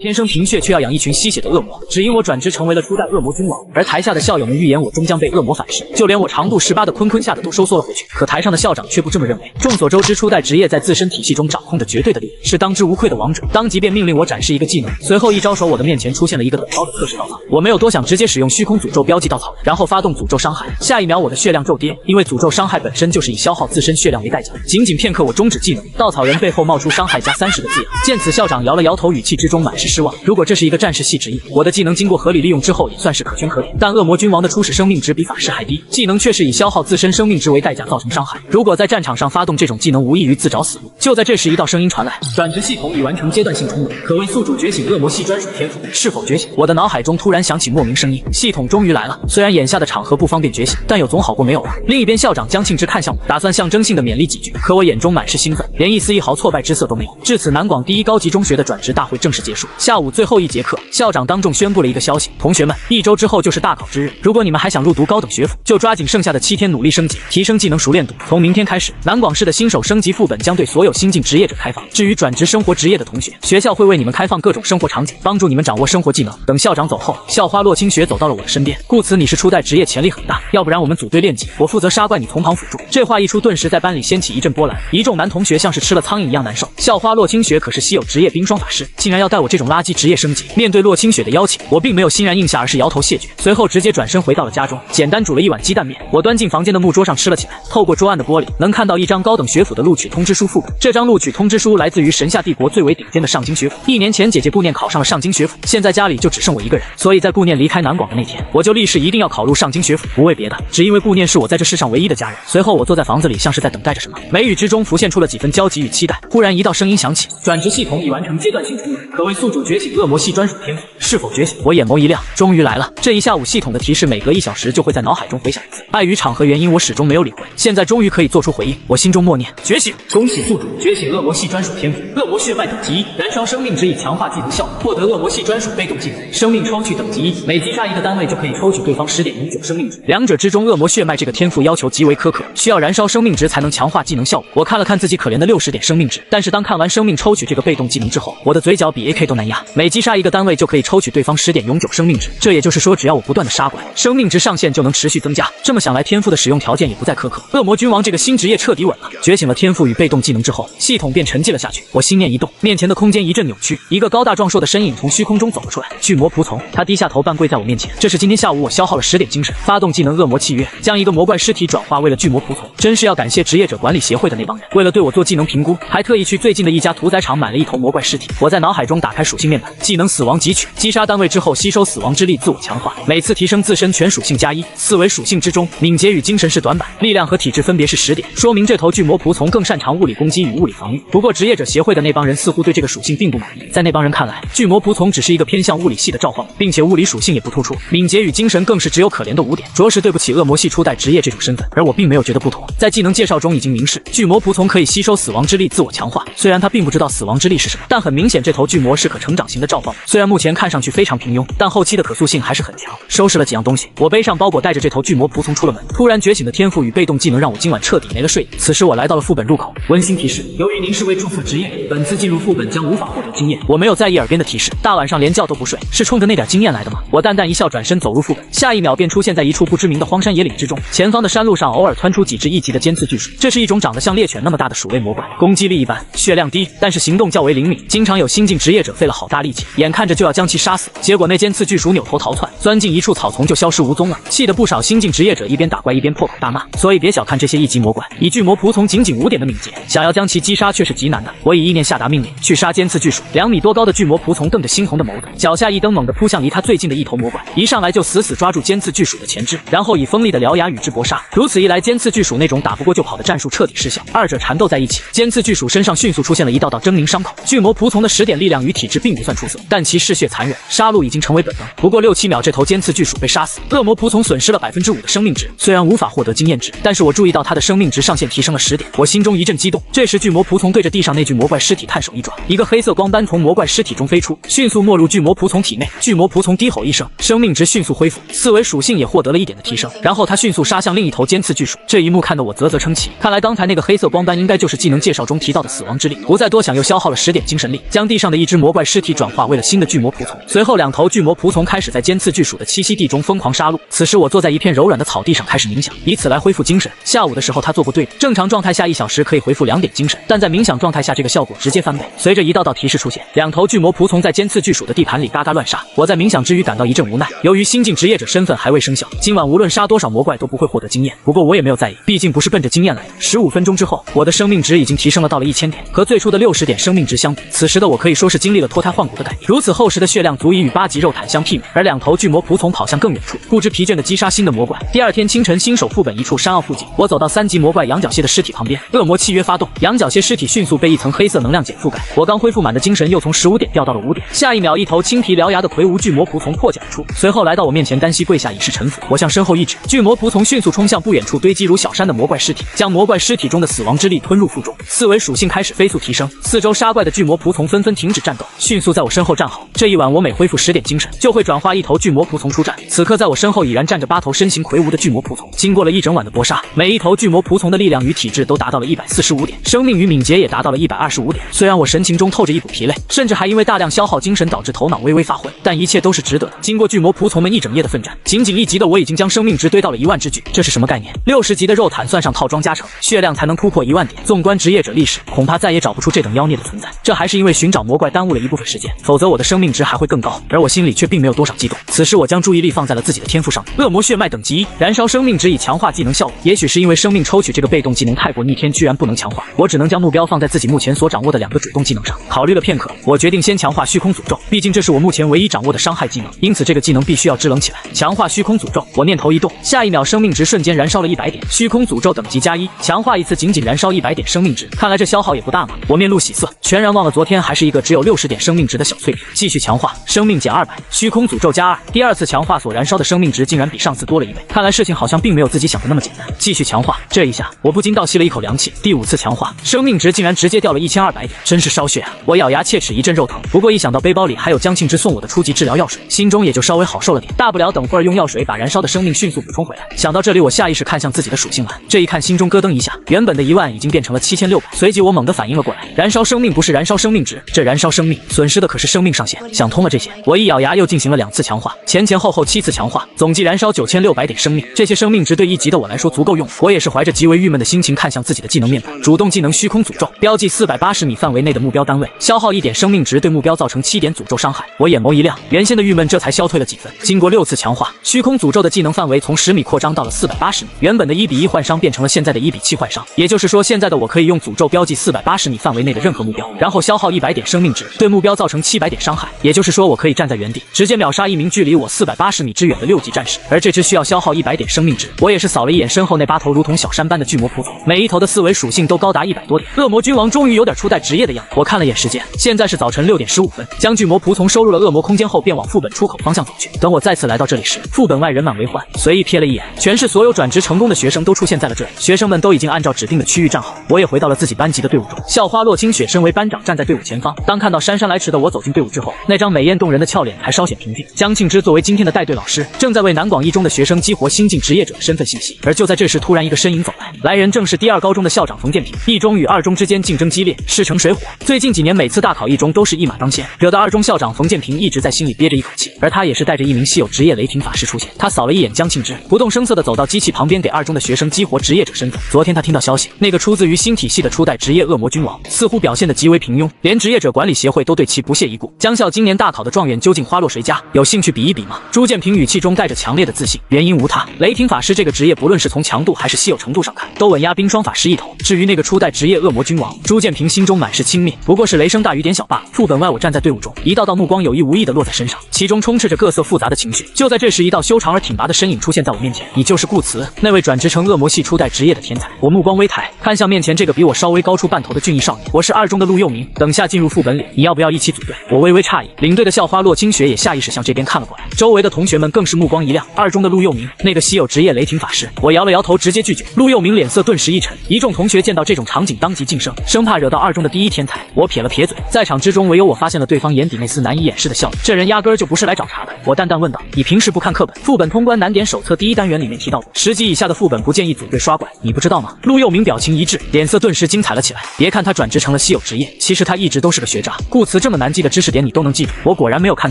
天生贫血却要养一群吸血的恶魔，只因我转职成为了初代恶魔君王。而台下的校友们预言我终将被恶魔反噬，就连我长度十八的坤坤吓得都收缩了回去。可台上的校长却不这么认为。众所周知，初代职业在自身体系中掌控着绝对的力，是当之无愧的王者。当即便命令我展示一个技能，随后一招手，我的面前出现了一个等高的测试稻草。我没有多想，直接使用虚空诅咒标记稻草人，然后发动诅咒伤害。下一秒，我的血量骤跌，因为诅咒伤害本身就是以消耗自身血量为代价。仅仅片刻，我终止技能，稻草人背后冒出伤害加三十的字样。见此，校长摇了摇头，语气之中满是。失望。如果这是一个战士系职业，我的技能经过合理利用之后也算是可圈可点。但恶魔君王的初始生命值比法师还低，技能却是以消耗自身生命值为代价造成伤害。如果在战场上发动这种技能，无异于自找死路。就在这时，一道声音传来：转职系统已完成阶段性重值，可为宿主觉醒恶魔系专属天赋。是否觉醒？我的脑海中突然响起莫名声音。系统终于来了。虽然眼下的场合不方便觉醒，但有总好过没有。另一边，校长江庆之看向我，打算象征性的勉励几句。可我眼中满是兴奋，连一丝一毫挫败之色都没有。至此，南广第一高级中学的转职大会正式结束。下午最后一节课，校长当众宣布了一个消息：同学们，一周之后就是大考之日。如果你们还想入读高等学府，就抓紧剩下的七天努力升级，提升技能熟练度。从明天开始，南广市的新手升级副本将对所有新晋职业者开放。至于转职生活职业的同学，学校会为你们开放各种生活场景，帮助你们掌握生活技能。等校长走后，校花洛清雪走到了我的身边，顾辞，你是初代职业，潜力很大，要不然我们组队练级，我负责杀怪，你同旁辅助。这话一出，顿时在班里掀起一阵波澜，一众男同学像是吃了苍蝇一样难受。校花洛清雪可是稀有职业冰霜法师，竟然要带我这种。垃圾职业升级，面对洛清雪的邀请，我并没有欣然应下，而是摇头谢绝，随后直接转身回到了家中，简单煮了一碗鸡蛋面，我端进房间的木桌上吃了起来。透过桌案的玻璃，能看到一张高等学府的录取通知书副本。这张录取通知书来自于神下帝国最为顶尖的上京学府。一年前，姐姐顾念考上了上京学府，现在家里就只剩我一个人，所以在顾念离开南广的那天，我就立誓一定要考入上京学府，不为别的，只因为顾念是我在这世上唯一的家人。随后，我坐在房子里，像是在等待着什么，眉宇之中浮现出了几分焦急与期待。忽然，一道声音响起：“转职系统已完成阶段性任务，可谓宿主。”觉醒恶魔系专属天赋是否觉醒？我眼眸一亮，终于来了。这一下午系统的提示每隔一小时就会在脑海中回响一次，碍于场合原因，我始终没有理会。现在终于可以做出回应，我心中默念：觉醒，恭喜宿主觉醒恶魔系专属天赋，恶魔血脉等级一，燃烧生命值已强化技能效果，获得恶魔系专属被动技能，生命抽取等级一，每击杀一个单位就可以抽取对方十点永久生命值。两者之中，恶魔血脉这个天赋要求极为苛刻，需要燃烧生命值才能强化技能效果。我看了看自己可怜的六十点生命值，但是当看完生命抽取这个被动技能之后，我的嘴角比 A K 都难。每击杀一个单位就可以抽取对方十点永久生命值，这也就是说，只要我不断的杀怪，生命值上限就能持续增加。这么想来，天赋的使用条件也不再苛刻。恶魔君王这个新职业彻底稳了。觉醒了天赋与被动技能之后，系统便沉寂了下去。我心念一动，面前的空间一阵扭曲，一个高大壮硕的身影从虚空中走了出来。巨魔仆从，他低下头半跪在我面前。这是今天下午我消耗了十点精神，发动技能恶魔契约，将一个魔怪尸体转化为了巨魔仆从。真是要感谢职业者管理协会的那帮人，为了对我做技能评估，还特意去最近的一家屠宰场买了一头魔怪尸体。我在脑海中打开。属性面板技能死亡汲取，击杀单位之后吸收死亡之力自我强化，每次提升自身全属性加一。四维属性之中，敏捷与精神是短板，力量和体质分别是十点，说明这头巨魔仆从更擅长物理攻击与物理防御。不过职业者协会的那帮人似乎对这个属性并不满意，在那帮人看来，巨魔仆从只是一个偏向物理系的召唤物，并且物理属性也不突出，敏捷与精神更是只有可怜的五点，着实对不起恶魔系初代职业这种身份。而我并没有觉得不妥，在技能介绍中已经明示，巨魔仆从可以吸收死亡之力自我强化。虽然他并不知道死亡之力是什么，但很明显这头巨魔是可。成长型的召唤，虽然目前看上去非常平庸，但后期的可塑性还是很强。收拾了几样东西，我背上包裹，带着这头巨魔仆从出了门。突然觉醒的天赋与被动技能让我今晚彻底没了睡意。此时我来到了副本入口。温馨提示：由于您是位祝福职业，本次进入副本将无法获得经验。我没有在意耳边的提示，大晚上连觉都不睡，是冲着那点经验来的吗？我淡淡一笑，转身走入副本。下一秒便出现在一处不知名的荒山野岭之中。前方的山路上偶尔窜出几只一级的尖刺巨鼠，这是一种长得像猎犬那么大的鼠类魔怪，攻击力一般，血量低，但是行动较为灵敏，经常有新晋职业者废。了好大力气，眼看着就要将其杀死，结果那尖刺巨鼠扭头逃窜，钻进一处草丛就消失无踪了，气得不少新晋职业者一边打怪一边破口大骂。所以别小看这些一级魔怪，以巨魔仆从仅仅五点的敏捷，想要将其击杀却是极难的。我以意念下达命令，去杀尖刺巨鼠。两米多高的巨魔仆从瞪着猩红的眸子，脚下一蹬，猛地扑向离他最近的一头魔怪，一上来就死死抓住尖刺巨鼠的前肢，然后以锋利的獠牙与之搏杀。如此一来，尖刺巨鼠那种打不过就跑的战术彻底失效，二者缠斗在一起，尖刺巨鼠身上迅速出现了一道道狰狞伤口。巨魔仆从的十点力量与体质。并不算出色，但其嗜血残忍，杀戮已经成为本能。不过六七秒，这头尖刺巨鼠被杀死，恶魔仆从损失了百分之五的生命值。虽然无法获得经验值，但是我注意到他的生命值上限提升了十点，我心中一阵激动。这时，巨魔仆从对着地上那具魔怪尸体探手一抓，一个黑色光斑从魔怪尸体中飞出，迅速没入巨魔仆从体内。巨魔仆从低吼一声，生命值迅速恢复，四维属性也获得了一点的提升。然后他迅速杀向另一头尖刺巨鼠，这一幕看得我啧啧称奇。看来刚才那个黑色光斑应该就是技能介绍中提到的死亡之力。不再多想，又消耗了十点精神力，将地上的一只魔怪。尸体转化为了新的巨魔仆从，随后两头巨魔仆从开始在尖刺巨鼠的栖息地中疯狂杀戮。此时我坐在一片柔软的草地上开始冥想，以此来恢复精神。下午的时候他做过对比，正常状态下一小时可以恢复两点精神，但在冥想状态下这个效果直接翻倍。随着一道道提示出现，两头巨魔仆从在尖刺巨鼠的地盘里嘎嘎乱杀。我在冥想之余感到一阵无奈，由于新晋职业者身份还未生效，今晚无论杀多少魔怪都不会获得经验。不过我也没有在意，毕竟不是奔着经验来的。十五分钟之后，我的生命值已经提升了到了一千点，和最初的六十点生命值相比，此时的我可以说是经历了脱。脱胎换骨的感觉，如此厚实的血量足以与八级肉坦相媲美。而两头巨魔仆从跑向更远处，不知疲倦的击杀新的魔怪。第二天清晨，新手副本一处山坳附近，我走到三级魔怪羊角蟹的尸体旁边，恶魔契约发动，羊角蟹尸体迅速被一层黑色能量茧覆盖。我刚恢复满的精神，又从十五点掉到了五点。下一秒，一头青皮獠牙的魁梧巨魔仆从破茧出，随后来到我面前，单膝跪下以示臣服。我向身后一指，巨魔仆从迅速冲向不远处堆积如小山的魔怪尸体，将魔怪尸体中的死亡之力吞入腹中，四维属性开始飞速提升。四周杀怪的巨魔仆从纷纷停止战斗。迅速在我身后站好。这一晚，我每恢复十点精神，就会转化一头巨魔仆从出战。此刻，在我身后已然站着八头身形魁梧的巨魔仆从。经过了一整晚的搏杀，每一头巨魔仆从的力量与体质都达到了一百四十五点，生命与敏捷也达到了一百二十五点。虽然我神情中透着一股疲累，甚至还因为大量消耗精神导致头脑微微发昏，但一切都是值得的。经过巨魔仆从们一整夜的奋战，仅仅一级的我已经将生命值堆到了一万之巨。这是什么概念？六十级的肉坦算上套装加成，血量才能突破一万点。纵观职业者历史，恐怕再也找不出这等妖孽的存在。这还是因为寻找魔怪耽误了一步。时间，否则我的生命值还会更高。而我心里却并没有多少激动。此时我将注意力放在了自己的天赋上，恶魔血脉等级一，燃烧生命值以强化技能效果。也许是因为生命抽取这个被动技能太过逆天，居然不能强化。我只能将目标放在自己目前所掌握的两个主动技能上。考虑了片刻，我决定先强化虚空诅咒，毕竟这是我目前唯一掌握的伤害技能，因此这个技能必须要支棱起来。强化虚空诅咒，我念头一动，下一秒生命值瞬间燃烧了一百点。虚空诅咒等级加一，强化一次仅仅燃烧一百点生命值，看来这消耗也不大嘛。我面露喜色，全然忘了昨天还是一个只有六十点。生命值的小翠，继续强化，生命减二百，虚空诅咒加二。第二次强化所燃烧的生命值竟然比上次多了一倍，看来事情好像并没有自己想的那么简单。继续强化，这一下我不禁倒吸了一口凉气。第五次强化，生命值竟然直接掉了一千二百点，真是烧血啊！我咬牙切齿，一阵肉疼。不过一想到背包里还有江庆之送我的初级治疗药水，心中也就稍微好受了点。大不了等会儿用药水把燃烧的生命迅速补充回来。想到这里，我下意识看向自己的属性栏，这一看心中咯噔一下，原本的一万已经变成了七千六百。随即我猛地反应了过来，燃烧生命不是燃烧生命值，这燃烧生命。损失的可是生命上限。想通了这些，我一咬牙又进行了两次强化，前前后后七次强化，总计燃烧九千六百点生命。这些生命值对一级的我来说足够用我也是怀着极为郁闷的心情看向自己的技能面板，主动技能虚空诅咒，标记四百八十米范围内的目标单位，消耗一点生命值，对目标造成七点诅咒伤害。我眼眸一亮，原先的郁闷这才消退了几分。经过六次强化，虚空诅咒的技能范围从十米扩张到了四百八十米，原本的一比一换伤变成了现在的一比七换伤，也就是说，现在的我可以用诅咒标记四百八十米范围内的任何目标，然后消耗一百点生命值对目目标造成七百点伤害，也就是说我可以站在原地直接秒杀一名距离我四百八十米之远的六级战士，而这只需要消耗一百点生命值。我也是扫了一眼身后那八头如同小山般的巨魔仆从，每一头的四维属性都高达一百多点。恶魔君王终于有点初代职业的样子。我看了眼时间，现在是早晨六点十五分。将巨魔仆从收入了恶魔空间后，便往副本出口方向走去。等我再次来到这里时，副本外人满为患。随意瞥了一眼，全市所有转职成功的学生都出现在了这里。学生们都已经按照指定的区域站好。我也回到了自己班级的队伍中。校花洛清雪身为班长，站在队伍前方。当看到山上。来迟的我走进队伍之后，那张美艳动人的俏脸还稍显平静。江庆之作为今天的带队老师，正在为南广一中的学生激活新晋职业者的身份信息。而就在这时，突然一个身影走来，来人正是第二高中的校长冯建平。一中与二中之间竞争激烈，势成水火。最近几年，每次大考一中都是一马当先，惹得二中校长冯建平一直在心里憋着一口气。而他也是带着一名稀有职业雷霆法师出现。他扫了一眼江庆之，不动声色地走到机器旁边，给二中的学生激活职业者身份。昨天他听到消息，那个出自于新体系的初代职业恶魔君王，似乎表现得极为平庸，连职业者管理协会都。对其不屑一顾。江笑今年大考的状元究竟花落谁家？有兴趣比一比吗？朱建平语气中带着强烈的自信，原因无他，雷霆法师这个职业不论是从强度还是稀有程度上看，都稳压冰霜法师一头。至于那个初代职业恶魔君王，朱建平心中满是轻蔑，不过是雷声大雨点小罢了。副本外，我站在队伍中，一道道目光有意无意的落在身上，其中充斥着各色复杂的情绪。就在这时，一道修长而挺拔的身影出现在我面前，你就是顾辞，那位转职成恶魔系初代职业的天才。我目光微抬，看向面前这个比我稍微高出半头的俊逸少年，我是二中的陆佑明，等下进入副本里，你要不要？一起组队，我微微诧异，领队的校花洛清雪也下意识向这边看了过来，周围的同学们更是目光一亮。二中的陆佑明，那个稀有职业雷霆法师，我摇了摇头，直接拒绝。陆佑明脸色顿时一沉，一众同学见到这种场景，当即噤声，生怕惹到二中的第一天才。我撇了撇嘴，在场之中唯有我发现了对方眼底那丝难以掩饰的笑意，这人压根儿就不是来找茬的。我淡淡问道：“你平时不看课本，副本通关难点手册第一单元里面提到，过，十级以下的副本不建议组队刷怪，你不知道吗？”陆佑明表情一滞，脸色顿时精彩了起来。别看他转职成了稀有职业，其实他一直都是个学渣。故此。这么难记的知识点你都能记住，我果然没有看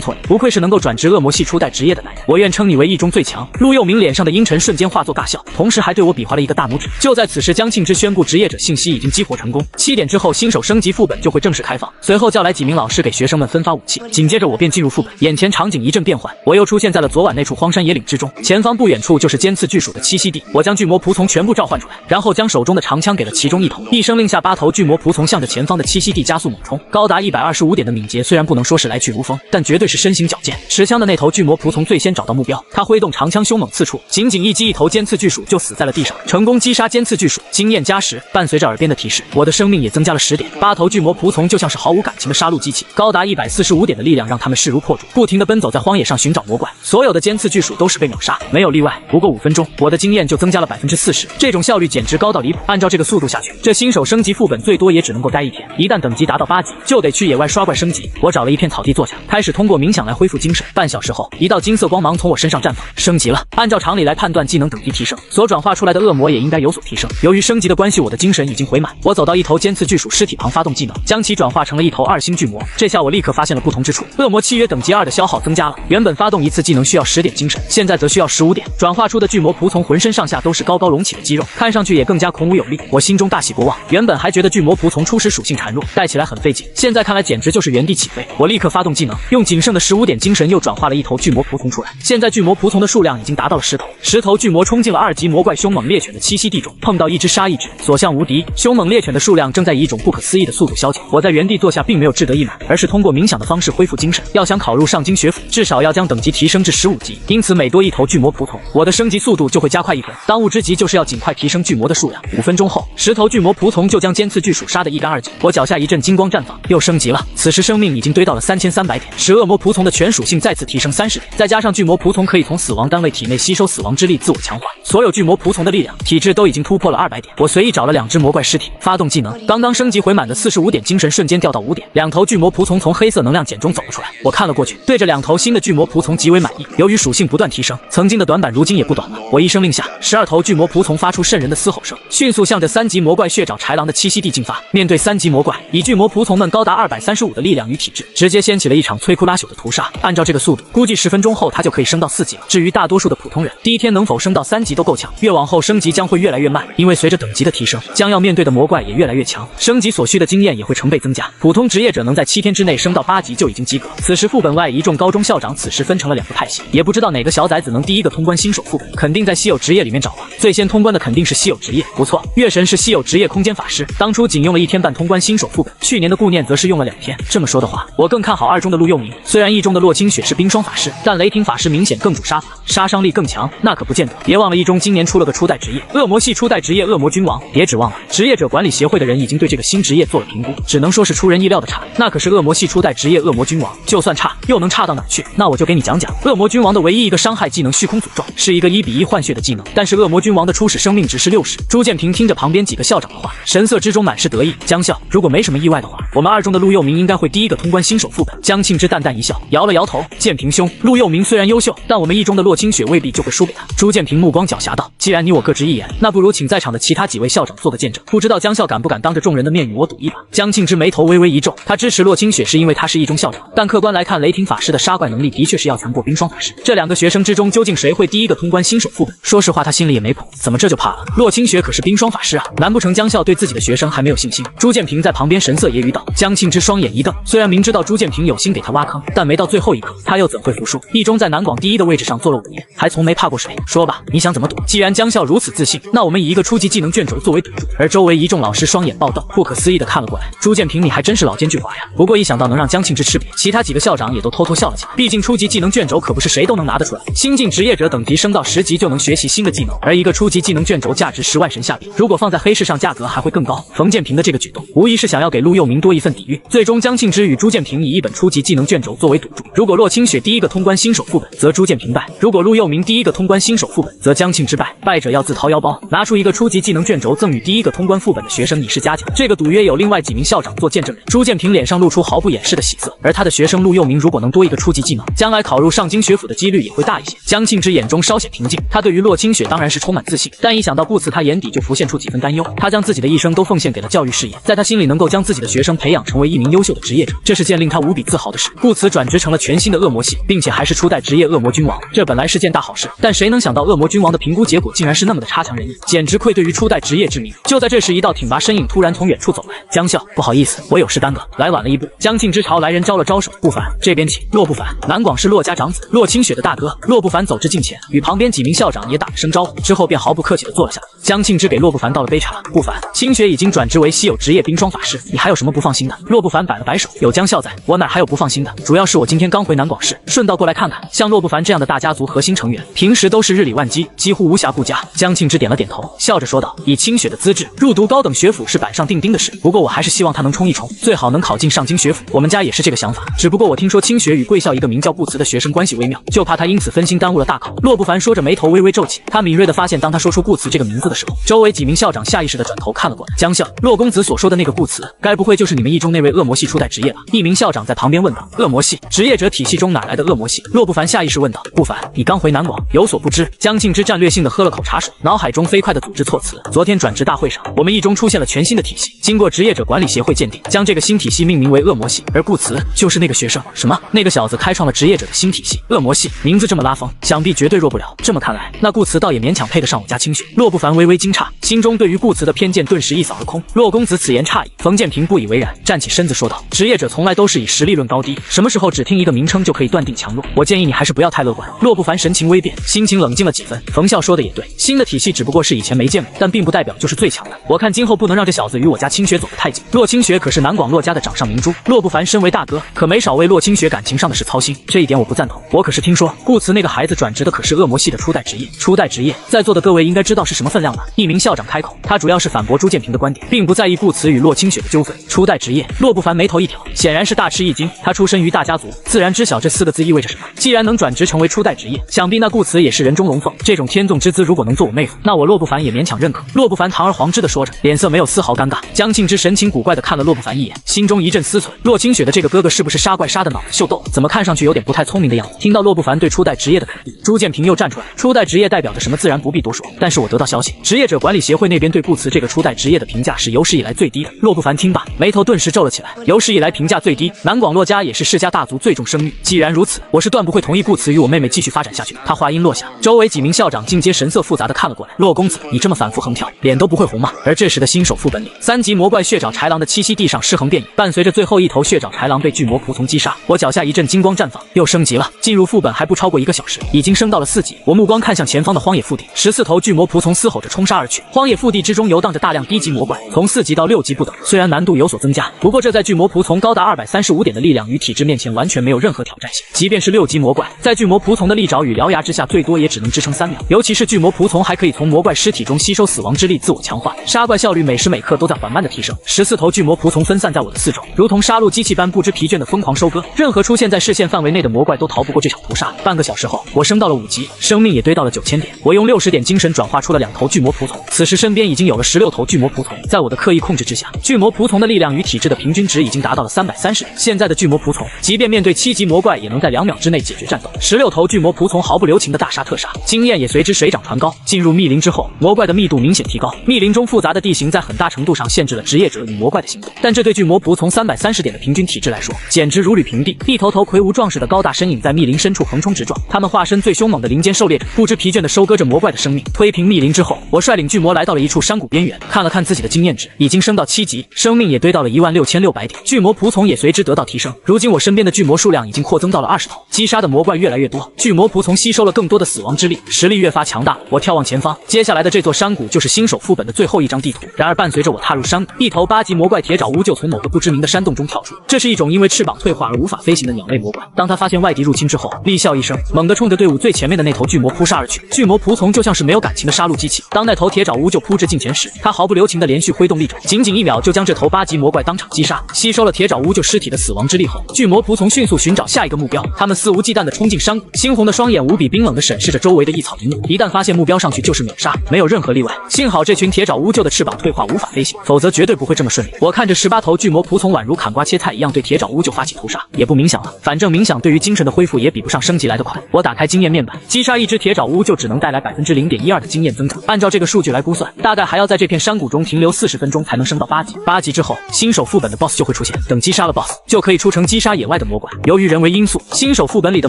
错你，不愧是能够转职恶魔系初代职业的男人，我愿称你为一中最强。陆佑明脸上的阴沉瞬间化作尬笑，同时还对我比划了一个大拇指。就在此时，江庆之宣布职业者信息已经激活成功，七点之后新手升级副本就会正式开放。随后叫来几名老师给学生们分发武器，紧接着我便进入副本，眼前场景一阵变幻，我又出现在了昨晚那处荒山野岭之中，前方不远处就是尖刺巨鼠的栖息地。我将巨魔仆从全部召唤出来，然后将手中的长枪给了其中一头，一声令下，八头巨魔仆从向着前方的栖息地加速猛冲，高达一百二十五。点的敏捷虽然不能说是来去如风，但绝对是身形矫健。持枪的那头巨魔仆从最先找到目标，他挥动长枪凶猛刺出，仅仅一击，一头尖刺巨鼠就死在了地上，成功击杀尖刺巨鼠，经验加十。伴随着耳边的提示，我的生命也增加了十点。八头巨魔仆从就像是毫无感情的杀戮机器，高达一百四十五点的力量让他们势如破竹，不停地奔走在荒野上寻找魔怪，所有的尖刺巨鼠都是被秒杀，没有例外。不过五分钟，我的经验就增加了百分之四十，这种效率简直高到离谱。按照这个速度下去，这新手升级副本最多也只能够待一天，一旦等级达到八级，就得去野外刷。刷怪升级，我找了一片草地坐下，开始通过冥想来恢复精神。半小时后，一道金色光芒从我身上绽放，升级了。按照常理来判断，技能等级提升，所转化出来的恶魔也应该有所提升。由于升级的关系，我的精神已经回满。我走到一头尖刺巨鼠尸体旁，发动技能，将其转化成了一头二星巨魔。这下我立刻发现了不同之处，恶魔契约等级二的消耗增加了。原本发动一次技能需要十点精神，现在则需要十五点。转化出的巨魔仆从浑身上下都是高高隆起的肌肉，看上去也更加孔武有力。我心中大喜过望，原本还觉得巨魔仆从初始属性孱弱，带起来很费劲，现在看来简直。就是原地起飞，我立刻发动技能，用仅剩的十五点精神又转化了一头巨魔仆从出来。现在巨魔仆从的数量已经达到了十头，十头巨魔冲进了二级魔怪凶猛猎犬的栖息地中，碰到一只杀一只，所向无敌。凶猛猎犬的数量正在以一种不可思议的速度消减。我在原地坐下，并没有志得意满，而是通过冥想的方式恢复精神。要想考入上京学府，至少要将等级提升至十五级，因此每多一头巨魔仆从，我的升级速度就会加快一分。当务之急就是要尽快提升巨魔的数量。五分钟后，十头巨魔仆从就将尖刺巨鼠杀得一干二净。我脚下一阵金光绽放，又升级了。此时生命已经堆到了三千三百点，使恶魔仆从的全属性再次提升三十点，再加上巨魔仆从可以从死亡单位体内吸收死亡之力自我强化，所有巨魔仆从的力量、体质都已经突破了二百点。我随意找了两只魔怪尸体，发动技能，刚刚升级回满的四十五点精神瞬间掉到五点。两头巨魔仆从从黑色能量茧中走了出来，我看了过去，对着两头新的巨魔仆从极为满意。由于属性不断提升，曾经的短板如今也不短了。我一声令下，十二头巨魔仆从发出渗人的嘶吼声，迅速向着三级魔怪血爪豺狼的栖息地进发。面对三级魔怪，以巨魔仆从们高达二百三十五。的力量与体质，直接掀起了一场摧枯拉朽的屠杀。按照这个速度，估计十分钟后他就可以升到四级了。至于大多数的普通人，第一天能否升到三级都够呛。越往后升级将会越来越慢，因为随着等级的提升，将要面对的魔怪也越来越强，升级所需的经验也会成倍增加。普通职业者能在七天之内升到八级就已经及格。此时副本外一众高中校长此时分成了两个派系，也不知道哪个小崽子能第一个通关新手副本，肯定在稀有职业里面找吧。最先通关的肯定是稀有职业。不错，月神是稀有职业空间法师，当初仅用了一天半通关新手副本。去年的顾念则是用了两天。这么说的话，我更看好二中的陆佑明。虽然一中的洛清雪是冰霜法师，但雷霆法师明显更主杀法，杀伤力更强。那可不见得，别忘了，一中今年出了个初代职业，恶魔系初代职业恶魔君王。别指望了，职业者管理协会的人已经对这个新职业做了评估，只能说是出人意料的差。那可是恶魔系初代职业恶魔君王，就算差，又能差到哪去？那我就给你讲讲，恶魔君王的唯一一个伤害技能虚空诅咒是一个一比一换血的技能，但是恶魔君王的初始生命值是六十。朱建平听着旁边几个校长的话，神色之中满是得意。江校，如果没什么意外的话，我们二中的陆佑明应。该会第一个通关新手副本。江庆之淡淡一笑，摇了摇头。建平兄，陆佑明虽然优秀，但我们一中的洛清雪未必就会输给他。朱建平目光狡黠道：“既然你我各执一言，那不如请在场的其他几位校长做个见证。不知道江校敢不敢当着众人的面与我赌一把？”江庆之眉头微微一皱，他支持洛清雪是因为他是一中校长，但客观来看，雷霆法师的杀怪能力的确是要强过冰霜法师。这两个学生之中，究竟谁会第一个通关新手副本？说实话，他心里也没谱。怎么这就怕了？洛清雪可是冰霜法师啊，难不成江校对自己的学生还没有信心？朱建平在旁边神色揶揄道。江庆之双眼。一。一瞪，虽然明知道朱建平有心给他挖坑，但没到最后一刻，他又怎会服输？一中在南广第一的位置上坐了五年，还从没怕过谁。说吧，你想怎么赌？既然江笑如此自信，那我们以一个初级技能卷轴作为赌注。而周围一众老师双眼暴瞪，不可思议的看了过来。朱建平，你还真是老奸巨猾呀！不过一想到能让江庆之吃瘪，其他几个校长也都偷偷笑了起来。毕竟初级技能卷轴可不是谁都能拿得出来。新晋职业者等级升到十级就能学习新的技能，而一个初级技能卷轴价值十万神下币，如果放在黑市上，价格还会更高。冯建平的这个举动，无疑是想要给陆佑明多一份底蕴，最终将。江庆之与朱建平以一本初级技能卷轴作为赌注，如果洛清雪第一个通关新手副本，则朱建平败；如果陆佑明第一个通关新手副本，则江庆之败。败者要自掏腰包拿出一个初级技能卷轴赠与第一个通关副本的学生以示嘉奖。这个赌约有另外几名校长做见证人。朱建平脸上露出毫不掩饰的喜色，而他的学生陆佑明如果能多一个初级技能，将来考入上京学府的几率也会大一些。江庆之眼中稍显平静，他对于洛清雪当然是充满自信，但一想到顾此，他眼底就浮现出几分担忧。他将自己的一生都奉献给了教育事业，在他心里，能够将自己的学生培养成为一名优秀的。职业者，这是件令他无比自豪的事，故此转职成了全新的恶魔系，并且还是初代职业恶魔君王。这本来是件大好事，但谁能想到恶魔君王的评估结果竟然是那么的差强人意，简直愧对于初代职业之名。就在这时，一道挺拔身影突然从远处走来。江笑，不好意思，我有事耽搁，来晚了一步。江庆之朝来人招了招手，不凡，这边请。洛不凡，南广是洛家长子，洛清雪的大哥。洛不凡走至近前，与旁边几名校长也打了声招呼，之后便毫不客气的坐了下来。江庆之给洛不凡倒了杯茶，不凡，清雪已经转职为稀有职业冰霜法师，你还有什么不放心的？洛不凡摆。摆了摆手，有江笑在，我哪还有不放心的？主要是我今天刚回南广市，顺道过来看看。像洛不凡这样的大家族核心成员，平时都是日理万机，几乎无暇顾家。江庆之点了点头，笑着说道：“以清雪的资质，入读高等学府是板上钉钉的事。不过我还是希望他能冲一冲，最好能考进上京学府。我们家也是这个想法。只不过我听说清雪与贵校一个名叫顾辞的学生关系微妙，就怕他因此分心，耽误了大考。”洛不凡说着，眉头微微皱起。他敏锐地发现，当他说出顾辞这个名字的时候，周围几名校长下意识地转头看了过来。江笑，洛公子所说的那个顾辞，该不会就是你们一中那位恶魔系？初代职业吧，一名校长在旁边问道：“恶魔系职业者体系中哪来的恶魔系？”洛不凡下意识问道：“不凡，你刚回南广，有所不知。”江静之战略性的喝了口茶水，脑海中飞快的组织措辞：“昨天转职大会上，我们一中出现了全新的体系，经过职业者管理协会鉴定，将这个新体系命名为恶魔系。而顾辞就是那个学生。什么？那个小子开创了职业者的新体系？恶魔系名字这么拉风，想必绝对弱不了。这么看来，那顾辞倒也勉强配得上我家清雪。”洛不凡微微惊诧，心中对于顾辞的偏见顿时一扫而空。洛公子此言差矣。冯建平不以为然，站起身子说道。职业者从来都是以实力论高低，什么时候只听一个名称就可以断定强弱？我建议你还是不要太乐观。洛不凡神情微变，心情冷静了几分。冯笑说的也对，新的体系只不过是以前没见过，但并不代表就是最强的。我看今后不能让这小子与我家清雪走得太近。洛清雪可是南广洛家的掌上明珠，洛不凡身为大哥，可没少为洛清雪感情上的事操心。这一点我不赞同。我可是听说顾辞那个孩子转职的可是恶魔系的初代职业，初代职业在座的各位应该知道是什么分量吧？一名校长开口，他主要是反驳朱建平的观点，并不在意顾辞与洛清雪的纠纷。初代职业，洛不凡没。头一挑，显然是大吃一惊。他出身于大家族，自然知晓这四个字意味着什么。既然能转职成为初代职业，想必那顾辞也是人中龙凤。这种天纵之姿，如果能做我妹夫，那我洛不凡也勉强认可。洛不凡堂而皇之的说着，脸色没有丝毫尴尬。江庆之神情古怪的看了洛不凡一眼，心中一阵思忖：洛清雪的这个哥哥是不是杀怪杀的脑子秀逗？怎么看上去有点不太聪明的样子？听到洛不凡对初代职业的肯定，朱建平又站出来：初代职业代表着什么，自然不必多说。但是我得到消息，职业者管理协会那边对顾辞这个初代职业的评价是有史以来最低的。洛不凡听罢，眉头顿时皱了起来。有有史以来评价最低，南广洛家也是世家大族最重声誉。既然如此，我是断不会同意顾辞与我妹妹继续发展下去。他话音落下，周围几名校长尽皆神色复杂的看了过来。洛公子，你这么反复横跳，脸都不会红吗？而这时的新手副本里，三级魔怪血爪豺狼的栖息地上尸横遍野。伴随着最后一头血爪豺狼被巨魔仆从击杀，我脚下一阵金光绽放，又升级了。进入副本还不超过一个小时，已经升到了四级。我目光看向前方的荒野腹地，十四头巨魔仆从嘶吼着冲杀而去。荒野腹地之中游荡着大量低级魔怪，从四级到六级不等。虽然难度有所增加，不过这在巨魔。仆从高达二百三十五点的力量与体质面前完全没有任何挑战性，即便是六级魔怪，在巨魔仆从的利爪与獠牙之下，最多也只能支撑三秒。尤其是巨魔仆从还可以从魔怪尸体中吸收死亡之力，自我强化，杀怪效率每时每刻都在缓慢的提升。十四头巨魔仆从分散在我的四周，如同杀戮机器般不知疲倦的疯狂收割，任何出现在视线范围内的魔怪都逃不过这场屠杀。半个小时后，我升到了五级，生命也堆到了九千点。我用六十点精神转化出了两头巨魔仆从，此时身边已经有了十六头巨魔仆从，在我的刻意控制之下，巨魔仆从的力量与体质的平均值已经。达到了三百三十点。现在的巨魔仆从，即便面对七级魔怪，也能在两秒之内解决战斗。十六头巨魔仆从毫不留情的大杀特杀，经验也随之水涨船高。进入密林之后，魔怪的密度明显提高。密林中复杂的地形在很大程度上限制了职业者与魔怪的行动，但这对巨魔仆从三百三十点的平均体质来说，简直如履平地。一头头魁梧壮士的高大身影在密林深处横冲直撞，他们化身最凶猛的林间狩猎者，不知疲倦地收割着魔怪的生命。推平密林之后，我率领巨魔来到了一处山谷边缘，看了看自己的经验值，已经升到七级，生命也堆到了一万六千六百点。巨魔仆从也随之得到提升。如今我身边的巨魔数量已经扩增到了二十头，击杀的魔怪越来越多，巨魔仆从吸收了更多的死亡之力，实力越发强大。我眺望前方，接下来的这座山谷就是新手副本的最后一张地图。然而，伴随着我踏入山谷，一头八级魔怪铁爪乌鹫从某个不知名的山洞中跳出。这是一种因为翅膀退化而无法飞行的鸟类魔怪。当他发现外敌入侵之后，厉笑一声，猛地冲着队伍最前面的那头巨魔扑杀而去。巨魔仆从就像是没有感情的杀戮机器。当那头铁爪乌鹫扑至近前时，他毫不留情的连续挥动利爪，仅仅一秒就将这头八级魔怪当场击杀。吸。吸收了铁爪乌鹫尸体的死亡之力后，巨魔仆从迅速寻找下一个目标。他们肆无忌惮地冲进山谷，猩红的双眼无比冰冷地审视着周围的一草一木。一旦发现目标，上去就是秒杀，没有任何例外。幸好这群铁爪乌鹫的翅膀退化，无法飞行，否则绝对不会这么顺利。我看着十八头巨魔仆从宛如砍瓜切菜一样对铁爪乌鹫发起屠杀，也不冥想了，反正冥想对于精神的恢复也比不上升级来得快。我打开经验面板，击杀一只铁爪乌鹫只能带来百分之零点一二的经验增长。按照这个数据来估算，大概还要在这片山谷中停留四十分钟才能升到八级。八级之后，新手副本的 BOSS 就会出。出现等击杀了 BOSS，就可以出城击杀野外的魔怪。由于人为因素，新手副本里的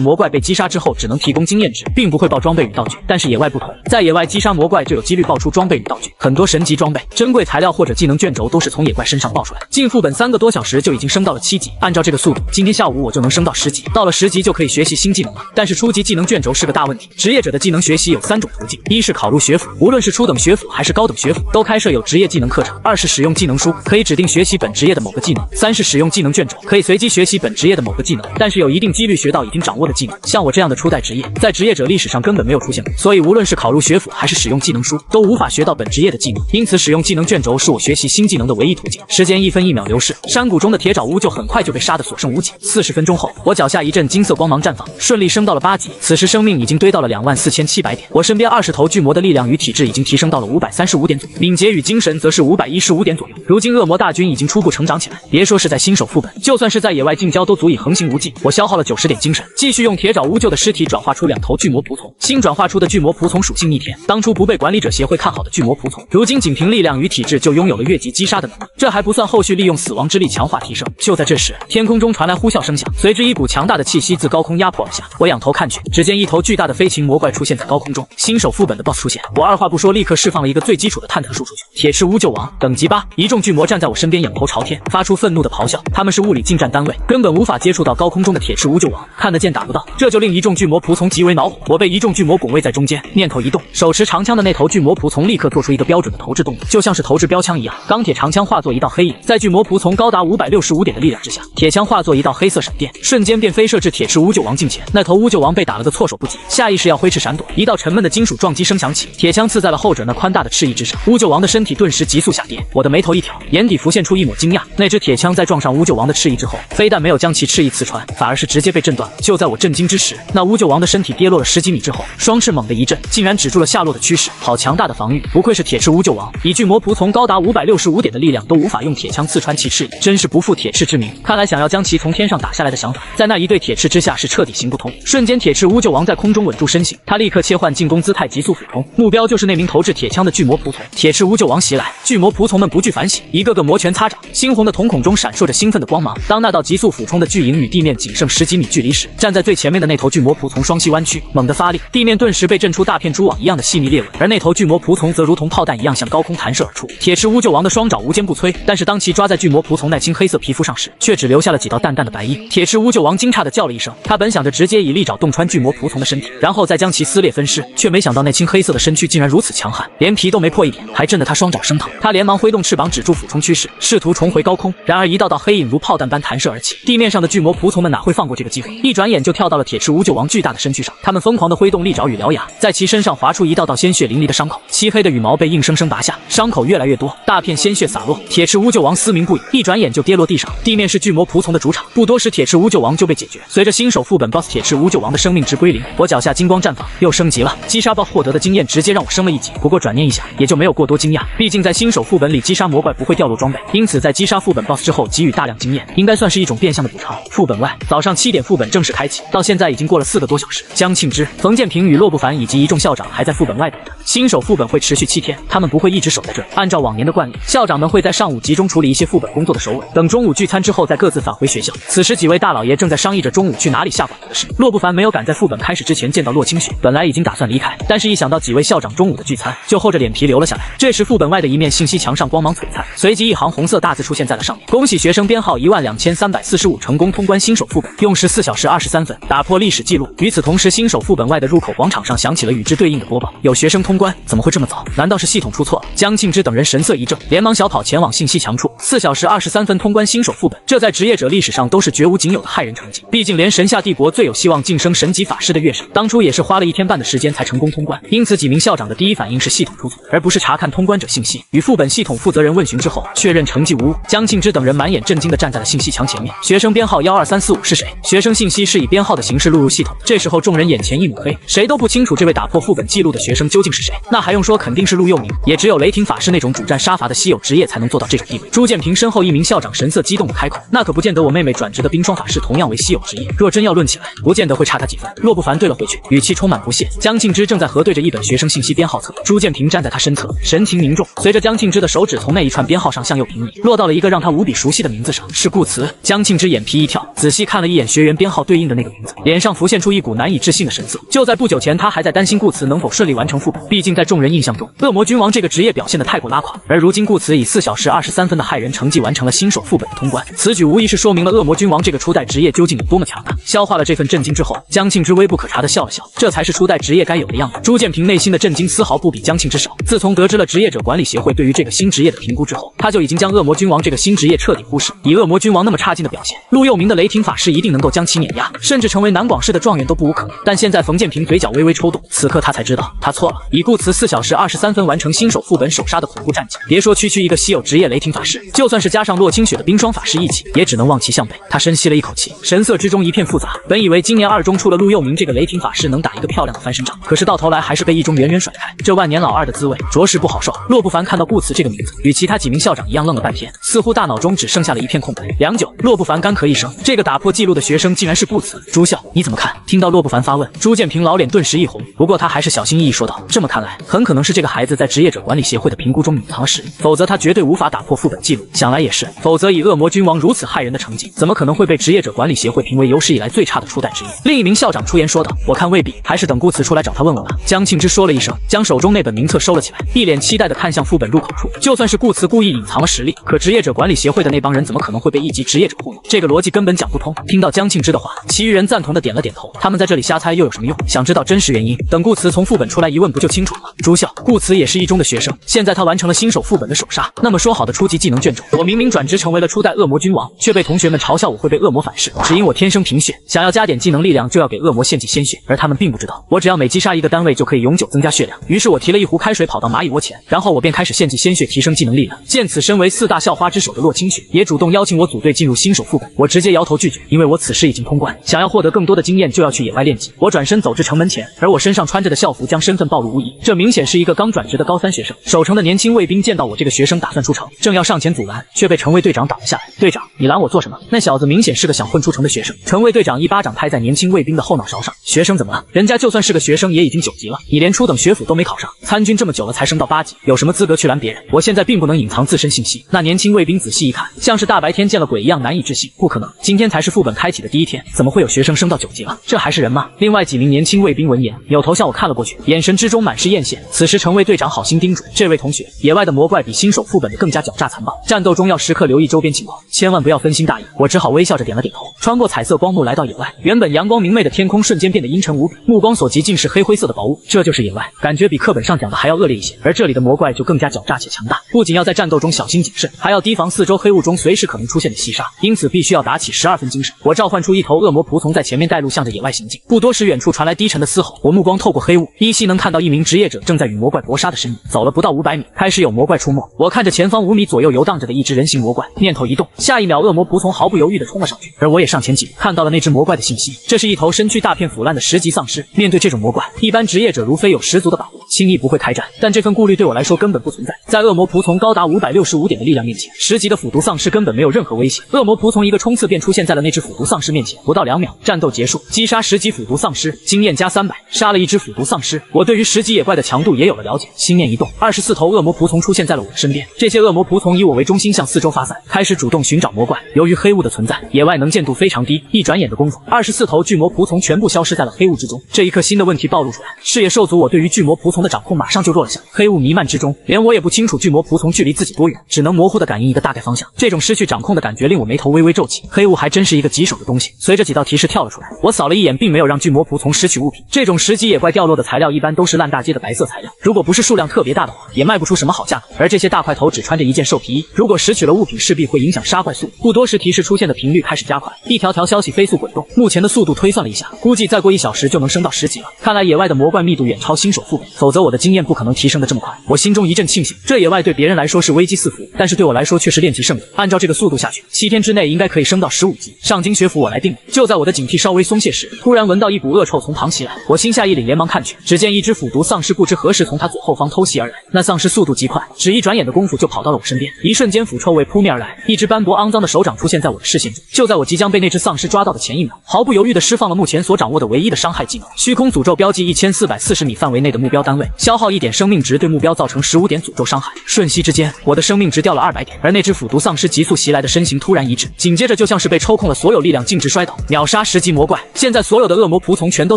魔怪被击杀之后，只能提供经验值，并不会爆装备与道具。但是野外不同，在野外击杀魔怪就有几率爆出装备与道具，很多神级装备、珍贵材料或者技能卷轴都是从野怪身上爆出来。进副本三个多小时就已经升到了七级，按照这个速度，今天下午我就能升到十级。到了十级就可以学习新技能了。但是初级技能卷轴是个大问题。职业者的技能学习有三种途径：一是考入学府，无论是初等学府还是高等学府，都开设有职业技能课程；二是使用技能书，可以指定学习本职业的某个技能。三是使用技能卷轴，可以随机学习本职业的某个技能，但是有一定几率学到已经掌握的技能。像我这样的初代职业，在职业者历史上根本没有出现过，所以无论是考入学府还是使用技能书，都无法学到本职业的技能。因此，使用技能卷轴是我学习新技能的唯一途径。时间一分一秒流逝，山谷中的铁爪乌就很快就被杀得所剩无几。四十分钟后，我脚下一阵金色光芒绽放，顺利升到了八级。此时生命已经堆到了两万四千七百点，我身边二十头巨魔的力量与体质已经提升到了五百三十五点左右，敏捷与精神则是五百一十五点左右。如今恶魔大军已经初步成长起来，别说。说是在新手副本，就算是在野外近郊，都足以横行无忌。我消耗了九十点精神，继续用铁爪乌鹫的尸体转化出两头巨魔仆从。新转化出的巨魔仆从属性逆天，当初不被管理者协会看好的巨魔仆从，如今仅凭力量与体质就拥有了越级击杀的能力。这还不算后续利用死亡之力强化提升。就在这时，天空中传来呼啸声响，随之一股强大的气息自高空压迫而下。我仰头看去，只见一头巨大的飞禽魔怪出现在高空中。新手副本的 BOSS 出现，我二话不说，立刻释放了一个最基础的探测术出去。铁翅乌鹫王，等级八。一众巨魔站在我身边，仰头朝天，发出愤怒。的咆哮，他们是物理近战单位，根本无法接触到高空中的铁翅乌鹫王，看得见打不到，这就令一众巨魔仆从极为恼火。我被一众巨魔拱卫在中间，念头一动，手持长枪的那头巨魔仆从立刻做出一个标准的投掷动作，就像是投掷标枪一样，钢铁长枪化作一道黑影，在巨魔仆从高达五百六十五点的力量之下，铁枪化作一道黑色闪电，瞬间便飞射至铁翅乌鹫王近前。那头乌鹫王被打了个措手不及，下意识要挥翅闪躲，一道沉闷的金属撞击声响起，铁枪刺在了后者那宽大的翅翼之上，乌鹫王的身体顿时急速下跌。我的眉头一挑，眼底浮现出一抹惊讶，那只铁枪。在撞上乌鹫王的翅翼之后，非但没有将其翅翼刺穿，反而是直接被震断。就在我震惊之时，那乌鹫王的身体跌落了十几米之后，双翅猛地一震，竟然止住了下落的趋势。好强大的防御，不愧是铁翅乌鹫王，以巨魔仆从高达五百六十五点的力量都无法用铁枪刺穿其翅翼，真是不负铁翅之名。看来想要将其从天上打下来的想法，在那一对铁翅之下是彻底行不通。瞬间，铁翅乌鹫王在空中稳住身形，他立刻切换进攻姿态，急速俯冲，目标就是那名投掷铁枪的巨魔仆从。铁翅乌鹫王袭来，巨魔仆从们不惧反喜，一个个摩拳擦掌，猩红的瞳孔中。闪烁着兴奋的光芒。当那道急速俯冲的巨影与地面仅剩十几米距离时，站在最前面的那头巨魔仆从双膝弯曲，猛地发力，地面顿时被震出大片蛛网一样的细腻裂纹。而那头巨魔仆从则如同炮弹一样向高空弹射而出。铁翅乌鹫王的双爪无坚不摧，但是当其抓在巨魔仆从那青黑色皮肤上时，却只留下了几道淡淡的白印。铁翅乌鹫王惊诧地叫了一声，他本想着直接以利爪洞穿巨魔仆从的身体，然后再将其撕裂分尸，却没想到那青黑色的身躯竟然如此强悍，连皮都没破一点，还震得他双爪生疼。他连忙挥动翅膀止住俯冲趋势，试图重回高空，然而。一道道黑影如炮弹般弹射而起，地面上的巨魔仆从们哪会放过这个机会，一转眼就跳到了铁翅乌鹫王巨大的身躯上。他们疯狂地挥动利爪与獠牙，在其身上划出一道道鲜血淋漓的伤口，漆黑的羽毛被硬生生拔下，伤口越来越多，大片鲜血洒落。铁翅乌鹫王嘶鸣不已，一转眼就跌落地上。地面是巨魔仆从的主场，不多时铁翅乌鹫王就被解决。随着新手副本 BOSS 铁翅乌鹫王的生命值归零，我脚下金光绽放，又升级了。击杀 BOSS 获得的经验直接让我升了一级。不过转念一下，也就没有过多惊讶，毕竟在新手副本里击杀魔怪不会掉落装备，因此在击杀副本 BOSS。之后给予大量经验，应该算是一种变相的补偿。副本外，早上七点副本正式开启，到现在已经过了四个多小时。江庆之、冯建平与洛不凡以及一众校长还在副本外等着。新手副本会持续七天，他们不会一直守在这里。按照往年的惯例，校长们会在上午集中处理一些副本工作的首尾，等中午聚餐之后再各自返回学校。此时几位大老爷正在商议着中午去哪里下馆子的事。洛不凡没有赶在副本开始之前见到洛清雪，本来已经打算离开，但是一想到几位校长中午的聚餐，就厚着脸皮留了下来。这时副本外的一面信息墙上光芒璀璨，随即一行红色大字出现在了上面。恭喜学生编号一万两千三百四十五成功通关新手副本，用时四小时二十三分打破历史记录。与此同时，新手副本外的入口广场上响起了与之对应的播报：有学生通关，怎么会这么早？难道是系统出错？江庆之等人神色一怔，连忙小跑前往信息墙处。四小时二十三分通关新手副本，这在职业者历史上都是绝无仅有的骇人成绩。毕竟，连神下帝国最有希望晋升神级法师的月神，当初也是花了一天半的时间才成功通关。因此，几名校长的第一反应是系统出错，而不是查看通关者信息。与副本系统负责人问询之后，确认成绩无误。江庆之等人。满眼震惊的站在了信息墙前面。学生编号幺二三四五是谁？学生信息是以编号的形式录入系统的。这时候，众人眼前一抹黑，谁都不清楚这位打破副本记录的学生究竟是谁。那还用说，肯定是陆佑明。也只有雷霆法师那种主战杀伐的稀有职业才能做到这种地位。朱建平身后一名校长神色激动的开口：“那可不见得，我妹妹转职的冰霜法师同样为稀有职业，若真要论起来，不见得会差他几分。”洛不凡对了回去，语气充满不屑。江庆之正在核对着一本学生信息编号册，朱建平站在他身侧，神情凝重。随着江庆之的手指从那一串编号上向右平移，落到了一个让他无比。熟悉的名字上是顾辞，江庆之眼皮一跳，仔细看了一眼学员编号对应的那个名字，脸上浮现出一股难以置信的神色。就在不久前，他还在担心顾辞能否顺利完成副本，毕竟在众人印象中，恶魔君王这个职业表现得太过拉垮。而如今，顾辞以四小时二十三分的骇人成绩完成了新手副本的通关，此举无疑是说明了恶魔君王这个初代职业究竟有多么强大。消化了这份震惊之后，江庆之微不可察的笑了笑，这才是初代职业该有的样子。朱建平内心的震惊丝毫不比江庆之少。自从得知了职业者管理协会对于这个新职业的评估之后，他就已经将恶魔君王这个新职业撤。彻底忽视以恶魔君王那么差劲的表现，陆佑明的雷霆法师一定能够将其碾压，甚至成为南广市的状元都不无可能。但现在冯建平嘴角微微抽动，此刻他才知道他错了。以顾辞四小时二十三分完成新手副本首杀的恐怖战绩，别说区区一个稀有职业雷霆法师，就算是加上洛清雪的冰霜法师一起，也只能望其项背。他深吸了一口气，神色之中一片复杂。本以为今年二中出了陆佑明这个雷霆法师能打一个漂亮的翻身仗，可是到头来还是被一中远远甩开。这万年老二的滋味着实不好受。洛不凡看到顾辞这个名字，与其他几名校长一样愣了半天，似乎大脑中。只剩下了一片空白。良久，洛不凡干咳一声，这个打破记录的学生竟然是顾辞。朱校，你怎么看？听到洛不凡发问，朱建平老脸顿时一红，不过他还是小心翼翼说道：“这么看来，很可能是这个孩子在职业者管理协会的评估中隐藏了实力，否则他绝对无法打破副本记录。想来也是，否则以恶魔君王如此害人的成绩，怎么可能会被职业者管理协会评为有史以来最差的初代之一？”另一名校长出言说道：“我看未必，还是等顾辞出来找他问问吧。”江庆之说了一声，将手中那本名册收了起来，一脸期待的看向副本入口处。就算是顾辞故意隐藏了实力，可职业者管理协会的。那帮人怎么可能会被一级职业者糊弄？这个逻辑根本讲不通。听到江庆之的话，其余人赞同的点了点头。他们在这里瞎猜又有什么用？想知道真实原因，等顾辞从副本出来一问不就清楚了吗？朱校，顾辞也是一中的学生。现在他完成了新手副本的首杀，那么说好的初级技能卷轴，我明明转职成为了初代恶魔君王，却被同学们嘲笑我会被恶魔反噬，只因我天生贫血。想要加点技能力量，就要给恶魔献祭鲜血，而他们并不知道，我只要每击杀一个单位，就可以永久增加血量。于是我提了一壶开水，跑到蚂蚁窝前，然后我便开始献祭鲜血提升技能力量。见此，身为四大校花之首的洛清雪。也主动邀请我组队进入新手副本，我直接摇头拒绝，因为我此时已经通关，想要获得更多的经验就要去野外练级。我转身走至城门前，而我身上穿着的校服将身份暴露无遗，这明显是一个刚转职的高三学生。守城的年轻卫兵见到我这个学生打算出城，正要上前阻拦，却被城卫队长挡了下来。队长，你拦我做什么？那小子明显是个想混出城的学生。城卫队长一巴掌拍在年轻卫兵的后脑勺上，学生怎么了？人家就算是个学生，也已经九级了，你连初等学府都没考上，参军这么久了才升到八级，有什么资格去拦别人？我现在并不能隐藏自身信息。那年轻卫兵仔细一看。像是大白天见了鬼一样难以置信，不可能，今天才是副本开启的第一天，怎么会有学生升到九级了？这还是人吗？另外几名年轻卫兵闻言，扭头向我看了过去，眼神之中满是艳羡。此时，城卫队长好心叮嘱：“这位同学，野外的魔怪比新手副本的更加狡诈残暴，战斗中要时刻留意周边情况，千万不要分心大意。”我只好微笑着点了点头，穿过彩色光幕来到野外。原本阳光明媚的天空瞬间变得阴沉无比，目光所及尽是黑灰色的薄雾。这就是野外，感觉比课本上讲的还要恶劣一些。而这里的魔怪就更加狡诈且强大，不仅要在战斗中小心谨慎，还要提防四周黑。黑雾中随时可能出现的袭杀，因此必须要打起十二分精神。我召唤出一头恶魔仆从在前面带路，向着野外行进。不多时，远处传来低沉的嘶吼。我目光透过黑雾，依稀能看到一名职业者正在与魔怪搏杀的身影。走了不到五百米，开始有魔怪出没。我看着前方五米左右游荡着的一只人形魔怪，念头一动，下一秒恶魔仆从毫不犹豫地冲了上去，而我也上前几步，看到了那只魔怪的信息。这是一头身躯大片腐烂的十级丧尸。面对这种魔怪，一般职业者如非有十足的把握，轻易不会开战，但这份顾虑对我来说根本不存在。在恶魔仆从高达五百六十五点的力量面前，十级的腐毒丧尸根本没有任何威胁。恶魔仆从一个冲刺便出现在了那只腐毒丧尸面前，不到两秒，战斗结束，击杀十级腐毒丧尸，经验加三百，杀了一只腐毒丧尸。我对于十级野怪的强度也有了了解。心念一动，二十四头恶魔仆从出现在了我的身边，这些恶魔仆从以我为中心向四周发散，开始主动寻找魔怪。由于黑雾的存在，野外能见度非常低。一转眼的功夫，二十四头巨魔仆从全部消失在了黑雾之中。这一刻，新的问题暴露出来，视野受阻，我对于巨魔仆从。的掌控马上就弱了下，黑雾弥漫之中，连我也不清楚巨魔仆从距离自己多远，只能模糊的感应一个大概方向。这种失去掌控的感觉令我眉头微微皱起。黑雾还真是一个棘手的东西。随着几道提示跳了出来，我扫了一眼，并没有让巨魔仆从拾取物品。这种十级野怪掉落的材料一般都是烂大街的白色材料，如果不是数量特别大的话，也卖不出什么好价格。而这些大块头只穿着一件兽皮衣，如果拾取了物品，势必会影响杀怪速。度。不多时，提示出现的频率开始加快，一条条消息飞速滚动。目前的速度推算了一下，估计再过一小时就能升到十级了。看来野外的魔怪密度远超新手副本，否。否则我的经验不可能提升的这么快。我心中一阵庆幸，这野外对别人来说是危机四伏，但是对我来说却是练级圣地。按照这个速度下去，七天之内应该可以升到十五级。上京学府我来定了。就在我的警惕稍微松懈时，突然闻到一股恶臭从旁袭来，我心下一凛，连忙看去，只见一只腐毒丧尸不知何时从他左后方偷袭而来。那丧尸速度极快，只一转眼的功夫就跑到了我身边，一瞬间腐臭味扑面而来，一只斑驳肮脏的手掌出现在我的视线中。就在我即将被那只丧尸抓到的前一秒，毫不犹豫的释放了目前所掌握的唯一的伤害技能——虚空诅咒，标记一千四百四十米范围内的目标单位。消耗一点生命值，对目标造成十五点诅咒伤害。瞬息之间，我的生命值掉了二百点，而那只腐毒丧尸急速袭来的身形突然一滞，紧接着就像是被抽空了所有力量，径直摔倒，秒杀十级魔怪。现在所有的恶魔仆从全都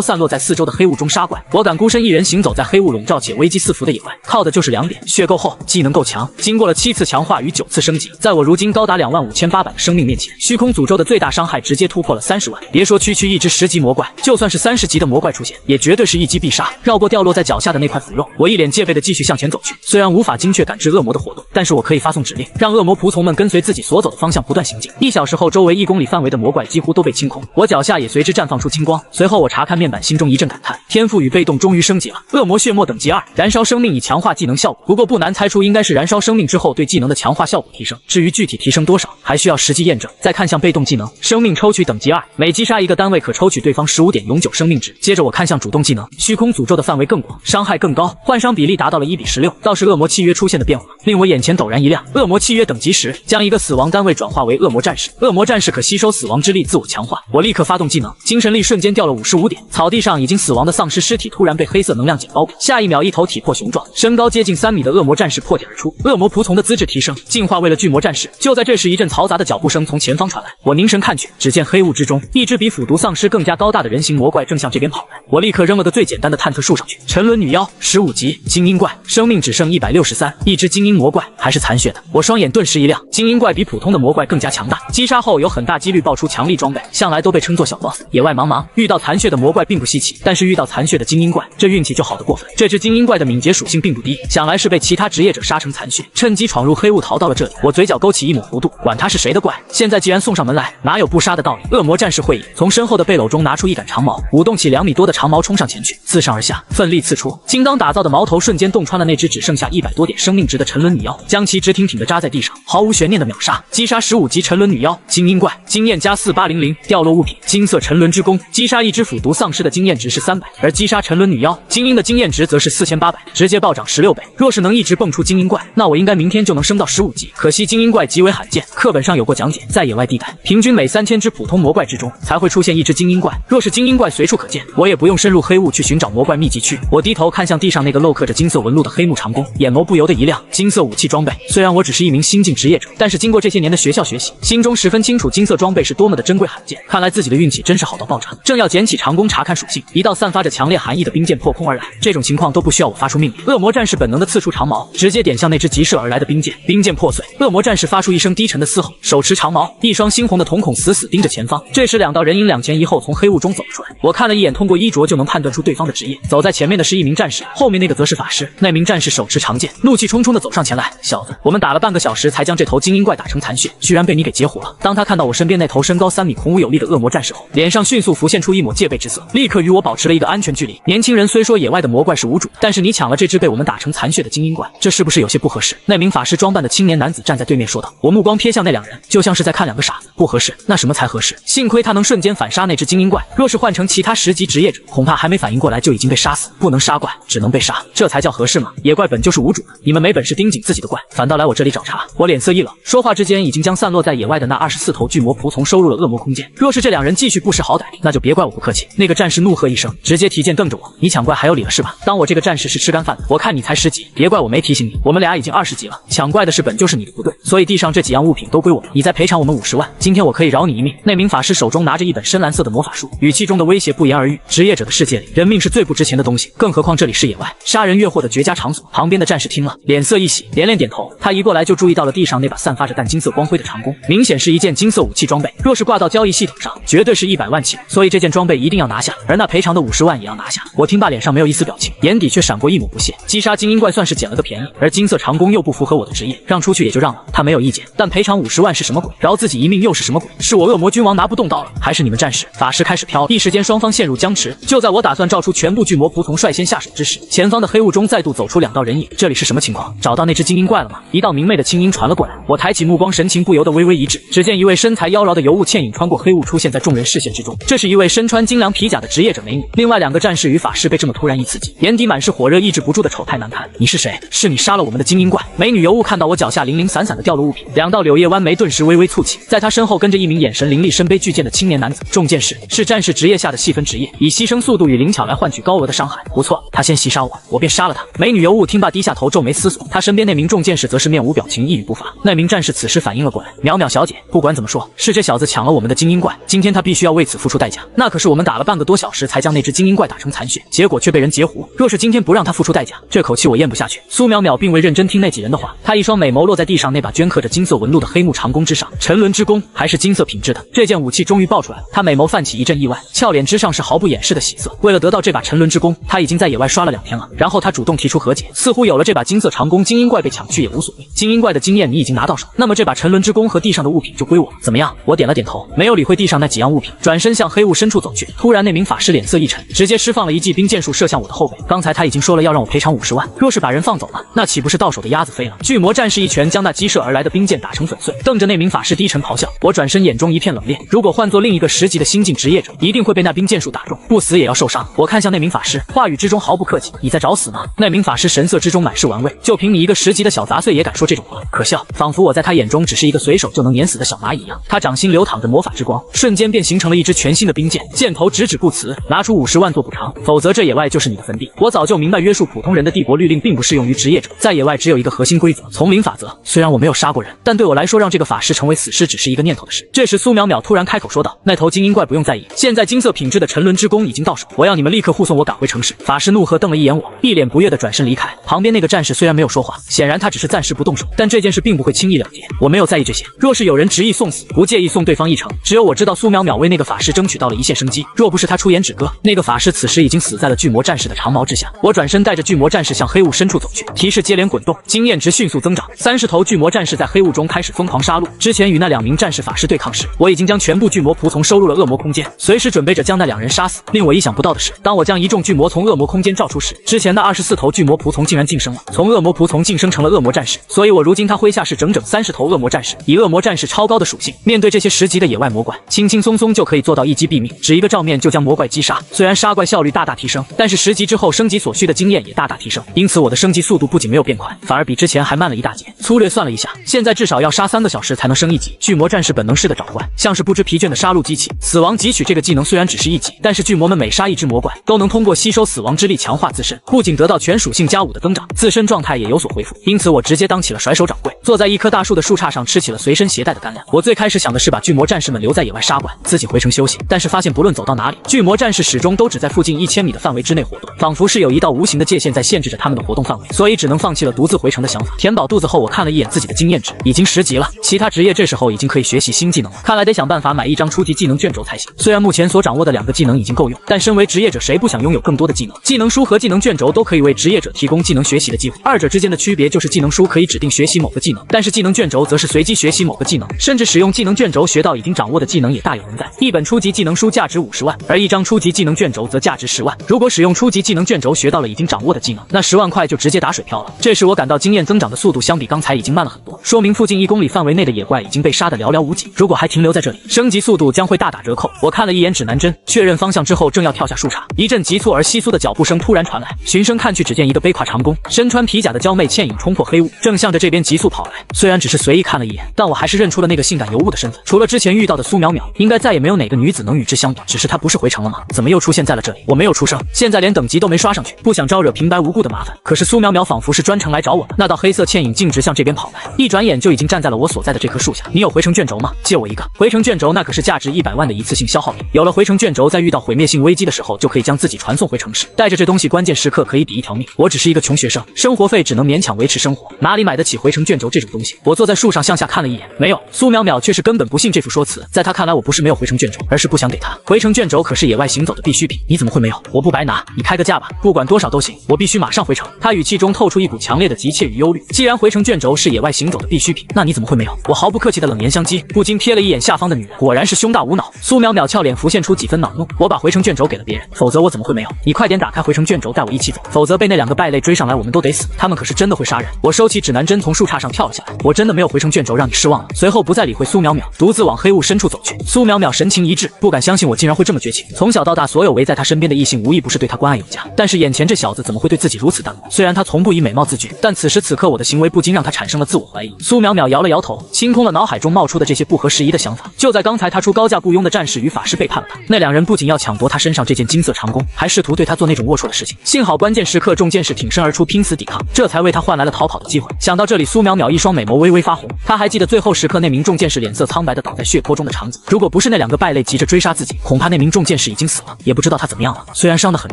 散落在四周的黑雾中杀怪。我敢孤身一人行走在黑雾笼罩且危机四伏的野外，靠的就是两点：血够厚，技能够强。经过了七次强化与九次升级，在我如今高达两万五千八百的生命面前，虚空诅咒的最大伤害直接突破了三十万。别说区区一只十级魔怪，就算是三十级的魔怪出现，也绝对是一击必杀。绕过掉落在脚下的那块。块腐肉，我一脸戒备的继续向前走去。虽然无法精确感知恶魔的活动，但是我可以发送指令，让恶魔仆从们跟随自己所走的方向不断行进。一小时后，周围一公里范围的魔怪几乎都被清空，我脚下也随之绽放出青光。随后我查看面板，心中一阵感叹：天赋与被动终于升级了。恶魔血墨等级二，燃烧生命以强化技能效果。不过不难猜出，应该是燃烧生命之后对技能的强化效果提升。至于具体提升多少，还需要实际验证。再看向被动技能，生命抽取等级二，每击杀一个单位可抽取对方十五点永久生命值。接着我看向主动技能，虚空诅咒的范围更广，伤害更。更高换伤比例达到了一比十六，倒是恶魔契约出现的变化令我眼前陡然一亮。恶魔契约等级时，将一个死亡单位转化为恶魔战士，恶魔战士可吸收死亡之力自我强化。我立刻发动技能，精神力瞬间掉了五十五点。草地上已经死亡的丧尸尸体突然被黑色能量茧包裹，下一秒，一头体魄雄壮、身高接近三米的恶魔战士破茧而出。恶魔仆从的资质提升，进化为了巨魔战士。就在这时，一阵嘈杂的脚步声从前方传来，我凝神看去，只见黑雾之中，一只比腐毒丧尸更加高大的人形魔怪正向这边跑来。我立刻扔了个最简单的探测术上去，沉沦女妖。十五级精英怪，生命只剩一百六十三，一只精英魔怪还是残血的。我双眼顿时一亮，精英怪比普通的魔怪更加强大，击杀后有很大几率爆出强力装备，向来都被称作小 boss。野外茫茫，遇到残血的魔怪并不稀奇，但是遇到残血的精英怪，这运气就好的过分。这只精英怪的敏捷属性并不低，想来是被其他职业者杀成残血，趁机闯入黑雾逃到了这里。我嘴角勾起一抹弧度，管他是谁的怪，现在既然送上门来，哪有不杀的道理？恶魔战士会议，从身后的背篓中拿出一杆长矛，舞动起两米多的长矛冲上前去，自上而下奋力刺出。金刚打造的矛头瞬间洞穿了那只只剩下一百多点生命值的沉沦女妖，将其直挺挺的扎在地上，毫无悬念的秒杀。击杀十五级沉沦女妖精英怪，经验加四八零零，掉落物品金色沉沦之弓。击杀一只腐毒丧尸的经验值是三百，而击杀沉沦女妖精英的经验值则是四千八百，直接暴涨十六倍。若是能一直蹦出精英怪，那我应该明天就能升到十五级。可惜精英怪极为罕见，课本上有过讲解，在野外地带平均每三千只普通魔怪之中才会出现一只精英怪。若是精英怪随处可见，我也不用深入黑雾去寻找魔怪密集区。我低头看。看向地上那个镂刻着金色纹路的黑木长弓，眼眸不由得一亮。金色武器装备，虽然我只是一名新晋职业者，但是经过这些年的学校学习，心中十分清楚金色装备是多么的珍贵罕见。看来自己的运气真是好到爆炸。正要捡起长弓查看属性，一道散发着强烈寒意的冰剑破空而来。这种情况都不需要我发出命令，恶魔战士本能的刺出长矛，直接点向那只急射而来的冰剑。冰剑破碎，恶魔战士发出一声低沉的嘶吼，手持长矛，一双猩红的瞳孔死死盯着前方。这时，两道人影两前一后从黑雾中走了出来。我看了一眼，通过衣着就能判断出对方的职业。走在前面的是一名战士。后面那个则是法师，那名战士手持长剑，怒气冲冲地走上前来。小子，我们打了半个小时才将这头精英怪打成残血，居然被你给截胡了。当他看到我身边那头身高三米、恐武有力的恶魔战士后，脸上迅速浮现出一抹戒备之色，立刻与我保持了一个安全距离。年轻人虽说野外的魔怪是无主，但是你抢了这只被我们打成残血的精英怪，这是不是有些不合适？那名法师装扮的青年男子站在对面说道。我目光瞥向那两人，就像是在看两个傻子。不合适，那什么才合适？幸亏他能瞬间反杀那只精英怪，若是换成其他十级职业者，恐怕还没反应过来就已经被杀死。不能杀怪。只能被杀，这才叫合适吗？野怪本就是无主的，你们没本事盯紧自己的怪，反倒来我这里找茬。我脸色一冷，说话之间已经将散落在野外的那二十四头巨魔仆从收入了恶魔空间。若是这两人继续不识好歹，那就别怪我不客气。那个战士怒喝一声，直接提剑瞪着我：“你抢怪还有理了是吧？当我这个战士是吃干饭的？我看你才十级，别怪我没提醒你，我们俩已经二十级了。抢怪的事本就是你的不对，所以地上这几样物品都归我们，你再赔偿我们五十万，今天我可以饶你一命。”那名法师手中拿着一本深蓝色的魔法书，语气中的威胁不言而喻。职业者的世界里，人命是最不值钱的东西，更何况这里。是野外杀人越货的绝佳场所。旁边的战士听了，脸色一喜，连连点头。他一过来就注意到了地上那把散发着淡金色光辉的长弓，明显是一件金色武器装备。若是挂到交易系统上，绝对是一百万起。所以这件装备一定要拿下，而那赔偿的五十万也要拿下。我听罢，脸上没有一丝表情，眼底却闪过一抹不屑。击杀精英怪算是捡了个便宜，而金色长弓又不符合我的职业，让出去也就让了。他没有意见，但赔偿五十万是什么鬼？饶自己一命又是什么鬼？是我恶魔君王拿不动刀了，还是你们战士法师开始飘了？一时间双方陷入僵持。就在我打算召出全部巨魔仆从率先下手之。前方的黑雾中再度走出两道人影，这里是什么情况？找到那只精英怪了吗？一道明媚的轻音传了过来，我抬起目光，神情不由得微微一滞。只见一位身材妖娆的尤物倩影穿过黑雾，出现在众人视线之中。这是一位身穿精良皮甲的职业者美女。另外两个战士与法师被这么突然一刺激，眼底满是火热，抑制不住的丑态难看。你是谁？是你杀了我们的精英怪？美女尤物看到我脚下零零散散的掉落物品，两道柳叶弯眉顿时微微蹙起。在她身后跟着一名眼神凌厉、身背巨剑的青年男子。重剑士是战士职业下的细分职业，以牺牲速度与灵巧来换取高额的伤害。不错，他先。袭杀我，我便杀了他。美女尤物听罢，低下头皱眉思索。她身边那名重剑士则是面无表情，一语不发。那名战士此时反应了过来：“淼淼小姐，不管怎么说，是这小子抢了我们的精英怪，今天他必须要为此付出代价。那可是我们打了半个多小时才将那只精英怪打成残血，结果却被人截胡。若是今天不让他付出代价，这口气我咽不下去。”苏淼淼并未认真听那几人的话，她一双美眸落在地上那把镌刻着金色纹路的黑木长弓之上，沉沦之弓还是金色品质的，这件武器终于爆出来了。她美眸泛起一阵意外，俏脸之上是毫不掩饰的喜色。为了得到这把沉沦之弓，她已经在野外刷。了两天了，然后他主动提出和解，似乎有了这把金色长弓，精英怪被抢去也无所谓。精英怪的经验你已经拿到手，那么这把沉沦之弓和地上的物品就归我。怎么样？我点了点头，没有理会地上那几样物品，转身向黑雾深处走去。突然，那名法师脸色一沉，直接释放了一记冰箭术射向我的后背。刚才他已经说了要让我赔偿五十万，若是把人放走了，那岂不是到手的鸭子飞了？巨魔战士一拳将那激射而来的冰箭打成粉碎，瞪着那名法师低沉咆哮。我转身，眼中一片冷冽。如果换做另一个十级的新晋职业者，一定会被那冰箭术打中，不死也要受伤。我看向那名法师，话语之中毫不。客气，你在找死吗？那名法师神色之中满是玩味，就凭你一个十级的小杂碎也敢说这种话，可笑，仿佛我在他眼中只是一个随手就能碾死的小蚂蚁一样。他掌心流淌着魔法之光，瞬间便形成了一支全新的冰箭，箭头直指不辞，拿出五十万做补偿，否则这野外就是你的坟地。我早就明白，约束普通人的帝国律令并不适用于职业者，在野外只有一个核心规则，丛林法则。虽然我没有杀过人，但对我来说，让这个法师成为死尸只是一个念头的事。这时，苏淼淼突然开口说道：“那头精英怪不用在意，现在金色品质的沉沦之弓已经到手，我要你们立刻护送我赶回城市。”法师怒喝。瞪了一眼我，一脸不悦的转身离开。旁边那个战士虽然没有说话，显然他只是暂时不动手，但这件事并不会轻易了结。我没有在意这些，若是有人执意送死，不介意送对方一程。只有我知道，苏淼淼为那个法师争取到了一线生机。若不是他出言止戈，那个法师此时已经死在了巨魔战士的长矛之下。我转身带着巨魔战士向黑雾深处走去，提示接连滚动，经验值迅速增长。三十头巨魔战士在黑雾中开始疯狂杀戮。之前与那两名战士法师对抗时，我已经将全部巨魔仆从收入了恶魔空间，随时准备着将那两人杀死。令我意想不到的是，当我将一众巨魔从恶魔空间召。出时之前的二十四头巨魔仆从竟然晋升了，从恶魔仆从晋升成了恶魔战士，所以我如今他麾下是整整三十头恶魔战士。以恶魔战士超高的属性，面对这些十级的野外魔怪，轻轻松松就可以做到一击毙命，只一个照面就将魔怪击杀。虽然杀怪效率大大提升，但是十级之后升级所需的经验也大大提升，因此我的升级速度不仅没有变快，反而比之前还慢了一大截。粗略算了一下，现在至少要杀三个小时才能升一级。巨魔战士本能式的找怪，像是不知疲倦的杀戮机器。死亡汲取这个技能虽然只是一级，但是巨魔们每杀一只魔怪，都能通过吸收死亡之力强。强化自身，不仅得到全属性加五的增长，自身状态也有所恢复。因此，我直接当起了甩手掌柜，坐在一棵大树的树杈上吃起了随身携带的干粮。我最开始想的是把巨魔战士们留在野外杀怪，自己回城休息。但是发现，不论走到哪里，巨魔战士始终都只在附近一千米的范围之内活动，仿佛是有一道无形的界限在限制着他们的活动范围。所以只能放弃了独自回城的想法。填饱肚子后，我看了一眼自己的经验值，已经十级了。其他职业这时候已经可以学习新技能了。看来得想办法买一张初级技能卷轴才行。虽然目前所掌握的两个技能已经够用，但身为职业者，谁不想拥有更多的技能？技能书。和技能卷轴都可以为职业者提供技能学习的机会，二者之间的区别就是技能书可以指定学习某个技能，但是技能卷轴则是随机学习某个技能，甚至使用技能卷轴学到已经掌握的技能也大有人在。一本初级技能书价值五十万，而一张初级技能卷轴则价值十万。如果使用初级技能卷轴学到了已经掌握的技能，那十万块就直接打水漂了。这时我感到经验增长的速度相比刚才已经慢了很多，说明附近一公里范围内的野怪已经被杀得寥寥无几。如果还停留在这里，升级速度将会大打折扣。我看了一眼指南针，确认方向之后，正要跳下树杈，一阵急促而稀疏的脚步声突。突然传来，循声看去，只见一个背挎长弓、身穿皮甲的娇媚倩影冲破黑雾，正向着这边急速跑来。虽然只是随意看了一眼，但我还是认出了那个性感尤物的身份。除了之前遇到的苏淼淼，应该再也没有哪个女子能与之相比。只是她不是回城了吗？怎么又出现在了这里？我没有出声，现在连等级都没刷上去，不想招惹平白无故的麻烦。可是苏淼淼仿佛是专程来找我，的，那道黑色倩影径直向这边跑来，一转眼就已经站在了我所在的这棵树下。你有回城卷轴吗？借我一个回城卷轴，那可是价值一百万的一次性消耗品。有了回城卷轴，在遇到毁灭性危机的时候，就可以将自己传送回城市。带着这东西。关键时刻可以抵一条命。我只是一个穷学生，生活费只能勉强维持生活，哪里买得起回城卷轴这种东西？我坐在树上向下看了一眼，没有。苏淼淼却是根本不信这副说辞，在他看来，我不是没有回城卷轴，而是不想给他。回城卷轴可是野外行走的必需品，你怎么会没有？我不白拿，你开个价吧，不管多少都行，我必须马上回城。他语气中透出一股强烈的急切与忧虑。既然回城卷轴是野外行走的必需品，那你怎么会没有？我毫不客气的冷言相讥，不禁瞥了一眼下方的女人，果然是胸大无脑。苏淼淼俏脸浮现出几分恼怒，我把回城卷轴给了别人，否则我怎么会没有？你快点打开回城卷。卷轴带我一起走，否则被那两个败类追上来，我们都得死。他们可是真的会杀人。我收起指南针，从树杈上跳了下来。我真的没有回成卷轴，让你失望了。随后不再理会苏淼淼，独自往黑雾深处走去。苏淼淼神情一滞，不敢相信我竟然会这么绝情。从小到大，所有围在他身边的异性无一不是对他关爱有加，但是眼前这小子怎么会对自己如此淡漠？虽然他从不以美貌自居，但此时此刻我的行为不禁让他产生了自我怀疑。苏淼淼摇了摇头，清空了脑海中冒出的这些不合时宜的想法。就在刚才，他出高价雇佣的战士与法师背叛了他。那两人不仅要抢夺他身上这件金色长弓，还试图对他做那种龌龊的。事情幸好关键时刻众剑士挺身而出拼死抵抗，这才为他换来了逃跑的机会。想到这里，苏淼淼一双美眸微微发红，他还记得最后时刻那名众剑士脸色苍白的倒在血泊中的场景。如果不是那两个败类急着追杀自己，恐怕那名众剑士已经死了，也不知道他怎么样了。虽然伤得很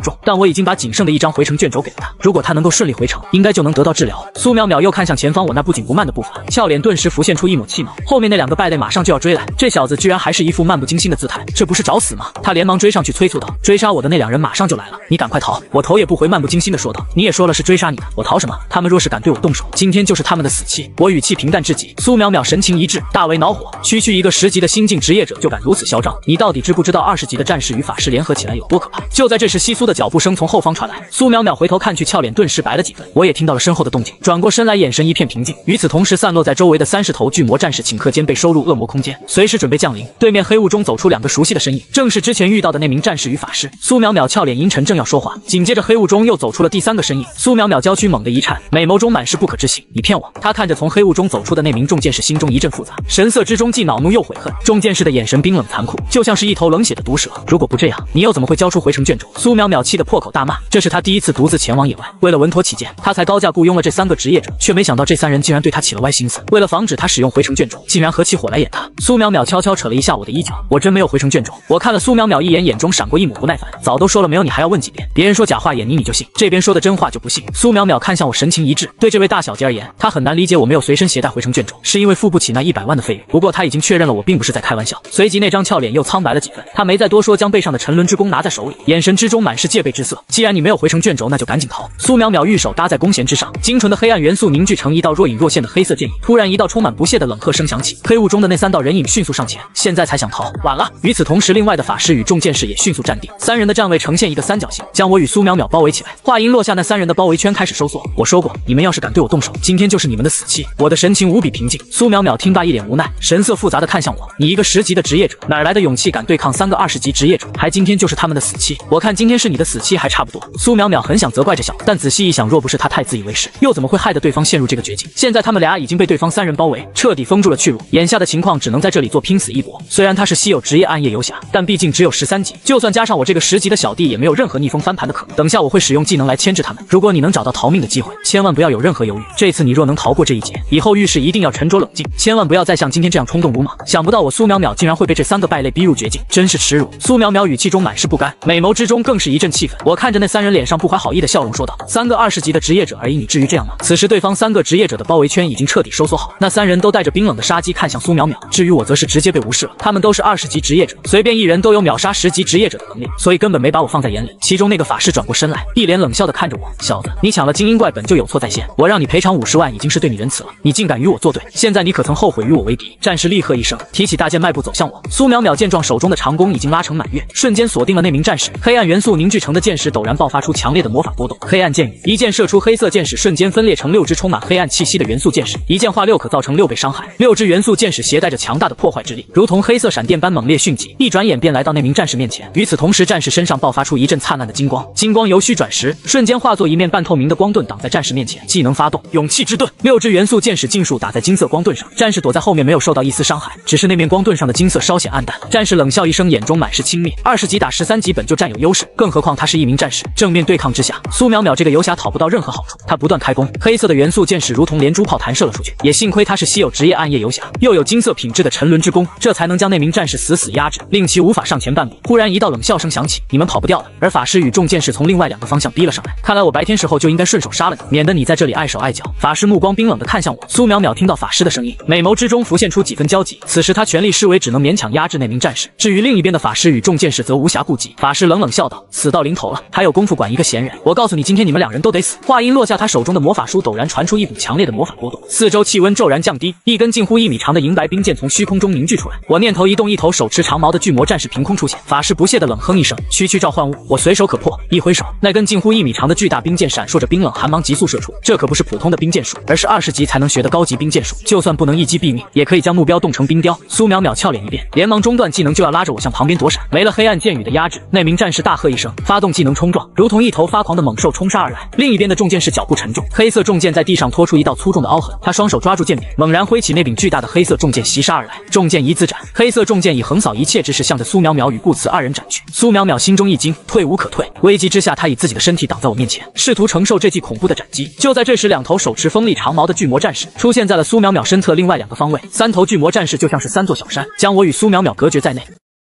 重，但我已经把仅剩的一张回城卷轴给了他。如果他能够顺利回城，应该就能得到治疗。苏淼淼又看向前方，我那不紧不慢的步伐，俏脸顿时浮现出一抹气恼。后面那两个败类马上就要追来，这小子居然还是一副漫不经心的姿态，这不是找死吗？他连忙追上去催促道：“追杀我的那两人马上就来了，你赶快逃！”我头也不回，漫不经心地说道：“你也说了是追杀你的，我逃什么？他们若是敢对我动手，今天就是他们的死期。”我语气平淡至极。苏淼淼神情一滞，大为恼火。区区一个十级的新晋职业者就敢如此嚣张，你到底知不知道二十级的战士与法师联合起来有多可怕？就在这时，稀疏的脚步声从后方传来。苏淼淼回头看去，俏脸顿时白了几分。我也听到了身后的动静，转过身来，眼神一片平静。与此同时，散落在周围的三十头巨魔战士顷刻间被收入恶魔空间，随时准备降临。对面黑雾中走出两个熟悉的身影，正是之前遇到的那名战士与法师。苏淼淼俏脸阴沉，正要说话，今。紧接着，黑雾中又走出了第三个身影。苏淼淼娇躯猛地一颤，美眸中满是不可置信：“你骗我！”她看着从黑雾中走出的那名重剑士，心中一阵复杂，神色之中既恼怒又悔恨。重剑士的眼神冰冷残酷，就像是一头冷血的毒蛇。如果不这样，你又怎么会交出回城卷轴？苏淼淼气得破口大骂：“这是她第一次独自前往野外，为了稳妥起见，她才高价雇佣了这三个职业者，却没想到这三人竟然对她起了歪心思。为了防止她使用回城卷轴，竟然合起伙来演她。”苏淼淼悄悄扯了一下我的衣角：“我真没有回城卷轴。”我看了苏淼淼一眼，眼中闪过一抹不耐烦：“早都说了没有，你还要问几遍？别人说。”假话演你你就信，这边说的真话就不信。苏淼淼看向我，神情一致。对这位大小姐而言，她很难理解我没有随身携带回城卷轴，是因为付不起那一百万的费用。不过她已经确认了我并不是在开玩笑。随即那张俏脸又苍白了几分，她没再多说，将背上的沉沦之弓拿在手里，眼神之中满是戒备之色。既然你没有回城卷轴，那就赶紧逃。苏淼淼玉手搭在弓弦之上，精纯的黑暗元素凝聚成一道若隐若现的黑色剑影。突然一道充满不屑的冷喝声响起，黑雾中的那三道人影迅速上前。现在才想逃，晚了。与此同时，另外的法师与众剑士也迅速站定，三人的站位呈现一个三角形，将我与苏。苏淼淼包围起来，话音落下，那三人的包围圈开始收缩。我说过，你们要是敢对我动手，今天就是你们的死期。我的神情无比平静。苏淼淼听罢，一脸无奈，神色复杂的看向我：“你一个十级的职业者，哪来的勇气敢对抗三个二十级职业者？还今天就是他们的死期？我看今天是你的死期还差不多。”苏淼淼很想责怪这小子，但仔细一想，若不是他太自以为是，又怎么会害得对方陷入这个绝境？现在他们俩已经被对方三人包围，彻底封住了去路。眼下的情况只能在这里做拼死一搏。虽然他是稀有职业暗夜游侠，但毕竟只有十三级，就算加上我这个十级的小弟，也没有任何逆风翻盘的可能。等下我会使用技能来牵制他们。如果你能找到逃命的机会，千万不要有任何犹豫。这次你若能逃过这一劫，以后遇事一定要沉着冷静，千万不要再像今天这样冲动鲁莽。想不到我苏淼淼竟然会被这三个败类逼入绝境，真是耻辱！苏淼淼语气中满是不甘，美眸之中更是一阵气愤。我看着那三人脸上不怀好意的笑容，说道：“三个二十级的职业者而已，你至于这样吗？”此时，对方三个职业者的包围圈已经彻底收缩好，那三人都带着冰冷的杀机看向苏淼淼。至于我，则是直接被无视了。他们都是二十级职业者，随便一人都有秒杀十级职业者的能力，所以根本没把我放在眼里。其中那个法师转。转过身来，一脸冷笑的看着我，小子，你抢了精英怪本就有错在先，我让你赔偿五十万已经是对你仁慈了，你竟敢与我作对，现在你可曾后悔与我为敌？战士厉喝一声，提起大剑，迈步走向我。苏淼淼见状，手中的长弓已经拉成满月，瞬间锁定了那名战士。黑暗元素凝聚成的箭矢陡然爆发出强烈的魔法波动，黑暗箭雨一箭射出，黑色箭矢瞬间分裂成六只充满黑暗气息的元素箭矢，一箭化六可造成六倍伤害。六只元素箭矢携带着强大的破坏之力，如同黑色闪电般猛烈迅疾，一转眼便来到那名战士面前。与此同时，战士身上爆发出一阵灿烂的金光，金。光由虚转实，瞬间化作一面半透明的光盾挡在战士面前。技能发动，勇气之盾。六支元素箭矢尽数打在金色光盾上，战士躲在后面没有受到一丝伤害，只是那面光盾上的金色稍显暗淡。战士冷笑一声，眼中满是轻蔑。二十级打十三级本就占有优势，更何况他是一名战士，正面对抗之下，苏淼淼这个游侠讨不到任何好处。他不断开弓，黑色的元素箭矢如同连珠炮弹射了出去。也幸亏他是稀有职业暗夜游侠，又有金色品质的沉沦之弓，这才能将那名战士死死压制，令其无法上前半步。忽然一道冷笑声响起：“你们跑不掉的。”而法师与众剑士从。从另外两个方向逼了上来，看来我白天时候就应该顺手杀了你，免得你在这里碍手碍脚。法师目光冰冷的看向我，苏淼淼听到法师的声音，美眸之中浮现出几分焦急。此时她全力施为，只能勉强压制那名战士。至于另一边的法师与众剑士，则无暇顾及。法师冷冷笑道：“死到临头了，还有功夫管一个闲人？我告诉你，今天你们两人都得死。”话音落下，他手中的魔法书陡然传出一股强烈的魔法波动，四周气温骤然降低，一根近乎一米长的银白冰剑从虚空中凝聚出来。我念头一动，一头手持长矛的巨魔战士凭空出现。法师不屑的冷哼一声：“区区召唤物，我随手可破。”一挥手，那根近乎一米长的巨大冰剑闪烁着冰冷寒芒，急速射出。这可不是普通的冰剑术，而是二十级才能学的高级冰剑术。就算不能一击毙命，也可以将目标冻成冰雕。苏淼淼俏脸一变，连忙中断技能，就要拉着我向旁边躲闪。没了黑暗剑雨的压制，那名战士大喝一声，发动技能冲撞，如同一头发狂的猛兽冲杀而来。另一边的重剑士脚步沉重，黑色重剑在地上拖出一道粗重的凹痕。他双手抓住剑柄，猛然挥起那柄巨大的黑色重剑袭杀而来。重剑一字斩，黑色重剑以横扫一切之势，向着苏淼淼与顾辞二人斩去。苏淼淼心中一惊，退无可退，危机。之下，他以自己的身体挡在我面前，试图承受这记恐怖的斩击。就在这时，两头手持锋利长矛的巨魔战士出现在了苏淼淼身侧另外两个方位。三头巨魔战士就像是三座小山，将我与苏淼淼隔绝在内。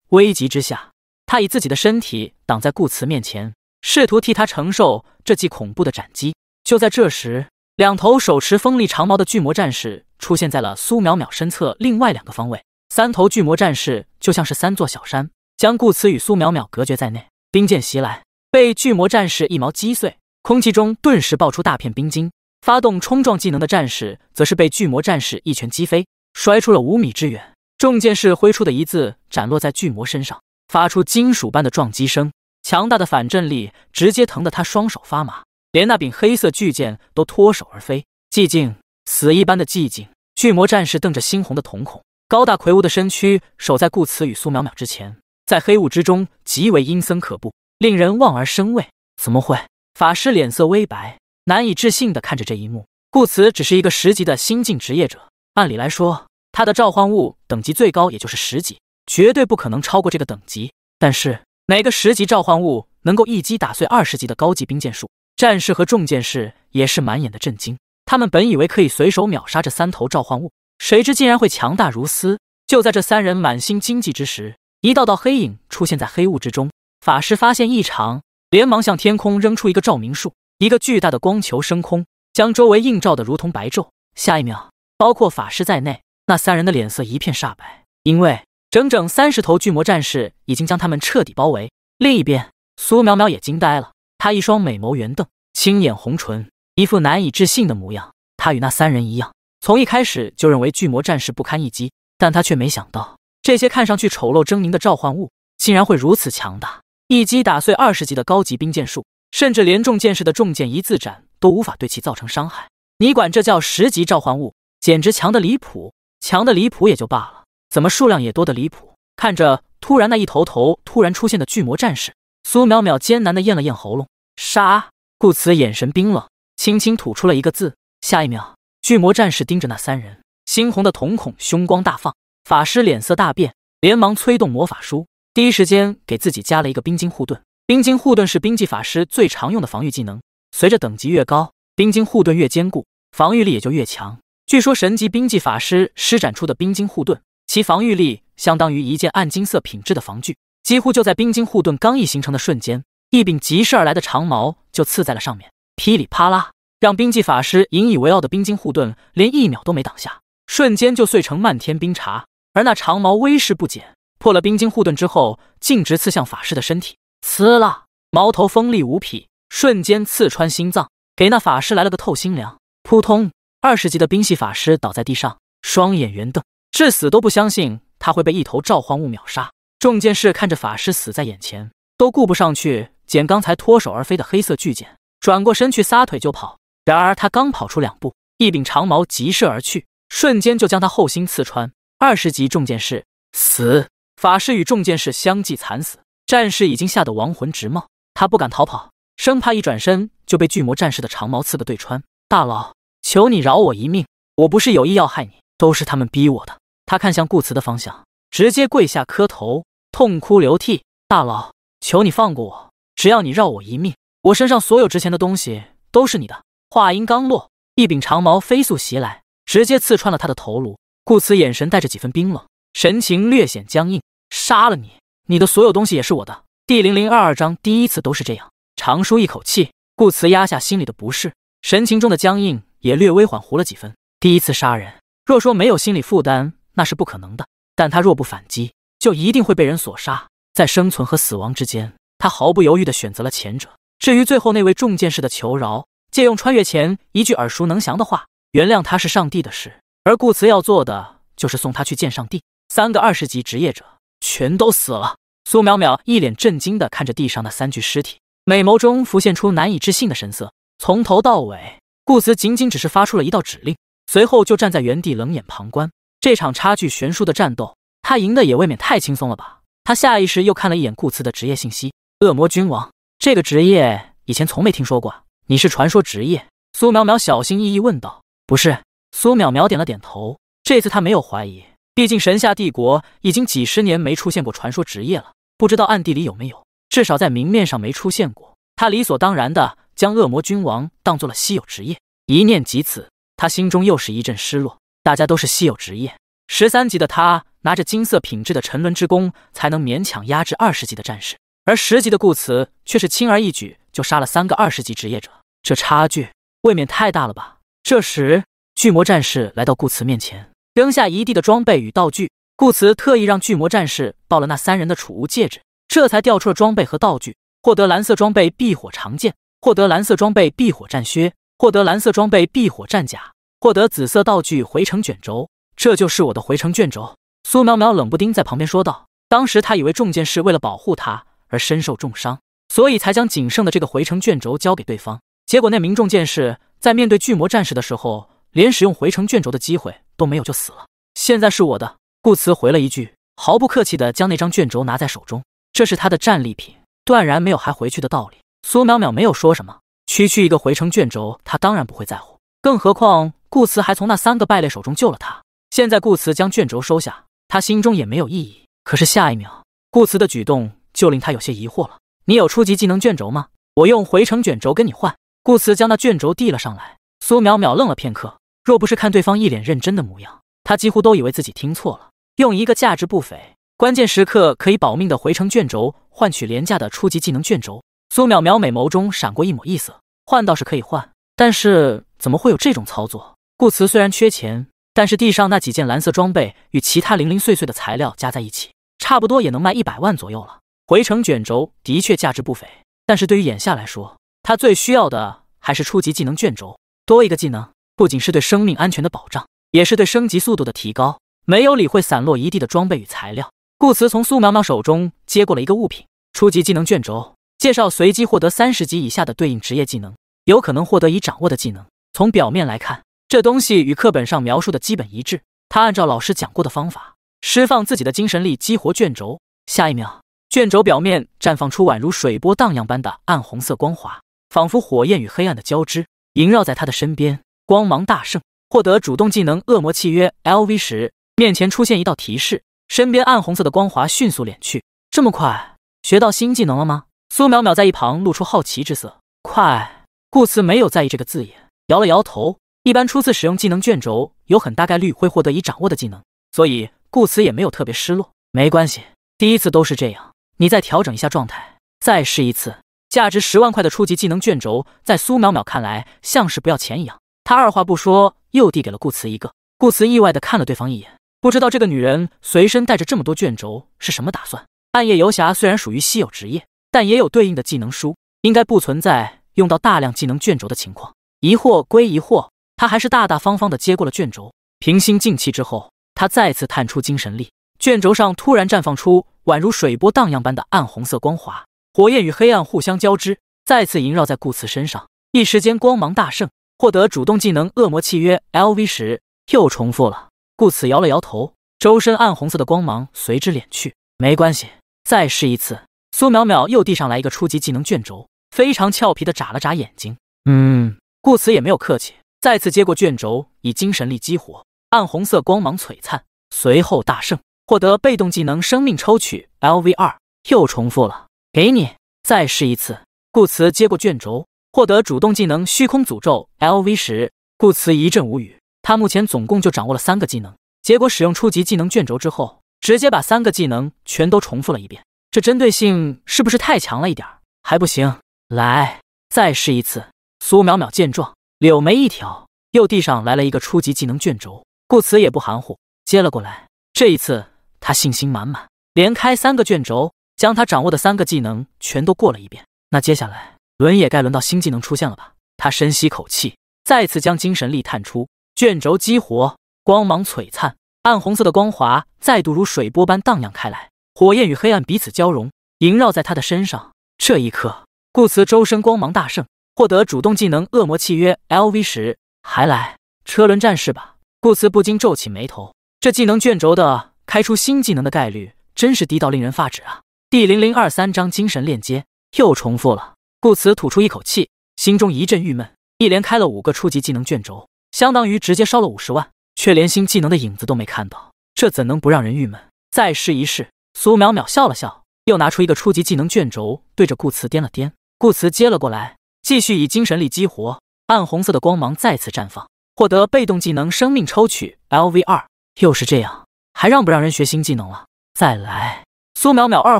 危急之下，他以自己的身体挡在顾辞面前，试图替他承受这记恐怖的斩击。就在这时，两头手持锋利长矛的巨魔战士出现在了苏淼淼身侧另外两个方位。三头巨魔战士就像是三座小山，将顾辞与苏淼淼隔绝在内。冰剑袭来。被巨魔战士一矛击碎，空气中顿时爆出大片冰晶。发动冲撞技能的战士，则是被巨魔战士一拳击飞，摔出了五米之远。重剑士挥出的一字斩落在巨魔身上，发出金属般的撞击声，强大的反震力直接疼得他双手发麻，连那柄黑色巨剑都脱手而飞。寂静，死一般的寂静。巨魔战士瞪着猩红的瞳孔，高大魁梧的身躯守在顾辞与苏淼淼之前，在黑雾之中极为阴森可怖。令人望而生畏，怎么会？法师脸色微白，难以置信的看着这一幕。顾辞只是一个十级的新晋职业者，按理来说，他的召唤物等级最高也就是十级，绝对不可能超过这个等级。但是，哪个十级召唤物能够一击打碎二十级的高级冰剑术？战士和重剑士也是满眼的震惊。他们本以为可以随手秒杀这三头召唤物，谁知竟然会强大如斯。就在这三人满心惊悸之时，一道道黑影出现在黑雾之中。法师发现异常，连忙向天空扔出一个照明术，一个巨大的光球升空，将周围映照的如同白昼。下一秒，包括法师在内，那三人的脸色一片煞白，因为整整三十头巨魔战士已经将他们彻底包围。另一边，苏淼淼也惊呆了，她一双美眸圆瞪，青眼红唇，一副难以置信的模样。她与那三人一样，从一开始就认为巨魔战士不堪一击，但她却没想到，这些看上去丑陋狰狞的召唤物，竟然会如此强大。一击打碎二十级的高级冰剑术，甚至连重剑士的重剑一字斩都无法对其造成伤害。你管这叫十级召唤物？简直强的离谱！强的离谱也就罢了，怎么数量也多的离谱？看着突然那一头头突然出现的巨魔战士，苏淼淼艰难的咽了咽喉咙，杀！顾辞眼神冰冷，轻轻吐出了一个字。下一秒，巨魔战士盯着那三人，猩红的瞳孔凶光大放。法师脸色大变，连忙催动魔法书。第一时间给自己加了一个冰晶护盾。冰晶护盾是冰技法师最常用的防御技能，随着等级越高，冰晶护盾越坚固，防御力也就越强。据说神级冰技法师施展出的冰晶护盾，其防御力相当于一件暗金色品质的防具，几乎就在冰晶护盾刚一形成的瞬间，一柄疾射而来的长矛就刺在了上面，噼里啪啦，让冰技法师引以为傲的冰晶护盾连一秒都没挡下，瞬间就碎成漫天冰碴，而那长矛威势不减。破了冰晶护盾之后，径直刺向法师的身体，刺了。矛头锋利无比，瞬间刺穿心脏，给那法师来了个透心凉。扑通，二十级的冰系法师倒在地上，双眼圆瞪，至死都不相信他会被一头召唤物秒杀。众剑士看着法师死在眼前，都顾不上去捡刚才脱手而飞的黑色巨剑，转过身去撒腿就跑。然而他刚跑出两步，一柄长矛疾射而去，瞬间就将他后心刺穿。二十级重剑士死。法师与众剑士相继惨死，战士已经吓得亡魂直冒，他不敢逃跑，生怕一转身就被巨魔战士的长矛刺得对穿。大佬，求你饶我一命！我不是有意要害你，都是他们逼我的。他看向顾辞的方向，直接跪下磕头，痛哭流涕。大佬，求你放过我！只要你饶我一命，我身上所有值钱的东西都是你的。话音刚落，一柄长矛飞速袭来，直接刺穿了他的头颅。顾辞眼神带着几分冰冷。神情略显僵硬，杀了你，你的所有东西也是我的。第零零二二章第一次都是这样。长舒一口气，顾辞压下心里的不适，神情中的僵硬也略微缓和了几分。第一次杀人，若说没有心理负担，那是不可能的。但他若不反击，就一定会被人所杀。在生存和死亡之间，他毫不犹豫地选择了前者。至于最后那位重剑士的求饶，借用穿越前一句耳熟能详的话：“原谅他是上帝的事，而顾辞要做的就是送他去见上帝。”三个二十级职业者全都死了。苏淼淼一脸震惊的看着地上那三具尸体，美眸中浮现出难以置信的神色。从头到尾，顾辞仅仅只是发出了一道指令，随后就站在原地冷眼旁观这场差距悬殊的战斗。他赢的也未免太轻松了吧？他下意识又看了一眼顾辞的职业信息，恶魔君王这个职业以前从没听说过。你是传说职业？苏淼淼小心翼翼问道。不是。苏淼淼点了点头。这次他没有怀疑。毕竟神下帝国已经几十年没出现过传说职业了，不知道暗地里有没有，至少在明面上没出现过。他理所当然的将恶魔君王当做了稀有职业，一念及此，他心中又是一阵失落。大家都是稀有职业，十三级的他拿着金色品质的沉沦之弓，才能勉强压制二十级的战士，而十级的顾辞却是轻而易举就杀了三个二十级职业者，这差距未免太大了吧？这时，巨魔战士来到顾辞面前。扔下一地的装备与道具，顾辞特意让巨魔战士爆了那三人的储物戒指，这才调出了装备和道具。获得蓝色装备避火长剑，获得蓝色装备避火战靴，获得蓝色装备避火战甲，获得紫色道具回城卷轴。这就是我的回城卷轴。苏淼淼冷不丁在旁边说道：“当时他以为重剑士为了保护他而身受重伤，所以才将仅剩的这个回城卷轴交给对方。结果那名重剑士在面对巨魔战士的时候，连使用回城卷轴的机会。”都没有就死了，现在是我的。顾辞回了一句，毫不客气的将那张卷轴拿在手中，这是他的战利品，断然没有还回去的道理。苏淼淼没有说什么，区区一个回城卷轴，他当然不会在乎，更何况顾辞还从那三个败类手中救了他。现在顾辞将卷轴收下，他心中也没有异议。可是下一秒，顾辞的举动就令他有些疑惑了。你有初级技能卷轴吗？我用回城卷轴跟你换。顾辞将那卷轴递了上来，苏淼淼愣了片刻。若不是看对方一脸认真的模样，他几乎都以为自己听错了。用一个价值不菲、关键时刻可以保命的回城卷轴，换取廉价的初级技能卷轴，苏淼淼美眸中闪过一抹异色。换倒是可以换，但是怎么会有这种操作？顾辞虽然缺钱，但是地上那几件蓝色装备与其他零零碎碎的材料加在一起，差不多也能卖一百万左右了。回城卷轴的确价值不菲，但是对于眼下来说，他最需要的还是初级技能卷轴，多一个技能。不仅是对生命安全的保障，也是对升级速度的提高。没有理会散落一地的装备与材料，顾辞从苏苗苗手中接过了一个物品——初级技能卷轴。介绍：随机获得三十级以下的对应职业技能，有可能获得已掌握的技能。从表面来看，这东西与课本上描述的基本一致。他按照老师讲过的方法，释放自己的精神力，激活卷轴。下一秒，卷轴表面绽放出宛如水波荡漾般的暗红色光华，仿佛火焰与黑暗的交织，萦绕在他的身边。光芒大盛，获得主动技能恶魔契约 LV 时，面前出现一道提示，身边暗红色的光华迅速敛去。这么快学到新技能了吗？苏淼淼在一旁露出好奇之色。快，顾辞没有在意这个字眼，摇了摇头。一般初次使用技能卷轴，有很大概率会获得已掌握的技能，所以顾辞也没有特别失落。没关系，第一次都是这样。你再调整一下状态，再试一次。价值十万块的初级技能卷轴，在苏淼淼看来像是不要钱一样。他二话不说，又递给了顾辞一个。顾辞意外的看了对方一眼，不知道这个女人随身带着这么多卷轴是什么打算。暗夜游侠虽然属于稀有职业，但也有对应的技能书，应该不存在用到大量技能卷轴的情况。疑惑归疑惑，他还是大大方方的接过了卷轴。平心静气之后，他再次探出精神力，卷轴上突然绽放出宛如水波荡漾般的暗红色光华，火焰与黑暗互相交织，再次萦绕在顾辞身上，一时间光芒大盛。获得主动技能恶魔契约 LV 时，又重复了，故此摇了摇头，周身暗红色的光芒随之敛去。没关系，再试一次。苏淼淼又递上来一个初级技能卷轴，非常俏皮的眨了眨眼睛。嗯，顾辞也没有客气，再次接过卷轴，以精神力激活，暗红色光芒璀璨，随后大盛。获得被动技能生命抽取 LV 二，又重复了，给你，再试一次。顾辞接过卷轴。获得主动技能虚空诅咒 Lv 时，顾辞一阵无语。他目前总共就掌握了三个技能，结果使用初级技能卷轴之后，直接把三个技能全都重复了一遍。这针对性是不是太强了一点儿？还不行，来再试一次。苏淼淼见状，柳眉一挑，又递上来了一个初级技能卷轴。顾辞也不含糊，接了过来。这一次他信心满满，连开三个卷轴，将他掌握的三个技能全都过了一遍。那接下来。轮也该轮到新技能出现了吧？他深吸口气，再次将精神力探出卷轴，激活，光芒璀璨，暗红色的光华再度如水波般荡漾开来，火焰与黑暗彼此交融，萦绕在他的身上。这一刻，顾辞周身光芒大盛，获得主动技能“恶魔契约 ”Lv 时，还来车轮战士吧？顾辞不禁皱起眉头，这技能卷轴的开出新技能的概率真是低到令人发指啊！第零零二三章精神链接又重复了。顾辞吐出一口气，心中一阵郁闷，一连开了五个初级技能卷轴，相当于直接烧了五十万，却连新技能的影子都没看到，这怎能不让人郁闷？再试一试。苏淼淼笑了笑，又拿出一个初级技能卷轴，对着顾辞掂了掂。顾辞接了过来，继续以精神力激活，暗红色的光芒再次绽放，获得被动技能生命抽取 Lv 二。又是这样，还让不让人学新技能了？再来。苏淼淼二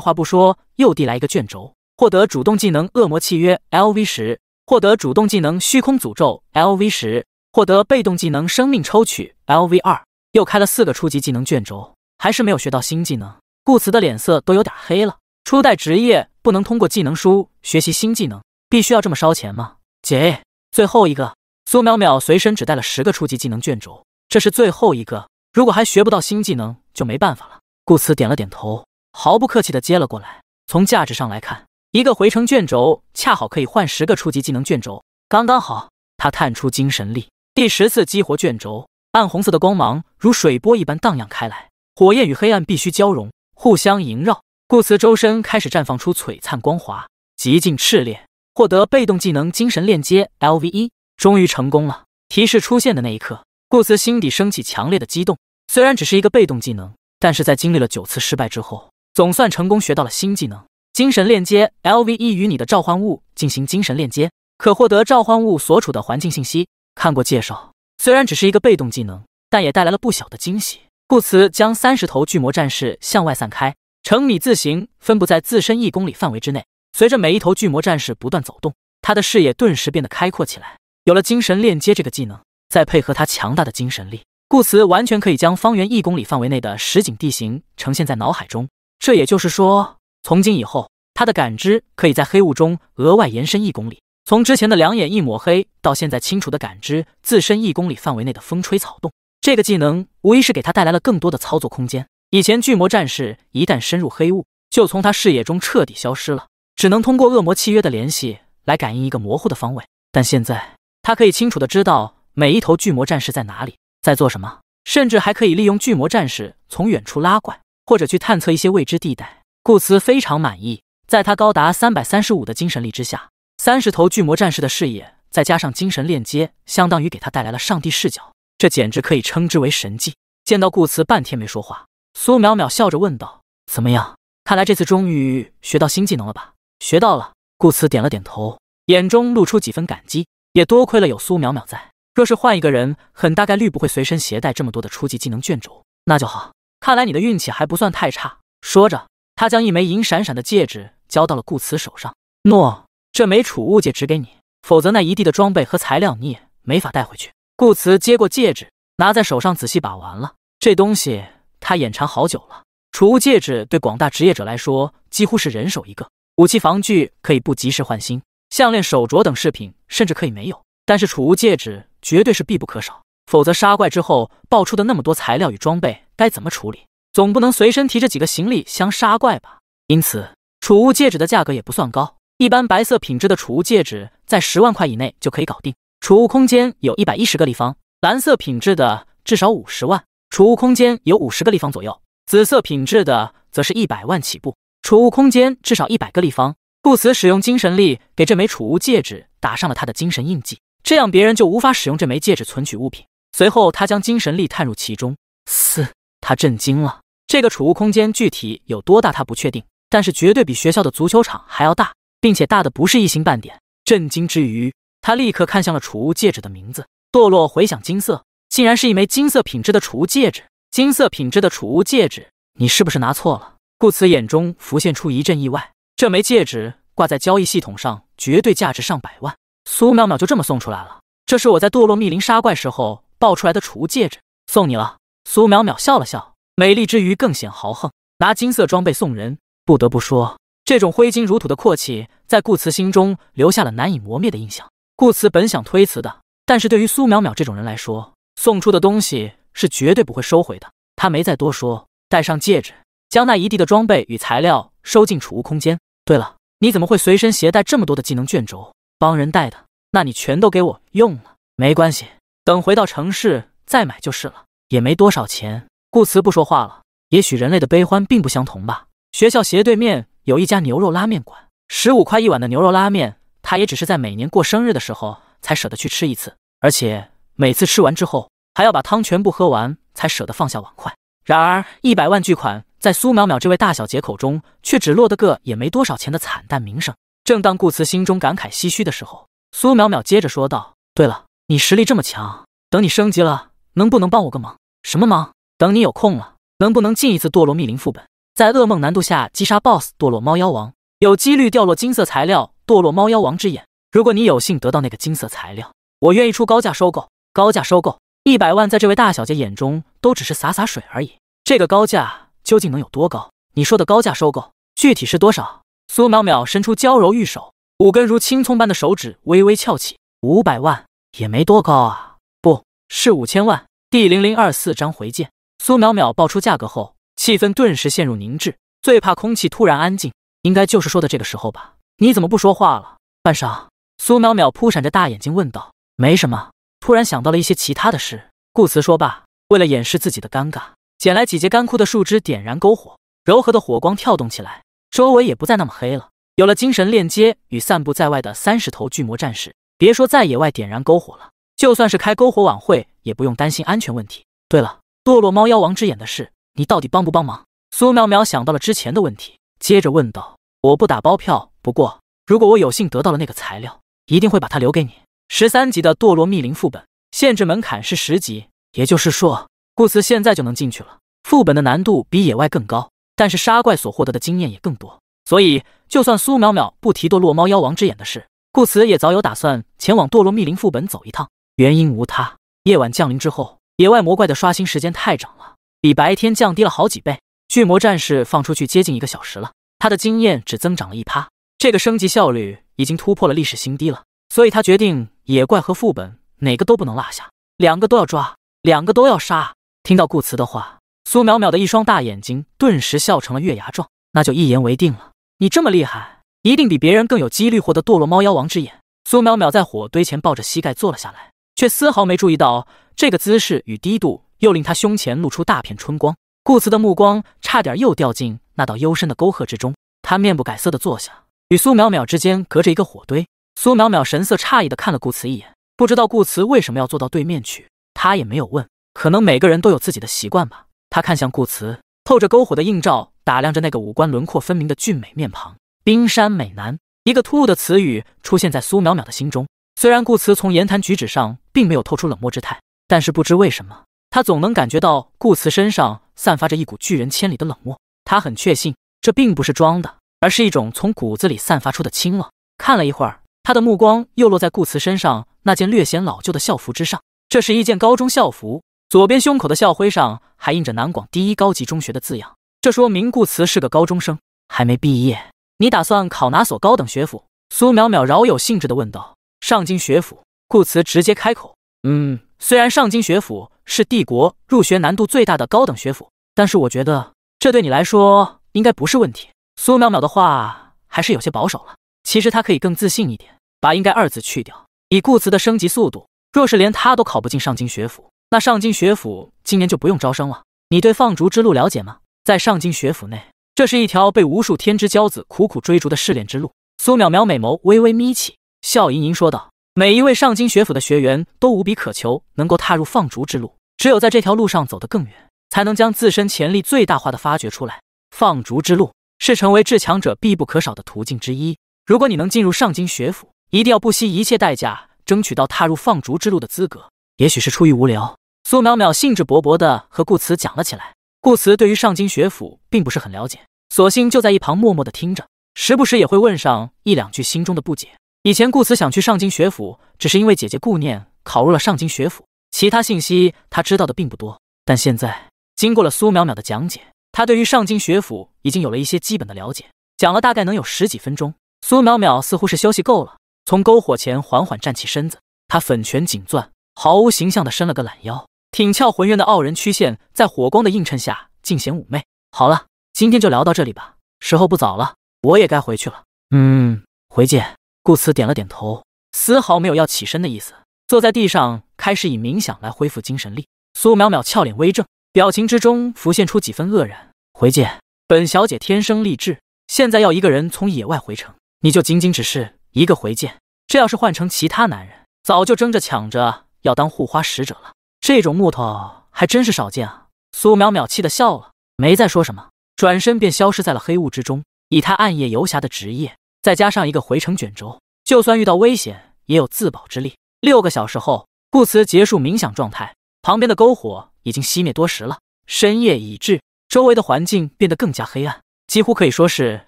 话不说，又递来一个卷轴。获得主动技能恶魔契约 Lv 十，获得主动技能虚空诅咒 Lv 十，获得被动技能生命抽取 Lv 二，又开了四个初级技能卷轴，还是没有学到新技能。顾辞的脸色都有点黑了。初代职业不能通过技能书学习新技能，必须要这么烧钱吗？姐，最后一个。苏淼淼随身只带了十个初级技能卷轴，这是最后一个。如果还学不到新技能，就没办法了。顾辞点了点头，毫不客气的接了过来。从价值上来看。一个回城卷轴恰好可以换十个初级技能卷轴，刚刚好。他探出精神力，第十次激活卷轴，暗红色的光芒如水波一般荡漾开来，火焰与黑暗必须交融，互相萦绕。顾辞周身开始绽放出璀璨光华，极尽炽烈。获得被动技能精神链接 Lv 一，终于成功了！提示出现的那一刻，顾辞心底升起强烈的激动。虽然只是一个被动技能，但是在经历了九次失败之后，总算成功学到了新技能。精神链接，L V 一与你的召唤物进行精神链接，可获得召唤物所处的环境信息。看过介绍，虽然只是一个被动技能，但也带来了不小的惊喜。故此，将三十头巨魔战士向外散开，呈米字形分布在自身一公里范围之内。随着每一头巨魔战士不断走动，他的视野顿时变得开阔起来。有了精神链接这个技能，再配合他强大的精神力，故此完全可以将方圆一公里范围内的实景地形呈现在脑海中。这也就是说。从今以后，他的感知可以在黑雾中额外延伸一公里。从之前的两眼一抹黑，到现在清楚的感知自身一公里范围内的风吹草动，这个技能无疑是给他带来了更多的操作空间。以前巨魔战士一旦深入黑雾，就从他视野中彻底消失了，只能通过恶魔契约的联系来感应一个模糊的方位。但现在，他可以清楚的知道每一头巨魔战士在哪里，在做什么，甚至还可以利用巨魔战士从远处拉怪，或者去探测一些未知地带。顾辞非常满意，在他高达三百三十五的精神力之下，三十头巨魔战士的视野，再加上精神链接，相当于给他带来了上帝视角，这简直可以称之为神迹。见到顾辞半天没说话，苏淼淼笑着问道：“怎么样？看来这次终于学到新技能了吧？”“学到了。”顾辞点了点头，眼中露出几分感激，也多亏了有苏淼淼在，若是换一个人，很大概率不会随身携带这么多的初级技能卷轴。那就好，看来你的运气还不算太差。”说着。他将一枚银闪闪的戒指交到了顾辞手上，诺，这枚储物戒指给你，否则那一地的装备和材料你也没法带回去。顾辞接过戒指，拿在手上仔细把玩了。这东西他眼馋好久了。储物戒指对广大职业者来说几乎是人手一个，武器防具可以不及时换新，项链、手镯等饰品甚至可以没有，但是储物戒指绝对是必不可少，否则杀怪之后爆出的那么多材料与装备该怎么处理？总不能随身提着几个行李箱杀怪吧？因此，储物戒指的价格也不算高，一般白色品质的储物戒指在十万块以内就可以搞定，储物空间有一百一十个立方；蓝色品质的至少五十万，储物空间有五十个立方左右；紫色品质的则是一百万起步，储物空间至少一百个立方。故此，使用精神力给这枚储物戒指打上了他的精神印记，这样别人就无法使用这枚戒指存取物品。随后，他将精神力探入其中，嘶，他震惊了。这个储物空间具体有多大，他不确定，但是绝对比学校的足球场还要大，并且大的不是一星半点。震惊之余，他立刻看向了储物戒指的名字——堕落回响金色，竟然是一枚金色品质的储物戒指。金色品质的储物戒指，你是不是拿错了？顾辞眼中浮现出一阵意外。这枚戒指挂在交易系统上，绝对价值上百万。苏淼淼就这么送出来了。这是我在堕落密林杀怪时候爆出来的储物戒指，送你了。苏淼淼笑了笑。美丽之余更显豪横，拿金色装备送人，不得不说，这种挥金如土的阔气，在顾辞心中留下了难以磨灭的印象。顾辞本想推辞的，但是对于苏淼淼这种人来说，送出的东西是绝对不会收回的。他没再多说，戴上戒指，将那一地的装备与材料收进储物空间。对了，你怎么会随身携带这么多的技能卷轴？帮人带的，那你全都给我用了，没关系，等回到城市再买就是了，也没多少钱。顾辞不说话了。也许人类的悲欢并不相同吧。学校斜对面有一家牛肉拉面馆，十五块一碗的牛肉拉面，他也只是在每年过生日的时候才舍得去吃一次，而且每次吃完之后还要把汤全部喝完才舍得放下碗筷。然而一百万巨款在苏淼淼这位大小姐口中却只落得个也没多少钱的惨淡名声。正当顾辞心中感慨唏嘘的时候，苏淼淼接着说道：“对了，你实力这么强，等你升级了，能不能帮我个忙？什么忙？”等你有空了，能不能进一次堕落密林副本，在噩梦难度下击杀 BOSS 堕落猫妖王，有几率掉落金色材料堕落猫妖王之眼。如果你有幸得到那个金色材料，我愿意出高价收购。高价收购一百万，在这位大小姐眼中都只是洒洒水而已。这个高价究竟能有多高？你说的高价收购具体是多少？苏淼淼伸出娇柔玉手，五根如青葱般的手指微微翘起。五百万也没多高啊，不是五千万。第零零二四章回见。苏淼淼报出价格后，气氛顿时陷入凝滞。最怕空气突然安静，应该就是说的这个时候吧？你怎么不说话了？半晌，苏淼淼扑闪着大眼睛问道：“没什么，突然想到了一些其他的事。”顾辞说罢，为了掩饰自己的尴尬，捡来几节干枯的树枝，点燃篝火。柔和的火光跳动起来，周围也不再那么黑了。有了精神链接与散布在外的三十头巨魔战士，别说在野外点燃篝火了，就算是开篝火晚会，也不用担心安全问题。对了。堕落猫妖王之眼的事，你到底帮不帮忙？苏淼淼想到了之前的问题，接着问道：“我不打包票，不过如果我有幸得到了那个材料，一定会把它留给你。十三级的堕落密林副本限制门槛是十级，也就是说，顾辞现在就能进去了。副本的难度比野外更高，但是杀怪所获得的经验也更多。所以，就算苏淼淼不提堕落猫妖王之眼的事，顾辞也早有打算前往堕落密林副本走一趟。原因无他，夜晚降临之后。”野外魔怪的刷新时间太长了，比白天降低了好几倍。巨魔战士放出去接近一个小时了，他的经验只增长了一趴，这个升级效率已经突破了历史新低了。所以他决定，野怪和副本哪个都不能落下，两个都要抓，两个都要杀。听到顾辞的话，苏淼淼的一双大眼睛顿时笑成了月牙状。那就一言为定了。你这么厉害，一定比别人更有几率获得堕落猫妖王之眼。苏淼淼在火堆前抱着膝盖坐了下来，却丝毫没注意到。这个姿势与低度又令他胸前露出大片春光，顾辞的目光差点又掉进那道幽深的沟壑之中。他面不改色地坐下，与苏淼淼之间隔着一个火堆。苏淼淼神色诧异地看了顾辞一眼，不知道顾辞为什么要坐到对面去，他也没有问，可能每个人都有自己的习惯吧。他看向顾辞，透着篝火的映照，打量着那个五官轮廓分明的俊美面庞，冰山美男，一个突兀的词语出现在苏淼淼的心中。虽然顾辞从言谈举止上并没有透出冷漠之态。但是不知为什么，他总能感觉到顾辞身上散发着一股拒人千里的冷漠。他很确信，这并不是装的，而是一种从骨子里散发出的清冷。看了一会儿，他的目光又落在顾辞身上那件略显老旧的校服之上。这是一件高中校服，左边胸口的校徽上还印着“南广第一高级中学”的字样。这说明顾辞是个高中生，还没毕业。你打算考哪所高等学府？苏淼淼饶有兴致地问道。上京学府。顾辞直接开口：“嗯。”虽然上京学府是帝国入学难度最大的高等学府，但是我觉得这对你来说应该不是问题。苏淼淼的话还是有些保守了，其实她可以更自信一点，把“应该”二字去掉。以顾辞的升级速度，若是连他都考不进上京学府，那上京学府今年就不用招生了。你对放逐之路了解吗？在上京学府内，这是一条被无数天之骄子苦苦追逐的试炼之路。苏淼淼美眸微微眯起，笑盈盈说道。每一位上京学府的学员都无比渴求能够踏入放逐之路，只有在这条路上走得更远，才能将自身潜力最大化的发掘出来。放逐之路是成为至强者必不可少的途径之一。如果你能进入上京学府，一定要不惜一切代价争取到踏入放逐之路的资格。也许是出于无聊，苏淼淼兴致勃勃的和顾辞讲了起来。顾辞对于上京学府并不是很了解，索性就在一旁默默的听着，时不时也会问上一两句心中的不解。以前顾辞想去上京学府，只是因为姐姐顾念考入了上京学府，其他信息他知道的并不多。但现在经过了苏淼淼的讲解，他对于上京学府已经有了一些基本的了解。讲了大概能有十几分钟，苏淼淼似乎是休息够了，从篝火前缓缓站起身子，她粉拳紧攥，毫无形象的伸了个懒腰，挺翘浑圆的傲人曲线在火光的映衬下尽显妩媚。好了，今天就聊到这里吧，时候不早了，我也该回去了。嗯，回见。顾辞点了点头，丝毫没有要起身的意思，坐在地上开始以冥想来恢复精神力。苏淼淼俏脸微正，表情之中浮现出几分愕然。回见，本小姐天生丽质，现在要一个人从野外回城，你就仅仅只是一个回见。这要是换成其他男人，早就争着抢着要当护花使者了。这种木头还真是少见啊！苏淼淼气得笑了，没再说什么，转身便消失在了黑雾之中。以他暗夜游侠的职业。再加上一个回城卷轴，就算遇到危险也有自保之力。六个小时后，顾辞结束冥想状态，旁边的篝火已经熄灭多时了。深夜已至，周围的环境变得更加黑暗，几乎可以说是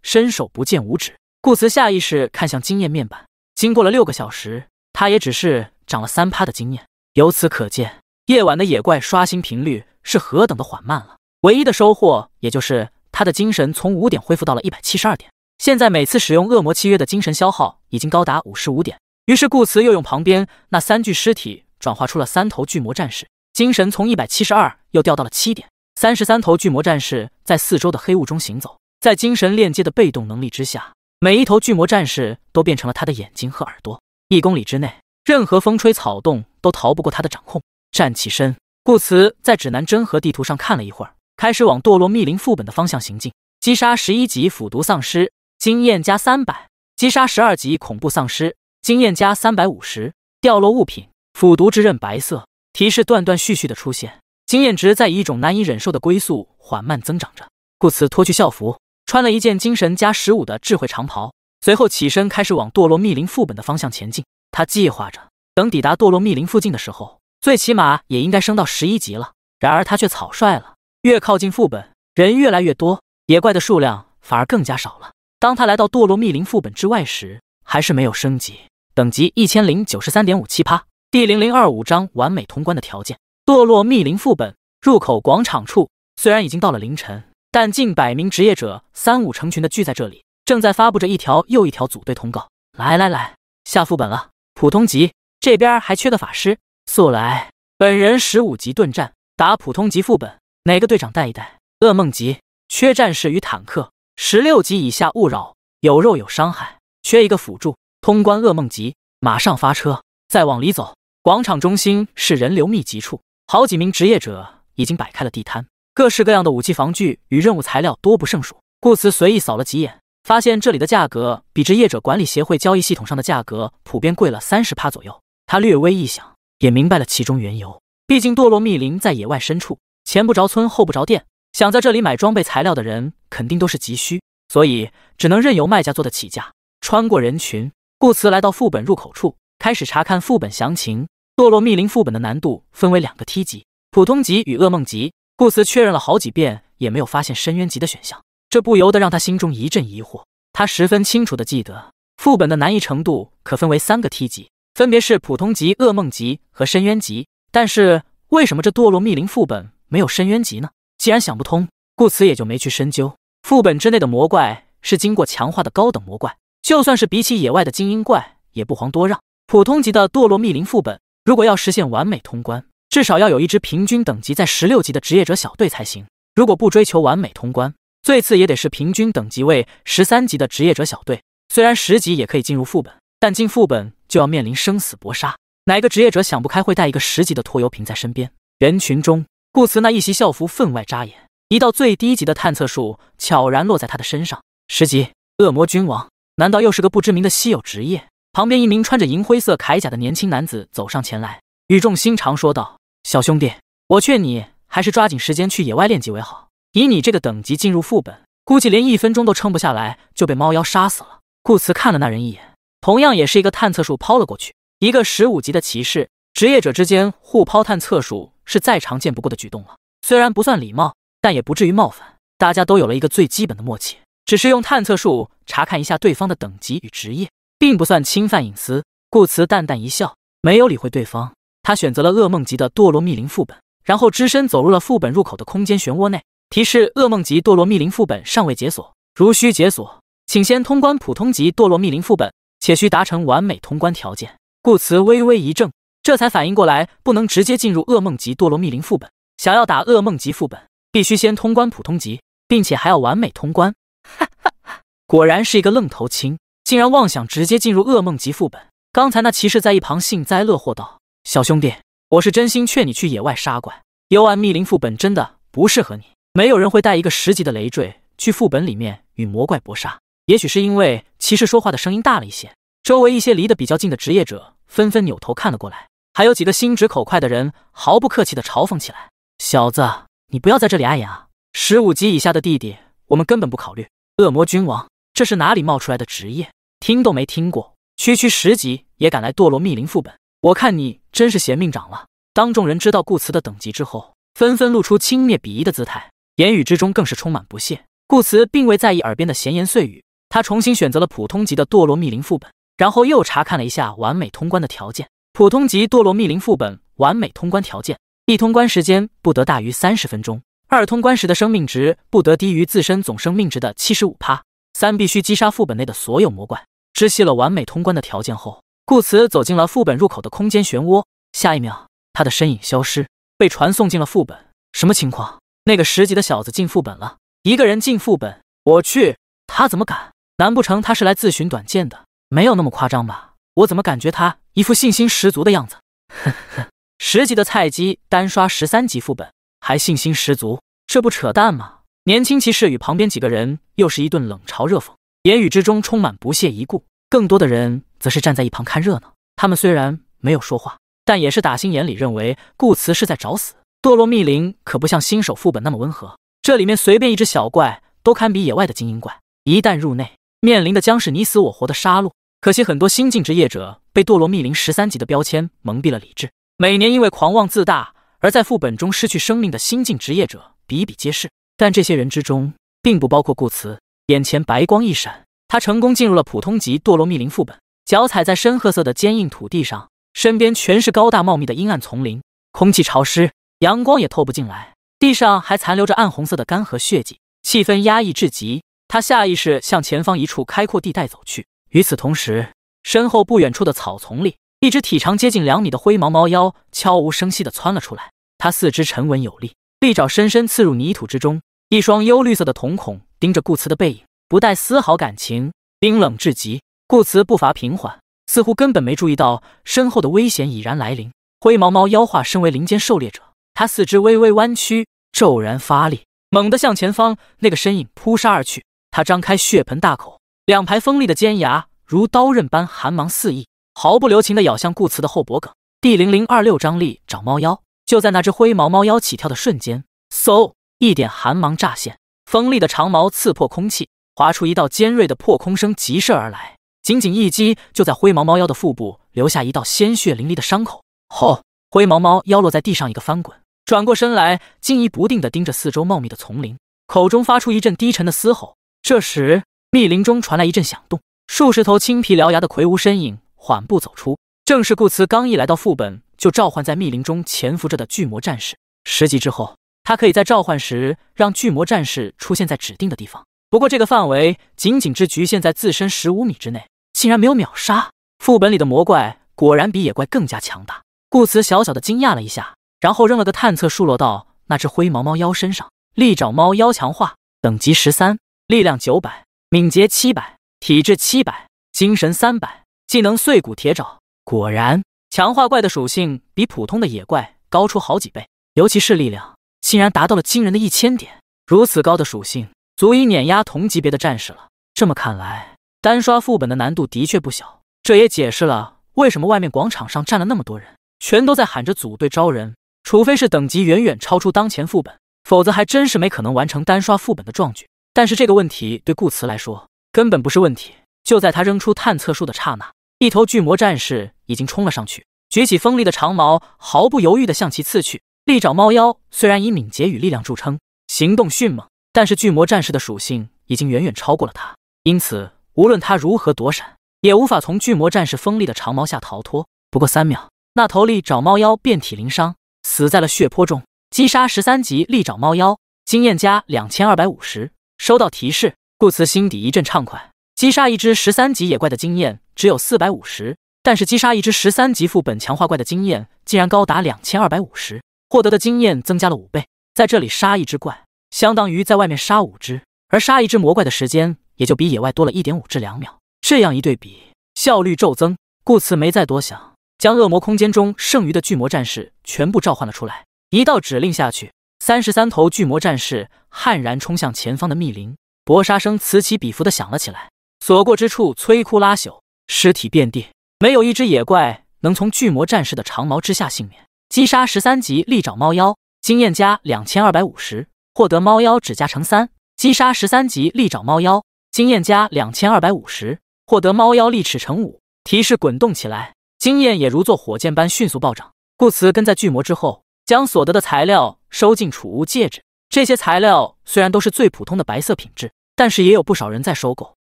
伸手不见五指。顾辞下意识看向经验面板，经过了六个小时，他也只是长了三趴的经验。由此可见，夜晚的野怪刷新频率是何等的缓慢了。唯一的收获，也就是他的精神从五点恢复到了一百七十二点。现在每次使用恶魔契约的精神消耗已经高达五十五点，于是顾辞又用旁边那三具尸体转化出了三头巨魔战士，精神从一百七十二又掉到了七点。三十三头巨魔战士在四周的黑雾中行走，在精神链接的被动能力之下，每一头巨魔战士都变成了他的眼睛和耳朵。一公里之内，任何风吹草动都逃不过他的掌控。站起身，顾辞在指南针和地图上看了一会儿，开始往堕落密林副本的方向行进，击杀十一级腐毒丧尸。经验加三百，击杀十二级恐怖丧尸，经验加三百五十，掉落物品腐毒之刃白色提示断断续续的出现，经验值在以一种难以忍受的龟速缓慢增长着。顾辞脱去校服，穿了一件精神加十五的智慧长袍，随后起身开始往堕落密林副本的方向前进。他计划着，等抵达堕落密林附近的时候，最起码也应该升到十一级了。然而他却草率了，越靠近副本，人越来越多，野怪的数量反而更加少了。当他来到堕落密林副本之外时，还是没有升级，等级一千零九十三点五趴。第零零二五章完美通关的条件。堕落密林副本入口广场处，虽然已经到了凌晨，但近百名职业者三五成群的聚在这里，正在发布着一条又一条组队通告。来来来，下副本了，普通级这边还缺个法师，速来！本人十五级盾战，打普通级副本，哪个队长带一带？噩梦级缺战士与坦克。十六级以下勿扰，有肉有伤害，缺一个辅助，通关噩梦级，马上发车。再往里走，广场中心是人流密集处，好几名职业者已经摆开了地摊，各式各样的武器、防具与任务材料多不胜数。顾辞随意扫了几眼，发现这里的价格比职业者管理协会交易系统上的价格普遍贵了三十帕左右。他略微一想，也明白了其中缘由，毕竟堕落密林在野外深处，前不着村后不着店。想在这里买装备材料的人肯定都是急需，所以只能任由卖家做的起价。穿过人群，顾辞来到副本入口处，开始查看副本详情。堕落密林副本的难度分为两个梯级：普通级与噩梦级。顾辞确认了好几遍，也没有发现深渊级的选项，这不由得让他心中一阵疑惑。他十分清楚的记得，副本的难易程度可分为三个梯级，分别是普通级、噩梦级和深渊级。但是为什么这堕落密林副本没有深渊级呢？既然想不通，故此也就没去深究。副本之内的魔怪是经过强化的高等魔怪，就算是比起野外的精英怪也不遑多让。普通级的堕落密林副本，如果要实现完美通关，至少要有一支平均等级在十六级的职业者小队才行。如果不追求完美通关，最次也得是平均等级为十三级的职业者小队。虽然十级也可以进入副本，但进副本就要面临生死搏杀。哪个职业者想不开会带一个十级的拖油瓶在身边？人群中。顾辞那一袭校服分外扎眼，一道最低级的探测术悄然落在他的身上。十级恶魔君王，难道又是个不知名的稀有职业？旁边一名穿着银灰色铠甲的年轻男子走上前来，语重心长说道：“小兄弟，我劝你还是抓紧时间去野外练级为好。以你这个等级进入副本，估计连一分钟都撑不下来，就被猫妖杀死了。”顾辞看了那人一眼，同样也是一个探测术抛了过去。一个十五级的骑士，职业者之间互抛探测术。是再常见不过的举动了，虽然不算礼貌，但也不至于冒犯。大家都有了一个最基本的默契，只是用探测术查看一下对方的等级与职业，并不算侵犯隐私。顾辞淡淡一笑，没有理会对方。他选择了噩梦级的堕落密林副本，然后只身走入了副本入口的空间漩涡内。提示：噩梦级堕落密林副本尚未解锁，如需解锁，请先通关普通级堕落密林副本，且需达成完美通关条件。顾辞微微一怔。这才反应过来，不能直接进入噩梦级堕落密林副本。想要打噩梦级副本，必须先通关普通级，并且还要完美通关。哈哈哈，果然是一个愣头青，竟然妄想直接进入噩梦级副本。刚才那骑士在一旁幸灾乐祸道：“小兄弟，我是真心劝你去野外杀怪。幽暗密林副本真的不适合你，没有人会带一个十级的累赘去副本里面与魔怪搏杀。”也许是因为骑士说话的声音大了一些，周围一些离得比较近的职业者纷纷扭头看了过来。还有几个心直口快的人毫不客气地嘲讽起来：“小子，你不要在这里碍眼啊！十五级以下的弟弟，我们根本不考虑。”“恶魔君王，这是哪里冒出来的职业？听都没听过！区区十级也敢来堕落密林副本？我看你真是嫌命长了！”当众人知道顾辞的等级之后，纷纷露出轻蔑鄙夷的姿态，言语之中更是充满不屑。顾辞并未在意耳边的闲言碎语，他重新选择了普通级的堕落密林副本，然后又查看了一下完美通关的条件。普通级堕落密林副本完美通关条件：一、通关时间不得大于三十分钟；二、通关时的生命值不得低于自身总生命值的七十五帕；三、必须击杀副本内的所有魔怪。知悉了完美通关的条件后，顾辞走进了副本入口的空间漩涡。下一秒，他的身影消失，被传送进了副本。什么情况？那个十级的小子进副本了，一个人进副本？我去，他怎么敢？难不成他是来自寻短见的？没有那么夸张吧？我怎么感觉他一副信心十足的样子？呵呵，十级的菜鸡单刷十三级副本还信心十足，这不扯淡吗？年轻骑士与旁边几个人又是一顿冷嘲热讽，言语之中充满不屑一顾。更多的人则是站在一旁看热闹，他们虽然没有说话，但也是打心眼里认为顾辞是在找死。堕落密林可不像新手副本那么温和，这里面随便一只小怪都堪比野外的精英怪，一旦入内，面临的将是你死我活的杀戮。可惜，很多新晋职业者被“堕落密林十三级”的标签蒙蔽了理智。每年因为狂妄自大而在副本中失去生命的新晋职业者比比皆是。但这些人之中，并不包括顾辞。眼前白光一闪，他成功进入了普通级堕落密林副本。脚踩在深褐色的坚硬土地上，身边全是高大茂密的阴暗丛林，空气潮湿，阳光也透不进来。地上还残留着暗红色的干涸血迹，气氛压抑至极。他下意识向前方一处开阔地带走去。与此同时，身后不远处的草丛里，一只体长接近两米的灰毛猫妖悄无声息地窜了出来。它四肢沉稳有力，利爪深深刺入泥土之中，一双幽绿色的瞳孔盯着顾辞的背影，不带丝毫感情，冰冷至极。顾辞步伐平缓，似乎根本没注意到身后的危险已然来临。灰毛猫妖化身为林间狩猎者，它四肢微微弯曲，骤然发力，猛地向前方那个身影扑杀而去。它张开血盆大口。两排锋利的尖牙如刀刃般寒芒四溢，毫不留情的咬向顾辞的后脖颈。第零零二六张力找猫妖，就在那只灰毛猫妖起跳的瞬间，嗖，一点寒芒乍现，锋利的长矛刺破空气，划出一道尖锐的破空声急射而来。仅仅一击，就在灰毛猫妖的腹部留下一道鲜血淋漓的伤口。吼！灰毛猫妖落在地上一个翻滚，转过身来，惊疑不定的盯着四周茂密的丛林，口中发出一阵低沉的嘶吼。这时。密林中传来一阵响动，数十头青皮獠牙的魁梧身影缓步走出，正是顾辞。刚一来到副本，就召唤在密林中潜伏着的巨魔战士。十级之后，他可以在召唤时让巨魔战士出现在指定的地方，不过这个范围仅仅只局限在自身十五米之内。竟然没有秒杀副本里的魔怪，果然比野怪更加强大。顾辞小小的惊讶了一下，然后扔了个探测树落到那只灰毛猫妖身上。利爪猫妖强化等级十三，力量九百。敏捷七百，体质七百，精神三百，技能碎骨铁爪。果然，强化怪的属性比普通的野怪高出好几倍，尤其是力量，竟然达到了惊人的一千点。如此高的属性，足以碾压同级别的战士了。这么看来，单刷副本的难度的确不小。这也解释了为什么外面广场上站了那么多人，全都在喊着组队招人。除非是等级远远超出当前副本，否则还真是没可能完成单刷副本的壮举。但是这个问题对顾辞来说根本不是问题。就在他扔出探测术的刹那，一头巨魔战士已经冲了上去，举起锋利的长矛，毫不犹豫地向其刺去。利爪猫妖虽然以敏捷与力量著称，行动迅猛，但是巨魔战士的属性已经远远超过了他，因此无论他如何躲闪，也无法从巨魔战士锋利的长矛下逃脱。不过三秒，那头利爪猫妖遍体鳞伤，死在了血泊中。击杀十三级利爪猫妖，经验加两千二百五十。收到提示，顾辞心底一阵畅快。击杀一只十三级野怪的经验只有四百五十，但是击杀一只十三级副本强化怪的经验竟然高达两千二百五十，获得的经验增加了五倍。在这里杀一只怪，相当于在外面杀五只，而杀一只魔怪的时间也就比野外多了一点五至两秒。这样一对比，效率骤增。顾辞没再多想，将恶魔空间中剩余的巨魔战士全部召唤了出来，一道指令下去。三十三头巨魔战士悍然冲向前方的密林，搏杀声此起彼伏的响了起来，所过之处摧枯拉朽，尸体遍地，没有一只野怪能从巨魔战士的长矛之下幸免。击杀十三级利爪猫妖，经验加两千二百五十，获得猫妖指甲乘三。击杀十三级利爪猫妖，经验加两千二百五十，获得猫妖利齿乘五。提示滚动起来，经验也如坐火箭般迅速暴涨。故此跟在巨魔之后，将所得的材料。收进储物戒指。这些材料虽然都是最普通的白色品质，但是也有不少人在收购。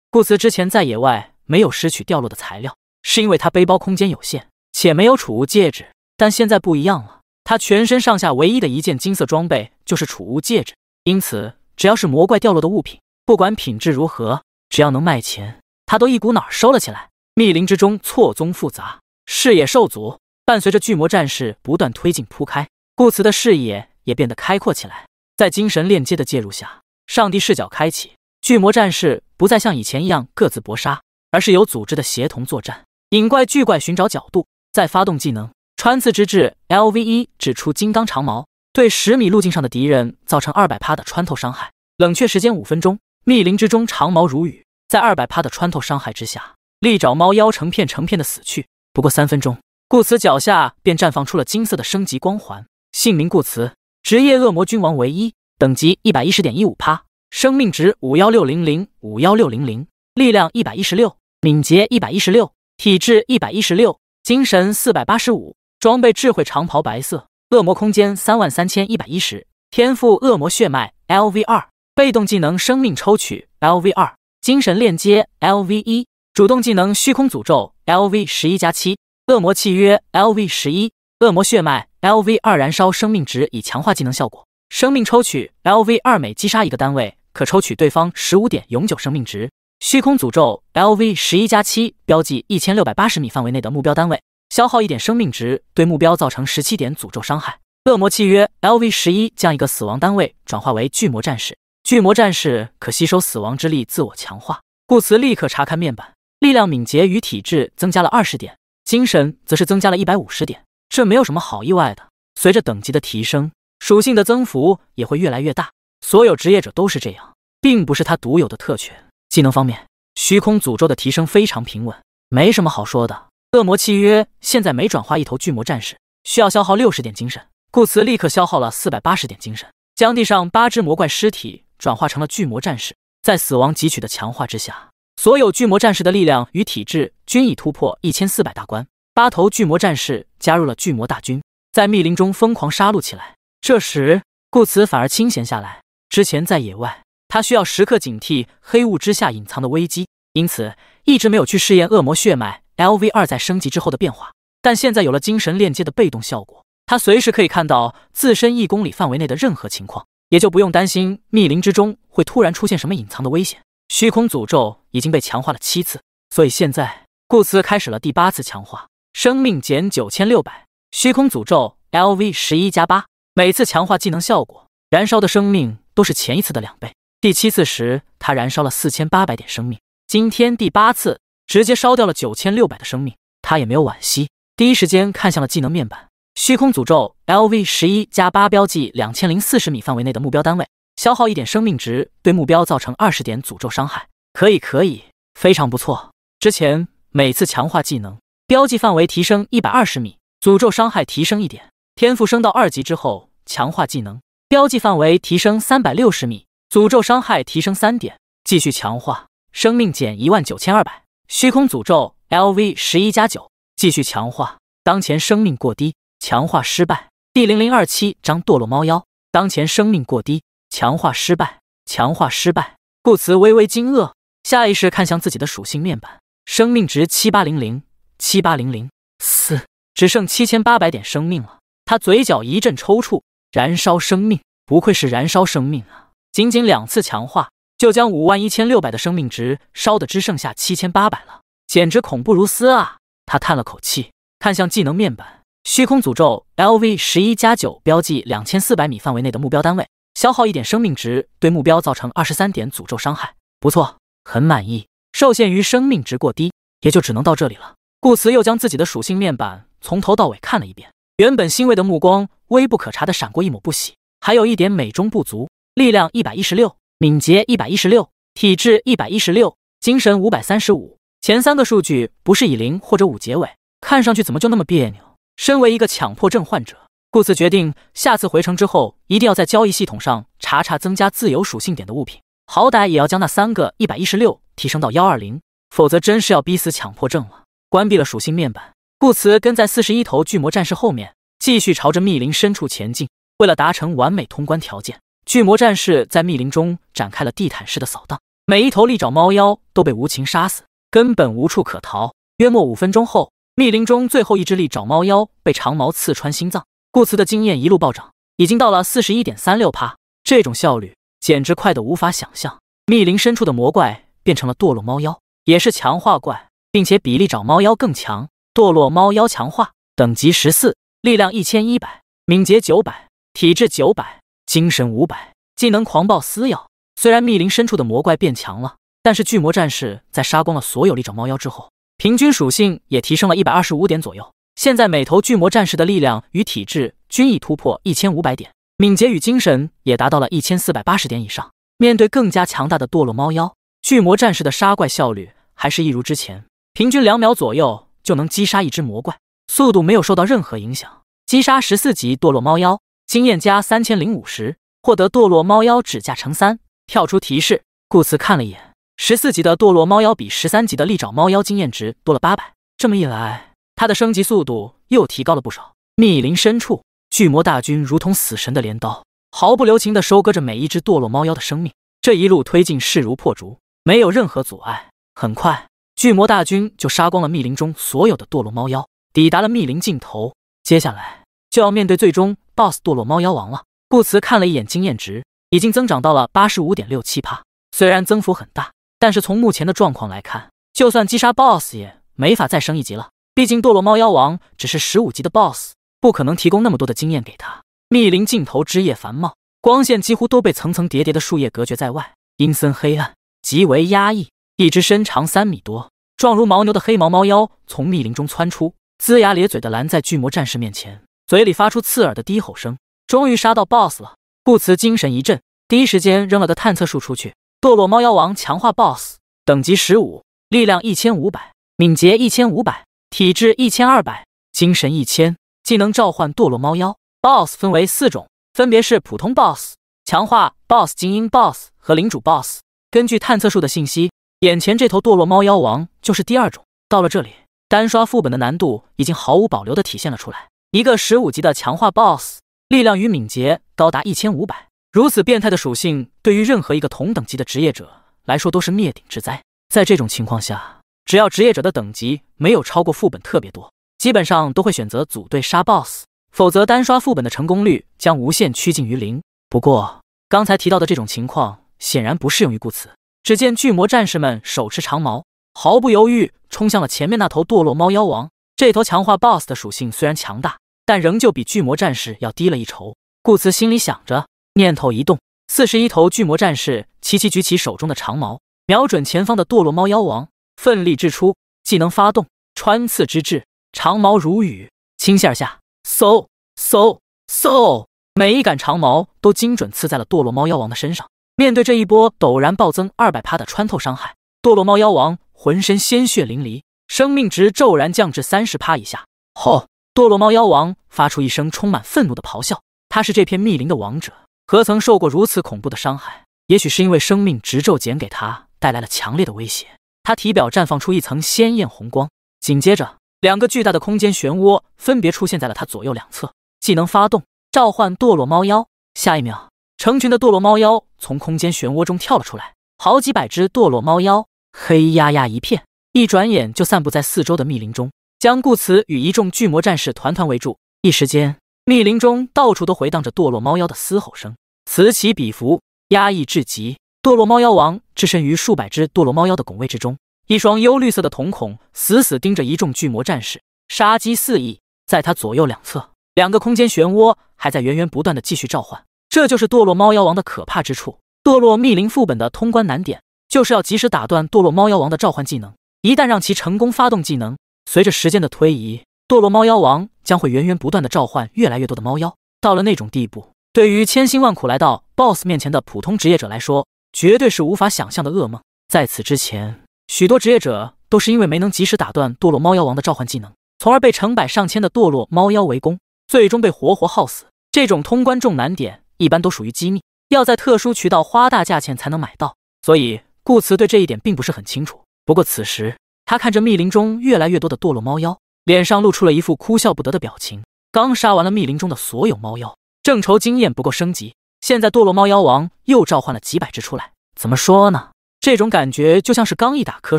顾辞之前在野外没有拾取掉落的材料，是因为他背包空间有限，且没有储物戒指。但现在不一样了，他全身上下唯一的一件金色装备就是储物戒指，因此只要是魔怪掉落的物品，不管品质如何，只要能卖钱，他都一股脑收了起来。密林之中错综复杂，视野受阻，伴随着巨魔战士不断推进铺开，顾辞的视野。也变得开阔起来。在精神链接的介入下，上帝视角开启，巨魔战士不再像以前一样各自搏杀，而是有组织的协同作战。引怪巨怪寻找角度，再发动技能“穿刺之至 L V 一指出金刚长矛，对十米路径上的敌人造成二百趴的穿透伤害，冷却时间五分钟。密林之中，长矛如雨，在二百趴的穿透伤害之下，利爪猫妖成片成片的死去。不过三分钟，顾辞脚下便绽放出了金色的升级光环，姓名顾辞。职业恶魔君王唯一，等级一百一十点一五趴，生命值五幺六零零五幺六零零，力量一百一十六，敏捷一百一十六，体质一百一十六，精神四百八十五，装备智慧长袍白色，恶魔空间三万三千一百一十，天赋恶魔血脉 LV 二，被动技能生命抽取 LV 二，精神链接 LV 一，主动技能虚空诅咒 LV 十一加七，恶魔契约 LV 十一。恶魔血脉 LV 二燃烧生命值以强化技能效果，生命抽取 LV 二每击杀一个单位可抽取对方十五点永久生命值。虚空诅咒 LV 十一加七标记一千六百八十米范围内的目标单位，消耗一点生命值对目标造成十七点诅咒伤害。恶魔契约 LV 十一将一个死亡单位转化为巨魔战士，巨魔战士可吸收死亡之力自我强化。顾辞立刻查看面板，力量、敏捷与体质增加了二十点，精神则是增加了一百五十点。这没有什么好意外的。随着等级的提升，属性的增幅也会越来越大。所有职业者都是这样，并不是他独有的特权。技能方面，虚空诅咒的提升非常平稳，没什么好说的。恶魔契约现在每转化一头巨魔战士，需要消耗六十点精神。顾辞立刻消耗了四百八十点精神，将地上八只魔怪尸体转化成了巨魔战士。在死亡汲取的强化之下，所有巨魔战士的力量与体质均已突破一千四百大关。八头巨魔战士加入了巨魔大军，在密林中疯狂杀戮起来。这时，顾辞反而清闲下来。之前在野外，他需要时刻警惕黑雾之下隐藏的危机，因此一直没有去试验恶魔血脉 LV 二在升级之后的变化。但现在有了精神链接的被动效果，他随时可以看到自身一公里范围内的任何情况，也就不用担心密林之中会突然出现什么隐藏的危险。虚空诅咒已经被强化了七次，所以现在顾辞开始了第八次强化。生命减九千六百，虚空诅咒 LV 十一加八，每次强化技能效果，燃烧的生命都是前一次的两倍。第七次时，它燃烧了四千八百点生命。今天第八次，直接烧掉了九千六百的生命。他也没有惋惜，第一时间看向了技能面板。虚空诅咒 LV 十一加八，标记两千零四十米范围内的目标单位，消耗一点生命值，对目标造成二十点诅咒伤害。可以，可以，非常不错。之前每次强化技能。标记范围提升一百二十米，诅咒伤害提升一点。天赋升到二级之后，强化技能，标记范围提升三百六十米，诅咒伤害提升三点。继续强化，生命减一万九千二百。虚空诅咒 LV 十一加九。继续强化，当前生命过低，强化失败。第零零二七章堕落猫妖。当前生命过低，强化失败。强化失败。顾辞微微惊愕，下意识看向自己的属性面板，生命值七八零零。七八零零，四，只剩七千八百点生命了。他嘴角一阵抽搐，燃烧生命，不愧是燃烧生命啊！仅仅两次强化，就将五万一千六百的生命值烧得只剩下七千八百了，简直恐怖如斯啊！他叹了口气，看向技能面板，虚空诅咒，L V 十一加九，标记两千四百米范围内的目标单位，消耗一点生命值，对目标造成二十三点诅咒伤害。不错，很满意。受限于生命值过低，也就只能到这里了。顾辞又将自己的属性面板从头到尾看了一遍，原本欣慰的目光微不可察的闪过一抹不喜，还有一点美中不足：力量一百一十六，敏捷一百一十六，体质一百一十六，精神五百三十五。前三个数据不是以零或者五结尾，看上去怎么就那么别扭？身为一个强迫症患者，顾辞决定下次回城之后一定要在交易系统上查查增加自由属性点的物品，好歹也要将那三个一百一十六提升到幺二零，否则真是要逼死强迫症了。关闭了属性面板，顾辞跟在四十一头巨魔战士后面，继续朝着密林深处前进。为了达成完美通关条件，巨魔战士在密林中展开了地毯式的扫荡，每一头利爪猫妖都被无情杀死，根本无处可逃。约莫五分钟后，密林中最后一只利爪猫妖被长矛刺穿心脏，顾辞的经验一路暴涨，已经到了四十一点三六帕。这种效率简直快得无法想象。密林深处的魔怪变成了堕落猫妖，也是强化怪。并且比例找猫妖更强，堕落猫妖强化等级十四，力量一千一百，敏捷九百，体质九百，精神五百，技能狂暴撕咬。虽然密林深处的魔怪变强了，但是巨魔战士在杀光了所有力爪猫妖之后，平均属性也提升了一百二十五点左右。现在每头巨魔战士的力量与体质均已突破一千五百点，敏捷与精神也达到了一千四百八十点以上。面对更加强大的堕落猫妖，巨魔战士的杀怪效率还是一如之前。平均两秒左右就能击杀一只魔怪，速度没有受到任何影响。击杀十四级堕落猫妖，经验加三千零五十，获得堕落猫妖指甲乘三。跳出提示，顾辞看了一眼，十四级的堕落猫妖比十三级的利爪猫妖经验值多了八百，这么一来，他的升级速度又提高了不少。密林深处，巨魔大军如同死神的镰刀，毫不留情地收割着每一只堕落猫妖的生命。这一路推进势如破竹，没有任何阻碍。很快。巨魔大军就杀光了密林中所有的堕落猫妖，抵达了密林尽头，接下来就要面对最终 BOSS 堕落猫妖王了。顾辞看了一眼经验值，已经增长到了八十五点六七帕，虽然增幅很大，但是从目前的状况来看，就算击杀 BOSS 也没法再升一级了。毕竟堕落猫妖王只是十五级的 BOSS，不可能提供那么多的经验给他。密林尽头枝叶繁茂，光线几乎都被层层叠叠的树叶隔绝在外，阴森黑暗，极为压抑。一只身长三米多、壮如牦牛的黑毛猫妖从密林中窜出，龇牙咧嘴的拦在巨魔战士面前，嘴里发出刺耳的低吼声。终于杀到 BOSS 了，顾辞精神一振，第一时间扔了个探测术出去。堕落猫妖王强化 BOSS，等级十五，力量一千五百，敏捷一千五百，体质一千二百，精神一千，技能召唤堕落猫妖。BOSS 分为四种，分别是普通 BOSS、强化 BOSS、精英 BOSS 和领主 BOSS。根据探测术的信息。眼前这头堕落猫妖王就是第二种。到了这里，单刷副本的难度已经毫无保留的体现了出来。一个十五级的强化 BOSS，力量与敏捷高达一千五百，如此变态的属性，对于任何一个同等级的职业者来说都是灭顶之灾。在这种情况下，只要职业者的等级没有超过副本特别多，基本上都会选择组队杀 BOSS，否则单刷副本的成功率将无限趋近于零。不过，刚才提到的这种情况显然不适用于顾辞。只见巨魔战士们手持长矛，毫不犹豫冲向了前面那头堕落猫妖王。这头强化 BOSS 的属性虽然强大，但仍旧比巨魔战士要低了一筹。顾辞心里想着，念头一动，四十一头巨魔战士齐齐举起手中的长矛，瞄准前方的堕落猫妖王，奋力掷出技能，发动穿刺之至，长矛如雨倾泻而下，嗖嗖嗖，每一杆长矛都精准刺在了堕落猫妖王的身上。面对这一波陡然暴增二百趴的穿透伤害，堕落猫妖王浑身鲜血淋漓，生命值骤然降至三十趴以下。吼！堕落猫妖王发出一声充满愤怒的咆哮。他是这片密林的王者，何曾受过如此恐怖的伤害？也许是因为生命值骤减给他带来了强烈的威胁。他体表绽放出一层鲜艳红光，紧接着，两个巨大的空间漩涡分别出现在了他左右两侧。技能发动，召唤堕落猫妖。下一秒。成群的堕落猫妖从空间漩涡中跳了出来，好几百只堕落猫妖，黑压压一片，一转眼就散布在四周的密林中，将顾辞与一众巨魔战士团团围住。一时间，密林中到处都回荡着堕落猫妖的嘶吼声，此起彼伏，压抑至极。堕落猫妖王置身于数百只堕落猫妖的拱卫之中，一双幽绿色的瞳孔死死盯着一众巨魔战士，杀机四溢。在他左右两侧，两个空间漩涡还在源源不断的继续召唤。这就是堕落猫妖王的可怕之处。堕落密林副本的通关难点，就是要及时打断堕落猫妖王的召唤技能。一旦让其成功发动技能，随着时间的推移，堕落猫妖王将会源源不断的召唤越来越多的猫妖。到了那种地步，对于千辛万苦来到 BOSS 面前的普通职业者来说，绝对是无法想象的噩梦。在此之前，许多职业者都是因为没能及时打断堕落猫妖王的召唤技能，从而被成百上千的堕落猫妖围攻，最终被活活耗死。这种通关重难点。一般都属于机密，要在特殊渠道花大价钱才能买到，所以顾辞对这一点并不是很清楚。不过此时他看着密林中越来越多的堕落猫妖，脸上露出了一副哭笑不得的表情。刚杀完了密林中的所有猫妖，正愁经验不够升级，现在堕落猫妖王又召唤了几百只出来。怎么说呢？这种感觉就像是刚一打瞌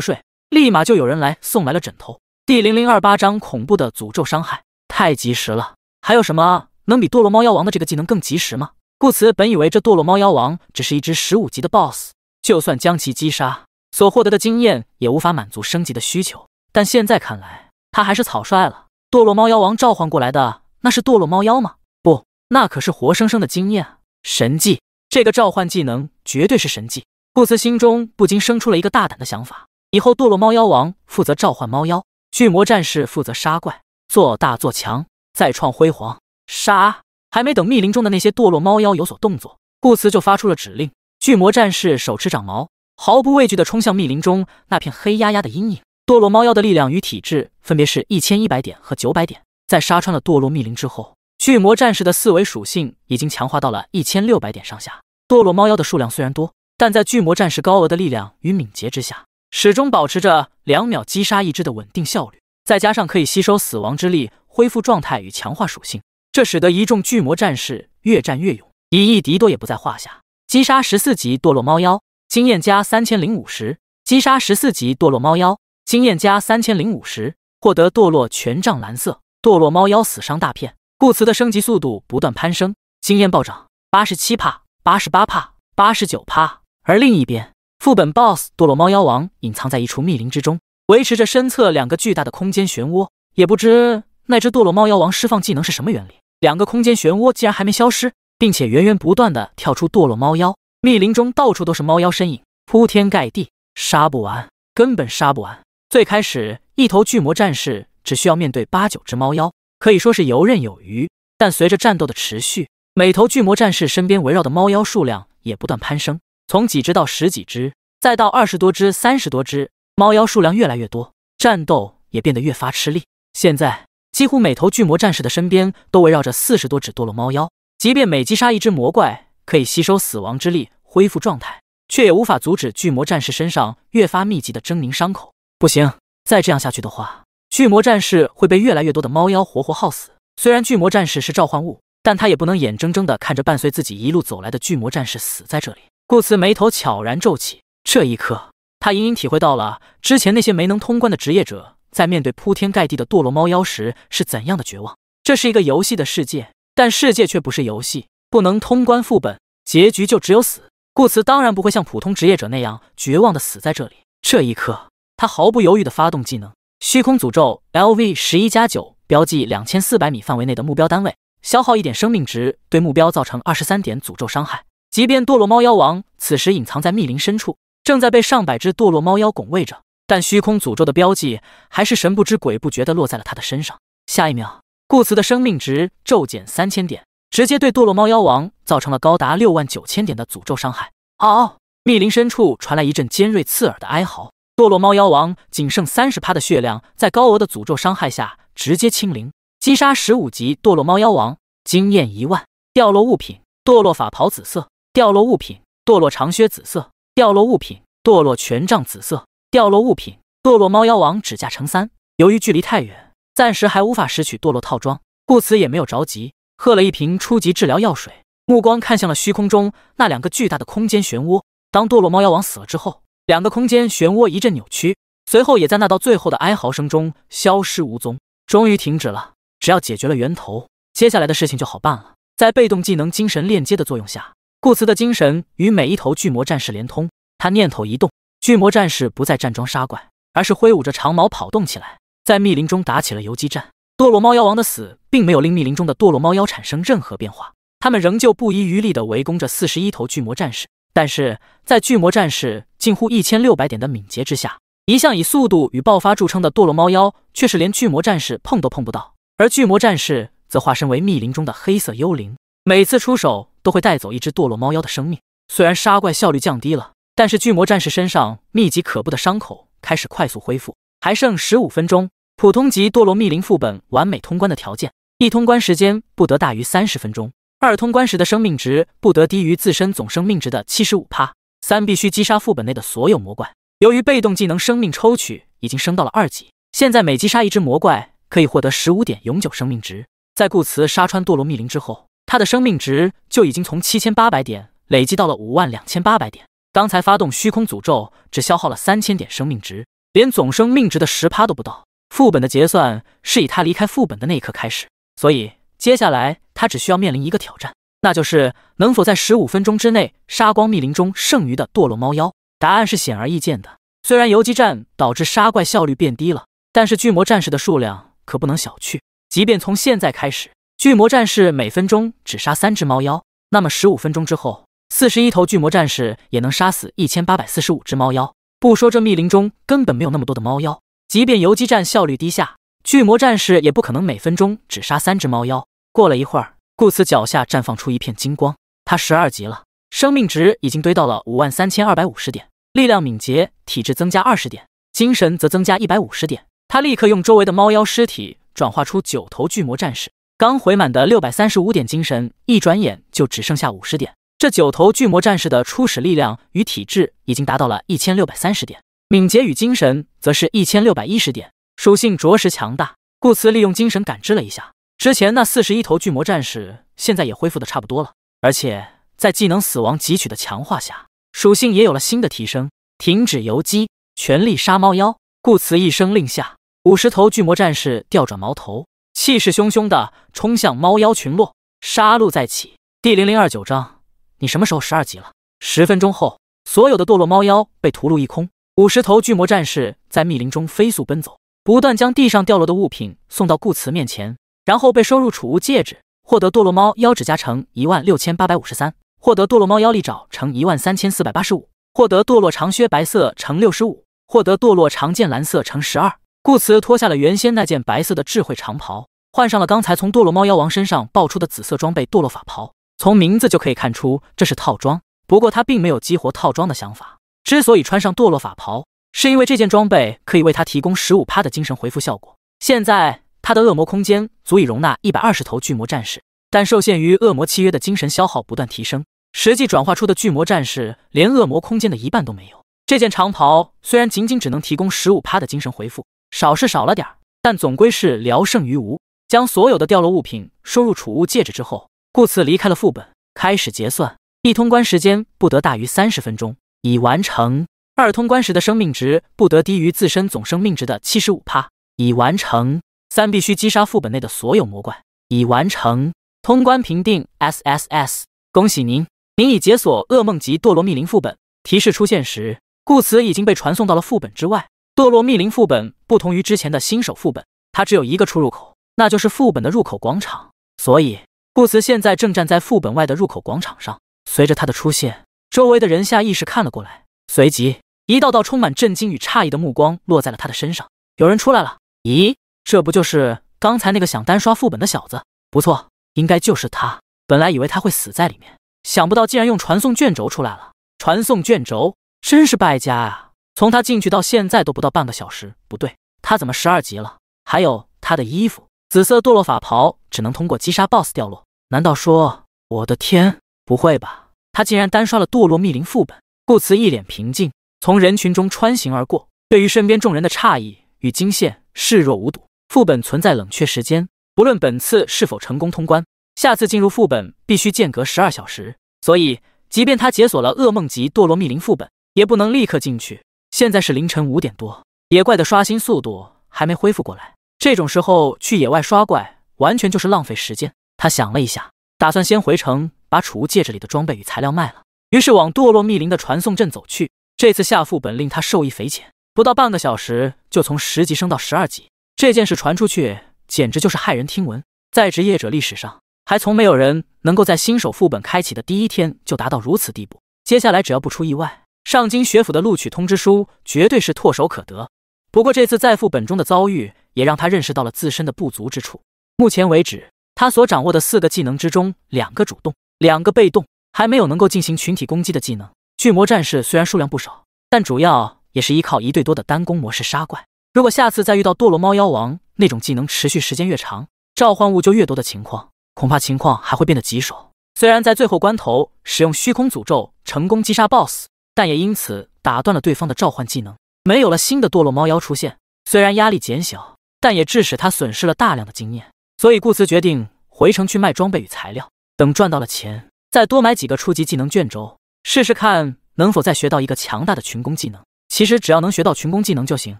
睡，立马就有人来送来了枕头。第零零二八章恐怖的诅咒伤害太及时了，还有什么能比堕落猫妖王的这个技能更及时吗？顾茨本以为这堕落猫妖王只是一只十五级的 BOSS，就算将其击杀，所获得的经验也无法满足升级的需求。但现在看来，他还是草率了。堕落猫妖王召唤过来的那是堕落猫妖吗？不，那可是活生生的经验神技。这个召唤技能绝对是神技。顾茨心中不禁生出了一个大胆的想法：以后堕落猫妖王负责召唤猫妖，巨魔战士负责杀怪，做大做强，再创辉煌。杀！还没等密林中的那些堕落猫妖有所动作，顾辞就发出了指令。巨魔战士手持长矛，毫不畏惧地冲向密林中那片黑压压的阴影。堕落猫妖的力量与体质分别是一千一百点和九百点。在杀穿了堕落密林之后，巨魔战士的四维属性已经强化到了一千六百点上下。堕落猫妖的数量虽然多，但在巨魔战士高额的力量与敏捷之下，始终保持着两秒击杀一只的稳定效率。再加上可以吸收死亡之力恢复状态与强化属性。这使得一众巨魔战士越战越勇，以一敌多也不在话下。击杀十四级堕落猫妖，经验加三千零五十。击杀十四级堕落猫妖，经验加三千零五十。获得堕落权杖蓝色。堕落猫妖死伤大片，顾辞的升级速度不断攀升，经验暴涨。八十七帕，八十八帕，八十九帕。而另一边，副本 BOSS 堕落猫妖王隐藏在一处密林之中，维持着身侧两个巨大的空间漩涡。也不知那只堕落猫妖王释放技能是什么原理。两个空间漩涡竟然还没消失，并且源源不断的跳出堕落猫妖。密林中到处都是猫妖身影，铺天盖地，杀不完，根本杀不完。最开始，一头巨魔战士只需要面对八九只猫妖，可以说是游刃有余。但随着战斗的持续，每头巨魔战士身边围绕的猫妖数量也不断攀升，从几只到十几只，再到二十多只、三十多只，猫妖数量越来越多，战斗也变得越发吃力。现在。几乎每头巨魔战士的身边都围绕着四十多只堕落猫妖，即便每击杀一只魔怪可以吸收死亡之力恢复状态，却也无法阻止巨魔战士身上越发密集的狰狞伤口。不行，再这样下去的话，巨魔战士会被越来越多的猫妖活活耗死。虽然巨魔战士是召唤物，但他也不能眼睁睁地看着伴随自己一路走来的巨魔战士死在这里。顾辞眉头悄然皱起，这一刻，他隐隐体会到了之前那些没能通关的职业者。在面对铺天盖地的堕落猫妖时，是怎样的绝望？这是一个游戏的世界，但世界却不是游戏，不能通关副本，结局就只有死。顾辞当然不会像普通职业者那样绝望的死在这里。这一刻，他毫不犹豫的发动技能，虚空诅咒 LV 十一加九，标记两千四百米范围内的目标单位，消耗一点生命值，对目标造成二十三点诅咒伤害。即便堕落猫妖王此时隐藏在密林深处，正在被上百只堕落猫妖拱卫着。但虚空诅咒的标记还是神不知鬼不觉地落在了他的身上。下一秒，顾辞的生命值骤减三千点，直接对堕落猫妖王造成了高达六万九千点的诅咒伤害。嗷！密林深处传来一阵尖锐刺耳的哀嚎。堕落猫妖王仅剩三十趴的血量，在高额的诅咒伤害下直接清零。击杀十五级堕落猫妖王，经验一万，掉落物品：堕落法袍紫色，掉落物品：堕落长靴紫色，掉落物品：堕落权杖紫色。掉落物品，堕落猫妖王指甲成三。由于距离太远，暂时还无法拾取堕落套装，顾辞也没有着急，喝了一瓶初级治疗药水，目光看向了虚空中那两个巨大的空间漩涡。当堕落猫妖王死了之后，两个空间漩涡一阵扭曲，随后也在那道最后的哀嚎声中消失无踪，终于停止了。只要解决了源头，接下来的事情就好办了。在被动技能精神链接的作用下，顾辞的精神与每一头巨魔战士连通，他念头一动。巨魔战士不再站桩杀怪，而是挥舞着长矛跑动起来，在密林中打起了游击战。堕落猫妖王的死并没有令密林中的堕落猫妖产生任何变化，他们仍旧不遗余力地围攻着四十一头巨魔战士。但是在巨魔战士近乎一千六百点的敏捷之下，一向以速度与爆发著称的堕落猫妖却是连巨魔战士碰都碰不到。而巨魔战士则化身为密林中的黑色幽灵，每次出手都会带走一只堕落猫妖的生命。虽然杀怪效率降低了。但是巨魔战士身上密集可怖的伤口开始快速恢复，还剩十五分钟。普通级堕落密林副本完美通关的条件：一、通关时间不得大于三十分钟；二、通关时的生命值不得低于自身总生命值的七十五帕；三、必须击杀副本内的所有魔怪。由于被动技能生命抽取已经升到了二级，现在每击杀一只魔怪可以获得十五点永久生命值。在顾辞杀穿堕落密林之后，他的生命值就已经从七千八百点累积到了五万两千八百点。刚才发动虚空诅咒，只消耗了三千点生命值，连总生命值的十趴都不到。副本的结算是以他离开副本的那一刻开始，所以接下来他只需要面临一个挑战，那就是能否在十五分钟之内杀光密林中剩余的堕落猫妖。答案是显而易见的，虽然游击战导致杀怪效率变低了，但是巨魔战士的数量可不能小觑。即便从现在开始，巨魔战士每分钟只杀三只猫妖，那么十五分钟之后。四十一头巨魔战士也能杀死一千八百四十五只猫妖。不说这密林中根本没有那么多的猫妖，即便游击战效率低下，巨魔战士也不可能每分钟只杀三只猫妖。过了一会儿，顾辞脚下绽放出一片金光，他十二级了，生命值已经堆到了五万三千二百五十点，力量、敏捷、体质增加二十点，精神则增加一百五十点。他立刻用周围的猫妖尸体转化出九头巨魔战士。刚回满的六百三十五点精神，一转眼就只剩下五十点。这九头巨魔战士的初始力量与体质已经达到了一千六百三十点，敏捷与精神则是一千六百一十点，属性着实强大。顾辞利用精神感知了一下，之前那四十一头巨魔战士现在也恢复的差不多了，而且在技能死亡汲取的强化下，属性也有了新的提升。停止游击，全力杀猫妖！顾辞一声令下，五十头巨魔战士调转矛头，气势汹汹的冲向猫妖群落，杀戮再起。第零零二九章。你什么时候十二级了？十分钟后，所有的堕落猫妖被屠戮一空。五十头巨魔战士在密林中飞速奔走，不断将地上掉落的物品送到顾辞面前，然后被收入储物戒指。获得堕落猫妖指甲成一万六千八百五十三，获得堕落猫妖利爪成一万三千四百八十五，获得堕落长靴白色成六十五，获得堕落长剑蓝色成十二。顾辞脱下了原先那件白色的智慧长袍，换上了刚才从堕落猫妖王身上爆出的紫色装备堕落法袍。从名字就可以看出这是套装，不过他并没有激活套装的想法。之所以穿上堕落法袍，是因为这件装备可以为他提供十五趴的精神回复效果。现在他的恶魔空间足以容纳一百二十头巨魔战士，但受限于恶魔契约的精神消耗不断提升，实际转化出的巨魔战士连恶魔空间的一半都没有。这件长袍虽然仅仅只能提供十五趴的精神回复，少是少了点儿，但总归是聊胜于无。将所有的掉落物品收入储物戒指之后。故此离开了副本，开始结算。一通关时间不得大于三十分钟，已完成。二通关时的生命值不得低于自身总生命值的七十五帕，已完成。三必须击杀副本内的所有魔怪，已完成。通关评定 S S S，恭喜您，您已解锁噩梦级堕落密林副本。提示出现时，故此已经被传送到了副本之外。堕落密林副本不同于之前的新手副本，它只有一个出入口，那就是副本的入口广场，所以。顾辞现在正站在副本外的入口广场上，随着他的出现，周围的人下意识看了过来，随即一道道充满震惊与诧异的目光落在了他的身上。有人出来了？咦，这不就是刚才那个想单刷副本的小子？不错，应该就是他。本来以为他会死在里面，想不到竟然用传送卷轴出来了。传送卷轴，真是败家啊！从他进去到现在都不到半个小时，不对，他怎么十二级了？还有他的衣服。紫色堕落法袍只能通过击杀 BOSS 掉落，难道说我的天，不会吧？他竟然单刷了堕落密林副本！顾辞一脸平静，从人群中穿行而过，对于身边众人的诧异与惊羡视若无睹。副本存在冷却时间，不论本次是否成功通关，下次进入副本必须间隔十二小时。所以，即便他解锁了噩梦级堕落密林副本，也不能立刻进去。现在是凌晨五点多，野怪的刷新速度还没恢复过来。这种时候去野外刷怪，完全就是浪费时间。他想了一下，打算先回城把储物戒指里的装备与材料卖了，于是往堕落密林的传送阵走去。这次下副本令他受益匪浅，不到半个小时就从十级升到十二级。这件事传出去，简直就是骇人听闻。在职业者历史上，还从没有人能够在新手副本开启的第一天就达到如此地步。接下来只要不出意外，上京学府的录取通知书绝对是唾手可得。不过这次在副本中的遭遇，也让他认识到了自身的不足之处。目前为止，他所掌握的四个技能之中，两个主动，两个被动，还没有能够进行群体攻击的技能。巨魔战士虽然数量不少，但主要也是依靠一对多的单攻模式杀怪。如果下次再遇到堕落猫妖王那种技能持续时间越长，召唤物就越多的情况，恐怕情况还会变得棘手。虽然在最后关头使用虚空诅咒成功击杀 BOSS，但也因此打断了对方的召唤技能，没有了新的堕落猫妖出现，虽然压力减小。但也致使他损失了大量的经验，所以顾辞决定回城去卖装备与材料，等赚到了钱，再多买几个初级技能卷轴，试试看能否再学到一个强大的群攻技能。其实只要能学到群攻技能就行，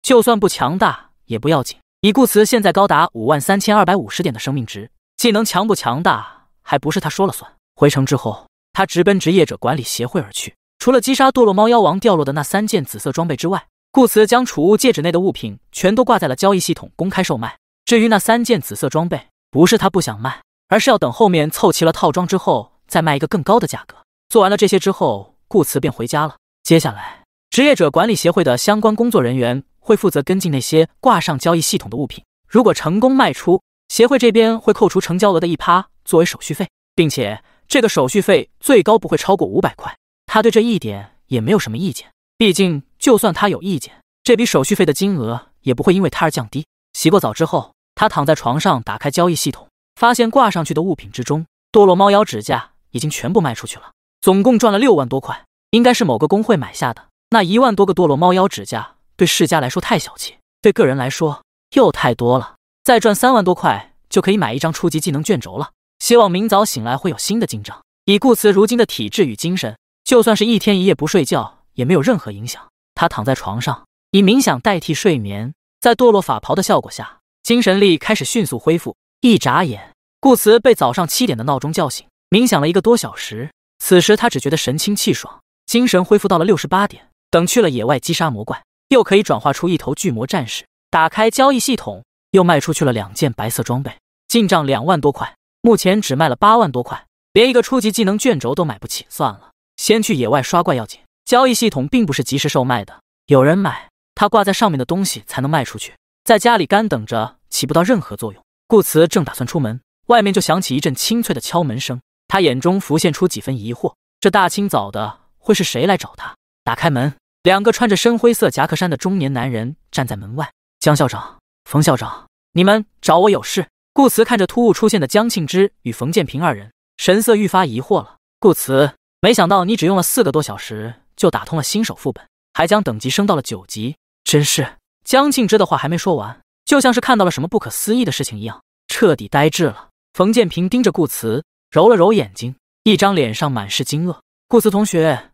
就算不强大也不要紧。以顾辞现在高达五万三千二百五十点的生命值，技能强不强大还不是他说了算。回城之后，他直奔职业者管理协会而去，除了击杀堕落猫妖王掉落的那三件紫色装备之外。顾辞将储物戒指内的物品全都挂在了交易系统公开售卖。至于那三件紫色装备，不是他不想卖，而是要等后面凑齐了套装之后再卖一个更高的价格。做完了这些之后，顾辞便回家了。接下来，职业者管理协会的相关工作人员会负责跟进那些挂上交易系统的物品。如果成功卖出，协会这边会扣除成交额的一趴作为手续费，并且这个手续费最高不会超过五百块。他对这一点也没有什么意见，毕竟。就算他有意见，这笔手续费的金额也不会因为他而降低。洗过澡之后，他躺在床上，打开交易系统，发现挂上去的物品之中，堕落猫妖指甲已经全部卖出去了，总共赚了六万多块，应该是某个工会买下的。那一万多个堕落猫妖指甲对世家来说太小气，对个人来说又太多了。再赚三万多块就可以买一张初级技能卷轴了。希望明早醒来会有新的进账。以顾辞如今的体质与精神，就算是一天一夜不睡觉也没有任何影响。他躺在床上，以冥想代替睡眠。在堕落法袍的效果下，精神力开始迅速恢复。一眨眼，顾辞被早上七点的闹钟叫醒，冥想了一个多小时。此时他只觉得神清气爽，精神恢复到了六十八点。等去了野外击杀魔怪，又可以转化出一头巨魔战士。打开交易系统，又卖出去了两件白色装备，进账两万多块。目前只卖了八万多块，连一个初级技能卷轴都买不起。算了，先去野外刷怪要紧。交易系统并不是及时售卖的，有人买，他挂在上面的东西才能卖出去。在家里干等着起不到任何作用。顾辞正打算出门，外面就响起一阵清脆的敲门声。他眼中浮现出几分疑惑：这大清早的会是谁来找他？打开门，两个穿着深灰色夹克衫的中年男人站在门外。江校长、冯校长，你们找我有事？顾辞看着突兀出现的江庆之与冯建平二人，神色愈发疑惑了。顾辞没想到你只用了四个多小时。就打通了新手副本，还将等级升到了九级，真是江庆之的话还没说完，就像是看到了什么不可思议的事情一样，彻底呆滞了。冯建平盯着顾辞，揉了揉眼睛，一张脸上满是惊愕。顾辞同学，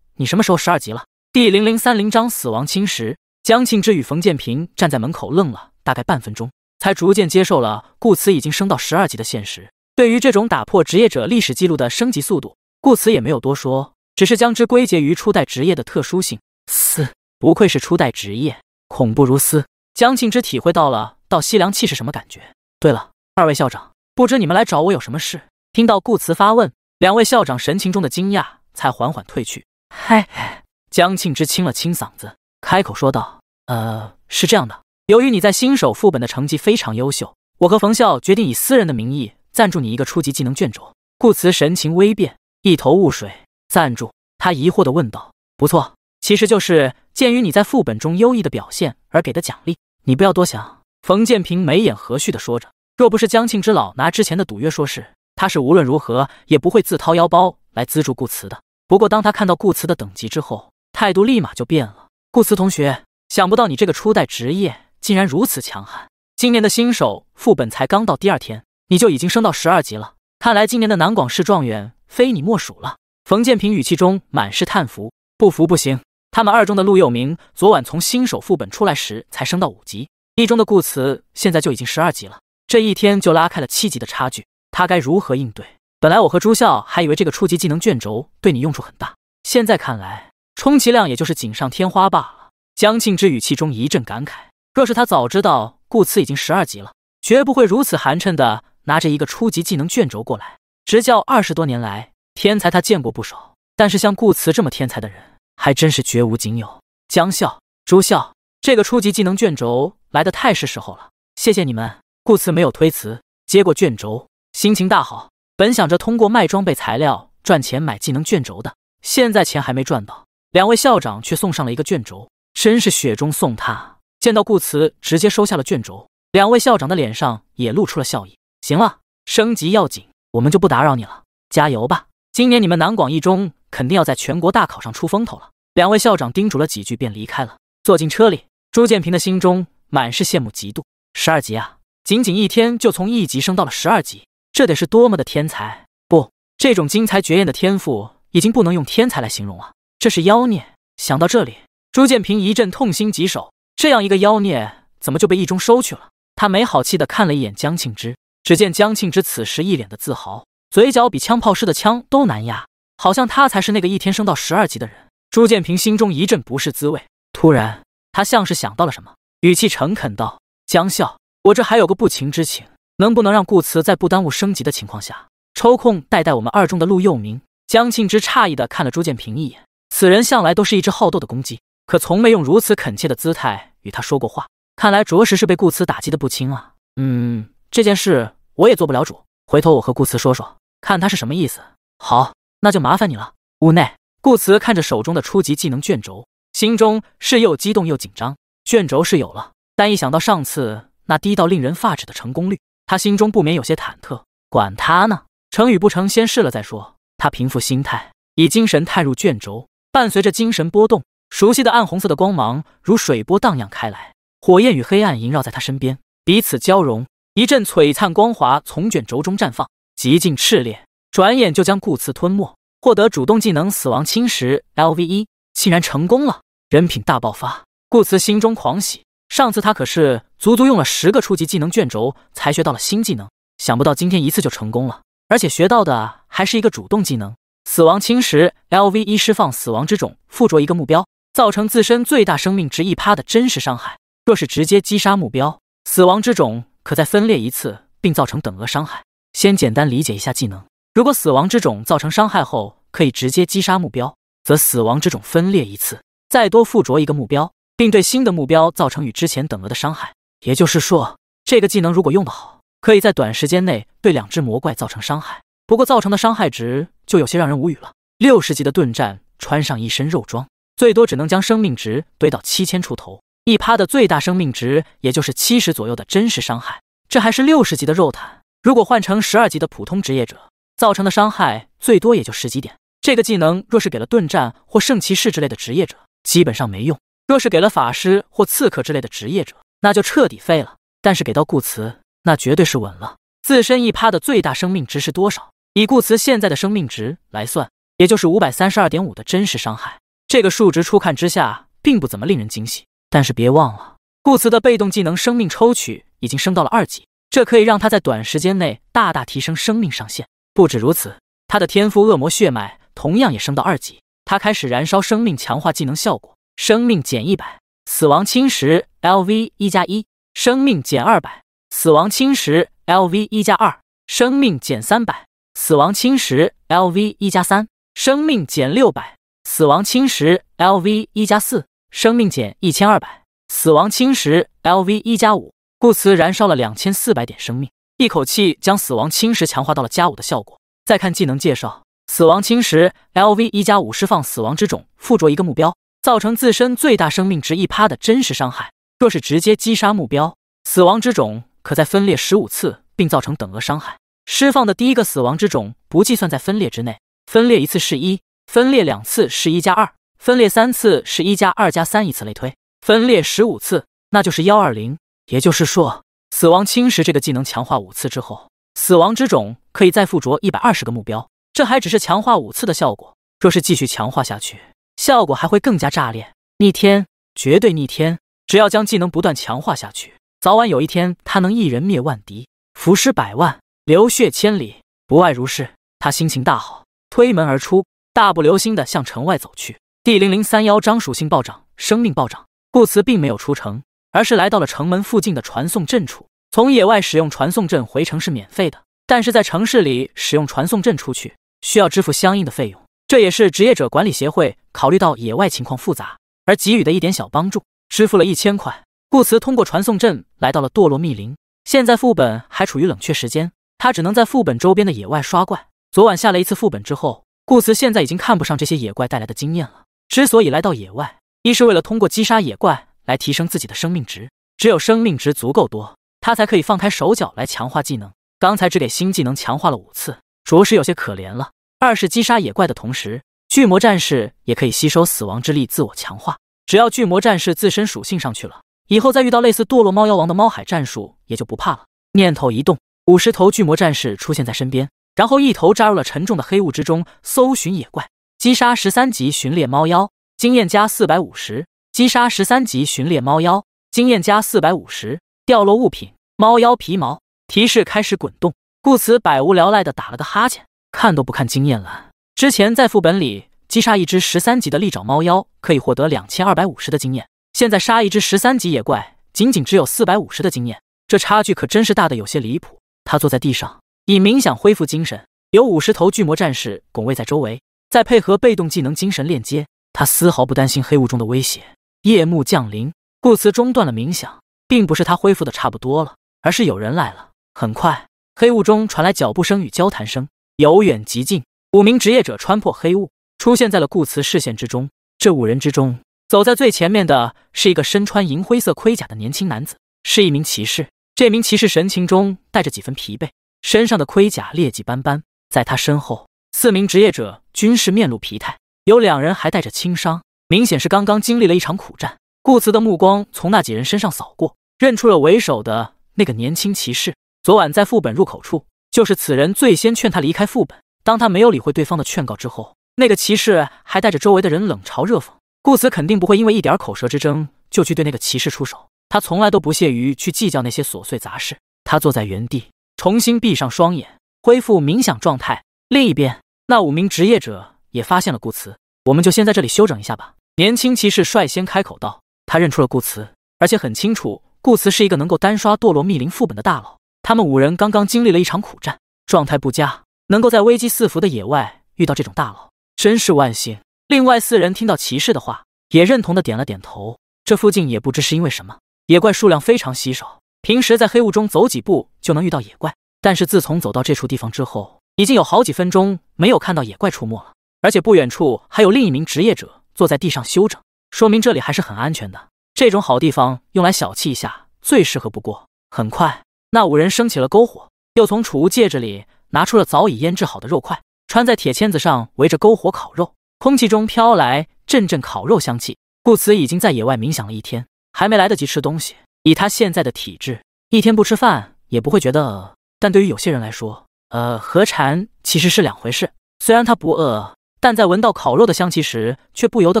你什么时候十二级了？第零零三零章死亡侵蚀。江庆之与冯建平站在门口，愣了大概半分钟，才逐渐接受了顾辞已经升到十二级的现实。对于这种打破职业者历史记录的升级速度，顾辞也没有多说。只是将之归结于初代职业的特殊性。嘶，不愧是初代职业，恐怖如斯。江庆之体会到了到西凉气是什么感觉。对了，二位校长，不知你们来找我有什么事？听到顾辞发问，两位校长神情中的惊讶才缓缓退去。嗨，嗨。江庆之清了清嗓子，开口说道：“呃，是这样的，由于你在新手副本的成绩非常优秀，我和冯校决定以私人的名义赞助你一个初级技能卷轴。”顾辞神情微变，一头雾水。赞助？他疑惑的问道。不错，其实就是鉴于你在副本中优异的表现而给的奖励，你不要多想。”冯建平眉眼和煦的说着。若不是江庆之老拿之前的赌约说事，他是无论如何也不会自掏腰包来资助顾辞的。不过当他看到顾辞的等级之后，态度立马就变了。顾辞同学，想不到你这个初代职业竟然如此强悍，今年的新手副本才刚到第二天，你就已经升到十二级了。看来今年的南广市状元非你莫属了。冯建平语气中满是叹服，不服不行。他们二中的陆佑明昨晚从新手副本出来时才升到五级，一中的顾辞现在就已经十二级了，这一天就拉开了七级的差距。他该如何应对？本来我和朱笑还以为这个初级技能卷轴对你用处很大，现在看来，充其量也就是锦上添花罢了。江庆之语气中一阵感慨，若是他早知道顾辞已经十二级了，绝不会如此寒碜的拿着一个初级技能卷轴过来。执教二十多年来。天才他见过不少，但是像顾辞这么天才的人还真是绝无仅有。江笑、朱笑，这个初级技能卷轴来的太是时候了，谢谢你们。顾辞没有推辞，接过卷轴，心情大好。本想着通过卖装备材料赚钱买技能卷轴的，现在钱还没赚到，两位校长却送上了一个卷轴，真是雪中送炭。见到顾辞直接收下了卷轴，两位校长的脸上也露出了笑意。行了，升级要紧，我们就不打扰你了，加油吧。今年你们南广一中肯定要在全国大考上出风头了。两位校长叮嘱了几句，便离开了。坐进车里，朱建平的心中满是羡慕嫉妒。十二级啊，仅仅一天就从一级升到了十二级，这得是多么的天才？不，这种精彩绝艳的天赋已经不能用天才来形容了，这是妖孽。想到这里，朱建平一阵痛心疾首。这样一个妖孽，怎么就被一中收去了？他没好气的看了一眼江庆之，只见江庆之此时一脸的自豪。嘴角比枪炮师的枪都难压，好像他才是那个一天升到十二级的人。朱建平心中一阵不是滋味。突然，他像是想到了什么，语气诚恳道：“江笑，我这还有个不情之请，能不能让顾辞在不耽误升级的情况下，抽空带带我们二中的陆佑明？”江庆之诧异的看了朱建平一眼，此人向来都是一只好斗的公鸡，可从没用如此恳切的姿态与他说过话。看来着实是被顾辞打击的不轻啊。嗯，这件事我也做不了主，回头我和顾辞说说。看他是什么意思？好，那就麻烦你了。屋内，顾辞看着手中的初级技能卷轴，心中是又激动又紧张。卷轴是有了，但一想到上次那低到令人发指的成功率，他心中不免有些忐忑。管他呢，成与不成，先试了再说。他平复心态，以精神探入卷轴，伴随着精神波动，熟悉的暗红色的光芒如水波荡漾开来，火焰与黑暗萦绕在他身边，彼此交融。一阵璀璨光华从卷轴中绽放。极尽炽烈，转眼就将顾辞吞没，获得主动技能死亡侵蚀 Lv 一，竟然成功了！人品大爆发，顾辞心中狂喜。上次他可是足足用了十个初级技能卷轴才学到了新技能，想不到今天一次就成功了，而且学到的还是一个主动技能——死亡侵蚀 Lv 一，释放死亡之种，附着一个目标，造成自身最大生命值一趴的真实伤害。若是直接击杀目标，死亡之种可再分裂一次，并造成等额伤害。先简单理解一下技能：如果死亡之种造成伤害后可以直接击杀目标，则死亡之种分裂一次，再多附着一个目标，并对新的目标造成与之前等额的伤害。也就是说，这个技能如果用得好，可以在短时间内对两只魔怪造成伤害。不过造成的伤害值就有些让人无语了。六十级的盾战穿上一身肉装，最多只能将生命值堆到七千出头，一趴的最大生命值也就是七十左右的真实伤害。这还是六十级的肉坦。如果换成十二级的普通职业者，造成的伤害最多也就十几点。这个技能若是给了盾战或圣骑士之类的职业者，基本上没用；若是给了法师或刺客之类的职业者，那就彻底废了。但是给到顾辞，那绝对是稳了。自身一趴的最大生命值是多少？以顾辞现在的生命值来算，也就是五百三十二点五的真实伤害。这个数值初看之下并不怎么令人惊喜，但是别忘了，顾辞的被动技能生命抽取已经升到了二级。这可以让他在短时间内大大提升生命上限。不止如此，他的天赋恶魔血脉同样也升到二级。他开始燃烧生命，强化技能效果：生命减一百，死亡侵蚀 LV 一加一；生命减二百，死亡侵蚀 LV 一加二；生命减三百，死亡侵蚀 LV 一加三；生命减六百，死亡侵蚀 LV 一加四；生命减一千二百，死亡侵蚀 LV 一加五。库辞燃烧了两千四百点生命，一口气将死亡侵蚀强化到了加五的效果。再看技能介绍，死亡侵蚀 LV 一加五，释放死亡之种，附着一个目标，造成自身最大生命值一趴的真实伤害。若是直接击杀目标，死亡之种可在分裂十五次，并造成等额伤害。释放的第一个死亡之种不计算在分裂之内。分裂一次是一，分裂两次是一加二，分裂三次是一加二加三，以此类推，分裂十五次那就是幺二零。也就是说，死亡侵蚀这个技能强化五次之后，死亡之种可以再附着一百二十个目标。这还只是强化五次的效果，若是继续强化下去，效果还会更加炸裂，逆天，绝对逆天！只要将技能不断强化下去，早晚有一天他能一人灭万敌，伏尸百万，流血千里，不外如是。他心情大好，推门而出，大步流星地向城外走去。第零零三幺章属性暴涨，生命暴涨。顾辞并没有出城。而是来到了城门附近的传送阵处。从野外使用传送阵回城是免费的，但是在城市里使用传送阵出去，需要支付相应的费用。这也是职业者管理协会考虑到野外情况复杂而给予的一点小帮助。支付了一千块，顾辞通过传送阵来到了堕落密林。现在副本还处于冷却时间，他只能在副本周边的野外刷怪。昨晚下了一次副本之后，顾辞现在已经看不上这些野怪带来的经验了。之所以来到野外，一是为了通过击杀野怪。来提升自己的生命值，只有生命值足够多，他才可以放开手脚来强化技能。刚才只给新技能强化了五次，着实有些可怜了。二是击杀野怪的同时，巨魔战士也可以吸收死亡之力自我强化。只要巨魔战士自身属性上去了，以后再遇到类似堕落猫妖王的猫海战术也就不怕了。念头一动，五十头巨魔战士出现在身边，然后一头扎入了沉重的黑雾之中搜寻野怪，击杀十三级巡猎猫妖，经验加四百五十。击杀十三级巡猎猫妖，经验加四百五十，掉落物品猫妖皮毛。提示开始滚动。顾此百无聊赖地打了个哈欠，看都不看经验栏。之前在副本里击杀一只十三级的利爪猫妖，可以获得两千二百五十的经验，现在杀一只十三级野怪，仅仅只有四百五十的经验，这差距可真是大的有些离谱。他坐在地上，以冥想恢复精神，有五十头巨魔战士拱卫在周围，再配合被动技能精神链接，他丝毫不担心黑雾中的威胁。夜幕降临，顾辞中断了冥想，并不是他恢复的差不多了，而是有人来了。很快，黑雾中传来脚步声与交谈声，由远及近。五名职业者穿破黑雾，出现在了顾辞视线之中。这五人之中，走在最前面的是一个身穿银灰色盔甲的年轻男子，是一名骑士。这名骑士神情中带着几分疲惫，身上的盔甲劣迹斑斑。在他身后，四名职业者均是面露疲态，有两人还带着轻伤。明显是刚刚经历了一场苦战。顾辞的目光从那几人身上扫过，认出了为首的那个年轻骑士。昨晚在副本入口处，就是此人最先劝他离开副本。当他没有理会对方的劝告之后，那个骑士还带着周围的人冷嘲热讽。顾辞肯定不会因为一点口舌之争就去对那个骑士出手，他从来都不屑于去计较那些琐碎杂事。他坐在原地，重新闭上双眼，恢复冥想状态。另一边，那五名职业者也发现了顾辞，我们就先在这里休整一下吧。年轻骑士率先开口道：“他认出了顾辞，而且很清楚，顾辞是一个能够单刷堕落密林副本的大佬。他们五人刚刚经历了一场苦战，状态不佳，能够在危机四伏的野外遇到这种大佬，真是万幸。”另外四人听到骑士的话，也认同的点了点头。这附近也不知是因为什么，野怪数量非常稀少。平时在黑雾中走几步就能遇到野怪，但是自从走到这处地方之后，已经有好几分钟没有看到野怪出没了。而且不远处还有另一名职业者。坐在地上休整，说明这里还是很安全的。这种好地方用来小憩一下，最适合不过。很快，那五人升起了篝火，又从储物戒指里拿出了早已腌制好的肉块，穿在铁签子上，围着篝火烤肉。空气中飘来阵阵烤肉香气。顾辞已经在野外冥想了一天，还没来得及吃东西。以他现在的体质，一天不吃饭也不会觉得饿。但对于有些人来说，呃，和馋其实是两回事。虽然他不饿。但在闻到烤肉的香气时，却不由得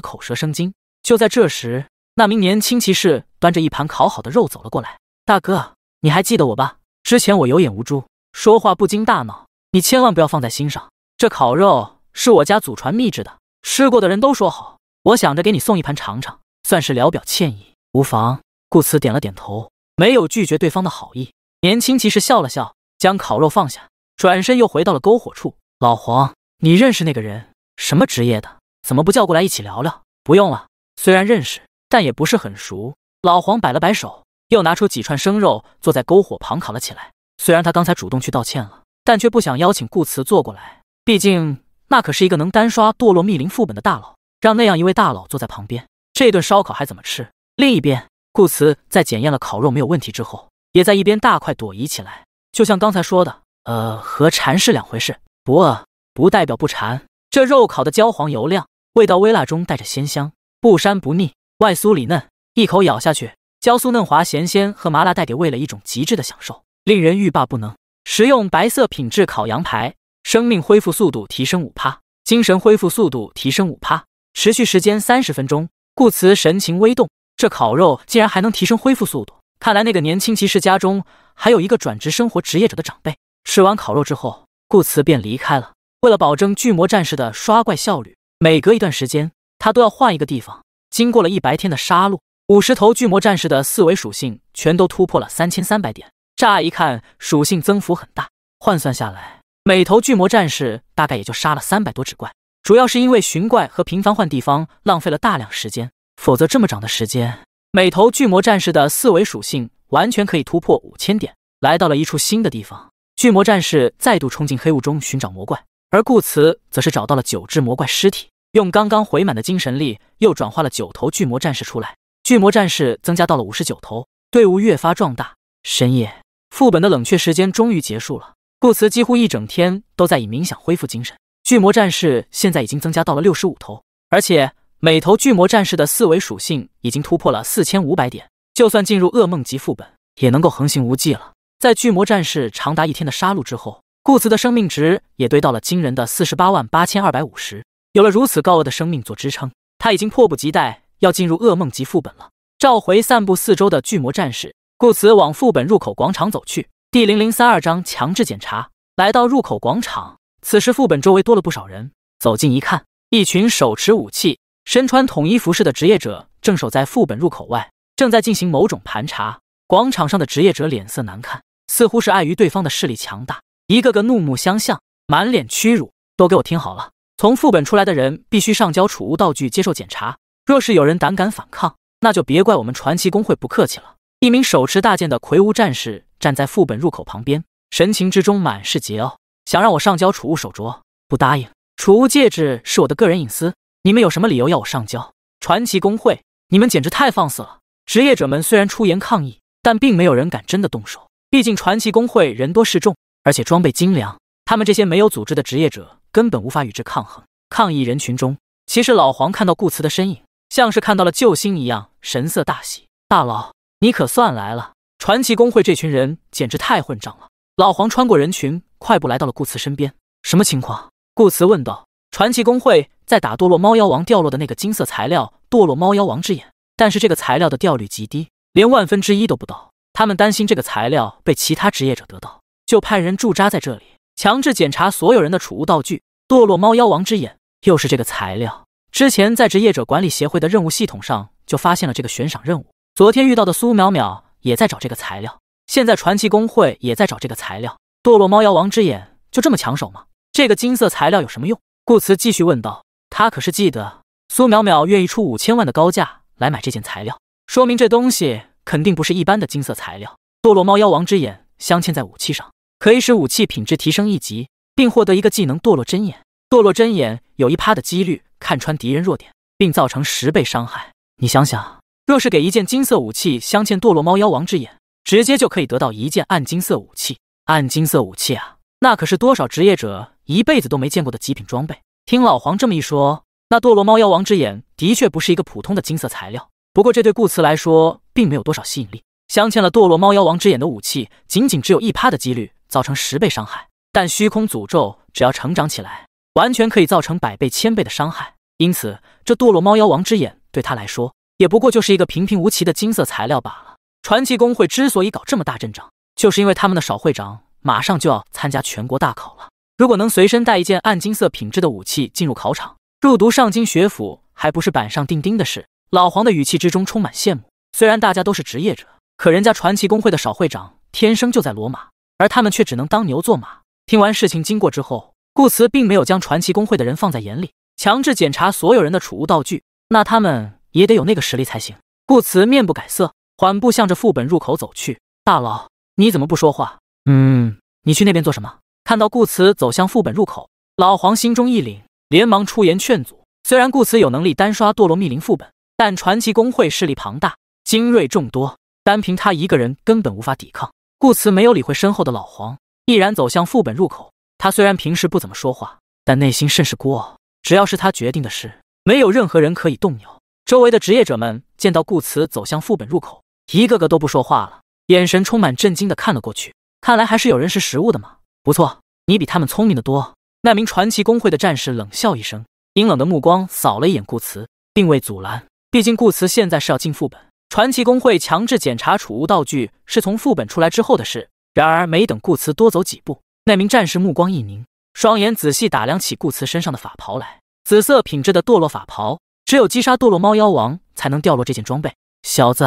口舌生津。就在这时，那名年轻骑士端着一盘烤好的肉走了过来：“大哥，你还记得我吧？之前我有眼无珠，说话不经大脑，你千万不要放在心上。这烤肉是我家祖传秘制的，吃过的人都说好。我想着给你送一盘尝尝，算是聊表歉意，无妨。”顾辞点了点头，没有拒绝对方的好意。年轻骑士笑了笑，将烤肉放下，转身又回到了篝火处。老黄，你认识那个人？什么职业的？怎么不叫过来一起聊聊？不用了，虽然认识，但也不是很熟。老黄摆了摆手，又拿出几串生肉，坐在篝火旁烤了起来。虽然他刚才主动去道歉了，但却不想邀请顾辞坐过来，毕竟那可是一个能单刷堕落密林副本的大佬，让那样一位大佬坐在旁边，这顿烧烤还怎么吃？另一边，顾辞在检验了烤肉没有问题之后，也在一边大快朵颐起来。就像刚才说的，呃，和馋是两回事，不饿不代表不馋。这肉烤的焦黄油亮，味道微辣中带着鲜香，不膻不腻，外酥里嫩，一口咬下去，焦酥嫩滑，咸鲜和麻辣带给味蕾一种极致的享受，令人欲罢不能。食用白色品质烤羊排，生命恢复速度提升五趴，精神恢复速度提升五趴，持续时间三十分钟。顾辞神情微动，这烤肉竟然还能提升恢复速度，看来那个年轻骑士家中还有一个转职生活职业者的长辈。吃完烤肉之后，顾辞便离开了。为了保证巨魔战士的刷怪效率，每隔一段时间他都要换一个地方。经过了一白天的杀戮，五十头巨魔战士的四维属性全都突破了三千三百点。乍一看属性增幅很大，换算下来，每头巨魔战士大概也就杀了三百多只怪。主要是因为寻怪和频繁换地方浪费了大量时间，否则这么长的时间，每头巨魔战士的四维属性完全可以突破五千点。来到了一处新的地方，巨魔战士再度冲进黑雾中寻找魔怪。而顾辞则是找到了九只魔怪尸体，用刚刚回满的精神力又转化了九头巨魔战士出来，巨魔战士增加到了五十九头，队伍越发壮大。深夜，副本的冷却时间终于结束了，顾辞几乎一整天都在以冥想恢复精神。巨魔战士现在已经增加到了六十五头，而且每头巨魔战士的四维属性已经突破了四千五百点，就算进入噩梦级副本也能够横行无忌了。在巨魔战士长达一天的杀戮之后。顾辞的生命值也堆到了惊人的四十八万八千二百五十。有了如此高额的生命做支撑，他已经迫不及待要进入噩梦级副本了。召回散布四周的巨魔战士，顾辞往副本入口广场走去。第零零三二章强制检查。来到入口广场，此时副本周围多了不少人。走近一看，一群手持武器、身穿统一服饰的职业者正守在副本入口外，正在进行某种盘查。广场上的职业者脸色难看，似乎是碍于对方的势力强大。一个个怒目相向，满脸屈辱，都给我听好了！从副本出来的人必须上交储物道具，接受检查。若是有人胆敢反抗，那就别怪我们传奇工会不客气了。一名手持大剑的魁梧战士站在副本入口旁边，神情之中满是桀骜，想让我上交储物手镯，不答应。储物戒指是我的个人隐私，你们有什么理由要我上交？传奇工会，你们简直太放肆了！职业者们虽然出言抗议，但并没有人敢真的动手，毕竟传奇工会人多势众。而且装备精良，他们这些没有组织的职业者根本无法与之抗衡。抗议人群中，其实老黄看到顾辞的身影，像是看到了救星一样，神色大喜：“大佬，你可算来了！传奇工会这群人简直太混账了！”老黄穿过人群，快步来到了顾辞身边：“什么情况？”顾辞问道：“传奇工会在打堕落猫妖王掉落的那个金色材料——堕落猫妖王之眼，但是这个材料的掉率极低，连万分之一都不到。他们担心这个材料被其他职业者得到。”就派人驻扎在这里，强制检查所有人的储物道具。堕落猫妖王之眼，又是这个材料。之前在职业者管理协会的任务系统上就发现了这个悬赏任务。昨天遇到的苏淼淼也在找这个材料。现在传奇工会也在找这个材料。堕落猫妖王之眼就这么抢手吗？这个金色材料有什么用？顾辞继续问道。他可是记得苏淼淼愿意出五千万的高价来买这件材料，说明这东西肯定不是一般的金色材料。堕落猫妖王之眼镶嵌在武器上。可以使武器品质提升一级，并获得一个技能“堕落针眼”。堕落针眼有一趴的几率看穿敌人弱点，并造成十倍伤害。你想想，若是给一件金色武器镶嵌堕落猫妖王之眼，直接就可以得到一件暗金色武器。暗金色武器啊，那可是多少职业者一辈子都没见过的极品装备。听老黄这么一说，那堕落猫妖王之眼的确不是一个普通的金色材料。不过这对顾辞来说并没有多少吸引力。镶嵌了堕落猫妖王之眼的武器，仅仅只有一趴的几率。造成十倍伤害，但虚空诅咒只要成长起来，完全可以造成百倍、千倍的伤害。因此，这堕落猫妖王之眼对他来说，也不过就是一个平平无奇的金色材料罢了。传奇工会之所以搞这么大阵仗，就是因为他们的少会长马上就要参加全国大考了。如果能随身带一件暗金色品质的武器进入考场，入读上京学府还不是板上钉钉的事。老黄的语气之中充满羡慕。虽然大家都是职业者，可人家传奇工会的少会长天生就在罗马。而他们却只能当牛做马。听完事情经过之后，顾辞并没有将传奇工会的人放在眼里，强制检查所有人的储物道具。那他们也得有那个实力才行。顾辞面不改色，缓步向着副本入口走去。大佬，你怎么不说话？嗯，你去那边做什么？看到顾辞走向副本入口，老黄心中一凛，连忙出言劝阻。虽然顾辞有能力单刷堕落密林副本，但传奇工会势力庞大，精锐众多，单凭他一个人根本无法抵抗。顾辞没有理会身后的老黄，毅然走向副本入口。他虽然平时不怎么说话，但内心甚是孤傲。只要是他决定的事，没有任何人可以动摇。周围的职业者们见到顾辞走向副本入口，一个个都不说话了，眼神充满震惊的看了过去。看来还是有人识时务的嘛。不错，你比他们聪明的多。那名传奇工会的战士冷笑一声，阴冷的目光扫了一眼顾辞，并未阻拦。毕竟顾辞现在是要进副本。传奇工会强制检查储物道具，是从副本出来之后的事。然而，没等顾辞多走几步，那名战士目光一凝，双眼仔细打量起顾辞身上的法袍来。紫色品质的堕落法袍，只有击杀堕落猫妖王才能掉落这件装备。小子，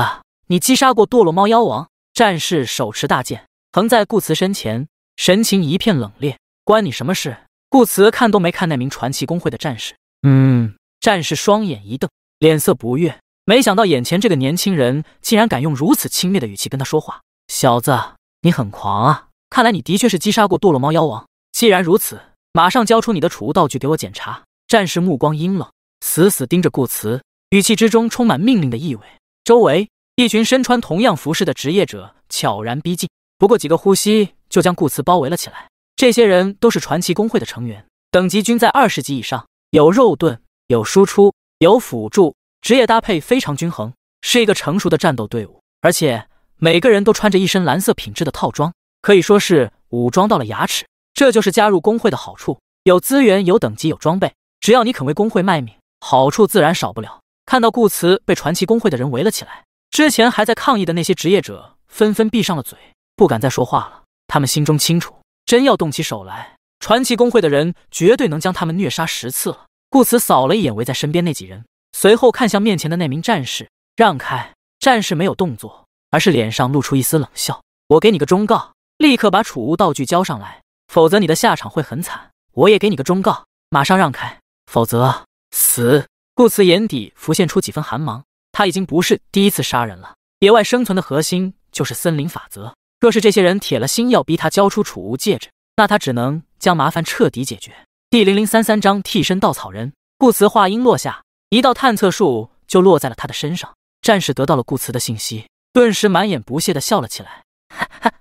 你击杀过堕落猫妖王？战士手持大剑横在顾辞身前，神情一片冷冽。关你什么事？顾辞看都没看那名传奇工会的战士。嗯。战士双眼一瞪，脸色不悦。没想到眼前这个年轻人竟然敢用如此轻蔑的语气跟他说话，小子，你很狂啊！看来你的确是击杀过堕落猫妖王。既然如此，马上交出你的储物道具给我检查。战士目光阴冷，死死盯着顾辞，语气之中充满命令的意味。周围一群身穿同样服饰的职业者悄然逼近，不过几个呼吸就将顾辞包围了起来。这些人都是传奇工会的成员，等级均在二十级以上，有肉盾，有输出，有辅助。职业搭配非常均衡，是一个成熟的战斗队伍，而且每个人都穿着一身蓝色品质的套装，可以说是武装到了牙齿。这就是加入工会的好处：有资源、有等级、有装备。只要你肯为工会卖命，好处自然少不了。看到顾辞被传奇工会的人围了起来，之前还在抗议的那些职业者纷纷闭上了嘴，不敢再说话了。他们心中清楚，真要动起手来，传奇工会的人绝对能将他们虐杀十次了。顾辞扫了一眼围在身边那几人。随后看向面前的那名战士，让开。战士没有动作，而是脸上露出一丝冷笑。我给你个忠告，立刻把储物道具交上来，否则你的下场会很惨。我也给你个忠告，马上让开，否则死。顾辞眼底浮现出几分寒芒，他已经不是第一次杀人了。野外生存的核心就是森林法则，若是这些人铁了心要逼他交出储物戒指，那他只能将麻烦彻底解决。第零零三三章替身稻草人。顾辞话音落下。一道探测术就落在了他的身上。战士得到了顾辞的信息，顿时满眼不屑的笑了起来：“哈哈，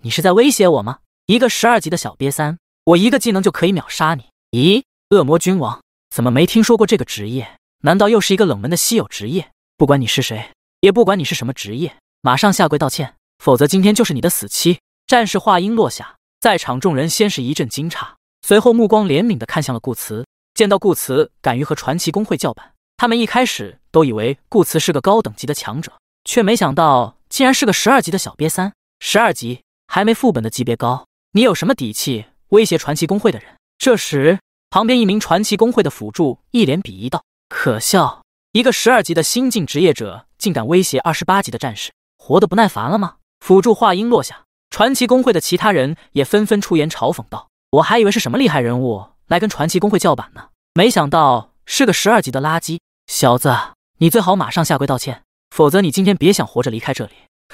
你是在威胁我吗？一个十二级的小瘪三，我一个技能就可以秒杀你！咦，恶魔君王怎么没听说过这个职业？难道又是一个冷门的稀有职业？不管你是谁，也不管你是什么职业，马上下跪道歉，否则今天就是你的死期！”战士话音落下，在场众人先是一阵惊诧，随后目光怜悯的看向了顾辞。见到顾辞敢于和传奇工会叫板，他们一开始都以为顾辞是个高等级的强者，却没想到竟然是个十二级的小瘪三。十二级还没副本的级别高，你有什么底气威胁传奇工会的人？这时，旁边一名传奇工会的辅助一脸鄙夷道：“可笑，一个十二级的新晋职业者，竟敢威胁二十八级的战士，活得不耐烦了吗？”辅助话音落下，传奇工会的其他人也纷纷出言嘲讽道：“我还以为是什么厉害人物。”来跟传奇工会叫板呢？没想到是个十二级的垃圾小子，你最好马上下跪道歉，否则你今天别想活着离开这里！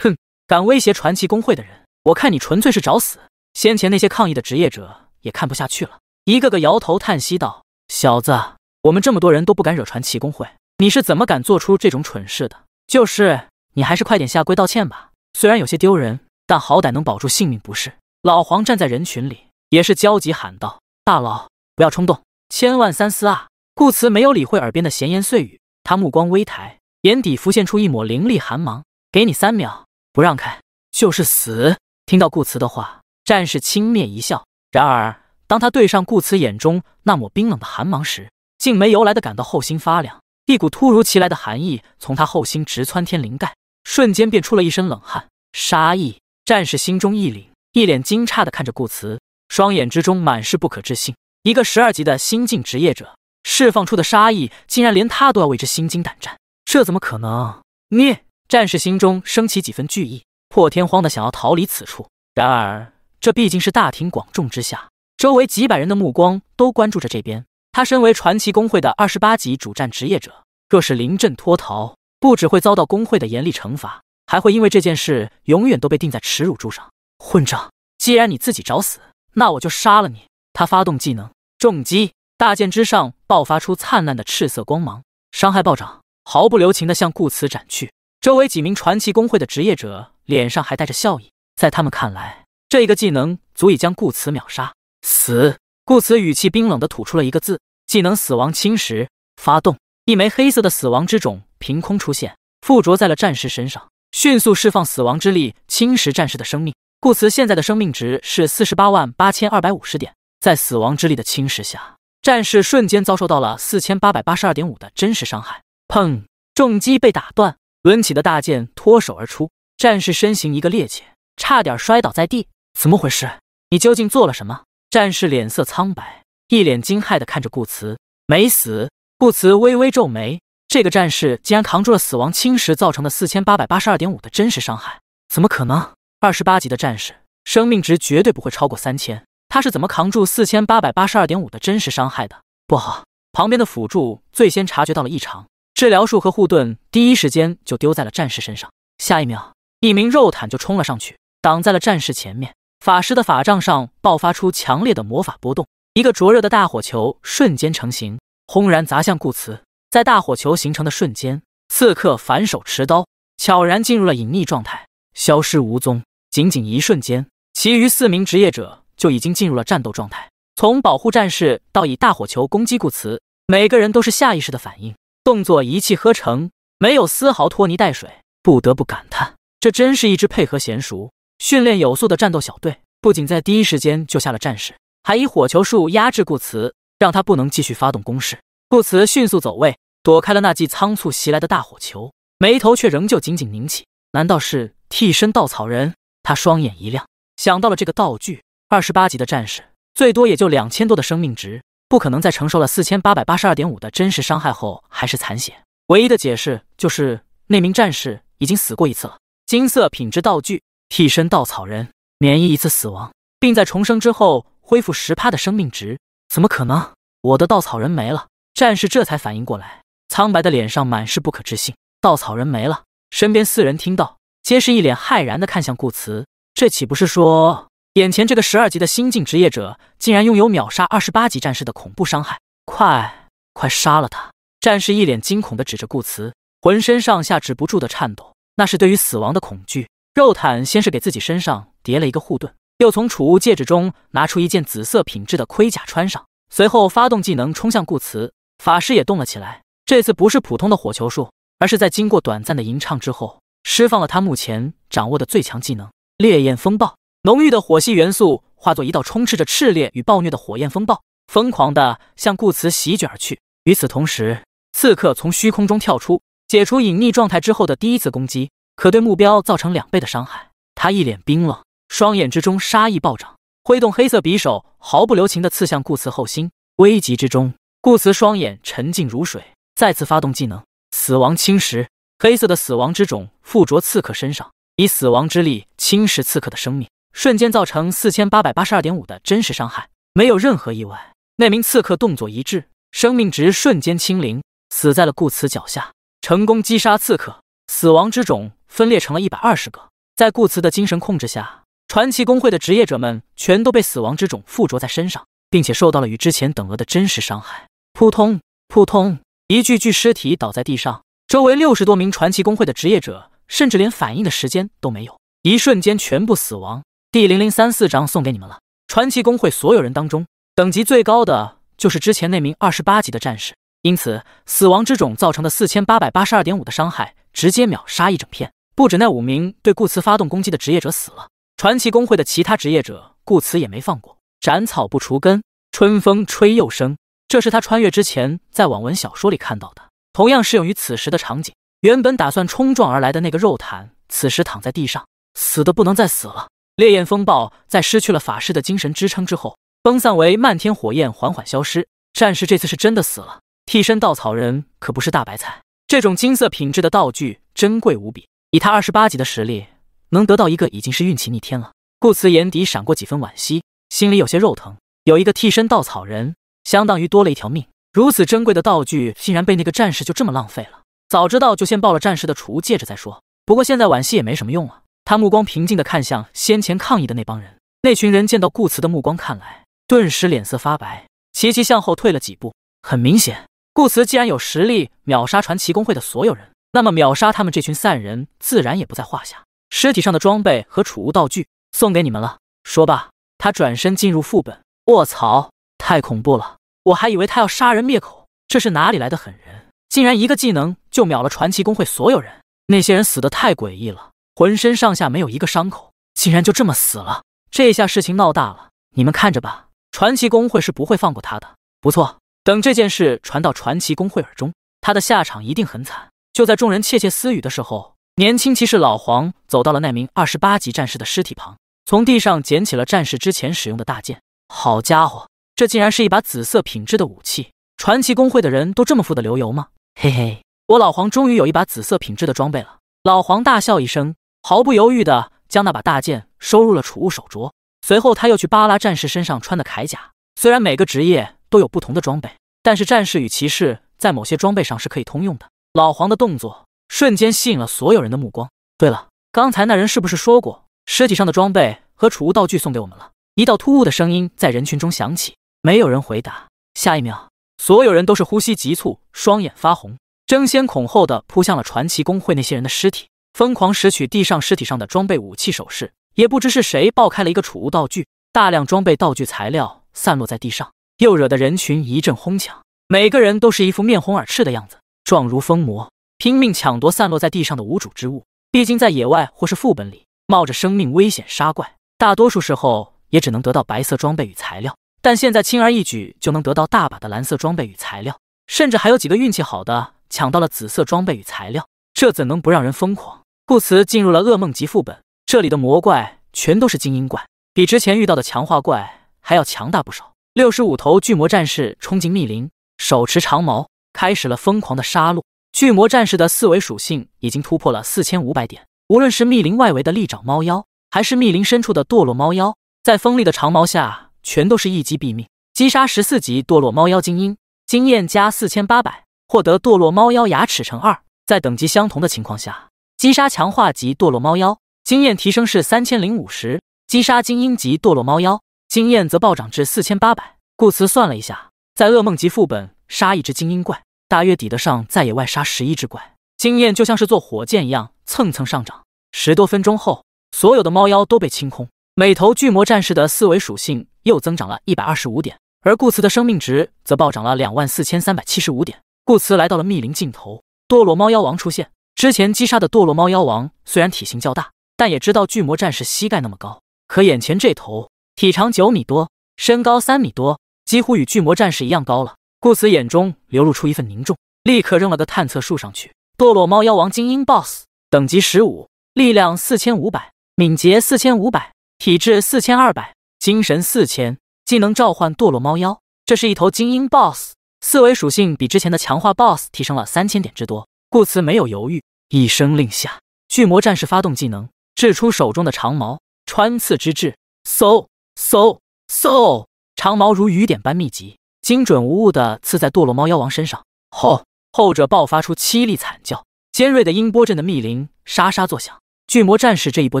哼，敢威胁传奇工会的人，我看你纯粹是找死！先前那些抗议的职业者也看不下去了，一个个摇头叹息道：“小子，我们这么多人都不敢惹传奇工会，你是怎么敢做出这种蠢事的？就是你，还是快点下跪道歉吧！虽然有些丢人，但好歹能保住性命，不是？”老黄站在人群里，也是焦急喊道：“大佬！”不要冲动，千万三思啊！顾辞没有理会耳边的闲言碎语，他目光微抬，眼底浮现出一抹凌厉寒芒。给你三秒，不让开就是死。听到顾辞的话，战士轻蔑一笑。然而，当他对上顾辞眼中那抹冰冷的寒芒时，竟没由来的感到后心发凉，一股突如其来的寒意从他后心直窜天灵盖，瞬间便出了一身冷汗。杀意！战士心中一凛，一脸惊诧的看着顾辞，双眼之中满是不可置信。一个十二级的新晋职业者释放出的杀意，竟然连他都要为之心惊胆战，这怎么可能？你战士心中升起几分惧意，破天荒的想要逃离此处。然而，这毕竟是大庭广众之下，周围几百人的目光都关注着这边。他身为传奇工会的二十八级主战职业者，若是临阵脱逃，不只会遭到工会的严厉惩罚，还会因为这件事永远都被钉在耻辱柱上。混账！既然你自己找死，那我就杀了你！他发动技能重击，大剑之上爆发出灿烂的赤色光芒，伤害暴涨，毫不留情地向顾辞斩去。周围几名传奇工会的职业者脸上还带着笑意，在他们看来，这一个技能足以将顾辞秒杀死。顾辞语气冰冷地吐出了一个字：“技能死亡侵蚀。”发动，一枚黑色的死亡之种凭空出现，附着在了战士身上，迅速释放死亡之力，侵蚀战士的生命。顾辞现在的生命值是四十八万八千二百五十点。在死亡之力的侵蚀下，战士瞬间遭受到了四千八百八十二点五的真实伤害。砰！重击被打断，抡起的大剑脱手而出，战士身形一个趔趄，差点摔倒在地。怎么回事？你究竟做了什么？战士脸色苍白，一脸惊骇的看着顾辞。没死。顾辞微微皱眉，这个战士竟然扛住了死亡侵蚀造成的四千八百八十二点五的真实伤害，怎么可能？二十八级的战士，生命值绝对不会超过三千。他是怎么扛住四千八百八十二点五的真实伤害的？不好，旁边的辅助最先察觉到了异常，治疗术和护盾第一时间就丢在了战士身上。下一秒，一名肉坦就冲了上去，挡在了战士前面。法师的法杖上爆发出强烈的魔法波动，一个灼热的大火球瞬间成型，轰然砸向顾辞。在大火球形成的瞬间，刺客反手持刀，悄然进入了隐匿状态，消失无踪。仅仅一瞬间，其余四名职业者。就已经进入了战斗状态，从保护战士到以大火球攻击顾辞，每个人都是下意识的反应，动作一气呵成，没有丝毫拖泥带水。不得不感叹，这真是一支配合娴熟、训练有素的战斗小队。不仅在第一时间救下了战士，还以火球术压制顾辞，让他不能继续发动攻势。顾辞迅速走位，躲开了那记仓促袭来的大火球，眉头却仍旧紧紧拧起。难道是替身稻草人？他双眼一亮，想到了这个道具。二十八级的战士最多也就两千多的生命值，不可能在承受了四千八百八十二点五的真实伤害后还是残血。唯一的解释就是那名战士已经死过一次了。金色品质道具替身稻草人，免疫一次死亡，并在重生之后恢复十趴的生命值。怎么可能？我的稻草人没了！战士这才反应过来，苍白的脸上满是不可置信。稻草人没了，身边四人听到，皆是一脸骇然的看向顾辞。这岂不是说？眼前这个十二级的新晋职业者，竟然拥有秒杀二十八级战士的恐怖伤害！快快杀了他！战士一脸惊恐的指着顾辞，浑身上下止不住的颤抖，那是对于死亡的恐惧。肉坦先是给自己身上叠了一个护盾，又从储物戒指中拿出一件紫色品质的盔甲穿上，随后发动技能冲向顾辞。法师也动了起来，这次不是普通的火球术，而是在经过短暂的吟唱之后，释放了他目前掌握的最强技能——烈焰风暴。浓郁的火系元素化作一道充斥着炽烈与暴虐的火焰风暴，疯狂的向顾辞席卷而去。与此同时，刺客从虚空中跳出，解除隐匿状态之后的第一次攻击，可对目标造成两倍的伤害。他一脸冰冷，双眼之中杀意暴涨，挥动黑色匕首，毫不留情的刺向顾辞后心。危急之中，顾辞双眼沉静如水，再次发动技能“死亡侵蚀”，黑色的死亡之种附着刺客身上，以死亡之力侵蚀刺客的生命。瞬间造成四千八百八十二点五的真实伤害，没有任何意外。那名刺客动作一致，生命值瞬间清零，死在了顾辞脚下，成功击杀刺客。死亡之种分裂成了一百二十个，在顾辞的精神控制下，传奇工会的职业者们全都被死亡之种附着在身上，并且受到了与之前等额的真实伤害。扑通扑通，一具具尸体倒在地上，周围六十多名传奇工会的职业者，甚至连反应的时间都没有，一瞬间全部死亡。第零零三四章送给你们了。传奇工会所有人当中，等级最高的就是之前那名二十八级的战士，因此死亡之种造成的四千八百八十二点五的伤害，直接秒杀一整片。不止那五名对顾辞发动攻击的职业者死了，传奇工会的其他职业者，顾辞也没放过，斩草不除根，春风吹又生。这是他穿越之前在网文小说里看到的，同样适用于此时的场景。原本打算冲撞而来的那个肉坦，此时躺在地上，死的不能再死了。烈焰风暴在失去了法师的精神支撑之后，崩散为漫天火焰，缓缓消失。战士这次是真的死了。替身稻草人可不是大白菜，这种金色品质的道具珍贵无比，以他二十八级的实力，能得到一个已经是运气逆天了。顾辞眼底闪过几分惋惜，心里有些肉疼。有一个替身稻草人，相当于多了一条命。如此珍贵的道具，竟然被那个战士就这么浪费了。早知道就先爆了战士的储物戒指再说。不过现在惋惜也没什么用啊。他目光平静地看向先前抗议的那帮人，那群人见到顾辞的目光看来，顿时脸色发白，齐齐向后退了几步。很明显，顾辞既然有实力秒杀传奇工会的所有人，那么秒杀他们这群散人自然也不在话下。尸体上的装备和储物道具送给你们了。说罢，他转身进入副本。卧槽，太恐怖了！我还以为他要杀人灭口，这是哪里来的狠人？竟然一个技能就秒了传奇工会所有人？那些人死的太诡异了。浑身上下没有一个伤口，竟然就这么死了。这下事情闹大了，你们看着吧，传奇公会是不会放过他的。不错，等这件事传到传奇公会耳中，他的下场一定很惨。就在众人窃窃私语的时候，年轻骑士老黄走到了那名二十八级战士的尸体旁，从地上捡起了战士之前使用的大剑。好家伙，这竟然是一把紫色品质的武器！传奇公会的人都这么富得流油吗？嘿嘿，我老黄终于有一把紫色品质的装备了！老黄大笑一声。毫不犹豫地将那把大剑收入了储物手镯，随后他又去扒拉战士身上穿的铠甲。虽然每个职业都有不同的装备，但是战士与骑士在某些装备上是可以通用的。老黄的动作瞬间吸引了所有人的目光。对了，刚才那人是不是说过尸体上的装备和储物道具送给我们了？一道突兀的声音在人群中响起，没有人回答。下一秒，所有人都是呼吸急促，双眼发红，争先恐后地扑向了传奇工会那些人的尸体。疯狂拾取地上尸体上的装备、武器、首饰，也不知是谁爆开了一个储物道具，大量装备、道具材料散落在地上，又惹得人群一阵哄抢。每个人都是一副面红耳赤的样子，状如疯魔，拼命抢夺散落在地上的无主之物。毕竟在野外或是副本里，冒着生命危险杀怪，大多数时候也只能得到白色装备与材料，但现在轻而易举就能得到大把的蓝色装备与材料，甚至还有几个运气好的抢到了紫色装备与材料。这怎能不让人疯狂？顾辞进入了噩梦级副本，这里的魔怪全都是精英怪，比之前遇到的强化怪还要强大不少。六十五头巨魔战士冲进密林，手持长矛，开始了疯狂的杀戮。巨魔战士的四维属性已经突破了四千五百点。无论是密林外围的利爪猫妖，还是密林深处的堕落猫妖，在锋利的长矛下，全都是一击毙命。击杀十四级堕落猫妖精英，经验加四千八百，获得堕落猫妖牙齿乘二。在等级相同的情况下，击杀强化级堕落猫妖经验提升是三千零五十，击杀精英级堕落猫妖经验则暴涨至四千八百。顾辞算了一下，在噩梦级副本杀一只精英怪，大约抵得上在野外杀十一只怪。经验就像是坐火箭一样蹭蹭上涨。十多分钟后，所有的猫妖都被清空，每头巨魔战士的四维属性又增长了一百二十五点，而顾辞的生命值则暴涨了两万四千三百七十五点。顾辞来到了密林尽头。堕落猫妖王出现之前击杀的堕落猫妖王虽然体型较大，但也知道巨魔战士膝盖那么高，可眼前这头体长九米多，身高三米多，几乎与巨魔战士一样高了，故此眼中流露出一份凝重，立刻扔了个探测术上去。堕落猫妖王精英 BOSS，等级十五，力量四千五百，敏捷四千五百，体质四千二百，精神四千，技能召唤堕落猫妖。这是一头精英 BOSS。思维属性比之前的强化 BOSS 提升了三千点之多，顾辞没有犹豫，一声令下，巨魔战士发动技能，掷出手中的长矛，穿刺之至，嗖嗖嗖，长矛如雨点般密集，精准无误的刺在堕落猫妖王身上。吼！后者爆发出凄厉惨叫，尖锐的音波震得密林沙沙作响。巨魔战士这一波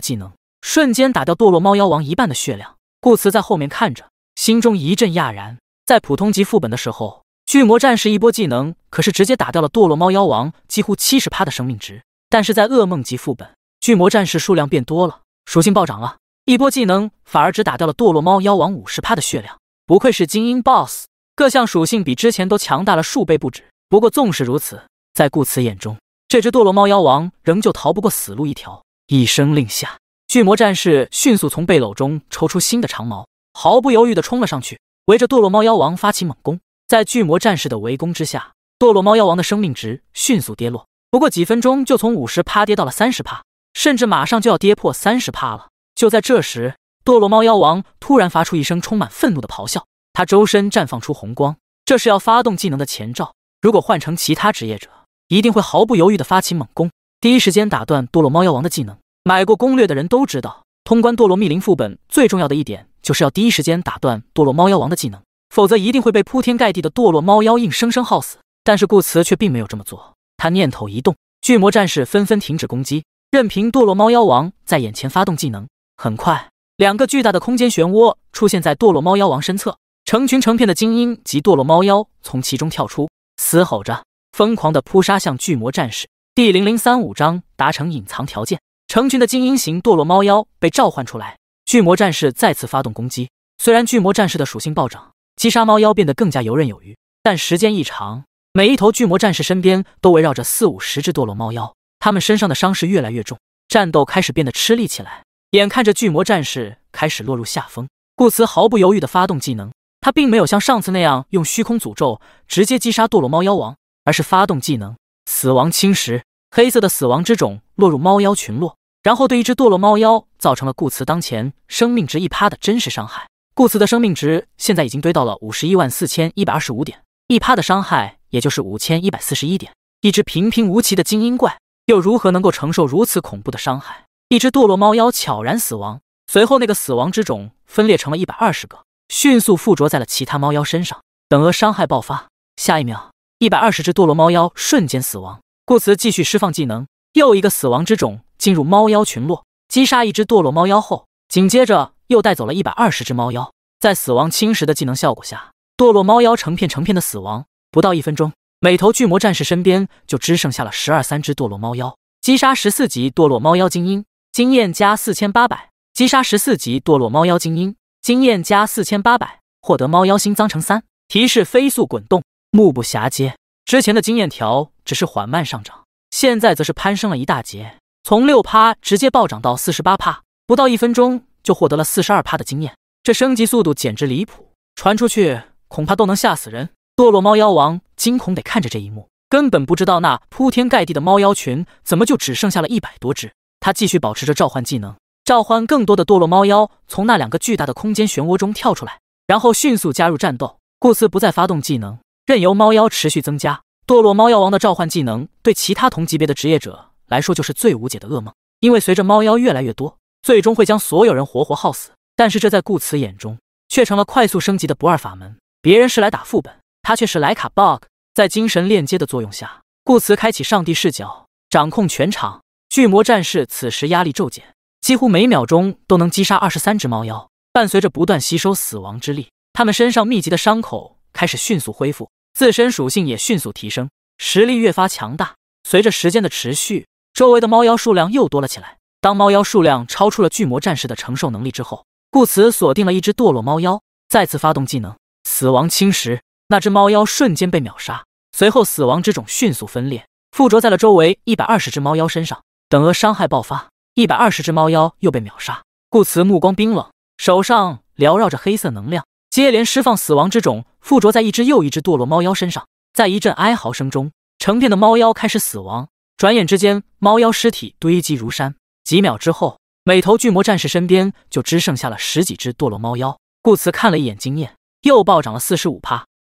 技能，瞬间打掉堕落猫妖王一半的血量。顾辞在后面看着，心中一阵讶然，在普通级副本的时候。巨魔战士一波技能，可是直接打掉了堕落猫妖王几乎七十趴的生命值。但是在噩梦级副本，巨魔战士数量变多了，属性暴涨了，一波技能反而只打掉了堕落猫妖王五十趴的血量。不愧是精英 BOSS，各项属性比之前都强大了数倍不止。不过纵使如此，在顾辞眼中，这只堕落猫妖王仍旧逃不过死路一条。一声令下，巨魔战士迅速从背篓中抽出新的长矛，毫不犹豫地冲了上去，围着堕落猫妖王发起猛攻。在巨魔战士的围攻之下，堕落猫妖王的生命值迅速跌落，不过几分钟就从五十趴跌到了三十趴，甚至马上就要跌破三十趴了。就在这时，堕落猫妖王突然发出一声充满愤怒的咆哮，他周身绽放出红光，这是要发动技能的前兆。如果换成其他职业者，一定会毫不犹豫地发起猛攻，第一时间打断堕落猫妖王的技能。买过攻略的人都知道，通关堕落密林副本最重要的一点就是要第一时间打断堕落猫妖王的技能。否则一定会被铺天盖地的堕落猫妖硬生生耗死。但是顾辞却并没有这么做，他念头一动，巨魔战士纷纷停止攻击，任凭堕落猫妖王在眼前发动技能。很快，两个巨大的空间漩涡出现在堕落猫妖王身侧，成群成片的精英及堕落猫妖从其中跳出，嘶吼着疯狂地扑杀向巨魔战士。第零零三五章达成隐藏条件，成群的精英型堕落猫妖被召唤出来，巨魔战士再次发动攻击。虽然巨魔战士的属性暴涨。击杀猫妖变得更加游刃有余，但时间一长，每一头巨魔战士身边都围绕着四五十只堕落猫妖，他们身上的伤势越来越重，战斗开始变得吃力起来。眼看着巨魔战士开始落入下风，顾辞毫不犹豫地发动技能。他并没有像上次那样用虚空诅咒直接击杀堕落猫妖王，而是发动技能死亡侵蚀，黑色的死亡之种落入猫妖群落，然后对一只堕落猫妖造成了顾辞当前生命值一趴的真实伤害。顾辞的生命值现在已经堆到了五十一万四千一百二十五点，一趴的伤害也就是五千一百四十一点。一只平平无奇的精英怪又如何能够承受如此恐怖的伤害？一只堕落猫妖悄然死亡，随后那个死亡之种分裂成了一百二十个，迅速附着在了其他猫妖身上。等额伤害爆发，下一秒，一百二十只堕落猫妖瞬间死亡。顾辞继续释放技能，又一个死亡之种进入猫妖群落，击杀一只堕落猫妖后，紧接着。又带走了一百二十只猫妖，在死亡侵蚀的技能效果下，堕落猫妖成片成片的死亡。不到一分钟，每头巨魔战士身边就只剩下了十二三只堕落猫妖。击杀十四级堕落猫妖精英，经验加四千八百。击杀十四级堕落猫妖精英，经验加四千八百。获得猫妖心脏成三。提示：飞速滚动，目不暇接。之前的经验条只是缓慢上涨，现在则是攀升了一大截，从六趴直接暴涨到四十八趴。不到一分钟。就获得了四十二趴的经验，这升级速度简直离谱，传出去恐怕都能吓死人。堕落猫妖王惊恐的看着这一幕，根本不知道那铺天盖地的猫妖群怎么就只剩下了一百多只。他继续保持着召唤技能，召唤更多的堕落猫妖从那两个巨大的空间漩涡中跳出来，然后迅速加入战斗。顾斯不再发动技能，任由猫妖持续增加。堕落猫妖王的召唤技能对其他同级别的职业者来说就是最无解的噩梦，因为随着猫妖越来越多。最终会将所有人活活耗死，但是这在顾辞眼中却成了快速升级的不二法门。别人是来打副本，他却是来卡 bug。在精神链接的作用下，顾辞开启上帝视角，掌控全场。巨魔战士此时压力骤减，几乎每秒钟都能击杀二十三只猫妖。伴随着不断吸收死亡之力，他们身上密集的伤口开始迅速恢复，自身属性也迅速提升，实力越发强大。随着时间的持续，周围的猫妖数量又多了起来。当猫妖数量超出了巨魔战士的承受能力之后，顾辞锁定了一只堕落猫妖，再次发动技能死亡侵蚀，那只猫妖瞬间被秒杀。随后，死亡之种迅速分裂，附着在了周围一百二十只猫妖身上。等额伤害爆发，一百二十只猫妖又被秒杀。顾辞目光冰冷，手上缭绕着黑色能量，接连释放死亡之种，附着在一只又一只堕落猫妖身上。在一阵哀嚎声中，成片的猫妖开始死亡。转眼之间，猫妖尸体堆积如山。几秒之后，每头巨魔战士身边就只剩下了十几只堕落猫妖。顾辞看了一眼经验，又暴涨了四十五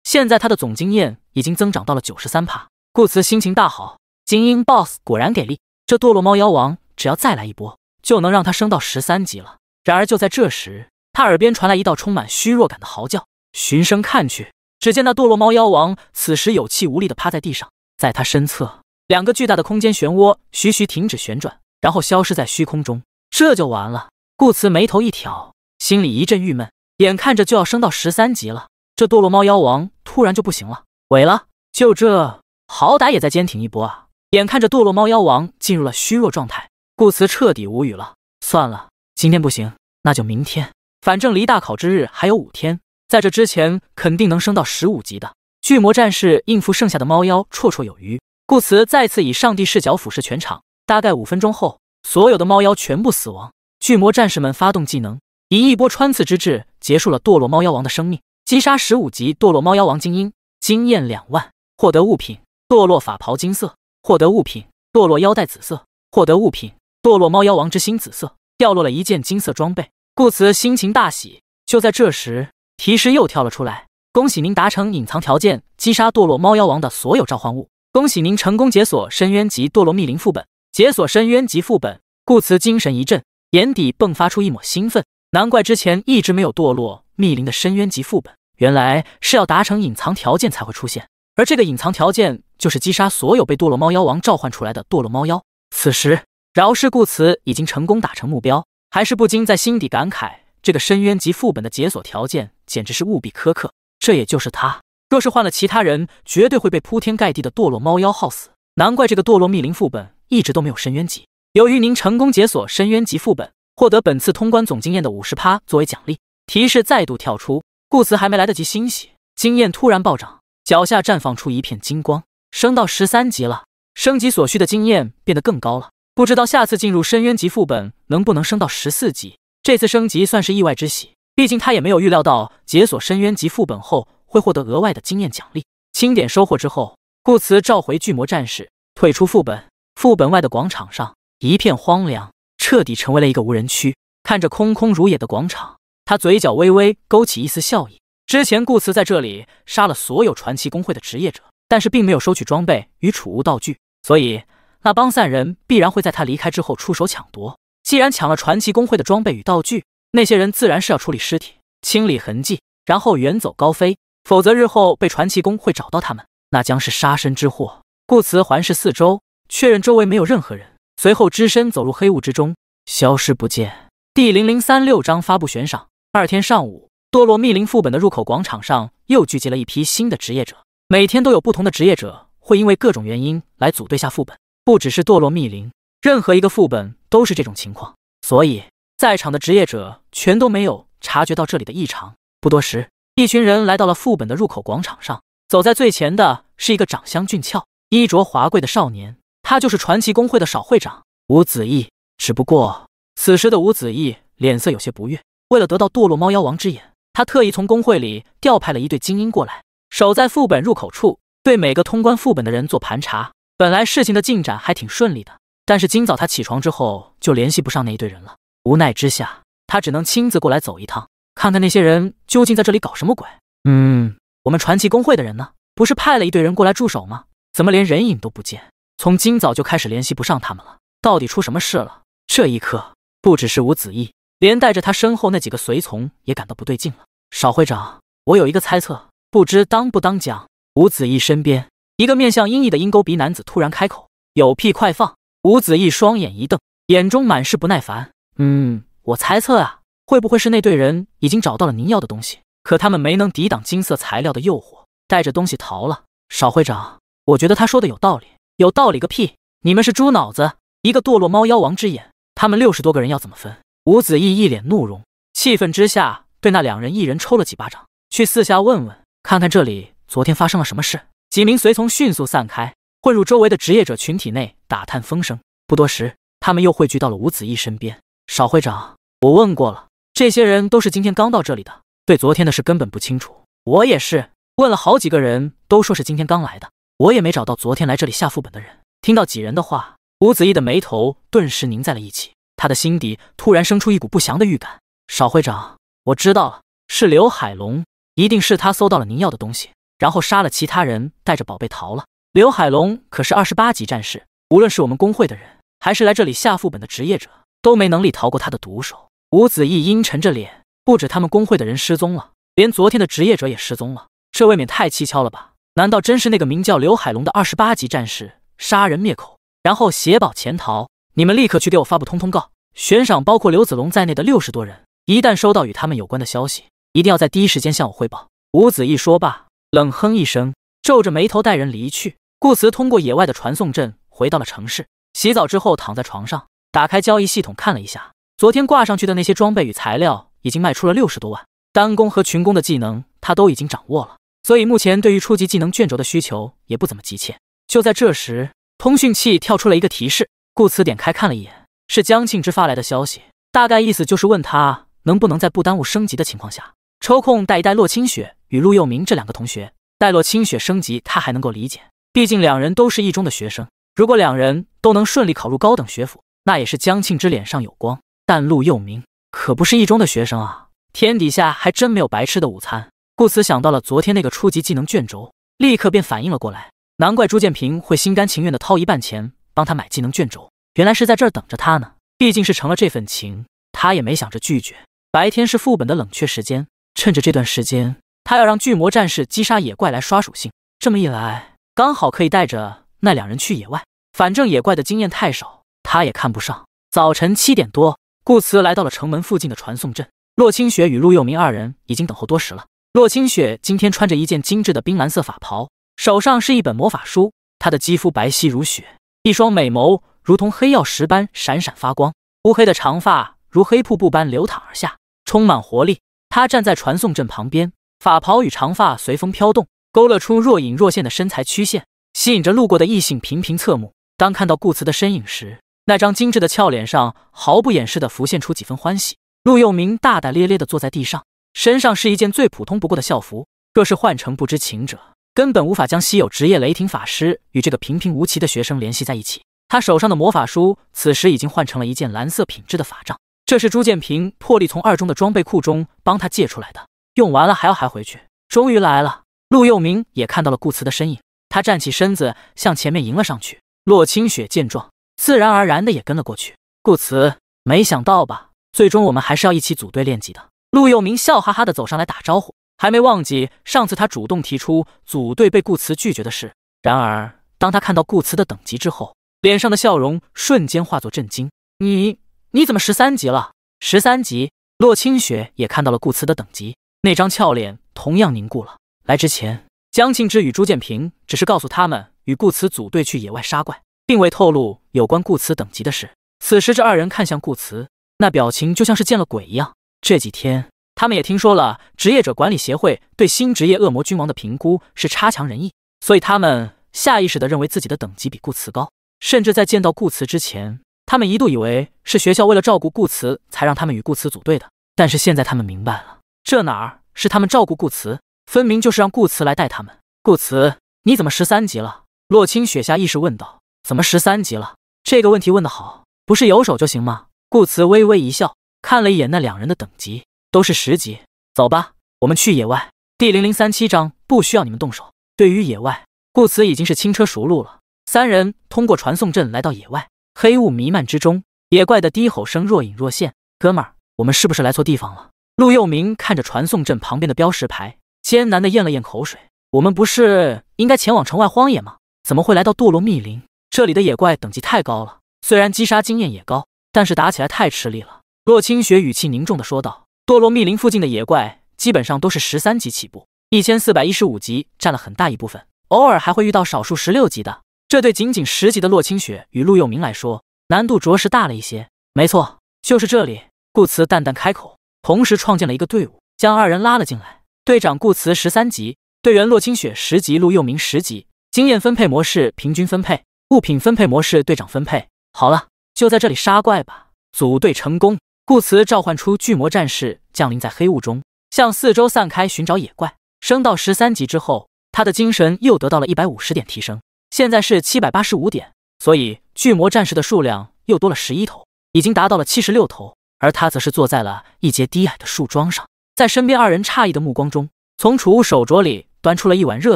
现在他的总经验已经增长到了九十三顾辞心情大好，精英 BOSS 果然给力。这堕落猫妖王只要再来一波，就能让他升到十三级了。然而就在这时，他耳边传来一道充满虚弱感的嚎叫。循声看去，只见那堕落猫妖王此时有气无力地趴在地上，在他身侧，两个巨大的空间漩涡徐徐停止旋转。然后消失在虚空中，这就完了。顾辞眉头一挑，心里一阵郁闷，眼看着就要升到十三级了，这堕落猫妖王突然就不行了，萎了。就这，好歹也再坚挺一波啊！眼看着堕落猫妖王进入了虚弱状态，顾辞彻底无语了。算了，今天不行，那就明天。反正离大考之日还有五天，在这之前肯定能升到十五级的，巨魔战士应付剩下的猫妖绰绰有余。顾辞再次以上帝视角俯视全场。大概五分钟后，所有的猫妖全部死亡。巨魔战士们发动技能，以一波穿刺之志结束了堕落猫妖王的生命。击杀十五级堕落猫妖王精英，经验两万，获得物品：堕落法袍金色；获得物品：堕落腰带紫色；获得物品：堕落猫妖王之心紫色。掉落了一件金色装备，顾此心情大喜。就在这时，提示又跳了出来：“恭喜您达成隐藏条件，击杀堕落猫妖王的所有召唤物。恭喜您成功解锁深渊级堕落密林副本。”解锁深渊级副本，顾辞精神一振，眼底迸发出一抹兴奋。难怪之前一直没有堕落密林的深渊级副本，原来是要达成隐藏条件才会出现。而这个隐藏条件就是击杀所有被堕落猫妖王召唤出来的堕落猫妖。此时饶是顾辞已经成功达成目标，还是不禁在心底感慨：这个深渊级副本的解锁条件简直是务必苛刻。这也就是他，若是换了其他人，绝对会被铺天盖地的堕落猫妖耗死。难怪这个堕落密林副本。一直都没有深渊级。由于您成功解锁深渊级副本，获得本次通关总经验的五十趴作为奖励。提示再度跳出，顾辞还没来得及欣喜，经验突然暴涨，脚下绽放出一片金光，升到十三级了。升级所需的经验变得更高了，不知道下次进入深渊级副本能不能升到十四级。这次升级算是意外之喜，毕竟他也没有预料到解锁深渊级副本后会获得额外的经验奖励。清点收获之后，顾辞召回巨魔战士，退出副本。副本外的广场上一片荒凉，彻底成为了一个无人区。看着空空如也的广场，他嘴角微微勾起一丝笑意。之前顾辞在这里杀了所有传奇工会的职业者，但是并没有收取装备与储物道具，所以那帮散人必然会在他离开之后出手抢夺。既然抢了传奇工会的装备与道具，那些人自然是要处理尸体、清理痕迹，然后远走高飞。否则日后被传奇工会找到他们，那将是杀身之祸。顾辞环视四周。确认周围没有任何人，随后只身走入黑雾之中，消失不见。第零零三六章发布悬赏。二天上午，堕落密林副本的入口广场上又聚集了一批新的职业者。每天都有不同的职业者会因为各种原因来组队下副本，不只是堕落密林，任何一个副本都是这种情况。所以，在场的职业者全都没有察觉到这里的异常。不多时，一群人来到了副本的入口广场上。走在最前的是一个长相俊俏、衣着华贵的少年。他就是传奇工会的少会长吴子意，只不过此时的吴子意脸色有些不悦。为了得到堕落猫妖王之眼，他特意从工会里调派了一队精英过来，守在副本入口处，对每个通关副本的人做盘查。本来事情的进展还挺顺利的，但是今早他起床之后就联系不上那一队人了。无奈之下，他只能亲自过来走一趟，看看那些人究竟在这里搞什么鬼。嗯，我们传奇工会的人呢？不是派了一队人过来驻守吗？怎么连人影都不见？从今早就开始联系不上他们了，到底出什么事了？这一刻，不只是吴子意，连带着他身后那几个随从也感到不对劲了。少会长，我有一个猜测，不知当不当讲。吴子意身边一个面向阴翳的鹰钩鼻男子突然开口：“有屁快放！”吴子意双眼一瞪，眼中满是不耐烦。“嗯，我猜测啊，会不会是那队人已经找到了您要的东西，可他们没能抵挡金色材料的诱惑，带着东西逃了？”少会长，我觉得他说的有道理。有道理个屁！你们是猪脑子！一个堕落猫妖王之眼，他们六十多个人要怎么分？吴子义一脸怒容，气愤之下对那两人一人抽了几巴掌。去四下问问，看看这里昨天发生了什么事。几名随从迅速散开，混入周围的职业者群体内打探风声。不多时，他们又汇聚到了吴子义身边。少会长，我问过了，这些人都是今天刚到这里的，对昨天的事根本不清楚。我也是，问了好几个人，都说是今天刚来的。我也没找到昨天来这里下副本的人。听到几人的话，吴子义的眉头顿时凝在了一起，他的心底突然生出一股不祥的预感。少会长，我知道了，是刘海龙，一定是他搜到了您要的东西，然后杀了其他人，带着宝贝逃了。刘海龙可是二十八级战士，无论是我们工会的人，还是来这里下副本的职业者，都没能力逃过他的毒手。吴子义阴沉着脸，不止他们工会的人失踪了，连昨天的职业者也失踪了，这未免太蹊跷了吧？难道真是那个名叫刘海龙的二十八级战士杀人灭口，然后携宝潜逃？你们立刻去给我发布通通告，悬赏包括刘子龙在内的六十多人。一旦收到与他们有关的消息，一定要在第一时间向我汇报。吴子义说罢，冷哼一声，皱着眉头带人离去。顾辞通过野外的传送阵回到了城市，洗澡之后躺在床上，打开交易系统看了一下，昨天挂上去的那些装备与材料已经卖出了六十多万。单攻和群攻的技能他都已经掌握了。所以目前对于初级技能卷轴的需求也不怎么急切。就在这时，通讯器跳出了一个提示，顾辞点开看了一眼，是江庆之发来的消息，大概意思就是问他能不能在不耽误升级的情况下，抽空带一带洛清雪与陆佑明这两个同学。带洛清雪升级他还能够理解，毕竟两人都是一中的学生，如果两人都能顺利考入高等学府，那也是江庆之脸上有光。但陆佑明可不是一中的学生啊，天底下还真没有白吃的午餐。顾辞想到了昨天那个初级技能卷轴，立刻便反应了过来。难怪朱建平会心甘情愿的掏一半钱帮他买技能卷轴，原来是在这儿等着他呢。毕竟是成了这份情，他也没想着拒绝。白天是副本的冷却时间，趁着这段时间，他要让巨魔战士击杀野怪来刷属性。这么一来，刚好可以带着那两人去野外。反正野怪的经验太少，他也看不上。早晨七点多，顾辞来到了城门附近的传送阵，洛清雪与陆佑明二人已经等候多时了。洛清雪今天穿着一件精致的冰蓝色法袍，手上是一本魔法书。她的肌肤白皙如雪，一双美眸如同黑曜石般闪闪发光，乌黑的长发如黑瀑布般流淌而下，充满活力。她站在传送阵旁边，法袍与长发随风飘动，勾勒出若隐若现的身材曲线，吸引着路过的异性频频侧目。当看到顾辞的身影时，那张精致的俏脸上毫不掩饰地浮现出几分欢喜。陆佑明大大咧咧地坐在地上。身上是一件最普通不过的校服，若是换成不知情者，根本无法将稀有职业雷霆法师与这个平平无奇的学生联系在一起。他手上的魔法书此时已经换成了一件蓝色品质的法杖，这是朱建平破例从二中的装备库中帮他借出来的，用完了还要还回去。终于来了，陆佑明也看到了顾辞的身影，他站起身子向前面迎了上去。洛清雪见状，自然而然的也跟了过去。顾辞，没想到吧？最终我们还是要一起组队练级的。陆佑明笑哈哈的走上来打招呼，还没忘记上次他主动提出组队被顾辞拒绝的事。然而，当他看到顾辞的等级之后，脸上的笑容瞬间化作震惊：“你你怎么十三级了？”十三级。洛清雪也看到了顾辞的等级，那张俏脸同样凝固了。来之前，江庆之与朱建平只是告诉他们与顾辞组队去野外杀怪，并未透露有关顾辞等级的事。此时，这二人看向顾辞，那表情就像是见了鬼一样。这几天，他们也听说了职业者管理协会对新职业恶魔君王的评估是差强人意，所以他们下意识地认为自己的等级比顾辞高。甚至在见到顾辞之前，他们一度以为是学校为了照顾顾辞才让他们与顾辞组队的。但是现在他们明白了，这哪儿是他们照顾顾辞，分明就是让顾辞来带他们。顾辞，你怎么十三级了？洛青雪下意识问道。怎么十三级了？这个问题问得好，不是有手就行吗？顾辞微微一笑。看了一眼那两人的等级，都是十级。走吧，我们去野外。第零零三七章不需要你们动手。对于野外，顾辞已经是轻车熟路了。三人通过传送阵来到野外，黑雾弥漫之中，野怪的低吼声若隐若现。哥们，我们是不是来错地方了？陆佑明看着传送阵旁边的标识牌，艰难的咽了咽口水。我们不是应该前往城外荒野吗？怎么会来到堕落密林？这里的野怪等级太高了，虽然击杀经验也高，但是打起来太吃力了。洛清雪语气凝重的说道：“堕落密林附近的野怪基本上都是十三级起步，一千四百一十五级占了很大一部分，偶尔还会遇到少数十六级的。这对仅仅十级的洛清雪与陆佑明来说，难度着实大了一些。”“没错，就是这里。”顾辞淡淡开口，同时创建了一个队伍，将二人拉了进来。队长顾辞十三级，队员洛清雪十级，陆佑明十级。经验分配模式平均分配，物品分配模式队长分配。好了，就在这里杀怪吧。组队成功。顾辞召唤出巨魔战士降临在黑雾中，向四周散开寻找野怪。升到十三级之后，他的精神又得到了一百五十点提升，现在是七百八十五点。所以巨魔战士的数量又多了十一头，已经达到了七十六头。而他则是坐在了一节低矮的树桩上，在身边二人诧异的目光中，从储物手镯里端出了一碗热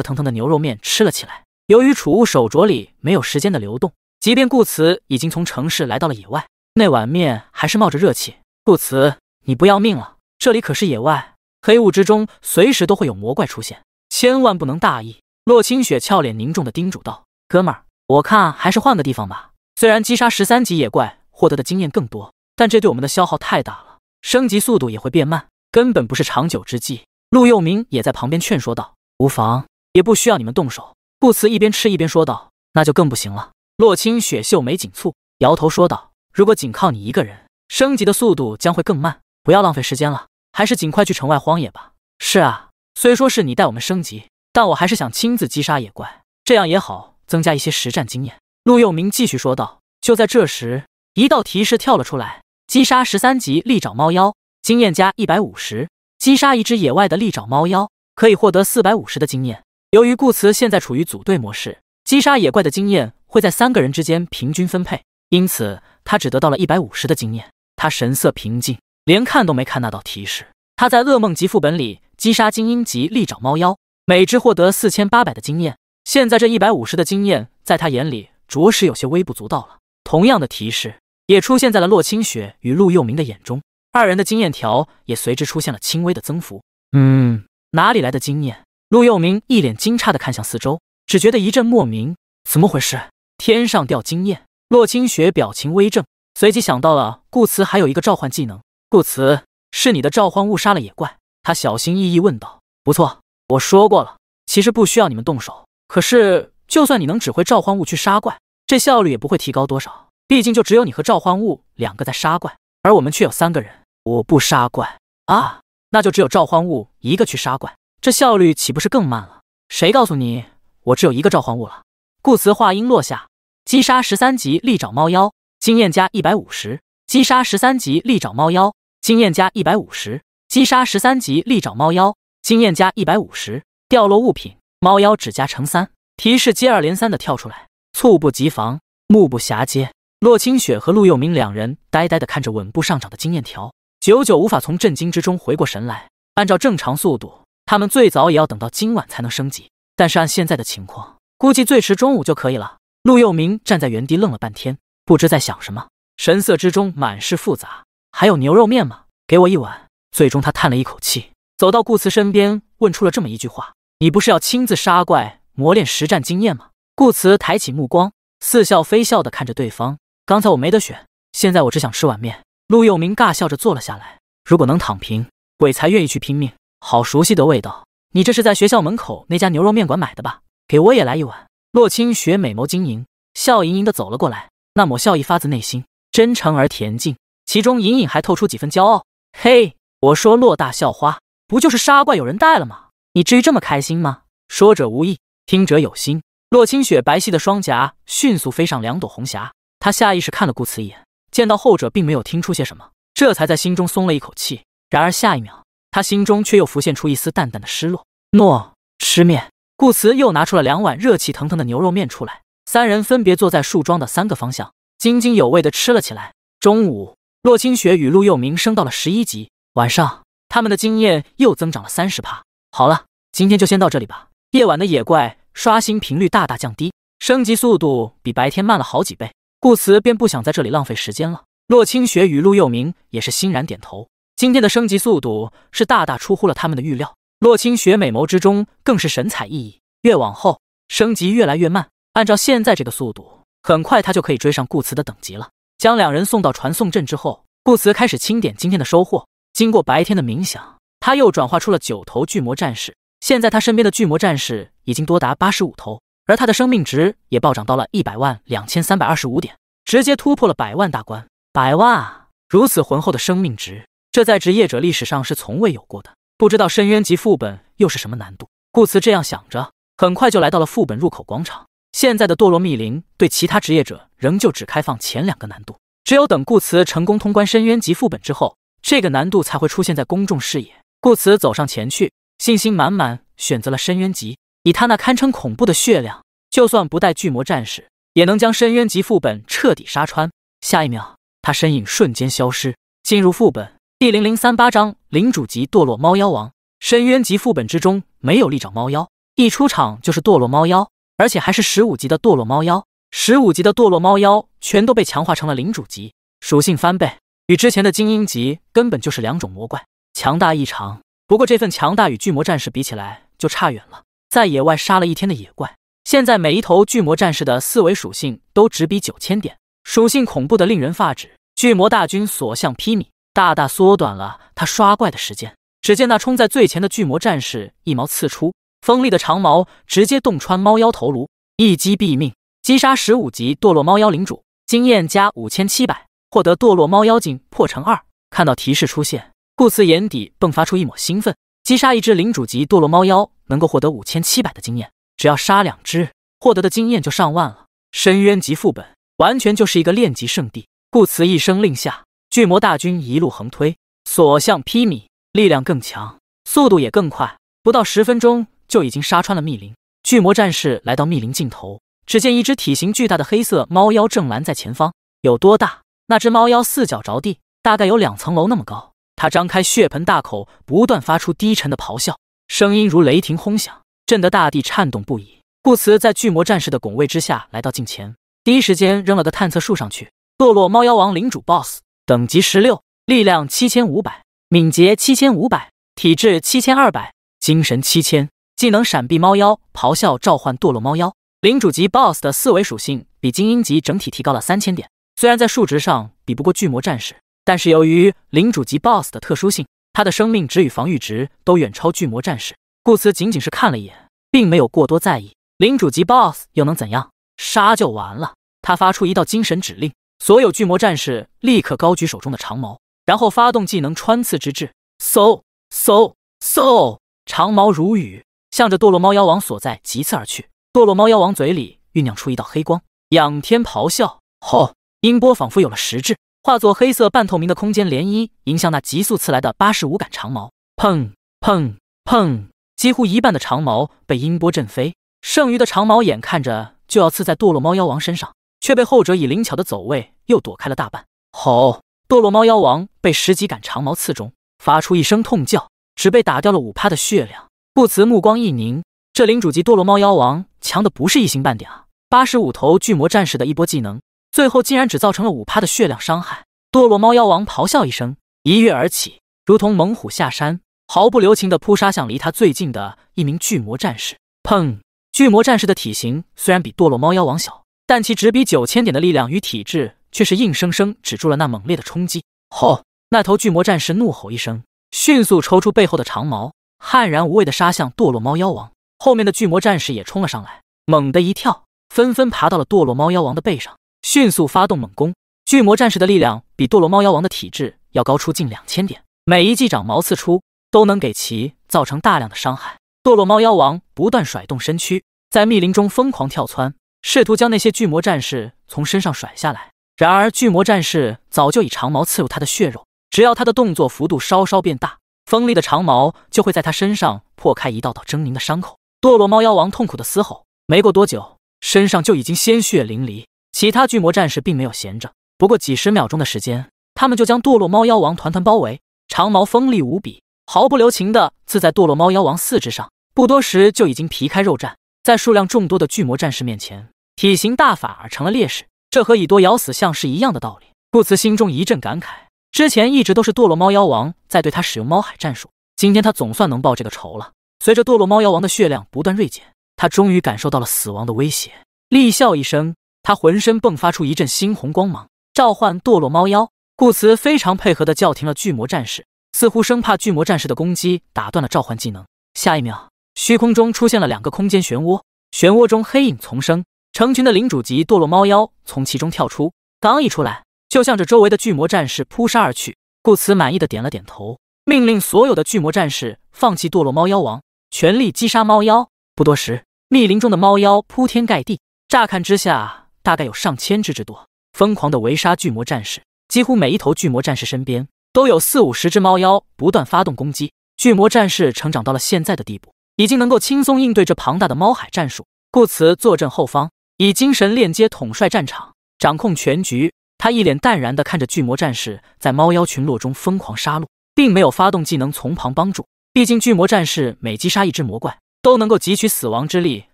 腾腾的牛肉面吃了起来。由于储物手镯里没有时间的流动，即便顾辞已经从城市来到了野外，那碗面还是冒着热气。顾辞，你不要命了！这里可是野外，黑雾之中随时都会有魔怪出现，千万不能大意。洛清雪俏脸凝重的叮嘱道：“哥们儿，我看还是换个地方吧。虽然击杀十三级野怪获得的经验更多，但这对我们的消耗太大了，升级速度也会变慢，根本不是长久之计。”陆佑明也在旁边劝说道：“无妨，也不需要你们动手。”顾辞一边吃一边说道：“那就更不行了。”洛清雪秀眉紧蹙，摇头说道：“如果仅靠你一个人……”升级的速度将会更慢，不要浪费时间了，还是尽快去城外荒野吧。是啊，虽说是你带我们升级，但我还是想亲自击杀野怪，这样也好增加一些实战经验。陆佑明继续说道。就在这时，一道提示跳了出来：击杀十三级利爪猫妖，经验加一百五十。击杀一只野外的利爪猫妖，可以获得四百五十的经验。由于顾辞现在处于组队模式，击杀野怪的经验会在三个人之间平均分配，因此他只得到了一百五十的经验。他神色平静，连看都没看那道提示。他在噩梦级副本里击杀精英级利爪猫妖，每只获得四千八百的经验。现在这一百五十的经验，在他眼里着实有些微不足道了。同样的提示也出现在了洛清雪与陆佑明的眼中，二人的经验条也随之出现了轻微的增幅。嗯，哪里来的经验？陆佑明一脸惊诧的看向四周，只觉得一阵莫名，怎么回事？天上掉经验？洛清雪表情微怔，随即想到了顾辞还有一个召唤技能。顾辞，是你的召唤物杀了野怪？他小心翼翼问道。不错，我说过了，其实不需要你们动手。可是，就算你能指挥召唤物去杀怪，这效率也不会提高多少。毕竟就只有你和召唤物两个在杀怪，而我们却有三个人。我不杀怪啊，那就只有召唤物一个去杀怪，这效率岂不是更慢了？谁告诉你我只有一个召唤物了？顾辞话音落下，击杀十三级利爪猫妖。经验加一百五十，击杀十三级利爪猫妖，经验加一百五十，击杀十三级利爪猫妖，经验加一百五十，掉落物品猫妖指甲乘三。提示接二连三的跳出来，猝不及防，目不暇接。洛清雪和陆佑明两人呆呆的看着稳步上涨的经验条，久久无法从震惊之中回过神来。按照正常速度，他们最早也要等到今晚才能升级，但是按现在的情况，估计最迟中午就可以了。陆佑明站在原地愣了半天。不知在想什么，神色之中满是复杂。还有牛肉面吗？给我一碗。最终，他叹了一口气，走到顾辞身边，问出了这么一句话：“你不是要亲自杀怪，磨练实战经验吗？”顾辞抬起目光，似笑非笑的看着对方。刚才我没得选，现在我只想吃碗面。陆佑明尬笑着坐了下来。如果能躺平，鬼才愿意去拼命。好熟悉的味道，你这是在学校门口那家牛肉面馆买的吧？给我也来一碗。洛青雪美眸晶莹，笑盈盈的走了过来。那抹笑意发自内心，真诚而恬静，其中隐隐还透出几分骄傲。嘿，我说洛大校花，不就是杀怪有人带了吗？你至于这么开心吗？说者无意，听者有心。洛清雪白皙的双颊迅速飞上两朵红霞，她下意识看了顾辞一眼，见到后者并没有听出些什么，这才在心中松了一口气。然而下一秒，她心中却又浮现出一丝淡淡的失落。诺，吃面。顾辞又拿出了两碗热气腾腾的牛肉面出来。三人分别坐在树桩的三个方向，津津有味地吃了起来。中午，洛清雪与陆佑明升到了十一级，晚上他们的经验又增长了三十帕。好了，今天就先到这里吧。夜晚的野怪刷新频率大大降低，升级速度比白天慢了好几倍。顾辞便不想在这里浪费时间了。洛清雪与陆佑明也是欣然点头。今天的升级速度是大大出乎了他们的预料。洛清雪美眸之中更是神采奕奕。越往后，升级越来越慢。按照现在这个速度，很快他就可以追上顾辞的等级了。将两人送到传送阵之后，顾辞开始清点今天的收获。经过白天的冥想，他又转化出了九头巨魔战士。现在他身边的巨魔战士已经多达八十五头，而他的生命值也暴涨到了一百万两千三百二十五点，直接突破了百万大关。百万啊！如此浑厚的生命值，这在职业者历史上是从未有过的。不知道深渊级副本又是什么难度？顾辞这样想着，很快就来到了副本入口广场。现在的堕落密林对其他职业者仍旧只开放前两个难度，只有等顾辞成功通关深渊级副本之后，这个难度才会出现在公众视野。顾辞走上前去，信心满满，选择了深渊级。以他那堪称恐怖的血量，就算不带巨魔战士，也能将深渊级副本彻底杀穿。下一秒，他身影瞬间消失，进入副本。第零零三八章：领主级堕落猫妖王。深渊级副本之中没有利爪猫妖，一出场就是堕落猫妖。而且还是十五级的堕落猫妖，十五级的堕落猫妖全都被强化成了领主级，属性翻倍，与之前的精英级根本就是两种魔怪，强大异常。不过这份强大与巨魔战士比起来就差远了。在野外杀了一天的野怪，现在每一头巨魔战士的四维属性都直逼九千点，属性恐怖的令人发指。巨魔大军所向披靡，大大缩短了他刷怪的时间。只见那冲在最前的巨魔战士一矛刺出。锋利的长矛直接洞穿猫妖头颅，一击毙命，击杀十五级堕落猫妖领主，经验加五千七百，获得堕落猫妖精破城二。看到提示出现，顾辞眼底迸发出一抹兴奋。击杀一只领主级堕落猫妖能够获得五千七百的经验，只要杀两只，获得的经验就上万了。深渊级副本完全就是一个练级圣地。顾辞一声令下，巨魔大军一路横推，所向披靡，力量更强，速度也更快，不到十分钟。就已经杀穿了密林，巨魔战士来到密林尽头，只见一只体型巨大的黑色猫妖正拦在前方。有多大？那只猫妖四脚着地，大概有两层楼那么高。它张开血盆大口，不断发出低沉的咆哮，声音如雷霆轰响，震得大地颤动不已。顾辞在巨魔战士的拱卫之下，来到近前，第一时间扔了个探测术上去。堕落猫妖王领主 BOSS，等级十六，力量七千五百，敏捷七千五百，体质七千二百，精神七千。技能闪避猫妖，咆哮召唤堕落猫妖。领主级 BOSS 的四维属性比精英级整体提高了三千点，虽然在数值上比不过巨魔战士，但是由于领主级 BOSS 的特殊性，他的生命值与防御值都远超巨魔战士，故此仅仅是看了一眼，并没有过多在意。领主级 BOSS 又能怎样？杀就完了。他发出一道精神指令，所有巨魔战士立刻高举手中的长矛，然后发动技能穿刺之至，嗖嗖嗖，长矛如雨。向着堕落猫妖王所在疾刺而去。堕落猫妖王嘴里酝酿出一道黑光，仰天咆哮，吼！音波仿佛有了实质，化作黑色半透明的空间涟漪，迎向那急速刺来的八十五杆长矛。砰砰砰！几乎一半的长矛被音波震飞，剩余的长矛眼看着就要刺在堕落猫妖王身上，却被后者以灵巧的走位又躲开了大半。吼！堕落猫妖王被十几杆长矛刺中，发出一声痛叫，只被打掉了五趴的血量。顾茨目光一凝，这领主级堕落猫妖王强的不是一星半点啊！八十五头巨魔战士的一波技能，最后竟然只造成了五趴的血量伤害。堕落猫妖王咆哮一声，一跃而起，如同猛虎下山，毫不留情的扑杀向离他最近的一名巨魔战士。砰！巨魔战士的体型虽然比堕落猫妖王小，但其只比九千点的力量与体质却是硬生生止住了那猛烈的冲击。吼！那头巨魔战士怒吼一声，迅速抽出背后的长矛。悍然无畏的杀向堕落猫妖王，后面的巨魔战士也冲了上来，猛地一跳，纷纷爬到了堕落猫妖王的背上，迅速发动猛攻。巨魔战士的力量比堕落猫妖王的体质要高出近两千点，每一记长矛刺出，都能给其造成大量的伤害。堕落猫妖王不断甩动身躯，在密林中疯狂跳窜，试图将那些巨魔战士从身上甩下来。然而，巨魔战士早就以长矛刺入他的血肉，只要他的动作幅度稍稍变大。锋利的长矛就会在他身上破开一道道狰狞的伤口，堕落猫妖王痛苦的嘶吼。没过多久，身上就已经鲜血淋漓。其他巨魔战士并没有闲着，不过几十秒钟的时间，他们就将堕落猫妖王团团包围。长矛锋利无比，毫不留情的刺在堕落猫妖王四肢上，不多时就已经皮开肉绽。在数量众多的巨魔战士面前，体型大反而成了劣势，这和以多咬死象是一样的道理。顾辞心中一阵感慨。之前一直都是堕落猫妖王在对他使用猫海战术，今天他总算能报这个仇了。随着堕落猫妖王的血量不断锐减，他终于感受到了死亡的威胁，厉笑一声，他浑身迸发出一阵猩红光芒，召唤堕落猫妖。顾辞非常配合的叫停了巨魔战士，似乎生怕巨魔战士的攻击打断了召唤技能。下一秒，虚空中出现了两个空间漩涡，漩涡中黑影丛生，成群的领主级堕落猫妖从其中跳出，刚一出来。就向着周围的巨魔战士扑杀而去，故此满意的点了点头，命令所有的巨魔战士放弃堕落猫妖王，全力击杀猫妖。不多时，密林中的猫妖铺天盖地，乍看之下大概有上千只之多，疯狂的围杀巨魔战士。几乎每一头巨魔战士身边都有四五十只猫妖不断发动攻击。巨魔战士成长到了现在的地步，已经能够轻松应对这庞大的猫海战术。故此坐镇后方，以精神链接统帅战场，掌控全局。他一脸淡然地看着巨魔战士在猫妖群落中疯狂杀戮，并没有发动技能从旁帮助。毕竟巨魔战士每击杀一只魔怪都能够汲取死亡之力，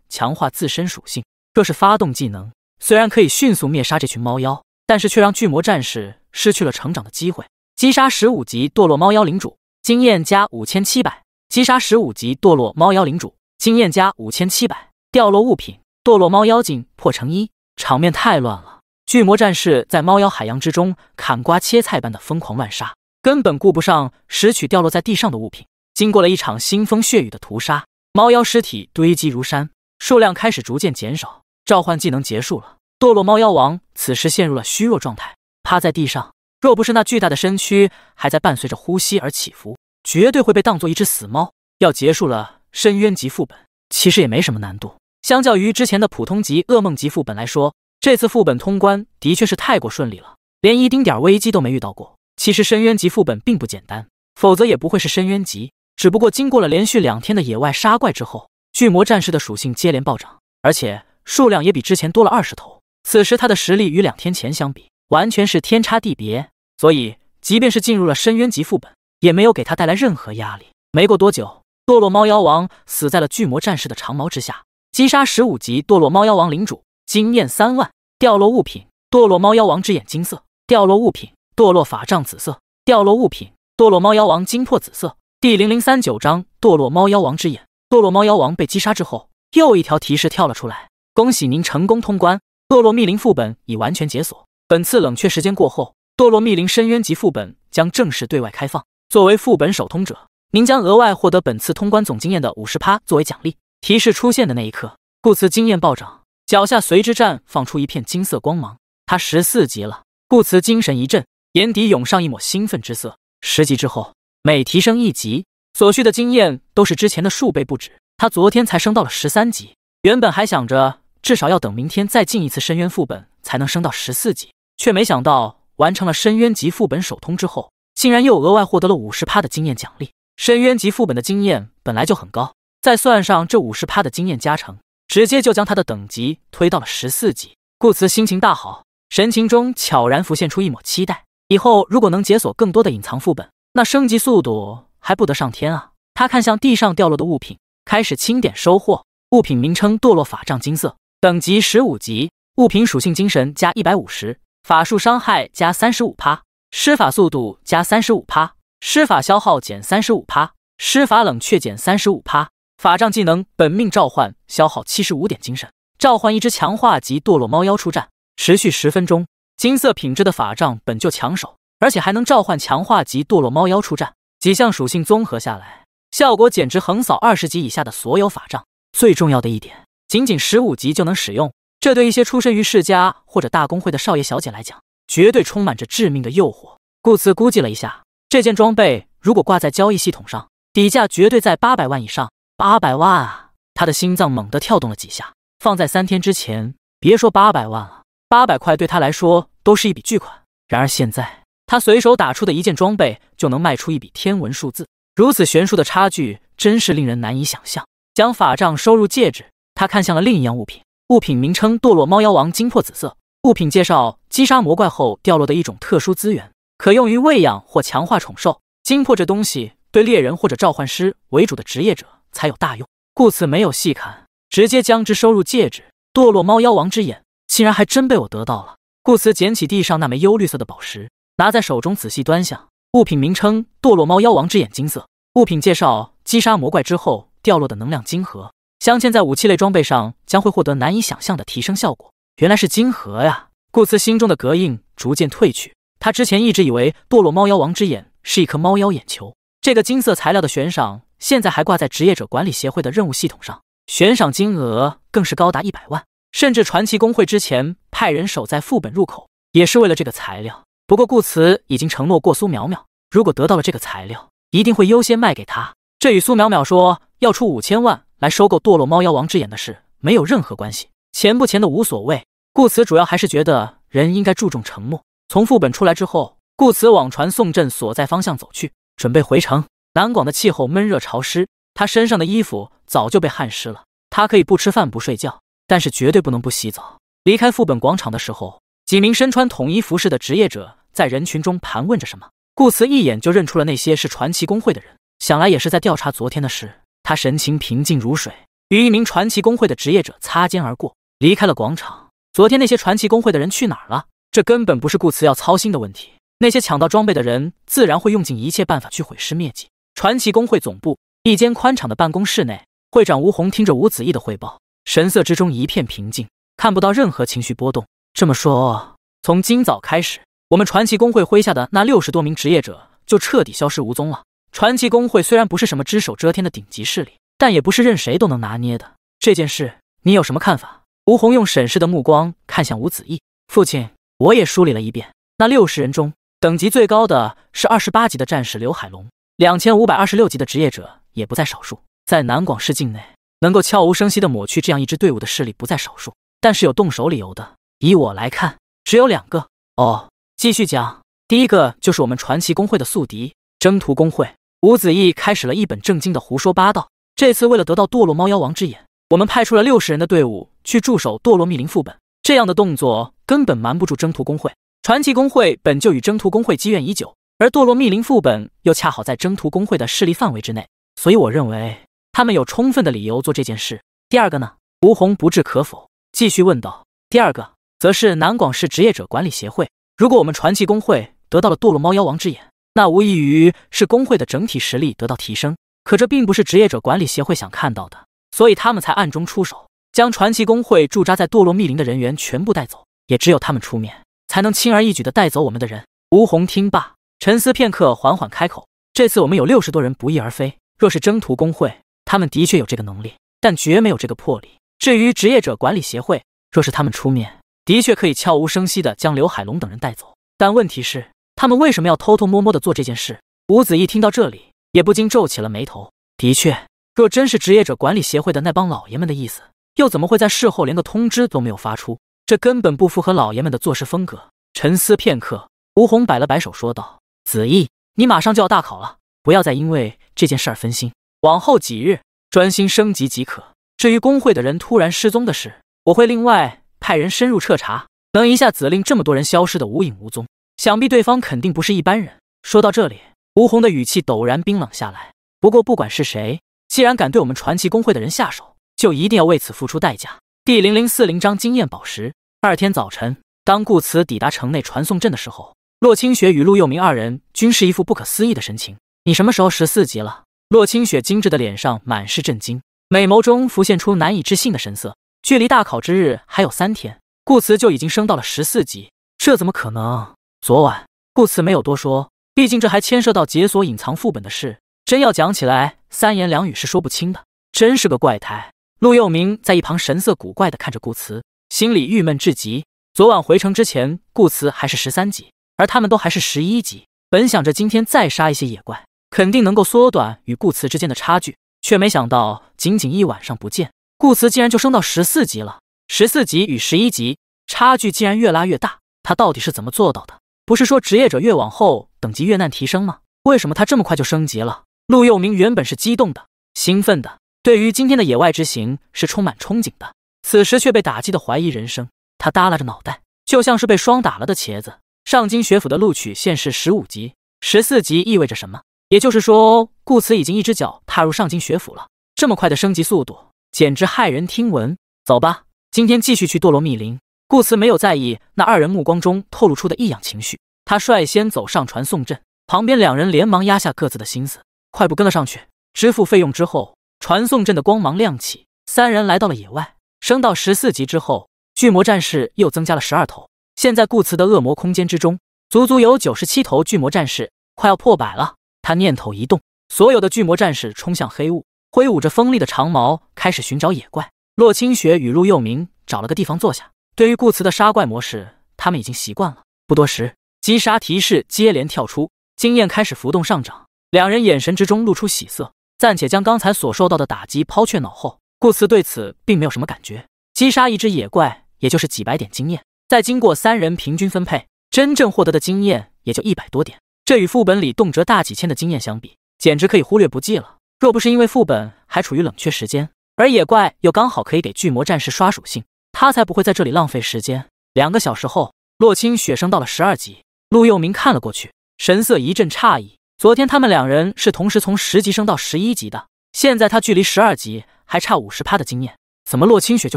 强化自身属性。若是发动技能，虽然可以迅速灭杀这群猫妖，但是却让巨魔战士失去了成长的机会。击杀十五级堕落猫妖领主，经验加五千七百。击杀十五级堕落猫妖领主，经验加五千七百。掉落物品：堕落猫妖精破成一，场面太乱了。巨魔战士在猫妖海洋之中砍瓜切菜般的疯狂乱杀，根本顾不上拾取掉落在地上的物品。经过了一场腥风血雨的屠杀，猫妖尸体堆积如山，数量开始逐渐减少。召唤技能结束了，堕落猫妖王此时陷入了虚弱状态，趴在地上。若不是那巨大的身躯还在伴随着呼吸而起伏，绝对会被当作一只死猫。要结束了，深渊级副本其实也没什么难度，相较于之前的普通级、噩梦级副本来说。这次副本通关的确是太过顺利了，连一丁点儿危机都没遇到过。其实深渊级副本并不简单，否则也不会是深渊级。只不过经过了连续两天的野外杀怪之后，巨魔战士的属性接连暴涨，而且数量也比之前多了二十头。此时他的实力与两天前相比，完全是天差地别。所以即便是进入了深渊级副本，也没有给他带来任何压力。没过多久，堕落猫妖王死在了巨魔战士的长矛之下，击杀十五级堕落猫妖王领主。经验三万，掉落物品：堕落猫妖王之眼金色；掉落物品：堕落法杖紫色；掉落物品：堕落猫妖王金魄紫色。第零零三九章：堕落猫妖王之眼。堕落猫妖王被击杀之后，又一条提示跳了出来：“恭喜您成功通关堕落密林副本，已完全解锁。本次冷却时间过后，堕落密林深渊级副本将正式对外开放。作为副本首通者，您将额外获得本次通关总经验的五十趴作为奖励。”提示出现的那一刻，故此经验暴涨。脚下随之绽放出一片金色光芒，他十四级了。顾辞精神一振，眼底涌上一抹兴奋之色。十级之后，每提升一级所需的经验都是之前的数倍不止。他昨天才升到了十三级，原本还想着至少要等明天再进一次深渊副本才能升到十四级，却没想到完成了深渊级副本首通之后，竟然又额外获得了五十趴的经验奖励。深渊级副本的经验本来就很高，再算上这五十趴的经验加成。直接就将他的等级推到了十四级，顾辞心情大好，神情中悄然浮现出一抹期待。以后如果能解锁更多的隐藏副本，那升级速度还不得上天啊！他看向地上掉落的物品，开始清点收获。物品名称：堕落法杖，金色，等级十五级，物品属性：精神加一百五十，法术伤害加三十五趴，施法速度加三十五趴，施法消耗减三十五趴，施法冷却减三十五趴。法杖技能本命召唤，消耗七十五点精神，召唤一只强化级堕落猫妖出战，持续十分钟。金色品质的法杖本就抢手，而且还能召唤强化级堕落猫妖出战，几项属性综合下来，效果简直横扫二十级以下的所有法杖。最重要的一点，仅仅十五级就能使用，这对一些出身于世家或者大公会的少爷小姐来讲，绝对充满着致命的诱惑。顾辞估计了一下，这件装备如果挂在交易系统上，底价绝对在八百万以上。八百万啊！他的心脏猛地跳动了几下。放在三天之前，别说八百万了，八百块对他来说都是一笔巨款。然而现在，他随手打出的一件装备就能卖出一笔天文数字，如此悬殊的差距真是令人难以想象。将法杖收入戒指，他看向了另一样物品。物品名称：堕落猫妖王金珀紫色。物品介绍：击杀魔怪后掉落的一种特殊资源，可用于喂养或强化宠兽。金珀这东西，对猎人或者召唤师为主的职业者。才有大用，故此没有细看，直接将之收入戒指。堕落猫妖王之眼竟然还真被我得到了。故此捡起地上那枚幽绿色的宝石，拿在手中仔细端详。物品名称：堕落猫妖王之眼，金色。物品介绍：击杀魔怪之后掉落的能量晶核，镶嵌在武器类装备上将会获得难以想象的提升效果。原来是晶核呀！顾辞心中的隔应逐渐褪去。他之前一直以为堕落猫妖王之眼是一颗猫妖眼球，这个金色材料的悬赏。现在还挂在职业者管理协会的任务系统上，悬赏金额更是高达一百万，甚至传奇公会之前派人守在副本入口，也是为了这个材料。不过顾辞已经承诺过苏淼淼，如果得到了这个材料，一定会优先卖给他。这与苏淼淼说要出五千万来收购堕落猫妖王之眼的事没有任何关系，钱不钱的无所谓。顾辞主要还是觉得人应该注重承诺。从副本出来之后，顾辞往传送阵所在方向走去，准备回城。南广的气候闷热潮湿，他身上的衣服早就被汗湿了。他可以不吃饭不睡觉，但是绝对不能不洗澡。离开副本广场的时候，几名身穿统一服饰的职业者在人群中盘问着什么。顾辞一眼就认出了那些是传奇工会的人，想来也是在调查昨天的事。他神情平静如水，与一名传奇工会的职业者擦肩而过，离开了广场。昨天那些传奇工会的人去哪儿了？这根本不是顾辞要操心的问题。那些抢到装备的人自然会用尽一切办法去毁尸灭迹。传奇工会总部一间宽敞的办公室内，会长吴红听着吴子义的汇报，神色之中一片平静，看不到任何情绪波动。这么说，从今早开始，我们传奇工会麾下的那六十多名职业者就彻底消失无踪了。传奇工会虽然不是什么只手遮天的顶级势力，但也不是任谁都能拿捏的。这件事你有什么看法？吴红用审视的目光看向吴子义。父亲，我也梳理了一遍，那六十人中，等级最高的是二十八级的战士刘海龙。两千五百二十六级的职业者也不在少数，在南广市境内能够悄无声息的抹去这样一支队伍的势力不在少数，但是有动手理由的，以我来看，只有两个哦。继续讲，第一个就是我们传奇工会的宿敌——征途工会。吴子义开始了一本正经的胡说八道。这次为了得到堕落猫妖王之眼，我们派出了六十人的队伍去驻守堕落密林副本，这样的动作根本瞒不住征途工会。传奇工会本就与征途工会积怨已久。而堕落密林副本又恰好在征途工会的势力范围之内，所以我认为他们有充分的理由做这件事。第二个呢？吴红不置可否，继续问道。第二个则是南广市职业者管理协会。如果我们传奇工会得到了堕落猫妖王之眼，那无异于是工会的整体实力得到提升。可这并不是职业者管理协会想看到的，所以他们才暗中出手，将传奇工会驻扎在堕落密林的人员全部带走。也只有他们出面，才能轻而易举地带走我们的人。吴红听罢。沉思片刻，缓缓开口：“这次我们有六十多人不翼而飞，若是征途工会，他们的确有这个能力，但绝没有这个魄力。至于职业者管理协会，若是他们出面，的确可以悄无声息地将刘海龙等人带走。但问题是，他们为什么要偷偷摸摸地做这件事？”吴子义听到这里，也不禁皱起了眉头。的确，若真是职业者管理协会的那帮老爷们的意思，又怎么会在事后连个通知都没有发出？这根本不符合老爷们的做事风格。沉思片刻，吴红摆了摆手，说道。子义，你马上就要大考了，不要再因为这件事儿分心，往后几日专心升级即可。至于工会的人突然失踪的事，我会另外派人深入彻查。能一下子令这么多人消失的无影无踪，想必对方肯定不是一般人。说到这里，吴红的语气陡然冰冷下来。不过不管是谁，既然敢对我们传奇工会的人下手，就一定要为此付出代价。第零零四零章经验宝石。二天早晨，当顾辞抵达城内传送阵的时候。洛清雪与陆佑明二人均是一副不可思议的神情。你什么时候十四级了？洛清雪精致的脸上满是震惊，美眸中浮现出难以置信的神色。距离大考之日还有三天，顾辞就已经升到了十四级，这怎么可能？昨晚，顾辞没有多说，毕竟这还牵涉到解锁隐藏副本的事，真要讲起来，三言两语是说不清的。真是个怪胎！陆佑明在一旁神色古怪的看着顾辞，心里郁闷至极。昨晚回城之前，顾辞还是十三级。而他们都还是十一级，本想着今天再杀一些野怪，肯定能够缩短与顾辞之间的差距，却没想到仅仅一晚上不见，顾辞竟然就升到十四级了。十四级与十一级差距竟然越拉越大，他到底是怎么做到的？不是说职业者越往后等级越难提升吗？为什么他这么快就升级了？陆佑明原本是激动的、兴奋的，对于今天的野外之行是充满憧憬的，此时却被打击的怀疑人生。他耷拉着脑袋，就像是被霜打了的茄子。上京学府的录取线是十五级，十四级意味着什么？也就是说，顾辞已经一只脚踏入上京学府了。这么快的升级速度，简直骇人听闻。走吧，今天继续去堕落密林。顾辞没有在意那二人目光中透露出的异样情绪，他率先走上传送阵，旁边两人连忙压下各自的心思，快步跟了上去。支付费用之后，传送阵的光芒亮起，三人来到了野外。升到十四级之后，巨魔战士又增加了十二头。现在，顾辞的恶魔空间之中，足足有九十七头巨魔战士，快要破百了。他念头一动，所有的巨魔战士冲向黑雾，挥舞着锋利的长矛，开始寻找野怪。洛清雪与陆佑明找了个地方坐下，对于顾辞的杀怪模式，他们已经习惯了。不多时，击杀提示接连跳出，经验开始浮动上涨，两人眼神之中露出喜色，暂且将刚才所受到的打击抛却脑后。顾辞对此并没有什么感觉，击杀一只野怪也就是几百点经验。再经过三人平均分配，真正获得的经验也就一百多点，这与副本里动辄大几千的经验相比，简直可以忽略不计了。若不是因为副本还处于冷却时间，而野怪又刚好可以给巨魔战士刷属性，他才不会在这里浪费时间。两个小时后，洛青雪升到了十二级，陆佑明看了过去，神色一阵诧异。昨天他们两人是同时从十级升到十一级的，现在他距离十二级还差五十趴的经验，怎么洛清雪就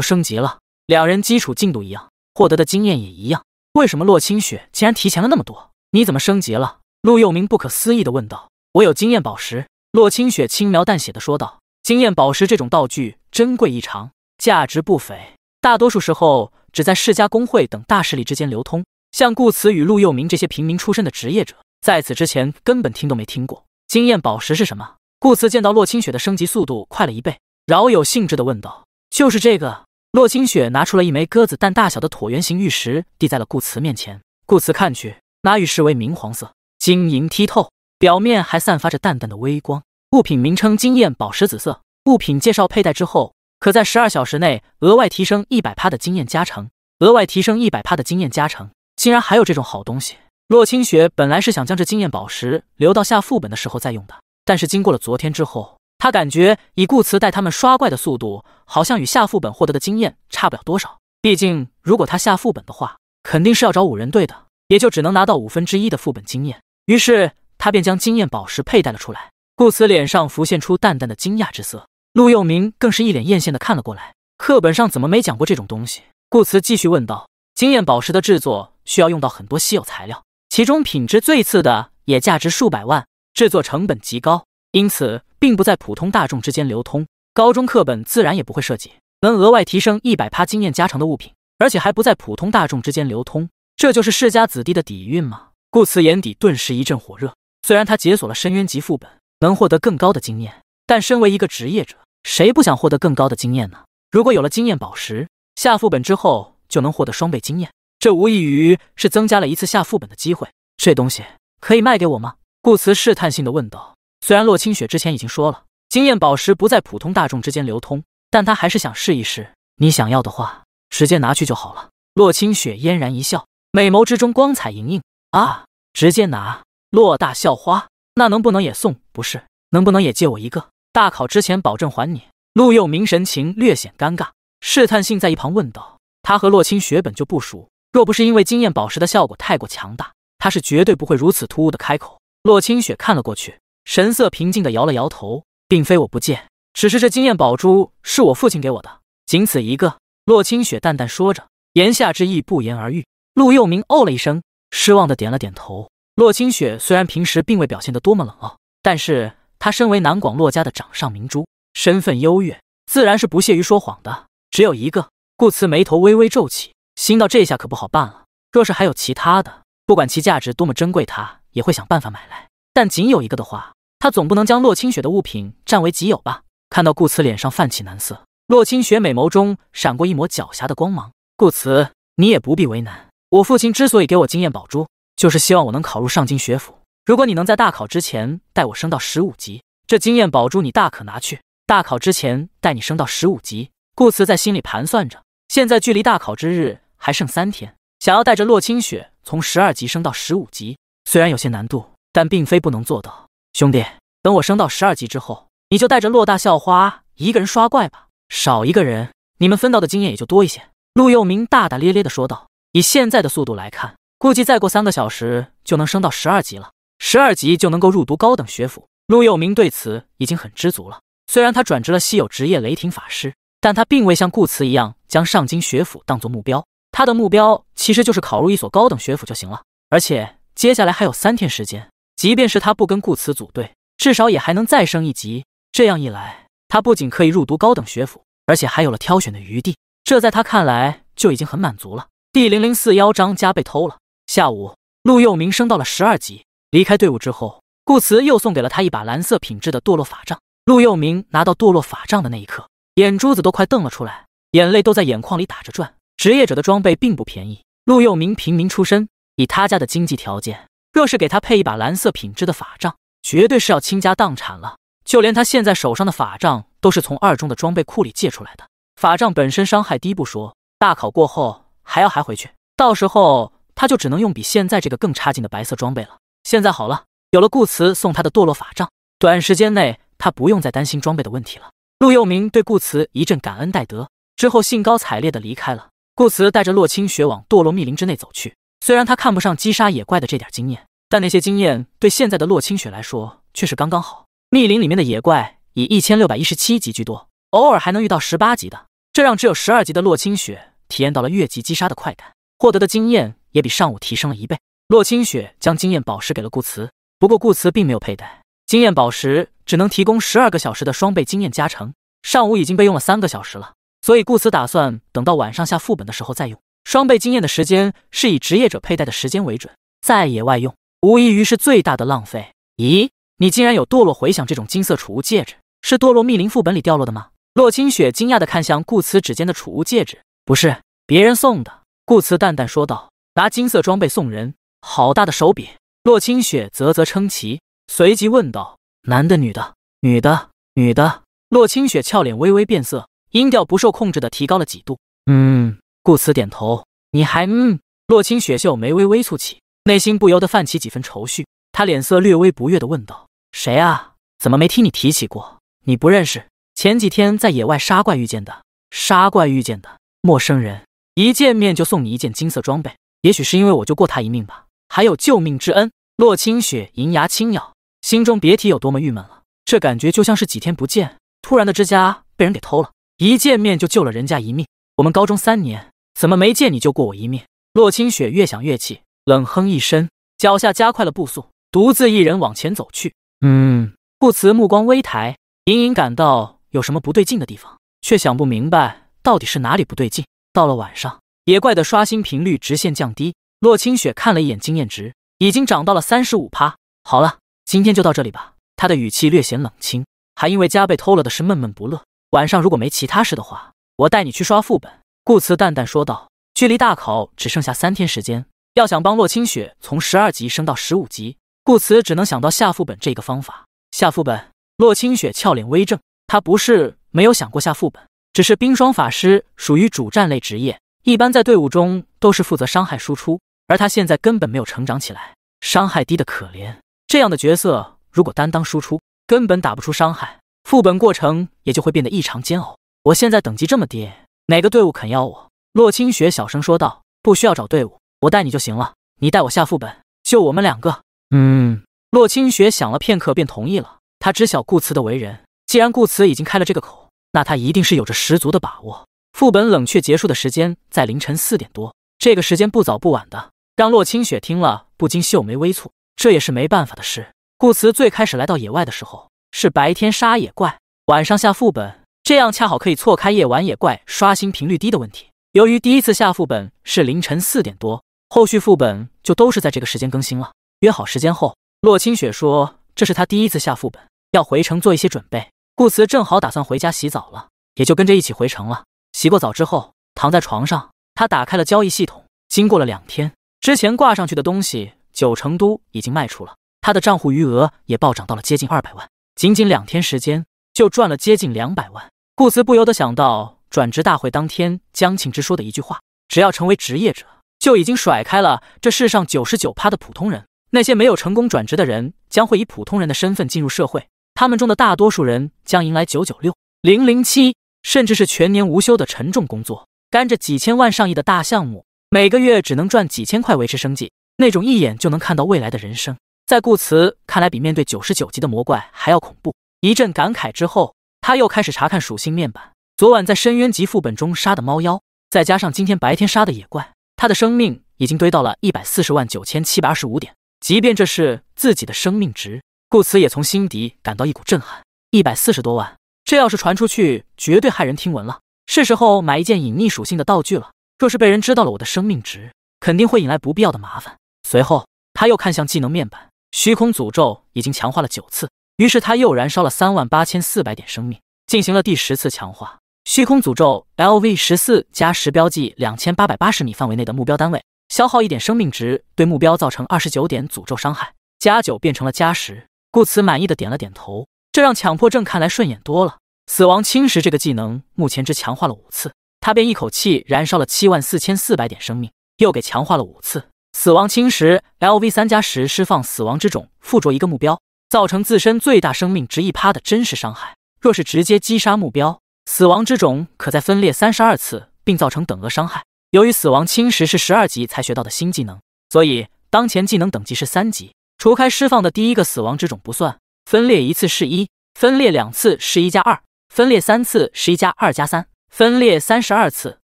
升级了？两人基础进度一样。获得的经验也一样，为什么洛清雪竟然提前了那么多？你怎么升级了？陆佑明不可思议的问道。我有经验宝石。洛清雪轻描淡写的说道。经验宝石这种道具珍贵异常，价值不菲，大多数时候只在世家公会等大势力之间流通。像顾辞与陆佑明这些平民出身的职业者，在此之前根本听都没听过经验宝石是什么。顾辞见到洛清雪的升级速度快了一倍，饶有兴致的问道：“就是这个。”洛清雪拿出了一枚鸽子蛋大小的椭圆形玉石，递在了顾辞面前。顾辞看去，那玉石为明黄色，晶莹剔透，表面还散发着淡淡的微光。物品名称：经验宝石紫色。物品介绍：佩戴之后，可在十二小时内额外提升一百帕的经验加成。额外提升一百帕的经验加成，竟然还有这种好东西！洛清雪本来是想将这经验宝石留到下副本的时候再用的，但是经过了昨天之后。他感觉以顾辞带他们刷怪的速度，好像与下副本获得的经验差不了多少。毕竟，如果他下副本的话，肯定是要找五人队的，也就只能拿到五分之一的副本经验。于是，他便将经验宝石佩戴了出来。顾辞脸上浮现出淡淡的惊讶之色，陆佑明更是一脸艳羡的看了过来。课本上怎么没讲过这种东西？顾辞继续问道：“经验宝石的制作需要用到很多稀有材料，其中品质最次的也价值数百万，制作成本极高。”因此，并不在普通大众之间流通，高中课本自然也不会涉及。能额外提升一百趴经验加成的物品，而且还不在普通大众之间流通，这就是世家子弟的底蕴吗？顾辞眼底顿时一阵火热。虽然他解锁了深渊级副本，能获得更高的经验，但身为一个职业者，谁不想获得更高的经验呢？如果有了经验宝石，下副本之后就能获得双倍经验，这无异于是增加了一次下副本的机会。这东西可以卖给我吗？顾辞试探性的问道。虽然洛清雪之前已经说了，经验宝石不在普通大众之间流通，但她还是想试一试。你想要的话，直接拿去就好了。洛清雪嫣然一笑，美眸之中光彩盈盈。啊，直接拿？洛大校花，那能不能也送？不是，能不能也借我一个？大考之前保证还你。陆佑明神情略显尴尬，试探性在一旁问道。他和洛清雪本就不熟，若不是因为经验宝石的效果太过强大，他是绝对不会如此突兀的开口。洛清雪看了过去。神色平静地摇了摇头，并非我不借，只是这金验宝珠是我父亲给我的，仅此一个。洛清雪淡淡说着，言下之意不言而喻。陆佑明哦了一声，失望地点了点头。洛清雪虽然平时并未表现得多么冷傲，但是她身为南广洛家的掌上明珠，身份优越，自然是不屑于说谎的。只有一个，顾辞眉头微微皱起，心道这下可不好办了。若是还有其他的，不管其价值多么珍贵，他也会想办法买来。但仅有一个的话，他总不能将洛清雪的物品占为己有吧？看到顾辞脸上泛起难色，洛清雪美眸中闪过一抹狡黠的光芒。顾辞，你也不必为难我。父亲之所以给我经验宝珠，就是希望我能考入上京学府。如果你能在大考之前带我升到十五级，这经验宝珠你大可拿去。大考之前带你升到十五级，顾辞在心里盘算着，现在距离大考之日还剩三天，想要带着洛清雪从十二级升到十五级，虽然有些难度。但并非不能做到，兄弟，等我升到十二级之后，你就带着洛大校花一个人刷怪吧，少一个人，你们分到的经验也就多一些。”陆佑明大大咧咧地说道。以现在的速度来看，估计再过三个小时就能升到十二级了，十二级就能够入读高等学府。陆佑明对此已经很知足了。虽然他转职了稀有职业雷霆法师，但他并未像顾辞一样将上京学府当做目标，他的目标其实就是考入一所高等学府就行了。而且接下来还有三天时间。即便是他不跟顾辞组队，至少也还能再升一级。这样一来，他不仅可以入读高等学府，而且还有了挑选的余地。这在他看来就已经很满足了。第零零四幺章家被偷了。下午，陆佑明升到了十二级。离开队伍之后，顾辞又送给了他一把蓝色品质的堕落法杖。陆佑明拿到堕落法杖的那一刻，眼珠子都快瞪了出来，眼泪都在眼眶里打着转。职业者的装备并不便宜。陆佑明平民出身，以他家的经济条件。若是给他配一把蓝色品质的法杖，绝对是要倾家荡产了。就连他现在手上的法杖，都是从二中的装备库里借出来的。法杖本身伤害低不说，大考过后还要还回去，到时候他就只能用比现在这个更差劲的白色装备了。现在好了，有了顾辞送他的堕落法杖，短时间内他不用再担心装备的问题了。陆佑明对顾辞一阵感恩戴德，之后兴高采烈的离开了。顾辞带着洛青雪往堕落密林之内走去。虽然他看不上击杀野怪的这点经验，但那些经验对现在的洛青雪来说却是刚刚好。密林里面的野怪以一千六百一十七级居多，偶尔还能遇到十八级的，这让只有十二级的洛青雪体验到了越级击杀的快感，获得的经验也比上午提升了一倍。洛青雪将经验宝石给了顾辞，不过顾辞并没有佩戴。经验宝石只能提供十二个小时的双倍经验加成，上午已经被用了三个小时了，所以顾辞打算等到晚上下副本的时候再用。双倍经验的时间是以职业者佩戴的时间为准，在野外用，无异于是最大的浪费。咦，你竟然有堕落回响这种金色储物戒指？是堕落密林副本里掉落的吗？洛清雪惊讶的看向顾辞指尖的储物戒指，不是别人送的。顾辞淡淡说道：“拿金色装备送人，好大的手笔。”洛清雪啧啧称奇，随即问道：“男的，女的？女的，女的？”洛清雪俏脸微微变色，音调不受控制的提高了几度：“嗯。”顾辞点头，你还嗯？洛清雪秀眉微微蹙起，内心不由得泛起几分愁绪。她脸色略微不悦地问道：“谁啊？怎么没听你提起过？你不认识？前几天在野外杀怪遇见的，杀怪遇见的陌生人，一见面就送你一件金色装备，也许是因为我救过他一命吧，还有救命之恩。”洛清雪银牙轻咬，心中别提有多么郁闷了。这感觉就像是几天不见，突然的之家被人给偷了，一见面就救了人家一命。我们高中三年。怎么没见你救过我一命？洛清雪越想越气，冷哼一声，脚下加快了步速，独自一人往前走去。嗯，顾辞目光微抬，隐隐感到有什么不对劲的地方，却想不明白到底是哪里不对劲。到了晚上，野怪的刷新频率直线降低。洛清雪看了一眼经验值，已经涨到了三十五趴。好了，今天就到这里吧。他的语气略显冷清，还因为家被偷了的事闷闷不乐。晚上如果没其他事的话，我带你去刷副本。顾辞淡淡说道：“距离大考只剩下三天时间，要想帮洛清雪从十二级升到十五级，顾辞只能想到下副本这个方法。下副本。”洛清雪俏脸微正，她不是没有想过下副本，只是冰霜法师属于主战类职业，一般在队伍中都是负责伤害输出，而她现在根本没有成长起来，伤害低的可怜。这样的角色如果担当输出，根本打不出伤害，副本过程也就会变得异常煎熬。我现在等级这么低。哪个队伍肯要我？洛清雪小声说道：“不需要找队伍，我带你就行了。你带我下副本，就我们两个。”嗯，洛清雪想了片刻，便同意了。他知晓顾辞的为人，既然顾辞已经开了这个口，那他一定是有着十足的把握。副本冷却结束的时间在凌晨四点多，这个时间不早不晚的，让洛清雪听了不禁秀眉微蹙。这也是没办法的事。顾辞最开始来到野外的时候，是白天杀野怪，晚上下副本。这样恰好可以错开夜晚野怪刷新频率低的问题。由于第一次下副本是凌晨四点多，后续副本就都是在这个时间更新了。约好时间后，洛清雪说这是她第一次下副本，要回城做一些准备。顾辞正好打算回家洗澡了，也就跟着一起回城了。洗过澡之后，躺在床上，他打开了交易系统。经过了两天，之前挂上去的东西九成都已经卖出了，他的账户余额也暴涨到了接近0百万。仅仅两天时间，就赚了接近两百万。顾辞不由得想到转职大会当天江庆之说的一句话：“只要成为职业者，就已经甩开了这世上九十九趴的普通人。那些没有成功转职的人，将会以普通人的身份进入社会。他们中的大多数人将迎来九九六、零零七，甚至是全年无休的沉重工作，干着几千万上亿的大项目，每个月只能赚几千块维持生计。那种一眼就能看到未来的人生，在顾辞看来，比面对九十九级的魔怪还要恐怖。”一阵感慨之后。他又开始查看属性面板，昨晚在深渊级副本中杀的猫妖，再加上今天白天杀的野怪，他的生命已经堆到了一百四十万九千七百二十五点。即便这是自己的生命值，顾辞也从心底感到一股震撼。一百四十多万，这要是传出去，绝对骇人听闻了。是时候买一件隐匿属性的道具了。若是被人知道了我的生命值，肯定会引来不必要的麻烦。随后，他又看向技能面板，虚空诅咒已经强化了九次。于是他又燃烧了三万八千四百点生命，进行了第十次强化。虚空诅咒 LV 十四加十，标记两千八百八十米范围内的目标单位，消耗一点生命值，对目标造成二十九点诅咒伤害。加九变成了加十，顾辞满意的点了点头。这让强迫症看来顺眼多了。死亡侵蚀这个技能目前只强化了五次，他便一口气燃烧了七万四千四百点生命，又给强化了五次。死亡侵蚀 LV 三加十，释放死亡之种，附着一个目标。造成自身最大生命值一趴的真实伤害，若是直接击杀目标，死亡之种可再分裂三十二次并造成等额伤害。由于死亡侵蚀是十二级才学到的新技能，所以当前技能等级是三级。除开释放的第一个死亡之种不算，分裂一次是一，分裂两次是一加二，分裂三次是一加二加三，分裂三十二次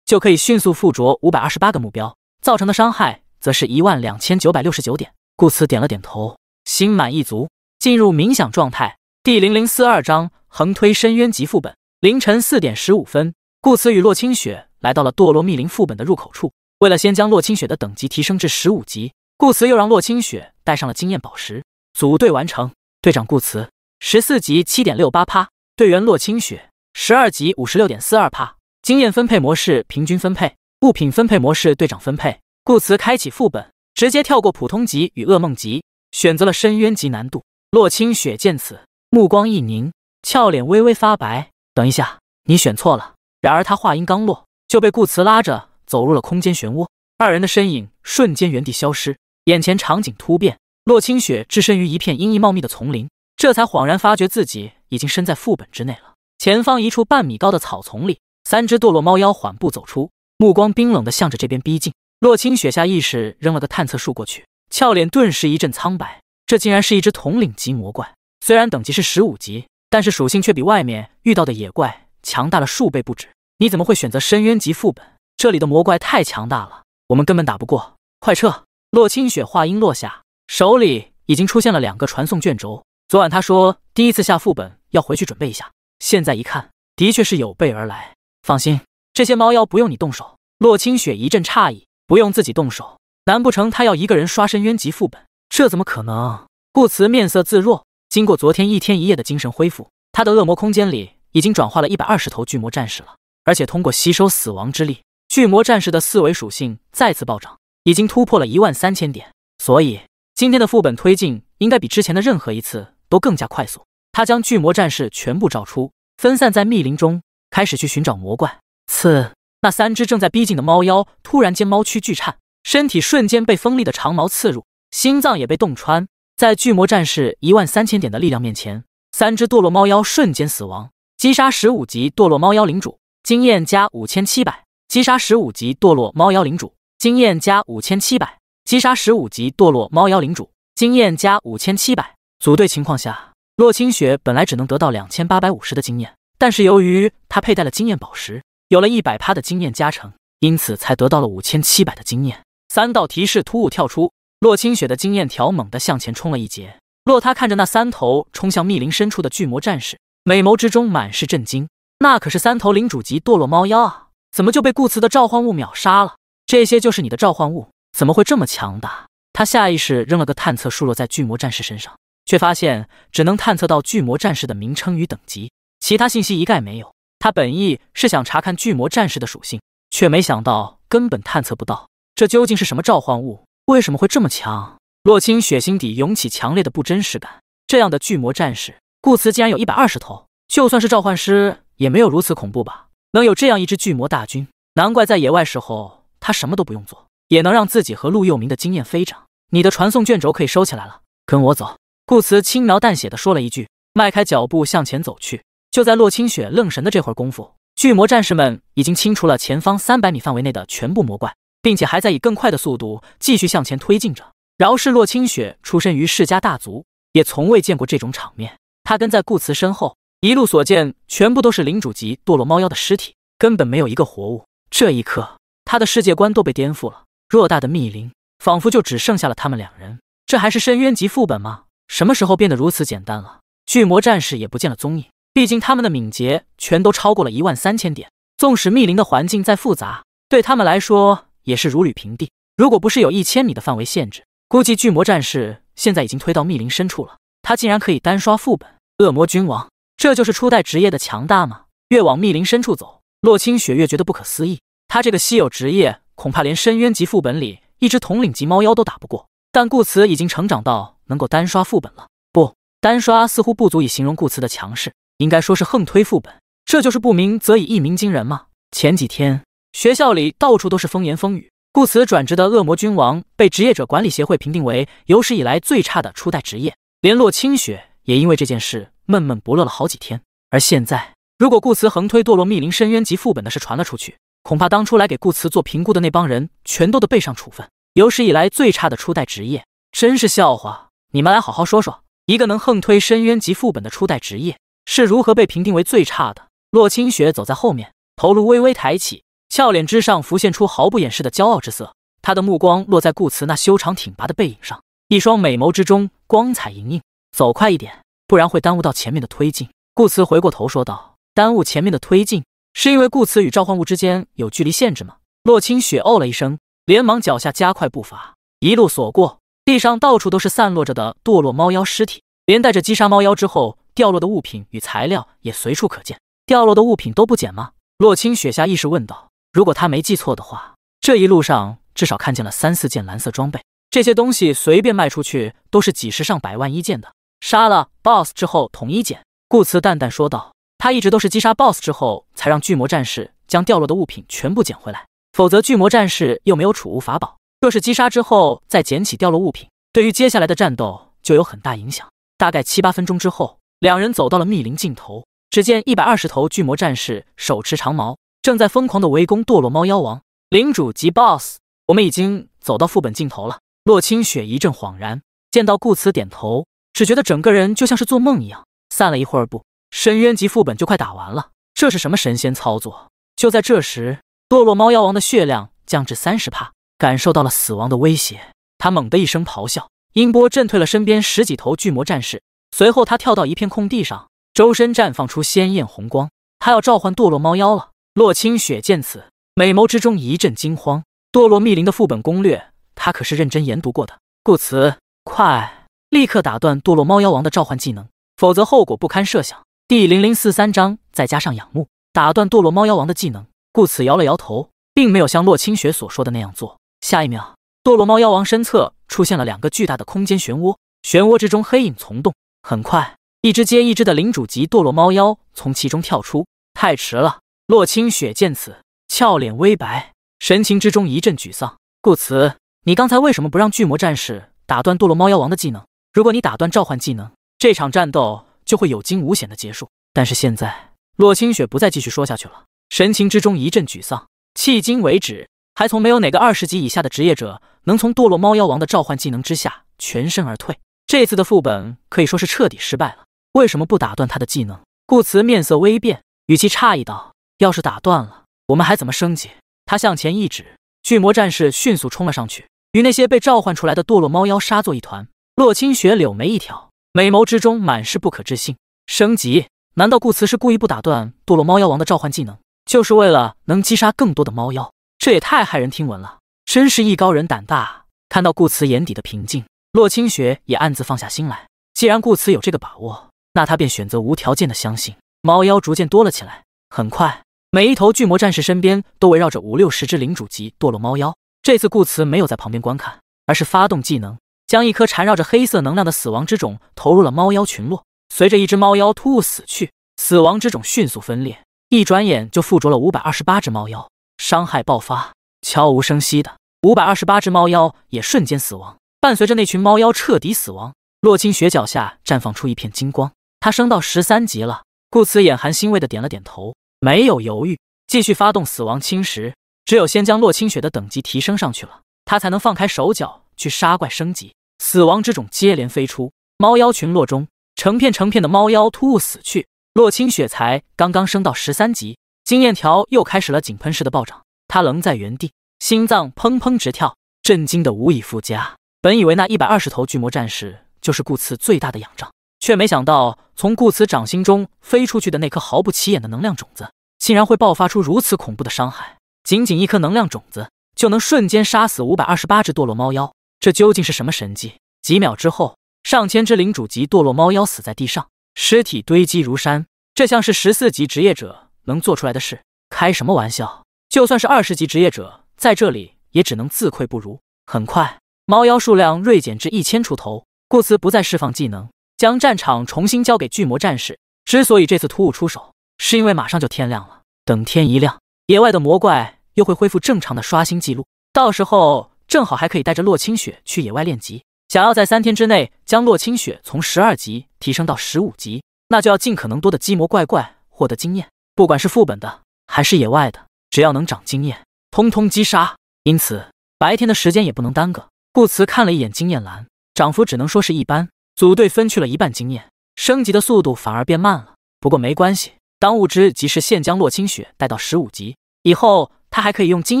就可以迅速附着五百二十八个目标，造成的伤害则是一万两千九百六十九点。故此，点了点头，心满意足。进入冥想状态，第零零四二章横推深渊级副本。凌晨四点十五分，顾辞与洛清雪来到了堕落密林副本的入口处。为了先将洛清雪的等级提升至十五级，顾辞又让洛清雪带上了经验宝石。组队完成，队长顾辞，十四级七点六八趴；队员洛清雪，十二级五十六点四二趴。经验分配模式平均分配，物品分配模式队长分配。顾辞开启副本，直接跳过普通级与噩梦级，选择了深渊级难度。洛清雪见此，目光一凝，俏脸微微发白。等一下，你选错了。然而她话音刚落，就被顾辞拉着走入了空间漩涡，二人的身影瞬间原地消失。眼前场景突变，洛清雪置身于一片阴郁茂密的丛林，这才恍然发觉自己已经身在副本之内了。前方一处半米高的草丛里，三只堕落猫妖缓步走出，目光冰冷地向着这边逼近。洛清雪下意识扔了个探测术过去，俏脸顿时一阵苍白。这竟然是一只统领级魔怪，虽然等级是十五级，但是属性却比外面遇到的野怪强大了数倍不止。你怎么会选择深渊级副本？这里的魔怪太强大了，我们根本打不过，快撤！洛清雪话音落下，手里已经出现了两个传送卷轴。昨晚他说第一次下副本要回去准备一下，现在一看，的确是有备而来。放心，这些猫妖不用你动手。洛清雪一阵诧异，不用自己动手，难不成他要一个人刷深渊级副本？这怎么可能？顾辞面色自若。经过昨天一天一夜的精神恢复，他的恶魔空间里已经转化了一百二十头巨魔战士了，而且通过吸收死亡之力，巨魔战士的四维属性再次暴涨，已经突破了一万三千点。所以今天的副本推进应该比之前的任何一次都更加快速。他将巨魔战士全部召出，分散在密林中，开始去寻找魔怪。刺！那三只正在逼近的猫妖突然间猫躯巨颤，身体瞬间被锋利的长矛刺入。心脏也被洞穿，在巨魔战士一万三千点的力量面前，三只堕落猫妖瞬间死亡。击杀十五级堕落猫妖领主，经验加五千七百。击杀十五级堕落猫妖领主，经验加五千七百。击杀十五级堕落猫妖领主，经验加五千七百。组队情况下，洛清雪本来只能得到两千八百五十的经验，但是由于她佩戴了经验宝石，有了一百趴的经验加成，因此才得到了五千七百的经验。三道提示突兀跳出。洛清雪的经验条猛地向前冲了一截。洛他看着那三头冲向密林深处的巨魔战士，美眸之中满是震惊。那可是三头领主级堕落猫妖啊，怎么就被顾辞的召唤物秒杀了？这些就是你的召唤物？怎么会这么强大？他下意识扔了个探测术落在巨魔战士身上，却发现只能探测到巨魔战士的名称与等级，其他信息一概没有。他本意是想查看巨魔战士的属性，却没想到根本探测不到。这究竟是什么召唤物？为什么会这么强？洛青雪心底涌起强烈的不真实感。这样的巨魔战士，顾辞竟然有一百二十头，就算是召唤师也没有如此恐怖吧？能有这样一支巨魔大军，难怪在野外时候他什么都不用做，也能让自己和陆佑明的经验飞涨。你的传送卷轴可以收起来了，跟我走。”顾辞轻描淡写的说了一句，迈开脚步向前走去。就在洛清雪愣神的这会儿功夫，巨魔战士们已经清除了前方三百米范围内的全部魔怪。并且还在以更快的速度继续向前推进着。饶是洛清雪出身于世家大族，也从未见过这种场面。他跟在顾辞身后，一路所见全部都是领主级堕落猫妖的尸体，根本没有一个活物。这一刻，他的世界观都被颠覆了。偌大的密林，仿佛就只剩下了他们两人。这还是深渊级副本吗？什么时候变得如此简单了？巨魔战士也不见了踪影。毕竟他们的敏捷全都超过了一万三千点，纵使密林的环境再复杂，对他们来说。也是如履平地，如果不是有一千米的范围限制，估计巨魔战士现在已经推到密林深处了。他竟然可以单刷副本，恶魔君王，这就是初代职业的强大吗？越往密林深处走，洛清雪越觉得不可思议。他这个稀有职业恐怕连深渊级副本里一只统领级猫妖都打不过，但顾辞已经成长到能够单刷副本了。不单刷似乎不足以形容顾辞的强势，应该说是横推副本。这就是不鸣则已，一鸣惊人吗？前几天。学校里到处都是风言风语。顾辞转职的恶魔君王被职业者管理协会评定为有史以来最差的初代职业，连洛清雪也因为这件事闷闷不乐了好几天。而现在，如果顾辞横推堕落密林深渊级副本的事传了出去，恐怕当初来给顾辞做评估的那帮人全都得背上处分。有史以来最差的初代职业，真是笑话！你们来好好说说，一个能横推深渊级副本的初代职业是如何被评定为最差的？洛清雪走在后面，头颅微微抬起。俏脸之上浮现出毫不掩饰的骄傲之色，他的目光落在顾辞那修长挺拔的背影上，一双美眸之中光彩盈盈。走快一点，不然会耽误到前面的推进。顾辞回过头说道：“耽误前面的推进，是因为顾辞与召唤物之间有距离限制吗？”洛清雪哦了一声，连忙脚下加快步伐，一路所过，地上到处都是散落着的堕落猫妖尸体，连带着击杀猫妖之后掉落的物品与材料也随处可见。掉落的物品都不捡吗？洛清雪下意识问道。如果他没记错的话，这一路上至少看见了三四件蓝色装备，这些东西随便卖出去都是几十上百万一件的。杀了 BOSS 之后统一捡，顾辞淡淡说道。他一直都是击杀 BOSS 之后才让巨魔战士将掉落的物品全部捡回来，否则巨魔战士又没有储物法宝，若是击杀之后再捡起掉落物品，对于接下来的战斗就有很大影响。大概七八分钟之后，两人走到了密林尽头，只见一百二十头巨魔战士手持长矛。正在疯狂的围攻堕落猫妖王领主及 BOSS，我们已经走到副本尽头了。洛清雪一阵恍然，见到顾辞点头，只觉得整个人就像是做梦一样。散了一会儿步，深渊级副本就快打完了，这是什么神仙操作？就在这时，堕落猫妖王的血量降至三十帕，感受到了死亡的威胁，他猛地一声咆哮，音波震退了身边十几头巨魔战士。随后他跳到一片空地上，周身绽放出鲜艳红光，他要召唤堕落猫妖了。洛清雪见此，美眸之中一阵惊慌。堕落密林的副本攻略，她可是认真研读过的。故此，快，立刻打断堕落猫妖王的召唤技能，否则后果不堪设想。第零零四三章，再加上仰慕，打断堕落猫妖王的技能。故此，摇了摇头，并没有像洛清雪所说的那样做。下一秒，堕落猫妖王身侧出现了两个巨大的空间漩涡，漩涡之中黑影丛动。很快，一只接一只的领主级堕落猫妖从其中跳出。太迟了。洛清雪见此，俏脸微白，神情之中一阵沮丧。顾辞，你刚才为什么不让巨魔战士打断堕落猫妖王的技能？如果你打断召唤技能，这场战斗就会有惊无险的结束。但是现在，洛清雪不再继续说下去了，神情之中一阵沮丧。迄今为止，还从没有哪个二十级以下的职业者能从堕落猫妖王的召唤技能之下全身而退。这次的副本可以说是彻底失败了。为什么不打断他的技能？顾辞面色微变，语气诧异道。要是打断了，我们还怎么升级？他向前一指，巨魔战士迅速冲了上去，与那些被召唤出来的堕落猫妖杀作一团。洛清雪柳眉一挑，美眸之中满是不可置信：升级？难道顾辞是故意不打断堕落猫妖王的召唤技能，就是为了能击杀更多的猫妖？这也太骇人听闻了！真是艺高人胆大。看到顾辞眼底的平静，洛清雪也暗自放下心来。既然顾辞有这个把握，那他便选择无条件的相信。猫妖逐渐多了起来，很快。每一头巨魔战士身边都围绕着五六十只领主级堕落猫妖。这次顾辞没有在旁边观看，而是发动技能，将一颗缠绕着黑色能量的死亡之种投入了猫妖群落。随着一只猫妖突兀死去，死亡之种迅速分裂，一转眼就附着了五百二十八只猫妖，伤害爆发。悄无声息的，五百二十八只猫妖也瞬间死亡。伴随着那群猫妖彻底死亡，洛清雪脚下绽放出一片金光，他升到十三级了。顾辞眼含欣慰的点了点头。没有犹豫，继续发动死亡侵蚀。只有先将洛清雪的等级提升上去了，他才能放开手脚去杀怪升级。死亡之种接连飞出，猫妖群落中成片成片的猫妖突兀死去。洛清雪才刚刚升到十三级，经验条又开始了井喷式的暴涨。他愣在原地，心脏砰砰直跳，震惊的无以复加。本以为那一百二十头巨魔战士就是顾辞最大的仰仗。却没想到，从顾辞掌心中飞出去的那颗毫不起眼的能量种子，竟然会爆发出如此恐怖的伤害。仅仅一颗能量种子，就能瞬间杀死五百二十八只堕落猫妖。这究竟是什么神迹？几秒之后，上千只领主级堕落猫妖死在地上，尸体堆积如山。这像是十四级职业者能做出来的事？开什么玩笑！就算是二十级职业者，在这里也只能自愧不如。很快，猫妖数量锐减至一千出头。顾辞不再释放技能。将战场重新交给巨魔战士。之所以这次突兀出手，是因为马上就天亮了。等天一亮，野外的魔怪又会恢复正常的刷新记录。到时候正好还可以带着洛清雪去野外练级。想要在三天之内将洛清雪从十二级提升到十五级，那就要尽可能多的击魔怪怪获得经验。不管是副本的还是野外的，只要能长经验，通通击杀。因此白天的时间也不能耽搁。顾辞看了一眼经验栏，涨幅只能说是一般。组队分去了一半经验，升级的速度反而变慢了。不过没关系，当务之急是先将洛清雪带到十五级，以后他还可以用经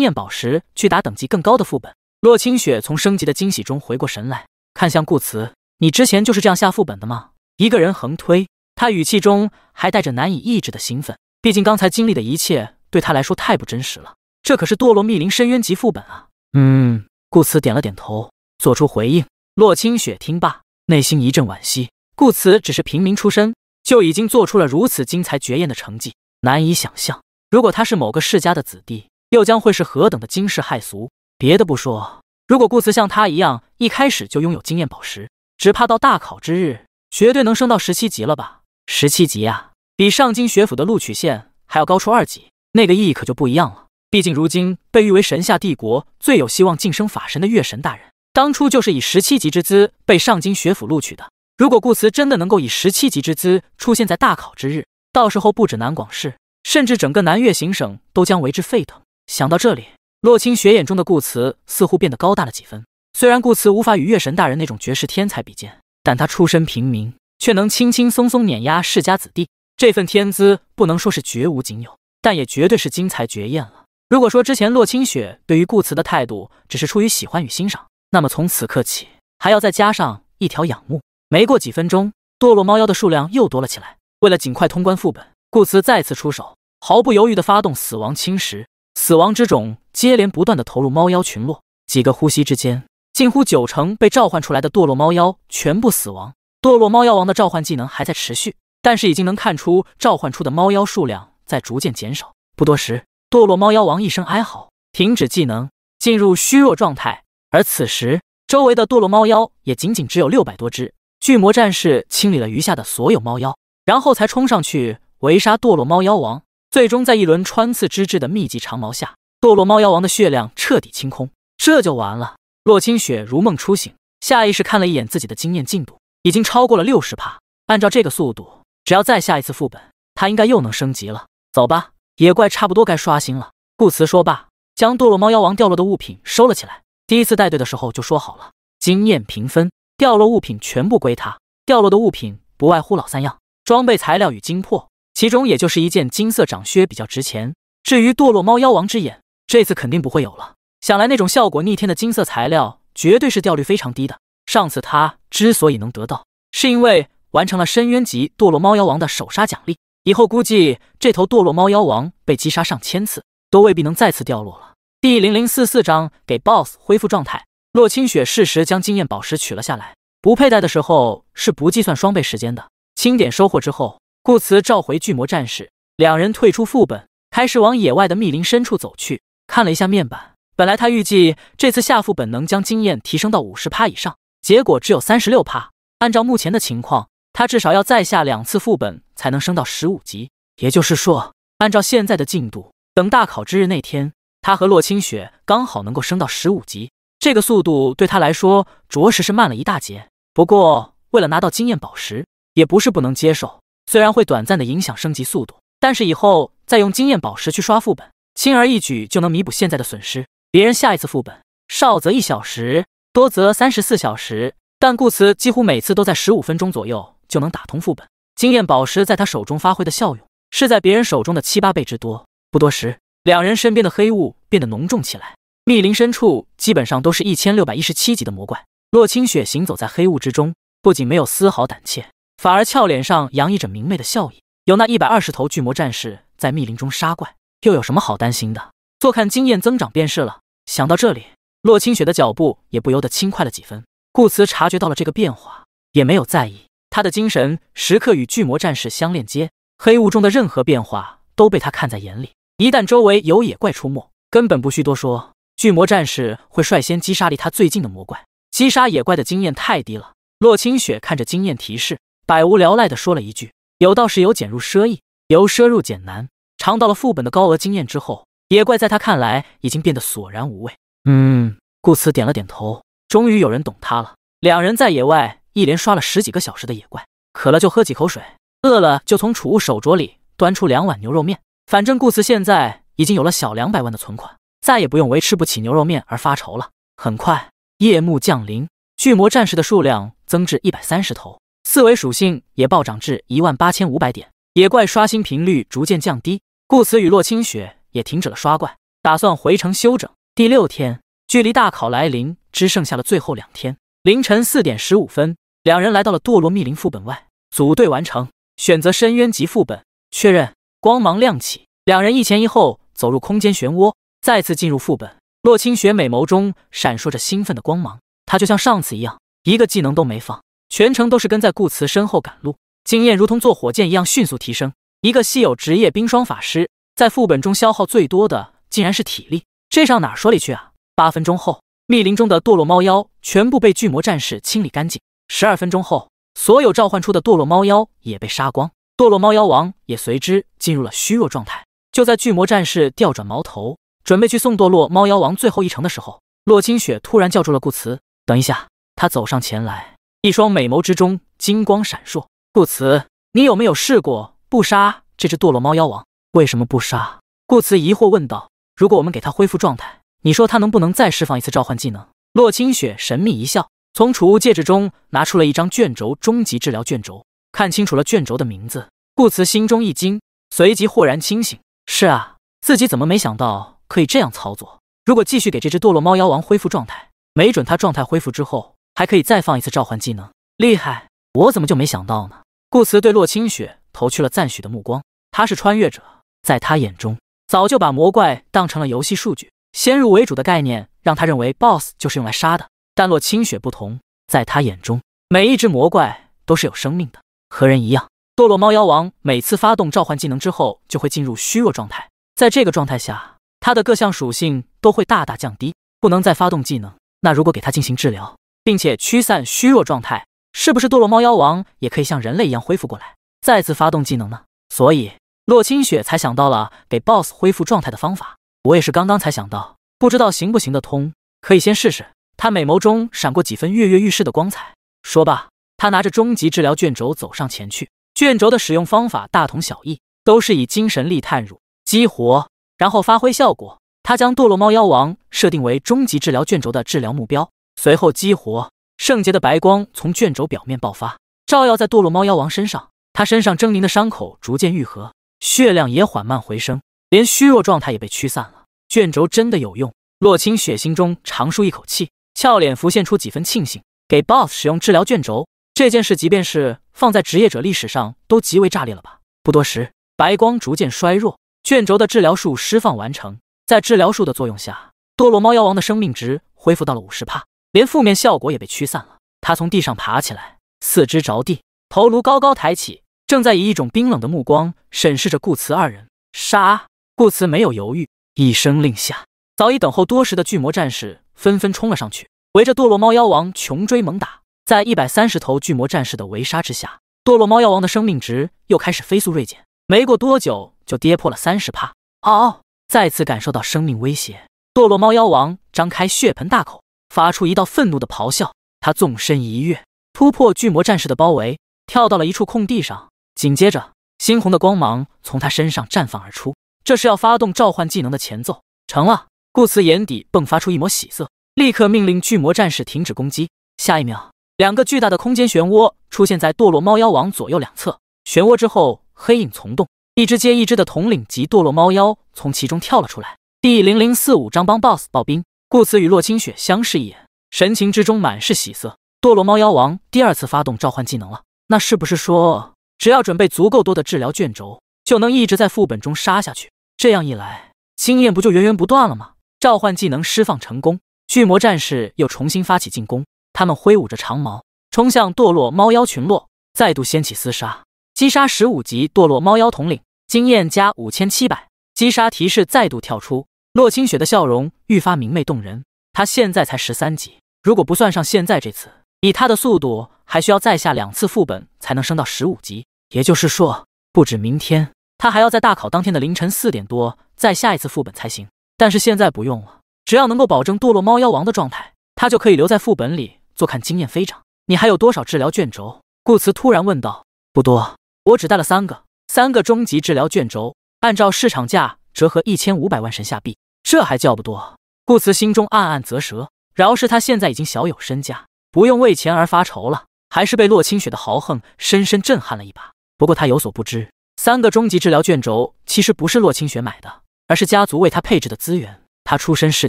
验宝石去打等级更高的副本。洛清雪从升级的惊喜中回过神来，看向顾辞：“你之前就是这样下副本的吗？一个人横推？”他语气中还带着难以抑制的兴奋，毕竟刚才经历的一切对他来说太不真实了。这可是堕落密林深渊级副本啊！嗯，顾辞点了点头，做出回应。洛清雪听罢。内心一阵惋惜，顾辞只是平民出身，就已经做出了如此精彩绝艳的成绩，难以想象，如果他是某个世家的子弟，又将会是何等的惊世骇俗。别的不说，如果顾辞像他一样，一开始就拥有经验宝石，只怕到大考之日，绝对能升到十七级了吧？十七级啊，比上京学府的录取线还要高出二级，那个意义可就不一样了。毕竟如今被誉为神下帝国最有希望晋升法神的月神大人。当初就是以十七级之资被上京学府录取的。如果顾辞真的能够以十七级之资出现在大考之日，到时候不止南广市，甚至整个南越行省都将为之沸腾。想到这里，洛清雪眼中的顾辞似乎变得高大了几分。虽然顾辞无法与月神大人那种绝世天才比肩，但他出身平民，却能轻轻松松碾压世家子弟，这份天资不能说是绝无仅有，但也绝对是精彩绝艳了。如果说之前洛清雪对于顾辞的态度只是出于喜欢与欣赏，那么从此刻起，还要再加上一条仰慕。没过几分钟，堕落猫妖的数量又多了起来。为了尽快通关副本，顾辞再次出手，毫不犹豫地发动死亡侵蚀，死亡之种接连不断地投入猫妖群落。几个呼吸之间，近乎九成被召唤出来的堕落猫妖全部死亡。堕落猫妖王的召唤技能还在持续，但是已经能看出召唤出的猫妖数量在逐渐减少。不多时，堕落猫妖王一声哀嚎，停止技能，进入虚弱状态。而此时，周围的堕落猫妖也仅仅只有六百多只。巨魔战士清理了余下的所有猫妖，然后才冲上去围杀堕落猫妖王。最终，在一轮穿刺之至的密集长矛下，堕落猫妖王的血量彻底清空，这就完了。洛清雪如梦初醒，下意识看了一眼自己的经验进度，已经超过了六十帕。按照这个速度，只要再下一次副本，他应该又能升级了。走吧，野怪差不多该刷新了。顾辞说罢，将堕落猫妖王掉落的物品收了起来。第一次带队的时候就说好了，经验平分，掉落物品全部归他。掉落的物品不外乎老三样：装备、材料与精魄，其中也就是一件金色长靴比较值钱。至于堕落猫妖王之眼，这次肯定不会有了。想来那种效果逆天的金色材料，绝对是掉率非常低的。上次他之所以能得到，是因为完成了深渊级堕落猫妖王的首杀奖励。以后估计这头堕落猫妖王被击杀上千次，都未必能再次掉落了。第零零四四章给 BOSS 恢复状态。洛清雪适时将经验宝石取了下来，不佩戴的时候是不计算双倍时间的。清点收获之后，顾辞召回巨魔战士，两人退出副本，开始往野外的密林深处走去。看了一下面板，本来他预计这次下副本能将经验提升到五十趴以上，结果只有三十六趴。按照目前的情况，他至少要再下两次副本才能升到十五级。也就是说，按照现在的进度，等大考之日那天。他和洛清雪刚好能够升到十五级，这个速度对他来说着实是慢了一大截。不过为了拿到经验宝石，也不是不能接受。虽然会短暂的影响升级速度，但是以后再用经验宝石去刷副本，轻而易举就能弥补现在的损失。别人下一次副本少则一小时，多则三十四小时，但顾辞几乎每次都在十五分钟左右就能打通副本。经验宝石在他手中发挥的效用，是在别人手中的七八倍之多。不多时，两人身边的黑雾。变得浓重起来。密林深处基本上都是一千六百一十七级的魔怪。洛清雪行走在黑雾之中，不仅没有丝毫胆怯，反而俏脸上洋溢着明媚的笑意。有那一百二十头巨魔战士在密林中杀怪，又有什么好担心的？坐看经验增长便是了。想到这里，洛清雪的脚步也不由得轻快了几分。顾辞察觉到了这个变化，也没有在意。他的精神时刻与巨魔战士相链接，黑雾中的任何变化都被他看在眼里。一旦周围有野怪出没，根本不需多说，巨魔战士会率先击杀离他最近的魔怪。击杀野怪的经验太低了。洛清雪看着经验提示，百无聊赖地说了一句：“有道是由俭入奢易，由奢入俭难。”尝到了副本的高额经验之后，野怪在他看来已经变得索然无味。嗯，顾辞点了点头，终于有人懂他了。两人在野外一连刷了十几个小时的野怪，渴了就喝几口水，饿了就从储物手镯里端出两碗牛肉面。反正顾辞现在。已经有了小两百万的存款，再也不用为吃不起牛肉面而发愁了。很快夜幕降临，巨魔战士的数量增至一百三十头，四维属性也暴涨至一万八千五百点。野怪刷新频率逐渐降低，故此雨落清雪也停止了刷怪，打算回城休整。第六天，距离大考来临只剩下了最后两天。凌晨四点十五分，两人来到了堕落密林副本外，组队完成选择深渊级副本，确认光芒亮起，两人一前一后。走入空间漩涡，再次进入副本。洛青雪美眸中闪烁着兴奋的光芒，她就像上次一样，一个技能都没放，全程都是跟在顾辞身后赶路，经验如同坐火箭一样迅速提升。一个稀有职业冰霜法师，在副本中消耗最多的竟然是体力，这上哪说理去啊？八分钟后，密林中的堕落猫妖全部被巨魔战士清理干净。十二分钟后，所有召唤出的堕落猫妖也被杀光，堕落猫妖王也随之进入了虚弱状态。就在巨魔战士调转矛头，准备去送堕落猫妖王最后一程的时候，洛清雪突然叫住了顾辞：“等一下！”他走上前来，一双美眸之中金光闪烁。顾辞，你有没有试过不杀这只堕落猫妖王？为什么不杀？顾辞疑惑问道：“如果我们给他恢复状态，你说他能不能再释放一次召唤技能？”洛清雪神秘一笑，从储物戒指中拿出了一张卷轴——终极治疗卷轴。看清楚了卷轴的名字，顾辞心中一惊，随即豁然清醒。是啊，自己怎么没想到可以这样操作？如果继续给这只堕落猫妖王恢复状态，没准它状态恢复之后还可以再放一次召唤技能，厉害！我怎么就没想到呢？顾辞对洛清雪投去了赞许的目光。他是穿越者，在他眼中，早就把魔怪当成了游戏数据，先入为主的概念让他认为 BOSS 就是用来杀的。但洛清雪不同，在他眼中，每一只魔怪都是有生命的，和人一样。堕落猫妖王每次发动召唤技能之后，就会进入虚弱状态。在这个状态下，它的各项属性都会大大降低，不能再发动技能。那如果给它进行治疗，并且驱散虚弱状态，是不是堕落猫妖王也可以像人类一样恢复过来，再次发动技能呢？所以洛清雪才想到了给 boss 恢复状态的方法。我也是刚刚才想到，不知道行不行得通，可以先试试。他美眸中闪过几分跃跃欲试的光彩。说罢，他拿着终极治疗卷轴走上前去。卷轴的使用方法大同小异，都是以精神力探入、激活，然后发挥效果。他将堕落猫妖王设定为终极治疗卷轴的治疗目标，随后激活。圣洁的白光从卷轴表面爆发，照耀在堕落猫妖王身上。他身上狰狞的伤口逐渐愈合，血量也缓慢回升，连虚弱状态也被驱散了。卷轴真的有用！洛青雪心中长舒一口气，俏脸浮现出几分庆幸。给 BOSS 使用治疗卷轴这件事，即便是……放在职业者历史上都极为炸裂了吧？不多时，白光逐渐衰弱，卷轴的治疗术释放完成。在治疗术的作用下，堕落猫妖王的生命值恢复到了五十帕，连负面效果也被驱散了。他从地上爬起来，四肢着地，头颅高高抬起，正在以一种冰冷的目光审视着顾辞二人。杀！顾辞没有犹豫，一声令下，早已等候多时的巨魔战士纷纷冲了上去，围着堕落猫妖王穷追猛打。在一百三十头巨魔战士的围杀之下，堕落猫妖王的生命值又开始飞速锐减，没过多久就跌破了三十帕。哦，再次感受到生命威胁，堕落猫妖王张开血盆大口，发出一道愤怒的咆哮。他纵身一跃，突破巨魔战士的包围，跳到了一处空地上。紧接着，猩红的光芒从他身上绽放而出，这是要发动召唤技能的前奏。成了，顾辞眼底迸发出一抹喜色，立刻命令巨魔战士停止攻击。下一秒。两个巨大的空间漩涡出现在堕落猫妖王左右两侧，漩涡之后，黑影从动，一只接一只的统领级堕落猫妖从其中跳了出来。第零零四五张帮 BOSS 爆兵，顾辞与洛清雪相视一眼，神情之中满是喜色。堕落猫妖王第二次发动召唤技能了，那是不是说只要准备足够多的治疗卷轴，就能一直在副本中杀下去？这样一来，经验不就源源不断了吗？召唤技能释放成功，巨魔战士又重新发起进攻。他们挥舞着长矛，冲向堕落猫妖群落，再度掀起厮杀。击杀十五级堕落猫妖统领，经验加五千七百。击杀提示再度跳出。洛清雪的笑容愈发明媚动人。她现在才十三级，如果不算上现在这次，以她的速度，还需要再下两次副本才能升到十五级。也就是说，不止明天，她还要在大考当天的凌晨四点多再下一次副本才行。但是现在不用了，只要能够保证堕落猫妖王的状态，她就可以留在副本里。坐看经验飞涨，你还有多少治疗卷轴？顾辞突然问道。不多，我只带了三个，三个终极治疗卷轴，按照市场价折合一千五百万神下币，这还叫不多？顾辞心中暗暗啧舌。饶是他现在已经小有身家，不用为钱而发愁了，还是被洛清雪的豪横深深震撼了一把。不过他有所不知，三个终极治疗卷轴其实不是洛清雪买的，而是家族为他配置的资源。他出身世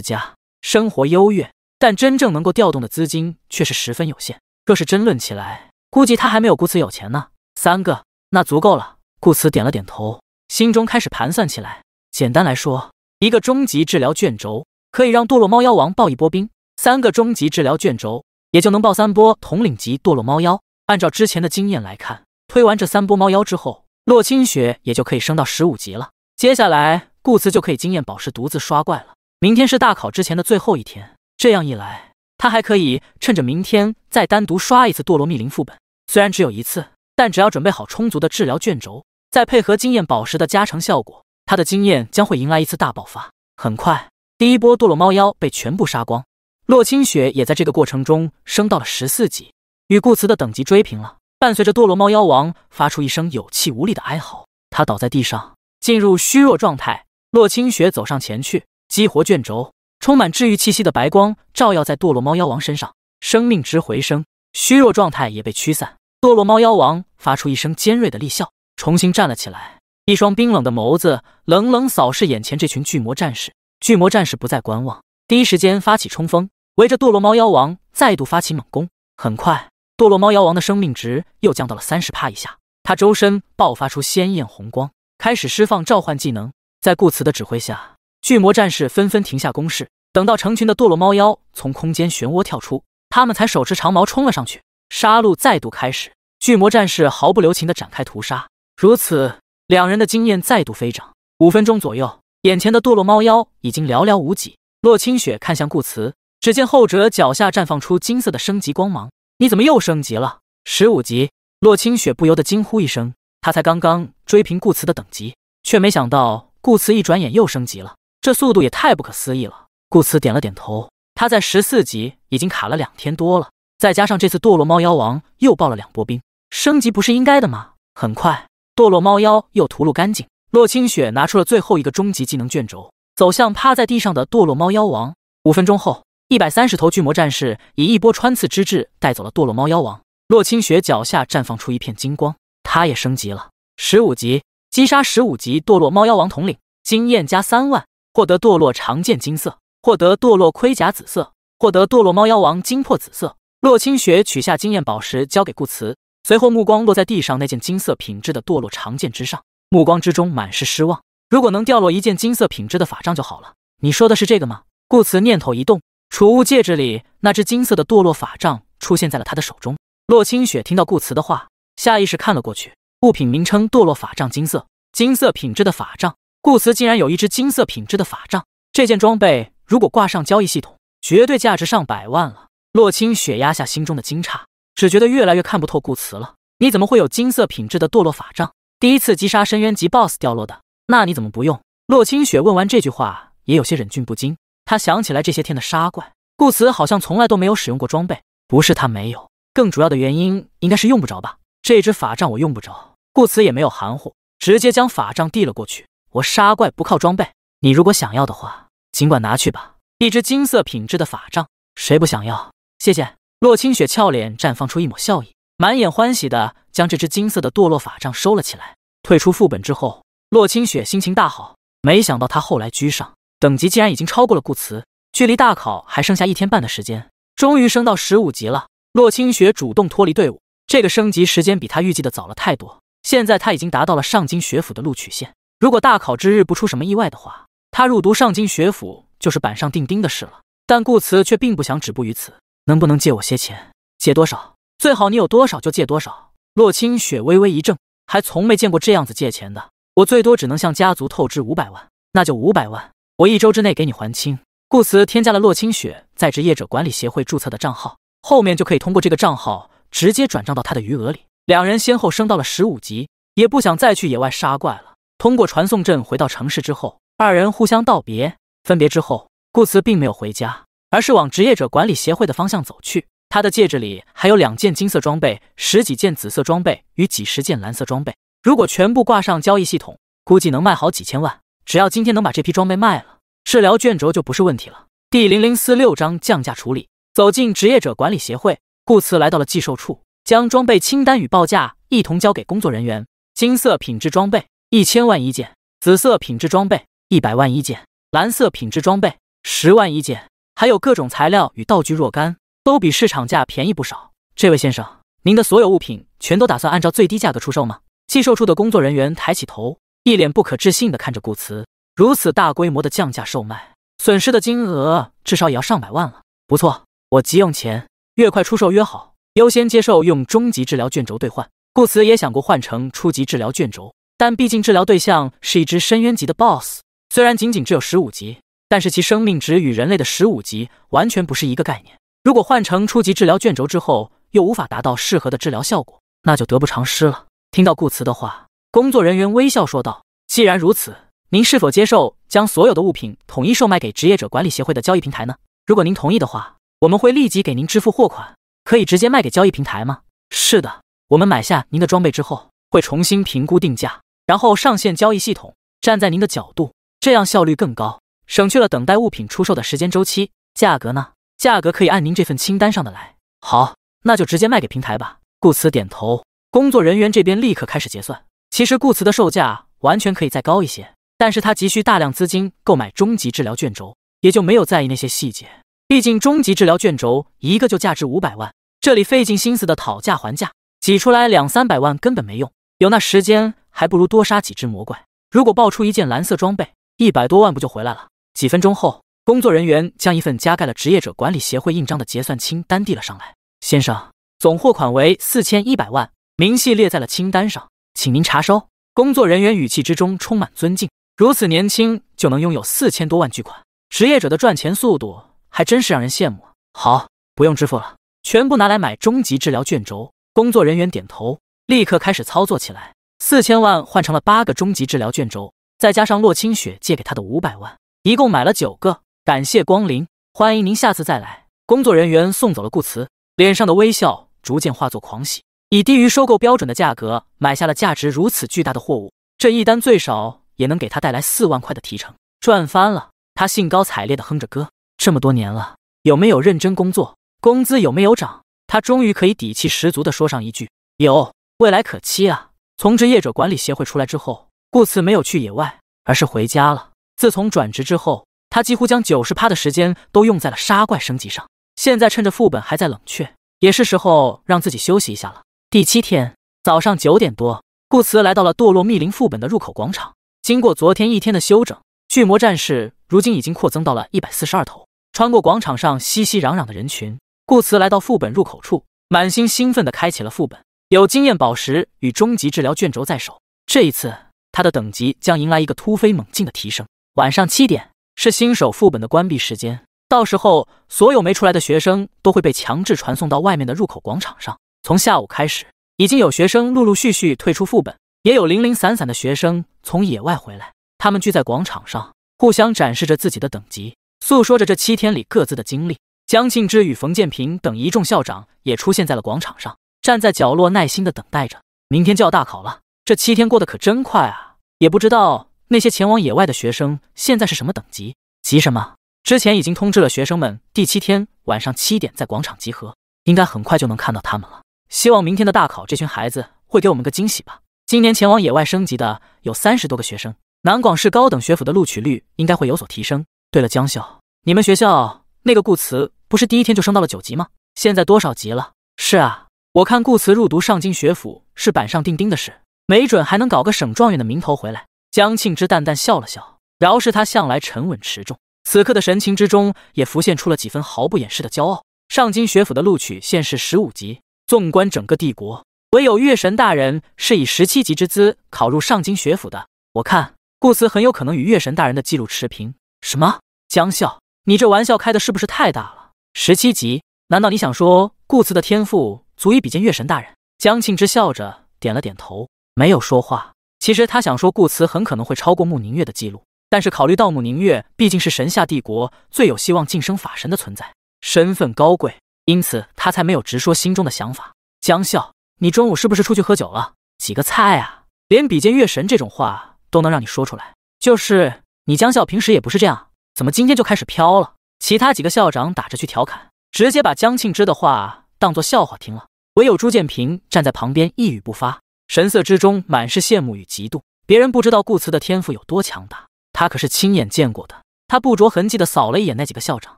家，生活优越。但真正能够调动的资金却是十分有限。若是争论起来，估计他还没有顾辞有钱呢。三个，那足够了。顾辞点了点头，心中开始盘算起来。简单来说，一个终极治疗卷轴可以让堕落猫妖王爆一波兵，三个终极治疗卷轴也就能爆三波统领级堕落猫妖。按照之前的经验来看，推完这三波猫妖之后，洛清雪也就可以升到十五级了。接下来，顾辞就可以经验宝石独自刷怪了。明天是大考之前的最后一天。这样一来，他还可以趁着明天再单独刷一次堕落密林副本。虽然只有一次，但只要准备好充足的治疗卷轴，再配合经验宝石的加成效果，他的经验将会迎来一次大爆发。很快，第一波堕落猫妖被全部杀光，洛清雪也在这个过程中升到了十四级，与顾辞的等级追平了。伴随着堕落猫妖王发出一声有气无力的哀嚎，他倒在地上，进入虚弱状态。洛清雪走上前去，激活卷轴。充满治愈气息的白光照耀在堕落猫妖王身上，生命值回升，虚弱状态也被驱散。堕落猫妖王发出一声尖锐的厉啸，重新站了起来，一双冰冷的眸子冷冷扫视眼前这群巨魔战士。巨魔战士不再观望，第一时间发起冲锋，围着堕落猫妖王再度发起猛攻。很快，堕落猫妖王的生命值又降到了三十趴以下，他周身爆发出鲜艳红光，开始释放召唤技能。在顾辞的指挥下。巨魔战士纷纷停下攻势，等到成群的堕落猫妖从空间漩涡跳出，他们才手持长矛冲了上去，杀戮再度开始。巨魔战士毫不留情地展开屠杀，如此两人的经验再度飞涨。五分钟左右，眼前的堕落猫妖已经寥寥无几。洛清雪看向顾辞，只见后者脚下绽放出金色的升级光芒。你怎么又升级了？十五级！洛清雪不由得惊呼一声。他才刚刚追平顾辞的等级，却没想到顾辞一转眼又升级了。这速度也太不可思议了！顾辞点了点头，他在十四级已经卡了两天多了，再加上这次堕落猫妖王又爆了两波兵，升级不是应该的吗？很快，堕落猫妖又屠戮干净。洛清雪拿出了最后一个终极技能卷轴，走向趴在地上的堕落猫妖王。五分钟后，一百三十头巨魔战士以一波穿刺之智带走了堕落猫妖王。洛清雪脚下绽放出一片金光，他也升级了十五级，击杀十五级堕落猫妖王统领，经验加三万。获得堕落长剑金色，获得堕落盔甲紫色，获得堕落猫妖王金魄紫色。洛清雪取下经验宝石交给顾辞，随后目光落在地上那件金色品质的堕落长剑之上，目光之中满是失望。如果能掉落一件金色品质的法杖就好了。你说的是这个吗？顾辞念头一动，储物戒指里那只金色的堕落法杖出现在了他的手中。洛清雪听到顾辞的话，下意识看了过去。物品名称：堕落法杖金色，金色品质的法杖。顾辞竟然有一只金色品质的法杖，这件装备如果挂上交易系统，绝对价值上百万了。洛清雪压下心中的惊诧，只觉得越来越看不透顾辞了。你怎么会有金色品质的堕落法杖？第一次击杀深渊级 BOSS 掉落的，那你怎么不用？洛清雪问完这句话，也有些忍俊不禁。他想起来这些天的杀怪，顾辞好像从来都没有使用过装备，不是他没有，更主要的原因应该是用不着吧？这只法杖我用不着。顾辞也没有含糊，直接将法杖递了过去。我杀怪不靠装备，你如果想要的话，尽管拿去吧。一只金色品质的法杖，谁不想要？谢谢。洛清雪俏脸绽放出一抹笑意，满眼欢喜的将这只金色的堕落法杖收了起来。退出副本之后，洛清雪心情大好。没想到他后来居上，等级竟然已经超过了顾辞。距离大考还剩下一天半的时间，终于升到十五级了。洛清雪主动脱离队伍，这个升级时间比他预计的早了太多。现在他已经达到了上京学府的录取线。如果大考之日不出什么意外的话，他入读上京学府就是板上钉钉的事了。但顾辞却并不想止步于此，能不能借我些钱？借多少？最好你有多少就借多少。洛清雪微微一怔，还从没见过这样子借钱的。我最多只能向家族透支五百万，那就五百万，我一周之内给你还清。顾辞添加了洛清雪在职业者管理协会注册的账号，后面就可以通过这个账号直接转账到他的余额里。两人先后升到了十五级，也不想再去野外杀怪了。通过传送阵回到城市之后，二人互相道别。分别之后，顾辞并没有回家，而是往职业者管理协会的方向走去。他的戒指里还有两件金色装备、十几件紫色装备与几十件蓝色装备。如果全部挂上交易系统，估计能卖好几千万。只要今天能把这批装备卖了，治疗卷轴就不是问题了。第零零四六章降价处理。走进职业者管理协会，顾辞来到了寄售处，将装备清单与报价一同交给工作人员。金色品质装备。一千万一件，紫色品质装备；一百万一件，蓝色品质装备；十万一件，还有各种材料与道具若干，都比市场价便宜不少。这位先生，您的所有物品全都打算按照最低价格出售吗？寄售处的工作人员抬起头，一脸不可置信地看着顾辞。如此大规模的降价售卖，损失的金额至少也要上百万了。不错，我急用钱，越快出售越好，优先接受用中级治疗卷轴兑换。顾辞也想过换成初级治疗卷轴。但毕竟治疗对象是一只深渊级的 BOSS，虽然仅仅只有十五级，但是其生命值与人类的十五级完全不是一个概念。如果换成初级治疗卷轴之后，又无法达到适合的治疗效果，那就得不偿失了。听到顾辞的话，工作人员微笑说道：“既然如此，您是否接受将所有的物品统一售卖给职业者管理协会的交易平台呢？如果您同意的话，我们会立即给您支付货款，可以直接卖给交易平台吗？”“是的，我们买下您的装备之后，会重新评估定价。”然后上线交易系统，站在您的角度，这样效率更高，省去了等待物品出售的时间周期。价格呢？价格可以按您这份清单上的来。好，那就直接卖给平台吧。顾辞点头，工作人员这边立刻开始结算。其实顾辞的售价完全可以再高一些，但是他急需大量资金购买终极治疗卷轴，也就没有在意那些细节。毕竟终极治疗卷轴一个就价值五百万，这里费尽心思的讨价还价，挤出来两三百万根本没用，有那时间。还不如多杀几只魔怪。如果爆出一件蓝色装备，一百多万不就回来了？几分钟后，工作人员将一份加盖了职业者管理协会印章的结算清单递了上来。先生，总货款为四千一百万，明细列在了清单上，请您查收。工作人员语气之中充满尊敬。如此年轻就能拥有四千多万巨款，职业者的赚钱速度还真是让人羡慕。好，不用支付了，全部拿来买终极治疗卷轴。工作人员点头，立刻开始操作起来。四千万换成了八个终极治疗卷轴，再加上洛清雪借给他的五百万，一共买了九个。感谢光临，欢迎您下次再来。工作人员送走了顾辞，脸上的微笑逐渐化作狂喜。以低于收购标准的价格买下了价值如此巨大的货物，这一单最少也能给他带来四万块的提成，赚翻了！他兴高采烈地哼着歌。这么多年了，有没有认真工作？工资有没有涨？他终于可以底气十足地说上一句：有，未来可期啊！从职业者管理协会出来之后，顾辞没有去野外，而是回家了。自从转职之后，他几乎将九十趴的时间都用在了杀怪升级上。现在趁着副本还在冷却，也是时候让自己休息一下了。第七天早上九点多，顾辞来到了堕落密林副本的入口广场。经过昨天一天的休整，巨魔战士如今已经扩增到了一百四十二头。穿过广场上熙熙攘攘的人群，顾辞来到副本入口处，满心兴奋地开启了副本。有经验宝石与终极治疗卷轴在手，这一次他的等级将迎来一个突飞猛进的提升。晚上七点是新手副本的关闭时间，到时候所有没出来的学生都会被强制传送到外面的入口广场上。从下午开始，已经有学生陆陆续续退出副本，也有零零散散的学生从野外回来。他们聚在广场上，互相展示着自己的等级，诉说着这七天里各自的经历。江庆之与冯建平等一众校长也出现在了广场上。站在角落耐心地等待着，明天就要大考了，这七天过得可真快啊！也不知道那些前往野外的学生现在是什么等级，急什么？之前已经通知了学生们，第七天晚上七点在广场集合，应该很快就能看到他们了。希望明天的大考，这群孩子会给我们个惊喜吧。今年前往野外升级的有三十多个学生，南广市高等学府的录取率应该会有所提升。对了，江校，你们学校那个顾辞不是第一天就升到了九级吗？现在多少级了？是啊。我看顾辞入读上京学府是板上钉钉的事，没准还能搞个省状元的名头回来。江庆之淡淡笑了笑，饶是他向来沉稳持重，此刻的神情之中也浮现出了几分毫不掩饰的骄傲。上京学府的录取线是十五级，纵观整个帝国，唯有月神大人是以十七级之资考入上京学府的。我看顾辞很有可能与月神大人的记录持平。什么？江笑，你这玩笑开的是不是太大了？十七级？难道你想说顾辞的天赋？足以比肩月神大人。江庆之笑着点了点头，没有说话。其实他想说，顾辞很可能会超过穆宁月的记录，但是考虑到穆宁月毕竟是神下帝国最有希望晋升法神的存在，身份高贵，因此他才没有直说心中的想法。江笑，你中午是不是出去喝酒了？几个菜啊，连比肩月神这种话都能让你说出来，就是你江笑平时也不是这样，怎么今天就开始飘了？其他几个校长打着去调侃，直接把江庆之的话。当做笑话听了，唯有朱建平站在旁边一语不发，神色之中满是羡慕与嫉妒。别人不知道顾辞的天赋有多强大，他可是亲眼见过的。他不着痕迹的扫了一眼那几个校长，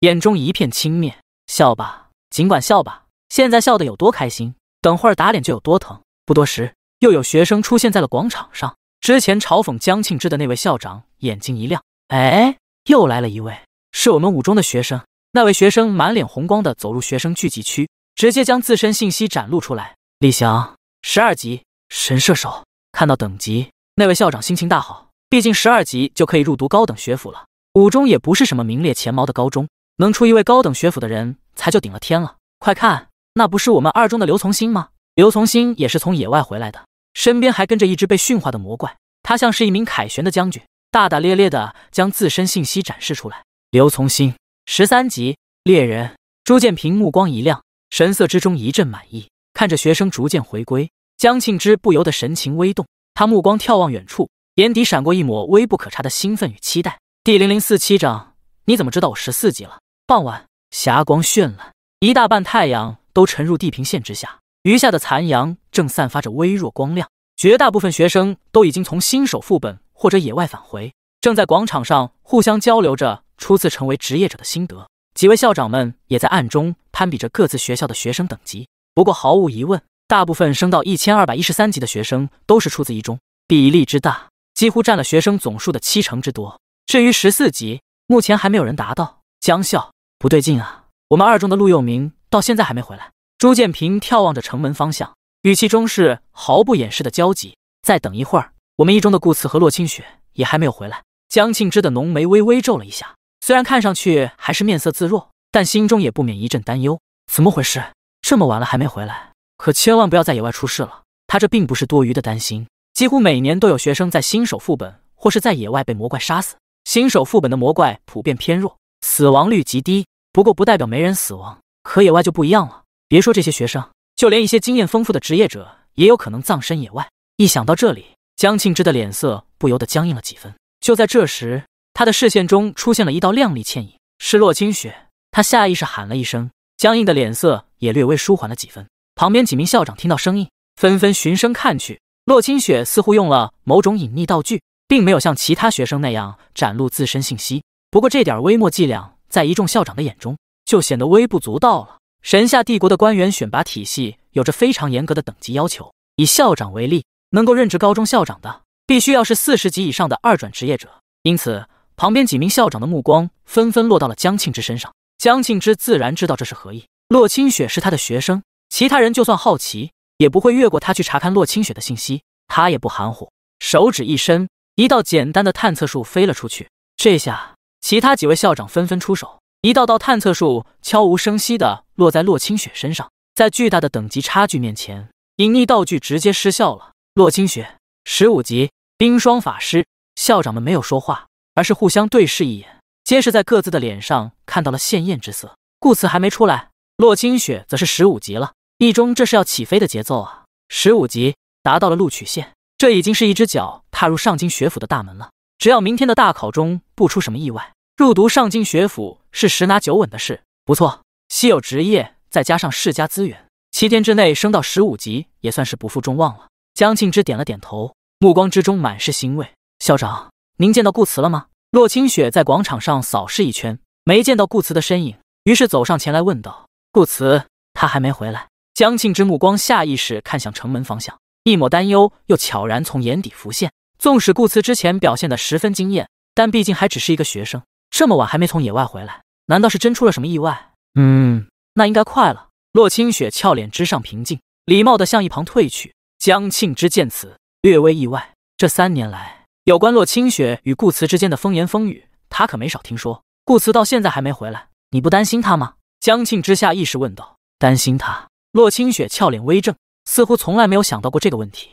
眼中一片轻蔑。笑吧，尽管笑吧，现在笑得有多开心，等会儿打脸就有多疼。不多时，又有学生出现在了广场上。之前嘲讽江庆之的那位校长眼睛一亮，哎，又来了一位，是我们五中的学生。那位学生满脸红光的走入学生聚集区。直接将自身信息展露出来。李翔，十二级神射手。看到等级，那位校长心情大好。毕竟十二级就可以入读高等学府了。五中也不是什么名列前茅的高中，能出一位高等学府的人才就顶了天了。快看，那不是我们二中的刘从新吗？刘从新也是从野外回来的，身边还跟着一只被驯化的魔怪。他像是一名凯旋的将军，大大咧咧的将自身信息展示出来。刘从新，十三级猎人。朱建平目光一亮。神色之中一阵满意，看着学生逐渐回归，江庆之不由得神情微动。他目光眺望远处，眼底闪过一抹微不可察的兴奋与期待。第零零四七章，你怎么知道我十四级了？傍晚，霞光绚烂，一大半太阳都沉入地平线之下，余下的残阳正散发着微弱光亮。绝大部分学生都已经从新手副本或者野外返回，正在广场上互相交流着初次成为职业者的心得。几位校长们也在暗中。攀比着各自学校的学生等级，不过毫无疑问，大部分升到一千二百一十三级的学生都是出自一中，比例之大，几乎占了学生总数的七成之多。至于十四级，目前还没有人达到。江笑，不对劲啊！我们二中的陆佑明到现在还没回来。朱建平眺望着城门方向，语气中是毫不掩饰的焦急。再等一会儿，我们一中的顾辞和洛清雪也还没有回来。江庆之的浓眉微微皱了一下，虽然看上去还是面色自若。但心中也不免一阵担忧，怎么回事？这么晚了还没回来，可千万不要在野外出事了。他这并不是多余的担心，几乎每年都有学生在新手副本或是在野外被魔怪杀死。新手副本的魔怪普遍偏弱，死亡率极低，不过不代表没人死亡。可野外就不一样了，别说这些学生，就连一些经验丰富的职业者也有可能葬身野外。一想到这里，江庆之的脸色不由得僵硬了几分。就在这时，他的视线中出现了一道亮丽倩影，是洛清雪。他下意识喊了一声，僵硬的脸色也略微舒缓了几分。旁边几名校长听到声音，纷纷循声看去。洛清雪似乎用了某种隐秘道具，并没有像其他学生那样展露自身信息。不过，这点微末伎俩，在一众校长的眼中就显得微不足道了。神下帝国的官员选拔体系有着非常严格的等级要求。以校长为例，能够任职高中校长的，必须要是四十级以上的二转职业者。因此，旁边几名校长的目光纷纷落到了江庆之身上。江庆之自然知道这是何意，洛清雪是他的学生，其他人就算好奇，也不会越过他去查看洛清雪的信息。他也不含糊，手指一伸，一道简单的探测术飞了出去。这下，其他几位校长纷纷出手，一道道探测术悄无声息的落在洛清雪身上。在巨大的等级差距面前，隐匿道具直接失效了。洛清雪，十五级冰霜法师。校长们没有说话，而是互相对视一眼。皆是在各自的脸上看到了鲜艳之色。顾辞还没出来，洛清雪则是十五级了，一中这是要起飞的节奏啊！十五级达到了录取线，这已经是一只脚踏入上京学府的大门了。只要明天的大考中不出什么意外，入读上京学府是十拿九稳的事。不错，稀有职业再加上世家资源，七天之内升到十五级也算是不负众望了。江庆之点了点头，目光之中满是欣慰。校长，您见到顾辞了吗？洛清雪在广场上扫视一圈，没见到顾辞的身影，于是走上前来问道：“顾辞，他还没回来？”江庆之目光下意识看向城门方向，一抹担忧又悄然从眼底浮现。纵使顾辞之前表现得十分惊艳，但毕竟还只是一个学生，这么晚还没从野外回来，难道是真出了什么意外？嗯，那应该快了。洛清雪俏脸之上平静，礼貌地向一旁退去。江庆之见此，略微意外。这三年来……有关洛清雪与顾辞之间的风言风语，他可没少听说。顾辞到现在还没回来，你不担心他吗？江庆之下意识问道。担心他？洛清雪俏脸微怔，似乎从来没有想到过这个问题。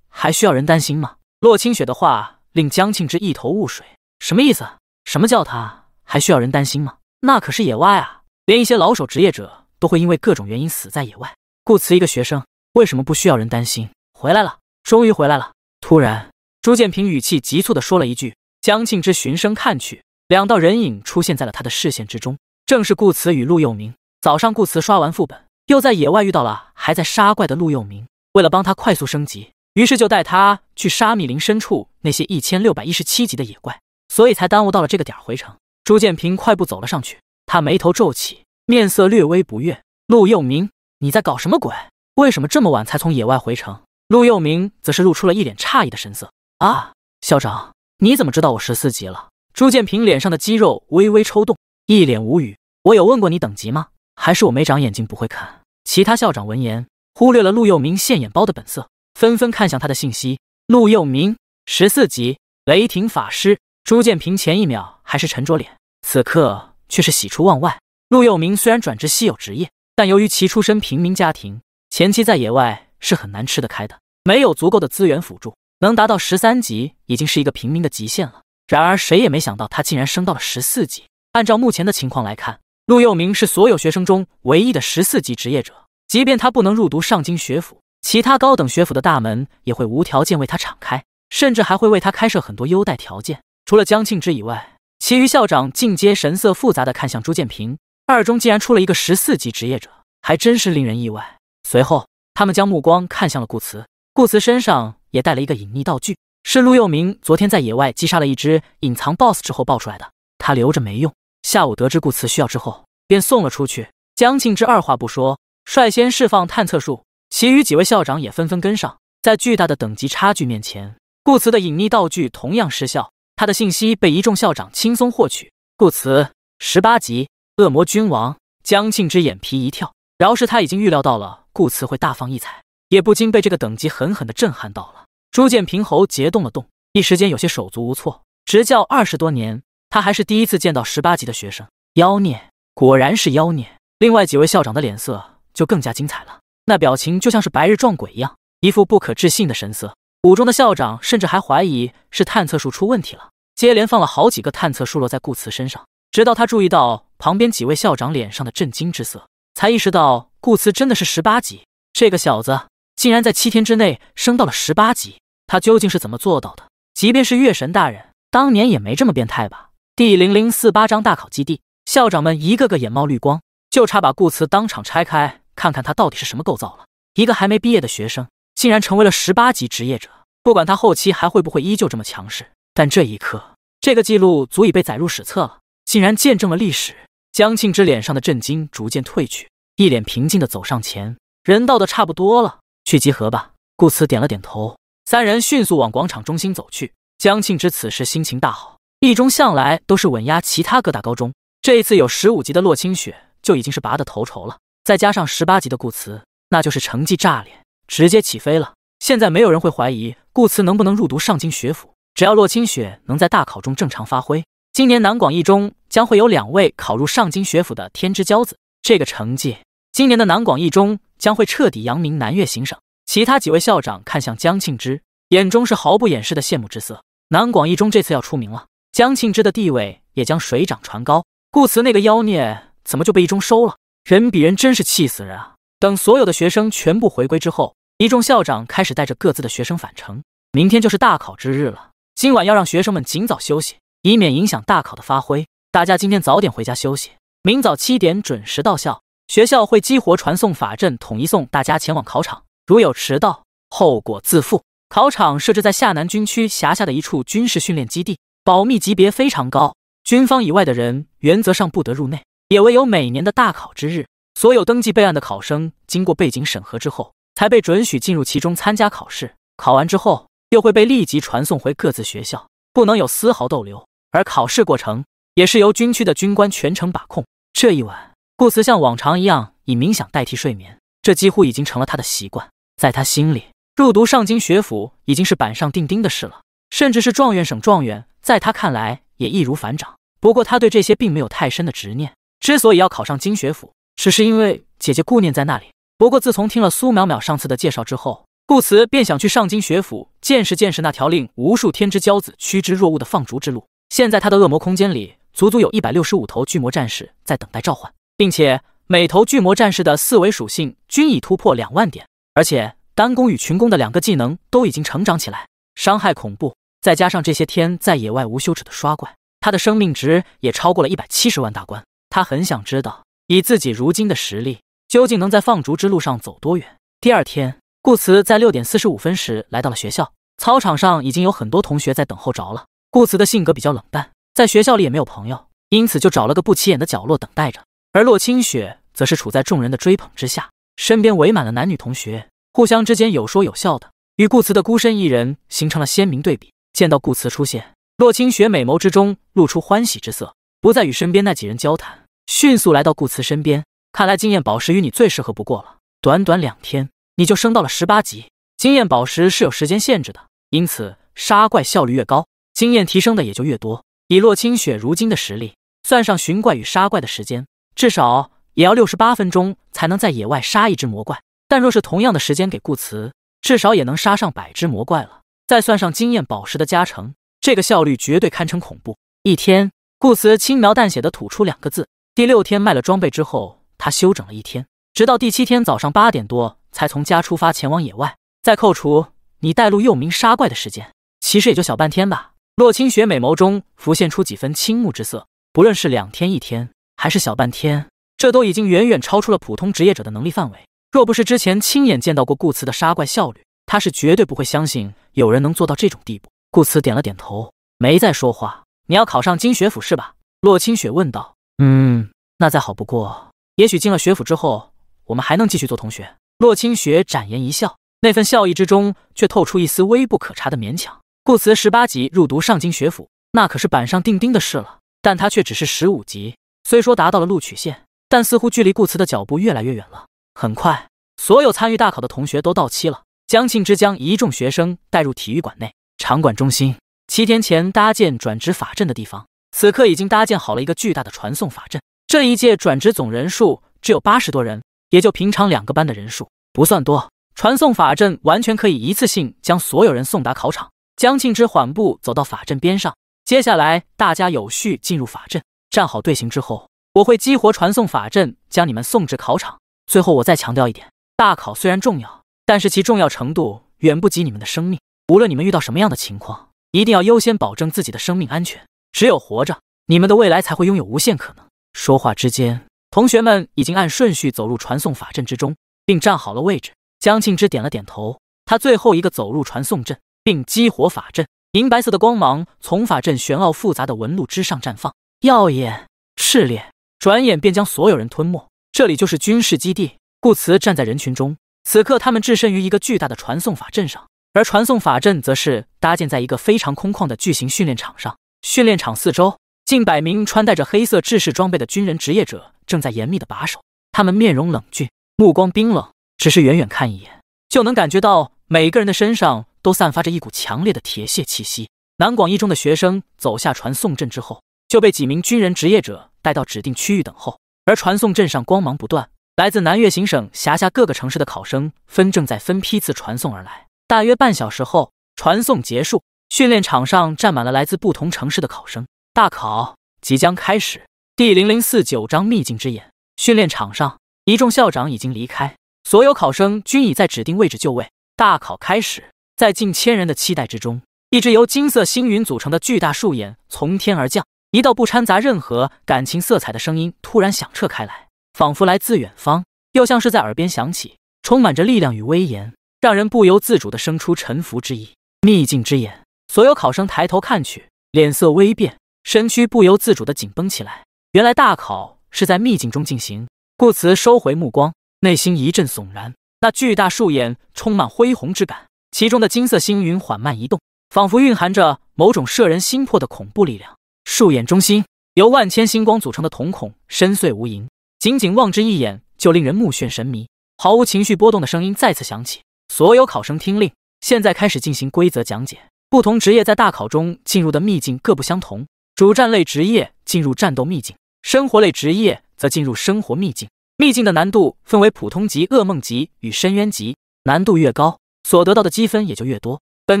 还需要人担心吗？洛清雪的话令江庆之一头雾水，什么意思？什么叫他还需要人担心吗？那可是野外啊，连一些老手职业者都会因为各种原因死在野外。顾辞一个学生，为什么不需要人担心？回来了，终于回来了！突然。朱建平语气急促地说了一句，江庆之循声看去，两道人影出现在了他的视线之中，正是顾辞与陆佑明。早上顾辞刷完副本，又在野外遇到了还在杀怪的陆佑明，为了帮他快速升级，于是就带他去杀密林深处那些一千六百一十七级的野怪，所以才耽误到了这个点回城。朱建平快步走了上去，他眉头皱起，面色略微不悦：“陆佑明，你在搞什么鬼？为什么这么晚才从野外回城？”陆佑明则是露出了一脸诧异的神色。啊，校长，你怎么知道我十四级了？朱建平脸上的肌肉微微抽动，一脸无语。我有问过你等级吗？还是我没长眼睛不会看？其他校长闻言，忽略了陆佑明现眼包的本色，纷纷看向他的信息。陆佑明十四级雷霆法师。朱建平前一秒还是沉着脸，此刻却是喜出望外。陆佑明虽然转职稀有职业，但由于其出身平民家庭，前期在野外是很难吃得开的，没有足够的资源辅助。能达到十三级，已经是一个平民的极限了。然而谁也没想到，他竟然升到了十四级。按照目前的情况来看，陆佑明是所有学生中唯一的十四级职业者。即便他不能入读上京学府，其他高等学府的大门也会无条件为他敞开，甚至还会为他开设很多优待条件。除了江庆之以外，其余校长进阶神色复杂的看向朱建平。二中竟然出了一个十四级职业者，还真是令人意外。随后，他们将目光看向了顾辞。顾辞身上。也带了一个隐匿道具，是陆佑明昨天在野外击杀了一只隐藏 BOSS 之后爆出来的。他留着没用，下午得知顾辞需要之后，便送了出去。江庆之二话不说，率先释放探测术，其余几位校长也纷纷跟上。在巨大的等级差距面前，顾辞的隐匿道具同样失效，他的信息被一众校长轻松获取。顾辞十八级恶魔君王，江庆之眼皮一跳，饶是他已经预料到了顾辞会大放异彩，也不禁被这个等级狠狠的震撼到了。朱剑平喉结动了动，一时间有些手足无措。执教二十多年，他还是第一次见到十八级的学生。妖孽，果然是妖孽。另外几位校长的脸色就更加精彩了，那表情就像是白日撞鬼一样，一副不可置信的神色。五中的校长甚至还怀疑是探测术出问题了，接连放了好几个探测术落在顾辞身上，直到他注意到旁边几位校长脸上的震惊之色，才意识到顾辞真的是十八级。这个小子竟然在七天之内升到了十八级！他究竟是怎么做到的？即便是月神大人，当年也没这么变态吧？第零零四八章大考基地，校长们一个个眼冒绿光，就差把顾辞当场拆开，看看他到底是什么构造了。一个还没毕业的学生，竟然成为了十八级职业者。不管他后期还会不会依旧这么强势，但这一刻，这个记录足以被载入史册了，竟然见证了历史。江庆之脸上的震惊逐渐褪去，一脸平静的走上前：“人到的差不多了，去集合吧。”顾辞点了点头。三人迅速往广场中心走去。江庆之此时心情大好，一中向来都是稳压其他各大高中。这一次有十五级的洛青雪就已经是拔得头筹了，再加上十八级的顾辞，那就是成绩炸裂，直接起飞了。现在没有人会怀疑顾辞能不能入读上京学府。只要洛青雪能在大考中正常发挥，今年南广一中将会有两位考入上京学府的天之骄子。这个成绩，今年的南广一中将会彻底扬名南岳行省。其他几位校长看向江庆之，眼中是毫不掩饰的羡慕之色。南广一中这次要出名了，江庆之的地位也将水涨船高。顾辞那个妖孽怎么就被一中收了？人比人真是气死人啊！等所有的学生全部回归之后，一众校长开始带着各自的学生返程。明天就是大考之日了，今晚要让学生们尽早休息，以免影响大考的发挥。大家今天早点回家休息，明早七点准时到校，学校会激活传送法阵，统一送大家前往考场。如有迟到，后果自负。考场设置在下南军区辖下的一处军事训练基地，保密级别非常高，军方以外的人原则上不得入内，也唯有每年的大考之日，所有登记备案的考生经过背景审核之后，才被准许进入其中参加考试。考完之后，又会被立即传送回各自学校，不能有丝毫逗留。而考试过程也是由军区的军官全程把控。这一晚，顾辞像往常一样以冥想代替睡眠，这几乎已经成了他的习惯。在他心里，入读上京学府已经是板上钉钉的事了，甚至是状元省状元，在他看来也易如反掌。不过他对这些并没有太深的执念，之所以要考上京学府，只是因为姐姐顾念在那里。不过自从听了苏淼淼上次的介绍之后，顾辞便想去上京学府见识见识那条令无数天之骄子趋之若鹜的放逐之路。现在他的恶魔空间里，足足有一百六十五头巨魔战士在等待召唤，并且每头巨魔战士的四维属性均已突破两万点。而且单攻与群攻的两个技能都已经成长起来，伤害恐怖。再加上这些天在野外无休止的刷怪，他的生命值也超过了一百七十万大关。他很想知道，以自己如今的实力，究竟能在放逐之路上走多远。第二天，顾辞在六点四十五分时来到了学校，操场上已经有很多同学在等候着了。顾辞的性格比较冷淡，在学校里也没有朋友，因此就找了个不起眼的角落等待着。而洛清雪则是处在众人的追捧之下。身边围满了男女同学，互相之间有说有笑的，与顾辞的孤身一人形成了鲜明对比。见到顾辞出现，洛清雪美眸之中露出欢喜之色，不再与身边那几人交谈，迅速来到顾辞身边。看来经验宝石与你最适合不过了。短短两天，你就升到了十八级。经验宝石是有时间限制的，因此杀怪效率越高，经验提升的也就越多。以洛清雪如今的实力，算上寻怪与杀怪的时间，至少……也要六十八分钟才能在野外杀一只魔怪，但若是同样的时间给顾辞，至少也能杀上百只魔怪了。再算上经验宝石的加成，这个效率绝对堪称恐怖。一天，顾辞轻描淡写的吐出两个字。第六天卖了装备之后，他休整了一天，直到第七天早上八点多才从家出发前往野外。再扣除你带路又名杀怪的时间，其实也就小半天吧。洛青雪美眸中浮现出几分倾慕之色。不论是两天一天，还是小半天。这都已经远远超出了普通职业者的能力范围。若不是之前亲眼见到过顾辞的杀怪效率，他是绝对不会相信有人能做到这种地步。顾辞点了点头，没再说话。你要考上金学府是吧？洛清雪问道。嗯，那再好不过。也许进了学府之后，我们还能继续做同学。洛清雪展颜一笑，那份笑意之中却透出一丝微不可察的勉强。顾辞十八级入读上京学府，那可是板上钉钉的事了。但他却只是十五级，虽说达到了录取线。但似乎距离顾辞的脚步越来越远了。很快，所有参与大考的同学都到齐了。江庆之将一众学生带入体育馆内，场馆中心，七天前搭建转职法阵的地方，此刻已经搭建好了一个巨大的传送法阵。这一届转职总人数只有八十多人，也就平常两个班的人数，不算多。传送法阵完全可以一次性将所有人送达考场。江庆之缓步走到法阵边上，接下来大家有序进入法阵，站好队形之后。我会激活传送法阵，将你们送至考场。最后，我再强调一点：大考虽然重要，但是其重要程度远不及你们的生命。无论你们遇到什么样的情况，一定要优先保证自己的生命安全。只有活着，你们的未来才会拥有无限可能。说话之间，同学们已经按顺序走入传送法阵之中，并站好了位置。江庆之点了点头，他最后一个走入传送阵，并激活法阵。银白色的光芒从法阵玄奥复杂的纹路之上绽放，耀眼，炽烈。转眼便将所有人吞没。这里就是军事基地。顾辞站在人群中，此刻他们置身于一个巨大的传送法阵上，而传送法阵则是搭建在一个非常空旷的巨型训练场上。训练场四周，近百名穿戴着黑色制式装备的军人职业者正在严密的把守。他们面容冷峻，目光冰冷，只是远远看一眼，就能感觉到每个人的身上都散发着一股强烈的铁血气息。南广一中的学生走下传送阵之后，就被几名军人职业者。带到指定区域等候，而传送阵上光芒不断，来自南越行省辖下各个城市的考生分正在分批次传送而来。大约半小时后，传送结束，训练场上站满了来自不同城市的考生，大考即将开始。第零零四九章秘境之眼。训练场上，一众校长已经离开，所有考生均已在指定位置就位。大考开始，在近千人的期待之中，一只由金色星云组成的巨大树眼从天而降。一道不掺杂任何感情色彩的声音突然响彻开来，仿佛来自远方，又像是在耳边响起，充满着力量与威严，让人不由自主的生出臣服之意。秘境之眼，所有考生抬头看去，脸色微变，身躯不由自主的紧绷起来。原来大考是在秘境中进行。顾辞收回目光，内心一阵悚然。那巨大树眼充满恢宏之感，其中的金色星云缓慢移动，仿佛蕴含着某种摄人心魄的恐怖力量。数眼中心由万千星光组成的瞳孔深邃无垠，仅仅望之一眼就令人目眩神迷。毫无情绪波动的声音再次响起：“所有考生听令，现在开始进行规则讲解。不同职业在大考中进入的秘境各不相同，主战类职业进入战斗秘境，生活类职业则进入生活秘境。秘境的难度分为普通级、噩梦级与深渊级，难度越高，所得到的积分也就越多。本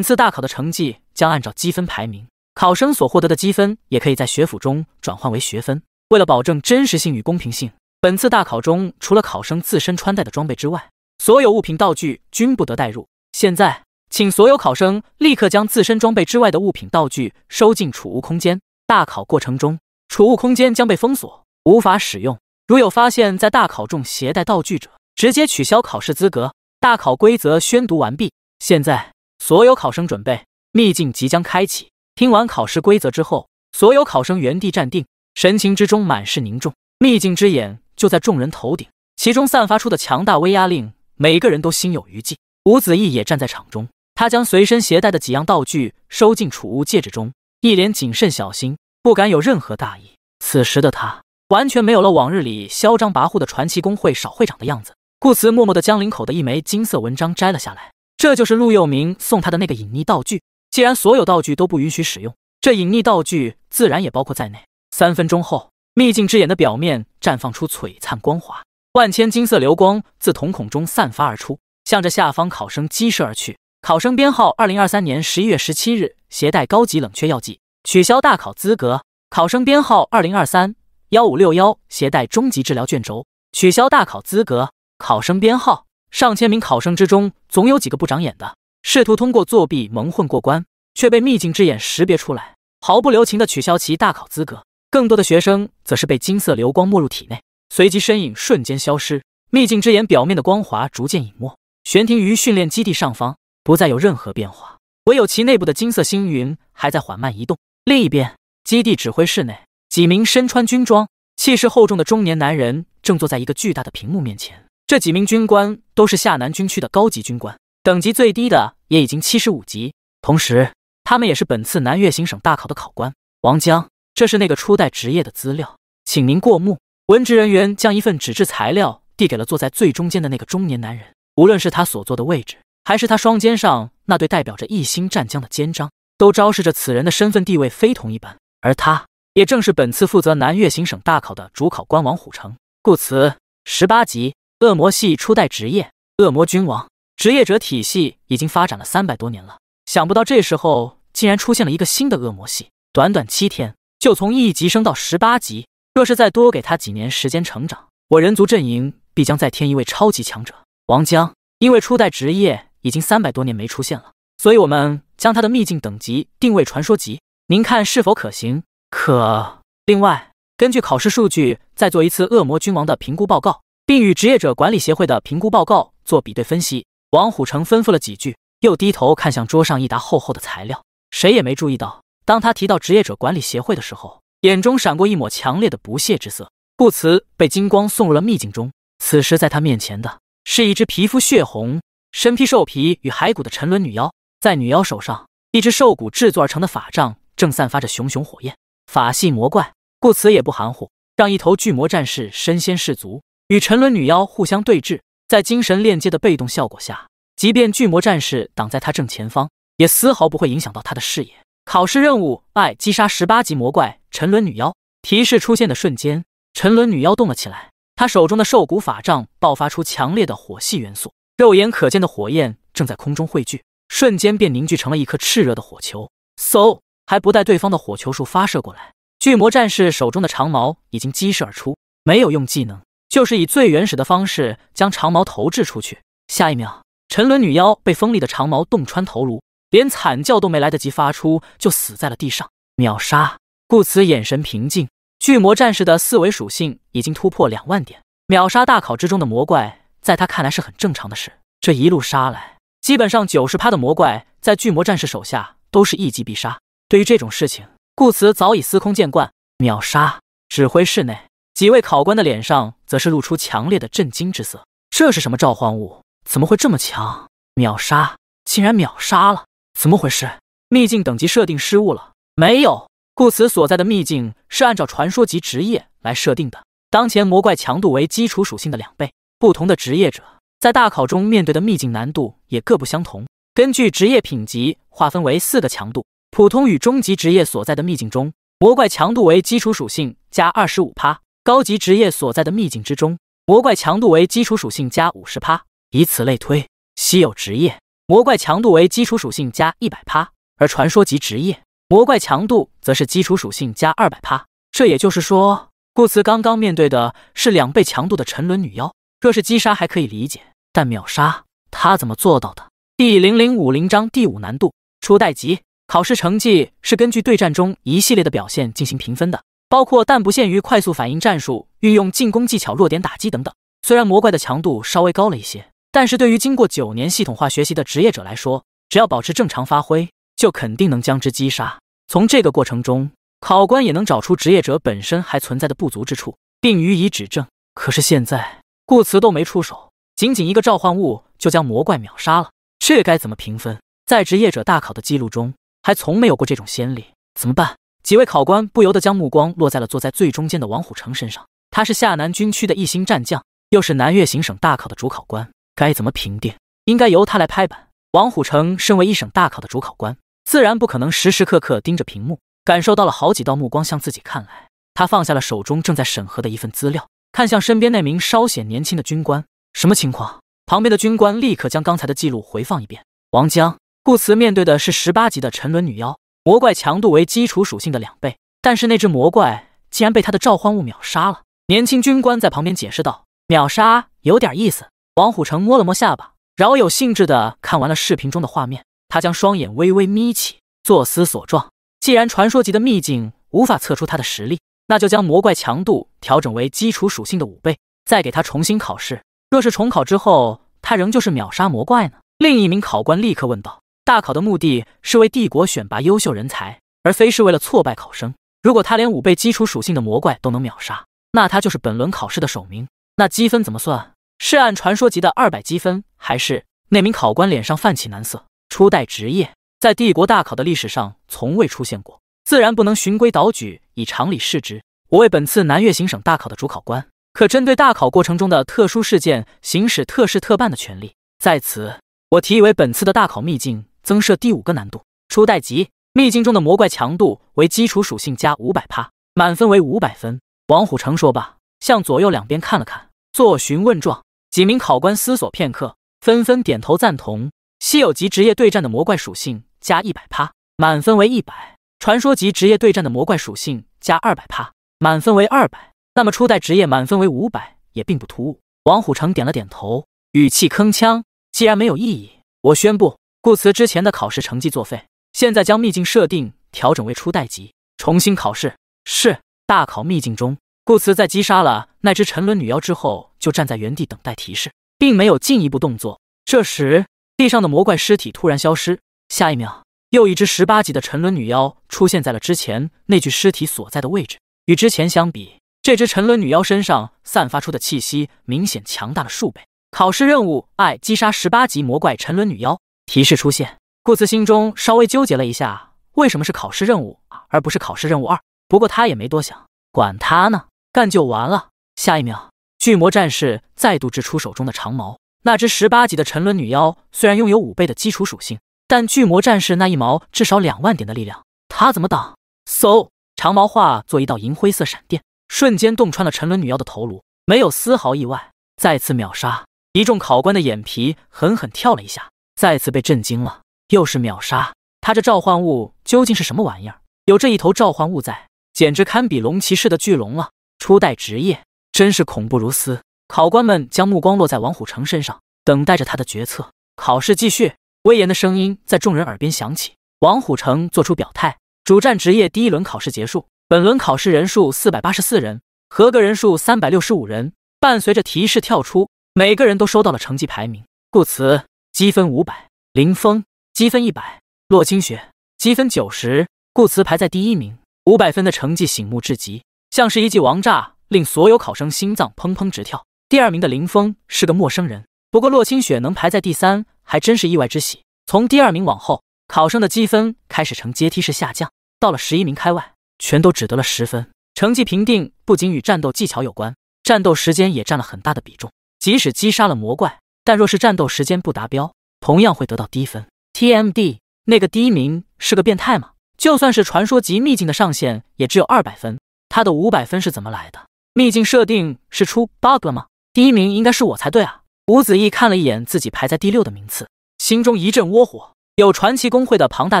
次大考的成绩将按照积分排名。”考生所获得的积分也可以在学府中转换为学分。为了保证真实性与公平性，本次大考中除了考生自身穿戴的装备之外，所有物品道具均不得带入。现在，请所有考生立刻将自身装备之外的物品道具收进储物空间。大考过程中，储物空间将被封锁，无法使用。如有发现，在大考中携带道具者，直接取消考试资格。大考规则宣读完毕。现在，所有考生准备，秘境即将开启。听完考试规则之后，所有考生原地站定，神情之中满是凝重。秘境之眼就在众人头顶，其中散发出的强大威压令每个人都心有余悸。吴子意也站在场中，他将随身携带的几样道具收进储物戒指中，一脸谨慎小心，不敢有任何大意。此时的他完全没有了往日里嚣张跋扈的传奇公会少会长的样子。顾辞默默的将领口的一枚金色纹章摘了下来，这就是陆佑明送他的那个隐匿道具。既然所有道具都不允许使用，这隐匿道具自然也包括在内。三分钟后，秘境之眼的表面绽放出璀璨光华，万千金色流光自瞳孔中散发而出，向着下方考生激射而去。考生编号：二零二三年十一月十七日，携带高级冷却药剂，取消大考资格。考生编号：二零二三幺五六幺，携带中级治疗卷轴，取消大考资格。考生编号：上千名考生之中，总有几个不长眼的。试图通过作弊蒙混过关，却被秘境之眼识别出来，毫不留情的取消其大考资格。更多的学生则是被金色流光没入体内，随即身影瞬间消失。秘境之眼表面的光华逐渐隐没，悬停于训练基地上方，不再有任何变化，唯有其内部的金色星云还在缓慢移动。另一边，基地指挥室内，几名身穿军装、气势厚重的中年男人正坐在一个巨大的屏幕面前。这几名军官都是夏南军区的高级军官。等级最低的也已经七十五级，同时他们也是本次南越行省大考的考官。王江，这是那个初代职业的资料，请您过目。文职人员将一份纸质材料递给了坐在最中间的那个中年男人。无论是他所坐的位置，还是他双肩上那对代表着一星战将的肩章，都昭示着此人的身份地位非同一般。而他，也正是本次负责南越行省大考的主考官王虎城。故此，十八级恶魔系初代职业，恶魔君王。职业者体系已经发展了三百多年了，想不到这时候竟然出现了一个新的恶魔系，短短七天就从一级升到十八级。若是再多给他几年时间成长，我人族阵营必将再添一位超级强者。王江，因为初代职业已经三百多年没出现了，所以我们将他的秘境等级定位传说级，您看是否可行？可，另外根据考试数据再做一次恶魔君王的评估报告，并与职业者管理协会的评估报告做比对分析。王虎成吩咐了几句，又低头看向桌上一沓厚厚的材料。谁也没注意到，当他提到职业者管理协会的时候，眼中闪过一抹强烈的不屑之色。顾辞被金光送入了秘境中，此时在他面前的是一只皮肤血红、身披兽皮与骸骨的沉沦女妖。在女妖手上，一只兽骨制作而成的法杖正散发着熊熊火焰。法系魔怪，顾辞也不含糊，让一头巨魔战士身先士卒，与沉沦女妖互相对峙。在精神链接的被动效果下，即便巨魔战士挡在他正前方，也丝毫不会影响到他的视野。考试任务爱击杀十八级魔怪沉沦女妖。提示出现的瞬间，沉沦女妖动了起来，她手中的兽骨法杖爆发出强烈的火系元素，肉眼可见的火焰正在空中汇聚，瞬间便凝聚成了一颗炽热的火球。嗖！还不待对方的火球术发射过来，巨魔战士手中的长矛已经激射而出，没有用技能。就是以最原始的方式将长矛投掷出去，下一秒，沉沦女妖被锋利的长矛洞穿头颅，连惨叫都没来得及发出，就死在了地上。秒杀。顾辞眼神平静，巨魔战士的四维属性已经突破两万点，秒杀大考之中的魔怪，在他看来是很正常的事。这一路杀来，基本上九十趴的魔怪在巨魔战士手下都是一击必杀。对于这种事情，顾辞早已司空见惯。秒杀。指挥室内。几位考官的脸上则是露出强烈的震惊之色。这是什么召唤物？怎么会这么强？秒杀！竟然秒杀了！怎么回事？秘境等级设定失误了？没有。故此所在的秘境是按照传说级职业来设定的，当前魔怪强度为基础属性的两倍。不同的职业者在大考中面对的秘境难度也各不相同。根据职业品级划分为四个强度：普通与中级职业所在的秘境中，魔怪强度为基础属性加二十五趴。高级职业所在的秘境之中，魔怪强度为基础属性加五十趴，以此类推。稀有职业魔怪强度为基础属性加一百趴，而传说级职业魔怪强度则是基础属性加二百趴。这也就是说，顾辞刚刚面对的是两倍强度的沉沦女妖。若是击杀还可以理解，但秒杀他怎么做到的？第零零五零章第五难度初代级考试成绩是根据对战中一系列的表现进行评分的。包括但不限于快速反应战术、运用进攻技巧、弱点打击等等。虽然魔怪的强度稍微高了一些，但是对于经过九年系统化学习的职业者来说，只要保持正常发挥，就肯定能将之击杀。从这个过程中，考官也能找出职业者本身还存在的不足之处，并予以指正。可是现在，顾辞都没出手，仅仅一个召唤物就将魔怪秒杀了，这该怎么评分？在职业者大考的记录中，还从没有过这种先例，怎么办？几位考官不由得将目光落在了坐在最中间的王虎成身上。他是下南军区的一星战将，又是南越行省大考的主考官，该怎么评定？应该由他来拍板。王虎成身为一省大考的主考官，自然不可能时时刻刻盯着屏幕。感受到了好几道目光向自己看来，他放下了手中正在审核的一份资料，看向身边那名稍显年轻的军官：“什么情况？”旁边的军官立刻将刚才的记录回放一遍。王江、顾辞面对的是十八级的沉沦女妖。魔怪强度为基础属性的两倍，但是那只魔怪竟然被他的召唤物秒杀了。年轻军官在旁边解释道：“秒杀有点意思。”王虎成摸了摸下巴，饶有兴致地看完了视频中的画面。他将双眼微微眯起，作思索状。既然传说级的秘境无法测出他的实力，那就将魔怪强度调整为基础属性的五倍，再给他重新考试。若是重考之后他仍旧是秒杀魔怪呢？另一名考官立刻问道。大考的目的是为帝国选拔优秀人才，而非是为了挫败考生。如果他连五倍基础属性的魔怪都能秒杀，那他就是本轮考试的首名。那积分怎么算？是按传说级的二百积分？还是那名考官脸上泛起难色？初代职业在帝国大考的历史上从未出现过，自然不能循规蹈矩，以常理视之。我为本次南越行省大考的主考官，可针对大考过程中的特殊事件行使特事特办的权利。在此，我提议为本次的大考秘境。增设第五个难度，初代级秘境中的魔怪强度为基础属性加五百趴，满分为五百分。王虎成说罢，向左右两边看了看，作询问状。几名考官思索片刻，纷纷点头赞同。稀有级职业对战的魔怪属性加一百趴，满分为一百；传说级职业对战的魔怪属性加二百趴，满分为二百。那么初代职业满分为五百也并不突兀。王虎成点了点头，语气铿锵：“既然没有异议，我宣布。”顾辞之前的考试成绩作废，现在将秘境设定调整为初代级，重新考试。是大考秘境中，顾辞在击杀了那只沉沦女妖之后，就站在原地等待提示，并没有进一步动作。这时，地上的魔怪尸体突然消失，下一秒，又一只十八级的沉沦女妖出现在了之前那具尸体所在的位置。与之前相比，这只沉沦女妖身上散发出的气息明显强大了数倍。考试任务爱击杀十八级魔怪沉沦女妖。提示出现，顾辞心中稍微纠结了一下，为什么是考试任务而不是考试任务二？不过他也没多想，管他呢，干就完了。下一秒，巨魔战士再度掷出手中的长矛。那只十八级的沉沦女妖虽然拥有五倍的基础属性，但巨魔战士那一矛至少两万点的力量，他怎么挡？嗖！长矛化作一道银灰色闪电，瞬间洞穿了沉沦女妖的头颅，没有丝毫意外，再次秒杀。一众考官的眼皮狠狠跳了一下。再次被震惊了，又是秒杀！他这召唤物究竟是什么玩意儿？有这一头召唤物在，简直堪比龙骑士的巨龙了。初代职业真是恐怖如斯！考官们将目光落在王虎城身上，等待着他的决策。考试继续，威严的声音在众人耳边响起。王虎城做出表态，主战职业第一轮考试结束。本轮考试人数四百八十四人，合格人数三百六十五人。伴随着提示跳出，每个人都收到了成绩排名。故此。积分五百，林峰积分一百，洛清雪积分九十，顾辞排在第一名，五百分的成绩醒目至极，像是一记王炸，令所有考生心脏砰砰直跳。第二名的林峰是个陌生人，不过洛清雪能排在第三，还真是意外之喜。从第二名往后，考生的积分开始呈阶梯式下降，到了十一名开外，全都只得了十分。成绩评定不仅与战斗技巧有关，战斗时间也占了很大的比重。即使击杀了魔怪。但若是战斗时间不达标，同样会得到低分。TMD，那个第一名是个变态吗？就算是传说级秘境的上限也只有二百分，他的五百分是怎么来的？秘境设定是出 bug 了吗？第一名应该是我才对啊！吴子义看了一眼自己排在第六的名次，心中一阵窝火。有传奇公会的庞大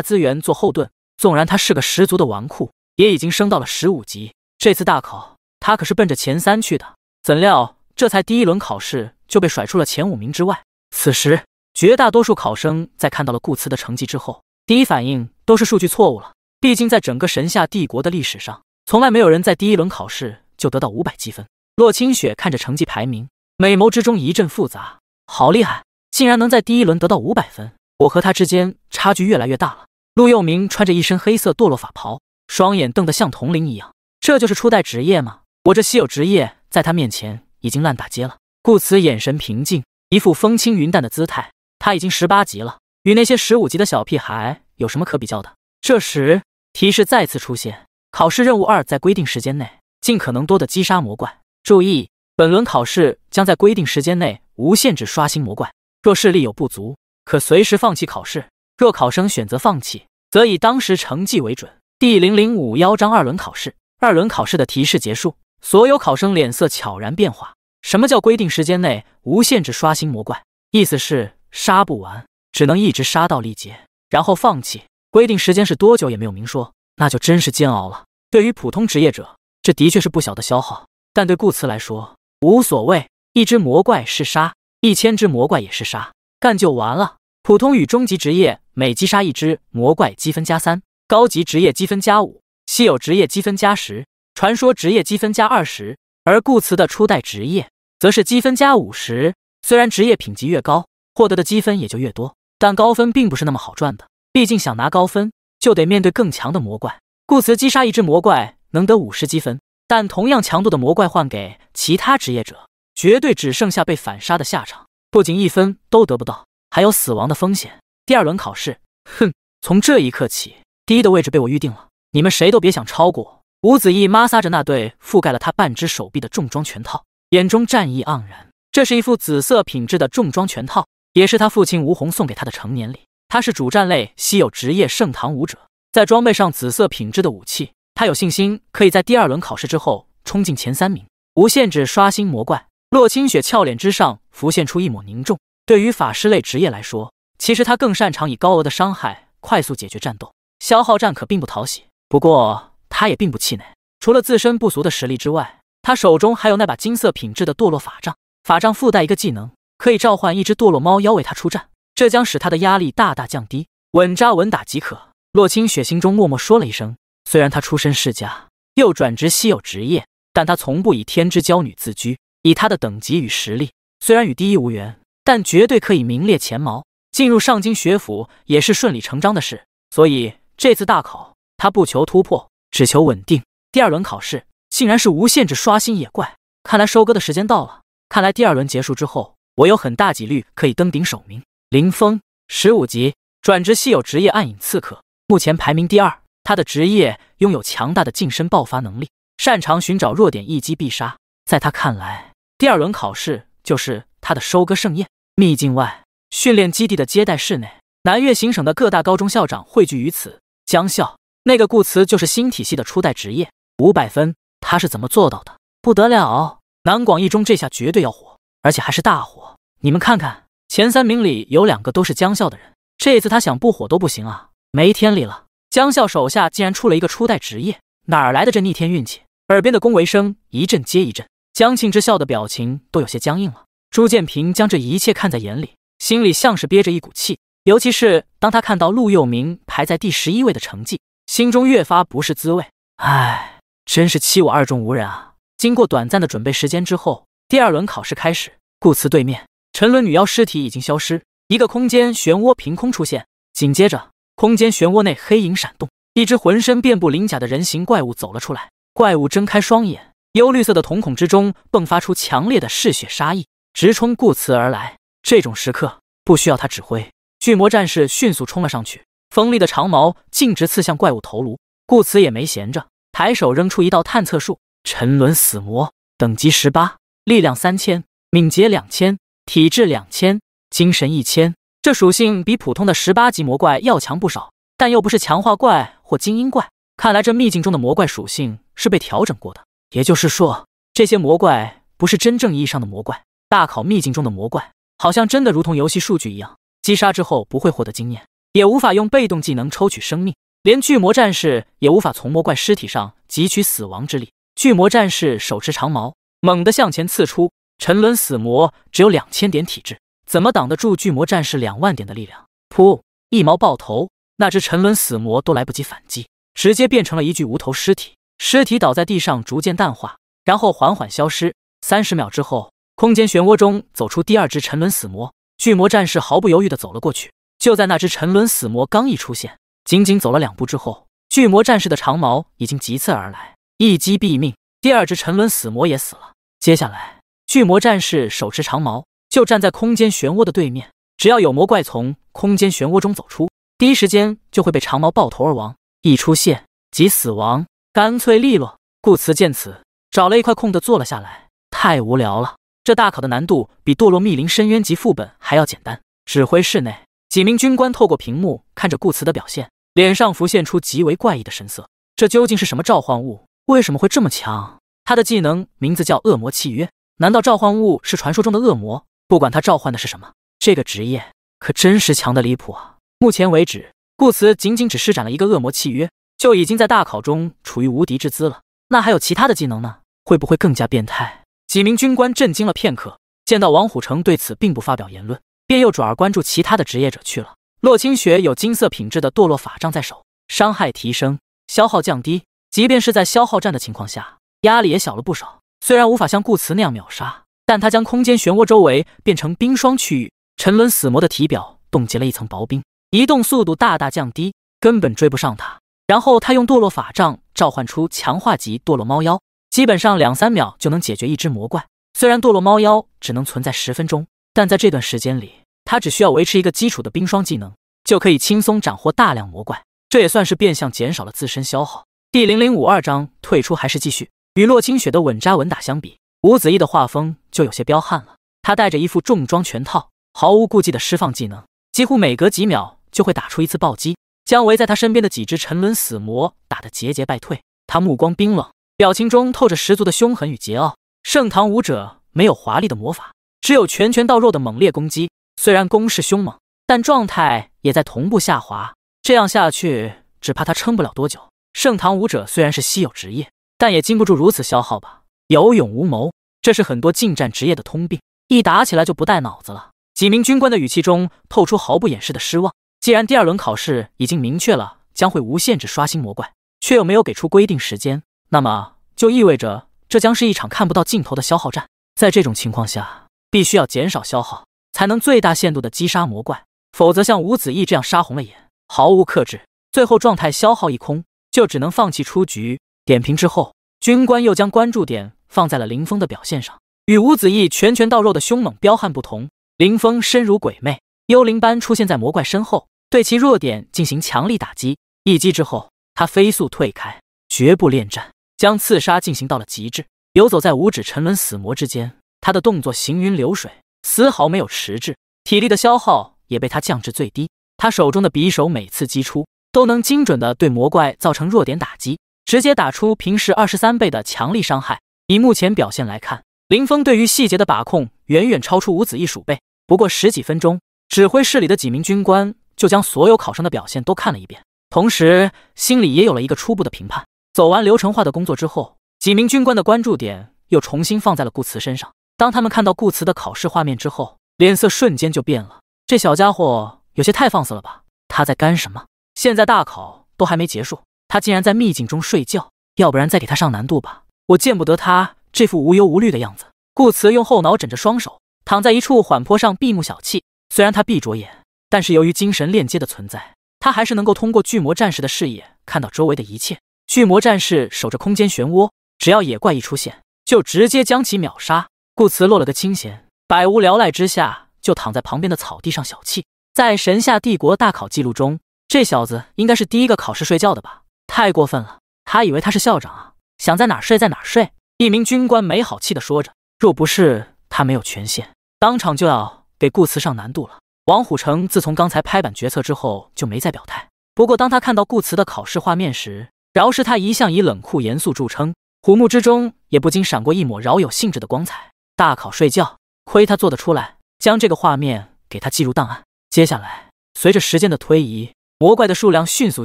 资源做后盾，纵然他是个十足的纨绔，也已经升到了十五级。这次大考，他可是奔着前三去的，怎料这才第一轮考试。就被甩出了前五名之外。此时，绝大多数考生在看到了顾辞的成绩之后，第一反应都是数据错误了。毕竟，在整个神下帝国的历史上，从来没有人在第一轮考试就得到五百积分。洛清雪看着成绩排名，美眸之中一阵复杂。好厉害，竟然能在第一轮得到五百分！我和他之间差距越来越大了。陆佑明穿着一身黑色堕落法袍，双眼瞪得像铜铃一样。这就是初代职业吗？我这稀有职业在他面前已经烂大街了。故此，眼神平静，一副风轻云淡的姿态。他已经十八级了，与那些十五级的小屁孩有什么可比较的？这时，提示再次出现：考试任务二，在规定时间内尽可能多的击杀魔怪。注意，本轮考试将在规定时间内无限制刷新魔怪。若视力有不足，可随时放弃考试。若考生选择放弃，则以当时成绩为准。第零零五幺章二轮考试。二轮考试的提示结束，所有考生脸色悄然变化。什么叫规定时间内无限制刷新魔怪？意思是杀不完，只能一直杀到力竭，然后放弃。规定时间是多久也没有明说，那就真是煎熬了。对于普通职业者，这的确是不小的消耗。但对顾辞来说无所谓，一只魔怪是杀，一千只魔怪也是杀，干就完了。普通与终极职业每击杀一只魔怪积分加三，高级职业积分加五，稀有职业积分加十，传说职业积分加二十。而顾辞的初代职业。则是积分加五十。虽然职业品级越高，获得的积分也就越多，但高分并不是那么好赚的。毕竟想拿高分，就得面对更强的魔怪。故此，击杀一只魔怪能得五十积分，但同样强度的魔怪换给其他职业者，绝对只剩下被反杀的下场。不仅一分都得不到，还有死亡的风险。第二轮考试，哼！从这一刻起，第一的位置被我预定了，你们谁都别想超过。吴子义摩挲着那对覆盖了他半只手臂的重装拳套。眼中战意盎然，这是一副紫色品质的重装全套，也是他父亲吴红送给他的成年礼。他是主战类稀有职业盛唐武者，在装备上紫色品质的武器，他有信心可以在第二轮考试之后冲进前三名，无限制刷新魔怪。洛清雪俏脸之上浮现出一抹凝重。对于法师类职业来说，其实他更擅长以高额的伤害快速解决战斗，消耗战可并不讨喜。不过他也并不气馁，除了自身不俗的实力之外。他手中还有那把金色品质的堕落法杖，法杖附带一个技能，可以召唤一只堕落猫妖为他出战，这将使他的压力大大降低，稳扎稳打即可。洛清雪心中默默说了一声：“虽然她出身世家，又转职稀有职业，但她从不以天之骄女自居。以她的等级与实力，虽然与第一无缘，但绝对可以名列前茅，进入上京学府也是顺理成章的事。所以这次大考，她不求突破，只求稳定。第二轮考试。”竟然是无限制刷新野怪，看来收割的时间到了。看来第二轮结束之后，我有很大几率可以登顶首名。林峰，十五级转职稀有职业暗影刺客，目前排名第二。他的职业拥有强大的近身爆发能力，擅长寻找弱点一击必杀。在他看来，第二轮考试就是他的收割盛宴。秘境外训练基地的接待室内，南越行省的各大高中校长汇聚于此。江校那个顾辞就是新体系的初代职业，五百分。他是怎么做到的？不得了！南广一中这下绝对要火，而且还是大火！你们看看，前三名里有两个都是江校的人，这次他想不火都不行啊！没天理了！江校手下竟然出了一个初代职业，哪来的这逆天运气？耳边的恭维声一阵接一阵，江庆之笑的表情都有些僵硬了。朱建平将这一切看在眼里，心里像是憋着一股气。尤其是当他看到陆佑明排在第十一位的成绩，心中越发不是滋味。唉。真是欺我二众无人啊！经过短暂的准备时间之后，第二轮考试开始。顾辞对面沉沦女妖尸体已经消失，一个空间漩涡凭空出现，紧接着空间漩涡内黑影闪动，一只浑身遍布鳞甲的人形怪物走了出来。怪物睁开双眼，幽绿色的瞳孔之中迸发出强烈的嗜血杀意，直冲顾辞而来。这种时刻不需要他指挥，巨魔战士迅速冲了上去，锋利的长矛径直刺向怪物头颅。顾辞也没闲着。抬手扔出一道探测术，沉沦死魔，等级十八，力量三千，敏捷两千，体质两千，精神一千。这属性比普通的十八级魔怪要强不少，但又不是强化怪或精英怪。看来这秘境中的魔怪属性是被调整过的，也就是说，这些魔怪不是真正意义上的魔怪。大考秘境中的魔怪好像真的如同游戏数据一样，击杀之后不会获得经验，也无法用被动技能抽取生命。连巨魔战士也无法从魔怪尸体上汲取死亡之力。巨魔战士手持长矛，猛地向前刺出。沉沦死魔只有两千点体质，怎么挡得住巨魔战士两万点的力量？噗！一矛爆头，那只沉沦死魔都来不及反击，直接变成了一具无头尸体。尸体倒在地上，逐渐淡化，然后缓缓消失。三十秒之后，空间漩涡中走出第二只沉沦死魔。巨魔战士毫不犹豫地走了过去。就在那只沉沦死魔刚一出现，仅仅走了两步之后，巨魔战士的长矛已经急刺而来，一击毙命。第二只沉沦死魔也死了。接下来，巨魔战士手持长矛，就站在空间漩涡的对面。只要有魔怪从空间漩涡中走出，第一时间就会被长矛爆头而亡，一出现即死亡，干脆利落。顾辞见此，找了一块空的坐了下来。太无聊了，这大考的难度比堕落密林深渊级副本还要简单。指挥室内，几名军官透过屏幕看着顾辞的表现。脸上浮现出极为怪异的神色，这究竟是什么召唤物？为什么会这么强？他的技能名字叫恶魔契约，难道召唤物是传说中的恶魔？不管他召唤的是什么，这个职业可真是强的离谱啊！目前为止，顾辞仅仅只施展了一个恶魔契约，就已经在大考中处于无敌之姿了。那还有其他的技能呢？会不会更加变态？几名军官震惊了片刻，见到王虎城对此并不发表言论，便又转而关注其他的职业者去了。洛清雪有金色品质的堕落法杖在手，伤害提升，消耗降低。即便是在消耗战的情况下，压力也小了不少。虽然无法像顾辞那样秒杀，但他将空间漩涡周围变成冰霜区域，沉沦死魔的体表冻结了一层薄冰，移动速度大大降低，根本追不上他。然后他用堕落法杖召唤出强化级堕落猫妖，基本上两三秒就能解决一只魔怪。虽然堕落猫妖只能存在十分钟，但在这段时间里。他只需要维持一个基础的冰霜技能，就可以轻松斩获大量魔怪，这也算是变相减少了自身消耗。第零零五二章退出还是继续？与洛清雪的稳扎稳打相比，吴子义的画风就有些彪悍了。他带着一副重装拳套，毫无顾忌的释放技能，几乎每隔几秒就会打出一次暴击，将围在他身边的几只沉沦死魔打得节节败退。他目光冰冷，表情中透着十足的凶狠与桀骜。盛唐武者没有华丽的魔法，只有拳拳到肉的猛烈攻击。虽然攻势凶猛，但状态也在同步下滑。这样下去，只怕他撑不了多久。盛唐武者虽然是稀有职业，但也经不住如此消耗吧？有勇无谋，这是很多近战职业的通病。一打起来就不带脑子了。几名军官的语气中透出毫不掩饰的失望。既然第二轮考试已经明确了将会无限制刷新魔怪，却又没有给出规定时间，那么就意味着这将是一场看不到尽头的消耗战。在这种情况下，必须要减少消耗。才能最大限度的击杀魔怪，否则像吴子义这样杀红了眼，毫无克制，最后状态消耗一空，就只能放弃出局。点评之后，军官又将关注点放在了林峰的表现上。与吴子义拳拳到肉的凶猛彪悍不同，林峰身如鬼魅，幽灵般出现在魔怪身后，对其弱点进行强力打击。一击之后，他飞速退开，绝不恋战，将刺杀进行到了极致。游走在五指沉沦死魔之间，他的动作行云流水。丝毫没有迟滞，体力的消耗也被他降至最低。他手中的匕首每次击出，都能精准的对魔怪造成弱点打击，直接打出平时二十三倍的强力伤害。以目前表现来看，林峰对于细节的把控远远超出五子一鼠辈。不过十几分钟，指挥室里的几名军官就将所有考生的表现都看了一遍，同时心里也有了一个初步的评判。走完流程化的工作之后，几名军官的关注点又重新放在了顾辞身上。当他们看到顾辞的考试画面之后，脸色瞬间就变了。这小家伙有些太放肆了吧？他在干什么？现在大考都还没结束，他竟然在秘境中睡觉？要不然再给他上难度吧，我见不得他这副无忧无虑的样子。顾辞用后脑枕着双手，躺在一处缓坡上闭目小憩。虽然他闭着眼，但是由于精神链接的存在，他还是能够通过巨魔战士的视野看到周围的一切。巨魔战士守着空间漩涡，只要野怪一出现，就直接将其秒杀。顾辞落了个清闲，百无聊赖之下，就躺在旁边的草地上小憩。在神下帝国大考记录中，这小子应该是第一个考试睡觉的吧？太过分了！他以为他是校长啊，想在哪睡在哪睡？一名军官没好气的说着。若不是他没有权限，当场就要给顾辞上难度了。王虎城自从刚才拍板决策之后就没再表态。不过当他看到顾辞的考试画面时，饶是他一向以冷酷严肃著称，虎目之中也不禁闪过一抹饶有兴致的光彩。大考睡觉，亏他做得出来！将这个画面给他记入档案。接下来，随着时间的推移，魔怪的数量迅速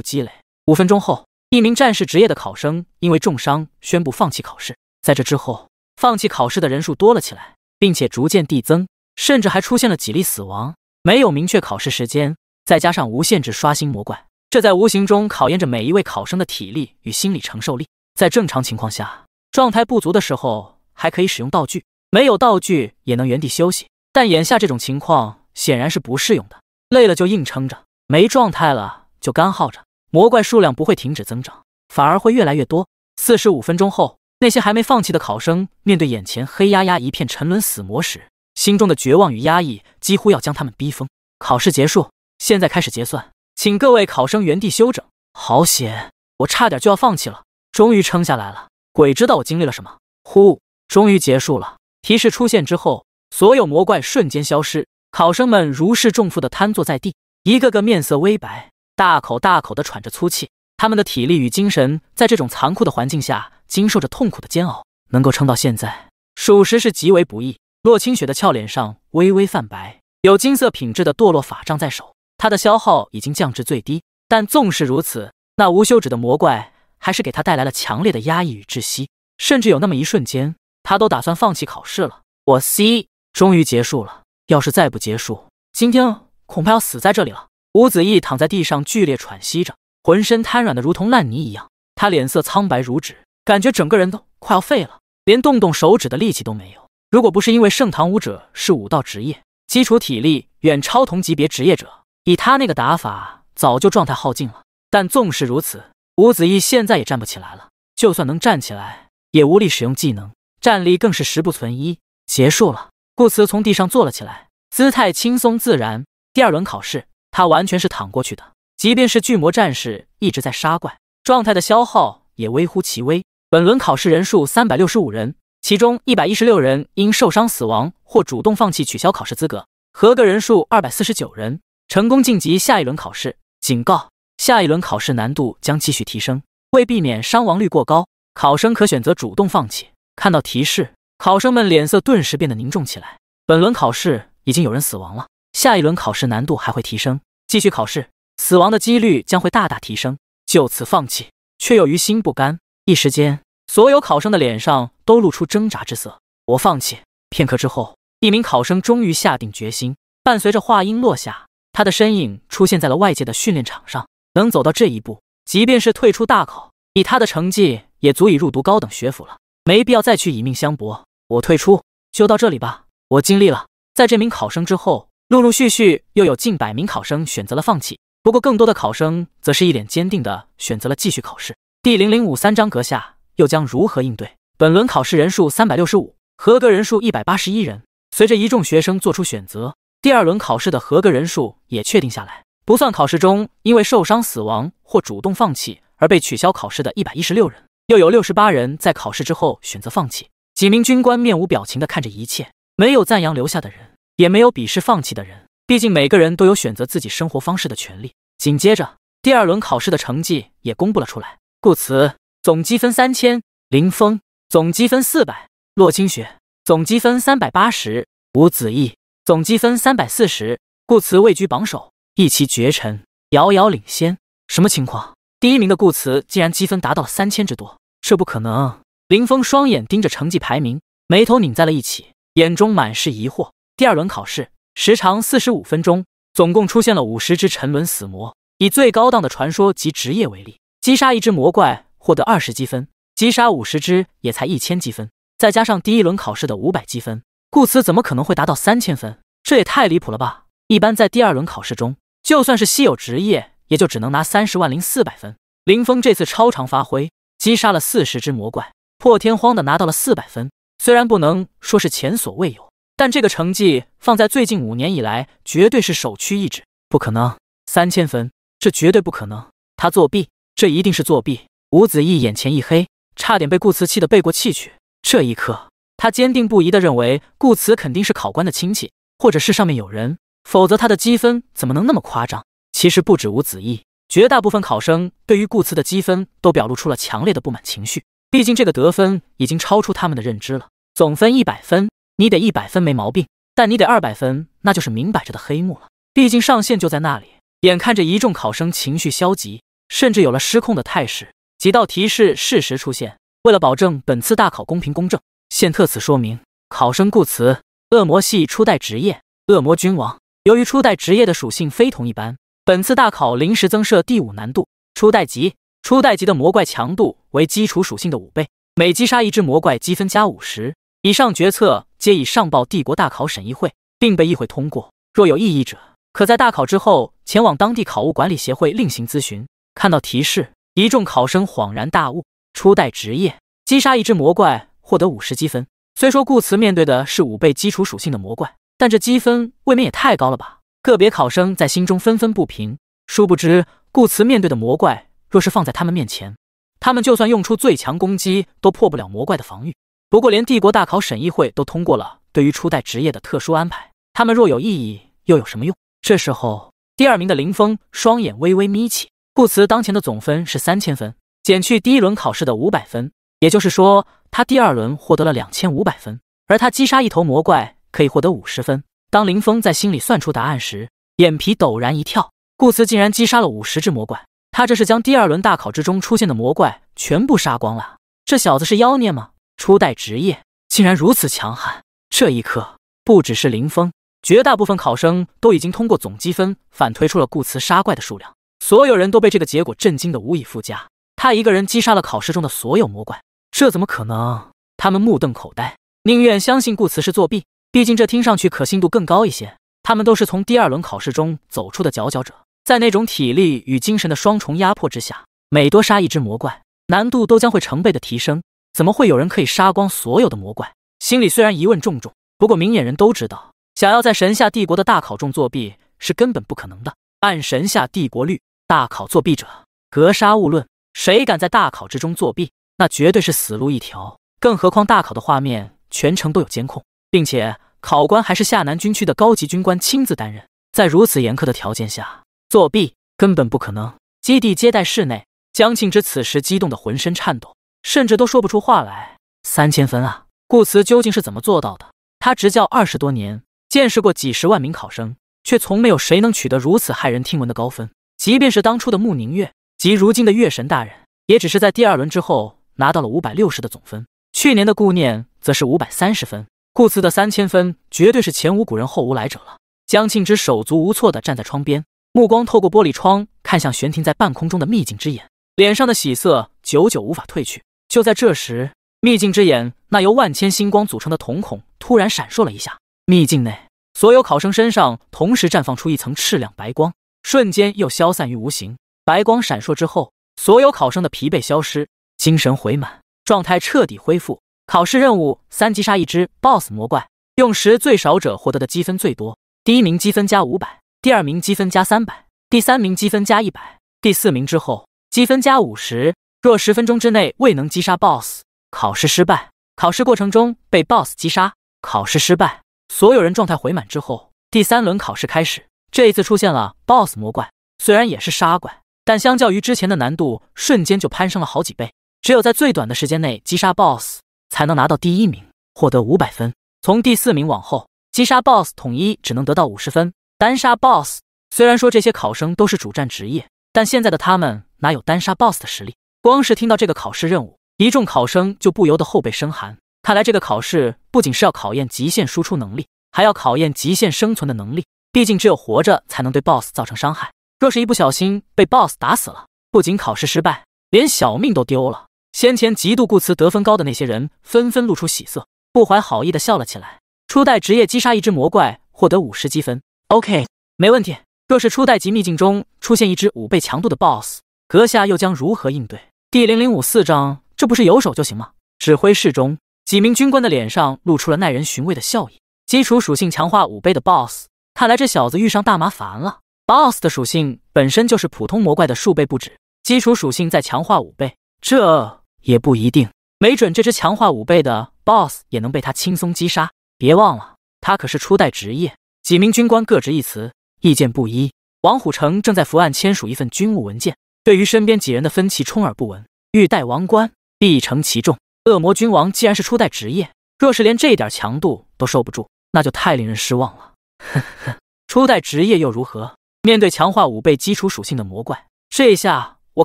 积累。五分钟后，一名战士职业的考生因为重伤宣布放弃考试。在这之后，放弃考试的人数多了起来，并且逐渐递增，甚至还出现了几例死亡。没有明确考试时间，再加上无限制刷新魔怪，这在无形中考验着每一位考生的体力与心理承受力。在正常情况下，状态不足的时候还可以使用道具。没有道具也能原地休息，但眼下这种情况显然是不适用的。累了就硬撑着，没状态了就干耗着。魔怪数量不会停止增长，反而会越来越多。四十五分钟后，那些还没放弃的考生面对眼前黑压压一片沉沦死魔时，心中的绝望与压抑几乎要将他们逼疯。考试结束，现在开始结算，请各位考生原地休整。好险，我差点就要放弃了，终于撑下来了。鬼知道我经历了什么。呼，终于结束了。提示出现之后，所有魔怪瞬间消失。考生们如释重负的瘫坐在地，一个个面色微白，大口大口的喘着粗气。他们的体力与精神在这种残酷的环境下经受着痛苦的煎熬，能够撑到现在，属实是极为不易。洛清雪的俏脸上微微泛白，有金色品质的堕落法杖在手，她的消耗已经降至最低。但纵是如此，那无休止的魔怪还是给她带来了强烈的压抑与窒息，甚至有那么一瞬间。他都打算放弃考试了，我 C 终于结束了。要是再不结束，今天恐怕要死在这里了。吴子义躺在地上，剧烈喘息着，浑身瘫软的如同烂泥一样。他脸色苍白如纸，感觉整个人都快要废了，连动动手指的力气都没有。如果不是因为盛唐武者是武道职业，基础体力远超同级别职业者，以他那个打法，早就状态耗尽了。但纵使如此，吴子义现在也站不起来了。就算能站起来，也无力使用技能。战力更是十不存一。结束了，顾辞从地上坐了起来，姿态轻松自然。第二轮考试，他完全是躺过去的。即便是巨魔战士一直在杀怪，状态的消耗也微乎其微。本轮考试人数三百六十五人，其中一百一十六人因受伤死亡或主动放弃取消考试资格，合格人数二百四十九人，成功晋级下一轮考试。警告：下一轮考试难度将继续提升，为避免伤亡率过高，考生可选择主动放弃。看到提示，考生们脸色顿时变得凝重起来。本轮考试已经有人死亡了，下一轮考试难度还会提升，继续考试死亡的几率将会大大提升。就此放弃，却又于心不甘。一时间，所有考生的脸上都露出挣扎之色。我放弃。片刻之后，一名考生终于下定决心。伴随着话音落下，他的身影出现在了外界的训练场上。能走到这一步，即便是退出大考，以他的成绩也足以入读高等学府了。没必要再去以命相搏，我退出，就到这里吧，我尽力了。在这名考生之后，陆陆续续又有近百名考生选择了放弃，不过更多的考生则是一脸坚定的选择了继续考试。第零零五三章，阁下又将如何应对？本轮考试人数三百六十五，合格人数一百八十一人。随着一众学生做出选择，第二轮考试的合格人数也确定下来，不算考试中因为受伤死亡或主动放弃而被取消考试的一百一十六人。又有六十八人在考试之后选择放弃。几名军官面无表情地看着一切，没有赞扬留下的人，也没有鄙视放弃的人。毕竟每个人都有选择自己生活方式的权利。紧接着，第二轮考试的成绩也公布了出来。顾辞总积分三千，林峰总积分四百，洛清雪总积分三百八十，吴子义总积分三百四十。顾辞位居榜首，一骑绝尘，遥遥领先。什么情况？第一名的顾辞竟然积分达到了三千之多，这不可能！林峰双眼盯着成绩排名，眉头拧在了一起，眼中满是疑惑。第二轮考试时长四十五分钟，总共出现了五十只沉沦死魔。以最高档的传说及职业为例，击杀一只魔怪获得二十积分，击杀五十只也才一千积分。再加上第一轮考试的五百积分，顾辞怎么可能会达到三千分？这也太离谱了吧！一般在第二轮考试中，就算是稀有职业。也就只能拿三十万零四百分。林峰这次超常发挥，击杀了四十只魔怪，破天荒的拿到了四百分。虽然不能说是前所未有，但这个成绩放在最近五年以来，绝对是首屈一指。不可能，三千分，这绝对不可能！他作弊，这一定是作弊！吴子义眼前一黑，差点被顾辞气得背过气去。这一刻，他坚定不移的认为，顾辞肯定是考官的亲戚，或者是上面有人，否则他的积分怎么能那么夸张？其实不止吴子意，绝大部分考生对于顾辞的积分都表露出了强烈的不满情绪。毕竟这个得分已经超出他们的认知了。总分一百分，你得一百分没毛病；但你得二百分，那就是明摆着的黑幕了。毕竟上限就在那里。眼看着一众考生情绪消极，甚至有了失控的态势，几道提示适时出现。为了保证本次大考公平公正，现特此说明：考生顾辞，恶魔系初代职业恶魔君王。由于初代职业的属性非同一般。本次大考临时增设第五难度，初代级。初代级的魔怪强度为基础属性的五倍，每击杀一只魔怪，积分加五十。以上决策皆已上报帝国大考审议会，并被议会通过。若有异议者，可在大考之后前往当地考务管理协会另行咨询。看到提示，一众考生恍然大悟：初代职业击杀一只魔怪获得五十积分。虽说顾辞面对的是五倍基础属性的魔怪，但这积分未免也太高了吧？个别考生在心中愤愤不平，殊不知顾辞面对的魔怪若是放在他们面前，他们就算用出最强攻击都破不了魔怪的防御。不过，连帝国大考审议会都通过了对于初代职业的特殊安排，他们若有异议又有什么用？这时候，第二名的林峰双眼微微眯起。顾辞当前的总分是三千分，减去第一轮考试的五百分，也就是说他第二轮获得了两千五百分，而他击杀一头魔怪可以获得五十分。当林峰在心里算出答案时，眼皮陡然一跳，顾辞竟然击杀了五十只魔怪，他这是将第二轮大考之中出现的魔怪全部杀光了。这小子是妖孽吗？初代职业竟然如此强悍！这一刻，不只是林峰，绝大部分考生都已经通过总积分反推出了顾辞杀怪的数量，所有人都被这个结果震惊的无以复加。他一个人击杀了考试中的所有魔怪，这怎么可能？他们目瞪口呆，宁愿相信顾辞是作弊。毕竟这听上去可信度更高一些。他们都是从第二轮考试中走出的佼佼者，在那种体力与精神的双重压迫之下，每多杀一只魔怪，难度都将会成倍的提升。怎么会有人可以杀光所有的魔怪？心里虽然疑问重重，不过明眼人都知道，想要在神下帝国的大考中作弊是根本不可能的。按神下帝国律，大考作弊者格杀勿论。谁敢在大考之中作弊，那绝对是死路一条。更何况大考的画面全程都有监控。并且考官还是下南军区的高级军官亲自担任，在如此严苛的条件下，作弊根本不可能。基地接待室内，江庆之此时激动的浑身颤抖，甚至都说不出话来。三千分啊！顾辞究竟是怎么做到的？他执教二十多年，见识过几十万名考生，却从没有谁能取得如此骇人听闻的高分。即便是当初的穆宁月及如今的月神大人，也只是在第二轮之后拿到了五百六十的总分。去年的顾念则是五百三十分。顾辞的三千分绝对是前无古人后无来者了。江庆之手足无措地站在窗边，目光透过玻璃窗看向悬停在半空中的秘境之眼，脸上的喜色久久无法褪去。就在这时，秘境之眼那由万千星光组成的瞳孔突然闪烁了一下。秘境内所有考生身上同时绽放出一层赤亮白光，瞬间又消散于无形。白光闪烁之后，所有考生的疲惫消失，精神回满，状态彻底恢复。考试任务：三击杀一只 BOSS 魔怪，用时最少者获得的积分最多。第一名积分加五百，第二名积分加三百，第三名积分加一百，第四名之后积分加五十。若十分钟之内未能击杀 BOSS，考试失败。考试过程中被 BOSS 击杀，考试失败。所有人状态回满之后，第三轮考试开始。这一次出现了 BOSS 魔怪，虽然也是杀怪，但相较于之前的难度，瞬间就攀升了好几倍。只有在最短的时间内击杀 BOSS。才能拿到第一名，获得五百分。从第四名往后，击杀 BOSS 统一只能得到五十分。单杀 BOSS，虽然说这些考生都是主战职业，但现在的他们哪有单杀 BOSS 的实力？光是听到这个考试任务，一众考生就不由得后背生寒。看来这个考试不仅是要考验极限输出能力，还要考验极限生存的能力。毕竟只有活着才能对 BOSS 造成伤害。若是一不小心被 BOSS 打死了，不仅考试失败，连小命都丢了。先前极度顾辞得分高的那些人纷纷露出喜色，不怀好意的笑了起来。初代职业击杀一只魔怪获得五十积分，OK，没问题。若是初代级秘境中出现一只五倍强度的 BOSS，阁下又将如何应对？第零零五四章，这不是有手就行吗？指挥室中几名军官的脸上露出了耐人寻味的笑意。基础属性强化五倍的 BOSS，看来这小子遇上大麻烦了。BOSS 的属性本身就是普通魔怪的数倍不止，基础属性再强化五倍，这。也不一定，没准这只强化五倍的 BOSS 也能被他轻松击杀。别忘了，他可是初代职业。几名军官各执一词，意见不一。王虎城正在伏案签署一份军务文件，对于身边几人的分歧充耳不闻。欲戴王冠，必承其重。恶魔君王既然是初代职业，若是连这点强度都受不住，那就太令人失望了。呵呵，初代职业又如何？面对强化五倍基础属性的魔怪，这一下我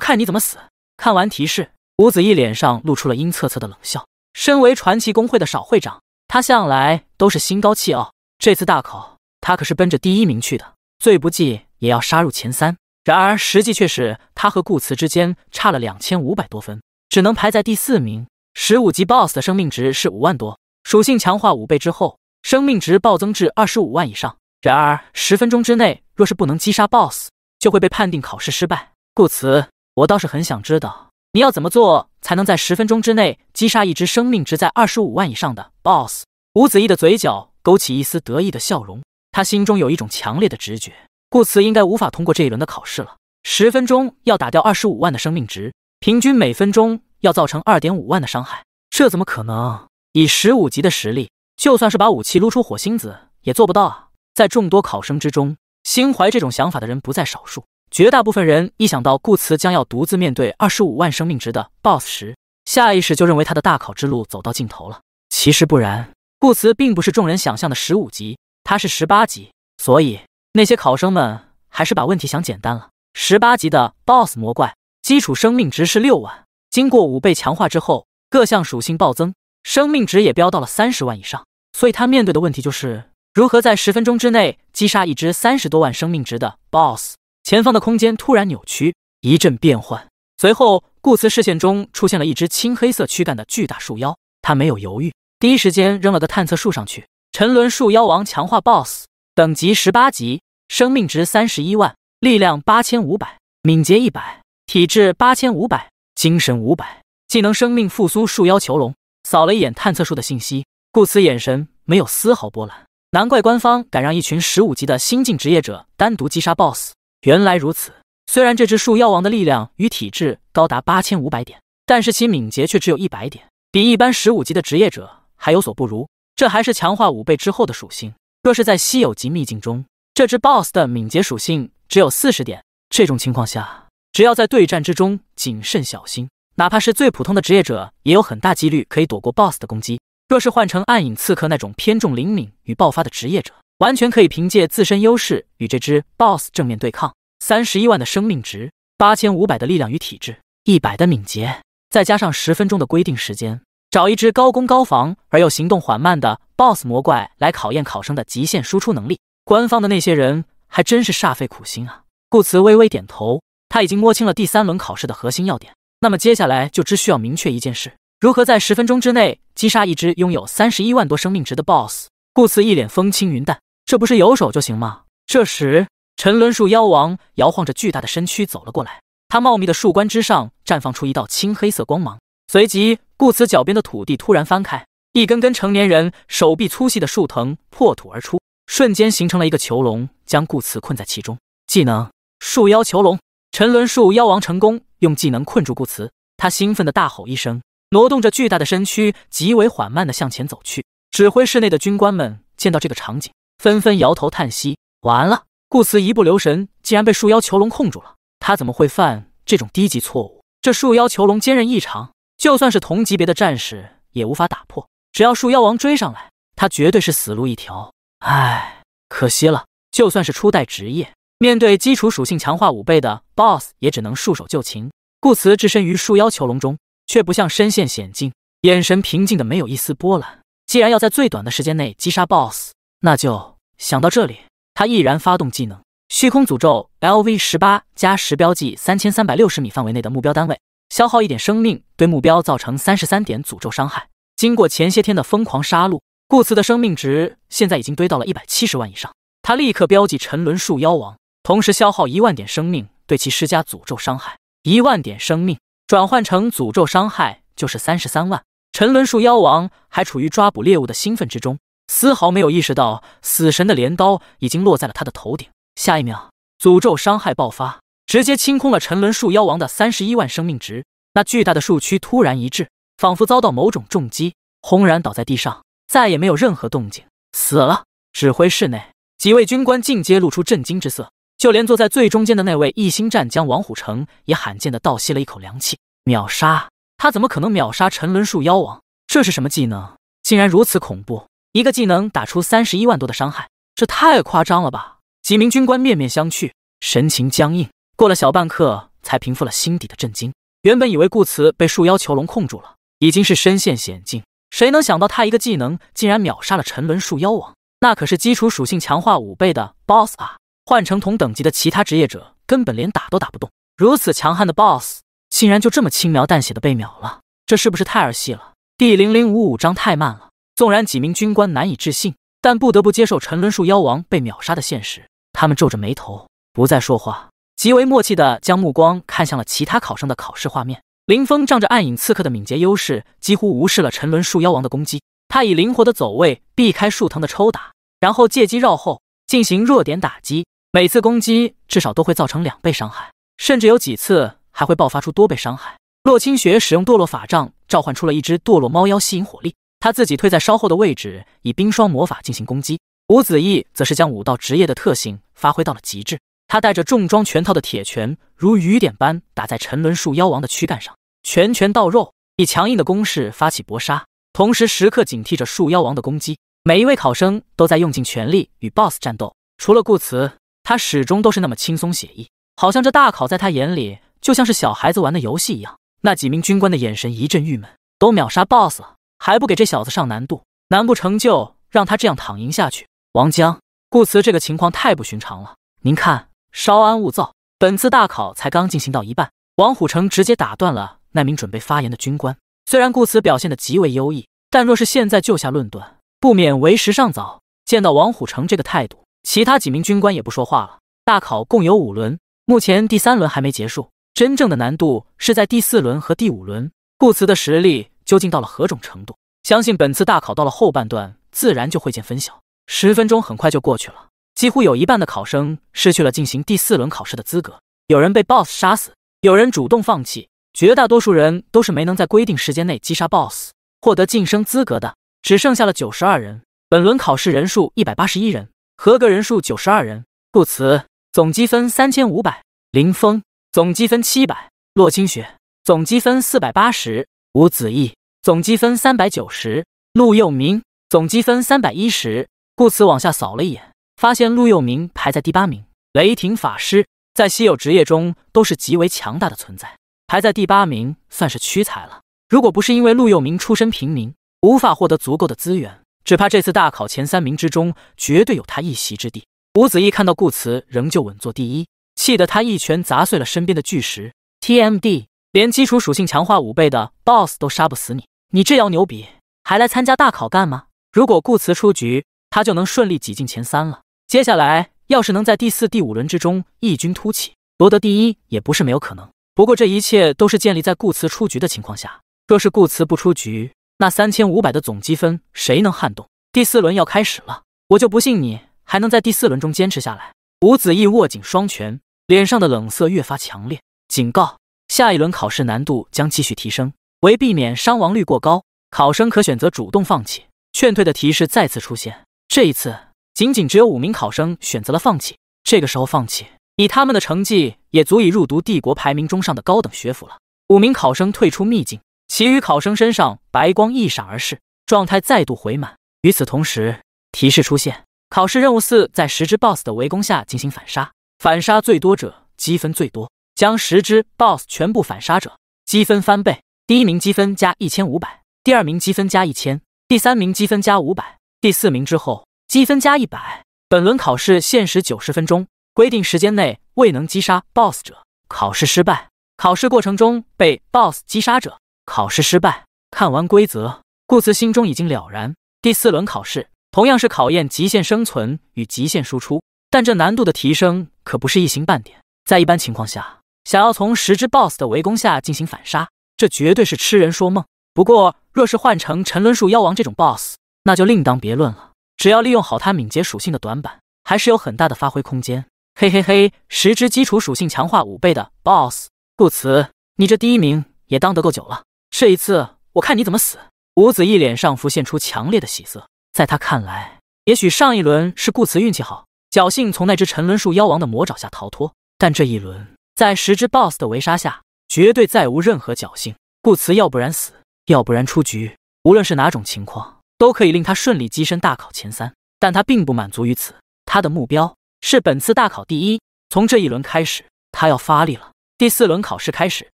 看你怎么死！看完提示。吴子义脸上露出了阴恻恻的冷笑。身为传奇工会的少会长，他向来都是心高气傲。这次大考，他可是奔着第一名去的，最不济也要杀入前三。然而，实际却是他和顾辞之间差了两千五百多分，只能排在第四名。十五级 BOSS 的生命值是五万多，属性强化五倍之后，生命值暴增至二十五万以上。然而，十分钟之内若是不能击杀 BOSS，就会被判定考试失败。顾辞，我倒是很想知道。你要怎么做才能在十分钟之内击杀一只生命值在二十五万以上的 BOSS？吴子意的嘴角勾起一丝得意的笑容，他心中有一种强烈的直觉，顾辞应该无法通过这一轮的考试了。十分钟要打掉二十五万的生命值，平均每分钟要造成二点五万的伤害，这怎么可能？以十五级的实力，就算是把武器撸出火星子也做不到啊！在众多考生之中，心怀这种想法的人不在少数。绝大部分人一想到顾辞将要独自面对二十五万生命值的 BOSS 时，下意识就认为他的大考之路走到尽头了。其实不然，顾辞并不是众人想象的十五级，他是十八级，所以那些考生们还是把问题想简单了。十八级的 BOSS 魔怪基础生命值是六万，经过五倍强化之后，各项属性暴增，生命值也飙到了三十万以上。所以他面对的问题就是如何在十分钟之内击杀一只三十多万生命值的 BOSS。前方的空间突然扭曲，一阵变幻，随后顾辞视线中出现了一只青黑色躯干的巨大树妖。他没有犹豫，第一时间扔了个探测树上去。沉沦树妖王强化 BOSS，等级十八级，生命值三十一万，力量八千五百，敏捷一百，体质八千五百，精神五百。技能：生命复苏、树妖囚笼。扫了一眼探测术的信息，顾辞眼神没有丝毫波澜。难怪官方敢让一群十五级的新晋职业者单独击杀 BOSS。原来如此。虽然这只树妖王的力量与体质高达八千五百点，但是其敏捷却只有一百点，比一般十五级的职业者还有所不如。这还是强化五倍之后的属性。若是在稀有级秘境中，这只 BOSS 的敏捷属性只有四十点。这种情况下，只要在对战之中谨慎小心，哪怕是最普通的职业者，也有很大几率可以躲过 BOSS 的攻击。若是换成暗影刺客那种偏重灵敏与爆发的职业者，完全可以凭借自身优势与这只 boss 正面对抗。三十一万的生命值，八千五百的力量与体质，一百的敏捷，再加上十分钟的规定时间，找一只高攻高防而又行动缓慢的 boss 魔怪来考验考生的极限输出能力。官方的那些人还真是煞费苦心啊！顾辞微微点头，他已经摸清了第三轮考试的核心要点。那么接下来就只需要明确一件事：如何在十分钟之内击杀一只拥有三十一万多生命值的 boss。顾辞一脸风轻云淡。这不是有手就行吗？这时，沉沦树妖王摇晃着巨大的身躯走了过来，他茂密的树冠之上绽放出一道青黑色光芒，随即，顾辞脚边的土地突然翻开，一根根成年人手臂粗细的树藤破土而出，瞬间形成了一个囚笼，将顾辞困在其中。技能：树妖囚笼。沉沦树妖王成功用技能困住顾辞，他兴奋的大吼一声，挪动着巨大的身躯，极为缓慢地向前走去。指挥室内的军官们见到这个场景。纷纷摇头叹息。完了，顾辞一不留神，竟然被树妖囚笼控住了。他怎么会犯这种低级错误？这树妖囚笼坚韧异常，就算是同级别的战士也无法打破。只要树妖王追上来，他绝对是死路一条。唉，可惜了。就算是初代职业，面对基础属性强化五倍的 BOSS，也只能束手就擒。顾辞置身于树妖囚笼中，却不像身陷险境，眼神平静的没有一丝波澜。既然要在最短的时间内击杀 BOSS。那就想到这里，他毅然发动技能虚空诅咒，L V 十八加十标记三千三百六十米范围内的目标单位，消耗一点生命，对目标造成三十三点诅咒伤害。经过前些天的疯狂杀戮，顾辞的生命值现在已经堆到了一百七十万以上。他立刻标记沉沦树妖王，同时消耗一万点生命，对其施加诅咒伤害。一万点生命转换成诅咒伤害就是三十三万。沉沦树妖王还处于抓捕猎物的兴奋之中。丝毫没有意识到，死神的镰刀已经落在了他的头顶。下一秒，诅咒伤害爆发，直接清空了沉沦树妖王的三十一万生命值。那巨大的树躯突然一滞，仿佛遭到某种重击，轰然倒在地上，再也没有任何动静。死了！指挥室内，几位军官尽皆露出震惊之色，就连坐在最中间的那位一星战将王虎城，也罕见的倒吸了一口凉气。秒杀！他怎么可能秒杀沉沦树妖王？这是什么技能？竟然如此恐怖！一个技能打出三十一万多的伤害，这太夸张了吧！几名军官面面相觑，神情僵硬，过了小半刻才平复了心底的震惊。原本以为顾辞被树妖囚笼控住了，已经是身陷险境，谁能想到他一个技能竟然秒杀了沉沦树妖王？那可是基础属性强化五倍的 BOSS 啊！换成同等级的其他职业者，根本连打都打不动。如此强悍的 BOSS，竟然就这么轻描淡写的被秒了，这是不是太儿戏了？第零零五五章太慢了。纵然几名军官难以置信，但不得不接受沉沦树妖王被秒杀的现实。他们皱着眉头，不再说话，极为默契地将目光看向了其他考生的考试画面。林峰仗着暗影刺客的敏捷优势，几乎无视了沉沦树妖王的攻击。他以灵活的走位避开树藤的抽打，然后借机绕后进行弱点打击。每次攻击至少都会造成两倍伤害，甚至有几次还会爆发出多倍伤害。洛青雪使用堕落法杖召唤出了一只堕落猫妖，吸引火力。他自己退在稍后的位置，以冰霜魔法进行攻击。吴子义则是将武道职业的特性发挥到了极致，他带着重装拳套的铁拳如雨点般打在沉沦树妖王的躯干上，拳拳到肉，以强硬的攻势发起搏杀，同时时刻警惕着树妖王的攻击。每一位考生都在用尽全力与 BOSS 战斗，除了顾辞，他始终都是那么轻松写意，好像这大考在他眼里就像是小孩子玩的游戏一样。那几名军官的眼神一阵郁闷，都秒杀 BOSS 了。还不给这小子上难度？难不成就让他这样躺赢下去？王江，顾辞这个情况太不寻常了。您看，稍安勿躁。本次大考才刚进行到一半，王虎成直接打断了那名准备发言的军官。虽然顾辞表现的极为优异，但若是现在就下论断，不免为时尚早。见到王虎成这个态度，其他几名军官也不说话了。大考共有五轮，目前第三轮还没结束，真正的难度是在第四轮和第五轮。顾辞的实力。究竟到了何种程度？相信本次大考到了后半段，自然就会见分晓。十分钟很快就过去了，几乎有一半的考生失去了进行第四轮考试的资格。有人被 BOSS 杀死，有人主动放弃，绝大多数人都是没能在规定时间内击杀 BOSS，获得晋升资格的。只剩下了九十二人。本轮考试人数一百八十一人，合格人数九十二人，故此总积分三千五百。林峰总积分七百，洛清雪总积分四百八十，吴子意。总积分三百九十，陆佑明总积分三百一十，顾辞往下扫了一眼，发现陆佑明排在第八名。雷霆法师在稀有职业中都是极为强大的存在，排在第八名算是屈才了。如果不是因为陆佑明出身平民，无法获得足够的资源，只怕这次大考前三名之中绝对有他一席之地。吴子义看到顾辞仍旧稳坐第一，气得他一拳砸碎了身边的巨石。TMD，连基础属性强化五倍的 BOSS 都杀不死你！你这样牛逼，还来参加大考干吗？如果顾辞出局，他就能顺利挤进前三了。接下来，要是能在第四、第五轮之中异军突起，夺得第一也不是没有可能。不过，这一切都是建立在顾辞出局的情况下。若是顾辞不出局，那三千五百的总积分谁能撼动？第四轮要开始了，我就不信你还能在第四轮中坚持下来。吴子意握紧双拳，脸上的冷色越发强烈。警告：下一轮考试难度将继续提升。为避免伤亡率过高，考生可选择主动放弃。劝退的提示再次出现，这一次仅仅只有五名考生选择了放弃。这个时候放弃，以他们的成绩也足以入读帝国排名中上的高等学府了。五名考生退出秘境，其余考生身上白光一闪而逝，状态再度回满。与此同时，提示出现：考试任务四，在十只 BOSS 的围攻下进行反杀，反杀最多者积分最多，将十只 BOSS 全部反杀者，积分翻倍。第一名积分加一千五百，第二名积分加一千，第三名积分加五百，第四名之后积分加一百。本轮考试限时九十分钟，规定时间内未能击杀 BOSS 者，考试失败；考试过程中被 BOSS 击杀者，考试失败。看完规则，顾辞心中已经了然。第四轮考试同样是考验极限生存与极限输出，但这难度的提升可不是一星半点。在一般情况下，想要从十只 BOSS 的围攻下进行反杀。这绝对是痴人说梦。不过，若是换成沉沦树妖王这种 BOSS，那就另当别论了。只要利用好他敏捷属性的短板，还是有很大的发挥空间。嘿嘿嘿，十只基础属性强化五倍的 BOSS，顾辞，你这第一名也当得够久了。这一次，我看你怎么死！吴子义脸上浮现出强烈的喜色，在他看来，也许上一轮是顾辞运气好，侥幸从那只沉沦树妖王的魔爪下逃脱，但这一轮，在十只 BOSS 的围杀下。绝对再无任何侥幸，顾辞要不然死，要不然出局。无论是哪种情况，都可以令他顺利跻身大考前三。但他并不满足于此，他的目标是本次大考第一。从这一轮开始，他要发力了。第四轮考试开始，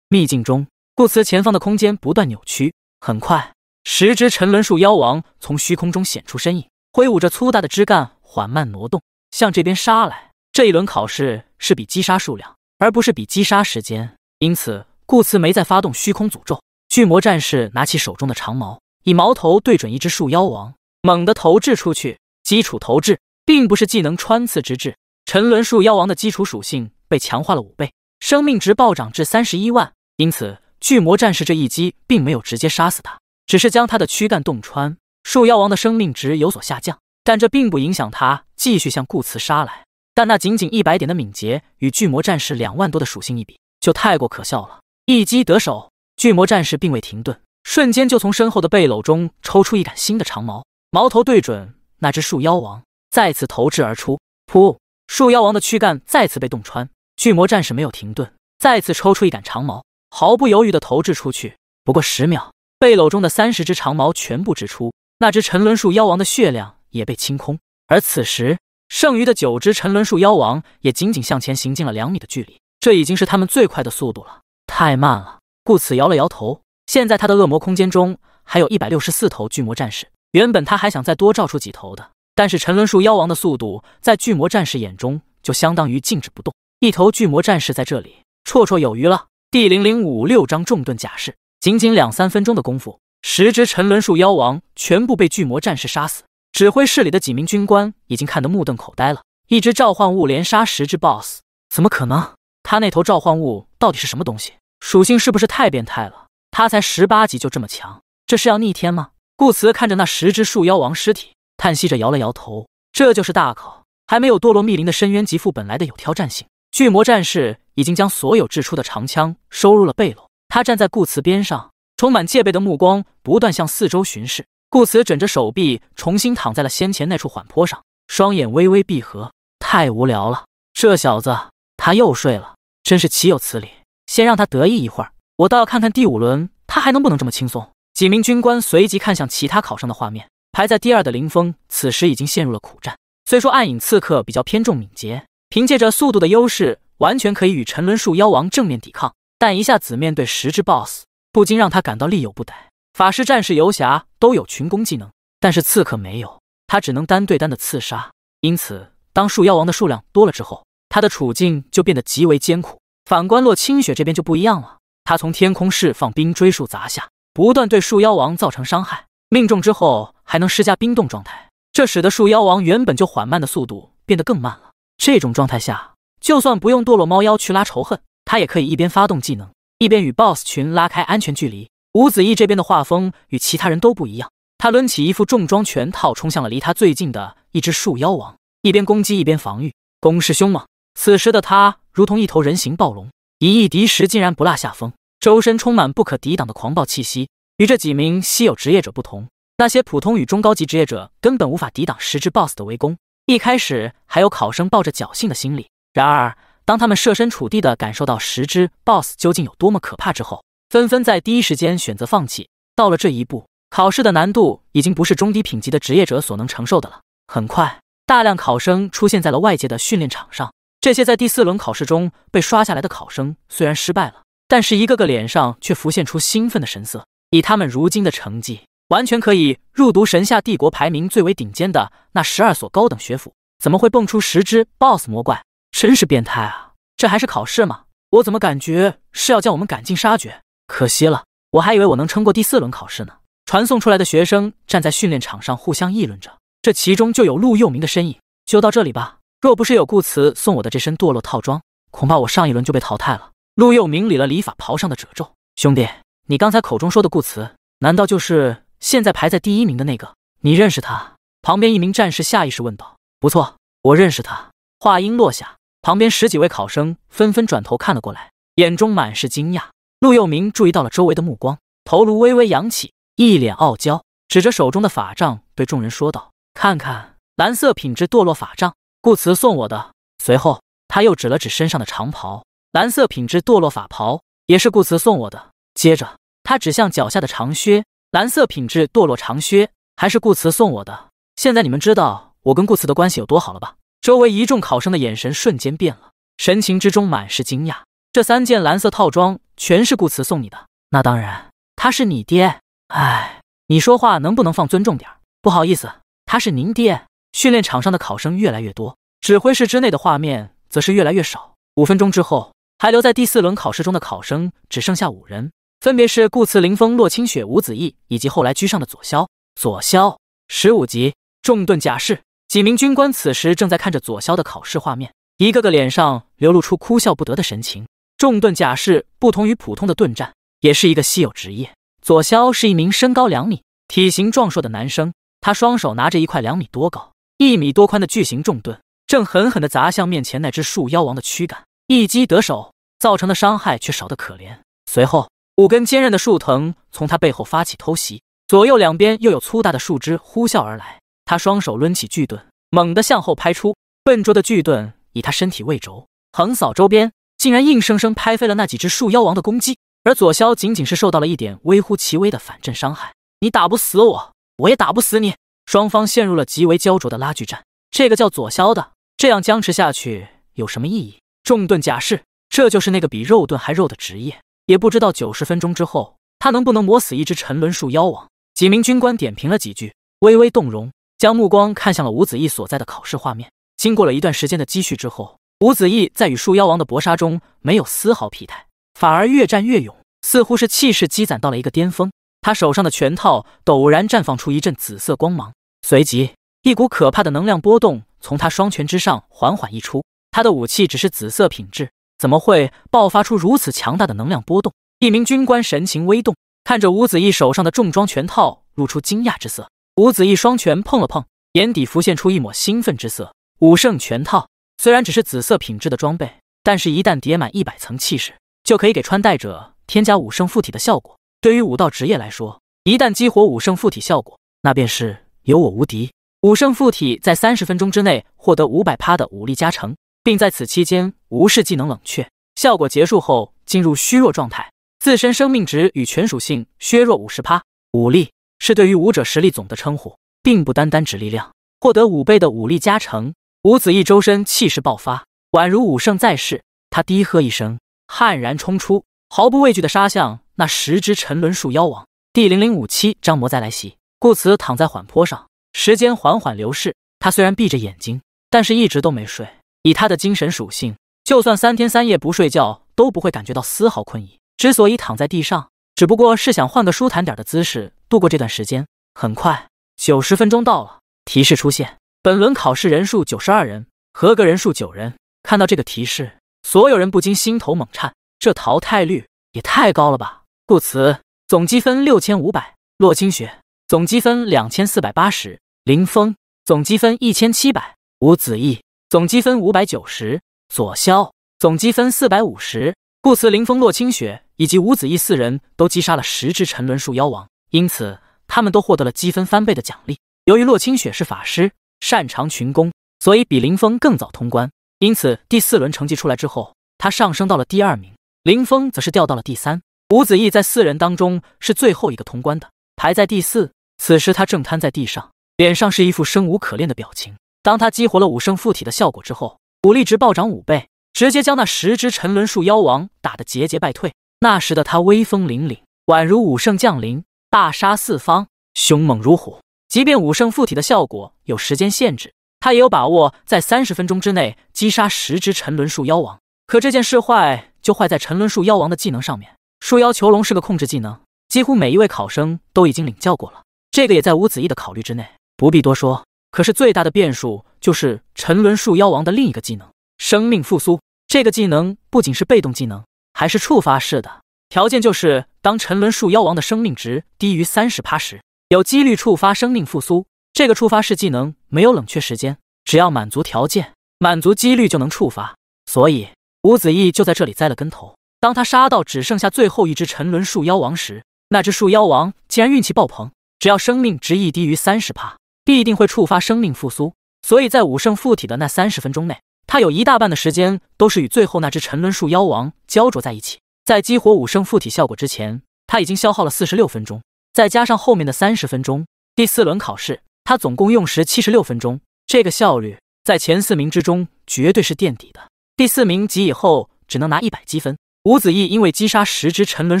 秘境中，顾辞前方的空间不断扭曲。很快，十只沉沦树妖王从虚空中显出身影，挥舞着粗大的枝干，缓慢挪动，向这边杀来。这一轮考试是比击杀数量，而不是比击杀时间。因此，顾辞没再发动虚空诅咒。巨魔战士拿起手中的长矛，以矛头对准一只树妖王，猛地投掷出去。基础投掷，并不是技能穿刺之掷。沉沦树妖王的基础属性被强化了五倍，生命值暴涨至三十一万。因此，巨魔战士这一击并没有直接杀死他，只是将他的躯干洞穿。树妖王的生命值有所下降，但这并不影响他继续向顾辞杀来。但那仅仅一百点的敏捷与巨魔战士两万多的属性一比，就太过可笑了。一击得手，巨魔战士并未停顿，瞬间就从身后的背篓中抽出一杆新的长矛，矛头对准那只树妖王，再次投掷而出。噗！树妖王的躯干再次被洞穿。巨魔战士没有停顿，再次抽出一杆长矛，毫不犹豫地投掷出去。不过十秒，背篓中的三十只长矛全部掷出，那只沉沦树妖王的血量也被清空。而此时，剩余的九只沉沦树妖王也仅仅向前行进了两米的距离。这已经是他们最快的速度了，太慢了，故此摇了摇头。现在他的恶魔空间中还有一百六十四头巨魔战士，原本他还想再多召出几头的，但是沉沦树妖王的速度在巨魔战士眼中就相当于静止不动，一头巨魔战士在这里绰绰有余了。第零零五六章重盾甲士，仅仅两三分钟的功夫，十只沉沦树妖王全部被巨魔战士杀死。指挥室里的几名军官已经看得目瞪口呆了，一只召唤物连杀十只 BOSS，怎么可能？他那头召唤物到底是什么东西？属性是不是太变态了？他才十八级就这么强，这是要逆天吗？顾辞看着那十只树妖王尸体，叹息着摇了摇头。这就是大考，还没有堕落密林的深渊极富本来的有挑战性。巨魔战士已经将所有掷出的长枪收入了背篓，他站在顾辞边上，充满戒备的目光不断向四周巡视。顾辞枕着手臂，重新躺在了先前那处缓坡上，双眼微微闭合。太无聊了，这小子。他又睡了，真是岂有此理！先让他得意一会儿，我倒要看看第五轮他还能不能这么轻松。几名军官随即看向其他考生的画面，排在第二的林峰此时已经陷入了苦战。虽说暗影刺客比较偏重敏捷，凭借着速度的优势，完全可以与沉沦树妖王正面抵抗，但一下子面对十只 BOSS，不禁让他感到力有不逮。法师、战士、游侠都有群攻技能，但是刺客没有，他只能单对单的刺杀。因此，当树妖王的数量多了之后，他的处境就变得极为艰苦，反观洛清雪这边就不一样了。他从天空释放冰锥树砸下，不断对树妖王造成伤害，命中之后还能施加冰冻状态，这使得树妖王原本就缓慢的速度变得更慢了。这种状态下，就算不用堕落猫妖去拉仇恨，他也可以一边发动技能，一边与 BOSS 群拉开安全距离。吴子义这边的画风与其他人都不一样，他抡起一副重装拳套冲向了离他最近的一只树妖王，一边攻击一边防御，攻势凶猛。此时的他如同一头人形暴龙，以一敌十竟然不落下风，周身充满不可抵挡的狂暴气息。与这几名稀有职业者不同，那些普通与中高级职业者根本无法抵挡十只 BOSS 的围攻。一开始还有考生抱着侥幸的心理，然而当他们设身处地地感受到十只 BOSS 究竟有多么可怕之后，纷纷在第一时间选择放弃。到了这一步，考试的难度已经不是中低品级的职业者所能承受的了。很快，大量考生出现在了外界的训练场上。这些在第四轮考试中被刷下来的考生虽然失败了，但是一个个脸上却浮现出兴奋的神色。以他们如今的成绩，完全可以入读神下帝国排名最为顶尖的那十二所高等学府。怎么会蹦出十只 BOSS 魔怪？真是变态啊！这还是考试吗？我怎么感觉是要将我们赶尽杀绝？可惜了，我还以为我能撑过第四轮考试呢。传送出来的学生站在训练场上互相议论着，这其中就有陆佑明的身影。就到这里吧。若不是有顾辞送我的这身堕落套装，恐怕我上一轮就被淘汰了。陆佑明理了礼法袍上的褶皱，兄弟，你刚才口中说的顾辞，难道就是现在排在第一名的那个？你认识他？旁边一名战士下意识问道。不错，我认识他。话音落下，旁边十几位考生纷纷转头看了过来，眼中满是惊讶。陆佑明注意到了周围的目光，头颅微微扬起，一脸傲娇，指着手中的法杖对众人说道：“看看，蓝色品质堕落法杖。”顾辞送我的。随后，他又指了指身上的长袍，蓝色品质堕落法袍，也是顾辞送我的。接着，他指向脚下的长靴，蓝色品质堕落长靴，还是顾辞送我的。现在你们知道我跟顾辞的关系有多好了吧？周围一众考生的眼神瞬间变了，神情之中满是惊讶。这三件蓝色套装全是顾辞送你的？那当然，他是你爹。哎，你说话能不能放尊重点？不好意思，他是您爹。训练场上的考生越来越多，指挥室之内的画面则是越来越少。五分钟之后，还留在第四轮考试中的考生只剩下五人，分别是顾辞、林峰、洛清雪、吴子意以及后来居上的左萧。左萧，十五级重盾甲士。几名军官此时正在看着左萧的考试画面，一个个脸上流露出哭笑不得的神情。重盾甲士不同于普通的盾战，也是一个稀有职业。左萧是一名身高两米、体型壮硕的男生，他双手拿着一块两米多高。一米多宽的巨型重盾正狠狠地砸向面前那只树妖王的躯干，一击得手，造成的伤害却少得可怜。随后，五根坚韧的树藤从他背后发起偷袭，左右两边又有粗大的树枝呼啸而来。他双手抡起巨盾，猛地向后拍出，笨拙的巨盾以他身体为轴，横扫周边，竟然硬生生拍飞了那几只树妖王的攻击。而左萧仅仅是受到了一点微乎其微的反震伤害。你打不死我，我也打不死你。双方陷入了极为焦灼的拉锯战。这个叫左骁的，这样僵持下去有什么意义？重盾甲士，这就是那个比肉盾还肉的职业。也不知道九十分钟之后，他能不能磨死一只沉沦树妖王。几名军官点评了几句，微微动容，将目光看向了吴子义所在的考试画面。经过了一段时间的积蓄之后，吴子义在与树妖王的搏杀中没有丝毫疲态，反而越战越勇，似乎是气势积攒到了一个巅峰。他手上的拳套陡然绽放出一阵紫色光芒，随即一股可怕的能量波动从他双拳之上缓缓溢出。他的武器只是紫色品质，怎么会爆发出如此强大的能量波动？一名军官神情微动，看着吴子义手上的重装拳套，露出惊讶之色。吴子义双拳碰了碰，眼底浮现出一抹兴奋之色。武圣拳套虽然只是紫色品质的装备，但是一旦叠满一百层气势，就可以给穿戴者添加武圣附体的效果。对于武道职业来说，一旦激活武圣附体效果，那便是有我无敌。武圣附体在三十分钟之内获得五百趴的武力加成，并在此期间无视技能冷却。效果结束后进入虚弱状态，自身生命值与全属性削弱五十趴。武力是对于武者实力总的称呼，并不单单指力量。获得五倍的武力加成，吴子义周身气势爆发，宛如武圣在世。他低喝一声，悍然冲出，毫不畏惧的杀向。那十只沉沦树妖王，第零零五七张魔灾来袭，故此躺在缓坡上，时间缓缓流逝。他虽然闭着眼睛，但是一直都没睡。以他的精神属性，就算三天三夜不睡觉，都不会感觉到丝毫困意。之所以躺在地上，只不过是想换个舒坦点的姿势度过这段时间。很快，九十分钟到了，提示出现：本轮考试人数九十二人，合格人数九人。看到这个提示，所有人不禁心头猛颤，这淘汰率也太高了吧！顾辞总积分六千五百，洛清雪总积分两千四百八十，林峰总积分一千七百，吴子义总积分五百九十，左萧总积分四百五十。顾辞、林峰、洛清雪以及吴子义四人都击杀了十只沉沦树妖王，因此他们都获得了积分翻倍的奖励。由于洛清雪是法师，擅长群攻，所以比林峰更早通关，因此第四轮成绩出来之后，他上升到了第二名，林峰则是掉到了第三。伍子义在四人当中是最后一个通关的，排在第四。此时他正瘫在地上，脸上是一副生无可恋的表情。当他激活了武圣附体的效果之后，武力值暴涨五倍，直接将那十只沉沦树妖王打得节节败退。那时的他威风凛凛，宛如武圣降临，大杀四方，凶猛如虎。即便武圣附体的效果有时间限制，他也有把握在三十分钟之内击杀十只沉沦树妖王。可这件事坏就坏在沉沦树妖王的技能上面。树妖囚笼是个控制技能，几乎每一位考生都已经领教过了。这个也在吴子意的考虑之内，不必多说。可是最大的变数就是沉沦树妖王的另一个技能——生命复苏。这个技能不仅是被动技能，还是触发式的，条件就是当沉沦树妖王的生命值低于三十趴时，有几率触发生命复苏。这个触发式技能没有冷却时间，只要满足条件、满足几率就能触发。所以吴子意就在这里栽了跟头。当他杀到只剩下最后一只沉沦树妖王时，那只树妖王竟然运气爆棚，只要生命值一低于三十帕，必定会触发生命复苏。所以在武圣附体的那三十分钟内，他有一大半的时间都是与最后那只沉沦树妖王焦灼在一起。在激活武圣附体效果之前，他已经消耗了四十六分钟，再加上后面的三十分钟，第四轮考试他总共用时七十六分钟。这个效率在前四名之中绝对是垫底的，第四名及以后只能拿一百积分。伍子意因为击杀十只沉沦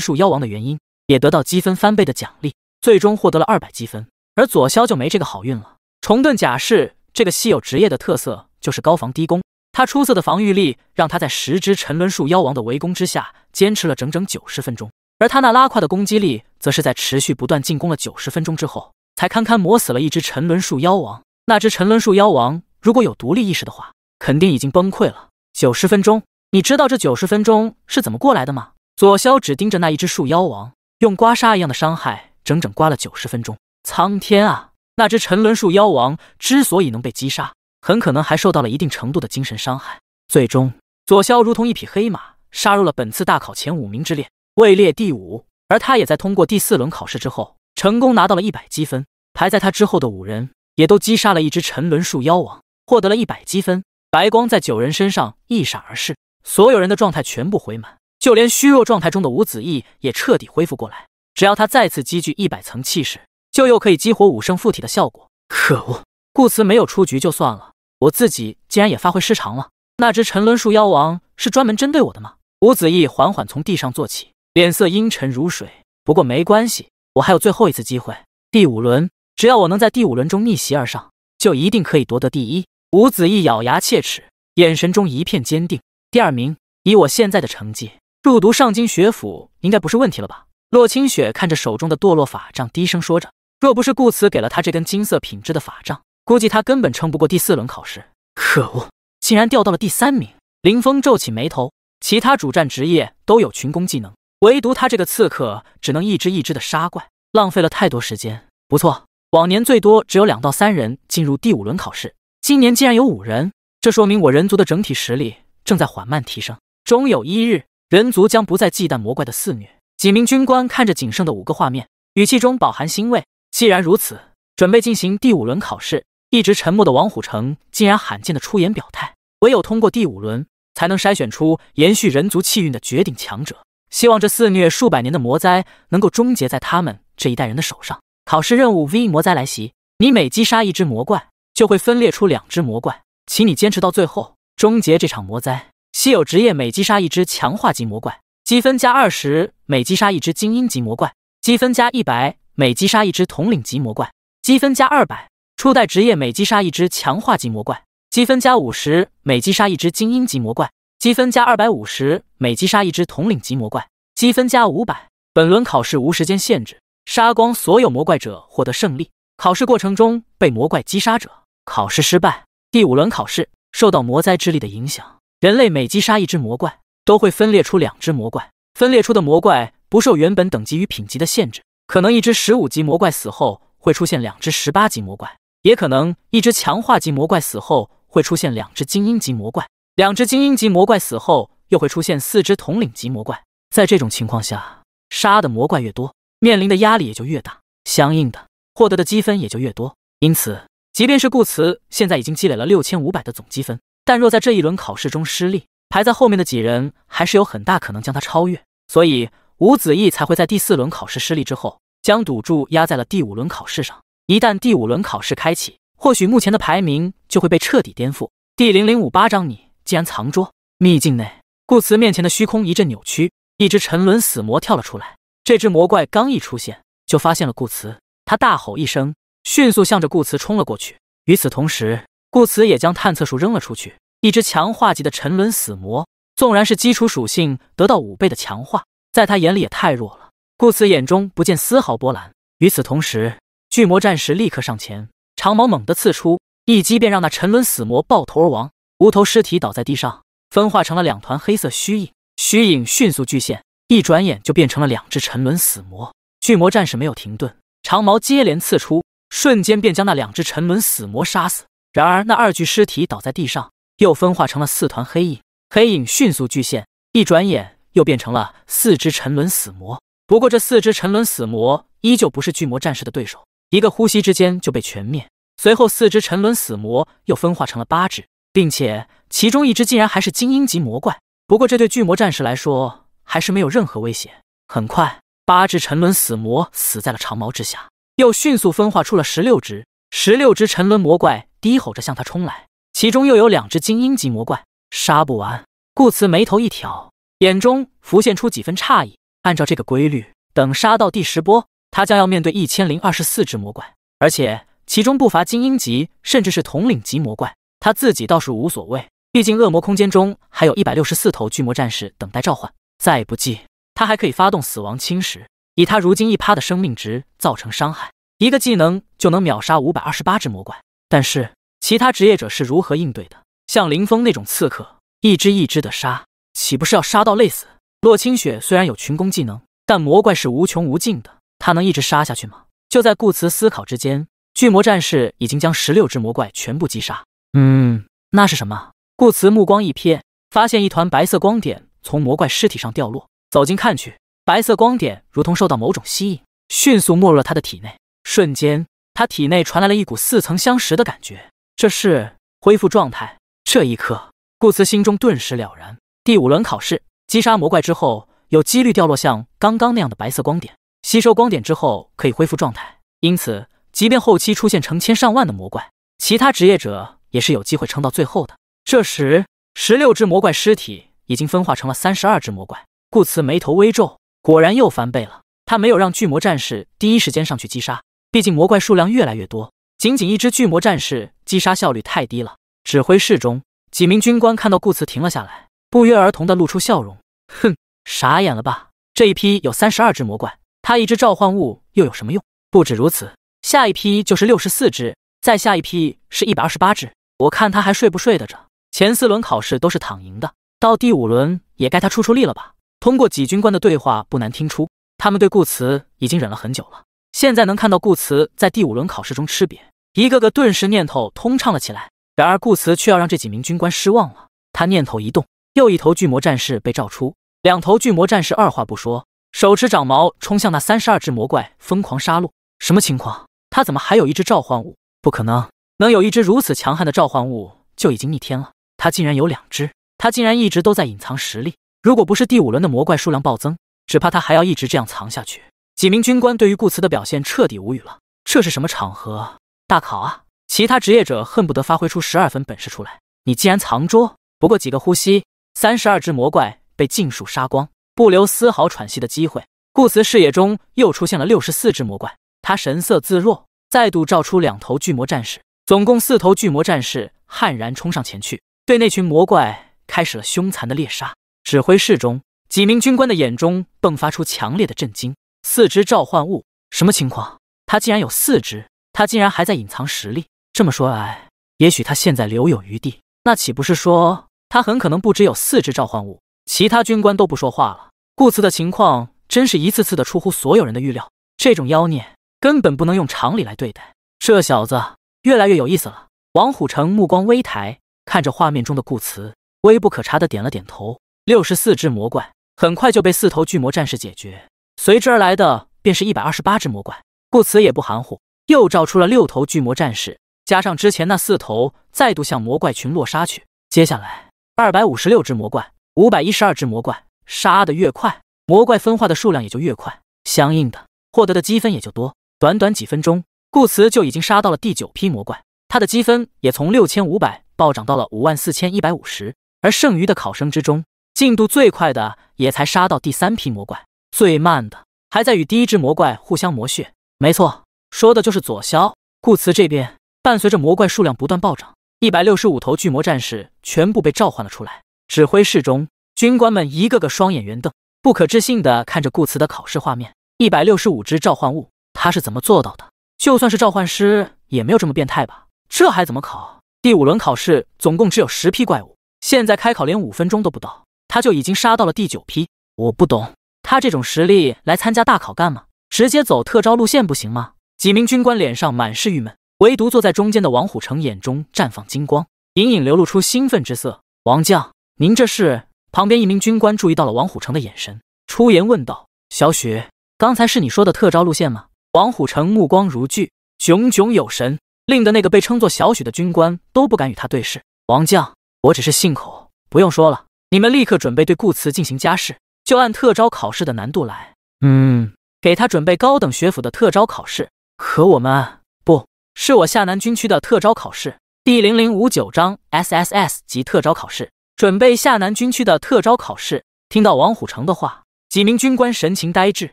树妖王的原因，也得到积分翻倍的奖励，最终获得了二百积分。而左萧就没这个好运了。重盾甲士这个稀有职业的特色就是高防低攻，他出色的防御力让他在十只沉沦树妖王的围攻之下坚持了整整九十分钟。而他那拉胯的攻击力，则是在持续不断进攻了九十分钟之后，才堪堪磨死了一只沉沦树妖王。那只沉沦树妖王如果有独立意识的话，肯定已经崩溃了。九十分钟。你知道这九十分钟是怎么过来的吗？左萧只盯着那一只树妖王，用刮痧一样的伤害，整整刮了九十分钟。苍天啊！那只沉沦树妖王之所以能被击杀，很可能还受到了一定程度的精神伤害。最终，左萧如同一匹黑马，杀入了本次大考前五名之列，位列第五。而他也在通过第四轮考试之后，成功拿到了一百积分。排在他之后的五人，也都击杀了一只沉沦树妖王，获得了一百积分。白光在九人身上一闪而逝。所有人的状态全部回满，就连虚弱状态中的吴子意也彻底恢复过来。只要他再次积聚一百层气势，就又可以激活武圣附体的效果。可恶，顾辞没有出局就算了，我自己竟然也发挥失常了。那只沉沦树妖王是专门针对我的吗？吴子意缓缓从地上坐起，脸色阴沉如水。不过没关系，我还有最后一次机会。第五轮，只要我能在第五轮中逆袭而上，就一定可以夺得第一。吴子意咬牙切齿，眼神中一片坚定。第二名，以我现在的成绩，入读上京学府应该不是问题了吧？洛清雪看着手中的堕落法杖，低声说着：“若不是顾辞给了他这根金色品质的法杖，估计他根本撑不过第四轮考试。可恶，竟然掉到了第三名！”林峰皱起眉头。其他主战职业都有群攻技能，唯独他这个刺客只能一只一只的杀怪，浪费了太多时间。不错，往年最多只有两到三人进入第五轮考试，今年竟然有五人，这说明我人族的整体实力。正在缓慢提升，终有一日，人族将不再忌惮魔怪的肆虐。几名军官看着仅剩的五个画面，语气中饱含欣慰。既然如此，准备进行第五轮考试。一直沉默的王虎城竟然罕见的出言表态：唯有通过第五轮，才能筛选出延续人族气运的绝顶强者。希望这肆虐数百年的魔灾能够终结在他们这一代人的手上。考试任务：v 魔灾来袭，你每击杀一只魔怪，就会分裂出两只魔怪，请你坚持到最后。终结这场魔灾。稀有职业每击杀一只强化级魔怪，积分加二十；每击杀一只精英级魔怪，积分加一百；每击杀一只统领级魔怪，积分加二百。初代职业每击杀一只强化级魔怪，积分加五十；每击杀一只精英级魔怪，积分加二百五十；每击杀一只统领级魔怪，积分加五百。本轮考试无时间限制，杀光所有魔怪者获得胜利。考试过程中被魔怪击杀者，考试失败。第五轮考试。受到魔灾之力的影响，人类每击杀一只魔怪，都会分裂出两只魔怪。分裂出的魔怪不受原本等级与品级的限制，可能一只十五级魔怪死后会出现两只十八级魔怪，也可能一只强化级魔怪死后会出现两只精英级魔怪，两只精英级魔怪死后又会出现四只统领级魔怪。在这种情况下，杀的魔怪越多，面临的压力也就越大，相应的获得的积分也就越多。因此。即便是顾辞现在已经积累了六千五百的总积分，但若在这一轮考试中失利，排在后面的几人还是有很大可能将他超越。所以吴子意才会在第四轮考试失利之后，将赌注压在了第五轮考试上。一旦第五轮考试开启，或许目前的排名就会被彻底颠覆。第零零五八章，你竟然藏拙！秘境内，顾辞面前的虚空一阵扭曲，一只沉沦死魔跳了出来。这只魔怪刚一出现，就发现了顾辞，他大吼一声。迅速向着顾辞冲了过去。与此同时，顾辞也将探测术扔了出去。一只强化级的沉沦死魔，纵然是基础属性得到五倍的强化，在他眼里也太弱了。顾辞眼中不见丝毫波澜。与此同时，巨魔战士立刻上前，长矛猛地刺出，一击便让那沉沦死魔爆头而亡。无头尸体倒在地上，分化成了两团黑色虚影。虚影迅速巨现，一转眼就变成了两只沉沦死魔。巨魔战士没有停顿，长矛接连刺出。瞬间便将那两只沉沦死魔杀死，然而那二具尸体倒在地上，又分化成了四团黑影。黑影迅速聚现，一转眼又变成了四只沉沦死魔。不过这四只沉沦死魔依旧不是巨魔战士的对手，一个呼吸之间就被全灭。随后四只沉沦死魔又分化成了八只，并且其中一只竟然还是精英级魔怪。不过这对巨魔战士来说还是没有任何威胁。很快，八只沉沦死魔死在了长矛之下。又迅速分化出了十六只，十六只沉沦魔怪低吼着向他冲来，其中又有两只精英级魔怪，杀不完。顾辞眉头一挑，眼中浮现出几分诧异。按照这个规律，等杀到第十波，他将要面对一千零二十四只魔怪，而且其中不乏精英级甚至是统领级魔怪。他自己倒是无所谓，毕竟恶魔空间中还有一百六十四头巨魔战士等待召唤，再不济，他还可以发动死亡侵蚀。以他如今一趴的生命值造成伤害，一个技能就能秒杀五百二十八只魔怪。但是其他职业者是如何应对的？像林峰那种刺客，一只一只的杀，岂不是要杀到累死？洛清雪虽然有群攻技能，但魔怪是无穷无尽的，他能一直杀下去吗？就在顾辞思考之间，巨魔战士已经将十六只魔怪全部击杀。嗯，那是什么？顾辞目光一瞥，发现一团白色光点从魔怪尸体上掉落，走近看去。白色光点如同受到某种吸引，迅速没入了他的体内。瞬间，他体内传来了一股似曾相识的感觉。这是恢复状态。这一刻，顾辞心中顿时了然。第五轮考试，击杀魔怪之后，有几率掉落像刚刚那样的白色光点。吸收光点之后，可以恢复状态。因此，即便后期出现成千上万的魔怪，其他职业者也是有机会撑到最后的。这时，十六只魔怪尸体已经分化成了三十二只魔怪。顾辞眉头微皱。果然又翻倍了。他没有让巨魔战士第一时间上去击杀，毕竟魔怪数量越来越多，仅仅一只巨魔战士击杀效率太低了。指挥室中，几名军官看到顾辞停了下来，不约而同的露出笑容。哼，傻眼了吧？这一批有三十二只魔怪，他一只召唤物又有什么用？不止如此，下一批就是六十四只，再下一批是一百二十八只。我看他还睡不睡得着？前四轮考试都是躺赢的，到第五轮也该他出出力了吧？通过几军官的对话，不难听出，他们对顾辞已经忍了很久了。现在能看到顾辞在第五轮考试中吃瘪，一个个顿时念头通畅了起来。然而，顾辞却要让这几名军官失望了。他念头一动，又一头巨魔战士被召出，两头巨魔战士二话不说，手持长矛冲向那三十二只魔怪，疯狂杀戮。什么情况？他怎么还有一只召唤物？不可能，能有一只如此强悍的召唤物就已经逆天了，他竟然有两只！他竟然一直都在隐藏实力！如果不是第五轮的魔怪数量暴增，只怕他还要一直这样藏下去。几名军官对于顾辞的表现彻底无语了。这是什么场合？大考啊！其他职业者恨不得发挥出十二分本事出来。你竟然藏拙！不过几个呼吸，三十二只魔怪被尽数杀光，不留丝毫喘息的机会。顾辞视野中又出现了六十四只魔怪，他神色自若，再度召出两头巨魔战士，总共四头巨魔战士悍然冲上前去，对那群魔怪开始了凶残的猎杀。指挥室中，几名军官的眼中迸发出强烈的震惊。四只召唤物，什么情况？他竟然有四只！他竟然还在隐藏实力。这么说来，也许他现在留有余地。那岂不是说，他很可能不只有四只召唤物？其他军官都不说话了。顾辞的情况真是一次次的出乎所有人的预料。这种妖孽根本不能用常理来对待。这小子越来越有意思了。王虎成目光微抬，看着画面中的顾辞，微不可察的点了点头。六十四只魔怪很快就被四头巨魔战士解决，随之而来的便是一百二十八只魔怪。顾辞也不含糊，又召出了六头巨魔战士，加上之前那四头，再度向魔怪群落杀去。接下来二百五十六只魔怪，五百一十二只魔怪，杀得越快，魔怪分化的数量也就越快，相应的获得的积分也就多。短短几分钟，顾辞就已经杀到了第九批魔怪，他的积分也从六千五百暴涨到了五万四千一百五十。而剩余的考生之中，进度最快的也才杀到第三批魔怪，最慢的还在与第一只魔怪互相磨血。没错，说的就是左萧。顾辞这边，伴随着魔怪数量不断暴涨，一百六十五头巨魔战士全部被召唤了出来。指挥室中，军官们一个个双眼圆瞪，不可置信地看着顾辞的考试画面。一百六十五只召唤物，他是怎么做到的？就算是召唤师也没有这么变态吧？这还怎么考？第五轮考试总共只有十批怪物，现在开考连五分钟都不到。他就已经杀到了第九批，我不懂，他这种实力来参加大考干嘛？直接走特招路线不行吗？几名军官脸上满是郁闷，唯独坐在中间的王虎成眼中绽放金光，隐隐流露出兴奋之色。王将，您这是？旁边一名军官注意到了王虎成的眼神，出言问道：“小许，刚才是你说的特招路线吗？”王虎成目光如炬，炯炯有神，令得那个被称作小许的军官都不敢与他对视。王将，我只是信口，不用说了。你们立刻准备对顾辞进行加试，就按特招考试的难度来。嗯，给他准备高等学府的特招考试。可我们不是我下南军区的特招考试。第零零五九章 S S S 级特招考试，准备下南军区的特招考试。听到王虎城的话，几名军官神情呆滞，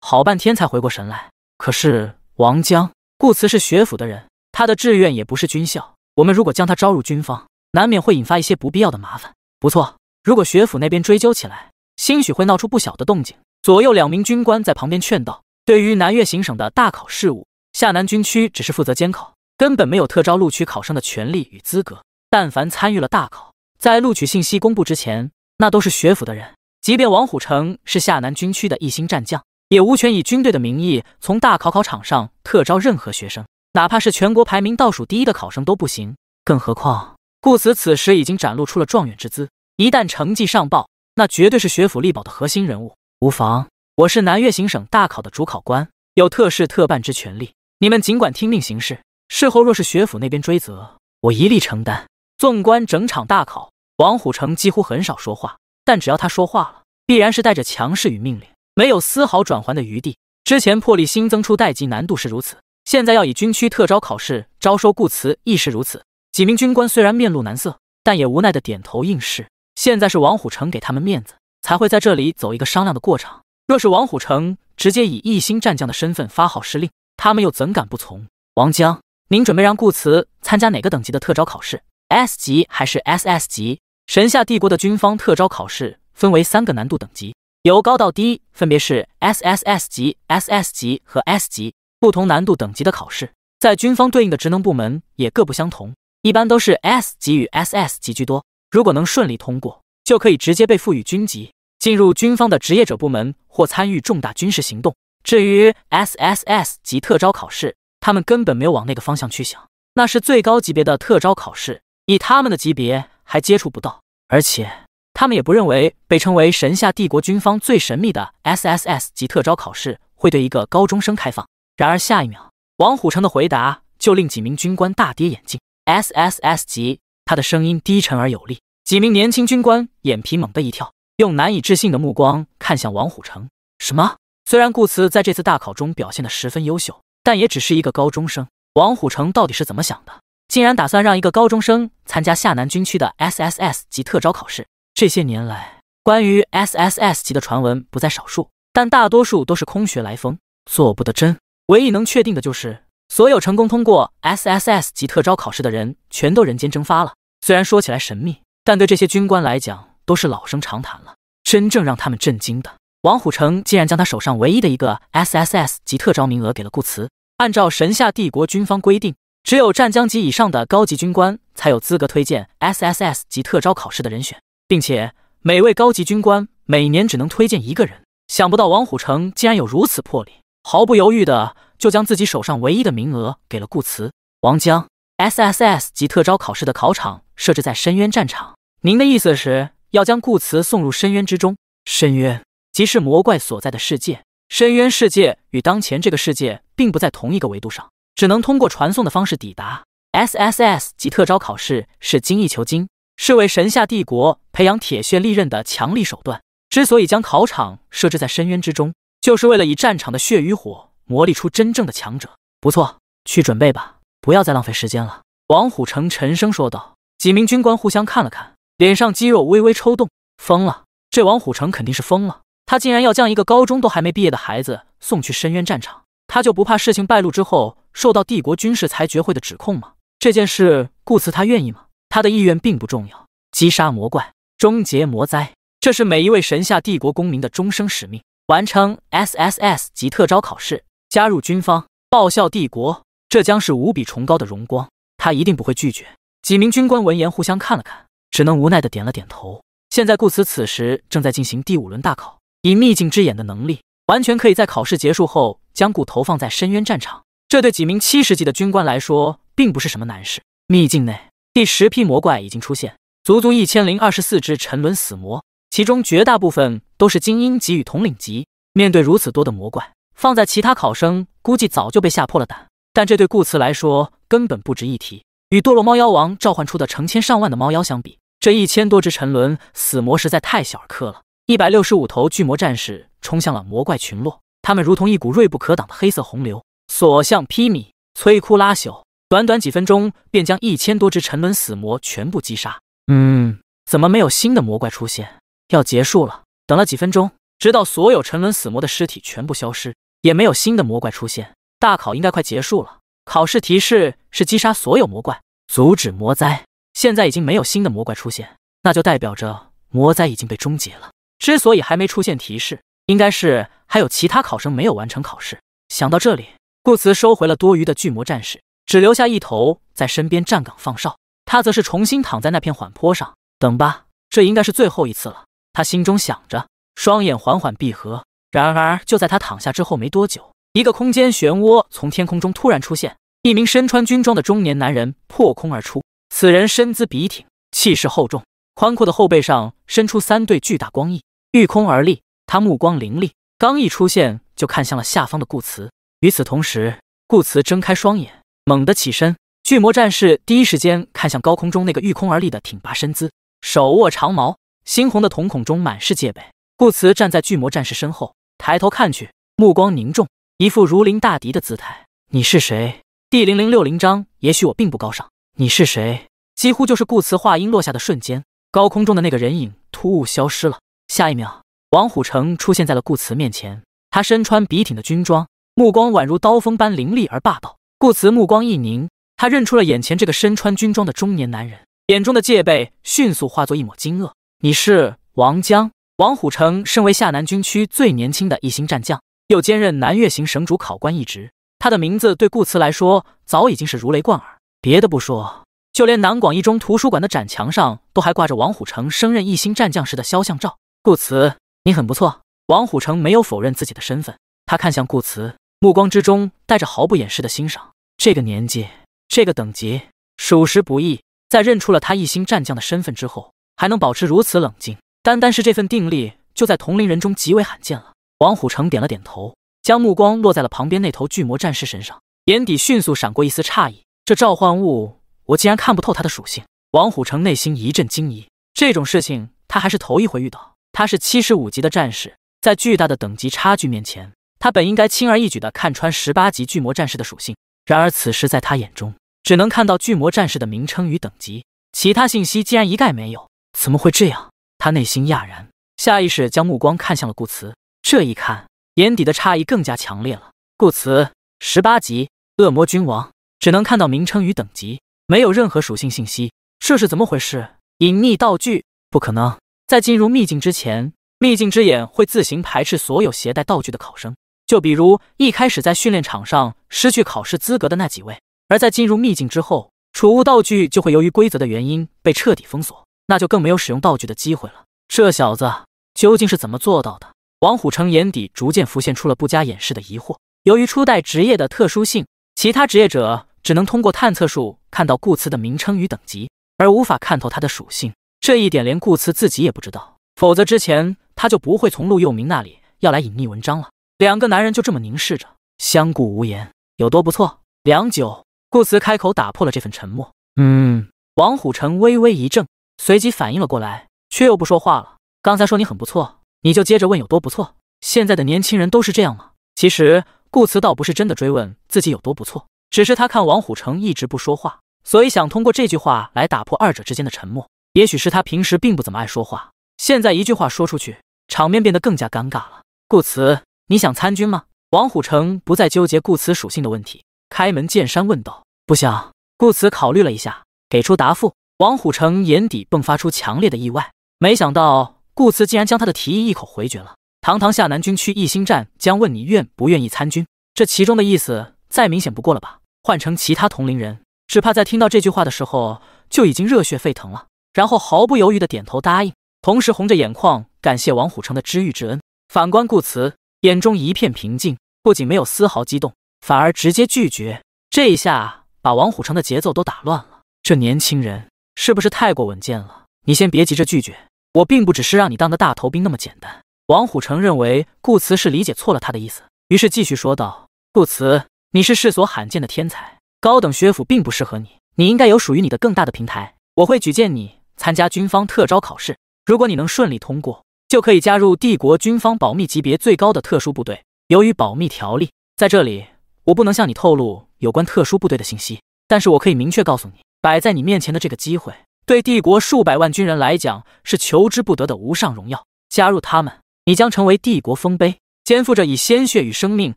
好半天才回过神来。可是王江，顾辞是学府的人，他的志愿也不是军校。我们如果将他招入军方，难免会引发一些不必要的麻烦。不错。如果学府那边追究起来，兴许会闹出不小的动静。左右两名军官在旁边劝道：“对于南越行省的大考事务，下南军区只是负责监考，根本没有特招录取考生的权利与资格。但凡参与了大考，在录取信息公布之前，那都是学府的人。即便王虎城是下南军区的一星战将，也无权以军队的名义从大考考场上特招任何学生，哪怕是全国排名倒数第一的考生都不行。更何况，顾辞此时已经展露出了状元之姿。”一旦成绩上报，那绝对是学府力保的核心人物。无妨，我是南越行省大考的主考官，有特事特办之权利。你们尽管听命行事，事后若是学府那边追责，我一力承担。纵观整场大考，王虎城几乎很少说话，但只要他说话了，必然是带着强势与命令，没有丝毫转圜的余地。之前破例新增出代级难度是如此，现在要以军区特招考试招收顾辞亦是如此。几名军官虽然面露难色，但也无奈的点头应是。现在是王虎城给他们面子，才会在这里走一个商量的过程。若是王虎城直接以一星战将的身份发号施令，他们又怎敢不从？王江，您准备让顾辞参加哪个等级的特招考试？S 级还是 SS 级？神下帝国的军方特招考试分为三个难度等级，由高到低分别是 SSS 级、SS 级和 S 级。不同难度等级的考试，在军方对应的职能部门也各不相同，一般都是 S 级与 SS 级居多。如果能顺利通过，就可以直接被赋予军级，进入军方的职业者部门或参与重大军事行动。至于 SSS 级特招考试，他们根本没有往那个方向去想。那是最高级别的特招考试，以他们的级别还接触不到，而且他们也不认为被称为神下帝国军方最神秘的 SSS 级特招考试会对一个高中生开放。然而下一秒，王虎成的回答就令几名军官大跌眼镜：SSS 级。他的声音低沉而有力，几名年轻军官眼皮猛地一跳，用难以置信的目光看向王虎成。什么？虽然顾辞在这次大考中表现得十分优秀，但也只是一个高中生。王虎成到底是怎么想的？竟然打算让一个高中生参加下南军区的 S S S 级特招考试？这些年来，关于 S S S 级的传闻不在少数，但大多数都是空穴来风，做不得真。唯一能确定的就是。所有成功通过 SSS 级特招考试的人，全都人间蒸发了。虽然说起来神秘，但对这些军官来讲都是老生常谈了。真正让他们震惊的，王虎成竟然将他手上唯一的一个 SSS 级特招名额给了顾辞。按照神下帝国军方规定，只有战将级以上的高级军官才有资格推荐 SSS 级特招考试的人选，并且每位高级军官每年只能推荐一个人。想不到王虎成竟然有如此魄力。毫不犹豫的就将自己手上唯一的名额给了顾辞。王江，S S S 级特招考试的考场设置在深渊战场。您的意思是，要将顾辞送入深渊之中？深渊即是魔怪所在的世界，深渊世界与当前这个世界并不在同一个维度上，只能通过传送的方式抵达。S S S 级特招考试是精益求精，是为神下帝国培养铁血利刃的强力手段。之所以将考场设置在深渊之中。就是为了以战场的血与火磨砺出真正的强者。不错，去准备吧，不要再浪费时间了。”王虎城沉声说道。几名军官互相看了看，脸上肌肉微微抽动。疯了！这王虎城肯定是疯了，他竟然要将一个高中都还没毕业的孩子送去深渊战场。他就不怕事情败露之后受到帝国军事裁决会的指控吗？这件事，顾辞他愿意吗？他的意愿并不重要。击杀魔怪，终结魔灾，这是每一位神下帝国公民的终生使命。完成 S S S 级特招考试，加入军方，报效帝国，这将是无比崇高的荣光。他一定不会拒绝。几名军官闻言互相看了看，只能无奈的点了点头。现在顾辞此时正在进行第五轮大考，以秘境之眼的能力，完全可以在考试结束后将顾投放在深渊战场。这对几名七十级的军官来说，并不是什么难事。秘境内，第十批魔怪已经出现，足足一千零二十四只沉沦死魔，其中绝大部分。都是精英级与统领级，面对如此多的魔怪，放在其他考生估计早就被吓破了胆。但这对顾辞来说根本不值一提。与堕落猫妖王召唤出的成千上万的猫妖相比，这一千多只沉沦死魔实在太小儿科了。一百六十五头巨魔战士冲向了魔怪群落，他们如同一股锐不可挡的黑色洪流，所向披靡，摧枯拉朽。短短几分钟便将一千多只沉沦死魔全部击杀。嗯，怎么没有新的魔怪出现？要结束了。等了几分钟，直到所有沉沦死魔的尸体全部消失，也没有新的魔怪出现。大考应该快结束了。考试提示是击杀所有魔怪，阻止魔灾。现在已经没有新的魔怪出现，那就代表着魔灾已经被终结了。之所以还没出现提示，应该是还有其他考生没有完成考试。想到这里，顾辞收回了多余的巨魔战士，只留下一头在身边站岗放哨。他则是重新躺在那片缓坡上，等吧。这应该是最后一次了。他心中想着，双眼缓缓闭合。然而，就在他躺下之后没多久，一个空间漩涡从天空中突然出现，一名身穿军装的中年男人破空而出。此人身姿笔挺，气势厚重，宽阔的后背上伸出三对巨大光翼，御空而立。他目光凌厉，刚一出现就看向了下方的顾辞。与此同时，顾辞睁开双眼，猛地起身。巨魔战士第一时间看向高空中那个御空而立的挺拔身姿，手握长矛。猩红的瞳孔中满是戒备。顾辞站在巨魔战士身后，抬头看去，目光凝重，一副如临大敌的姿态。你是谁？第零零六零章，也许我并不高尚。你是谁？几乎就是顾辞话音落下的瞬间，高空中的那个人影突兀消失了。下一秒，王虎城出现在了顾辞面前。他身穿笔挺的军装，目光宛如刀锋般凌厉而霸道。顾辞目光一凝，他认出了眼前这个身穿军装的中年男人，眼中的戒备迅速化作一抹惊愕。你是王江，王虎城，身为下南军区最年轻的一星战将，又兼任南越行省主考官一职，他的名字对顾辞来说早已经是如雷贯耳。别的不说，就连南广一中图书馆的展墙上都还挂着王虎城升任一星战将时的肖像照。顾辞，你很不错。王虎城没有否认自己的身份，他看向顾辞，目光之中带着毫不掩饰的欣赏。这个年纪，这个等级，属实不易。在认出了他一星战将的身份之后。还能保持如此冷静，单单是这份定力，就在同龄人中极为罕见了。王虎成点了点头，将目光落在了旁边那头巨魔战士身上，眼底迅速闪过一丝诧异。这召唤物，我竟然看不透它的属性！王虎成内心一阵惊疑，这种事情他还是头一回遇到。他是七十五级的战士，在巨大的等级差距面前，他本应该轻而易举地看穿十八级巨魔战士的属性，然而此时在他眼中，只能看到巨魔战士的名称与等级，其他信息竟然一概没有。怎么会这样？他内心讶然，下意识将目光看向了顾辞。这一看，眼底的诧异更加强烈了。顾辞十八级恶魔君王，只能看到名称与等级，没有任何属性信息。这是怎么回事？隐匿道具不可能在进入秘境之前，秘境之眼会自行排斥所有携带道具的考生，就比如一开始在训练场上失去考试资格的那几位。而在进入秘境之后，储物道具就会由于规则的原因被彻底封锁。那就更没有使用道具的机会了。这小子究竟是怎么做到的？王虎成眼底逐渐浮现出了不加掩饰的疑惑。由于初代职业的特殊性，其他职业者只能通过探测术看到顾辞的名称与等级，而无法看透他的属性。这一点连顾辞自己也不知道，否则之前他就不会从陆佑明那里要来隐匿文章了。两个男人就这么凝视着，相顾无言，有多不错？良久，顾辞开口打破了这份沉默：“嗯。”王虎成微微一怔。随即反应了过来，却又不说话了。刚才说你很不错，你就接着问有多不错。现在的年轻人都是这样吗？其实顾辞倒不是真的追问自己有多不错，只是他看王虎城一直不说话，所以想通过这句话来打破二者之间的沉默。也许是他平时并不怎么爱说话，现在一句话说出去，场面变得更加尴尬了。顾辞，你想参军吗？王虎城不再纠结顾辞属性的问题，开门见山问道：“不想。”顾辞考虑了一下，给出答复。王虎城眼底迸发出强烈的意外，没想到顾辞竟然将他的提议一口回绝了。堂堂下南军区一星战将问你愿不愿意参军，这其中的意思再明显不过了吧？换成其他同龄人，只怕在听到这句话的时候就已经热血沸腾了，然后毫不犹豫的点头答应，同时红着眼眶感谢王虎城的知遇之恩。反观顾辞眼中一片平静，不仅没有丝毫激动，反而直接拒绝。这一下把王虎城的节奏都打乱了，这年轻人。是不是太过稳健了？你先别急着拒绝，我并不只是让你当个大头兵那么简单。王虎成认为顾辞是理解错了他的意思，于是继续说道：“顾辞，你是世所罕见的天才，高等学府并不适合你，你应该有属于你的更大的平台。我会举荐你参加军方特招考试，如果你能顺利通过，就可以加入帝国军方保密级别最高的特殊部队。由于保密条例，在这里我不能向你透露有关特殊部队的信息，但是我可以明确告诉你。”摆在你面前的这个机会，对帝国数百万军人来讲是求之不得的无上荣耀。加入他们，你将成为帝国丰碑，肩负着以鲜血与生命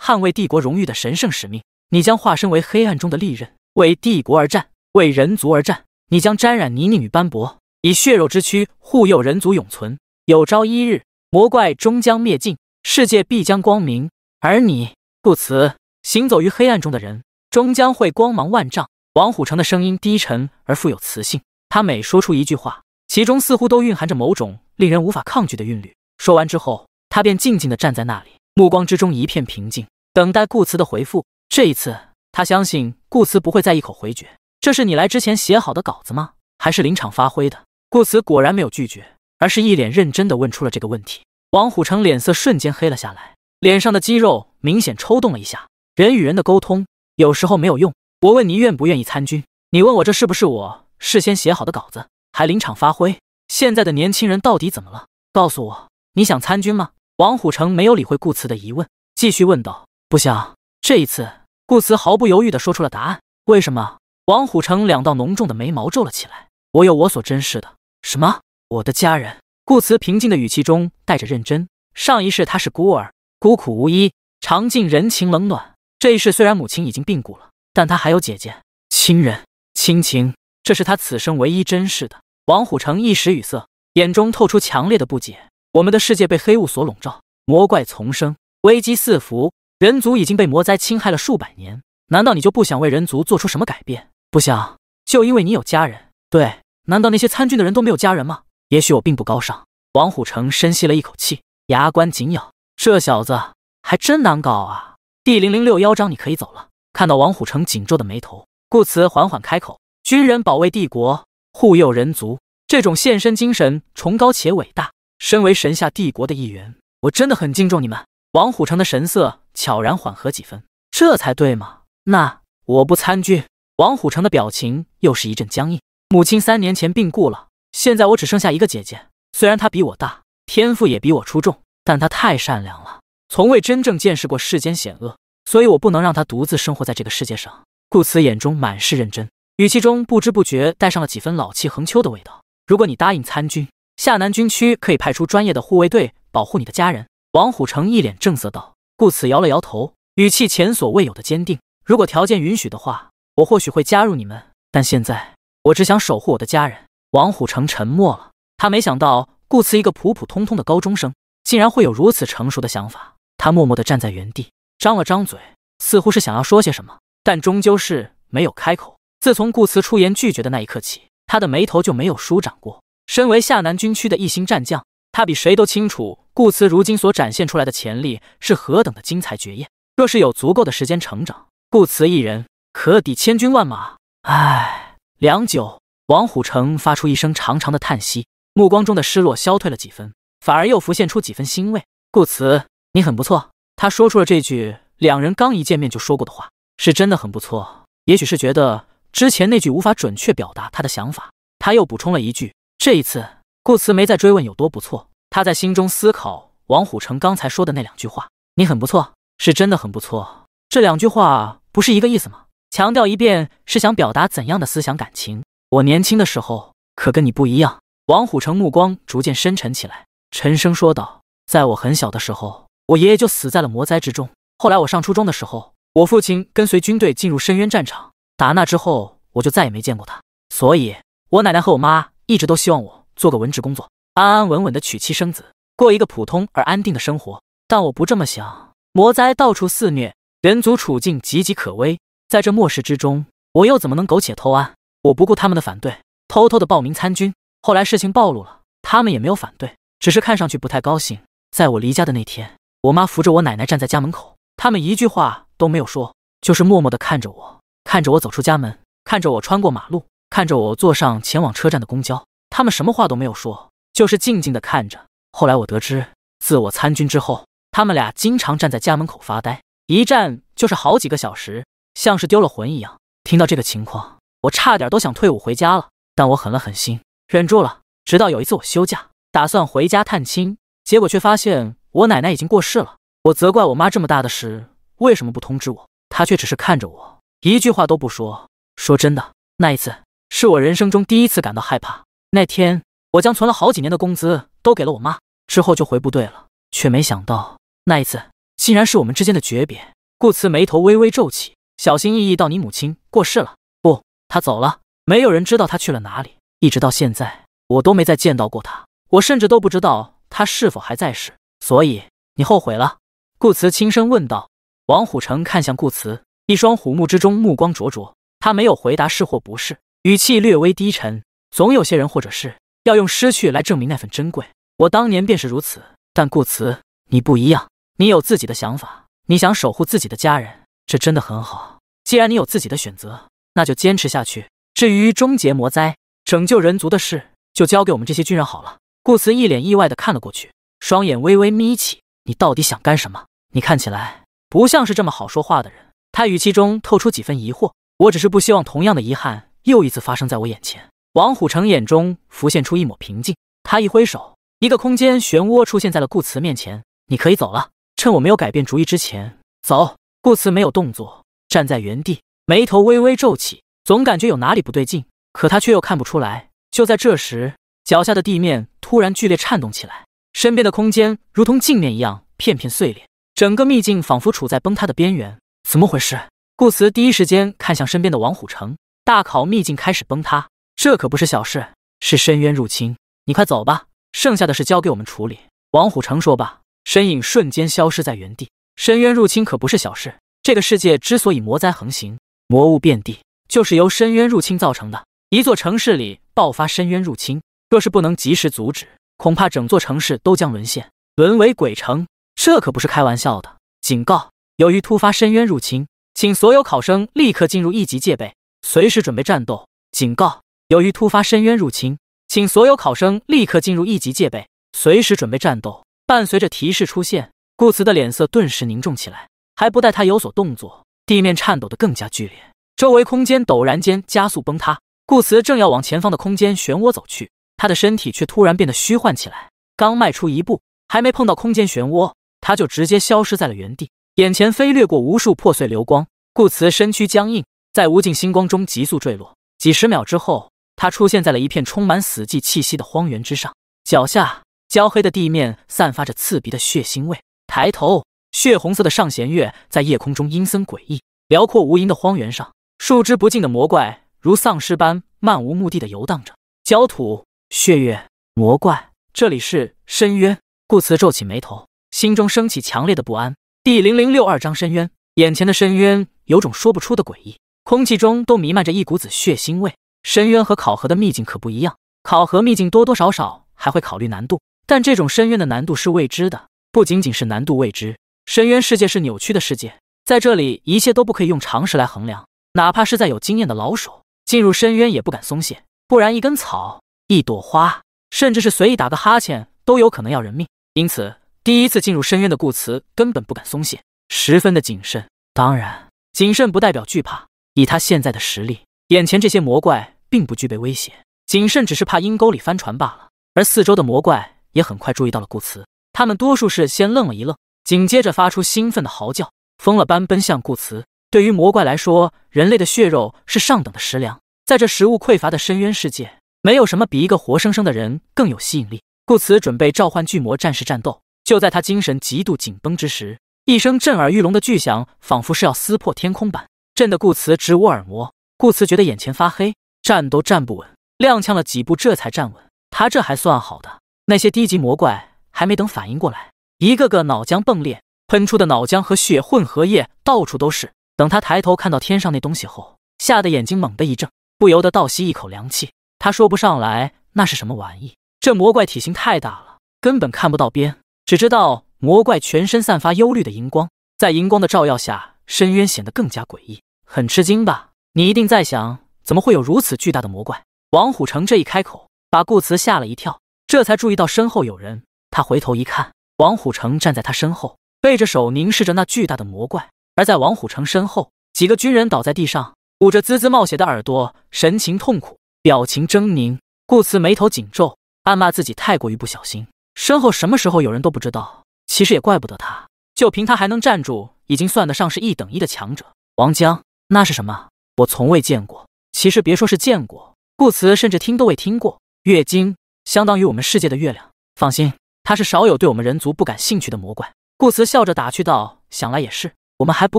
捍卫帝国荣誉的神圣使命。你将化身为黑暗中的利刃，为帝国而战，为人族而战。你将沾染泥泞与斑驳，以血肉之躯护佑人族永存。有朝一日，魔怪终将灭尽，世界必将光明。而你不辞行走于黑暗中的人，终将会光芒万丈。王虎城的声音低沉而富有磁性，他每说出一句话，其中似乎都蕴含着某种令人无法抗拒的韵律。说完之后，他便静静地站在那里，目光之中一片平静，等待顾辞的回复。这一次，他相信顾辞不会再一口回绝。这是你来之前写好的稿子吗？还是临场发挥的？顾辞果然没有拒绝，而是一脸认真地问出了这个问题。王虎城脸色瞬间黑了下来，脸上的肌肉明显抽动了一下。人与人的沟通，有时候没有用。我问你愿不愿意参军？你问我这是不是我事先写好的稿子，还临场发挥？现在的年轻人到底怎么了？告诉我，你想参军吗？王虎城没有理会顾辞的疑问，继续问道：“不想。”这一次，顾辞毫不犹豫地说出了答案：“为什么？”王虎城两道浓重的眉毛皱了起来：“我有我所珍视的。”什么？我的家人？顾辞平静的语气中带着认真。上一世他是孤儿，孤苦无依，尝尽人情冷暖。这一世虽然母亲已经病故了。但他还有姐姐、亲人、亲情，这是他此生唯一珍视的。王虎成一时语塞，眼中透出强烈的不解。我们的世界被黑雾所笼罩，魔怪丛生，危机四伏，人族已经被魔灾侵害了数百年。难道你就不想为人族做出什么改变？不想？就因为你有家人？对，难道那些参军的人都没有家人吗？也许我并不高尚。王虎成深吸了一口气，牙关紧咬。这小子还真难搞啊！第零零六幺章，你可以走了。看到王虎城紧皱的眉头，顾辞缓缓开口：“军人保卫帝国，护佑人族，这种献身精神崇高且伟大。身为神下帝国的一员，我真的很敬重你们。”王虎城的神色悄然缓和几分，这才对嘛。那我不参军。王虎城的表情又是一阵僵硬。母亲三年前病故了，现在我只剩下一个姐姐。虽然她比我大，天赋也比我出众，但她太善良了，从未真正见识过世间险恶。所以我不能让他独自生活在这个世界上。顾辞眼中满是认真，语气中不知不觉带上了几分老气横秋的味道。如果你答应参军，下南军区可以派出专业的护卫队保护你的家人。王虎成一脸正色道。顾辞摇了摇头，语气前所未有的坚定。如果条件允许的话，我或许会加入你们。但现在，我只想守护我的家人。王虎成沉默了，他没想到顾辞一个普普通通的高中生，竟然会有如此成熟的想法。他默默地站在原地。张了张嘴，似乎是想要说些什么，但终究是没有开口。自从顾辞出言拒绝的那一刻起，他的眉头就没有舒展过。身为下南军区的一星战将，他比谁都清楚，顾辞如今所展现出来的潜力是何等的精彩绝艳。若是有足够的时间成长，顾辞一人可抵千军万马。唉，良久，王虎城发出一声长长的叹息，目光中的失落消退了几分，反而又浮现出几分欣慰。顾辞，你很不错。他说出了这句两人刚一见面就说过的话，是真的很不错。也许是觉得之前那句无法准确表达他的想法，他又补充了一句：“这一次，顾辞没再追问有多不错。他在心中思考王虎成刚才说的那两句话：‘你很不错，是真的很不错。’这两句话不是一个意思吗？强调一遍是想表达怎样的思想感情？我年轻的时候可跟你不一样。”王虎成目光逐渐深沉起来，沉声说道：“在我很小的时候。”我爷爷就死在了魔灾之中。后来我上初中的时候，我父亲跟随军队进入深渊战场，打那之后我就再也没见过他。所以，我奶奶和我妈一直都希望我做个文职工作，安安稳稳的娶妻生子，过一个普通而安定的生活。但我不这么想。魔灾到处肆虐，人族处境岌岌可危，在这末世之中，我又怎么能苟且偷安？我不顾他们的反对，偷偷的报名参军。后来事情暴露了，他们也没有反对，只是看上去不太高兴。在我离家的那天。我妈扶着我奶奶站在家门口，他们一句话都没有说，就是默默的看着我，看着我走出家门，看着我穿过马路，看着我坐上前往车站的公交。他们什么话都没有说，就是静静的看着。后来我得知，自我参军之后，他们俩经常站在家门口发呆，一站就是好几个小时，像是丢了魂一样。听到这个情况，我差点都想退伍回家了，但我狠了狠心，忍住了。直到有一次我休假，打算回家探亲，结果却发现。我奶奶已经过世了，我责怪我妈这么大的事为什么不通知我，她却只是看着我，一句话都不说。说真的，那一次是我人生中第一次感到害怕。那天我将存了好几年的工资都给了我妈，之后就回部队了，却没想到那一次竟然是我们之间的诀别。顾辞眉头微微皱起，小心翼翼道：“你母亲过世了？不，她走了，没有人知道她去了哪里，一直到现在我都没再见到过她，我甚至都不知道她是否还在世。”所以你后悔了？顾辞轻声问道。王虎城看向顾辞，一双虎目之中目光灼灼。他没有回答是或不是，语气略微低沉。总有些人或者是要用失去来证明那份珍贵。我当年便是如此。但顾辞，你不一样，你有自己的想法，你想守护自己的家人，这真的很好。既然你有自己的选择，那就坚持下去。至于终结魔灾、拯救人族的事，就交给我们这些军人好了。顾辞一脸意外的看了过去。双眼微微眯起，你到底想干什么？你看起来不像是这么好说话的人。他语气中透出几分疑惑。我只是不希望同样的遗憾又一次发生在我眼前。王虎成眼中浮现出一抹平静，他一挥手，一个空间漩涡出现在了顾辞面前。你可以走了，趁我没有改变主意之前走。顾辞没有动作，站在原地，眉头微微皱起，总感觉有哪里不对劲，可他却又看不出来。就在这时，脚下的地面突然剧烈颤动起来。身边的空间如同镜面一样片片碎裂，整个秘境仿佛处在崩塌的边缘。怎么回事？顾辞第一时间看向身边的王虎城。大考秘境开始崩塌，这可不是小事，是深渊入侵。你快走吧，剩下的事交给我们处理。王虎城说罢，身影瞬间消失在原地。深渊入侵可不是小事，这个世界之所以魔灾横行、魔物遍地，就是由深渊入侵造成的。一座城市里爆发深渊入侵，若是不能及时阻止，恐怕整座城市都将沦陷，沦为鬼城。这可不是开玩笑的。警告：由于突发深渊入侵，请所有考生立刻进入一级戒备，随时准备战斗。警告：由于突发深渊入侵，请所有考生立刻进入一级戒备，随时准备战斗。伴随着提示出现，顾辞的脸色顿时凝重起来。还不待他有所动作，地面颤抖得更加剧烈，周围空间陡然间加速崩塌。顾辞正要往前方的空间漩涡走去。他的身体却突然变得虚幻起来，刚迈出一步，还没碰到空间漩涡，他就直接消失在了原地。眼前飞掠过无数破碎流光，顾辞身躯僵硬，在无尽星光中急速坠落。几十秒之后，他出现在了一片充满死寂气息的荒原之上，脚下焦黑的地面散发着刺鼻的血腥味。抬头，血红色的上弦月在夜空中阴森诡异。辽阔无垠的荒原上，数之不尽的魔怪如丧尸般漫无目的的游荡着，焦土。血月魔怪，这里是深渊。顾辞皱起眉头，心中升起强烈的不安。第零零六二章深渊。眼前的深渊有种说不出的诡异，空气中都弥漫着一股子血腥味。深渊和考核的秘境可不一样，考核秘境多多少少还会考虑难度，但这种深渊的难度是未知的。不仅仅是难度未知，深渊世界是扭曲的世界，在这里一切都不可以用常识来衡量，哪怕是在有经验的老手进入深渊也不敢松懈，不然一根草。一朵花，甚至是随意打个哈欠都有可能要人命。因此，第一次进入深渊的顾辞根本不敢松懈，十分的谨慎。当然，谨慎不代表惧怕。以他现在的实力，眼前这些魔怪并不具备威胁。谨慎只是怕阴沟里翻船罢了。而四周的魔怪也很快注意到了顾辞，他们多数是先愣了一愣，紧接着发出兴奋的嚎叫，疯了般奔向顾辞。对于魔怪来说，人类的血肉是上等的食粮。在这食物匮乏的深渊世界，没有什么比一个活生生的人更有吸引力，顾辞准备召唤巨魔战士战斗。就在他精神极度紧绷之时，一声震耳欲聋的巨响，仿佛是要撕破天空般，震得顾辞直捂耳膜。顾辞觉得眼前发黑，站都站不稳，踉跄了几步，这才站稳。他这还算好的，那些低级魔怪还没等反应过来，一个个脑浆迸裂，喷出的脑浆和血混合液到处都是。等他抬头看到天上那东西后，吓得眼睛猛地一睁，不由得倒吸一口凉气。他说不上来那是什么玩意这魔怪体型太大了，根本看不到边，只知道魔怪全身散发幽绿的荧光，在荧光的照耀下，深渊显得更加诡异。很吃惊吧？你一定在想，怎么会有如此巨大的魔怪？王虎城这一开口，把顾辞吓了一跳，这才注意到身后有人。他回头一看，王虎城站在他身后，背着手凝视着那巨大的魔怪。而在王虎城身后，几个军人倒在地上，捂着滋滋冒血的耳朵，神情痛苦。表情狰狞，顾辞眉头紧皱，暗骂自己太过于不小心。身后什么时候有人都不知道，其实也怪不得他，就凭他还能站住，已经算得上是一等一的强者。王江，那是什么？我从未见过。其实别说是见过，顾辞甚至听都未听过。月经相当于我们世界的月亮。放心，他是少有对我们人族不感兴趣的魔怪。顾辞笑着打趣道：“想来也是，我们还不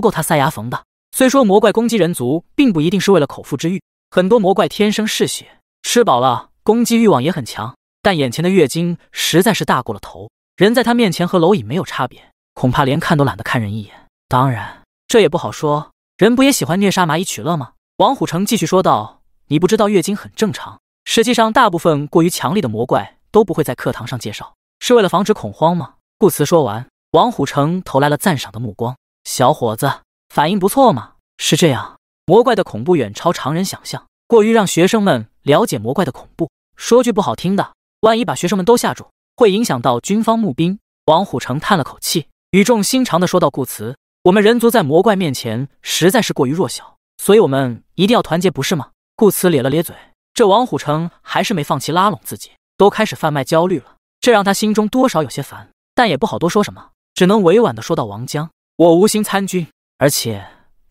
够他塞牙缝的。虽说魔怪攻击人族，并不一定是为了口腹之欲。”很多魔怪天生嗜血，吃饱了攻击欲望也很强，但眼前的月经实在是大过了头，人在他面前和蝼蚁没有差别，恐怕连看都懒得看人一眼。当然，这也不好说，人不也喜欢虐杀蚂蚁取乐吗？王虎城继续说道：“你不知道月经很正常，实际上大部分过于强力的魔怪都不会在课堂上介绍，是为了防止恐慌吗？”顾辞说完，王虎城投来了赞赏的目光：“小伙子，反应不错嘛。”是这样。魔怪的恐怖远超常人想象，过于让学生们了解魔怪的恐怖，说句不好听的，万一把学生们都吓住，会影响到军方募兵。王虎城叹了口气，语重心长的说道：“顾辞，我们人族在魔怪面前实在是过于弱小，所以我们一定要团结，不是吗？”顾辞咧了咧嘴，这王虎城还是没放弃拉拢自己，都开始贩卖焦虑了，这让他心中多少有些烦，但也不好多说什么，只能委婉的说道：“王江，我无心参军，而且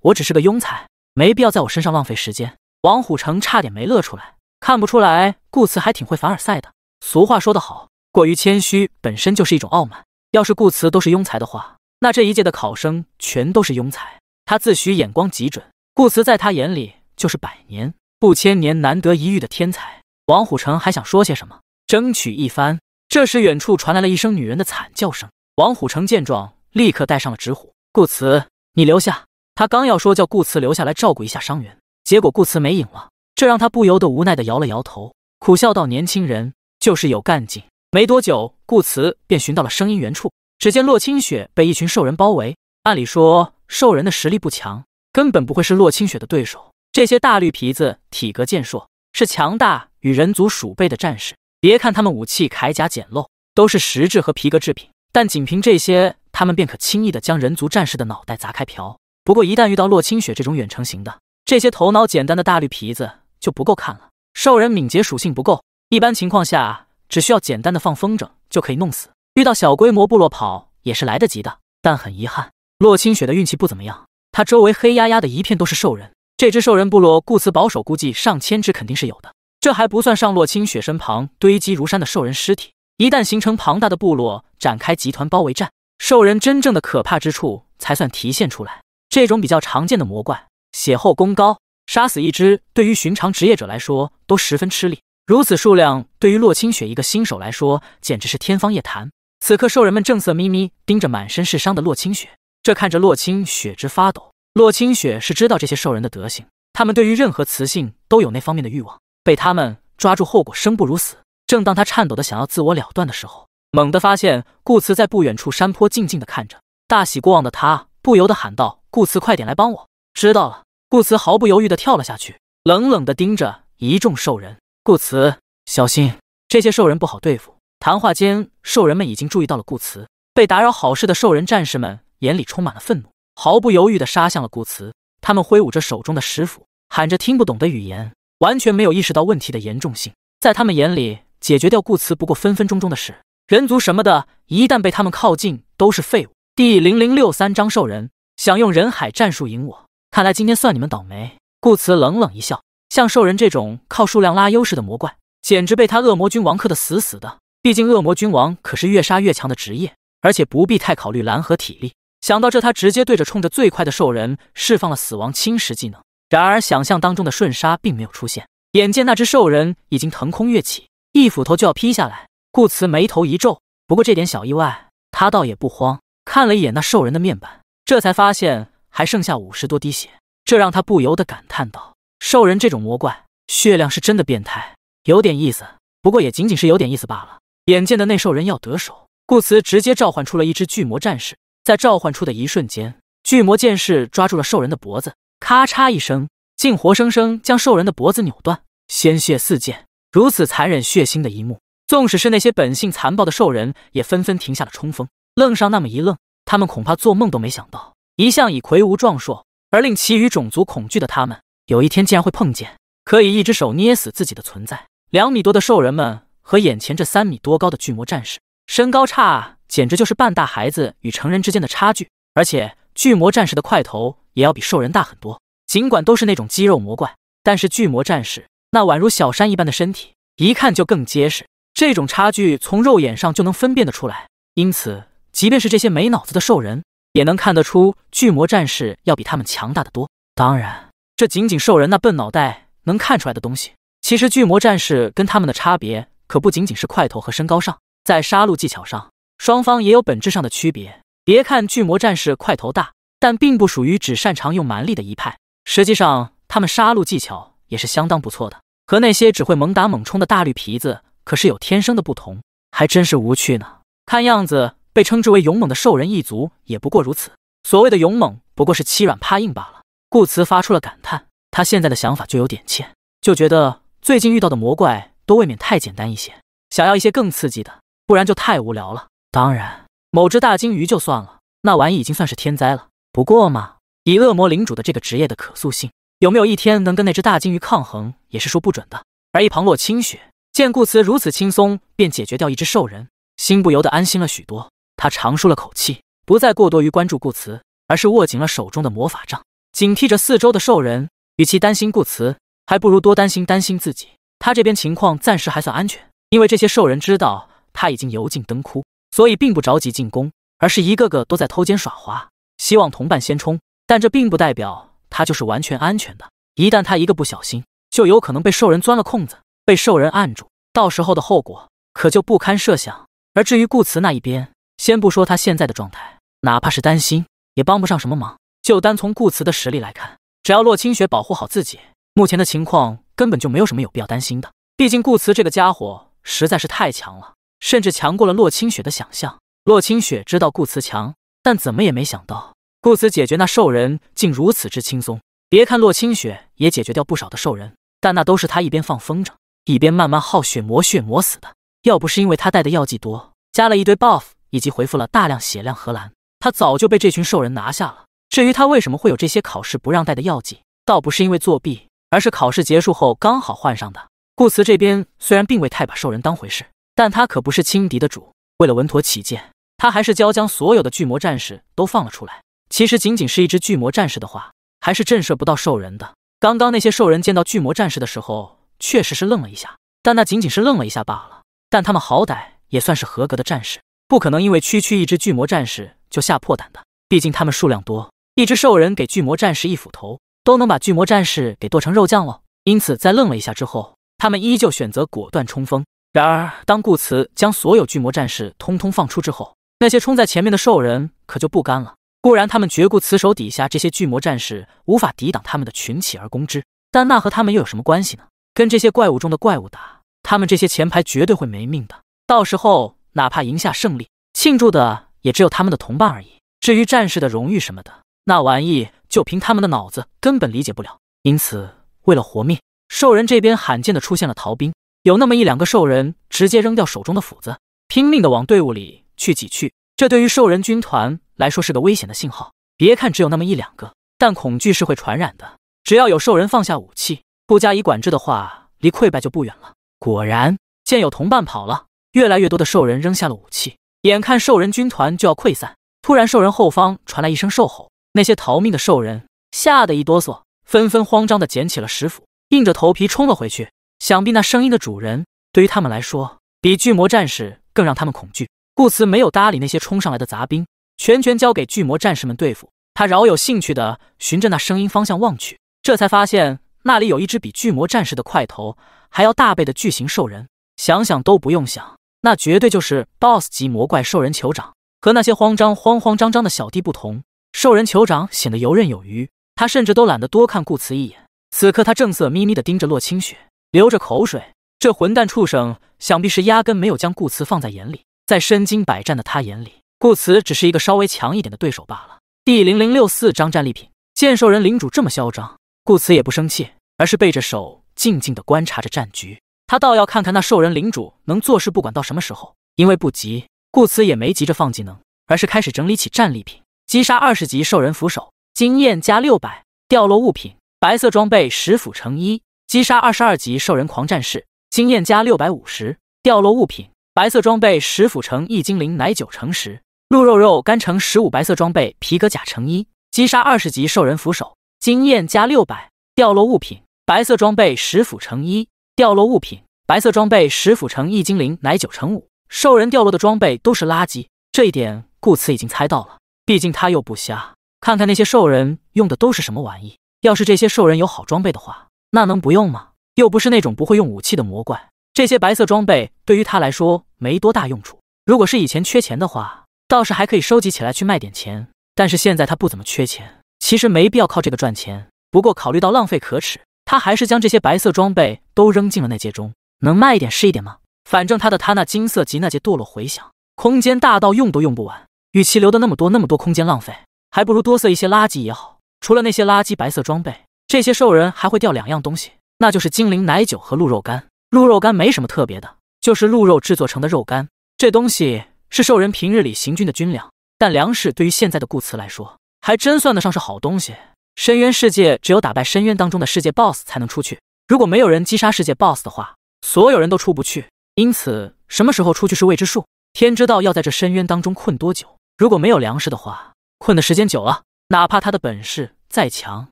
我只是个庸才。”没必要在我身上浪费时间。王虎城差点没乐出来，看不出来，顾辞还挺会凡尔赛的。俗话说得好，过于谦虚本身就是一种傲慢。要是顾辞都是庸才的话，那这一届的考生全都是庸才。他自诩眼光极准，顾辞在他眼里就是百年不千年难得一遇的天才。王虎城还想说些什么，争取一番。这时，远处传来了一声女人的惨叫声。王虎城见状，立刻带上了纸虎。顾辞，你留下。他刚要说叫顾辞留下来照顾一下伤员，结果顾辞没影了，这让他不由得无奈的摇了摇头，苦笑道：“年轻人就是有干劲。”没多久，顾辞便寻到了声音源处，只见洛清雪被一群兽人包围。按理说，兽人的实力不强，根本不会是洛清雪的对手。这些大绿皮子体格健硕，是强大与人族鼠辈的战士。别看他们武器铠甲简陋，都是石质和皮革制品，但仅凭这些，他们便可轻易的将人族战士的脑袋砸开瓢。不过，一旦遇到洛清雪这种远程型的，这些头脑简单的大绿皮子就不够看了。兽人敏捷属性不够，一般情况下只需要简单的放风筝就可以弄死。遇到小规模部落跑也是来得及的，但很遗憾，洛清雪的运气不怎么样。他周围黑压压的一片都是兽人，这只兽人部落顾此保守估计上千只肯定是有的。这还不算上洛清雪身旁堆积如山的兽人尸体。一旦形成庞大的部落展开集团包围战，兽人真正的可怕之处才算体现出来。这种比较常见的魔怪，血厚功高，杀死一只对于寻常职业者来说都十分吃力。如此数量，对于洛清雪一个新手来说简直是天方夜谭。此刻兽人们正色眯眯盯着满身是伤的洛清雪，这看着洛清雪直发抖。洛清雪是知道这些兽人的德行，他们对于任何雌性都有那方面的欲望，被他们抓住后果生不如死。正当他颤抖的想要自我了断的时候，猛地发现顾辞在不远处山坡静静的看着，大喜过望的他不由得喊道。顾辞，快点来帮我！知道了。顾辞毫不犹豫地跳了下去，冷冷地盯着一众兽人。顾辞，小心！这些兽人不好对付。谈话间，兽人们已经注意到了顾辞被打扰好事的兽人战士们眼里充满了愤怒，毫不犹豫地杀向了顾辞。他们挥舞着手中的石斧，喊着听不懂的语言，完全没有意识到问题的严重性。在他们眼里，解决掉顾辞不过分分钟钟的事。人族什么的，一旦被他们靠近，都是废物。第零零六三章兽人。想用人海战术赢我，看来今天算你们倒霉。顾辞冷冷一笑，像兽人这种靠数量拉优势的魔怪，简直被他恶魔君王克得死死的。毕竟恶魔君王可是越杀越强的职业，而且不必太考虑蓝和体力。想到这，他直接对着冲着最快的兽人释放了死亡侵蚀技能。然而想象当中的瞬杀并没有出现，眼见那只兽人已经腾空跃起，一斧头就要劈下来，顾辞眉头一皱。不过这点小意外，他倒也不慌，看了一眼那兽人的面板。这才发现还剩下五十多滴血，这让他不由得感叹道：“兽人这种魔怪，血量是真的变态，有点意思。不过也仅仅是有点意思罢了。”眼见的那兽人要得手，顾辞直接召唤出了一只巨魔战士。在召唤出的一瞬间，巨魔剑士抓住了兽人的脖子，咔嚓一声，竟活生生将兽人的脖子扭断，鲜血四溅。如此残忍血腥的一幕，纵使是那些本性残暴的兽人，也纷纷停下了冲锋，愣上那么一愣。他们恐怕做梦都没想到，一向以魁梧壮硕而令其余种族恐惧的他们，有一天竟然会碰见可以一只手捏死自己的存在。两米多的兽人们和眼前这三米多高的巨魔战士，身高差简直就是半大孩子与成人之间的差距。而且，巨魔战士的块头也要比兽人大很多。尽管都是那种肌肉魔怪，但是巨魔战士那宛如小山一般的身体，一看就更结实。这种差距从肉眼上就能分辨得出来，因此。即便是这些没脑子的兽人，也能看得出巨魔战士要比他们强大的多。当然，这仅仅兽人那笨脑袋能看出来的东西。其实，巨魔战士跟他们的差别可不仅仅是块头和身高上，在杀戮技巧上，双方也有本质上的区别。别看巨魔战士块头大，但并不属于只擅长用蛮力的一派。实际上，他们杀戮技巧也是相当不错的，和那些只会猛打猛冲的大绿皮子可是有天生的不同。还真是无趣呢，看样子。被称之为勇猛的兽人一族也不过如此，所谓的勇猛不过是欺软怕硬罢了。顾辞发出了感叹，他现在的想法就有点欠，就觉得最近遇到的魔怪都未免太简单一些，想要一些更刺激的，不然就太无聊了。当然，某只大鲸鱼就算了，那玩意已经算是天灾了。不过嘛，以恶魔领主的这个职业的可塑性，有没有一天能跟那只大鲸鱼抗衡，也是说不准的。而一旁洛清雪见顾辞如此轻松便解决掉一只兽人，心不由得安心了许多。他长舒了口气，不再过多于关注顾辞，而是握紧了手中的魔法杖，警惕着四周的兽人。与其担心顾辞，还不如多担心担心自己。他这边情况暂时还算安全，因为这些兽人知道他已经油尽灯枯，所以并不着急进攻，而是一个个都在偷奸耍滑，希望同伴先冲。但这并不代表他就是完全安全的。一旦他一个不小心，就有可能被兽人钻了空子，被兽人按住，到时候的后果可就不堪设想。而至于顾辞那一边，先不说他现在的状态，哪怕是担心也帮不上什么忙。就单从顾辞的实力来看，只要洛清雪保护好自己，目前的情况根本就没有什么有必要担心的。毕竟顾辞这个家伙实在是太强了，甚至强过了洛清雪的想象。洛清雪知道顾辞强，但怎么也没想到顾辞解决那兽人竟如此之轻松。别看洛清雪也解决掉不少的兽人，但那都是他一边放风筝，一边慢慢耗血磨血磨死的。要不是因为他带的药剂多，加了一堆 buff。以及回复了大量血量荷兰。他早就被这群兽人拿下了。至于他为什么会有这些考试不让带的药剂，倒不是因为作弊，而是考试结束后刚好换上的。顾辞这边虽然并未太把兽人当回事，但他可不是轻敌的主。为了稳妥起见，他还是交将所有的巨魔战士都放了出来。其实仅仅是一只巨魔战士的话，还是震慑不到兽人的。刚刚那些兽人见到巨魔战士的时候，确实是愣了一下，但那仅仅是愣了一下罢了。但他们好歹也算是合格的战士。不可能因为区区一只巨魔战士就吓破胆的，毕竟他们数量多，一只兽人给巨魔战士一斧头都能把巨魔战士给剁成肉酱了。因此，在愣了一下之后，他们依旧选择果断冲锋。然而，当顾辞将所有巨魔战士通通放出之后，那些冲在前面的兽人可就不干了。固然，他们绝顾此手底下这些巨魔战士无法抵挡他们的群起而攻之，但那和他们又有什么关系呢？跟这些怪物中的怪物打，他们这些前排绝对会没命的。到时候。哪怕赢下胜利，庆祝的也只有他们的同伴而已。至于战士的荣誉什么的，那玩意就凭他们的脑子根本理解不了。因此，为了活命，兽人这边罕见的出现了逃兵，有那么一两个兽人直接扔掉手中的斧子，拼命的往队伍里去挤去。这对于兽人军团来说是个危险的信号。别看只有那么一两个，但恐惧是会传染的。只要有兽人放下武器，不加以管制的话，离溃败就不远了。果然，见有同伴跑了。越来越多的兽人扔下了武器，眼看兽人军团就要溃散，突然兽人后方传来一声兽吼，那些逃命的兽人吓得一哆嗦，纷纷慌张地捡起了石斧，硬着头皮冲了回去。想必那声音的主人对于他们来说，比巨魔战士更让他们恐惧。顾辞没有搭理那些冲上来的杂兵，全权交给巨魔战士们对付。他饶有兴趣地循着那声音方向望去，这才发现那里有一只比巨魔战士的块头还要大倍的巨型兽人，想想都不用想。那绝对就是 BOSS 级魔怪兽人酋长。和那些慌张慌慌张张的小弟不同，兽人酋长显得游刃有余。他甚至都懒得多看顾辞一眼。此刻，他正色眯眯地盯着洛清雪，流着口水。这混蛋畜生，想必是压根没有将顾辞放在眼里。在身经百战的他眼里，顾辞只是一个稍微强一点的对手罢了。第零零六四张战利品，见兽人领主这么嚣张，顾辞也不生气，而是背着手静静地观察着战局。他倒要看看那兽人领主能坐视不管到什么时候，因为不急，故此也没急着放技能，而是开始整理起战利品。击杀二十级兽人扶手，经验加六百，掉落物品：白色装备石斧成一。击杀二十二级兽人狂战士，经验加六百五十，掉落物品：白色装备石斧成一，精灵奶酒成十，鹿肉肉干成十五，白色装备皮革甲成一。击杀二十级兽人扶手，经验加六百，掉落物品：白色装备石斧成一。掉落物品，白色装备十斧成一精灵，乃九成五。兽人掉落的装备都是垃圾，这一点顾辞已经猜到了，毕竟他又不瞎。看看那些兽人用的都是什么玩意，要是这些兽人有好装备的话，那能不用吗？又不是那种不会用武器的魔怪。这些白色装备对于他来说没多大用处。如果是以前缺钱的话，倒是还可以收集起来去卖点钱。但是现在他不怎么缺钱，其实没必要靠这个赚钱。不过考虑到浪费可耻。他还是将这些白色装备都扔进了那戒中，能卖一点是一点吗？反正他的他那金色及那戒堕落回响，空间大到用都用不完，与其留的那么多那么多空间浪费，还不如多塞一些垃圾也好。除了那些垃圾白色装备，这些兽人还会掉两样东西，那就是精灵奶酒和鹿肉干。鹿肉干没什么特别的，就是鹿肉制作成的肉干，这东西是兽人平日里行军的军粮，但粮食对于现在的顾辞来说，还真算得上是好东西。深渊世界只有打败深渊当中的世界 BOSS 才能出去。如果没有人击杀世界 BOSS 的话，所有人都出不去。因此，什么时候出去是未知数，天知道要在这深渊当中困多久。如果没有粮食的话，困的时间久了，哪怕他的本事再强，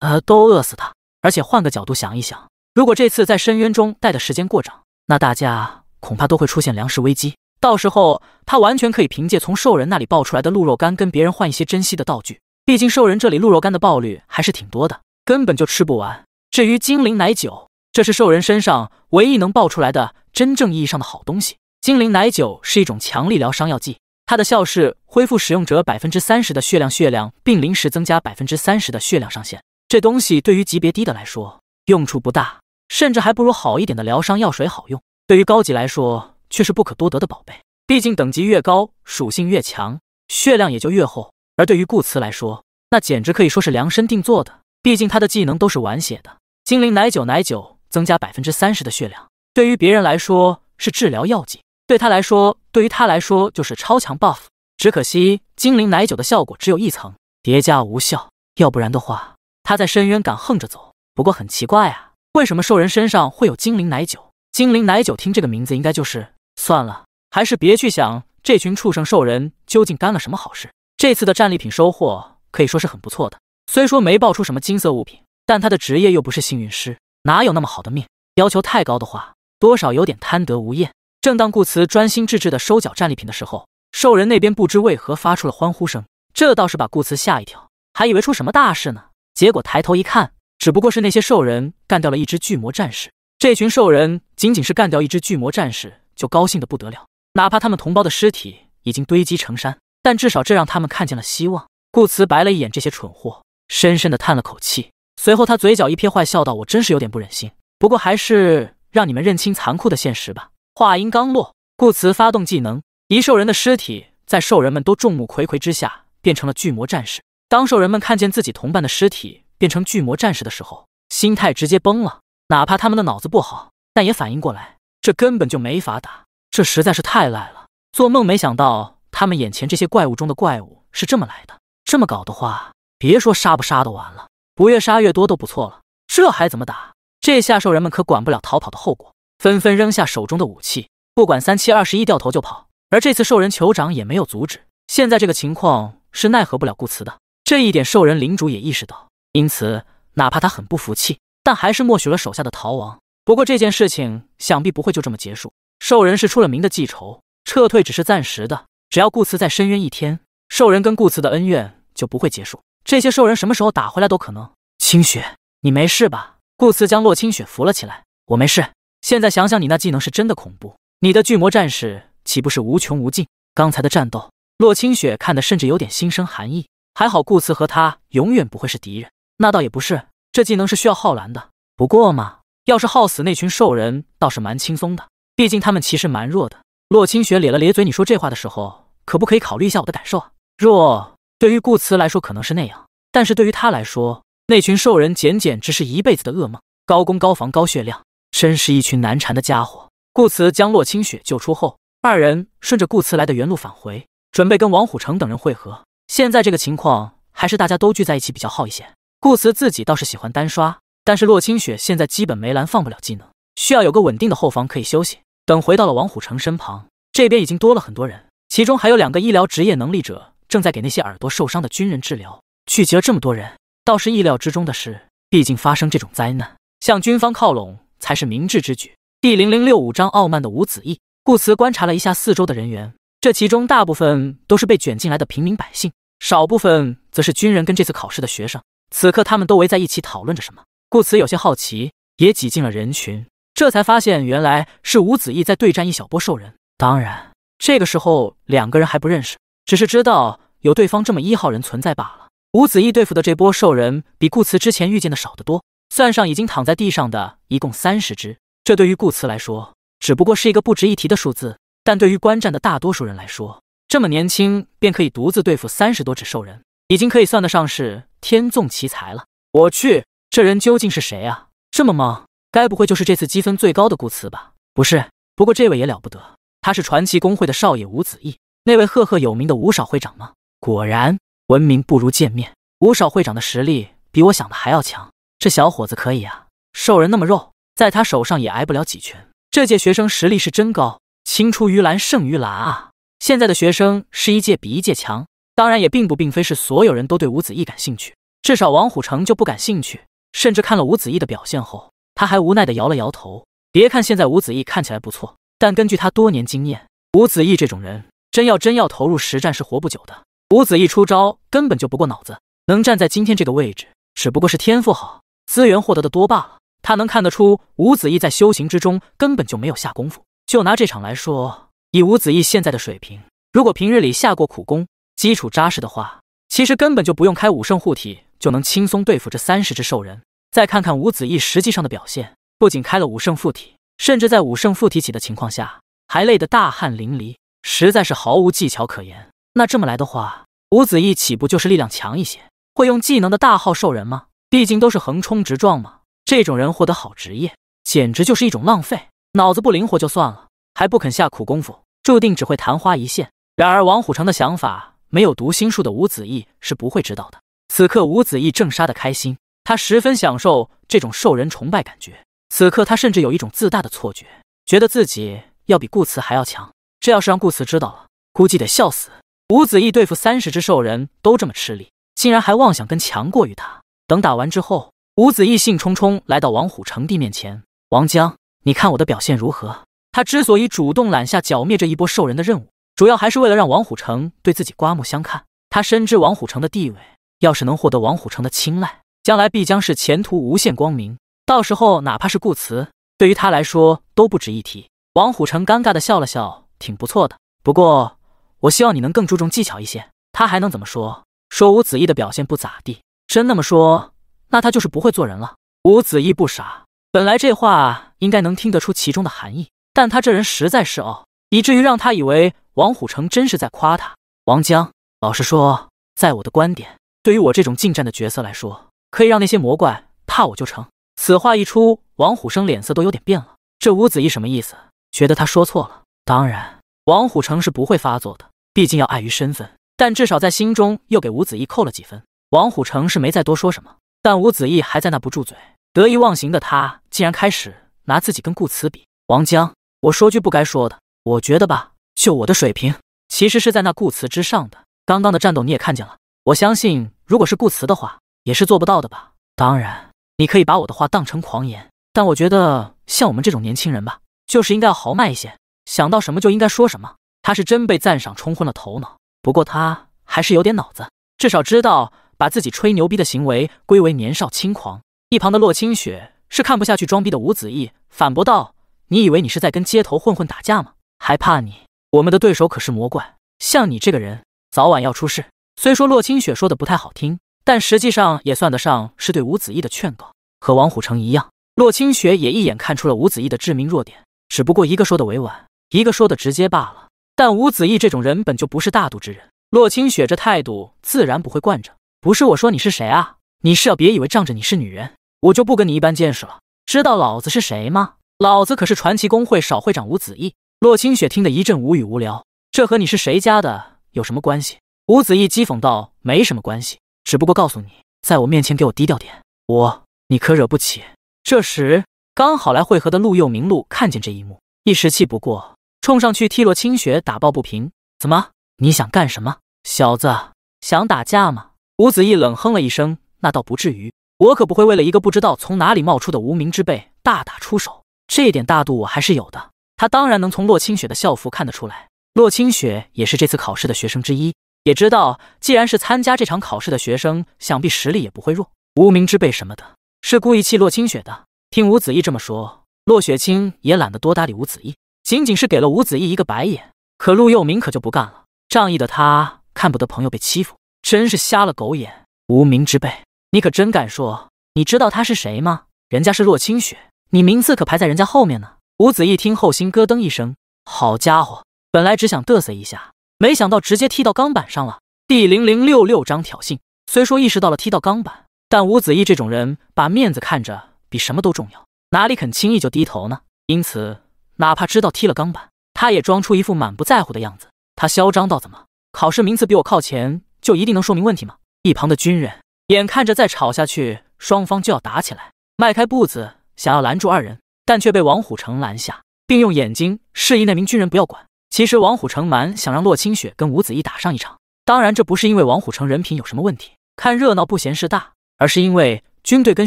呃，都饿死他。而且换个角度想一想，如果这次在深渊中待的时间过长，那大家恐怕都会出现粮食危机。到时候他完全可以凭借从兽人那里爆出来的鹿肉干跟别人换一些珍惜的道具。毕竟兽人这里鹿肉干的爆率还是挺多的，根本就吃不完。至于精灵奶酒，这是兽人身上唯一能爆出来的真正意义上的好东西。精灵奶酒是一种强力疗伤药剂，它的效是恢复使用者百分之三十的血量，血量并临时增加百分之三十的血量上限。这东西对于级别低的来说用处不大，甚至还不如好一点的疗伤药水好用。对于高级来说却是不可多得的宝贝。毕竟等级越高，属性越强，血量也就越厚。而对于顾辞来说，那简直可以说是量身定做的。毕竟他的技能都是玩血的。精灵奶酒，奶酒增加百分之三十的血量，对于别人来说是治疗药剂，对他来说，对于他来说就是超强 buff。只可惜精灵奶酒的效果只有一层，叠加无效。要不然的话，他在深渊敢横着走。不过很奇怪啊，为什么兽人身上会有精灵奶酒？精灵奶酒听这个名字应该就是……算了，还是别去想这群畜生兽人究竟干了什么好事。这次的战利品收获可以说是很不错的，虽说没爆出什么金色物品，但他的职业又不是幸运师，哪有那么好的命？要求太高的话，多少有点贪得无厌。正当顾辞专心致志地收缴战利品的时候，兽人那边不知为何发出了欢呼声，这倒是把顾辞吓一跳，还以为出什么大事呢。结果抬头一看，只不过是那些兽人干掉了一只巨魔战士。这群兽人仅仅是干掉一只巨魔战士就高兴得不得了，哪怕他们同胞的尸体已经堆积成山。但至少这让他们看见了希望。顾辞白了一眼这些蠢货，深深的叹了口气。随后，他嘴角一撇，坏笑道：“我真是有点不忍心，不过还是让你们认清残酷的现实吧。”话音刚落，顾辞发动技能，一兽人的尸体在兽人们都众目睽睽之下变成了巨魔战士。当兽人们看见自己同伴的尸体变成巨魔战士的时候，心态直接崩了。哪怕他们的脑子不好，但也反应过来，这根本就没法打，这实在是太赖了。做梦没想到。他们眼前这些怪物中的怪物是这么来的，这么搞的话，别说杀不杀都完了，不越杀越多都不错了，这还怎么打？这下兽人们可管不了逃跑的后果，纷纷扔下手中的武器，不管三七二十一，掉头就跑。而这次兽人酋长也没有阻止，现在这个情况是奈何不了顾辞的这一点，兽人领主也意识到，因此哪怕他很不服气，但还是默许了手下的逃亡。不过这件事情想必不会就这么结束，兽人是出了名的记仇，撤退只是暂时的。只要顾辞在深渊一天，兽人跟顾辞的恩怨就不会结束。这些兽人什么时候打回来都可能。清雪，你没事吧？顾辞将洛清雪扶了起来。我没事。现在想想，你那技能是真的恐怖。你的巨魔战士岂不是无穷无尽？刚才的战斗，洛清雪看的甚至有点心生寒意。还好，顾辞和他永远不会是敌人。那倒也不是，这技能是需要耗蓝的。不过嘛，要是耗死那群兽人，倒是蛮轻松的。毕竟他们其实蛮弱的。洛清雪咧了咧嘴，你说这话的时候，可不可以考虑一下我的感受啊？若对于顾辞来说可能是那样，但是对于他来说，那群兽人简简直是一辈子的噩梦。高攻高防高血量，真是一群难缠的家伙。顾辞将洛清雪救出后，二人顺着顾辞来的原路返回，准备跟王虎城等人汇合。现在这个情况，还是大家都聚在一起比较好一些。顾辞自己倒是喜欢单刷，但是洛清雪现在基本没蓝，放不了技能，需要有个稳定的后防可以休息。等回到了王虎成身旁，这边已经多了很多人，其中还有两个医疗职业能力者正在给那些耳朵受伤的军人治疗。聚集了这么多人，倒是意料之中的事，毕竟发生这种灾难，向军方靠拢才是明智之举。第零零六五章傲慢的吴子义。顾辞观察了一下四周的人员，这其中大部分都是被卷进来的平民百姓，少部分则是军人跟这次考试的学生。此刻他们都围在一起讨论着什么，顾辞有些好奇，也挤进了人群。这才发现，原来是吴子意在对战一小波兽人。当然，这个时候两个人还不认识，只是知道有对方这么一号人存在罢了。吴子意对付的这波兽人比顾辞之前遇见的少得多，算上已经躺在地上的一共三十只。这对于顾辞来说，只不过是一个不值一提的数字；但对于观战的大多数人来说，这么年轻便可以独自对付三十多只兽人，已经可以算得上是天纵奇才了。我去，这人究竟是谁啊？这么猛！该不会就是这次积分最高的顾辞吧？不是，不过这位也了不得，他是传奇工会的少爷吴子意，那位赫赫有名的吴少会长吗？果然，闻名不如见面。吴少会长的实力比我想的还要强，这小伙子可以啊！兽人那么肉，在他手上也挨不了几拳。这届学生实力是真高，青出于蓝胜于蓝啊！现在的学生是一届比一届强，当然也并不并非是所有人都对吴子意感兴趣，至少王虎城就不感兴趣，甚至看了吴子意的表现后。他还无奈地摇了摇头。别看现在吴子意看起来不错，但根据他多年经验，吴子意这种人真要真要投入实战是活不久的。吴子意出招根本就不过脑子，能站在今天这个位置，只不过是天赋好、资源获得的多罢了。他能看得出，吴子意在修行之中根本就没有下功夫。就拿这场来说，以吴子意现在的水平，如果平日里下过苦功、基础扎实的话，其实根本就不用开武圣护体就能轻松对付这三十只兽人。再看看吴子意实际上的表现，不仅开了武圣附体，甚至在武圣附体起的情况下，还累得大汗淋漓，实在是毫无技巧可言。那这么来的话，吴子意岂不就是力量强一些，会用技能的大号兽人吗？毕竟都是横冲直撞嘛。这种人获得好职业，简直就是一种浪费。脑子不灵活就算了，还不肯下苦功夫，注定只会昙花一现。然而王虎城的想法，没有读心术的吴子意是不会知道的。此刻吴子意正杀的开心。他十分享受这种受人崇拜感觉，此刻他甚至有一种自大的错觉，觉得自己要比顾辞还要强。这要是让顾辞知道了，估计得笑死。吴子义对付三十只兽人都这么吃力，竟然还妄想跟强过于他。等打完之后，吴子义兴冲冲来到王虎成帝面前：“王江，你看我的表现如何？”他之所以主动揽下剿灭这一波兽人的任务，主要还是为了让王虎成对自己刮目相看。他深知王虎城的地位，要是能获得王虎城的青睐。将来必将是前途无限光明，到时候哪怕是顾辞，对于他来说都不值一提。王虎城尴尬的笑了笑，挺不错的。不过，我希望你能更注重技巧一些。他还能怎么说？说吴子义的表现不咋地？真那么说，那他就是不会做人了。吴子义不傻，本来这话应该能听得出其中的含义，但他这人实在是傲，以至于让他以为王虎城真是在夸他。王江，老实说，在我的观点，对于我这种近战的角色来说。可以让那些魔怪怕我，就成。此话一出，王虎生脸色都有点变了。这吴子意什么意思？觉得他说错了？当然，王虎成是不会发作的，毕竟要碍于身份。但至少在心中又给吴子意扣了几分。王虎成是没再多说什么，但吴子意还在那不住嘴。得意忘形的他，竟然开始拿自己跟顾辞比。王江，我说句不该说的，我觉得吧，就我的水平，其实是在那顾辞之上的。刚刚的战斗你也看见了，我相信，如果是顾辞的话。也是做不到的吧？当然，你可以把我的话当成狂言，但我觉得像我们这种年轻人吧，就是应该要豪迈一些，想到什么就应该说什么。他是真被赞赏冲昏了头脑，不过他还是有点脑子，至少知道把自己吹牛逼的行为归为年少轻狂。一旁的洛清雪是看不下去装逼的吴子意反驳道：“你以为你是在跟街头混混打架吗？还怕你？我们的对手可是魔怪，像你这个人，早晚要出事。”虽说洛清雪说的不太好听。但实际上也算得上是对吴子意的劝告，和王虎城一样，洛清雪也一眼看出了吴子意的致命弱点，只不过一个说的委婉，一个说的直接罢了。但吴子意这种人本就不是大度之人，洛清雪这态度自然不会惯着。不是我说你是谁啊？你是要别以为仗着你是女人，我就不跟你一般见识了？知道老子是谁吗？老子可是传奇公会少会长吴子意。洛清雪听得一阵无语无聊，这和你是谁家的有什么关系？吴子意讥讽道：“没什么关系。”只不过告诉你，在我面前给我低调点，我你可惹不起。这时刚好来汇合的陆佑明路看见这一幕，一时气不过，冲上去替洛清雪打抱不平：“怎么，你想干什么？小子，想打架吗？”吴子义冷哼了一声：“那倒不至于，我可不会为了一个不知道从哪里冒出的无名之辈大打出手，这点大度我还是有的。”他当然能从洛清雪的校服看得出来，洛清雪也是这次考试的学生之一。也知道，既然是参加这场考试的学生，想必实力也不会弱。无名之辈什么的，是故意气洛清雪的。听吴子意这么说，洛雪清也懒得多搭理吴子意，仅仅是给了吴子意一个白眼。可陆佑明可就不干了，仗义的他看不得朋友被欺负，真是瞎了狗眼！无名之辈，你可真敢说！你知道他是谁吗？人家是洛清雪，你名次可排在人家后面呢。吴子意听后心咯噔一声，好家伙，本来只想嘚瑟一下。没想到直接踢到钢板上了。第零零六六章挑衅。虽说意识到了踢到钢板，但吴子义这种人把面子看着比什么都重要，哪里肯轻易就低头呢？因此，哪怕知道踢了钢板，他也装出一副满不在乎的样子。他嚣张到怎么？考试名次比我靠前，就一定能说明问题吗？一旁的军人眼看着再吵下去，双方就要打起来，迈开步子想要拦住二人，但却被王虎成拦下，并用眼睛示意那名军人不要管。其实王虎城蛮想让洛清雪跟吴子义打上一场，当然这不是因为王虎城人品有什么问题，看热闹不嫌事大，而是因为军队跟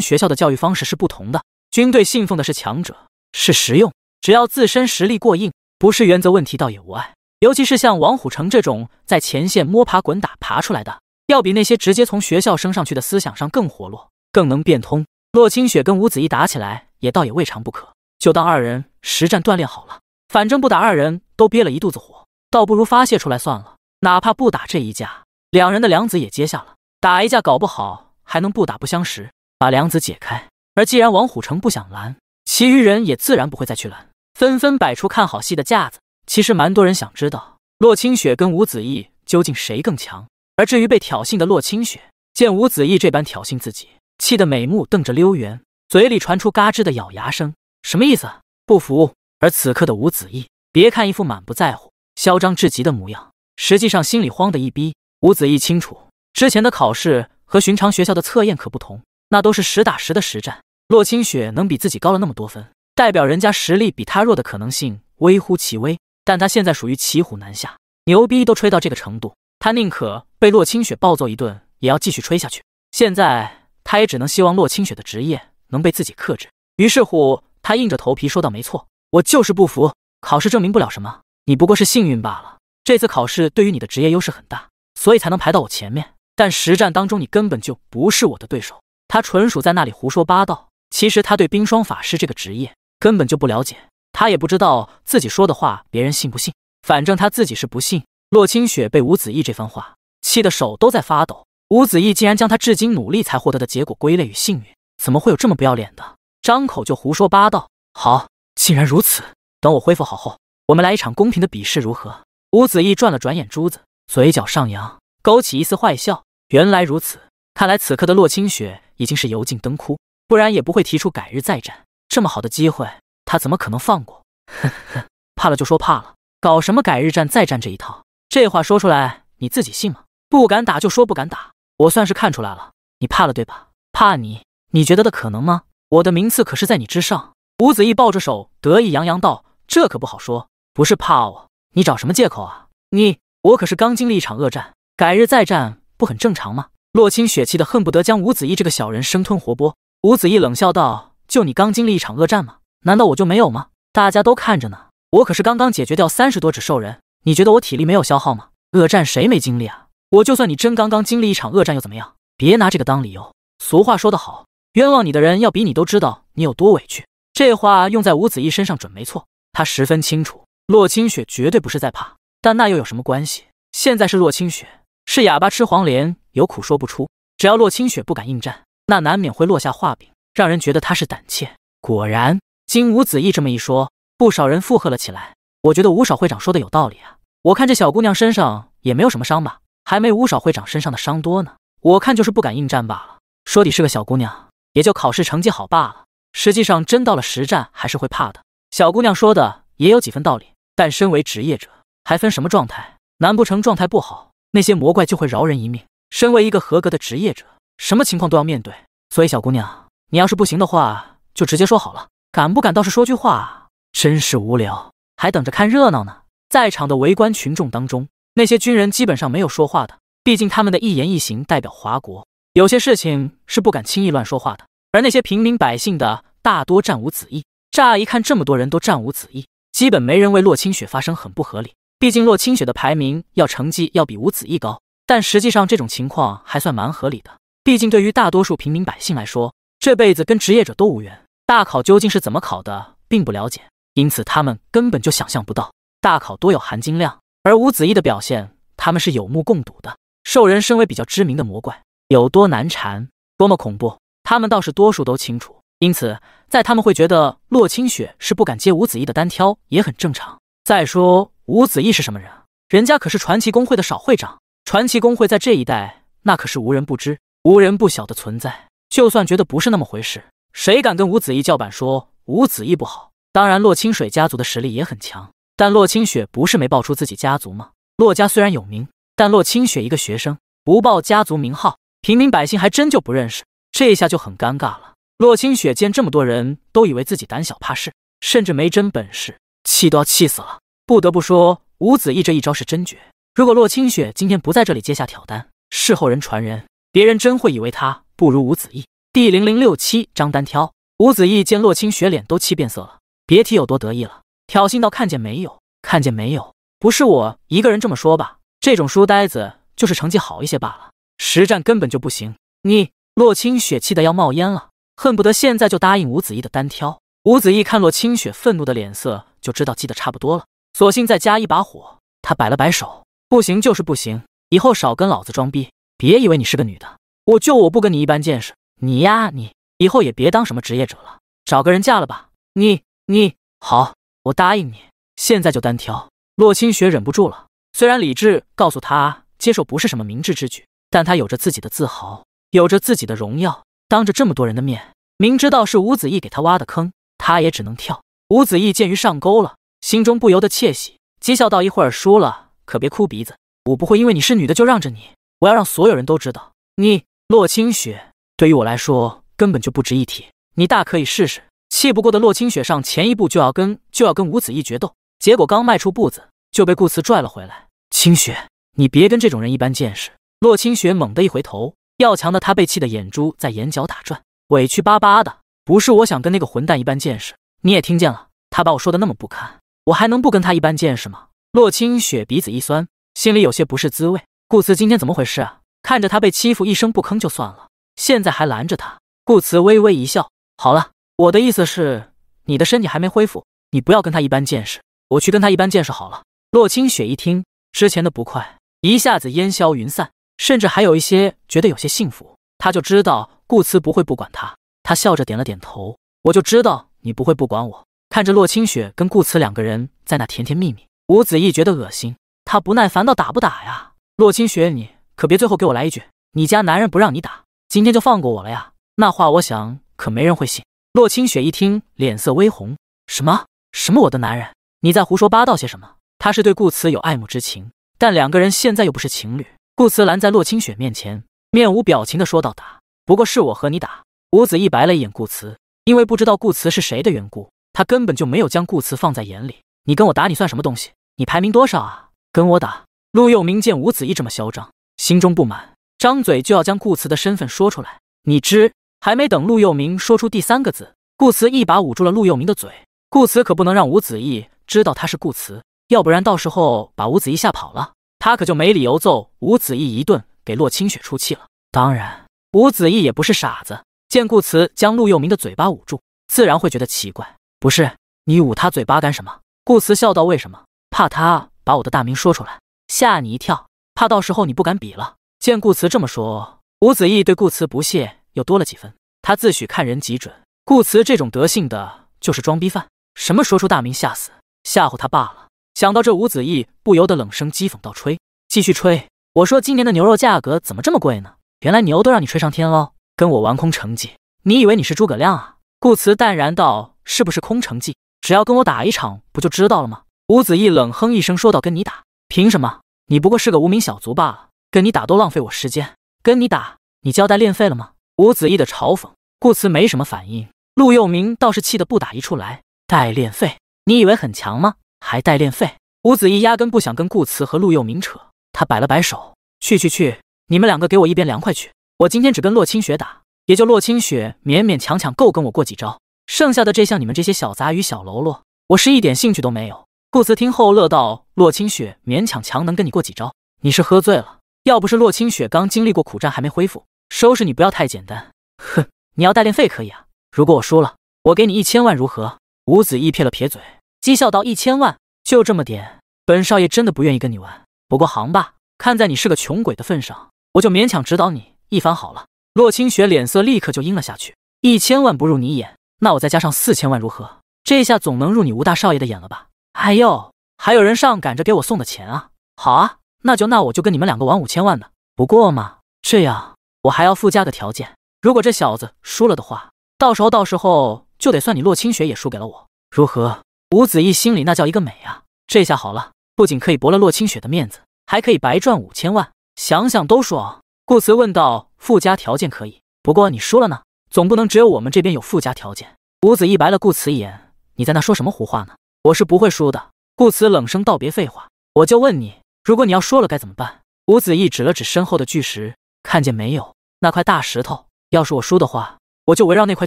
学校的教育方式是不同的。军队信奉的是强者，是实用，只要自身实力过硬，不是原则问题，倒也无碍。尤其是像王虎城这种在前线摸爬滚打爬出来的，要比那些直接从学校升上去的思想上更活络，更能变通。洛清雪跟吴子义打起来也倒也未尝不可，就当二人实战锻炼好了，反正不打二人。都憋了一肚子火，倒不如发泄出来算了。哪怕不打这一架，两人的梁子也结下了。打一架，搞不好还能不打不相识，把梁子解开。而既然王虎成不想拦，其余人也自然不会再去拦，纷纷摆出看好戏的架子。其实蛮多人想知道洛青雪跟吴子义究竟谁更强。而至于被挑衅的洛青雪，见吴子义这般挑衅自己，气得美目瞪着溜圆，嘴里传出嘎吱的咬牙声，什么意思？不服。而此刻的吴子义别看一副满不在乎、嚣张至极的模样，实际上心里慌得一逼。吴子义清楚，之前的考试和寻常学校的测验可不同，那都是实打实的实战。洛清雪能比自己高了那么多分，代表人家实力比他弱的可能性微乎其微。但他现在属于骑虎难下，牛逼都吹到这个程度，他宁可被洛清雪暴揍一顿，也要继续吹下去。现在他也只能希望洛清雪的职业能被自己克制。于是乎，他硬着头皮说道：“没错，我就是不服。”考试证明不了什么，你不过是幸运罢了。这次考试对于你的职业优势很大，所以才能排到我前面。但实战当中，你根本就不是我的对手。他纯属在那里胡说八道。其实他对冰霜法师这个职业根本就不了解，他也不知道自己说的话别人信不信。反正他自己是不信。洛清雪被吴子义这番话气得手都在发抖。吴子义竟然将他至今努力才获得的结果归类于幸运，怎么会有这么不要脸的，张口就胡说八道？好，竟然如此！等我恢复好后，我们来一场公平的比试如何？吴子意转了转眼珠子，嘴角上扬，勾起一丝坏笑。原来如此，看来此刻的洛清雪已经是油尽灯枯，不然也不会提出改日再战。这么好的机会，他怎么可能放过？哼哼，怕了就说怕了，搞什么改日战再战这一套？这话说出来你自己信吗？不敢打就说不敢打，我算是看出来了，你怕了对吧？怕你？你觉得的可能吗？我的名次可是在你之上。吴子意抱着手，得意洋洋道。这可不好说，不是怕我？你找什么借口啊？你我可是刚经历一场恶战，改日再战不很正常吗？洛清雪气得恨不得将吴子义这个小人生吞活剥。吴子义冷笑道：“就你刚经历一场恶战吗？难道我就没有吗？大家都看着呢，我可是刚刚解决掉三十多只兽人，你觉得我体力没有消耗吗？恶战谁没经历啊？我就算你真刚刚经历一场恶战又怎么样？别拿这个当理由。俗话说得好，冤枉你的人要比你都知道你有多委屈。这话用在吴子义身上准没错。”他十分清楚，洛清雪绝对不是在怕，但那又有什么关系？现在是洛清雪，是哑巴吃黄连，有苦说不出。只要洛清雪不敢应战，那难免会落下话柄，让人觉得她是胆怯。果然，经吴子义这么一说，不少人附和了起来。我觉得吴少会长说的有道理啊！我看这小姑娘身上也没有什么伤吧？还没吴少会长身上的伤多呢。我看就是不敢应战罢了。说你是个小姑娘，也就考试成绩好罢了。实际上，真到了实战，还是会怕的。小姑娘说的也有几分道理，但身为职业者，还分什么状态？难不成状态不好，那些魔怪就会饶人一命？身为一个合格的职业者，什么情况都要面对。所以，小姑娘，你要是不行的话，就直接说好了。敢不敢倒是说句话？真是无聊，还等着看热闹呢。在场的围观群众当中，那些军人基本上没有说话的，毕竟他们的一言一行代表华国，有些事情是不敢轻易乱说话的。而那些平民百姓的，大多战无子意，乍一看，这么多人都战无子义，基本没人为洛清雪发声，很不合理。毕竟洛清雪的排名要成绩要比吴子义高，但实际上这种情况还算蛮合理的。毕竟对于大多数平民百姓来说，这辈子跟职业者都无缘。大考究竟是怎么考的，并不了解，因此他们根本就想象不到大考多有含金量。而吴子义的表现，他们是有目共睹的。兽人身为比较知名的魔怪，有多难缠，多么恐怖，他们倒是多数都清楚。因此，在他们会觉得洛清雪是不敢接吴子意的单挑，也很正常。再说，吴子意是什么人？人家可是传奇公会的少会长。传奇公会在这一代，那可是无人不知、无人不晓的存在。就算觉得不是那么回事，谁敢跟吴子意叫板，说吴子意不好？当然，洛清水家族的实力也很强，但洛清雪不是没爆出自己家族吗？洛家虽然有名，但洛清雪一个学生不报家族名号，平民百姓还真就不认识。这一下就很尴尬了。洛清雪见这么多人都以为自己胆小怕事，甚至没真本事，气都要气死了。不得不说，吴子意这一招是真绝。如果洛清雪今天不在这里接下挑单，事后人传人，别人真会以为他不如吴子意。第零零六七张单挑。吴子意见洛清雪脸都气变色了，别提有多得意了，挑衅到看见没有？看见没有？不是我一个人这么说吧？这种书呆子就是成绩好一些罢了，实战根本就不行。你，洛清雪气得要冒烟了。恨不得现在就答应吴子意的单挑。吴子意看洛清雪愤怒的脸色，就知道记得差不多了，索性再加一把火。他摆了摆手：“不行，就是不行！以后少跟老子装逼，别以为你是个女的，我就我不跟你一般见识。你呀，你以后也别当什么职业者了，找个人嫁了吧。你，你好，我答应你，现在就单挑。”洛清雪忍不住了，虽然理智告诉他接受不是什么明智之举，但他有着自己的自豪，有着自己的荣耀，当着这么多人的面。明知道是吴子意给他挖的坑，他也只能跳。吴子意见鱼上钩了，心中不由得窃喜，讥笑道：“一会儿输了可别哭鼻子，我不会因为你是女的就让着你，我要让所有人都知道，你洛清雪对于我来说根本就不值一提。你大可以试试。”气不过的洛清雪上前一步就要跟就要跟吴子意决斗，结果刚迈出步子就被顾辞拽了回来。“清雪，你别跟这种人一般见识。”洛清雪猛地一回头，要强的她被气的眼珠在眼角打转。委屈巴巴的，不是我想跟那个混蛋一般见识。你也听见了，他把我说的那么不堪，我还能不跟他一般见识吗？洛清雪鼻子一酸，心里有些不是滋味。顾辞今天怎么回事啊？看着他被欺负，一声不吭就算了，现在还拦着他。顾辞微微一笑：“好了，我的意思是，你的身体还没恢复，你不要跟他一般见识。我去跟他一般见识好了。”洛清雪一听，之前的不快一下子烟消云散，甚至还有一些觉得有些幸福。他就知道。顾辞不会不管他，他笑着点了点头。我就知道你不会不管我。看着洛清雪跟顾辞两个人在那甜甜蜜蜜，吴子意觉得恶心。他不耐烦道：“打不打呀？”洛清雪，你可别最后给我来一句，你家男人不让你打，今天就放过我了呀？那话我想可没人会信。洛清雪一听，脸色微红：“什么什么？我的男人？你在胡说八道些什么？”他是对顾辞有爱慕之情，但两个人现在又不是情侣。顾辞拦在洛清雪面前，面无表情的说道：“打。”不过是我和你打，吴子义白了一眼顾辞，因为不知道顾辞是谁的缘故，他根本就没有将顾辞放在眼里。你跟我打，你算什么东西？你排名多少啊？跟我打！陆佑明见吴子义这么嚣张，心中不满，张嘴就要将顾辞的身份说出来。你知？还没等陆佑明说出第三个字，顾辞一把捂住了陆佑明的嘴。顾辞可不能让吴子义知道他是顾辞，要不然到时候把吴子义吓跑了，他可就没理由揍吴子义一顿，给洛清雪出气了。当然。伍子义也不是傻子，见顾辞将陆佑明的嘴巴捂住，自然会觉得奇怪。不是你捂他嘴巴干什么？顾辞笑道：“为什么？怕他把我的大名说出来，吓你一跳，怕到时候你不敢比了。”见顾辞这么说，伍子义对顾辞不屑又多了几分。他自诩看人极准，顾辞这种德性的就是装逼犯，什么说出大名吓死，吓唬他罢了。想到这，伍子义不由得冷声讥讽道：“吹，继续吹。我说今年的牛肉价格怎么这么贵呢？”原来牛都让你吹上天喽，跟我玩空城计？你以为你是诸葛亮啊？顾辞淡然道：“是不是空城计？只要跟我打一场，不就知道了吗？”吴子义冷哼一声说道：“跟你打？凭什么？你不过是个无名小卒罢了，跟你打多浪费我时间。跟你打，你交代练废了吗？”吴子义的嘲讽，顾辞没什么反应。陆佑明倒是气得不打一处来：“代练废？你以为很强吗？还代练废？”吴子义压根不想跟顾辞和陆佑明扯，他摆了摆手：“去去去。”你们两个给我一边凉快去！我今天只跟洛清雪打，也就洛清雪勉勉强强够跟我过几招，剩下的这像你们这些小杂鱼、小喽啰，我是一点兴趣都没有。顾辞听后乐道：“洛清雪勉强强能跟你过几招，你是喝醉了。要不是洛清雪刚经历过苦战还没恢复，收拾你不要太简单。”哼，你要代练费可以啊，如果我输了，我给你一千万，如何？吴子意撇了撇嘴，讥笑道：“一千万就这么点，本少爷真的不愿意跟你玩。不过行吧，看在你是个穷鬼的份上。”我就勉强指导你一番好了。洛清雪脸色立刻就阴了下去。一千万不入你眼，那我再加上四千万如何？这下总能入你吴大少爷的眼了吧？哎呦，还有人上赶着给我送的钱啊！好啊，那就那我就跟你们两个玩五千万的。不过嘛，这样我还要附加个条件：如果这小子输了的话，到时候到时候就得算你洛清雪也输给了我，如何？吴子义心里那叫一个美啊！这下好了，不仅可以驳了洛清雪的面子，还可以白赚五千万。想想都爽。顾辞问道：“附加条件可以，不过你输了呢，总不能只有我们这边有附加条件。”吴子义白了顾辞一眼：“你在那说什么胡话呢？我是不会输的。”顾辞冷声道：“别废话，我就问你，如果你要输了该怎么办？”吴子义指了指身后的巨石：“看见没有？那块大石头，要是我输的话，我就围绕那块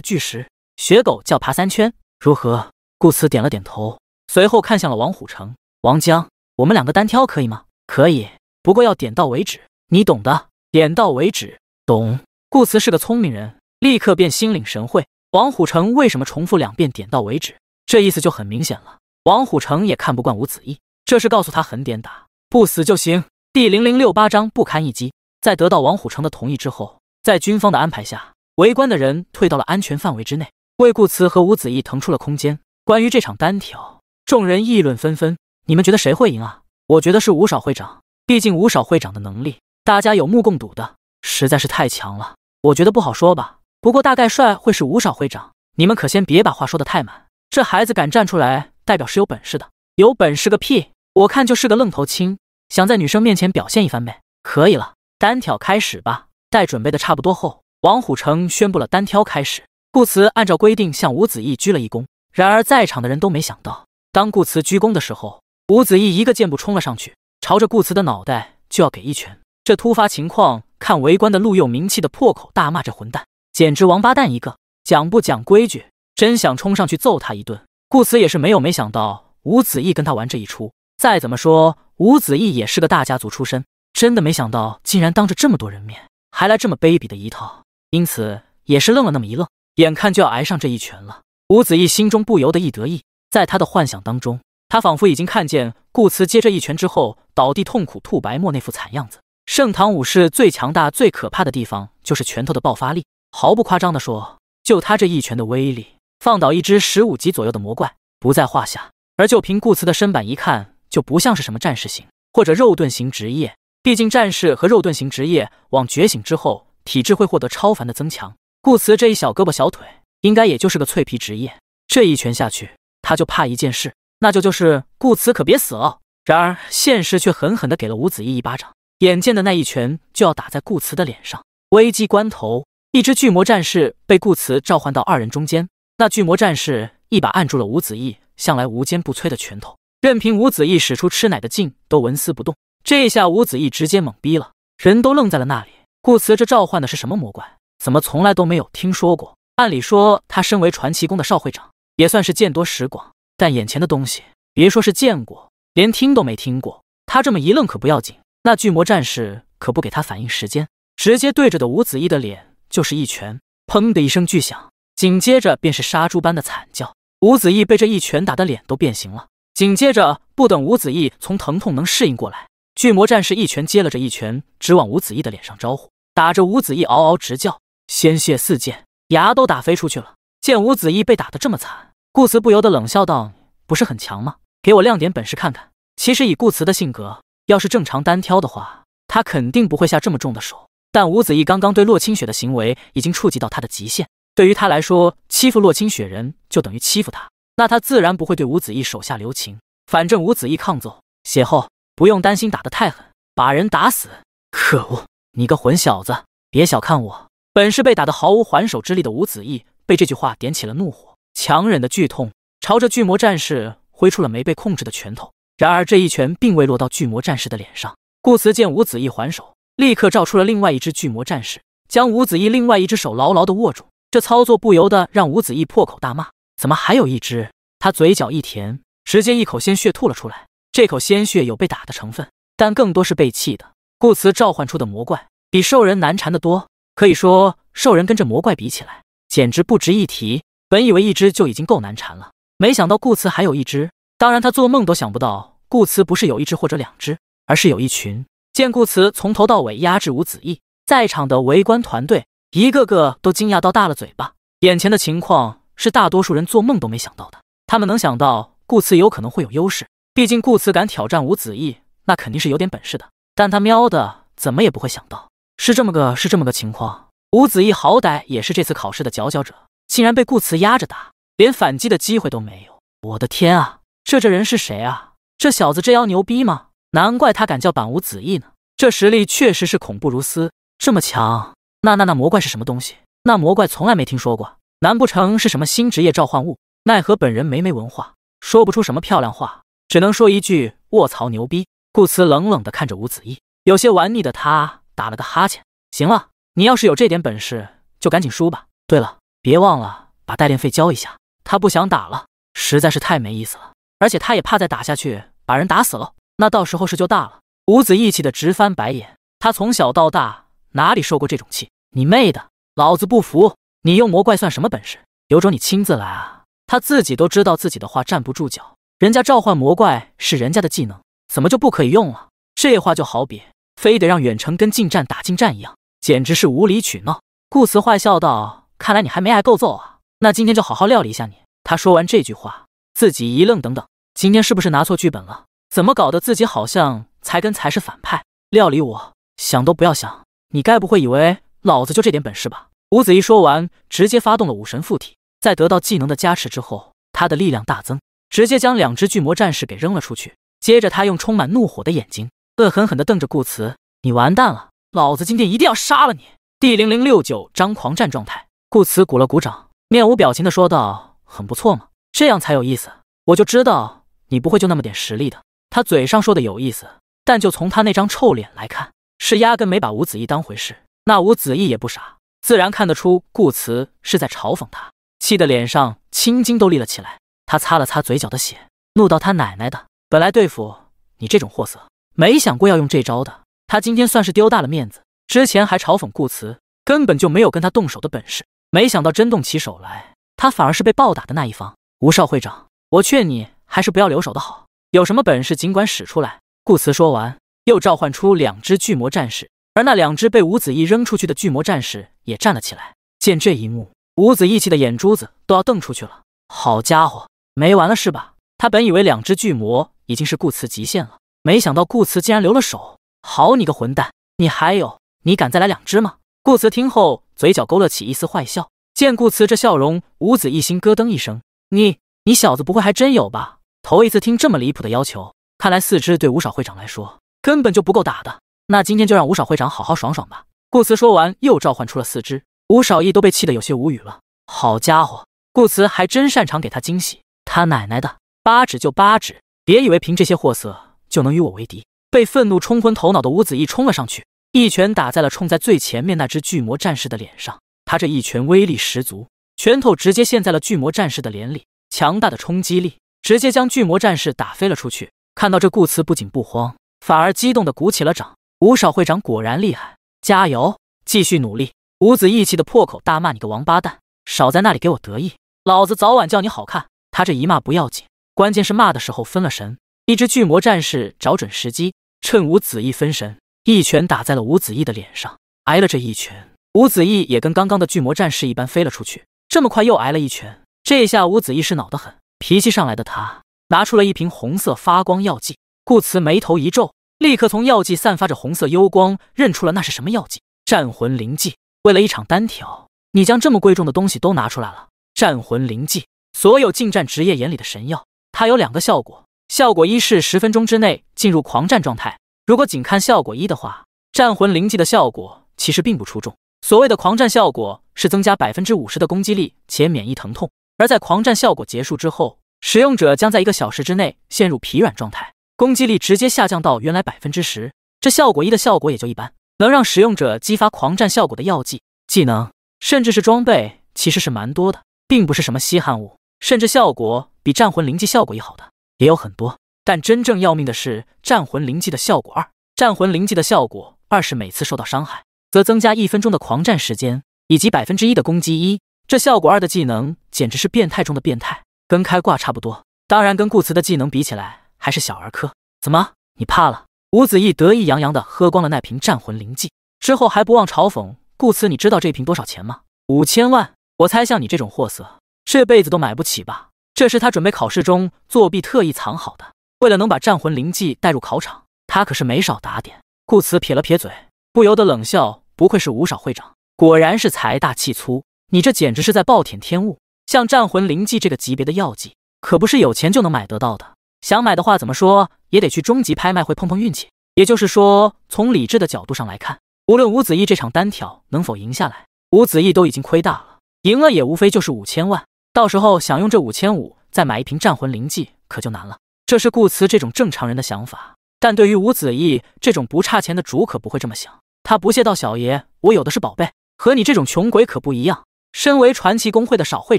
巨石学狗叫爬三圈，如何？”顾辞点了点头，随后看向了王虎城、王江：“我们两个单挑可以吗？”“可以。”不过要点到为止，你懂的。点到为止，懂。顾辞是个聪明人，立刻便心领神会。王虎城为什么重复两遍“点到为止”？这意思就很明显了。王虎城也看不惯吴子义，这是告诉他狠点打，不死就行。第零零六八章不堪一击。在得到王虎城的同意之后，在军方的安排下，围观的人退到了安全范围之内，为顾辞和吴子义腾出了空间。关于这场单挑，众人议论纷纷。你们觉得谁会赢啊？我觉得是吴少会长。毕竟吴少会长的能力，大家有目共睹的，实在是太强了。我觉得不好说吧，不过大概率会是吴少会长。你们可先别把话说的太满。这孩子敢站出来，代表是有本事的。有本事个屁！我看就是个愣头青，想在女生面前表现一番呗。可以了，单挑开始吧。待准备的差不多后，王虎成宣布了单挑开始。顾辞按照规定向吴子义鞠了一躬。然而在场的人都没想到，当顾辞鞠躬的时候，吴子义一个箭步冲了上去。朝着顾辞的脑袋就要给一拳，这突发情况，看围观的陆佑明气的破口大骂：“这混蛋，简直王八蛋一个，讲不讲规矩？真想冲上去揍他一顿。”顾辞也是没有没想到吴子意跟他玩这一出，再怎么说吴子意也是个大家族出身，真的没想到竟然当着这么多人面还来这么卑鄙的一套，因此也是愣了那么一愣，眼看就要挨上这一拳了，吴子意心中不由得一得意，在他的幻想当中。他仿佛已经看见顾辞接这一拳之后倒地痛苦吐白沫那副惨样子。盛唐武士最强大、最可怕的地方就是拳头的爆发力，毫不夸张地说，就他这一拳的威力，放倒一只十五级左右的魔怪不在话下。而就凭顾辞的身板，一看就不像是什么战士型或者肉盾型职业。毕竟战士和肉盾型职业往觉醒之后，体质会获得超凡的增强。顾辞这一小胳膊小腿，应该也就是个脆皮职业。这一拳下去，他就怕一件事。那就就是顾辞，可别死哦！然而现实却狠狠地给了吴子义一巴掌。眼见的那一拳就要打在顾辞的脸上，危机关头，一只巨魔战士被顾辞召唤到二人中间。那巨魔战士一把按住了吴子义向来无坚不摧的拳头，任凭吴子义使出吃奶的劲都纹丝不动。这一下，吴子义直接懵逼了，人都愣在了那里。顾辞这召唤的是什么魔怪？怎么从来都没有听说过？按理说，他身为传奇宫的少会长，也算是见多识广。但眼前的东西，别说是见过，连听都没听过。他这么一愣可不要紧，那巨魔战士可不给他反应时间，直接对着的吴子义的脸就是一拳，砰的一声巨响，紧接着便是杀猪般的惨叫。吴子义被这一拳打的脸都变形了。紧接着，不等吴子义从疼痛能适应过来，巨魔战士一拳接了这一拳，直往吴子义的脸上招呼，打着吴子义嗷嗷直叫，鲜血四溅，牙都打飞出去了。见吴子义被打得这么惨。顾辞不由得冷笑道：“不是很强吗？给我亮点本事看看。”其实以顾辞的性格，要是正常单挑的话，他肯定不会下这么重的手。但吴子义刚刚对洛清雪的行为已经触及到他的极限，对于他来说，欺负洛清雪人就等于欺负他，那他自然不会对吴子义手下留情。反正吴子义抗揍，血厚，不用担心打得太狠把人打死。可恶，你个混小子，别小看我！本是被打得毫无还手之力的吴子义，被这句话点起了怒火。强忍的剧痛，朝着巨魔战士挥出了没被控制的拳头。然而这一拳并未落到巨魔战士的脸上。顾辞见吴子义还手，立刻召出了另外一只巨魔战士，将吴子义另外一只手牢牢地握住。这操作不由得让吴子义破口大骂：“怎么还有一只？”他嘴角一甜，直接一口鲜血吐了出来。这口鲜血有被打的成分，但更多是被气的。顾辞召唤出的魔怪比兽人难缠得多，可以说兽人跟这魔怪比起来，简直不值一提。本以为一只就已经够难缠了，没想到顾辞还有一只。当然，他做梦都想不到，顾辞不是有一只或者两只，而是有一群。见顾辞从头到尾压制吴子意，在场的围观团队一个个都惊讶到大了嘴巴。眼前的情况是大多数人做梦都没想到的。他们能想到顾辞有可能会有优势，毕竟顾辞敢挑战吴子意，那肯定是有点本事的。但他喵的，怎么也不会想到是这么个是这么个情况。吴子意好歹也是这次考试的佼佼者。竟然被顾辞压着打，连反击的机会都没有。我的天啊，这这人是谁啊？这小子这妖牛逼吗？难怪他敢叫板吴子意呢，这实力确实是恐怖如斯，这么强。那那那魔怪是什么东西？那魔怪从来没听说过，难不成是什么新职业召唤物？奈何本人没没文化，说不出什么漂亮话，只能说一句卧槽牛逼。顾辞冷冷地看着吴子意，有些玩腻的他打了个哈欠。行了，你要是有这点本事，就赶紧输吧。对了。别忘了把代练费交一下。他不想打了，实在是太没意思了。而且他也怕再打下去把人打死了，那到时候事就大了。吴子义气的直翻白眼，他从小到大哪里受过这种气？你妹的，老子不服！你用魔怪算什么本事？有种你亲自来啊！他自己都知道自己的话站不住脚，人家召唤魔怪是人家的技能，怎么就不可以用了？这话就好比非得让远程跟近战打近战一样，简直是无理取闹。顾辞坏笑道。看来你还没挨够揍啊？那今天就好好料理一下你。他说完这句话，自己一愣，等等，今天是不是拿错剧本了？怎么搞得自己好像才跟才是反派？料理我想都不要想，你该不会以为老子就这点本事吧？吴子一说完，直接发动了武神附体，在得到技能的加持之后，他的力量大增，直接将两只巨魔战士给扔了出去。接着他用充满怒火的眼睛，恶狠狠地瞪着顾辞：“你完蛋了，老子今天一定要杀了你！”第零零六九张狂战状态。顾辞鼓了鼓掌，面无表情地说道：“很不错嘛，这样才有意思。我就知道你不会就那么点实力的。”他嘴上说的有意思，但就从他那张臭脸来看，是压根没把吴子意当回事。那吴子意也不傻，自然看得出顾辞是在嘲讽他，气得脸上青筋都立了起来。他擦了擦嘴角的血，怒道：“他奶奶的！本来对付你这种货色，没想过要用这招的。他今天算是丢大了面子，之前还嘲讽顾辞根本就没有跟他动手的本事。没想到真动起手来，他反而是被暴打的那一方。吴少会长，我劝你还是不要留手的好，有什么本事尽管使出来。顾辞说完，又召唤出两只巨魔战士，而那两只被吴子义扔出去的巨魔战士也站了起来。见这一幕，吴子义气的眼珠子都要瞪出去了。好家伙，没完了是吧？他本以为两只巨魔已经是顾辞极限了，没想到顾辞竟然留了手。好你个混蛋，你还有，你敢再来两只吗？顾辞听后。嘴角勾勒起一丝坏笑，见顾辞这笑容，吴子一心咯噔一声：“你你小子不会还真有吧？头一次听这么离谱的要求，看来四只对吴少会长来说根本就不够打的。那今天就让吴少会长好好爽爽吧。”顾辞说完，又召唤出了四只。吴少义都被气得有些无语了，好家伙，顾辞还真擅长给他惊喜。他奶奶的，八指就八指，别以为凭这些货色就能与我为敌！被愤怒冲昏头脑的吴子义冲了上去。一拳打在了冲在最前面那只巨魔战士的脸上，他这一拳威力十足，拳头直接陷在了巨魔战士的脸里，强大的冲击力直接将巨魔战士打飞了出去。看到这，顾辞不仅不慌，反而激动的鼓起了掌。吴少会长果然厉害，加油，继续努力。吴子义气的破口大骂：“你个王八蛋，少在那里给我得意，老子早晚叫你好看。”他这一骂不要紧，关键是骂的时候分了神，一只巨魔战士找准时机，趁吴子义分神。一拳打在了吴子意的脸上，挨了这一拳，吴子意也跟刚刚的巨魔战士一般飞了出去。这么快又挨了一拳，这下吴子意是恼得很，脾气上来的他拿出了一瓶红色发光药剂。顾辞眉头一皱，立刻从药剂散发着红色幽光，认出了那是什么药剂——战魂灵剂。为了一场单挑，你将这么贵重的东西都拿出来了。战魂灵剂，所有近战职业眼里的神药，它有两个效果。效果一是十分钟之内进入狂战状态。如果仅看效果一的话，战魂灵技的效果其实并不出众。所谓的狂战效果是增加百分之五十的攻击力且免疫疼痛，而在狂战效果结束之后，使用者将在一个小时之内陷入疲软状态，攻击力直接下降到原来百分之十。这效果一的效果也就一般，能让使用者激发狂战效果的药剂、技能甚至是装备，其实是蛮多的，并不是什么稀罕物。甚至效果比战魂灵技效果一好的也有很多。但真正要命的是战魂灵剂的效果二，战魂灵剂的效果二是每次受到伤害则增加一分钟的狂战时间以及百分之一的攻击一。这效果二的技能简直是变态中的变态，跟开挂差不多。当然，跟顾辞的技能比起来还是小儿科。怎么，你怕了？吴子义得意洋洋地喝光了那瓶战魂灵剂之后，还不忘嘲讽顾辞：“你知道这瓶多少钱吗？五千万。我猜像你这种货色，这辈子都买不起吧？”这是他准备考试中作弊特意藏好的。为了能把战魂灵剂带入考场，他可是没少打点。顾辞撇了撇嘴，不由得冷笑：“不愧是吴少会长，果然是财大气粗。你这简直是在暴殄天物。像战魂灵剂这个级别的药剂，可不是有钱就能买得到的。想买的话，怎么说也得去终极拍卖会碰碰运气。也就是说，从理智的角度上来看，无论吴子义这场单挑能否赢下来，吴子义都已经亏大了。赢了也无非就是五千万，到时候想用这五千五再买一瓶战魂灵剂，可就难了。”这是顾辞这种正常人的想法，但对于吴子意这种不差钱的主可不会这么想。他不屑道：“小爷我有的是宝贝，和你这种穷鬼可不一样。”身为传奇工会的少会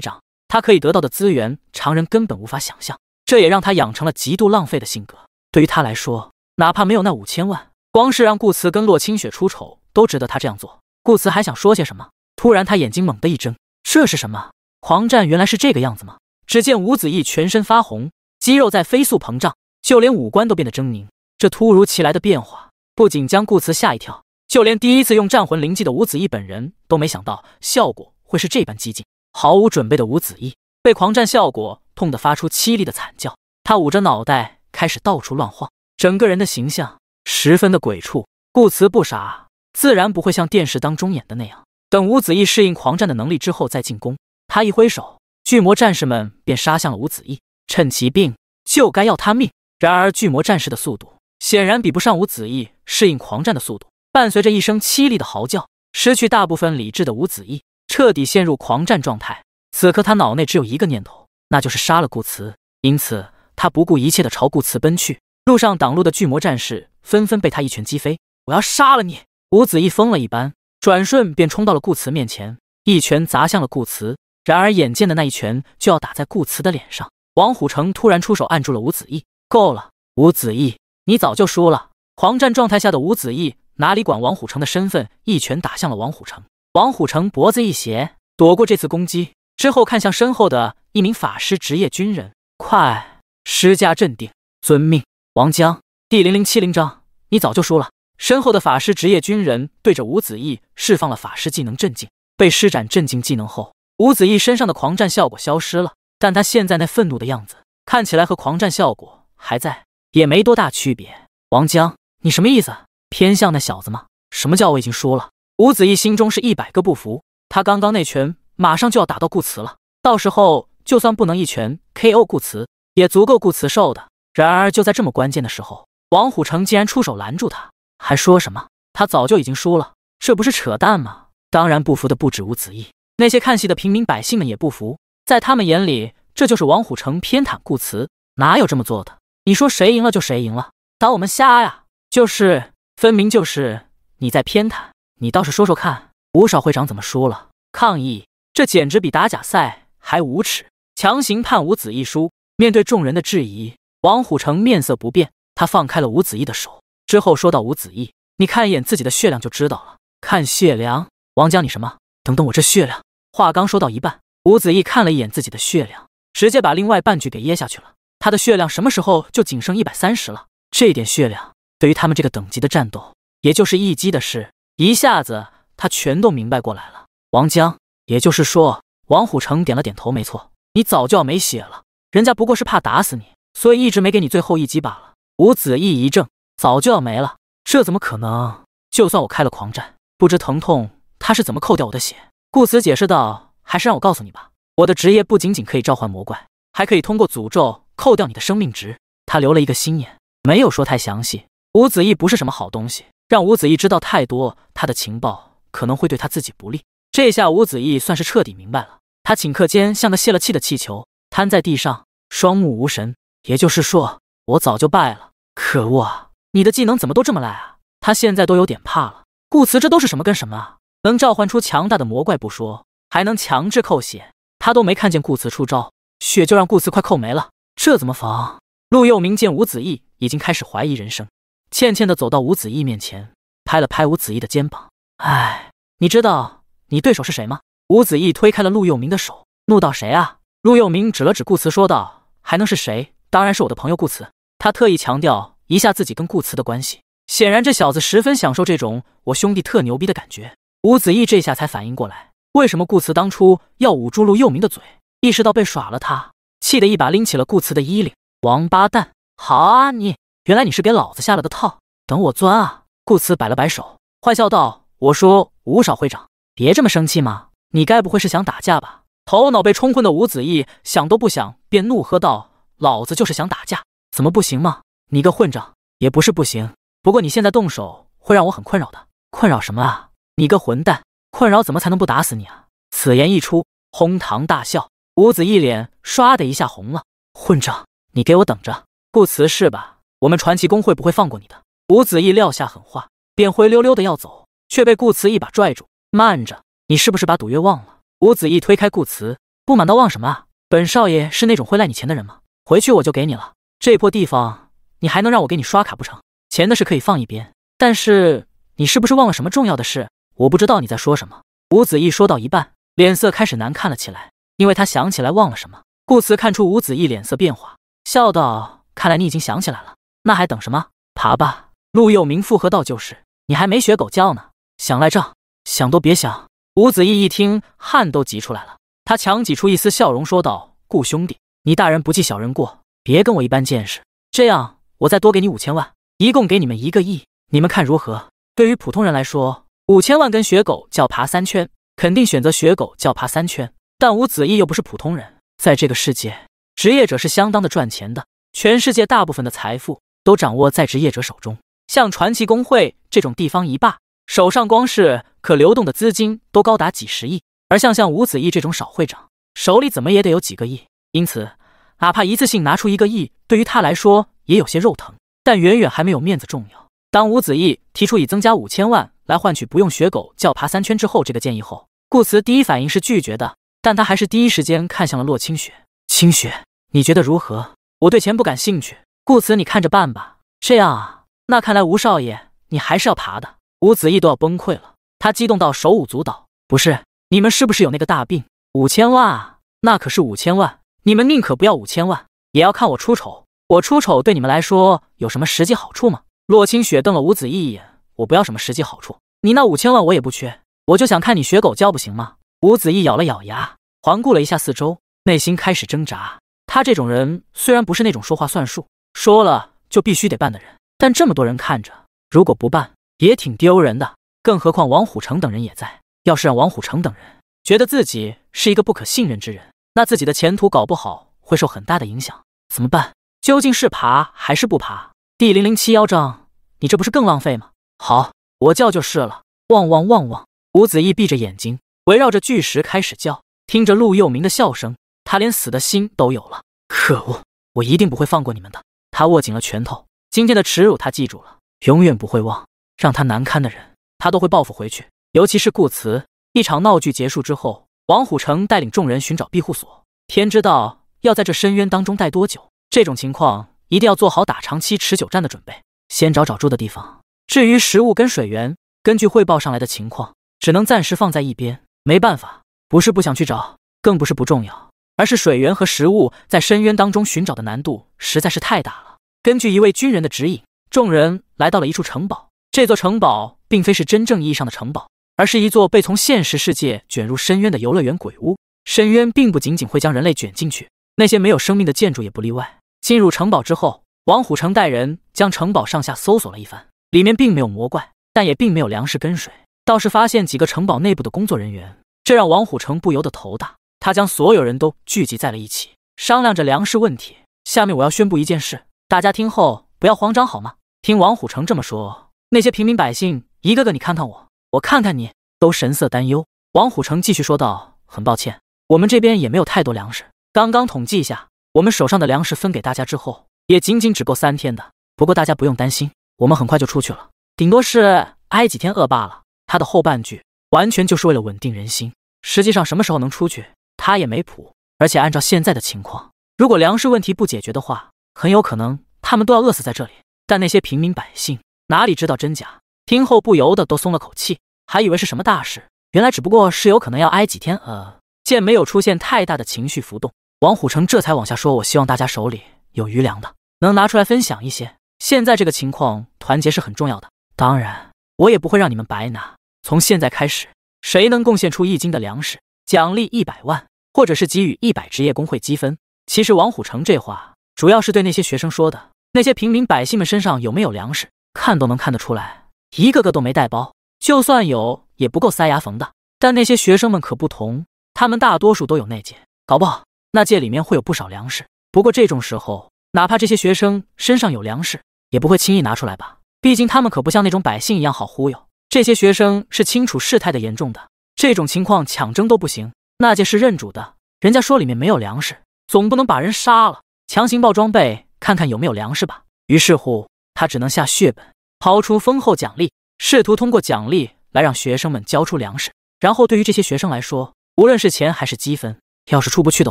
长，他可以得到的资源，常人根本无法想象。这也让他养成了极度浪费的性格。对于他来说，哪怕没有那五千万，光是让顾辞跟洛清雪出丑都值得他这样做。顾辞还想说些什么，突然他眼睛猛地一睁：“这是什么？狂战原来是这个样子吗？”只见吴子意全身发红。肌肉在飞速膨胀，就连五官都变得狰狞。这突如其来的变化不仅将顾辞吓一跳，就连第一次用战魂灵技的吴子义本人都没想到效果会是这般激进。毫无准备的吴子义被狂战效果痛得发出凄厉的惨叫，他捂着脑袋开始到处乱晃，整个人的形象十分的鬼畜。顾辞不傻，自然不会像电视当中演的那样，等吴子义适应狂战的能力之后再进攻。他一挥手，巨魔战士们便杀向了吴子义。趁其病，就该要他命。然而巨魔战士的速度显然比不上吴子义适应狂战的速度。伴随着一声凄厉的嚎叫，失去大部分理智的吴子义彻底陷入狂战状态。此刻他脑内只有一个念头，那就是杀了顾辞。因此他不顾一切的朝顾辞奔去。路上挡路的巨魔战士纷纷被他一拳击飞。我要杀了你！吴子义疯了一般，转瞬便冲到了顾辞面前，一拳砸向了顾辞。然而眼见的那一拳就要打在顾辞的脸上。王虎城突然出手按住了吴子意。够了，吴子意，你早就输了。狂战状态下的吴子意哪里管王虎城的身份，一拳打向了王虎城。王虎城脖子一斜，躲过这次攻击之后，看向身后的一名法师职业军人：“快施加镇定。”“遵命。”王江第零零七零章，你早就输了。身后的法师职业军人对着吴子意释放了法师技能镇静。被施展镇静技能后，吴子意身上的狂战效果消失了。但他现在那愤怒的样子，看起来和狂战效果还在也没多大区别。王江，你什么意思？偏向那小子吗？什么叫我已经输了？吴子义心中是一百个不服。他刚刚那拳马上就要打到顾辞了，到时候就算不能一拳 K O 顾辞，也足够顾辞受的。然而就在这么关键的时候，王虎成竟然出手拦住他，还说什么他早就已经输了？这不是扯淡吗？当然不服的不止吴子义，那些看戏的平民百姓们也不服。在他们眼里，这就是王虎成偏袒顾辞，哪有这么做的？你说谁赢了就谁赢了，当我们瞎呀？就是，分明就是你在偏袒，你倒是说说看，吴少会长怎么输了？抗议！这简直比打假赛还无耻！强行判吴子义输。面对众人的质疑，王虎成面色不变，他放开了吴子义的手，之后说道：“吴子义，你看一眼自己的血量就知道了。看血量，王江，你什么？等等，我这血量……”话刚说到一半。吴子义看了一眼自己的血量，直接把另外半句给噎下去了。他的血量什么时候就仅剩一百三十了？这点血量对于他们这个等级的战斗，也就是一击的事。一下子，他全都明白过来了。王江，也就是说，王虎成点了点头，没错，你早就要没血了。人家不过是怕打死你，所以一直没给你最后一击罢了。吴子义一怔，早就要没了？这怎么可能？就算我开了狂战，不知疼痛，他是怎么扣掉我的血？顾辞解释道。还是让我告诉你吧，我的职业不仅仅可以召唤魔怪，还可以通过诅咒扣掉你的生命值。他留了一个心眼，没有说太详细。吴子义不是什么好东西，让吴子义知道太多，他的情报可能会对他自己不利。这下吴子义算是彻底明白了，他顷刻间像个泄了气的气球，瘫在地上，双目无神。也就是说，我早就败了。可恶啊！你的技能怎么都这么烂啊？他现在都有点怕了。顾辞，这都是什么跟什么啊？能召唤出强大的魔怪不说。还能强制扣血，他都没看见顾辞出招，血就让顾辞快扣没了，这怎么防？陆佑明见吴子意已经开始怀疑人生，歉歉的走到吴子意面前，拍了拍吴子意的肩膀：“哎，你知道你对手是谁吗？”吴子意推开了陆佑明的手，怒道：“谁啊？”陆佑明指了指顾辞，说道：“还能是谁？当然是我的朋友顾辞。”他特意强调一下自己跟顾辞的关系，显然这小子十分享受这种我兄弟特牛逼的感觉。吴子意这下才反应过来。为什么顾辞当初要捂住陆佑明的嘴？意识到被耍了，他气得一把拎起了顾辞的衣领：“王八蛋！好啊，你原来你是给老子下了个套，等我钻啊！”顾辞摆了摆手，坏笑道：“我说吴少会长，别这么生气嘛，你该不会是想打架吧？”头脑被冲昏的吴子义想都不想便怒喝道：“老子就是想打架，怎么不行吗？你个混账！也不是不行，不过你现在动手会让我很困扰的。困扰什么啊？你个混蛋！”困扰怎么才能不打死你啊？此言一出，哄堂大笑。吴子义脸唰的一下红了。混账，你给我等着！顾辞是吧？我们传奇工会不会放过你的。吴子义撂下狠话，便灰溜溜的要走，却被顾辞一把拽住。慢着，你是不是把赌约忘了？吴子义推开顾辞，不满道：“忘什么啊？本少爷是那种会赖你钱的人吗？回去我就给你了。这破地方，你还能让我给你刷卡不成？钱的事可以放一边，但是你是不是忘了什么重要的事？”我不知道你在说什么。吴子意说到一半，脸色开始难看了起来，因为他想起来忘了什么。顾辞看出吴子意脸色变化，笑道：“看来你已经想起来了，那还等什么？爬吧。”陆佑明附和道：“就是，你还没学狗叫呢，想赖账，想都别想。”吴子意一听，汗都急出来了，他强挤出一丝笑容说道：“顾兄弟，你大人不计小人过，别跟我一般见识。这样，我再多给你五千万，一共给你们一个亿，你们看如何？对于普通人来说。”五千万跟雪狗叫爬三圈，肯定选择雪狗叫爬三圈。但吴子意又不是普通人，在这个世界，职业者是相当的赚钱的。全世界大部分的财富都掌握在职业者手中，像传奇工会这种地方一霸，手上光是可流动的资金都高达几十亿。而像像吴子意这种少会长，手里怎么也得有几个亿。因此，哪怕一次性拿出一个亿，对于他来说也有些肉疼，但远远还没有面子重要。当吴子意提出以增加五千万来换取不用学狗叫爬三圈之后这个建议后，顾辞第一反应是拒绝的，但他还是第一时间看向了洛清雪。清雪，你觉得如何？我对钱不感兴趣，顾辞，你看着办吧。这样啊，那看来吴少爷你还是要爬的。吴子意都要崩溃了，他激动到手舞足蹈。不是，你们是不是有那个大病？五千万啊，那可是五千万！你们宁可不要五千万，也要看我出丑？我出丑对你们来说有什么实际好处吗？洛清雪瞪了吴子意一眼：“我不要什么实际好处，你那五千万我也不缺，我就想看你学狗叫，不行吗？”吴子意咬了咬牙，环顾了一下四周，内心开始挣扎。他这种人虽然不是那种说话算数、说了就必须得办的人，但这么多人看着，如果不办也挺丢人的。更何况王虎成等人也在，要是让王虎成等人觉得自己是一个不可信任之人，那自己的前途搞不好会受很大的影响。怎么办？究竟是爬还是不爬？第零零七幺章，你这不是更浪费吗？好，我叫就是了。汪汪汪汪！吴子义闭着眼睛，围绕着巨石开始叫。听着陆佑明的笑声，他连死的心都有了。可恶！我一定不会放过你们的。他握紧了拳头，今天的耻辱他记住了，永远不会忘。让他难堪的人，他都会报复回去。尤其是顾辞。一场闹剧结束之后，王虎成带领众人寻找庇护所。天知道要在这深渊当中待多久？这种情况。一定要做好打长期持久战的准备，先找找住的地方。至于食物跟水源，根据汇报上来的情况，只能暂时放在一边。没办法，不是不想去找，更不是不重要，而是水源和食物在深渊当中寻找的难度实在是太大了。根据一位军人的指引，众人来到了一处城堡。这座城堡并非是真正意义上的城堡，而是一座被从现实世界卷入深渊的游乐园鬼屋。深渊并不仅仅会将人类卷进去，那些没有生命的建筑也不例外。进入城堡之后，王虎成带人将城堡上下搜索了一番，里面并没有魔怪，但也并没有粮食跟水，倒是发现几个城堡内部的工作人员，这让王虎成不由得头大。他将所有人都聚集在了一起，商量着粮食问题。下面我要宣布一件事，大家听后不要慌张，好吗？听王虎成这么说，那些平民百姓一个个你看看我，我看看你，都神色担忧。王虎成继续说道：“很抱歉，我们这边也没有太多粮食。刚刚统计一下。”我们手上的粮食分给大家之后，也仅仅只够三天的。不过大家不用担心，我们很快就出去了，顶多是挨几天饿罢了。他的后半句完全就是为了稳定人心。实际上，什么时候能出去，他也没谱。而且按照现在的情况，如果粮食问题不解决的话，很有可能他们都要饿死在这里。但那些平民百姓哪里知道真假？听后不由得都松了口气，还以为是什么大事，原来只不过是有可能要挨几天饿。见没有出现太大的情绪浮动。王虎成这才往下说：“我希望大家手里有余粮的，能拿出来分享一些。现在这个情况，团结是很重要的。当然，我也不会让你们白拿。从现在开始，谁能贡献出一斤的粮食，奖励一百万，或者是给予一百职业工会积分。”其实，王虎成这话主要是对那些学生说的。那些平民百姓们身上有没有粮食，看都能看得出来，一个个都没带包，就算有，也不够塞牙缝的。但那些学生们可不同，他们大多数都有内奸，搞不好……那界里面会有不少粮食，不过这种时候，哪怕这些学生身上有粮食，也不会轻易拿出来吧？毕竟他们可不像那种百姓一样好忽悠。这些学生是清楚事态的严重的，这种情况抢争都不行。那界是认主的，人家说里面没有粮食，总不能把人杀了，强行爆装备看看有没有粮食吧？于是乎，他只能下血本，掏出丰厚奖励，试图通过奖励来让学生们交出粮食。然后，对于这些学生来说，无论是钱还是积分。要是出不去的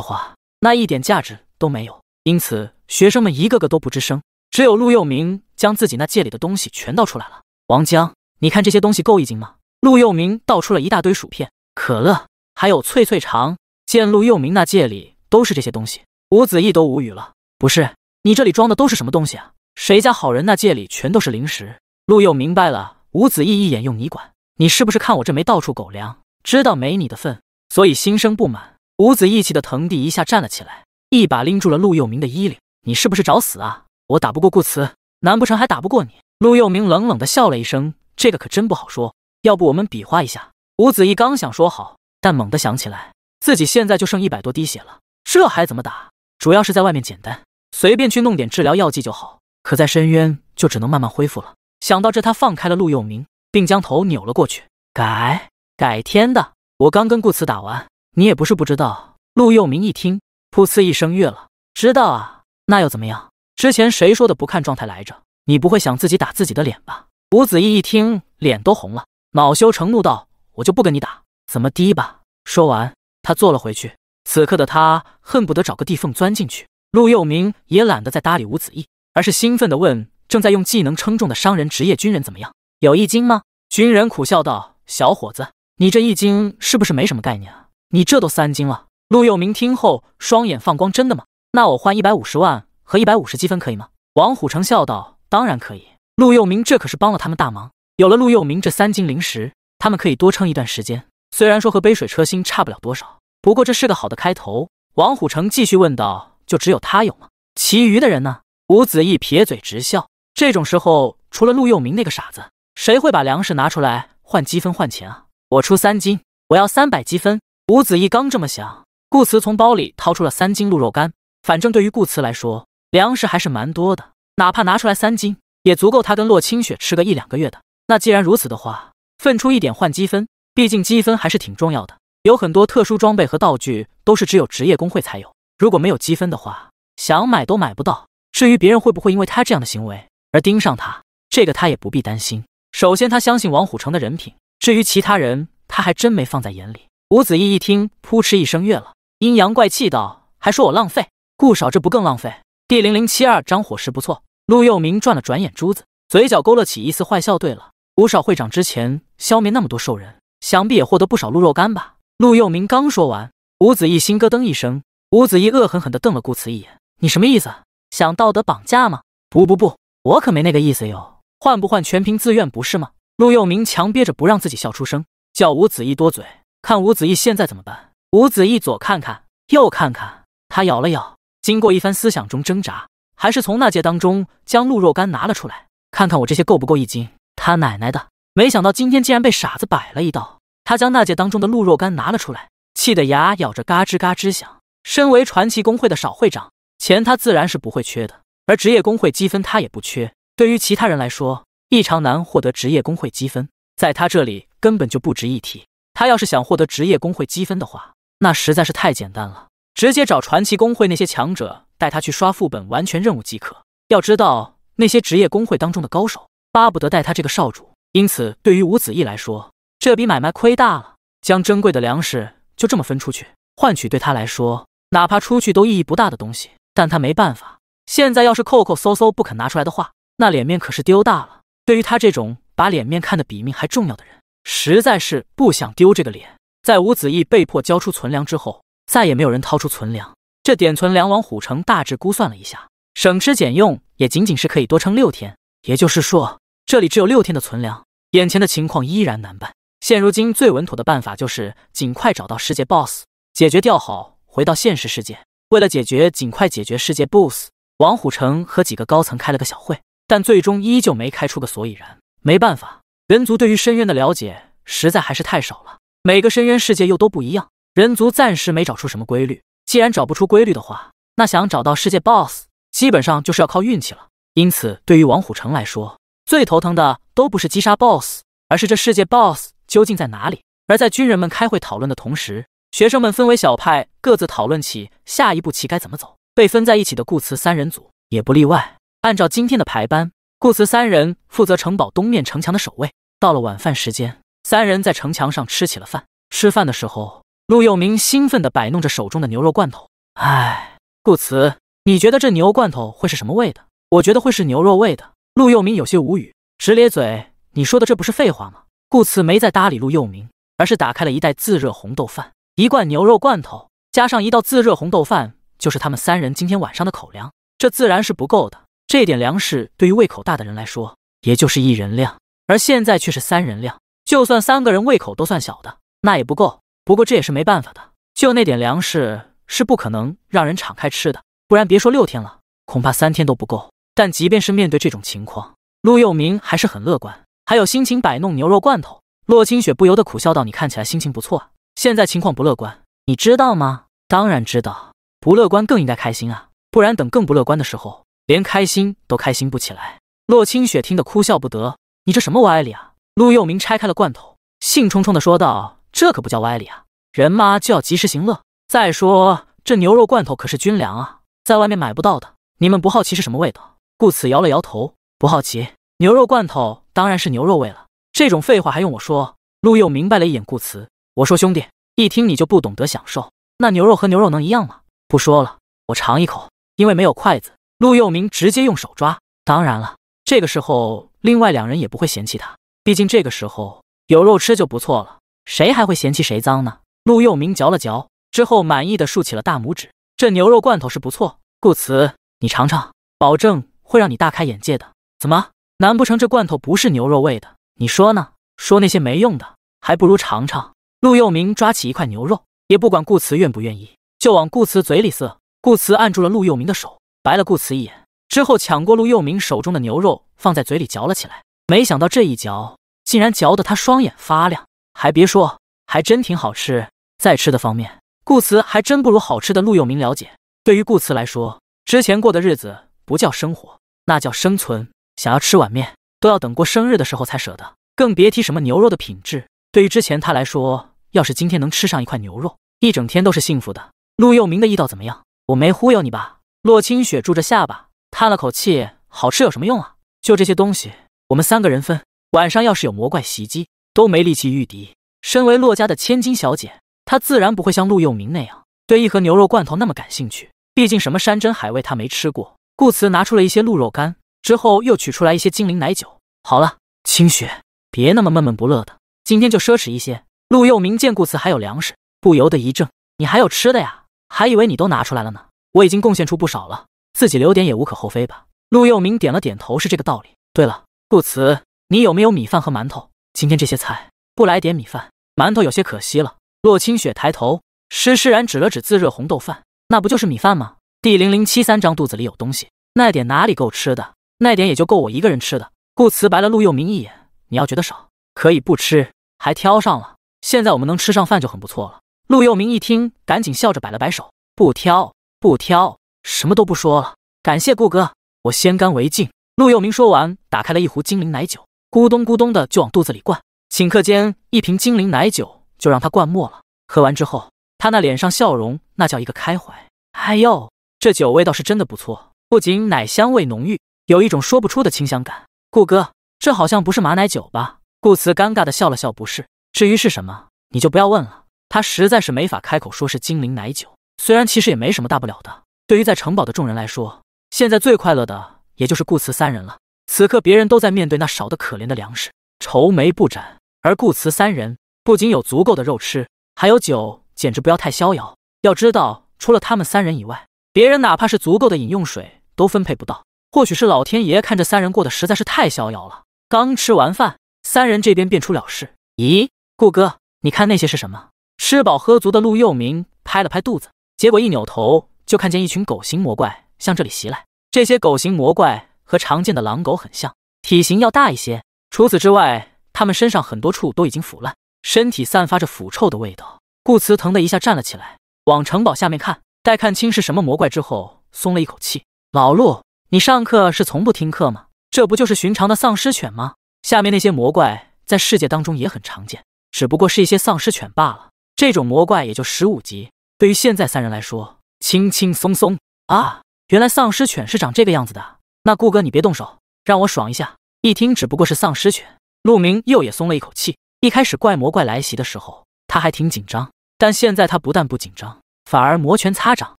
话，那一点价值都没有。因此，学生们一个个都不吱声，只有陆佑明将自己那戒里的东西全倒出来了。王江，你看这些东西够一斤吗？陆佑明倒出了一大堆薯片、可乐，还有脆脆肠。见陆佑明那戒里都是这些东西，吴子义都无语了。不是你这里装的都是什么东西啊？谁家好人那戒里全都是零食？陆佑明白了，吴子义一眼用你管你是不是看我这没到处狗粮，知道没你的份，所以心生不满。吴子义气的腾地一下站了起来，一把拎住了陆佑明的衣领：“你是不是找死啊？我打不过顾辞，难不成还打不过你？”陆佑明冷冷的笑了一声：“这个可真不好说，要不我们比划一下？”吴子义刚想说“好”，但猛地想起来，自己现在就剩一百多滴血了，这还怎么打？主要是在外面简单，随便去弄点治疗药剂就好；可在深渊就只能慢慢恢复了。想到这，他放开了陆佑明，并将头扭了过去：“改改天的，我刚跟顾辞打完。”你也不是不知道。陆佑明一听，噗呲一声乐了。知道啊，那又怎么样？之前谁说的不看状态来着？你不会想自己打自己的脸吧？吴子意一听，脸都红了，恼羞成怒道：“我就不跟你打，怎么滴吧？”说完，他坐了回去。此刻的他恨不得找个地缝钻进去。陆佑明也懒得再搭理吴子意，而是兴奋地问正在用技能称重的商人职业军人：“怎么样？有一斤吗？”军人苦笑道：“小伙子，你这一斤是不是没什么概念啊？”你这都三斤了。陆佑明听后，双眼放光。真的吗？那我换一百五十万和一百五十积分可以吗？王虎成笑道：“当然可以。”陆佑明这可是帮了他们大忙。有了陆佑明这三斤零食，他们可以多撑一段时间。虽然说和杯水车薪差不了多少，不过这是个好的开头。王虎成继续问道：“就只有他有吗？其余的人呢？”吴子义撇嘴直笑。这种时候，除了陆佑明那个傻子，谁会把粮食拿出来换积分换钱啊？我出三斤，我要三百积分。吴子义刚这么想，顾辞从包里掏出了三斤鹿肉干。反正对于顾辞来说，粮食还是蛮多的，哪怕拿出来三斤，也足够他跟洛清雪吃个一两个月的。那既然如此的话，分出一点换积分，毕竟积分还是挺重要的。有很多特殊装备和道具都是只有职业工会才有，如果没有积分的话，想买都买不到。至于别人会不会因为他这样的行为而盯上他，这个他也不必担心。首先，他相信王虎成的人品，至于其他人，他还真没放在眼里。吴子义一听，扑哧一声乐了，阴阳怪气道：“还说我浪费，顾少这不更浪费？”第零零七二章伙食不错。陆佑明转了转眼珠子，嘴角勾勒起一丝坏笑。对了，吴少会长之前消灭那么多兽人，想必也获得不少鹿肉干吧？陆佑明刚说完，吴子义心咯噔一声。吴子义恶狠狠地瞪了顾辞一眼：“你什么意思？想道德绑架吗？不不不，我可没那个意思哟，换不换全凭自愿，不是吗？”陆佑明强憋着不让自己笑出声，叫吴子义多嘴。看伍子义现在怎么办？伍子义左看看，右看看，他咬了咬，经过一番思想中挣扎，还是从那戒当中将鹿肉干拿了出来，看看我这些够不够一斤？他奶奶的，没想到今天竟然被傻子摆了一道！他将那戒当中的鹿肉干拿了出来，气得牙咬着嘎吱嘎吱响。身为传奇工会的少会长，钱他自然是不会缺的，而职业工会积分他也不缺。对于其他人来说，异常难获得职业工会积分，在他这里根本就不值一提。他要是想获得职业工会积分的话，那实在是太简单了，直接找传奇工会那些强者带他去刷副本、完成任务即可。要知道，那些职业工会当中的高手巴不得带他这个少主。因此，对于吴子义来说，这笔买卖亏大了。将珍贵的粮食就这么分出去，换取对他来说，哪怕出去都意义不大的东西，但他没办法。现在要是抠抠搜搜不肯拿出来的话，那脸面可是丢大了。对于他这种把脸面看得比命还重要的人。实在是不想丢这个脸，在吴子意被迫交出存粮之后，再也没有人掏出存粮。这点存粮，王虎城大致估算了一下，省吃俭用也仅仅是可以多撑六天，也就是说，这里只有六天的存粮。眼前的情况依然难办。现如今最稳妥的办法就是尽快找到世界 BOSS，解决掉好回到现实世界。为了解决，尽快解决世界 BOSS，王虎城和几个高层开了个小会，但最终依旧没开出个所以然。没办法。人族对于深渊的了解实在还是太少了，每个深渊世界又都不一样，人族暂时没找出什么规律。既然找不出规律的话，那想找到世界 BOSS，基本上就是要靠运气了。因此，对于王虎城来说，最头疼的都不是击杀 BOSS，而是这世界 BOSS 究竟在哪里。而在军人们开会讨论的同时，学生们分为小派，各自讨论起下一步棋该怎么走。被分在一起的顾辞三人组也不例外。按照今天的排班，顾辞三人负责城堡东面城墙的守卫。到了晚饭时间，三人在城墙上吃起了饭。吃饭的时候，陆佑明兴奋地摆弄着手中的牛肉罐头。哎，顾辞，你觉得这牛罐头会是什么味的？我觉得会是牛肉味的。陆佑明有些无语，直咧嘴。你说的这不是废话吗？顾辞没再搭理陆佑明，而是打开了一袋自热红豆饭，一罐牛肉罐头，加上一道自热红豆饭，就是他们三人今天晚上的口粮。这自然是不够的，这点粮食对于胃口大的人来说，也就是一人量。而现在却是三人量，就算三个人胃口都算小的，那也不够。不过这也是没办法的，就那点粮食是不可能让人敞开吃的，不然别说六天了，恐怕三天都不够。但即便是面对这种情况，陆佑明还是很乐观，还有心情摆弄牛肉罐头。洛清雪不由得苦笑道：“你看起来心情不错，现在情况不乐观，你知道吗？”“当然知道，不乐观更应该开心啊，不然等更不乐观的时候，连开心都开心不起来。”洛清雪听得哭笑不得。你这什么歪理啊！陆佑明拆开了罐头，兴冲冲的说道：“这可不叫歪理啊，人嘛就要及时行乐。再说这牛肉罐头可是军粮啊，在外面买不到的。你们不好奇是什么味道？”顾此摇了摇头，不好奇。牛肉罐头当然是牛肉味了，这种废话还用我说？陆佑明白了一眼顾辞，我说兄弟，一听你就不懂得享受，那牛肉和牛肉能一样吗？不说了，我尝一口。因为没有筷子，陆佑明直接用手抓。当然了，这个时候。另外两人也不会嫌弃他，毕竟这个时候有肉吃就不错了，谁还会嫌弃谁脏呢？陆佑明嚼了嚼之后，满意的竖起了大拇指，这牛肉罐头是不错。顾辞，你尝尝，保证会让你大开眼界的。怎么？难不成这罐头不是牛肉味的？你说呢？说那些没用的，还不如尝尝。陆佑明抓起一块牛肉，也不管顾辞愿不愿意，就往顾辞嘴里塞。顾辞按住了陆佑明的手，白了顾辞一眼。之后抢过陆佑明手中的牛肉，放在嘴里嚼了起来。没想到这一嚼，竟然嚼得他双眼发亮。还别说，还真挺好吃。在吃的方面，顾辞还真不如好吃的陆佑明了解。对于顾辞来说，之前过的日子不叫生活，那叫生存。想要吃碗面，都要等过生日的时候才舍得，更别提什么牛肉的品质。对于之前他来说，要是今天能吃上一块牛肉，一整天都是幸福的。陆佑明的意到怎么样？我没忽悠你吧？洛清雪住着下巴。叹了口气，好吃有什么用啊？就这些东西，我们三个人分。晚上要是有魔怪袭击，都没力气御敌。身为洛家的千金小姐，她自然不会像陆佑明那样对一盒牛肉罐头那么感兴趣。毕竟什么山珍海味她没吃过。顾辞拿出了一些鹿肉干，之后又取出来一些精灵奶酒。好了，清雪，别那么闷闷不乐的。今天就奢侈一些。陆佑明见顾辞还有粮食，不由得一怔：“你还有吃的呀？还以为你都拿出来了呢。我已经贡献出不少了。”自己留点也无可厚非吧。陆佑明点了点头，是这个道理。对了，顾辞，你有没有米饭和馒头？今天这些菜不来点米饭、馒头有些可惜了。洛清雪抬头，施施然指了指自热红豆饭，那不就是米饭吗？第零零七三章肚子里有东西，那点哪里够吃的？那点也就够我一个人吃的。顾辞白了陆佑明一眼，你要觉得少，可以不吃，还挑上了。现在我们能吃上饭就很不错了。陆佑明一听，赶紧笑着摆了摆手，不挑，不挑。什么都不说了，感谢顾哥，我先干为敬。陆佑明说完，打开了一壶精灵奶酒，咕咚咕咚的就往肚子里灌。顷刻间，一瓶精灵奶酒就让他灌没了。喝完之后，他那脸上笑容那叫一个开怀。哎呦，这酒味道是真的不错，不仅奶香味浓郁，有一种说不出的清香感。顾哥，这好像不是马奶酒吧？顾辞尴尬的笑了笑，不是。至于是什么，你就不要问了，他实在是没法开口说是精灵奶酒。虽然其实也没什么大不了的。对于在城堡的众人来说，现在最快乐的也就是顾辞三人了。此刻，别人都在面对那少得可怜的粮食，愁眉不展；而顾辞三人不仅有足够的肉吃，还有酒，简直不要太逍遥。要知道，除了他们三人以外，别人哪怕是足够的饮用水都分配不到。或许是老天爷看这三人过得实在是太逍遥了，刚吃完饭，三人这边便出了事。咦，顾哥，你看那些是什么？吃饱喝足的陆佑明拍了拍肚子，结果一扭头。就看见一群狗形魔怪向这里袭来。这些狗形魔怪和常见的狼狗很像，体型要大一些。除此之外，它们身上很多处都已经腐烂，身体散发着腐臭的味道。顾辞疼的一下站了起来，往城堡下面看。待看清是什么魔怪之后，松了一口气。老陆，你上课是从不听课吗？这不就是寻常的丧尸犬吗？下面那些魔怪在世界当中也很常见，只不过是一些丧尸犬罢了。这种魔怪也就十五级，对于现在三人来说。轻轻松松啊！原来丧尸犬是长这个样子的。那顾哥，你别动手，让我爽一下。一听只不过是丧尸犬，陆明又也松了一口气。一开始怪魔怪来袭的时候，他还挺紧张，但现在他不但不紧张，反而摩拳擦掌，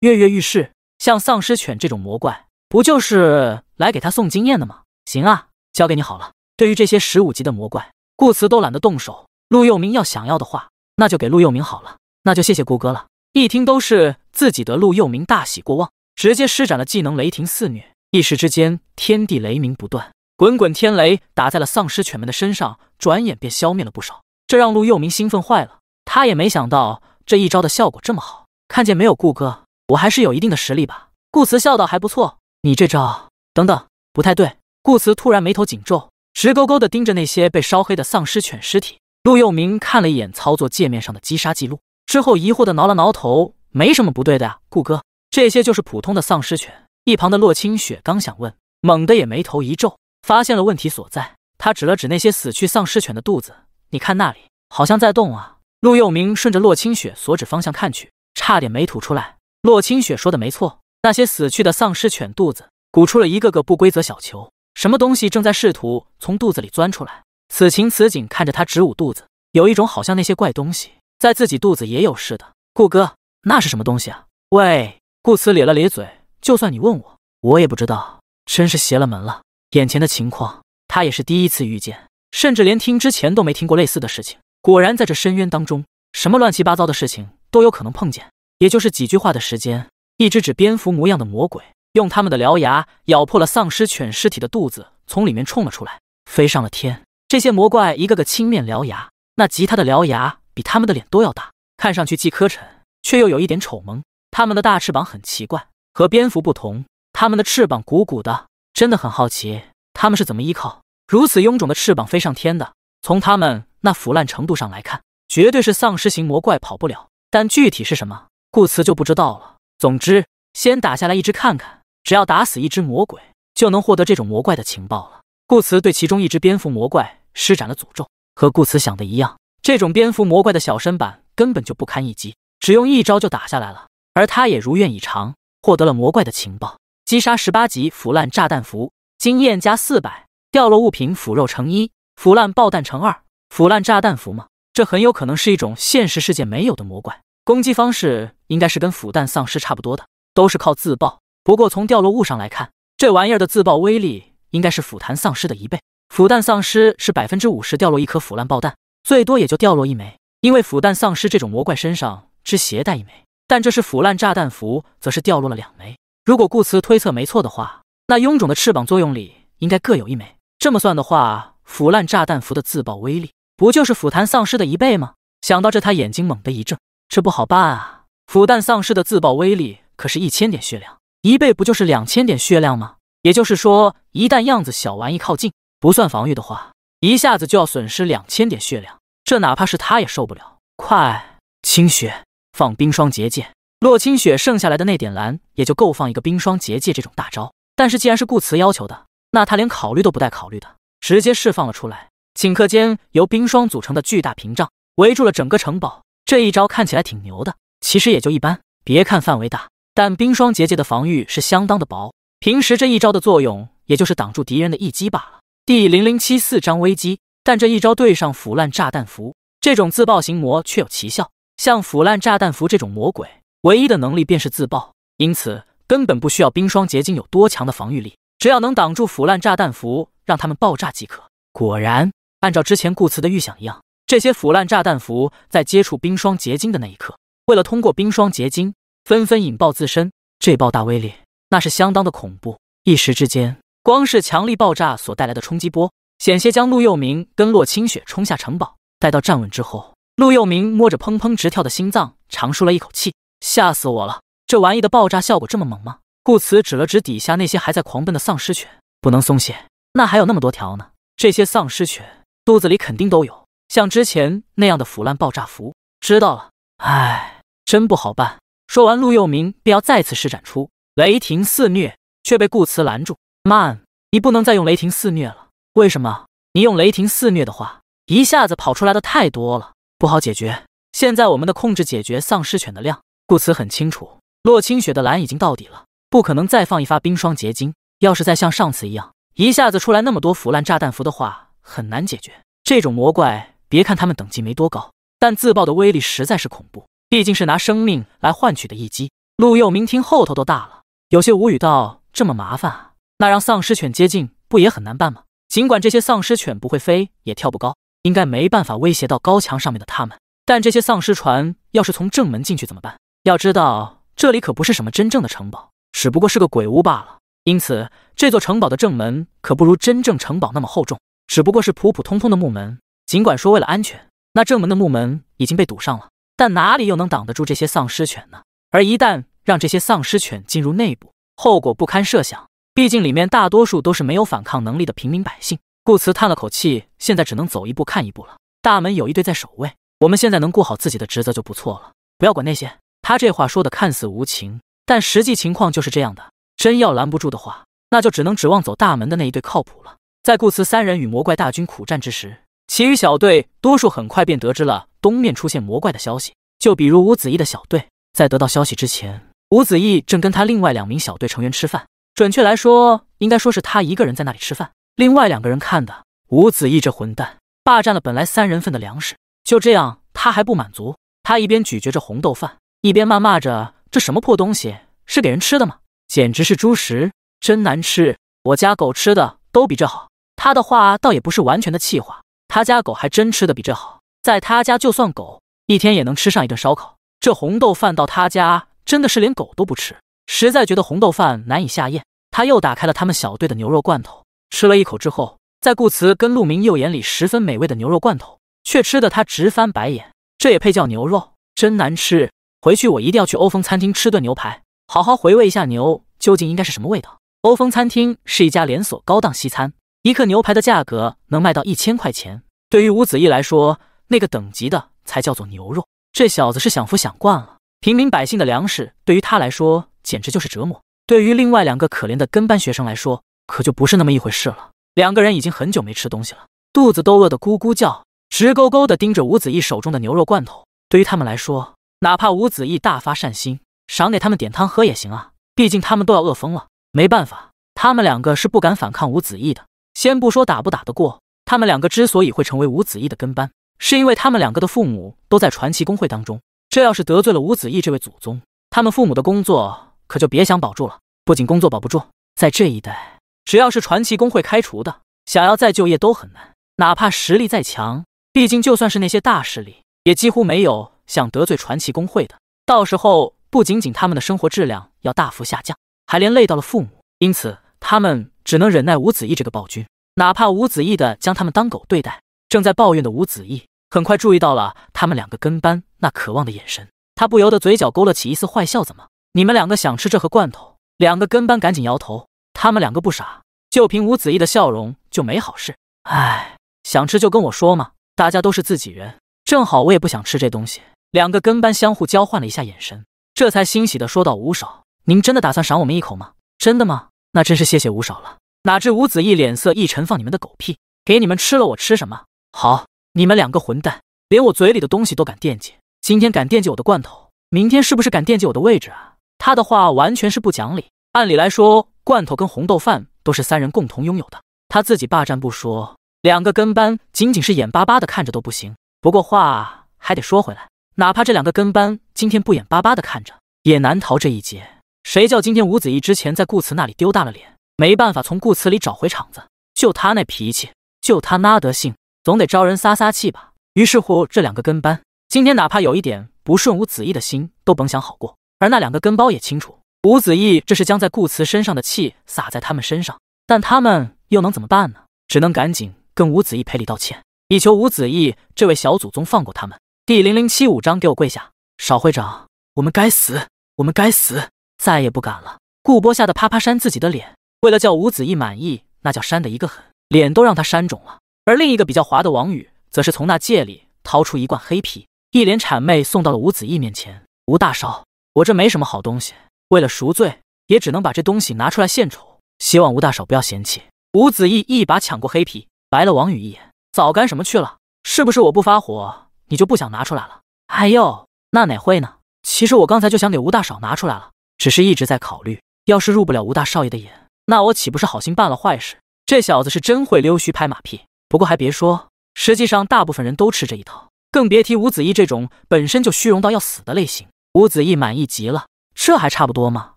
跃跃欲试。像丧尸犬这种魔怪，不就是来给他送经验的吗？行啊，交给你好了。对于这些十五级的魔怪，顾辞都懒得动手。陆佑明要想要的话，那就给陆佑明好了。那就谢谢顾哥了。一听都是自己的陆佑明大喜过望，直接施展了技能雷霆肆虐，一时之间天地雷鸣不断，滚滚天雷打在了丧尸犬们的身上，转眼便消灭了不少，这让陆佑明兴奋坏了。他也没想到这一招的效果这么好，看见没有，顾哥，我还是有一定的实力吧。顾辞笑道：“还不错，你这招……等等，不太对。”顾辞突然眉头紧皱，直勾勾的盯着那些被烧黑的丧尸犬尸体。陆佑明看了一眼操作界面上的击杀记录。之后疑惑的挠了挠头，没什么不对的，顾哥，这些就是普通的丧尸犬。一旁的洛清雪刚想问，猛的也眉头一皱，发现了问题所在。他指了指那些死去丧尸犬的肚子，你看那里好像在动啊！陆佑明顺着洛清雪所指方向看去，差点没吐出来。洛清雪说的没错，那些死去的丧尸犬肚子鼓出了一个个不规则小球，什么东西正在试图从肚子里钻出来？此情此景，看着他直捂肚子，有一种好像那些怪东西。在自己肚子也有事的，顾哥，那是什么东西啊？喂，顾辞咧了咧嘴，就算你问我，我也不知道，真是邪了门了。眼前的情况，他也是第一次遇见，甚至连听之前都没听过类似的事情。果然，在这深渊当中，什么乱七八糟的事情都有可能碰见。也就是几句话的时间，一只只蝙蝠模样的魔鬼，用他们的獠牙咬破了丧尸犬尸体的肚子，从里面冲了出来，飞上了天。这些魔怪一个个青面獠牙，那吉他的獠牙。比他们的脸都要大，看上去既磕碜却又有一点丑萌。他们的大翅膀很奇怪，和蝙蝠不同，他们的翅膀鼓鼓的，真的很好奇他们是怎么依靠如此臃肿的翅膀飞上天的。从他们那腐烂程度上来看，绝对是丧尸型魔怪，跑不了。但具体是什么，顾辞就不知道了。总之，先打下来一只看看，只要打死一只魔鬼，就能获得这种魔怪的情报了。顾辞对其中一只蝙蝠魔怪施展了诅咒，和顾辞想的一样。这种蝙蝠魔怪的小身板根本就不堪一击，只用一招就打下来了。而他也如愿以偿，获得了魔怪的情报。击杀十八级腐烂炸弹符，经验加四百，掉落物品：腐肉成一，腐烂爆弹成二，腐烂炸弹符吗？这很有可能是一种现实世界没有的魔怪。攻击方式应该是跟腐蛋丧尸差不多的，都是靠自爆。不过从掉落物上来看，这玩意儿的自爆威力应该是腐弹丧尸的一倍。腐蛋丧尸是百分之五十掉落一颗腐烂爆弹。最多也就掉落一枚，因为腐蛋丧尸这种魔怪身上只携带一枚，但这是腐烂炸弹符，则是掉落了两枚。如果顾辞推测没错的话，那臃肿的翅膀作用里应该各有一枚。这么算的话，腐烂炸弹符的自爆威力不就是腐弹丧尸的一倍吗？想到这，他眼睛猛地一怔，这不好办啊！腐蛋丧尸的自爆威力可是一千点血量，一倍不就是两千点血量吗？也就是说，一旦样子小玩意靠近，不算防御的话。一下子就要损失两千点血量，这哪怕是他也受不了。快，清雪放冰霜结界。洛清雪剩下来的那点蓝也就够放一个冰霜结界这种大招。但是既然是顾辞要求的，那他连考虑都不带考虑的，直接释放了出来。顷刻间，由冰霜组成的巨大屏障围住了整个城堡。这一招看起来挺牛的，其实也就一般。别看范围大，但冰霜结界的防御是相当的薄。平时这一招的作用也就是挡住敌人的一击罢了。第零零七四章危机，但这一招对上腐烂炸弹符这种自爆型魔却有奇效。像腐烂炸弹符这种魔鬼，唯一的能力便是自爆，因此根本不需要冰霜结晶有多强的防御力，只要能挡住腐烂炸弹符，让他们爆炸即可。果然，按照之前顾辞的预想一样，这些腐烂炸弹符在接触冰霜结晶的那一刻，为了通过冰霜结晶，纷纷引爆自身。这爆炸威力那是相当的恐怖，一时之间。光是强力爆炸所带来的冲击波，险些将陆佑明跟洛清雪冲下城堡。待到站稳之后，陆佑明摸着砰砰直跳的心脏，长舒了一口气：“吓死我了！这玩意的爆炸效果这么猛吗？”顾辞指了指底下那些还在狂奔的丧尸犬：“不能松懈，那还有那么多条呢。这些丧尸犬肚子里肯定都有像之前那样的腐烂爆炸符。”知道了，唉，真不好办。说完，陆佑明便要再次施展出雷霆肆虐，却被顾辞拦住。慢！你不能再用雷霆肆虐了。为什么？你用雷霆肆虐的话，一下子跑出来的太多了，不好解决。现在我们的控制解决丧尸犬的量，顾辞很清楚。洛清雪的蓝已经到底了，不可能再放一发冰霜结晶。要是再像上次一样，一下子出来那么多腐烂炸弹符的话，很难解决。这种魔怪，别看他们等级没多高，但自爆的威力实在是恐怖。毕竟是拿生命来换取的一击。陆佑明听后头都大了，有些无语道：“这么麻烦啊？”那让丧尸犬接近不也很难办吗？尽管这些丧尸犬不会飞，也跳不高，应该没办法威胁到高墙上面的他们。但这些丧尸船要是从正门进去怎么办？要知道，这里可不是什么真正的城堡，只不过是个鬼屋罢了。因此，这座城堡的正门可不如真正城堡那么厚重，只不过是普普通通的木门。尽管说为了安全，那正门的木门已经被堵上了，但哪里又能挡得住这些丧尸犬呢？而一旦让这些丧尸犬进入内部，后果不堪设想。毕竟里面大多数都是没有反抗能力的平民百姓，顾辞叹了口气，现在只能走一步看一步了。大门有一队在守卫，我们现在能顾好自己的职责就不错了，不要管那些。他这话说的看似无情，但实际情况就是这样的。真要拦不住的话，那就只能指望走大门的那一队靠谱了。在顾辞三人与魔怪大军苦战之时，其余小队多数很快便得知了东面出现魔怪的消息。就比如吴子义的小队，在得到消息之前，吴子义正跟他另外两名小队成员吃饭。准确来说，应该说是他一个人在那里吃饭，另外两个人看的。吴子义这混蛋霸占了本来三人份的粮食，就这样他还不满足。他一边咀嚼着红豆饭，一边谩骂着：“这什么破东西，是给人吃的吗？简直是猪食，真难吃！我家狗吃的都比这好。”他的话倒也不是完全的气话，他家狗还真吃的比这好。在他家，就算狗一天也能吃上一顿烧烤。这红豆饭到他家，真的是连狗都不吃。实在觉得红豆饭难以下咽，他又打开了他们小队的牛肉罐头，吃了一口之后，在顾辞跟陆明右眼里十分美味的牛肉罐头，却吃得他直翻白眼。这也配叫牛肉？真难吃！回去我一定要去欧风餐厅吃顿牛排，好好回味一下牛究竟应该是什么味道。欧风餐厅是一家连锁高档西餐，一克牛排的价格能卖到一千块钱。对于吴子意来说，那个等级的才叫做牛肉。这小子是享福享惯了，平民百姓的粮食对于他来说。简直就是折磨。对于另外两个可怜的跟班学生来说，可就不是那么一回事了。两个人已经很久没吃东西了，肚子都饿得咕咕叫，直勾勾地盯着吴子义手中的牛肉罐头。对于他们来说，哪怕吴子义大发善心，赏给他们点汤喝也行啊，毕竟他们都要饿疯了。没办法，他们两个是不敢反抗吴子义的。先不说打不打得过，他们两个之所以会成为吴子义的跟班，是因为他们两个的父母都在传奇工会当中。这要是得罪了吴子义这位祖宗，他们父母的工作。可就别想保住了，不仅工作保不住，在这一带，只要是传奇工会开除的，想要再就业都很难。哪怕实力再强，毕竟就算是那些大势力，也几乎没有想得罪传奇工会的。到时候，不仅仅他们的生活质量要大幅下降，还连累到了父母。因此，他们只能忍耐吴子义这个暴君，哪怕吴子义的将他们当狗对待。正在抱怨的吴子义很快注意到了他们两个跟班那渴望的眼神，他不由得嘴角勾勒起一丝坏笑，怎么？你们两个想吃这盒罐头？两个跟班赶紧摇头。他们两个不傻，就凭吴子意的笑容就没好事。哎，想吃就跟我说嘛，大家都是自己人，正好我也不想吃这东西。两个跟班相互交换了一下眼神，这才欣喜地说道：“吴少，您真的打算赏我们一口吗？真的吗？那真是谢谢吴少了。”哪知吴子意脸色一沉，放你们的狗屁！给你们吃了我吃什么？好，你们两个混蛋，连我嘴里的东西都敢惦记，今天敢惦记我的罐头，明天是不是敢惦记我的位置啊？他的话完全是不讲理。按理来说，罐头跟红豆饭都是三人共同拥有的，他自己霸占不说，两个跟班仅仅是眼巴巴的看着都不行。不过话还得说回来，哪怕这两个跟班今天不眼巴巴的看着，也难逃这一劫。谁叫今天吴子义之前在顾辞那里丢大了脸，没办法从顾辞里找回场子，就他那脾气，就他那德性，总得招人撒撒气吧？于是乎，这两个跟班今天哪怕有一点不顺吴子义的心，都甭想好过。而那两个跟包也清楚，吴子意这是将在顾辞身上的气撒在他们身上，但他们又能怎么办呢？只能赶紧跟吴子意赔礼道歉，以求吴子意这位小祖宗放过他们。第零零七五章，给我跪下，少会长，我们该死，我们该死，再也不敢了。顾波吓得啪啪扇自己的脸，为了叫吴子意满意，那叫扇的一个狠，脸都让他扇肿了。而另一个比较滑的王宇，则是从那戒里掏出一罐黑啤，一脸谄媚送到了吴子意面前，吴大少。我这没什么好东西，为了赎罪，也只能把这东西拿出来献丑，希望吴大少不要嫌弃。吴子意一把抢过黑皮，白了王宇一眼：“早干什么去了？是不是我不发火，你就不想拿出来了？”“哎呦，那哪会呢？其实我刚才就想给吴大少拿出来了，只是一直在考虑，要是入不了吴大少爷的眼，那我岂不是好心办了坏事？这小子是真会溜须拍马屁。不过还别说，实际上大部分人都吃这一套，更别提吴子意这种本身就虚荣到要死的类型。”吴子意满意极了，这还差不多嘛！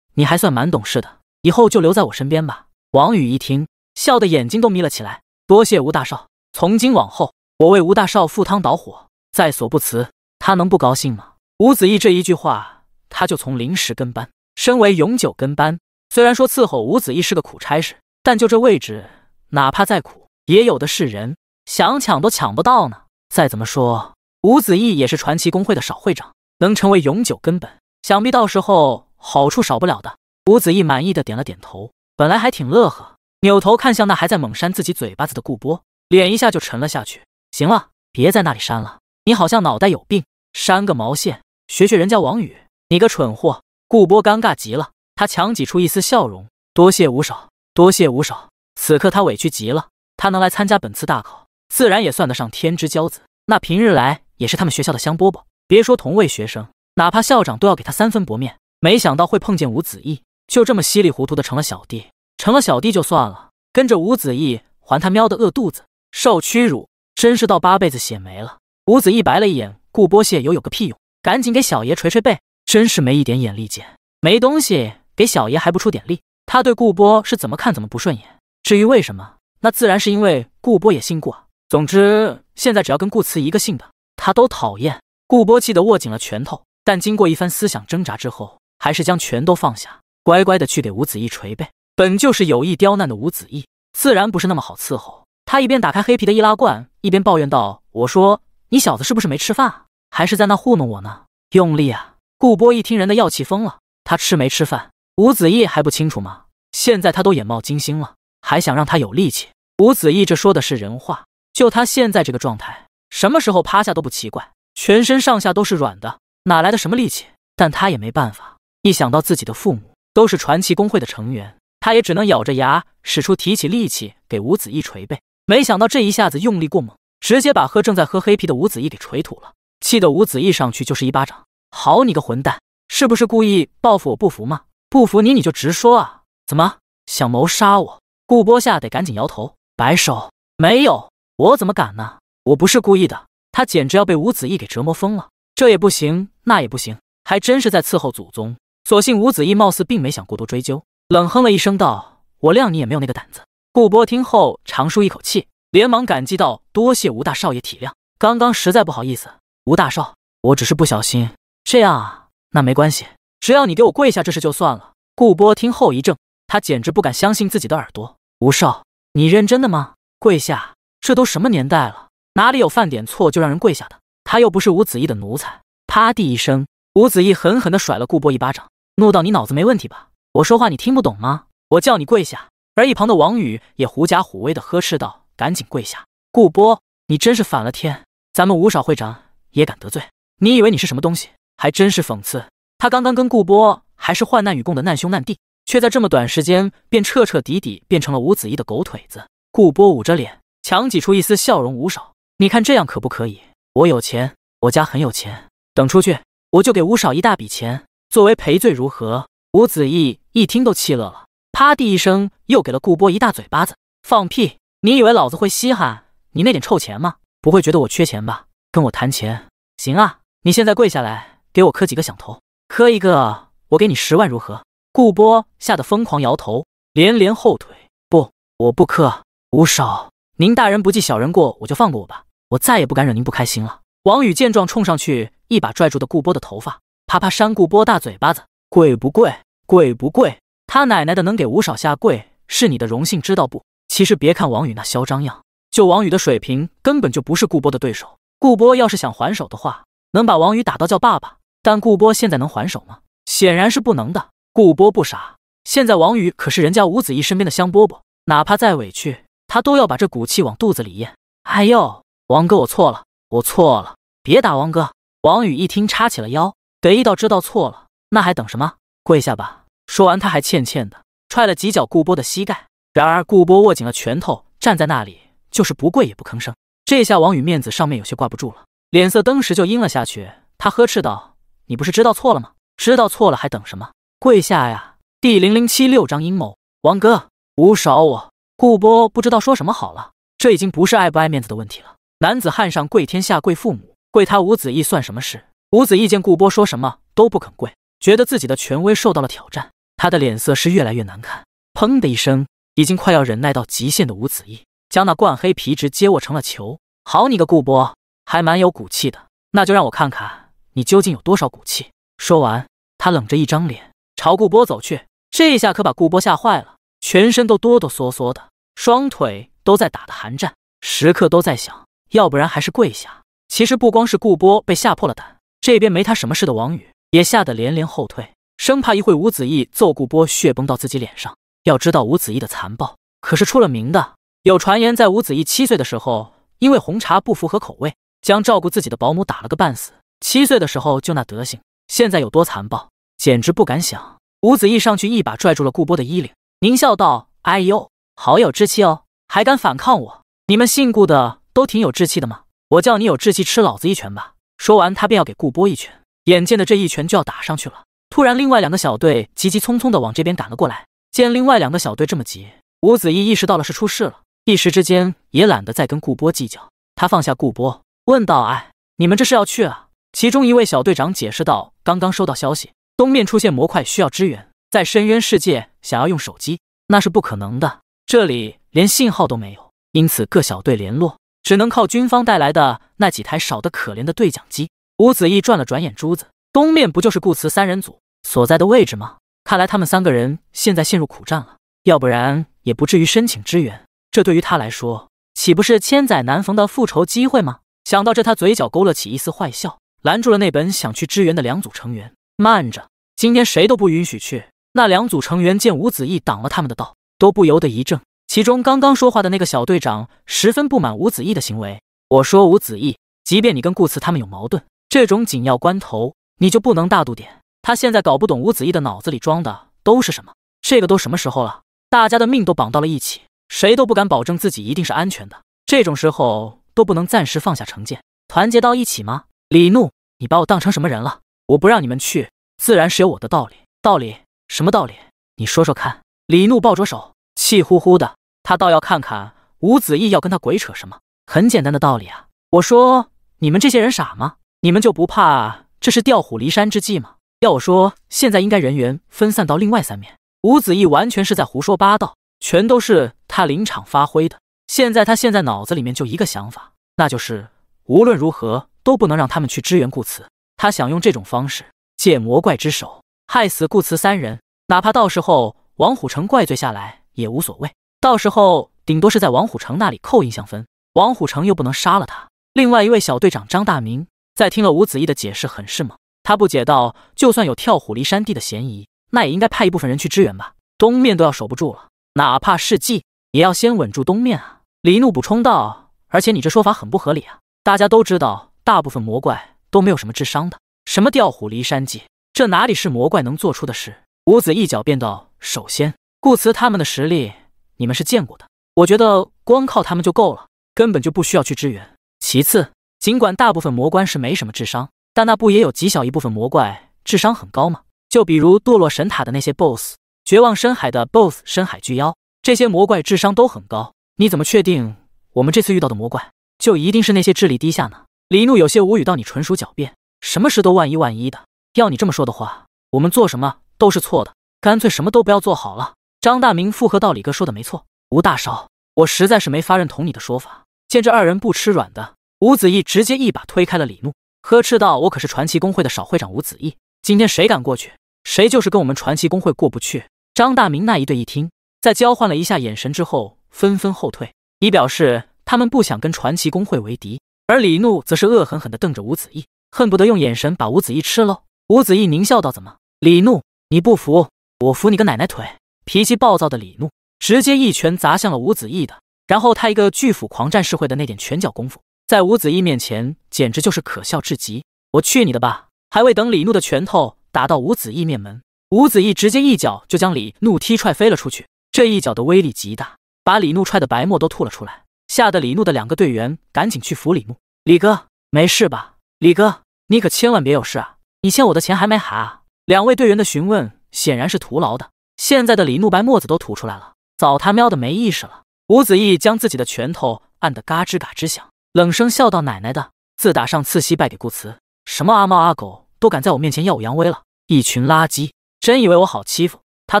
你还算蛮懂事的，以后就留在我身边吧。王宇一听，笑得眼睛都眯了起来。多谢吴大少，从今往后，我为吴大少赴汤蹈火，在所不辞。他能不高兴吗？吴子意这一句话，他就从临时跟班，升为永久跟班。虽然说伺候吴子意是个苦差事，但就这位置，哪怕再苦，也有的是人想抢都抢不到呢。再怎么说，吴子意也是传奇工会的少会长。能成为永久根本，想必到时候好处少不了的。吴子意满意的点了点头，本来还挺乐呵，扭头看向那还在猛扇自己嘴巴子的顾波，脸一下就沉了下去。行了，别在那里扇了，你好像脑袋有病，扇个毛线？学学人家王宇，你个蠢货！顾波尴尬极了，他强挤出一丝笑容，多谢吴少，多谢吴少。此刻他委屈极了，他能来参加本次大考，自然也算得上天之骄子，那平日来也是他们学校的香饽饽。别说同位学生，哪怕校长都要给他三分薄面。没想到会碰见吴子意，就这么稀里糊涂的成了小弟。成了小弟就算了，跟着吴子意还他喵的饿肚子、受屈辱，真是到八辈子血没了。吴子意白了一眼顾波，谢友有个屁用，赶紧给小爷捶捶背，真是没一点眼力见，没东西给小爷还不出点力。他对顾波是怎么看怎么不顺眼，至于为什么，那自然是因为顾波也姓顾。总之，现在只要跟顾辞一个姓的，他都讨厌。顾波气得握紧了拳头，但经过一番思想挣扎之后，还是将拳头放下，乖乖的去给吴子义捶背。本就是有意刁难的吴子义，自然不是那么好伺候。他一边打开黑皮的易拉罐，一边抱怨道：“我说你小子是不是没吃饭啊？还是在那糊弄我呢？用力啊！”顾波一听，人的药气疯了。他吃没吃饭，吴子义还不清楚吗？现在他都眼冒金星了，还想让他有力气？吴子义这说的是人话？就他现在这个状态，什么时候趴下都不奇怪。全身上下都是软的，哪来的什么力气？但他也没办法，一想到自己的父母都是传奇工会的成员，他也只能咬着牙使出提起力气给吴子义捶背。没想到这一下子用力过猛，直接把喝正在喝黑啤的吴子义给捶吐了，气得吴子义上去就是一巴掌：“好你个混蛋，是不是故意报复我不服吗？不服你你就直说啊！怎么想谋杀我？”顾波夏得赶紧摇头摆手：“没有，我怎么敢呢？我不是故意的。”他简直要被吴子意给折磨疯了，这也不行，那也不行，还真是在伺候祖宗。所幸吴子意貌似并没想过多追究，冷哼了一声道：“我谅你也没有那个胆子。”顾波听后长舒一口气，连忙感激道：“多谢吴大少爷体谅，刚刚实在不好意思。吴大少，我只是不小心。”这样啊，那没关系，只要你给我跪下，这事就算了。顾波听后一怔，他简直不敢相信自己的耳朵：“吴少，你认真的吗？跪下？这都什么年代了？”哪里有犯点错就让人跪下的？他又不是吴子意的奴才！啪地一声，吴子意狠狠地甩了顾波一巴掌，怒道：“你脑子没问题吧？我说话你听不懂吗？我叫你跪下！”而一旁的王宇也狐假虎威地呵斥道：“赶紧跪下，顾波，你真是反了天！咱们吴少会长也敢得罪？你以为你是什么东西？还真是讽刺！他刚刚跟顾波还是患难与共的难兄难弟，却在这么短时间便彻彻底底变成了吴子意的狗腿子。”顾波捂着脸，强挤出一丝笑容。吴少。你看这样可不可以？我有钱，我家很有钱。等出去，我就给吴少一大笔钱作为赔罪，如何？吴子意一听都气乐了，啪地一声又给了顾波一大嘴巴子。放屁！你以为老子会稀罕你那点臭钱吗？不会觉得我缺钱吧？跟我谈钱行啊？你现在跪下来给我磕几个响头，磕一个我给你十万，如何？顾波吓得疯狂摇头，连连后腿。不，我不磕。吴少，您大人不计小人过，我就放过我吧。我再也不敢惹您不开心了。王宇见状，冲上去一把拽住的顾波的头发，啪啪扇顾波大嘴巴子。跪不跪？跪不跪？他奶奶的，能给吴少下跪是你的荣幸，知道不？其实别看王宇那嚣张样，就王宇的水平根本就不是顾波的对手。顾波要是想还手的话，能把王宇打到叫爸爸。但顾波现在能还手吗？显然是不能的。顾波不傻，现在王宇可是人家吴子义身边的香饽饽，哪怕再委屈，他都要把这骨气往肚子里咽。哎呦！王哥，我错了，我错了，别打王哥！王宇一听，叉起了腰，得意到知道错了，那还等什么？跪下吧！”说完，他还欠欠的踹了几脚顾波的膝盖。然而，顾波握紧了拳头，站在那里，就是不跪，也不吭声。这下王宇面子上面有些挂不住了，脸色登时就阴了下去。他呵斥道：“你不是知道错了吗？知道错了还等什么？跪下呀！”第零零七六章阴谋。王哥，无少我。顾波不知道说什么好了，这已经不是爱不爱面子的问题了。男子汉上跪天下跪父母，跪他吴子意算什么事？吴子意见顾波说什么都不肯跪，觉得自己的权威受到了挑战，他的脸色是越来越难看。砰的一声，已经快要忍耐到极限的吴子意将那灌黑皮直接握成了球。好你个顾波，还蛮有骨气的，那就让我看看你究竟有多少骨气。说完，他冷着一张脸朝顾波走去。这一下可把顾波吓坏了，全身都哆哆嗦嗦的，双腿都在打的寒战，时刻都在想。要不然还是跪下。其实不光是顾波被吓破了胆，这边没他什么事的王宇也吓得连连后退，生怕一会吴子义揍顾波血崩到自己脸上。要知道吴子义的残暴可是出了名的，有传言在吴子义七岁的时候，因为红茶不符合口味，将照顾自己的保姆打了个半死。七岁的时候就那德行，现在有多残暴，简直不敢想。吴子义上去一把拽住了顾波的衣领，狞笑道：“哎呦，好有志气哦，还敢反抗我？你们姓顾的！”都挺有志气的吗？我叫你有志气，吃老子一拳吧！说完，他便要给顾波一拳。眼见的这一拳就要打上去了，突然，另外两个小队急急匆匆的往这边赶了过来。见另外两个小队这么急，吴子义意识到了是出事了，一时之间也懒得再跟顾波计较。他放下顾波，问道：“哎，你们这是要去啊？”其中一位小队长解释道：“刚刚收到消息，东面出现模块需要支援，在深渊世界想要用手机那是不可能的，这里连信号都没有，因此各小队联络。”只能靠军方带来的那几台少得可怜的对讲机。吴子义转了转眼珠子，东面不就是顾辞三人组所在的位置吗？看来他们三个人现在陷入苦战了，要不然也不至于申请支援。这对于他来说，岂不是千载难逢的复仇机会吗？想到这，他嘴角勾勒起一丝坏笑，拦住了那本想去支援的两组成员：“慢着，今天谁都不允许去。”那两组成员见吴子义挡了他们的道，都不由得一怔。其中刚刚说话的那个小队长十分不满吴子意的行为。我说吴子意，即便你跟顾辞他们有矛盾，这种紧要关头你就不能大度点？他现在搞不懂吴子意的脑子里装的都是什么。这个都什么时候了？大家的命都绑到了一起，谁都不敢保证自己一定是安全的。这种时候都不能暂时放下成见，团结到一起吗？李怒，你把我当成什么人了？我不让你们去，自然是有我的道理。道理什么道理？你说说看。李怒抱着手，气呼呼的。他倒要看看吴子意要跟他鬼扯什么，很简单的道理啊！我说你们这些人傻吗？你们就不怕这是调虎离山之计吗？要我说，现在应该人员分散到另外三面。吴子意完全是在胡说八道，全都是他临场发挥的。现在他现在脑子里面就一个想法，那就是无论如何都不能让他们去支援顾辞。他想用这种方式借魔怪之手害死顾辞三人，哪怕到时候王虎城怪罪下来也无所谓。到时候顶多是在王虎城那里扣印象分，王虎城又不能杀了他。另外一位小队长张大明在听了吴子义的解释，很是懵，他不解道：“就算有跳虎离山地的嫌疑，那也应该派一部分人去支援吧？东面都要守不住了，哪怕是计，也要先稳住东面啊！”李怒补充道：“而且你这说法很不合理啊！大家都知道，大部分魔怪都没有什么智商的，什么调虎离山计，这哪里是魔怪能做出的事？”吴子一脚辩道：“首先，顾辞他们的实力。”你们是见过的，我觉得光靠他们就够了，根本就不需要去支援。其次，尽管大部分魔官是没什么智商，但那不也有极小一部分魔怪智商很高吗？就比如堕落神塔的那些 BOSS，绝望深海的 BOSS，深海巨妖，这些魔怪智商都很高。你怎么确定我们这次遇到的魔怪就一定是那些智力低下呢？李怒有些无语道：“你纯属狡辩，什么事都万一万一的。要你这么说的话，我们做什么都是错的，干脆什么都不要做好了。”张大明附和道：“李哥说的没错。”吴大少，我实在是没法认同你的说法。见这二人不吃软的，吴子意直接一把推开了李怒，呵斥道：“我可是传奇工会的少会长吴子意，今天谁敢过去，谁就是跟我们传奇工会过不去。”张大明那一队一听，在交换了一下眼神之后，纷纷后退，以表示他们不想跟传奇工会为敌。而李怒则是恶狠狠地瞪着吴子意，恨不得用眼神把吴子意吃喽。吴子意狞笑道：“怎么，李怒，你不服？我服你个奶奶腿！”脾气暴躁的李怒直接一拳砸向了吴子义的，然后他一个巨斧狂战士会的那点拳脚功夫，在吴子义面前简直就是可笑至极。我去你的吧！还未等李怒的拳头打到吴子义面门，吴子义直接一脚就将李怒踢踹飞了出去。这一脚的威力极大，把李怒踹的白沫都吐了出来，吓得李怒的两个队员赶紧去扶李怒。李哥，没事吧？李哥，你可千万别有事啊！你欠我的钱还没还啊？两位队员的询问显然是徒劳的。现在的李怒白沫子都吐出来了，早他喵的没意识了。吴子意将自己的拳头按得嘎吱嘎吱响，冷声笑道：“奶奶的！自打上次西败给顾辞，什么阿猫阿狗都敢在我面前耀武扬威了，一群垃圾，真以为我好欺负？”他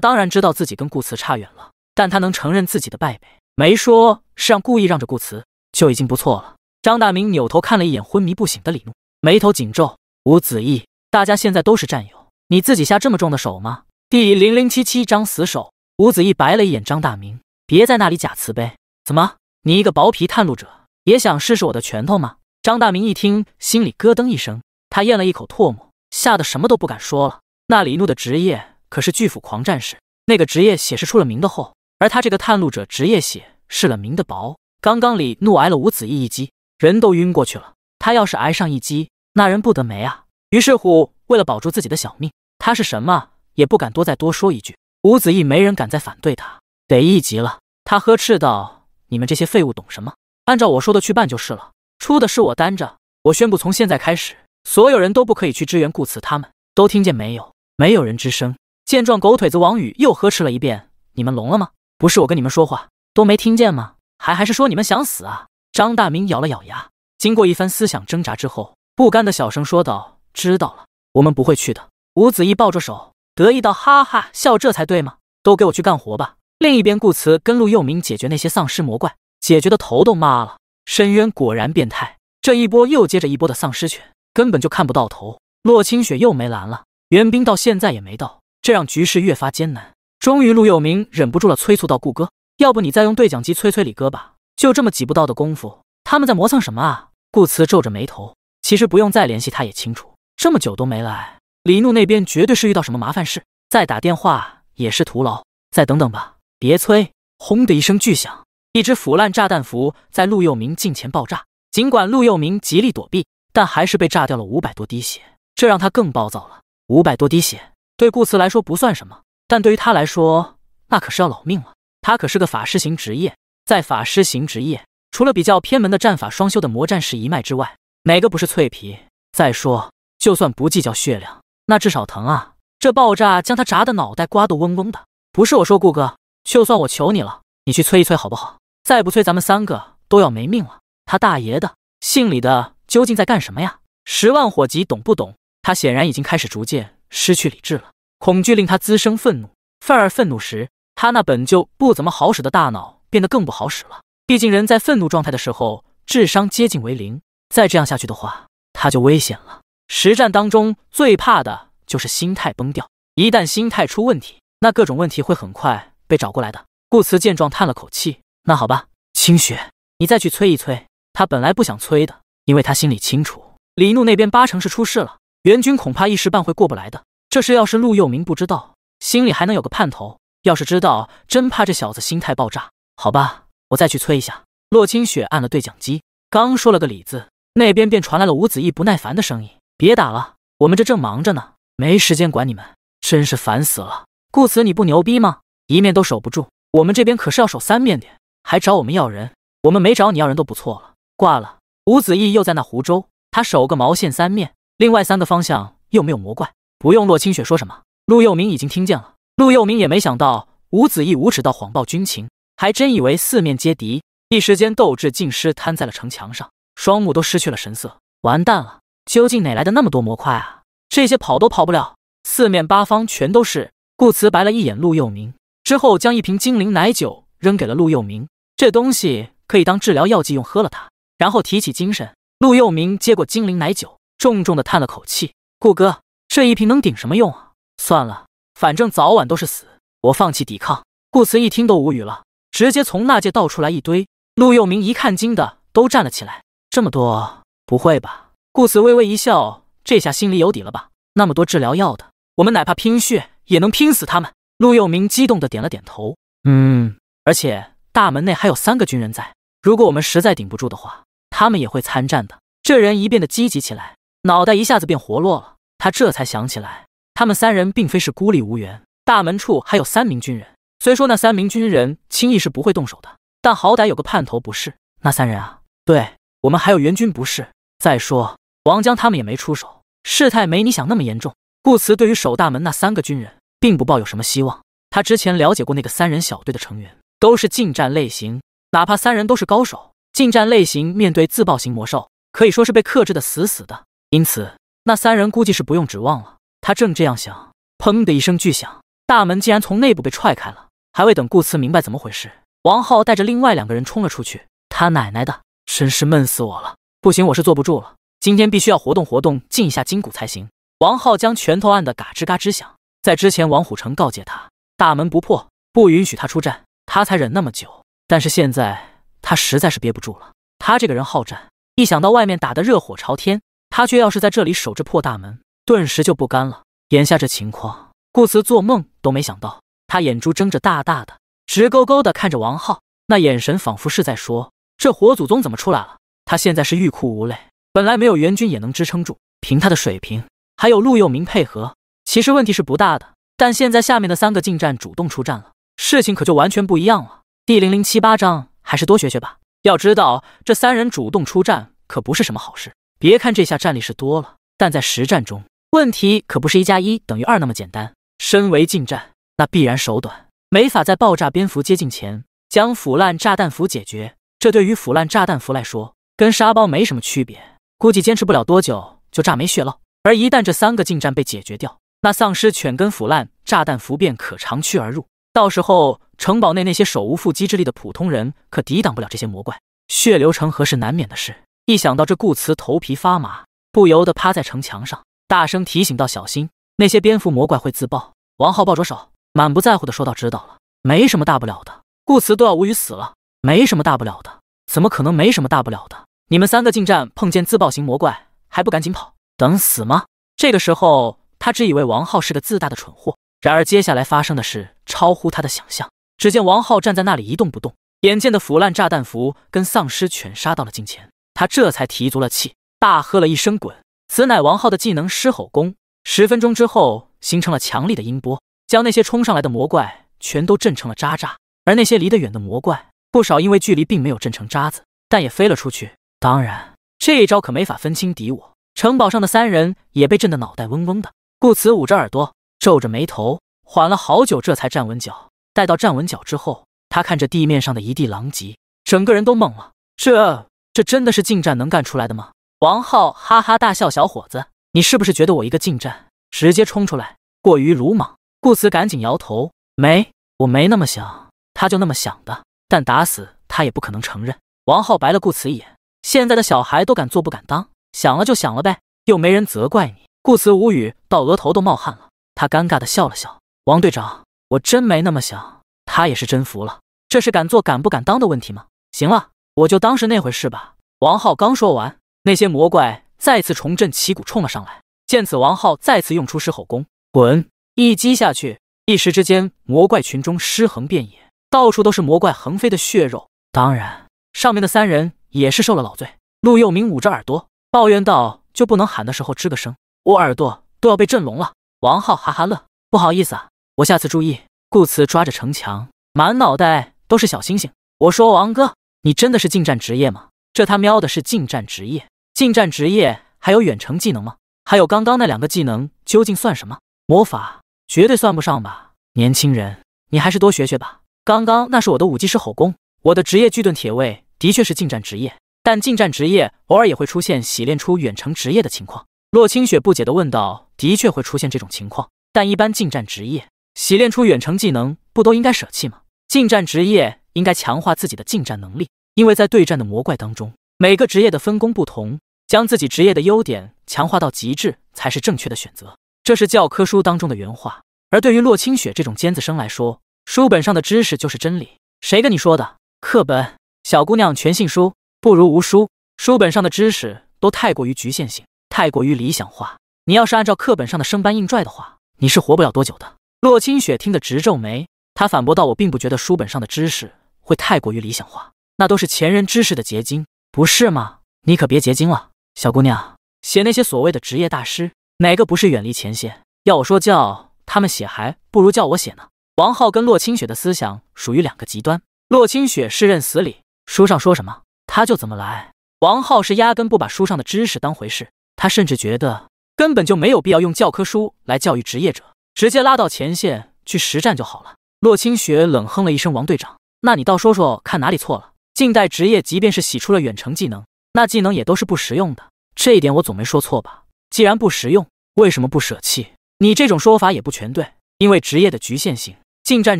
当然知道自己跟顾辞差远了，但他能承认自己的败北，没说是让故意让着顾辞就已经不错了。张大明扭头看了一眼昏迷不醒的李怒，眉头紧皱：“吴子意，大家现在都是战友，你自己下这么重的手吗？”第零零七七章死守。吴子义白了一眼张大明，别在那里假慈悲。怎么，你一个薄皮探路者也想试试我的拳头吗？张大明一听，心里咯噔一声，他咽了一口唾沫，吓得什么都不敢说了。那李怒的职业可是巨斧狂战士，那个职业血是出了名的厚，而他这个探路者职业血是了名的薄。刚刚李怒挨了吴子义一击，人都晕过去了。他要是挨上一击，那人不得没啊？于是乎，为了保住自己的小命，他是什么？也不敢多再多说一句。吴子意，没人敢再反对他，得意极了。他呵斥道：“你们这些废物懂什么？按照我说的去办就是了。出的事我担着。我宣布，从现在开始，所有人都不可以去支援顾辞。他们都听见没有？没有人吱声。见状，狗腿子王宇又呵斥了一遍：“你们聋了吗？不是我跟你们说话都没听见吗？还还是说你们想死啊？”张大明咬了咬牙，经过一番思想挣扎之后，不甘的小声说道：“知道了，我们不会去的。”吴子意抱着手。得意到哈哈笑，这才对吗？都给我去干活吧！另一边，顾辞跟陆佑明解决那些丧尸魔怪，解决的头都麻了。深渊果然变态，这一波又接着一波的丧尸群，根本就看不到头。洛清雪又没蓝了，援兵到现在也没到，这让局势越发艰难。终于，陆佑明忍不住了，催促道：“顾哥，要不你再用对讲机催催李哥吧？”就这么挤不到的功夫，他们在磨蹭什么啊？顾辞皱着眉头，其实不用再联系他也清楚，这么久都没来。李怒那边绝对是遇到什么麻烦事，再打电话也是徒劳，再等等吧，别催。轰的一声巨响，一只腐烂炸弹符在陆佑明近前爆炸。尽管陆佑明极力躲避，但还是被炸掉了五百多滴血，这让他更暴躁了。五百多滴血对顾辞来说不算什么，但对于他来说，那可是要老命了。他可是个法师型职业，在法师型职业除了比较偏门的战法双修的魔战士一脉之外，哪个不是脆皮？再说，就算不计较血量。那至少疼啊！这爆炸将他炸得脑袋瓜都嗡嗡的。不是我说顾哥，就算我求你了，你去催一催好不好？再不催，咱们三个都要没命了！他大爷的，姓李的究竟在干什么呀？十万火急，懂不懂？他显然已经开始逐渐失去理智了。恐惧令他滋生愤怒，愤而愤怒时，他那本就不怎么好使的大脑变得更不好使了。毕竟人在愤怒状态的时候，智商接近为零。再这样下去的话，他就危险了。实战当中最怕的就是心态崩掉，一旦心态出问题，那各种问题会很快被找过来的。顾辞见状叹了口气：“那好吧，清雪，你再去催一催。”他本来不想催的，因为他心里清楚，李怒那边八成是出事了，援军恐怕一时半会过不来的。这事要是陆佑明不知道，心里还能有个盼头；要是知道，真怕这小子心态爆炸。好吧，我再去催一下。洛清雪按了对讲机，刚说了个“李”字，那边便传来了吴子意不耐烦的声音。别打了，我们这正忙着呢，没时间管你们，真是烦死了。顾辞，你不牛逼吗？一面都守不住，我们这边可是要守三面的，还找我们要人，我们没找你要人都不错了。挂了，吴子意又在那胡诌，他守个毛线三面，另外三个方向又没有魔怪，不用洛清雪说什么，陆佑明已经听见了。陆佑明也没想到吴子意无耻到谎报军情，还真以为四面皆敌，一时间斗志尽失，瘫在了城墙上，双目都失去了神色，完蛋了。究竟哪来的那么多模块啊？这些跑都跑不了，四面八方全都是。顾辞白了一眼陆佑明，之后将一瓶精灵奶酒扔给了陆佑明，这东西可以当治疗药剂用，喝了它。然后提起精神，陆佑明接过精灵奶酒，重重的叹了口气。顾哥，这一瓶能顶什么用啊？算了，反正早晚都是死，我放弃抵抗。顾辞一听都无语了，直接从纳戒倒出来一堆。陆佑明一看，惊的都站了起来，这么多？不会吧？顾辞微微一笑，这下心里有底了吧？那么多治疗药的，我们哪怕拼血也能拼死他们。陆佑明激动的点了点头，嗯，而且大门内还有三个军人在，如果我们实在顶不住的话，他们也会参战的。这人一变得积极起来，脑袋一下子变活络了。他这才想起来，他们三人并非是孤立无援，大门处还有三名军人。虽说那三名军人轻易是不会动手的，但好歹有个盼头不是？那三人啊，对我们还有援军不是？再说。王江他们也没出手，事态没你想那么严重。顾辞对于守大门那三个军人并不抱有什么希望。他之前了解过那个三人小队的成员，都是近战类型，哪怕三人都是高手，近战类型面对自爆型魔兽，可以说是被克制的死死的。因此，那三人估计是不用指望了。他正这样想，砰的一声巨响，大门竟然从内部被踹开了。还未等顾辞明白怎么回事，王浩带着另外两个人冲了出去。他奶奶的，真是闷死我了！不行，我是坐不住了。今天必须要活动活动，静一下筋骨才行。王浩将拳头按得嘎吱嘎吱响。在之前，王虎城告诫他，大门不破，不允许他出战，他才忍那么久。但是现在，他实在是憋不住了。他这个人好战，一想到外面打得热火朝天，他却要是在这里守着破大门，顿时就不甘了。眼下这情况，顾辞做梦都没想到。他眼珠睁着大大的，直勾勾的看着王浩，那眼神仿佛是在说：这活祖宗怎么出来了？他现在是欲哭无泪。本来没有援军也能支撑住，凭他的水平还有陆佑明配合，其实问题是不大的。但现在下面的三个近战主动出战了，事情可就完全不一样了。第零零七八章，还是多学学吧。要知道，这三人主动出战可不是什么好事。别看这下战力是多了，但在实战中，问题可不是一加一等于二那么简单。身为近战，那必然手短，没法在爆炸蝙蝠接近前将腐烂炸弹符解决。这对于腐烂炸弹符来说，跟沙包没什么区别。估计坚持不了多久就炸没血了。而一旦这三个近战被解决掉，那丧尸犬跟腐烂炸弹伏便可长驱而入。到时候城堡内那些手无缚鸡之力的普通人可抵挡不了这些魔怪，血流成河是难免的事。一想到这，顾辞头皮发麻，不由得趴在城墙上大声提醒道：“小心，那些蝙蝠魔怪会自爆！”王浩抱着手，满不在乎的说道：“知道了，没什么大不了的。”顾辞都要无语死了，没什么大不了的？怎么可能没什么大不了的？你们三个近战碰见自爆型魔怪，还不赶紧跑？等死吗？这个时候，他只以为王浩是个自大的蠢货。然而接下来发生的事超乎他的想象。只见王浩站在那里一动不动，眼见的腐烂炸弹符跟丧尸犬杀到了近前，他这才提足了气，大喝了一声：“滚！”此乃王浩的技能狮吼功。十分钟之后，形成了强力的音波，将那些冲上来的魔怪全都震成了渣渣。而那些离得远的魔怪，不少因为距离并没有震成渣子，但也飞了出去。当然，这一招可没法分清敌我。城堡上的三人也被震得脑袋嗡嗡的，顾辞捂着耳朵，皱着眉头，缓了好久，这才站稳脚。待到站稳脚之后，他看着地面上的一地狼藉，整个人都懵了。这、这真的是近战能干出来的吗？王浩哈哈大笑：“小伙子，你是不是觉得我一个近战直接冲出来过于鲁莽？”顾辞赶紧摇头：“没，我没那么想。他就那么想的，但打死他也不可能承认。”王浩白了顾辞一眼。现在的小孩都敢做不敢当，想了就想了呗，又没人责怪你。顾辞无语到额头都冒汗了，他尴尬的笑了笑。王队长，我真没那么想。他也是真服了，这是敢做敢不敢当的问题吗？行了，我就当是那回事吧。王浩刚说完，那些魔怪再次重振旗鼓冲了上来。见此，王浩再次用出狮吼功，滚！一击下去，一时之间魔怪群中尸横遍野，到处都是魔怪横飞的血肉。当然，上面的三人。也是受了老罪。陆佑明捂着耳朵抱怨道：“就不能喊的时候吱个声，我耳朵都要被震聋了。”王浩哈哈乐：“不好意思，啊，我下次注意。”顾辞抓着城墙，满脑袋都是小星星。我说：“王哥，你真的是近战职业吗？这他喵的是近战职业！近战职业还有远程技能吗？还有刚刚那两个技能究竟算什么？魔法绝对算不上吧？年轻人，你还是多学学吧。刚刚那是我的武技是吼功，我的职业巨盾铁卫。”的确是近战职业，但近战职业偶尔也会出现洗练出远程职业的情况。洛清雪不解地问道：“的确会出现这种情况，但一般近战职业洗练出远程技能，不都应该舍弃吗？近战职业应该强化自己的近战能力，因为在对战的魔怪当中，每个职业的分工不同，将自己职业的优点强化到极致才是正确的选择。这是教科书当中的原话。而对于洛清雪这种尖子生来说，书本上的知识就是真理。谁跟你说的？课本。”小姑娘全信书，不如无书。书本上的知识都太过于局限性，太过于理想化。你要是按照课本上的生搬硬拽的话，你是活不了多久的。洛清雪听得直皱眉，她反驳道：“我并不觉得书本上的知识会太过于理想化，那都是前人知识的结晶，不是吗？你可别结晶了，小姑娘，写那些所谓的职业大师，哪个不是远离前线？要我说，叫他们写，还不如叫我写呢。”王浩跟洛清雪的思想属于两个极端，洛清雪是认死理。书上说什么他就怎么来。王浩是压根不把书上的知识当回事，他甚至觉得根本就没有必要用教科书来教育职业者，直接拉到前线去实战就好了。洛清雪冷哼了一声：“王队长，那你倒说说看哪里错了？近代职业即便是洗出了远程技能，那技能也都是不实用的。这一点我总没说错吧？既然不实用，为什么不舍弃？你这种说法也不全对，因为职业的局限性，近战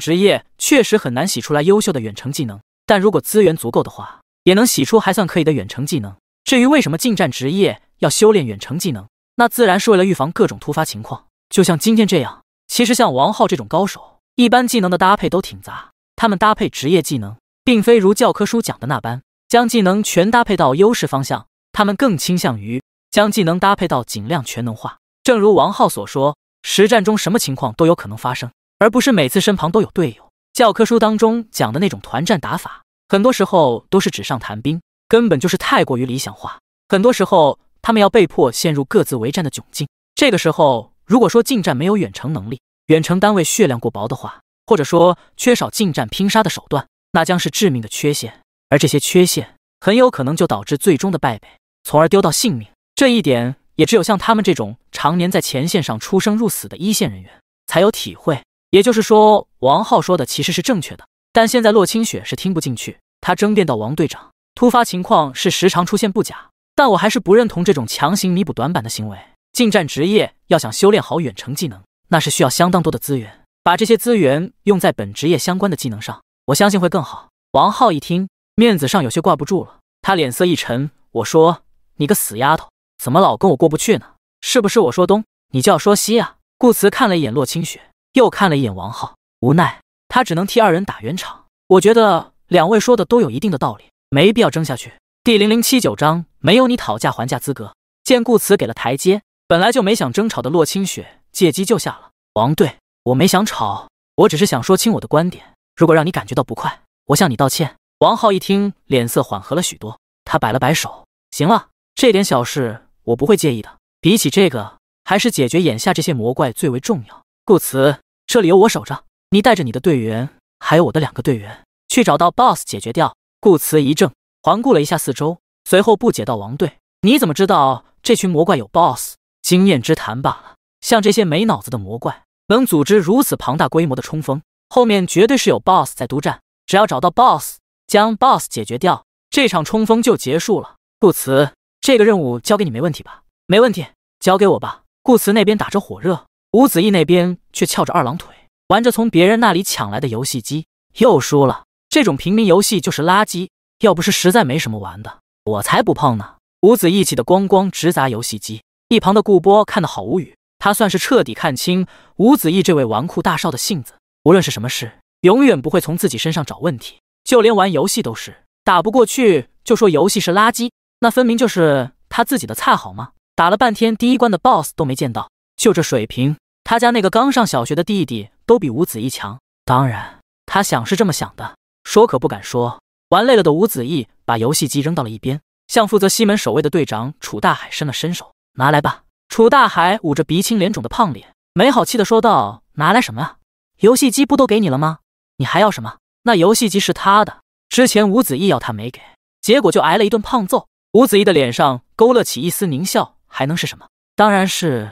职业确实很难洗出来优秀的远程技能。”但如果资源足够的话，也能洗出还算可以的远程技能。至于为什么近战职业要修炼远程技能，那自然是为了预防各种突发情况。就像今天这样，其实像王浩这种高手，一般技能的搭配都挺杂。他们搭配职业技能，并非如教科书讲的那般，将技能全搭配到优势方向。他们更倾向于将技能搭配到尽量全能化。正如王浩所说，实战中什么情况都有可能发生，而不是每次身旁都有队友。教科书当中讲的那种团战打法，很多时候都是纸上谈兵，根本就是太过于理想化。很多时候，他们要被迫陷入各自为战的窘境。这个时候，如果说近战没有远程能力，远程单位血量过薄的话，或者说缺少近战拼杀的手段，那将是致命的缺陷。而这些缺陷很有可能就导致最终的败北，从而丢掉性命。这一点，也只有像他们这种常年在前线上出生入死的一线人员才有体会。也就是说，王浩说的其实是正确的，但现在洛清雪是听不进去。他争辩道：“王队长，突发情况是时常出现不假，但我还是不认同这种强行弥补短板的行为。近战职业要想修炼好远程技能，那是需要相当多的资源，把这些资源用在本职业相关的技能上，我相信会更好。”王浩一听，面子上有些挂不住了，他脸色一沉：“我说你个死丫头，怎么老跟我过不去呢？是不是我说东，你就要说西啊？”顾辞看了一眼洛清雪。又看了一眼王浩，无奈，他只能替二人打圆场。我觉得两位说的都有一定的道理，没必要争下去。第零零七九章，没有你讨价还价资格。见顾辞给了台阶，本来就没想争吵的洛清雪借机就下了王队。我没想吵，我只是想说清我的观点。如果让你感觉到不快，我向你道歉。王浩一听，脸色缓和了许多。他摆了摆手：“行了，这点小事我不会介意的。比起这个，还是解决眼下这些魔怪最为重要。”顾辞，这里有我守着，你带着你的队员，还有我的两个队员，去找到 BOSS 解决掉。顾辞一怔，环顾了一下四周，随后不解道：“王队，你怎么知道这群魔怪有 BOSS？经验之谈罢了。像这些没脑子的魔怪，能组织如此庞大规模的冲锋，后面绝对是有 BOSS 在督战。只要找到 BOSS，将 BOSS 解决掉，这场冲锋就结束了。顾辞，这个任务交给你没问题吧？没问题，交给我吧。”顾辞那边打着火热。吴子意那边却翘着二郎腿，玩着从别人那里抢来的游戏机，又输了。这种平民游戏就是垃圾，要不是实在没什么玩的，我才不碰呢。吴子意气得咣咣直砸游戏机，一旁的顾波看得好无语。他算是彻底看清吴子意这位纨绔大少的性子，无论是什么事，永远不会从自己身上找问题，就连玩游戏都是打不过去就说游戏是垃圾，那分明就是他自己的菜好吗？打了半天，第一关的 BOSS 都没见到，就这水平。他家那个刚上小学的弟弟都比吴子义强，当然他想是这么想的，说可不敢说。玩累了的吴子义把游戏机扔到了一边，向负责西门守卫的队长楚大海伸了伸手：“拿来吧。”楚大海捂着鼻青脸肿的胖脸，没好气的说道：“拿来什么啊？游戏机不都给你了吗？你还要什么？”那游戏机是他的，之前吴子义要他没给，结果就挨了一顿胖揍。吴子义的脸上勾勒起一丝狞笑，还能是什么？当然是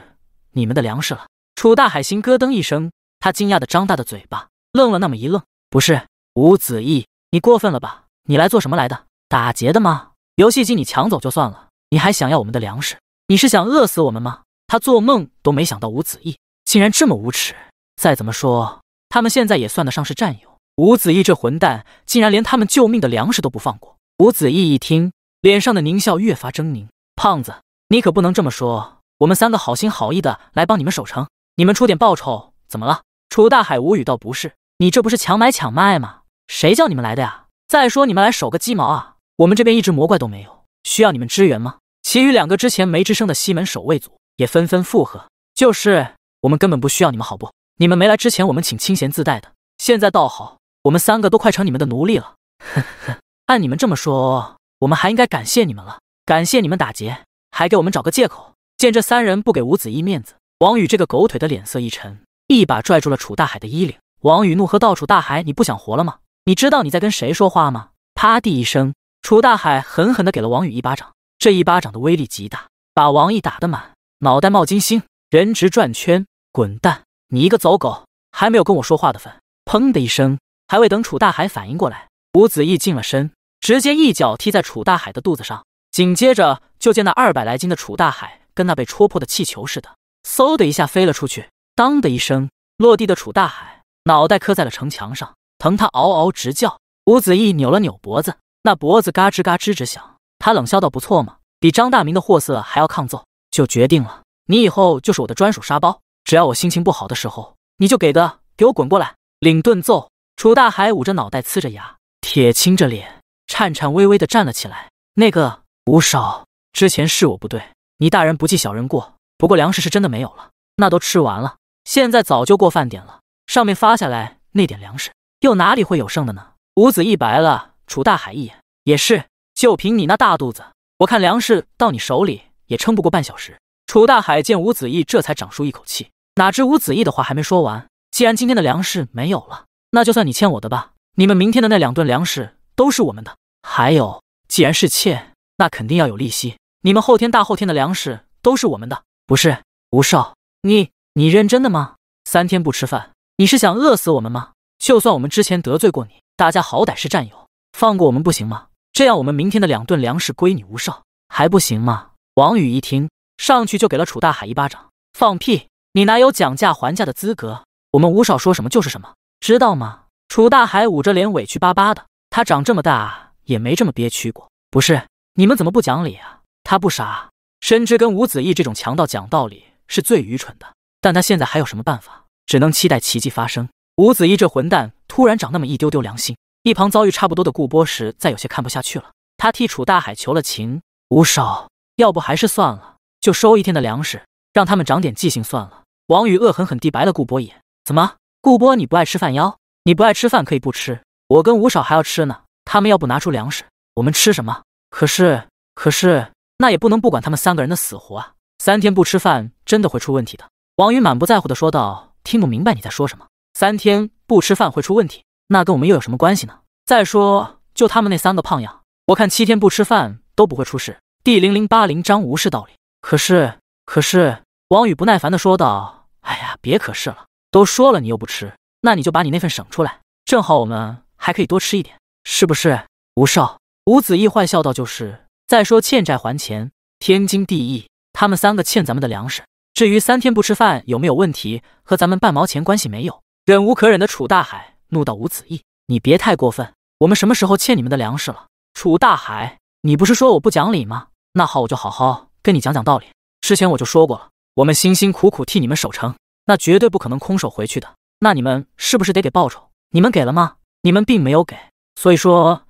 你们的粮食了。楚大海心咯噔一声，他惊讶的张大的嘴巴，愣了那么一愣。不是吴子意，你过分了吧？你来做什么来的？打劫的吗？游戏机你抢走就算了，你还想要我们的粮食？你是想饿死我们吗？他做梦都没想到吴子意竟然这么无耻。再怎么说，他们现在也算得上是战友。吴子意这混蛋竟然连他们救命的粮食都不放过。吴子意一听，脸上的狞笑越发狰狞。胖子，你可不能这么说。我们三个好心好意的来帮你们守城。你们出点报酬怎么了？楚大海无语道：“不是，你这不是强买强卖吗？谁叫你们来的呀？再说你们来守个鸡毛啊？我们这边一只魔怪都没有，需要你们支援吗？”其余两个之前没吱声的西门守卫组也纷纷附和：“就是，我们根本不需要你们，好不？你们没来之前，我们请清闲自带的，现在倒好，我们三个都快成你们的奴隶了。”呵呵，按你们这么说，我们还应该感谢你们了，感谢你们打劫，还给我们找个借口。见这三人不给吴子衣面子。王宇这个狗腿的脸色一沉，一把拽住了楚大海的衣领。王宇怒喝道：“楚大海，你不想活了吗？你知道你在跟谁说话吗？”啪地一声，楚大海狠狠地给了王宇一巴掌。这一巴掌的威力极大，把王毅打得满脑袋冒金星，人直转圈。滚蛋！你一个走狗，还没有跟我说话的份！砰的一声，还未等楚大海反应过来，吴子毅近了身，直接一脚踢在楚大海的肚子上。紧接着就见那二百来斤的楚大海跟那被戳破的气球似的。嗖的一下飞了出去，当的一声落地的楚大海脑袋磕在了城墙上，疼他嗷嗷直叫。吴子义扭了扭脖子，那脖子嘎吱嘎吱直响。他冷笑道：“不错嘛，比张大明的货色还要抗揍。”就决定了，你以后就是我的专属沙包，只要我心情不好的时候，你就给的给我滚过来领顿揍。楚大海捂着脑袋，呲着牙，铁青着脸，颤颤巍巍的站了起来。那个吴少，之前是我不对，你大人不计小人过。不过粮食是真的没有了，那都吃完了。现在早就过饭点了，上面发下来那点粮食，又哪里会有剩的呢？吴子义白了楚大海一眼，也是，就凭你那大肚子，我看粮食到你手里也撑不过半小时。楚大海见吴子义这才长舒一口气。哪知吴子义的话还没说完，既然今天的粮食没有了，那就算你欠我的吧。你们明天的那两顿粮食都是我们的，还有，既然是欠，那肯定要有利息。你们后天、大后天的粮食都是我们的。不是吴少，你你认真的吗？三天不吃饭，你是想饿死我们吗？就算我们之前得罪过你，大家好歹是战友，放过我们不行吗？这样，我们明天的两顿粮食归你，吴少还不行吗？王宇一听，上去就给了楚大海一巴掌。放屁！你哪有讲价还价的资格？我们吴少说什么就是什么，知道吗？楚大海捂着脸，委屈巴巴的。他长这么大也没这么憋屈过。不是，你们怎么不讲理啊？他不傻。深知跟吴子义这种强盗讲道理是最愚蠢的，但他现在还有什么办法？只能期待奇迹发生。吴子义这混蛋突然长那么一丢丢良心。一旁遭遇差不多的顾波时，再有些看不下去了，他替楚大海求了情：“吴少，要不还是算了，就收一天的粮食，让他们长点记性算了。”王宇恶狠狠地白了顾波一眼：“怎么，顾波你不爱吃饭妖？你不爱吃饭可以不吃，我跟吴少还要吃呢。他们要不拿出粮食，我们吃什么？可是，可是。”那也不能不管他们三个人的死活啊！三天不吃饭真的会出问题的。王宇满不在乎的说道：“听不明白你在说什么？三天不吃饭会出问题，那跟我们又有什么关系呢？再说，就他们那三个胖样，我看七天不吃饭都不会出事。”第零零八零章无视道理。可是，可是，王宇不耐烦的说道：“哎呀，别可是了，都说了你又不吃，那你就把你那份省出来，正好我们还可以多吃一点，是不是？”吴少，吴子义坏笑道：“就是。”再说欠债还钱，天经地义。他们三个欠咱们的粮食，至于三天不吃饭有没有问题，和咱们半毛钱关系没有。忍无可忍的楚大海怒道：“吴子义，你别太过分！我们什么时候欠你们的粮食了？”楚大海，你不是说我不讲理吗？那好，我就好好跟你讲讲道理。之前我就说过了，我们辛辛苦苦替你们守城，那绝对不可能空手回去的。那你们是不是得给报酬？你们给了吗？你们并没有给，所以说，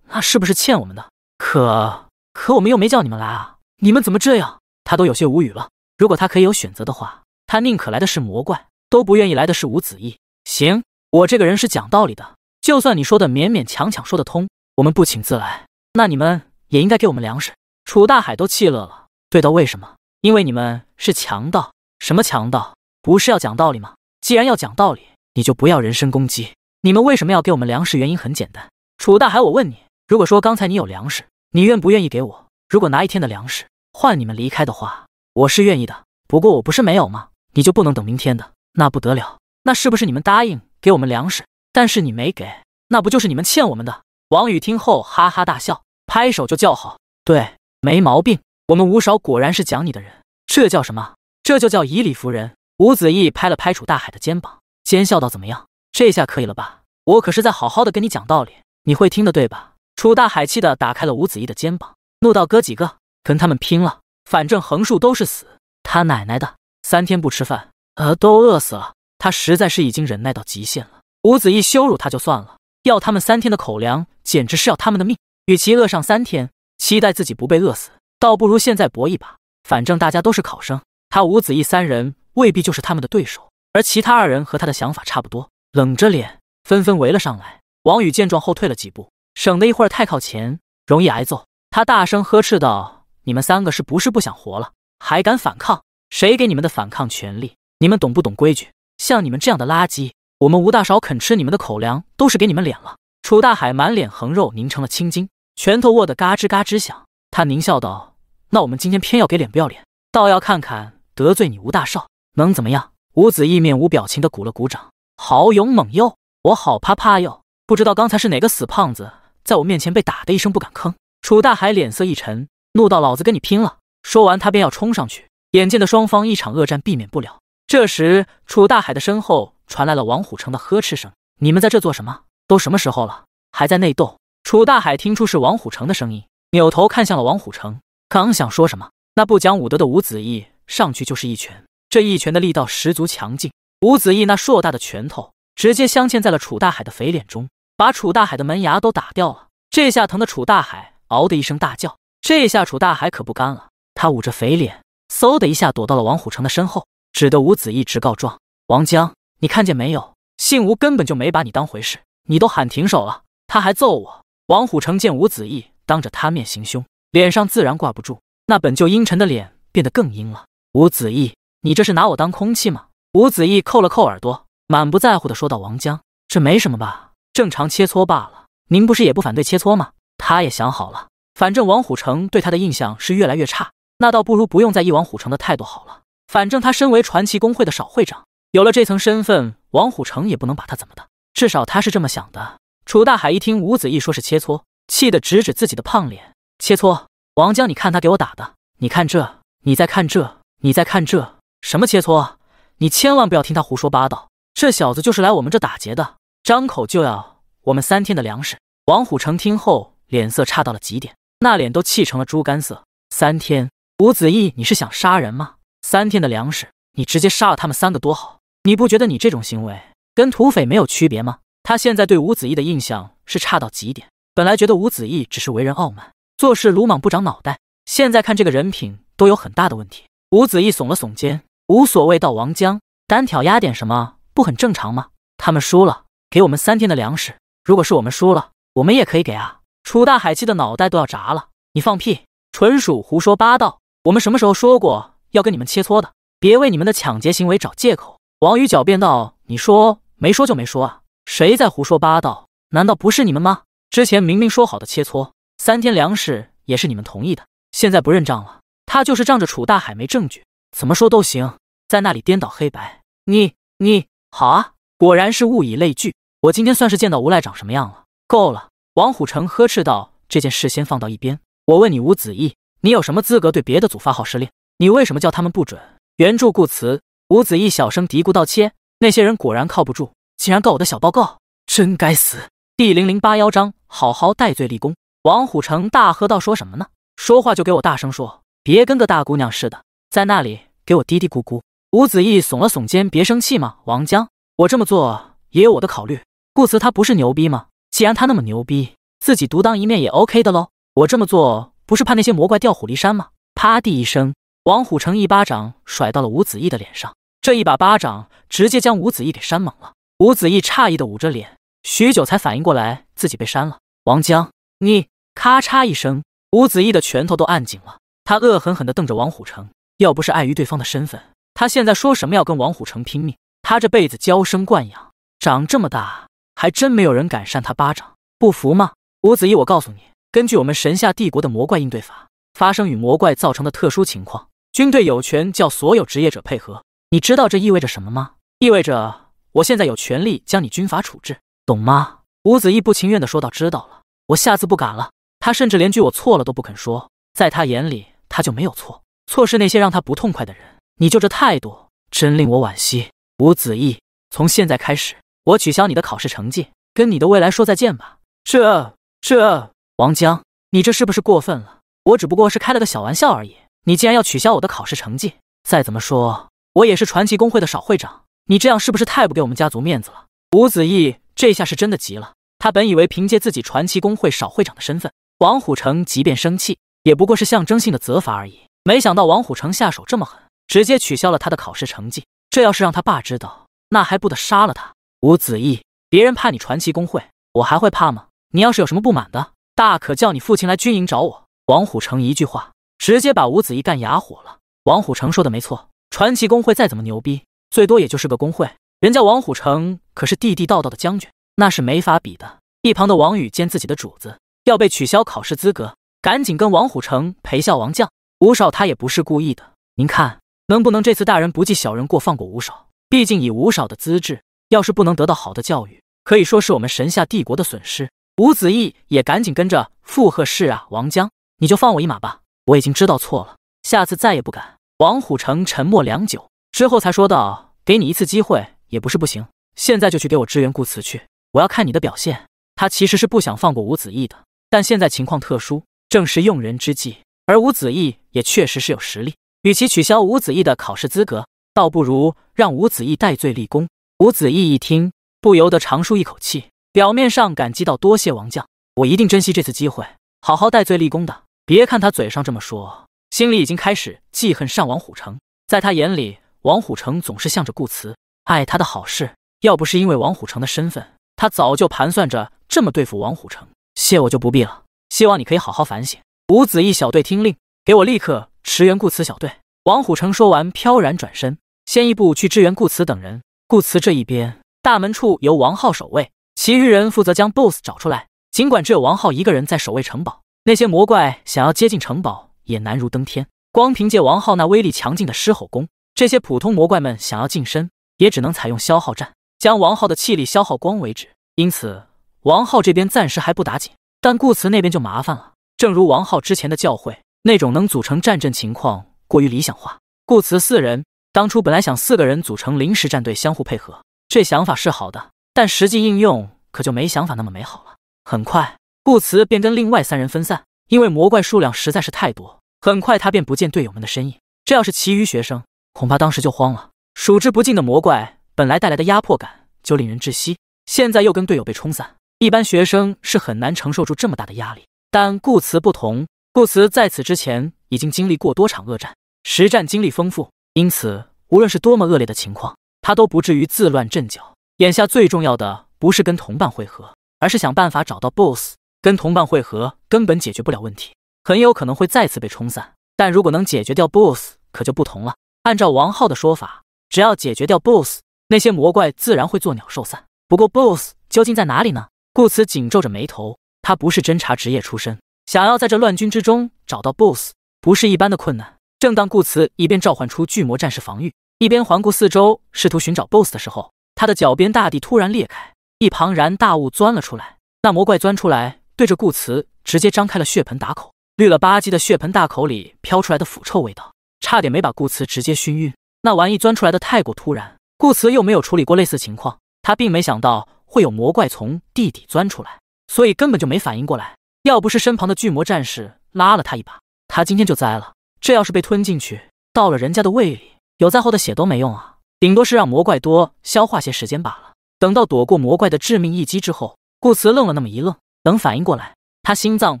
那是不是欠我们的？可。可我们又没叫你们来啊！你们怎么这样？他都有些无语了。如果他可以有选择的话，他宁可来的是魔怪，都不愿意来的是吴子义。行，我这个人是讲道理的，就算你说的勉勉强强说得通，我们不请自来，那你们也应该给我们粮食。楚大海都气乐了，对的，为什么？因为你们是强盗。什么强盗？不是要讲道理吗？既然要讲道理，你就不要人身攻击。你们为什么要给我们粮食？原因很简单，楚大海，我问你，如果说刚才你有粮食。你愿不愿意给我？如果拿一天的粮食换你们离开的话，我是愿意的。不过我不是没有吗？你就不能等明天的？那不得了！那是不是你们答应给我们粮食，但是你没给？那不就是你们欠我们的？王宇听后哈哈大笑，拍手就叫好。对，没毛病。我们吴少果然是讲理的人，这叫什么？这就叫以理服人。吴子义拍了拍楚大海的肩膀，奸笑道：“怎么样？这下可以了吧？我可是在好好的跟你讲道理，你会听的，对吧？”楚大海气的打开了吴子意的肩膀，怒道：“哥几个跟他们拼了，反正横竖都是死。他奶奶的，三天不吃饭，呃，都饿死了。他实在是已经忍耐到极限了。吴子意羞辱他就算了，要他们三天的口粮，简直是要他们的命。与其饿上三天，期待自己不被饿死，倒不如现在搏一把。反正大家都是考生，他吴子意三人未必就是他们的对手，而其他二人和他的想法差不多，冷着脸纷纷围了上来。王宇见状后退了几步。”省得一会儿太靠前，容易挨揍。他大声呵斥道：“你们三个是不是不想活了？还敢反抗？谁给你们的反抗权利？你们懂不懂规矩？像你们这样的垃圾，我们吴大少肯吃你们的口粮，都是给你们脸了。”楚大海满脸横肉拧成了青筋，拳头握得嘎吱嘎吱响。他狞笑道：“那我们今天偏要给脸不要脸，倒要看看得罪你吴大少能怎么样？”吴子义面无表情地鼓了鼓掌：“好勇猛哟，我好怕怕哟，不知道刚才是哪个死胖子。”在我面前被打的一声不敢吭，楚大海脸色一沉，怒道：“老子跟你拼了！”说完，他便要冲上去。眼见的双方一场恶战避免不了。这时，楚大海的身后传来了王虎城的呵斥声：“你们在这做什么？都什么时候了，还在内斗？”楚大海听出是王虎城的声音，扭头看向了王虎城，刚想说什么，那不讲武德的吴子义上去就是一拳。这一拳的力道十足强劲，吴子义那硕大的拳头直接镶嵌在了楚大海的肥脸中。把楚大海的门牙都打掉了，这下疼的楚大海嗷的一声大叫。这下楚大海可不干了，他捂着肥脸，嗖的一下躲到了王虎成的身后，只得吴子一直告状：“王江，你看见没有？姓吴根本就没把你当回事，你都喊停手了，他还揍我。”王虎成见吴子意当着他面行凶，脸上自然挂不住，那本就阴沉的脸变得更阴了：“吴子意，你这是拿我当空气吗？”吴子意扣了扣耳朵，满不在乎的说道：“王江，这没什么吧。”正常切磋罢了，您不是也不反对切磋吗？他也想好了，反正王虎城对他的印象是越来越差，那倒不如不用在意王虎城的态度好了。反正他身为传奇工会的少会长，有了这层身份，王虎城也不能把他怎么的，至少他是这么想的。楚大海一听吴子义说是切磋，气得直指自己的胖脸：“切磋？王江，你看他给我打的，你看这，你再看这，你再看这，什么切磋？你千万不要听他胡说八道，这小子就是来我们这打劫的。”张口就要我们三天的粮食，王虎成听后脸色差到了极点，那脸都气成了猪肝色。三天，吴子义，你是想杀人吗？三天的粮食，你直接杀了他们三个多好，你不觉得你这种行为跟土匪没有区别吗？他现在对吴子义的印象是差到极点，本来觉得吴子义只是为人傲慢，做事鲁莽不长脑袋，现在看这个人品都有很大的问题。吴子义耸了耸肩，无所谓。到王江单挑压点什么，不很正常吗？他们输了。给我们三天的粮食，如果是我们输了，我们也可以给啊！楚大海气得脑袋都要炸了，你放屁，纯属胡说八道！我们什么时候说过要跟你们切磋的？别为你们的抢劫行为找借口！王宇狡辩道：“你说没说就没说啊？谁在胡说八道？难道不是你们吗？之前明明说好的切磋，三天粮食也是你们同意的，现在不认账了，他就是仗着楚大海没证据，怎么说都行，在那里颠倒黑白！你你，好啊，果然是物以类聚。”我今天算是见到无赖长什么样了。够了！王虎城呵斥道：“这件事先放到一边。我问你，吴子意，你有什么资格对别的组发号施令？你为什么叫他们不准？”原著故词。吴子意小声嘀咕道：“切，那些人果然靠不住，竟然告我的小报告，真该死。”第零零八幺章：好好戴罪立功。王虎城大喝道：“说什么呢？说话就给我大声说，别跟个大姑娘似的，在那里给我嘀嘀咕咕。”吴子意耸了耸肩：“别生气嘛，王江，我这么做也有我的考虑。”顾辞他不是牛逼吗？既然他那么牛逼，自己独当一面也 OK 的喽。我这么做不是怕那些魔怪调虎离山吗？啪地一声，王虎成一巴掌甩到了吴子义的脸上，这一把巴掌直接将吴子义给扇懵了。吴子义诧异的捂着脸，许久才反应过来自己被扇了。王江，你！咔嚓一声，吴子义的拳头都按紧了，他恶狠狠的瞪着王虎成。要不是碍于对方的身份，他现在说什么要跟王虎成拼命？他这辈子娇生惯养，长这么大。还真没有人敢扇他巴掌，不服吗？吴子义，我告诉你，根据我们神下帝国的魔怪应对法，发生与魔怪造成的特殊情况，军队有权叫所有职业者配合。你知道这意味着什么吗？意味着我现在有权利将你军法处置，懂吗？吴子义不情愿地说道：“知道了，我下次不敢了。”他甚至连句“我错了”都不肯说，在他眼里他就没有错，错是那些让他不痛快的人。你就这态度，真令我惋惜。吴子义，从现在开始。我取消你的考试成绩，跟你的未来说再见吧。这这，王江，你这是不是过分了？我只不过是开了个小玩笑而已。你竟然要取消我的考试成绩？再怎么说，我也是传奇公会的少会长，你这样是不是太不给我们家族面子了？吴子义这下是真的急了。他本以为凭借自己传奇公会少会长的身份，王虎城即便生气，也不过是象征性的责罚而已。没想到王虎城下手这么狠，直接取消了他的考试成绩。这要是让他爸知道，那还不得杀了他？吴子意，别人怕你传奇工会，我还会怕吗？你要是有什么不满的，大可叫你父亲来军营找我。王虎城一句话，直接把吴子意干哑火了。王虎城说的没错，传奇工会再怎么牛逼，最多也就是个工会。人家王虎城可是地地道道的将军，那是没法比的。一旁的王宇见自己的主子要被取消考试资格，赶紧跟王虎城陪笑。王将吴少他也不是故意的，您看能不能这次大人不计小人过，放过吴少？毕竟以吴少的资质。要是不能得到好的教育，可以说是我们神下帝国的损失。吴子义也赶紧跟着附和：“是啊，王江，你就放我一马吧，我已经知道错了，下次再也不敢。”王虎城沉默良久之后才说道：“给你一次机会也不是不行，现在就去给我支援顾辞去，我要看你的表现。”他其实是不想放过吴子义的，但现在情况特殊，正是用人之际，而吴子义也确实是有实力，与其取消吴子义的考试资格，倒不如让吴子义戴罪立功。吴子义一听，不由得长舒一口气，表面上感激道：“多谢王将，我一定珍惜这次机会，好好戴罪立功的。”别看他嘴上这么说，心里已经开始记恨上王虎城。在他眼里，王虎城总是向着顾辞，爱他的好事。要不是因为王虎城的身份，他早就盘算着这么对付王虎城。谢我就不必了，希望你可以好好反省。吴子义小队听令，给我立刻驰援顾辞小队。王虎城说完，飘然转身，先一步去支援顾辞等人。顾辞这一边，大门处由王浩守卫，其余人负责将 BOSS 找出来。尽管只有王浩一个人在守卫城堡，那些魔怪想要接近城堡也难如登天。光凭借王浩那威力强劲的狮吼功，这些普通魔怪们想要近身，也只能采用消耗战，将王浩的气力消耗光为止。因此，王浩这边暂时还不打紧，但顾辞那边就麻烦了。正如王浩之前的教诲，那种能组成战阵情况过于理想化。顾辞四人。当初本来想四个人组成临时战队相互配合，这想法是好的，但实际应用可就没想法那么美好了。很快，顾辞便跟另外三人分散，因为魔怪数量实在是太多。很快，他便不见队友们的身影。这要是其余学生，恐怕当时就慌了。数之不尽的魔怪，本来带来的压迫感就令人窒息，现在又跟队友被冲散，一般学生是很难承受住这么大的压力。但顾辞不同，顾辞在此之前已经经历过多场恶战，实战经历丰富。因此，无论是多么恶劣的情况，他都不至于自乱阵脚。眼下最重要的不是跟同伴汇合，而是想办法找到 BOSS。跟同伴汇合根本解决不了问题，很有可能会再次被冲散。但如果能解决掉 BOSS，可就不同了。按照王浩的说法，只要解决掉 BOSS，那些魔怪自然会作鸟兽散。不过，BOSS 究竟在哪里呢？顾辞紧皱着眉头，他不是侦查职业出身，想要在这乱军之中找到 BOSS，不是一般的困难。正当顾辞一边召唤出巨魔战士防御，一边环顾四周，试图寻找 BOSS 的时候，他的脚边大地突然裂开，一庞然大物钻了出来。那魔怪钻出来，对着顾辞直接张开了血盆大口，绿了吧唧的血盆大口里飘出来的腐臭味道，差点没把顾辞直接熏晕。那玩意钻出来的太过突然，顾辞又没有处理过类似情况，他并没想到会有魔怪从地底钻出来，所以根本就没反应过来。要不是身旁的巨魔战士拉了他一把，他今天就栽了。这要是被吞进去，到了人家的胃里，有再厚的血都没用啊！顶多是让魔怪多消化些时间罢了。等到躲过魔怪的致命一击之后，顾辞愣了那么一愣，等反应过来，他心脏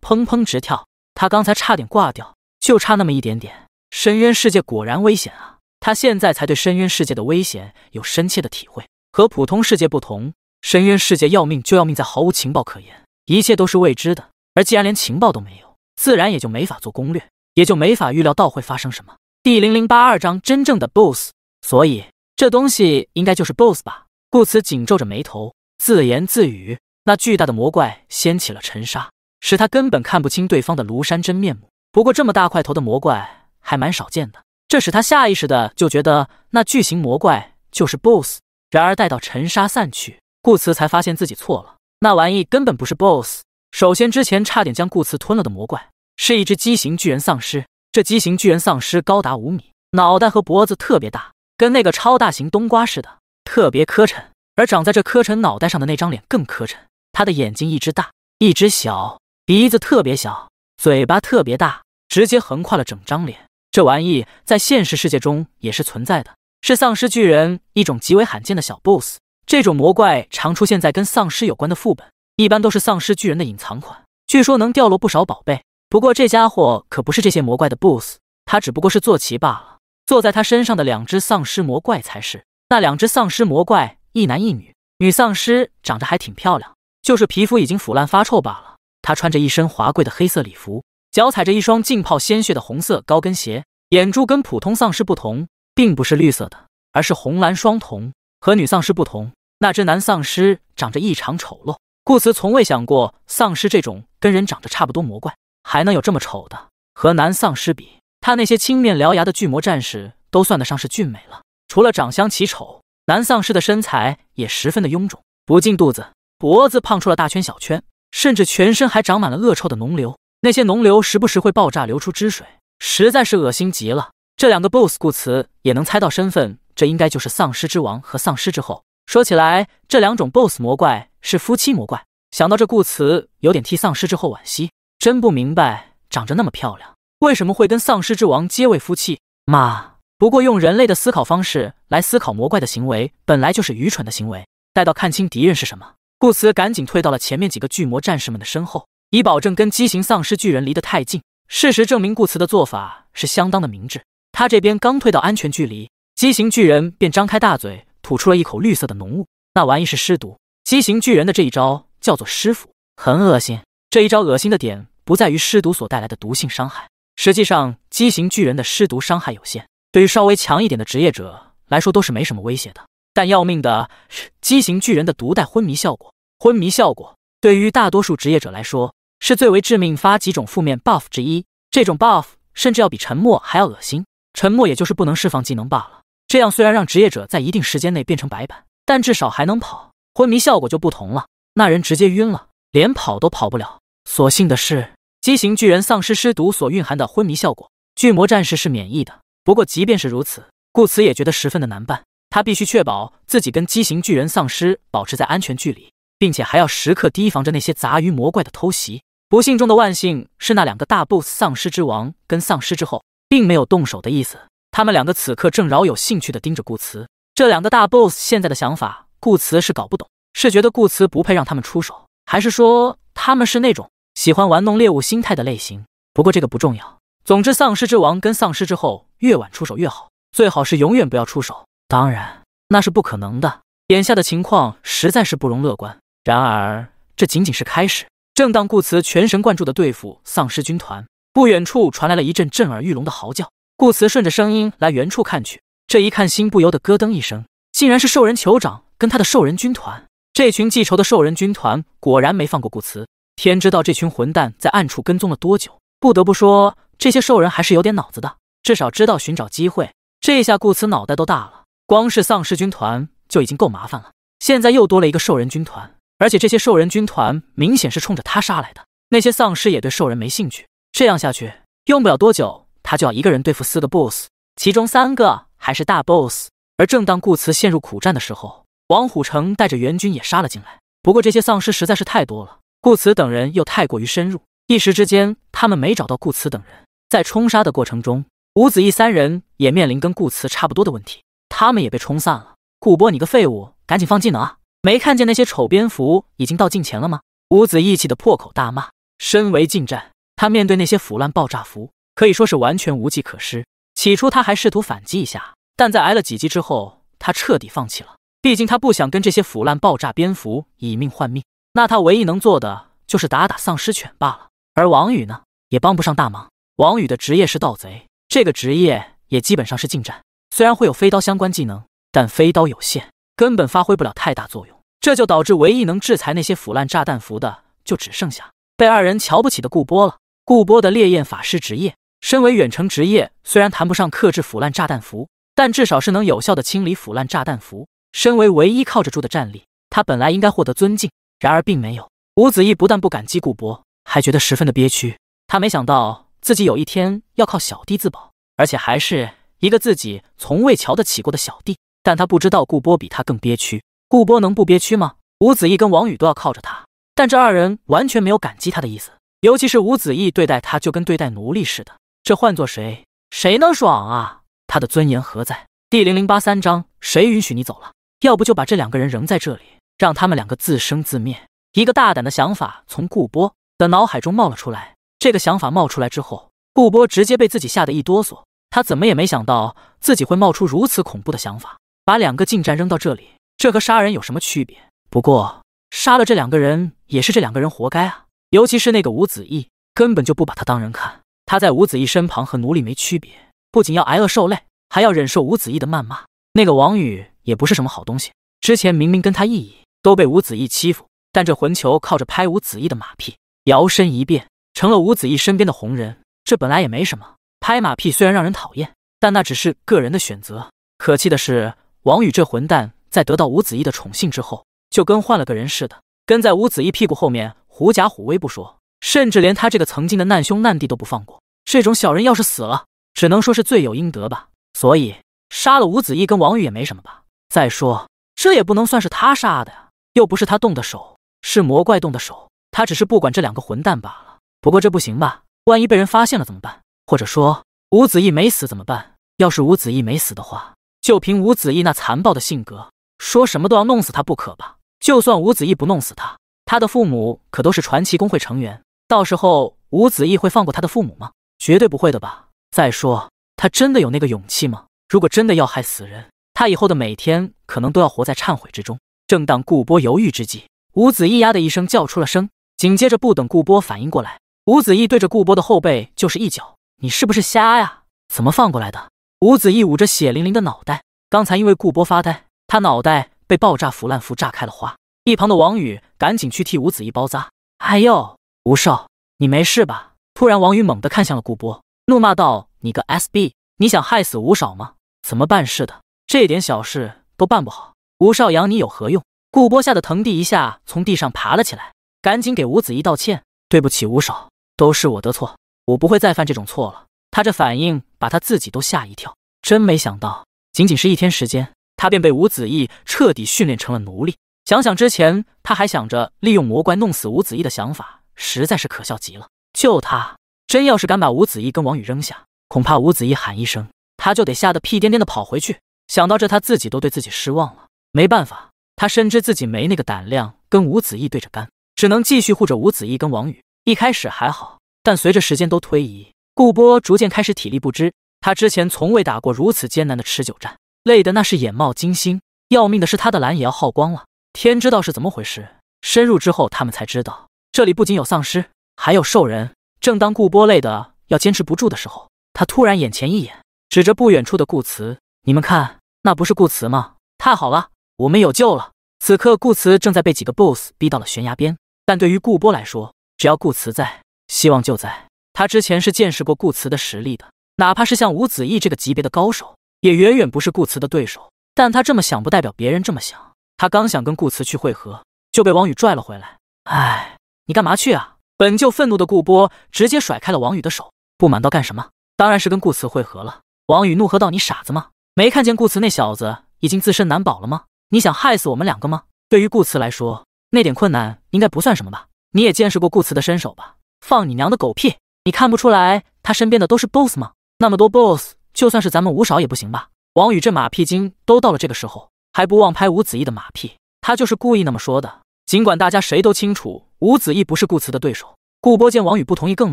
砰砰直跳，他刚才差点挂掉，就差那么一点点。深渊世界果然危险啊！他现在才对深渊世界的危险有深切的体会。和普通世界不同，深渊世界要命就要命，在毫无情报可言，一切都是未知的。而既然连情报都没有，自然也就没法做攻略。也就没法预料到会发生什么。第零零八二章真正的 BOSS，所以这东西应该就是 BOSS 吧？顾辞紧皱着眉头自言自语。那巨大的魔怪掀起了尘沙，使他根本看不清对方的庐山真面目。不过这么大块头的魔怪还蛮少见的，这使他下意识的就觉得那巨型魔怪就是 BOSS。然而待到尘沙散去，顾辞才发现自己错了，那玩意根本不是 BOSS。首先之前差点将顾辞吞了的魔怪。是一只畸形巨人丧尸。这畸形巨人丧尸高达五米，脑袋和脖子特别大，跟那个超大型冬瓜似的，特别磕碜。而长在这磕碜脑袋上的那张脸更磕碜，他的眼睛一只大一只小，鼻子特别小，嘴巴特别大，直接横跨了整张脸。这玩意在现实世界中也是存在的，是丧尸巨人一种极为罕见的小 BOSS。这种魔怪常出现在跟丧尸有关的副本，一般都是丧尸巨人的隐藏款，据说能掉落不少宝贝。不过这家伙可不是这些魔怪的 boss，他只不过是坐骑罢了。坐在他身上的两只丧尸魔怪才是。那两只丧尸魔怪，一男一女。女丧尸长得还挺漂亮，就是皮肤已经腐烂发臭罢了。她穿着一身华贵的黑色礼服，脚踩着一双浸泡鲜血的红色高跟鞋，眼珠跟普通丧尸不同，并不是绿色的，而是红蓝双瞳。和女丧尸不同，那只男丧尸长着异常丑陋。顾辞从未想过，丧尸这种跟人长得差不多魔怪。还能有这么丑的？和男丧尸比，他那些青面獠牙的巨魔战士都算得上是俊美了。除了长相奇丑，男丧尸的身材也十分的臃肿，不进肚子，脖子胖出了大圈小圈，甚至全身还长满了恶臭的脓瘤。那些脓瘤时不时会爆炸，流出汁水，实在是恶心极了。这两个 BOSS，顾辞也能猜到身份，这应该就是丧尸之王和丧尸之后。说起来，这两种 BOSS 魔怪是夫妻魔怪。想到这，顾辞有点替丧尸之后惋惜。真不明白，长着那么漂亮，为什么会跟丧尸之王结为夫妻？妈！不过用人类的思考方式来思考魔怪的行为，本来就是愚蠢的行为。待到看清敌人是什么，顾辞赶紧退到了前面几个巨魔战士们的身后，以保证跟畸形丧尸巨人离得太近。事实证明，顾辞的做法是相当的明智。他这边刚退到安全距离，畸形巨人便张开大嘴，吐出了一口绿色的浓雾。那玩意是尸毒。畸形巨人的这一招叫做尸傅”，很恶心。这一招恶心的点。不在于尸毒所带来的毒性伤害，实际上畸形巨人的尸毒伤害有限，对于稍微强一点的职业者来说都是没什么威胁的。但要命的是，畸形巨人的毒带昏迷效果，昏迷效果对于大多数职业者来说是最为致命。发几种负面 buff 之一，这种 buff 甚至要比沉默还要恶心。沉默也就是不能释放技能罢了，这样虽然让职业者在一定时间内变成白板，但至少还能跑。昏迷效果就不同了，那人直接晕了，连跑都跑不了。所幸的是。畸形巨人丧尸尸毒所蕴含的昏迷效果，巨魔战士是免疫的。不过即便是如此，顾辞也觉得十分的难办。他必须确保自己跟畸形巨人丧尸保持在安全距离，并且还要时刻提防着那些杂鱼魔怪的偷袭。不幸中的万幸是，那两个大 boss 丧尸之王跟丧尸之后并没有动手的意思。他们两个此刻正饶有兴趣地盯着顾辞。这两个大 boss 现在的想法，顾辞是搞不懂，是觉得顾辞不配让他们出手，还是说他们是那种？喜欢玩弄猎物心态的类型，不过这个不重要。总之，丧尸之王跟丧尸之后越晚出手越好，最好是永远不要出手。当然，那是不可能的。眼下的情况实在是不容乐观。然而，这仅仅是开始。正当顾辞全神贯注地对付丧尸军团，不远处传来了一阵震耳欲聋的嚎叫。顾辞顺着声音来原处看去，这一看心不由得咯噔一声，竟然是兽人酋长跟他的兽人军团。这群记仇的兽人军团果然没放过顾辞。天知道这群混蛋在暗处跟踪了多久！不得不说，这些兽人还是有点脑子的，至少知道寻找机会。这下顾辞脑袋都大了，光是丧尸军团就已经够麻烦了，现在又多了一个兽人军团，而且这些兽人军团明显是冲着他杀来的。那些丧尸也对兽人没兴趣，这样下去用不了多久，他就要一个人对付四个 BOSS，其中三个还是大 BOSS。而正当顾辞陷入苦战的时候，王虎城带着援军也杀了进来。不过这些丧尸实在是太多了。顾辞等人又太过于深入，一时之间他们没找到顾辞等人。在冲杀的过程中，吴子义三人也面临跟顾辞差不多的问题，他们也被冲散了。顾波，你个废物，赶紧放技能啊！没看见那些丑蝙蝠已经到近前了吗？吴子义气的破口大骂。身为近战，他面对那些腐烂爆炸符可以说是完全无计可施。起初他还试图反击一下，但在挨了几击之后，他彻底放弃了。毕竟他不想跟这些腐烂爆炸蝙蝠以命换命。那他唯一能做的就是打打丧尸犬罢了，而王宇呢，也帮不上大忙。王宇的职业是盗贼，这个职业也基本上是近战，虽然会有飞刀相关技能，但飞刀有限，根本发挥不了太大作用。这就导致唯一能制裁那些腐烂炸弹符的，就只剩下被二人瞧不起的顾波了。顾波的烈焰法师职业，身为远程职业，虽然谈不上克制腐烂炸弹符，但至少是能有效的清理腐烂炸弹符。身为唯一靠着住的战力，他本来应该获得尊敬。然而并没有，吴子意不但不感激顾博，还觉得十分的憋屈。他没想到自己有一天要靠小弟自保，而且还是一个自己从未瞧得起过的小弟。但他不知道顾波比他更憋屈。顾波能不憋屈吗？吴子意跟王宇都要靠着他，但这二人完全没有感激他的意思，尤其是吴子意对待他就跟对待奴隶似的。这换做谁，谁能爽啊？他的尊严何在？第零零八三章：谁允许你走了？要不就把这两个人扔在这里。让他们两个自生自灭。一个大胆的想法从顾波的脑海中冒了出来。这个想法冒出来之后，顾波直接被自己吓得一哆嗦。他怎么也没想到自己会冒出如此恐怖的想法，把两个近战扔到这里，这和杀人有什么区别？不过杀了这两个人也是这两个人活该啊！尤其是那个吴子义，根本就不把他当人看。他在吴子义身旁和奴隶没区别，不仅要挨饿受累，还要忍受吴子义的谩骂。那个王宇也不是什么好东西，之前明明跟他一。意。都被吴子义欺负，但这混球靠着拍吴子义的马屁，摇身一变成了吴子义身边的红人。这本来也没什么，拍马屁虽然让人讨厌，但那只是个人的选择。可气的是，王宇这混蛋在得到吴子义的宠幸之后，就跟换了个人似的，跟在吴子义屁股后面狐假虎威不说，甚至连他这个曾经的难兄难弟都不放过。这种小人要是死了，只能说是罪有应得吧。所以杀了吴子义跟王宇也没什么吧？再说这也不能算是他杀的呀。又不是他动的手，是魔怪动的手。他只是不管这两个混蛋罢了。不过这不行吧？万一被人发现了怎么办？或者说，吴子义没死怎么办？要是吴子义没死的话，就凭吴子义那残暴的性格，说什么都要弄死他不可吧？就算吴子义不弄死他，他的父母可都是传奇工会成员，到时候吴子义会放过他的父母吗？绝对不会的吧？再说，他真的有那个勇气吗？如果真的要害死人，他以后的每天可能都要活在忏悔之中。正当顾波犹豫之际，吴子意呀的一声叫出了声，紧接着不等顾波反应过来，吴子意对着顾波的后背就是一脚。你是不是瞎呀？怎么放过来的？吴子意捂着血淋淋的脑袋，刚才因为顾波发呆，他脑袋被爆炸腐烂符炸开了花。一旁的王宇赶紧去替吴子意包扎。哎呦，吴少，你没事吧？突然，王宇猛地看向了顾波，怒骂道：“你个 SB，你想害死吴少吗？怎么办事的，这点小事都办不好。”吴少阳，你有何用？顾波吓得腾地一下从地上爬了起来，赶紧给吴子怡道歉：“对不起，吴少，都是我的错，我不会再犯这种错了。”他这反应把他自己都吓一跳，真没想到，仅仅是一天时间，他便被吴子怡彻底训练成了奴隶。想想之前他还想着利用魔怪弄死吴子怡的想法，实在是可笑极了。就他真要是敢把吴子怡跟王宇扔下，恐怕吴子怡喊一声，他就得吓得屁颠颠的跑回去。想到这，他自己都对自己失望了。没办法，他深知自己没那个胆量跟吴子意对着干，只能继续护着吴子意跟王宇。一开始还好，但随着时间都推移，顾波逐渐开始体力不支。他之前从未打过如此艰难的持久战，累得那是眼冒金星。要命的是，他的蓝也要耗光了。天知道是怎么回事。深入之后，他们才知道这里不仅有丧尸，还有兽人。正当顾波累得要坚持不住的时候，他突然眼前一眼，指着不远处的顾辞：“你们看，那不是顾辞吗？太好了！”我们有救了！此刻，顾辞正在被几个 boss 逼到了悬崖边。但对于顾波来说，只要顾辞在，希望就在。他之前是见识过顾辞的实力的，哪怕是像吴子意这个级别的高手，也远远不是顾辞的对手。但他这么想，不代表别人这么想。他刚想跟顾辞去会合，就被王宇拽了回来。哎，你干嘛去啊？本就愤怒的顾波直接甩开了王宇的手，不满道：“干什么？当然是跟顾辞会合了。”王宇怒喝道：“你傻子吗？没看见顾辞那小子已经自身难保了吗？”你想害死我们两个吗？对于顾辞来说，那点困难应该不算什么吧？你也见识过顾辞的身手吧？放你娘的狗屁！你看不出来他身边的都是 BOSS 吗？那么多 BOSS，就算是咱们五少也不行吧？王宇这马屁精都到了这个时候，还不忘拍吴子义的马屁，他就是故意那么说的。尽管大家谁都清楚，吴子义不是顾辞的对手。顾波见王宇不同意，更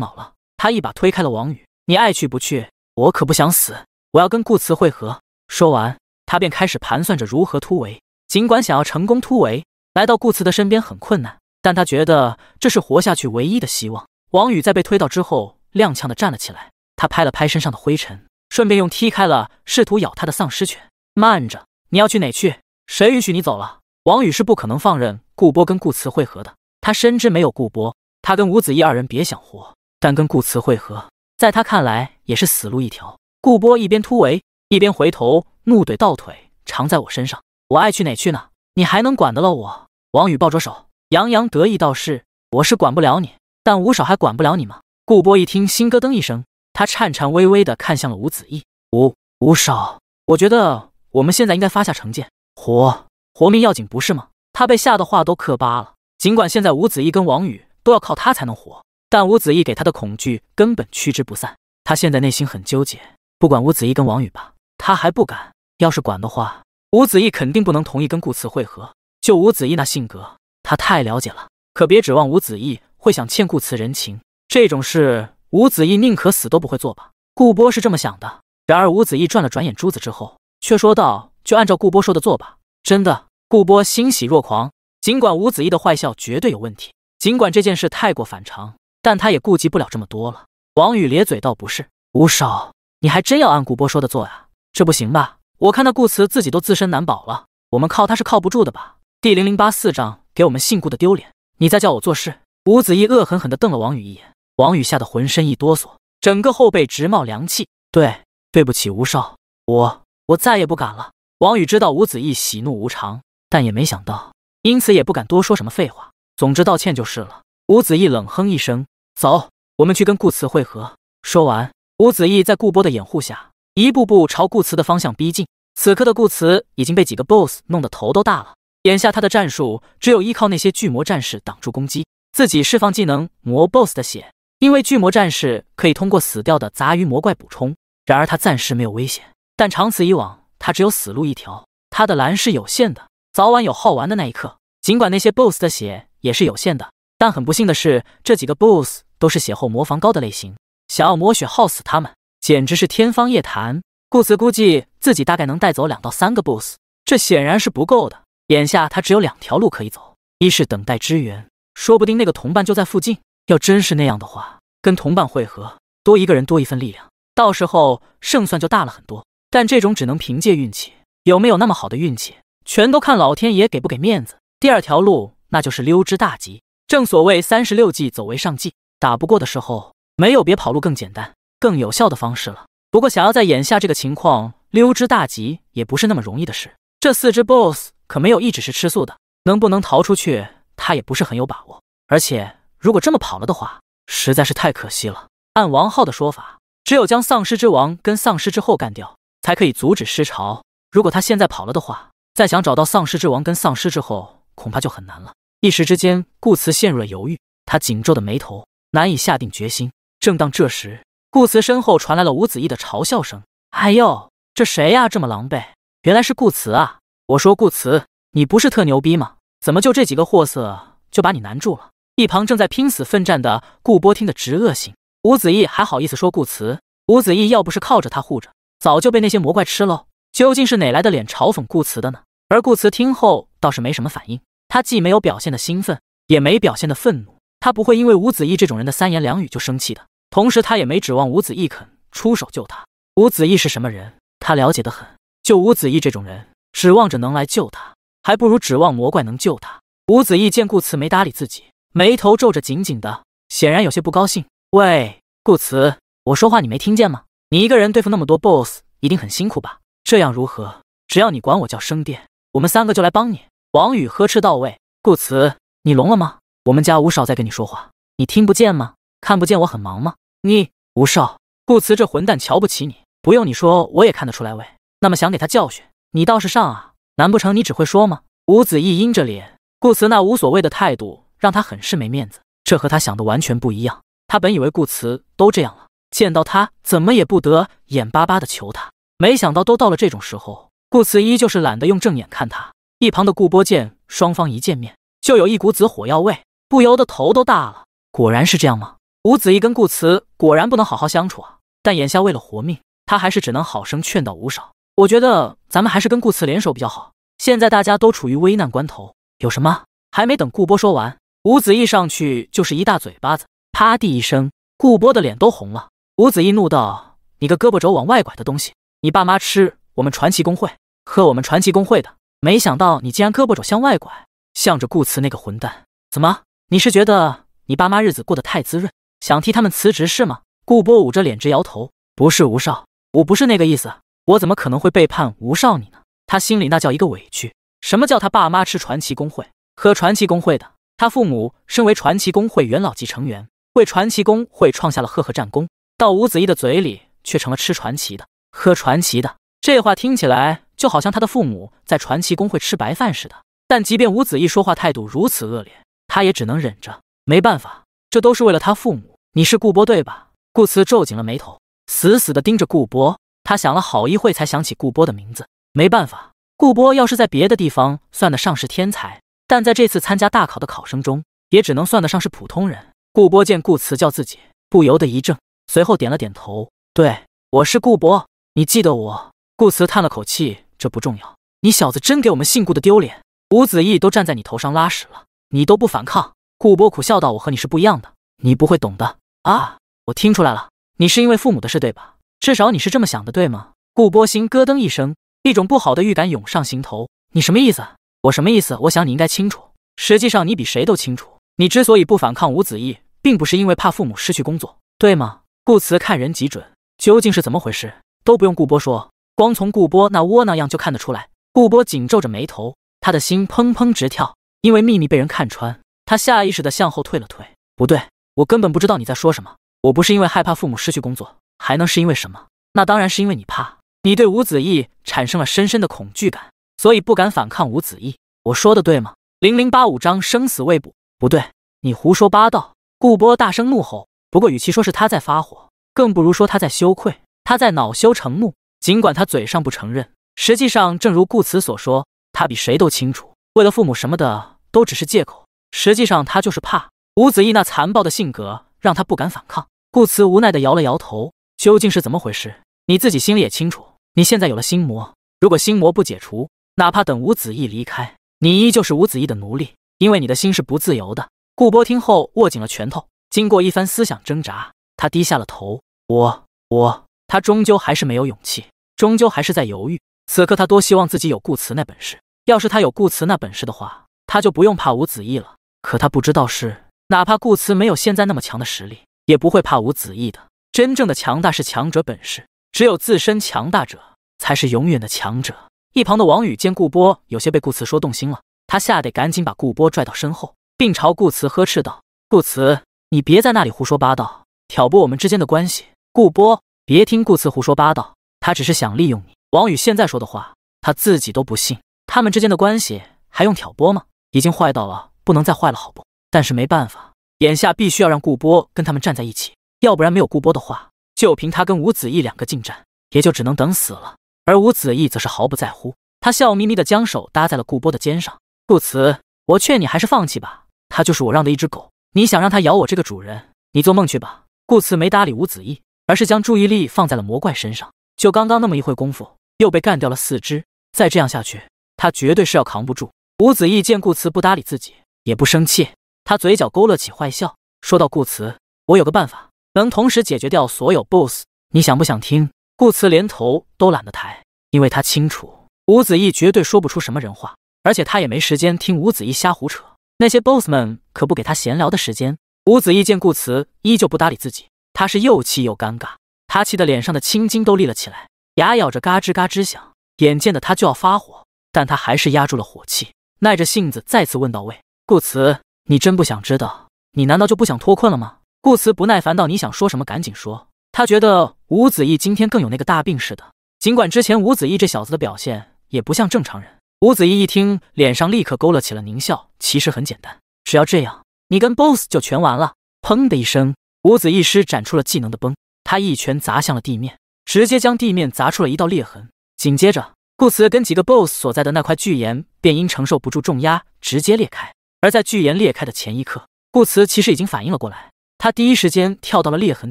恼了，他一把推开了王宇：“你爱去不去，我可不想死，我要跟顾辞会合。”说完，他便开始盘算着如何突围。尽管想要成功突围，来到顾辞的身边很困难，但他觉得这是活下去唯一的希望。王宇在被推倒之后，踉跄的站了起来，他拍了拍身上的灰尘，顺便用踢开了试图咬他的丧尸犬。慢着，你要去哪去？谁允许你走了？王宇是不可能放任顾波跟顾辞会合的。他深知没有顾波，他跟吴子义二人别想活。但跟顾辞会合，在他看来也是死路一条。顾波一边突围，一边回头怒怼：“倒腿长在我身上。”我爱去哪去呢？你还能管得了我？王宇抱着手，洋洋得意道：“是，我是管不了你，但吴少还管不了你吗？”顾波一听，心咯噔一声，他颤颤巍巍的看向了吴子意：“吴吴少，我觉得我们现在应该发下成见，活活命要紧，不是吗？”他被吓得话都磕巴了。尽管现在吴子意跟王宇都要靠他才能活，但吴子意给他的恐惧根本驱之不散。他现在内心很纠结，不管吴子意跟王宇吧，他还不敢。要是管的话。吴子意肯定不能同意跟顾辞会合，就吴子意那性格，他太了解了。可别指望吴子意会想欠顾辞人情，这种事，吴子意宁可死都不会做吧？顾波是这么想的。然而，吴子意转了转眼珠子之后，却说道：“就按照顾波说的做吧，真的。”顾波欣喜若狂。尽管吴子意的坏笑绝对有问题，尽管这件事太过反常，但他也顾及不了这么多了。王宇咧嘴道：“不是，吴少，你还真要按顾波说的做啊？这不行吧？”我看那顾辞自己都自身难保了，我们靠他是靠不住的吧。第零零八四章给我们姓顾的丢脸，你再叫我做事。吴子意恶狠狠地瞪了王宇一眼，王宇吓得浑身一哆嗦，整个后背直冒凉气。对，对不起吴少，我我再也不敢了。王宇知道吴子意喜怒无常，但也没想到，因此也不敢多说什么废话。总之道歉就是了。吴子意冷哼一声，走，我们去跟顾辞会合。说完，吴子意在顾波的掩护下。一步步朝顾辞的方向逼近。此刻的顾辞已经被几个 boss 弄得头都大了。眼下他的战术只有依靠那些巨魔战士挡住攻击，自己释放技能磨 boss 的血。因为巨魔战士可以通过死掉的杂鱼魔怪补充。然而他暂时没有危险，但长此以往，他只有死路一条。他的蓝是有限的，早晚有耗完的那一刻。尽管那些 boss 的血也是有限的，但很不幸的是，这几个 boss 都是血厚魔防高的类型，想要磨血耗死他们。简直是天方夜谭。顾辞估计自己大概能带走两到三个 BOSS，这显然是不够的。眼下他只有两条路可以走：一是等待支援，说不定那个同伴就在附近。要真是那样的话，跟同伴汇合，多一个人多一份力量，到时候胜算就大了很多。但这种只能凭借运气，有没有那么好的运气，全都看老天爷给不给面子。第二条路那就是溜之大吉，正所谓三十六计，走为上计。打不过的时候，没有别跑路更简单。更有效的方式了。不过，想要在眼下这个情况溜之大吉也不是那么容易的事。这四只 BOSS 可没有一只是吃素的，能不能逃出去，他也不是很有把握。而且，如果这么跑了的话，实在是太可惜了。按王浩的说法，只有将丧尸之王跟丧尸之后干掉，才可以阻止尸潮。如果他现在跑了的话，再想找到丧尸之王跟丧尸之后，恐怕就很难了。一时之间，顾辞陷入了犹豫，他紧皱的眉头，难以下定决心。正当这时，顾辞身后传来了吴子意的嘲笑声：“哎呦，这谁呀，这么狼狈？原来是顾辞啊！我说顾辞，你不是特牛逼吗？怎么就这几个货色就把你难住了？”一旁正在拼死奋战的顾波听得直恶心。吴子意还好意思说顾辞？吴子意要不是靠着他护着，早就被那些魔怪吃喽！究竟是哪来的脸嘲讽顾辞的呢？而顾辞听后倒是没什么反应，他既没有表现的兴奋，也没表现的愤怒，他不会因为吴子意这种人的三言两语就生气的。同时，他也没指望吴子义肯出手救他。吴子义是什么人，他了解的很。就吴子义这种人，指望着能来救他，还不如指望魔怪能救他。吴子义见顾辞没搭理自己，眉头皱着紧紧的，显然有些不高兴。喂，顾辞，我说话你没听见吗？你一个人对付那么多 BOSS，一定很辛苦吧？这样如何？只要你管我叫生殿，我们三个就来帮你。王宇呵斥到位。顾辞，你聋了吗？我们家吴少在跟你说话，你听不见吗？看不见我很忙吗？你吴少，顾辞这混蛋瞧不起你，不用你说我也看得出来。喂，那么想给他教训，你倒是上啊！难不成你只会说吗？吴子意阴着脸，顾辞那无所谓的态度让他很是没面子。这和他想的完全不一样。他本以为顾辞都这样了，见到他怎么也不得眼巴巴的求他，没想到都到了这种时候，顾辞依旧是懒得用正眼看他。一旁的顾波见双方一见面就有一股子火药味，不由得头都大了。果然是这样吗？吴子翼跟顾辞果然不能好好相处啊！但眼下为了活命，他还是只能好生劝导吴少。我觉得咱们还是跟顾辞联手比较好。现在大家都处于危难关头，有什么？还没等顾波说完，吴子翼上去就是一大嘴巴子，啪地一声，顾波的脸都红了。吴子翼怒道：“你个胳膊肘往外拐的东西！你爸妈吃我们传奇工会，喝我们传奇工会的，没想到你竟然胳膊肘向外拐，向着顾辞那个混蛋！怎么？你是觉得你爸妈日子过得太滋润？”想替他们辞职是吗？顾波捂着脸直摇头。不是吴少，我不是那个意思，我怎么可能会背叛吴少你呢？他心里那叫一个委屈。什么叫他爸妈吃传奇工会喝传奇工会的？他父母身为传奇工会元老级成员，为传奇工会创下了赫赫战功，到吴子义的嘴里却成了吃传奇的、喝传奇的。这话听起来就好像他的父母在传奇工会吃白饭似的。但即便吴子义说话态度如此恶劣，他也只能忍着，没办法。这都是为了他父母。你是顾波对吧？顾辞皱紧了眉头，死死地盯着顾波。他想了好一会，才想起顾波的名字。没办法，顾波要是在别的地方算得上是天才，但在这次参加大考的考生中，也只能算得上是普通人。顾波见顾辞叫自己，不由得一怔，随后点了点头：“对，我是顾波。你记得我？”顾辞叹了口气：“这不重要。你小子真给我们姓顾的丢脸，吴子义都站在你头上拉屎了，你都不反抗。”顾波苦笑道：“我和你是不一样的，你不会懂的啊！我听出来了，你是因为父母的事对吧？至少你是这么想的，对吗？”顾波心咯噔一声，一种不好的预感涌上心头。你什么意思？我什么意思？我想你应该清楚。实际上，你比谁都清楚。你之所以不反抗吴子意，并不是因为怕父母失去工作，对吗？顾辞看人极准，究竟是怎么回事？都不用顾波说，光从顾波那窝囊样就看得出来。顾波紧皱着眉头，他的心砰砰直跳，因为秘密被人看穿。他下意识的向后退了退，不对，我根本不知道你在说什么。我不是因为害怕父母失去工作，还能是因为什么？那当然是因为你怕，你对吴子意产生了深深的恐惧感，所以不敢反抗吴子意。我说的对吗？零零八五章生死未卜。不对，你胡说八道！顾波大声怒吼。不过，与其说是他在发火，更不如说他在羞愧，他在恼羞成怒。尽管他嘴上不承认，实际上，正如顾辞所说，他比谁都清楚，为了父母什么的都只是借口。实际上，他就是怕吴子义那残暴的性格让他不敢反抗。顾辞无奈的摇了摇头。究竟是怎么回事？你自己心里也清楚。你现在有了心魔，如果心魔不解除，哪怕等吴子义离开，你依旧是吴子义的奴隶，因为你的心是不自由的。顾波听后握紧了拳头，经过一番思想挣扎，他低下了头。我……我……他终究还是没有勇气，终究还是在犹豫。此刻，他多希望自己有顾辞那本事。要是他有顾辞那本事的话，他就不用怕吴子义了。可他不知道是，哪怕顾辞没有现在那么强的实力，也不会怕吴子义的。真正的强大是强者本事，只有自身强大者才是永远的强者。一旁的王宇见顾波有些被顾辞说动心了，他吓得赶紧把顾波拽到身后，并朝顾辞呵斥道：“顾辞，你别在那里胡说八道，挑拨我们之间的关系。”顾波，别听顾辞胡说八道，他只是想利用你。王宇现在说的话，他自己都不信。他们之间的关系还用挑拨吗？已经坏到了。不能再坏了，好不？但是没办法，眼下必须要让顾波跟他们站在一起，要不然没有顾波的话，就凭他跟吴子义两个近战，也就只能等死了。而吴子义则是毫不在乎，他笑眯眯的将手搭在了顾波的肩上。顾辞，我劝你还是放弃吧，他就是我让的一只狗，你想让他咬我这个主人，你做梦去吧。顾辞没搭理吴子义，而是将注意力放在了魔怪身上。就刚刚那么一会功夫，又被干掉了四只，再这样下去，他绝对是要扛不住。吴子义见顾辞不搭理自己。也不生气，他嘴角勾勒起坏笑，说道：“顾辞，我有个办法，能同时解决掉所有 BOSS，你想不想听？”顾辞连头都懒得抬，因为他清楚吴子义绝对说不出什么人话，而且他也没时间听吴子义瞎胡扯。那些 BOSS 们可不给他闲聊的时间。吴子义见顾辞依旧不搭理自己，他是又气又尴尬，他气得脸上的青筋都立了起来，牙咬着嘎吱嘎吱响。眼见的他就要发火，但他还是压住了火气，耐着性子再次问到位。顾辞，你真不想知道？你难道就不想脱困了吗？顾辞不耐烦道：“你想说什么，赶紧说。”他觉得吴子意今天更有那个大病似的。尽管之前吴子意这小子的表现也不像正常人。吴子意一听，脸上立刻勾勒起了狞笑。其实很简单，只要这样，你跟 BOSS 就全完了。砰的一声，吴子意施展出了技能的崩，他一拳砸向了地面，直接将地面砸出了一道裂痕。紧接着，顾辞跟几个 BOSS 所在的那块巨岩便因承受不住重压，直接裂开。而在巨岩裂开的前一刻，顾辞其实已经反应了过来，他第一时间跳到了裂痕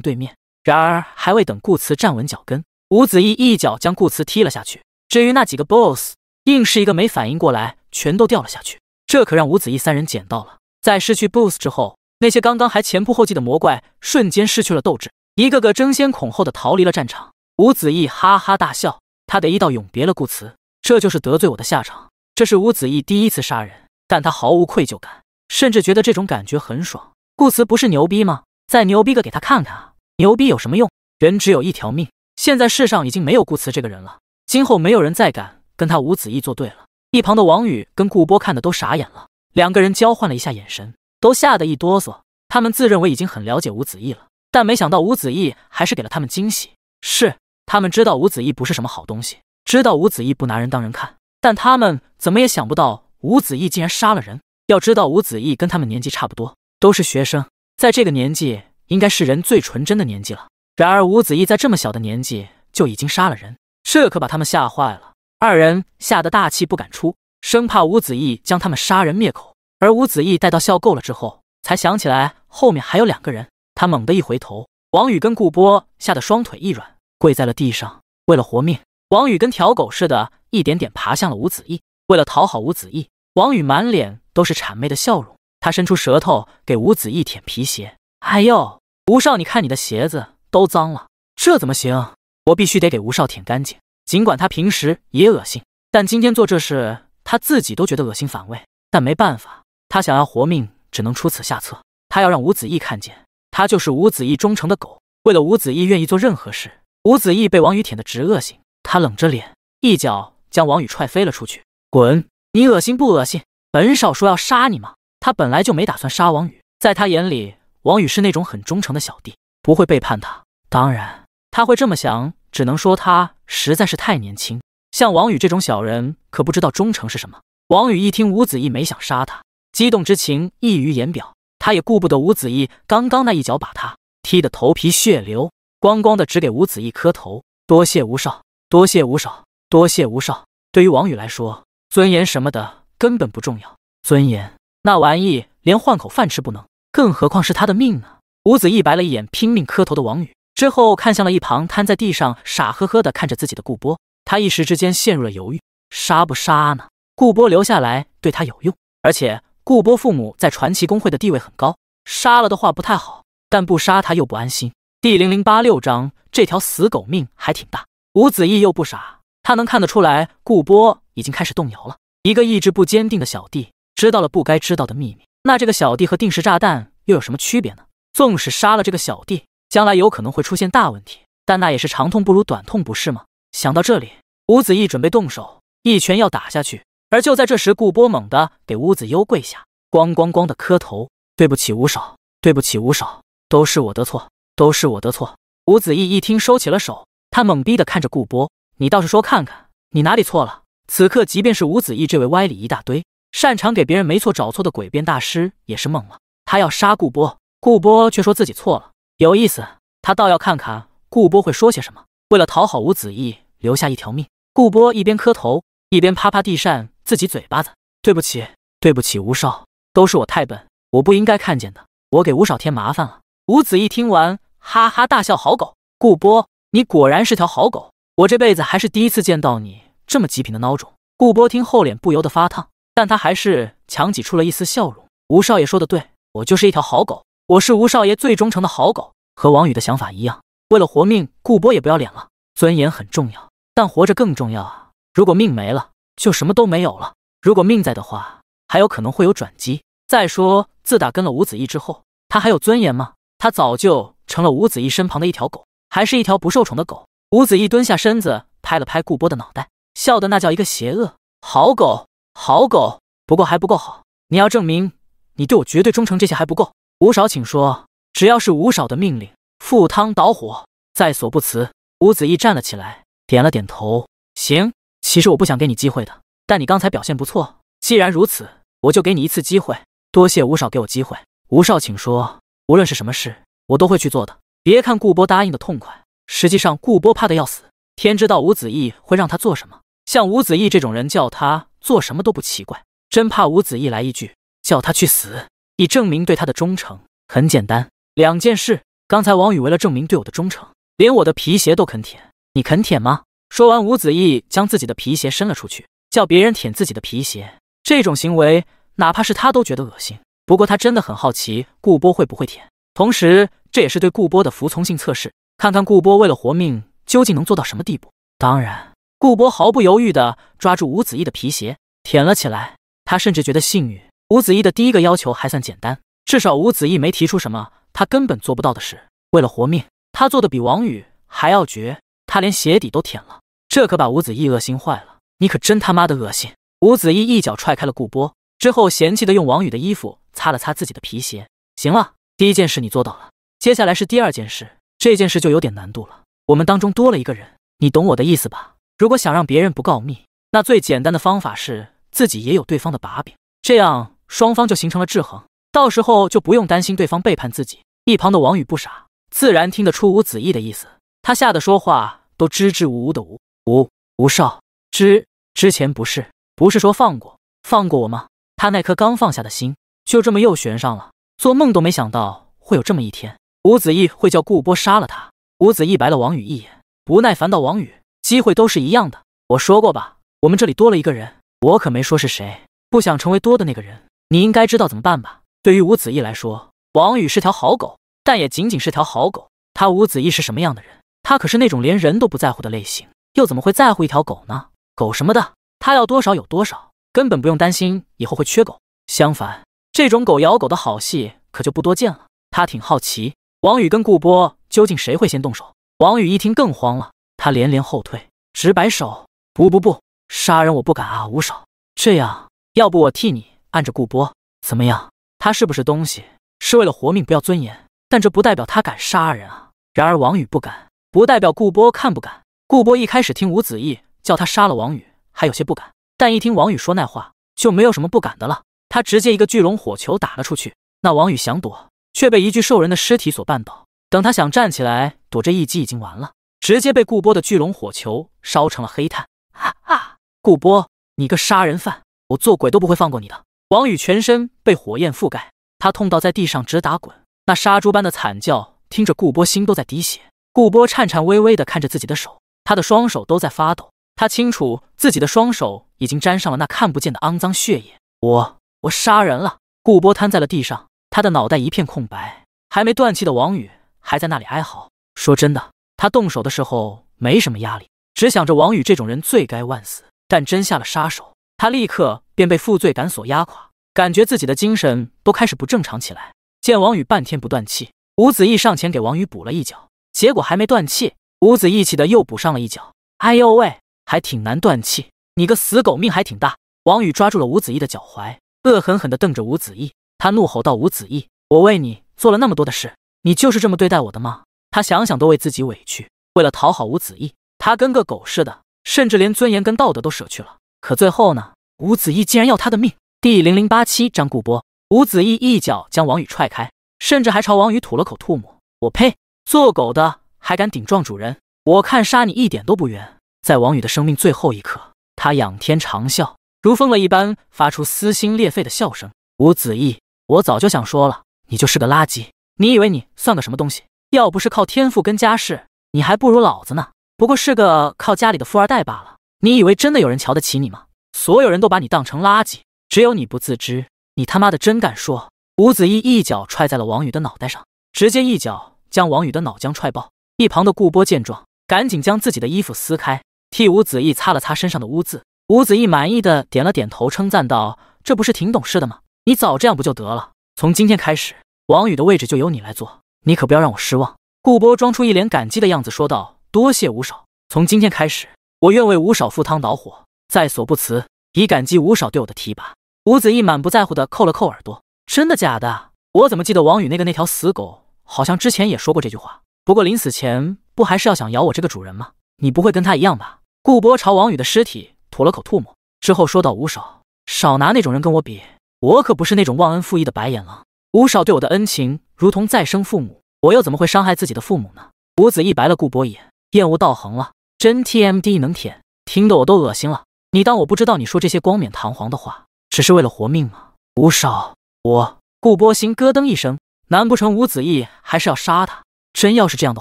对面。然而，还未等顾辞站稳脚跟，吴子义一脚将顾辞踢了下去。至于那几个 BOSS，硬是一个没反应过来，全都掉了下去。这可让吴子义三人捡到了。在失去 BOSS 之后，那些刚刚还前仆后继的魔怪瞬间失去了斗志，一个个争先恐后的逃离了战场。吴子义哈哈大笑，他得一道永别了顾辞，这就是得罪我的下场。这是吴子义第一次杀人。但他毫无愧疚感，甚至觉得这种感觉很爽。顾辞不是牛逼吗？再牛逼个给他看看啊！牛逼有什么用？人只有一条命，现在世上已经没有顾辞这个人了，今后没有人再敢跟他吴子义作对了。一旁的王宇跟顾波看的都傻眼了，两个人交换了一下眼神，都吓得一哆嗦。他们自认为已经很了解吴子义了，但没想到吴子义还是给了他们惊喜。是他们知道吴子义不是什么好东西，知道吴子义不拿人当人看，但他们怎么也想不到。吴子意竟然杀了人！要知道，吴子意跟他们年纪差不多，都是学生，在这个年纪应该是人最纯真的年纪了。然而，吴子意在这么小的年纪就已经杀了人，这可把他们吓坏了。二人吓得大气不敢出，生怕吴子意将他们杀人灭口。而吴子意待到笑够了之后，才想起来后面还有两个人，他猛地一回头，王宇跟顾波吓得双腿一软，跪在了地上。为了活命，王宇跟条狗似的，一点点爬向了吴子意。为了讨好吴子意。王宇满脸都是谄媚的笑容，他伸出舌头给吴子义舔皮鞋。哎呦，吴少，你看你的鞋子都脏了，这怎么行？我必须得给吴少舔干净。尽管他平时也恶心，但今天做这事，他自己都觉得恶心反胃。但没办法，他想要活命，只能出此下策。他要让吴子义看见，他就是吴子义忠诚的狗，为了吴子义愿意做任何事。吴子义被王宇舔的直恶心，他冷着脸一脚将王宇踹飞了出去，滚！你恶心不恶心？本少说要杀你吗？他本来就没打算杀王宇，在他眼里，王宇是那种很忠诚的小弟，不会背叛他。当然，他会这么想，只能说他实在是太年轻。像王宇这种小人，可不知道忠诚是什么。王宇一听吴子义没想杀他，激动之情溢于言表。他也顾不得吴子义刚刚那一脚把他踢得头皮血流光光的，只给吴子义磕头，多谢吴少，多谢吴少，多谢吴少。对于王宇来说。尊严什么的根本不重要，尊严那玩意连换口饭吃不能，更何况是他的命呢？吴子义白了一眼拼命磕头的王宇，之后看向了一旁瘫在地上傻呵呵的看着自己的顾波，他一时之间陷入了犹豫，杀不杀呢？顾波留下来对他有用，而且顾波父母在传奇公会的地位很高，杀了的话不太好，但不杀他又不安心。第零零八六章，这条死狗命还挺大。吴子义又不傻，他能看得出来顾波。已经开始动摇了。一个意志不坚定的小弟知道了不该知道的秘密，那这个小弟和定时炸弹又有什么区别呢？纵使杀了这个小弟，将来有可能会出现大问题，但那也是长痛不如短痛，不是吗？想到这里，吴子义准备动手，一拳要打下去。而就在这时，顾波猛地给吴子悠跪下，咣咣咣的磕头：“对不起，吴少，对不起，吴少，都是我的错，都是我的错。”吴子义一听，收起了手，他懵逼的看着顾波：“你倒是说看看，你哪里错了？”此刻，即便是吴子意这位歪理一大堆、擅长给别人没错找错的诡辩大师，也是懵了。他要杀顾波，顾波却说自己错了，有意思。他倒要看看顾波会说些什么。为了讨好吴子意，留下一条命，顾波一边磕头，一边啪啪地扇自己嘴巴子：“对不起，对不起，吴少，都是我太笨，我不应该看见的，我给吴少添麻烦了。”吴子意听完，哈哈大笑：“好狗，顾波，你果然是条好狗，我这辈子还是第一次见到你。”这么极品的孬种，顾波听后脸不由得发烫，但他还是强挤出了一丝笑容。吴少爷说的对，我就是一条好狗，我是吴少爷最忠诚的好狗。和王宇的想法一样，为了活命，顾波也不要脸了。尊严很重要，但活着更重要啊！如果命没了，就什么都没有了；如果命在的话，还有可能会有转机。再说，自打跟了吴子意之后，他还有尊严吗？他早就成了吴子意身旁的一条狗，还是一条不受宠的狗。吴子意蹲下身子，拍了拍顾波的脑袋。笑得那叫一个邪恶，好狗好狗，不过还不够好，你要证明你对我绝对忠诚，这些还不够。吴少，请说，只要是吴少的命令，赴汤蹈火在所不辞。吴子意站了起来，点了点头，行。其实我不想给你机会的，但你刚才表现不错，既然如此，我就给你一次机会。多谢吴少给我机会。吴少，请说，无论是什么事，我都会去做的。别看顾波答应的痛快，实际上顾波怕的要死，天知道吴子意会让他做什么。像吴子义这种人，叫他做什么都不奇怪。真怕吴子义来一句“叫他去死”，以证明对他的忠诚。很简单，两件事。刚才王宇为了证明对我的忠诚，连我的皮鞋都肯舔。你肯舔吗？说完，吴子义将自己的皮鞋伸了出去，叫别人舔自己的皮鞋。这种行为，哪怕是他都觉得恶心。不过他真的很好奇，顾波会不会舔。同时，这也是对顾波的服从性测试，看看顾波为了活命，究竟能做到什么地步。当然。顾波毫不犹豫地抓住吴子意的皮鞋舔了起来，他甚至觉得幸运。吴子意的第一个要求还算简单，至少吴子意没提出什么他根本做不到的事。为了活命，他做的比王宇还要绝，他连鞋底都舔了，这可把吴子意恶心坏了。你可真他妈的恶心！吴子意一脚踹开了顾波，之后嫌弃的用王宇的衣服擦了擦自己的皮鞋。行了，第一件事你做到了，接下来是第二件事，这件事就有点难度了。我们当中多了一个人，你懂我的意思吧？如果想让别人不告密，那最简单的方法是自己也有对方的把柄，这样双方就形成了制衡，到时候就不用担心对方背叛自己。一旁的王宇不傻，自然听得出吴子意的意思，他吓得说话都支支吾吾的。吴吴吴少之之前不是不是说放过放过我吗？他那颗刚放下的心就这么又悬上了，做梦都没想到会有这么一天，吴子意会叫顾波杀了他。吴子意白了王宇一眼，不耐烦道：“王宇。”机会都是一样的，我说过吧，我们这里多了一个人，我可没说是谁。不想成为多的那个人，你应该知道怎么办吧？对于吴子义来说，王宇是条好狗，但也仅仅是条好狗。他吴子义是什么样的人？他可是那种连人都不在乎的类型，又怎么会在乎一条狗呢？狗什么的，他要多少有多少，根本不用担心以后会缺狗。相反，这种狗咬狗的好戏可就不多见了。他挺好奇，王宇跟顾波究竟谁会先动手。王宇一听更慌了。他连连后退，直摆手：“不不不，杀人我不敢啊，无手这样，要不我替你按着顾波，怎么样？他是不是东西？是为了活命不要尊严？但这不代表他敢杀人啊！然而王宇不敢，不代表顾波看不敢。顾波一开始听吴子意叫他杀了王宇，还有些不敢，但一听王宇说那话，就没有什么不敢的了。他直接一个巨龙火球打了出去，那王宇想躲，却被一具兽人的尸体所绊倒。等他想站起来躲这一击，已经完了。”直接被顾波的巨龙火球烧成了黑炭。哈哈，顾波，你个杀人犯，我做鬼都不会放过你的！王宇全身被火焰覆盖，他痛到在地上直打滚，那杀猪般的惨叫听着，顾波心都在滴血。顾波颤颤巍巍地看着自己的手，他的双手都在发抖，他清楚自己的双手已经沾上了那看不见的肮脏血液。我，我杀人了！顾波瘫在了地上，他的脑袋一片空白。还没断气的王宇还在那里哀嚎。说真的。他动手的时候没什么压力，只想着王宇这种人罪该万死。但真下了杀手，他立刻便被负罪感所压垮，感觉自己的精神都开始不正常起来。见王宇半天不断气，吴子义上前给王宇补了一脚，结果还没断气，吴子义气的又补上了一脚。哎呦喂，还挺难断气，你个死狗命还挺大！王宇抓住了吴子义的脚踝，恶狠狠地瞪着吴子义，他怒吼道：“吴子义，我为你做了那么多的事，你就是这么对待我的吗？”他想想都为自己委屈，为了讨好吴子意，他跟个狗似的，甚至连尊严跟道德都舍去了。可最后呢？吴子意竟然要他的命！第零零八七章顾波。吴子意一脚将王宇踹开，甚至还朝王宇吐了口唾沫。我呸！做狗的还敢顶撞主人？我看杀你一点都不冤。在王宇的生命最后一刻，他仰天长啸，如疯了一般发出撕心裂肺的笑声。吴子意，我早就想说了，你就是个垃圾！你以为你算个什么东西？要不是靠天赋跟家世，你还不如老子呢。不过是个靠家里的富二代罢了。你以为真的有人瞧得起你吗？所有人都把你当成垃圾，只有你不自知。你他妈的真敢说！吴子意一脚踹在了王宇的脑袋上，直接一脚将王宇的脑浆踹爆。一旁的顾波见状，赶紧将自己的衣服撕开，替吴子意擦了擦身上的污渍。吴子意满意的点了点头，称赞道：“这不是挺懂事的吗？你早这样不就得了？从今天开始，王宇的位置就由你来做。”你可不要让我失望。顾波装出一脸感激的样子说道：“多谢吴少，从今天开始，我愿为吴少赴汤蹈火，在所不辞，以感激吴少对我的提拔。”吴子义满不在乎的扣了扣耳朵：“真的假的？我怎么记得王宇那个那条死狗好像之前也说过这句话？不过临死前不还是要想咬我这个主人吗？你不会跟他一样吧？”顾波朝王宇的尸体吐了口唾沫，之后说道：“吴少，少拿那种人跟我比，我可不是那种忘恩负义的白眼狼。”吴少对我的恩情如同再生父母，我又怎么会伤害自己的父母呢？吴子义白了顾博一眼，厌恶道：“横了，真 TMD 能舔，听得我都恶心了。你当我不知道你说这些光冕堂皇的话，只是为了活命吗？”吴少，我顾波心咯噔一声，难不成吴子义还是要杀他？真要是这样的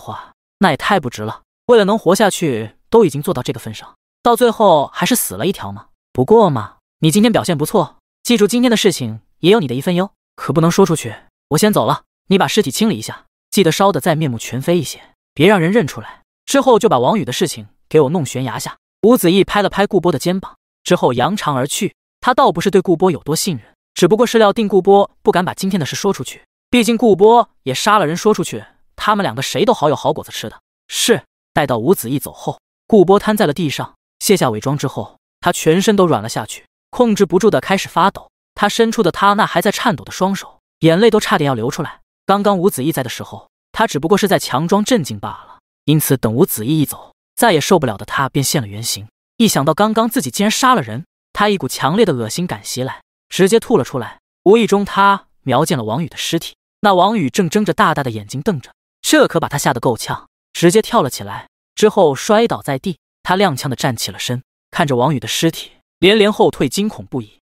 话，那也太不值了。为了能活下去，都已经做到这个份上，到最后还是死了一条吗？不过嘛，你今天表现不错，记住今天的事情也有你的一份哟。可不能说出去，我先走了。你把尸体清理一下，记得烧得再面目全非一些，别让人认出来。之后就把王宇的事情给我弄悬崖下。吴子义拍了拍顾波的肩膀，之后扬长而去。他倒不是对顾波有多信任，只不过是料定顾波不敢把今天的事说出去。毕竟顾波也杀了人，说出去，他们两个谁都好有好果子吃的。是。待到吴子义走后，顾波瘫在了地上，卸下伪装之后，他全身都软了下去，控制不住的开始发抖。他伸出的他那还在颤抖的双手，眼泪都差点要流出来。刚刚吴子意在的时候，他只不过是在强装镇静罢了。因此，等吴子意一走，再也受不了的他便现了原形。一想到刚刚自己竟然杀了人，他一股强烈的恶心感袭来，直接吐了出来。无意中，他瞄见了王宇的尸体，那王宇正睁着大大的眼睛瞪着，这可把他吓得够呛，直接跳了起来，之后摔倒在地。他踉跄的站起了身，看着王宇的尸体，连连后退，惊恐不已。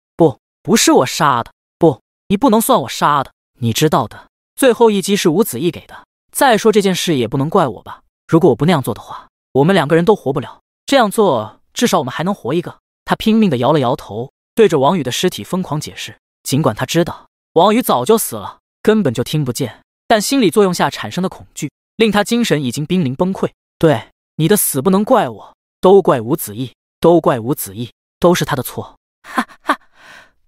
不是我杀的，不，你不能算我杀的，你知道的。最后一击是吴子义给的。再说这件事也不能怪我吧？如果我不那样做的话，我们两个人都活不了。这样做至少我们还能活一个。他拼命地摇了摇头，对着王宇的尸体疯狂解释。尽管他知道王宇早就死了，根本就听不见，但心理作用下产生的恐惧令他精神已经濒临崩溃。对，你的死不能怪我，都怪吴子义，都怪吴子义，都是他的错。哈。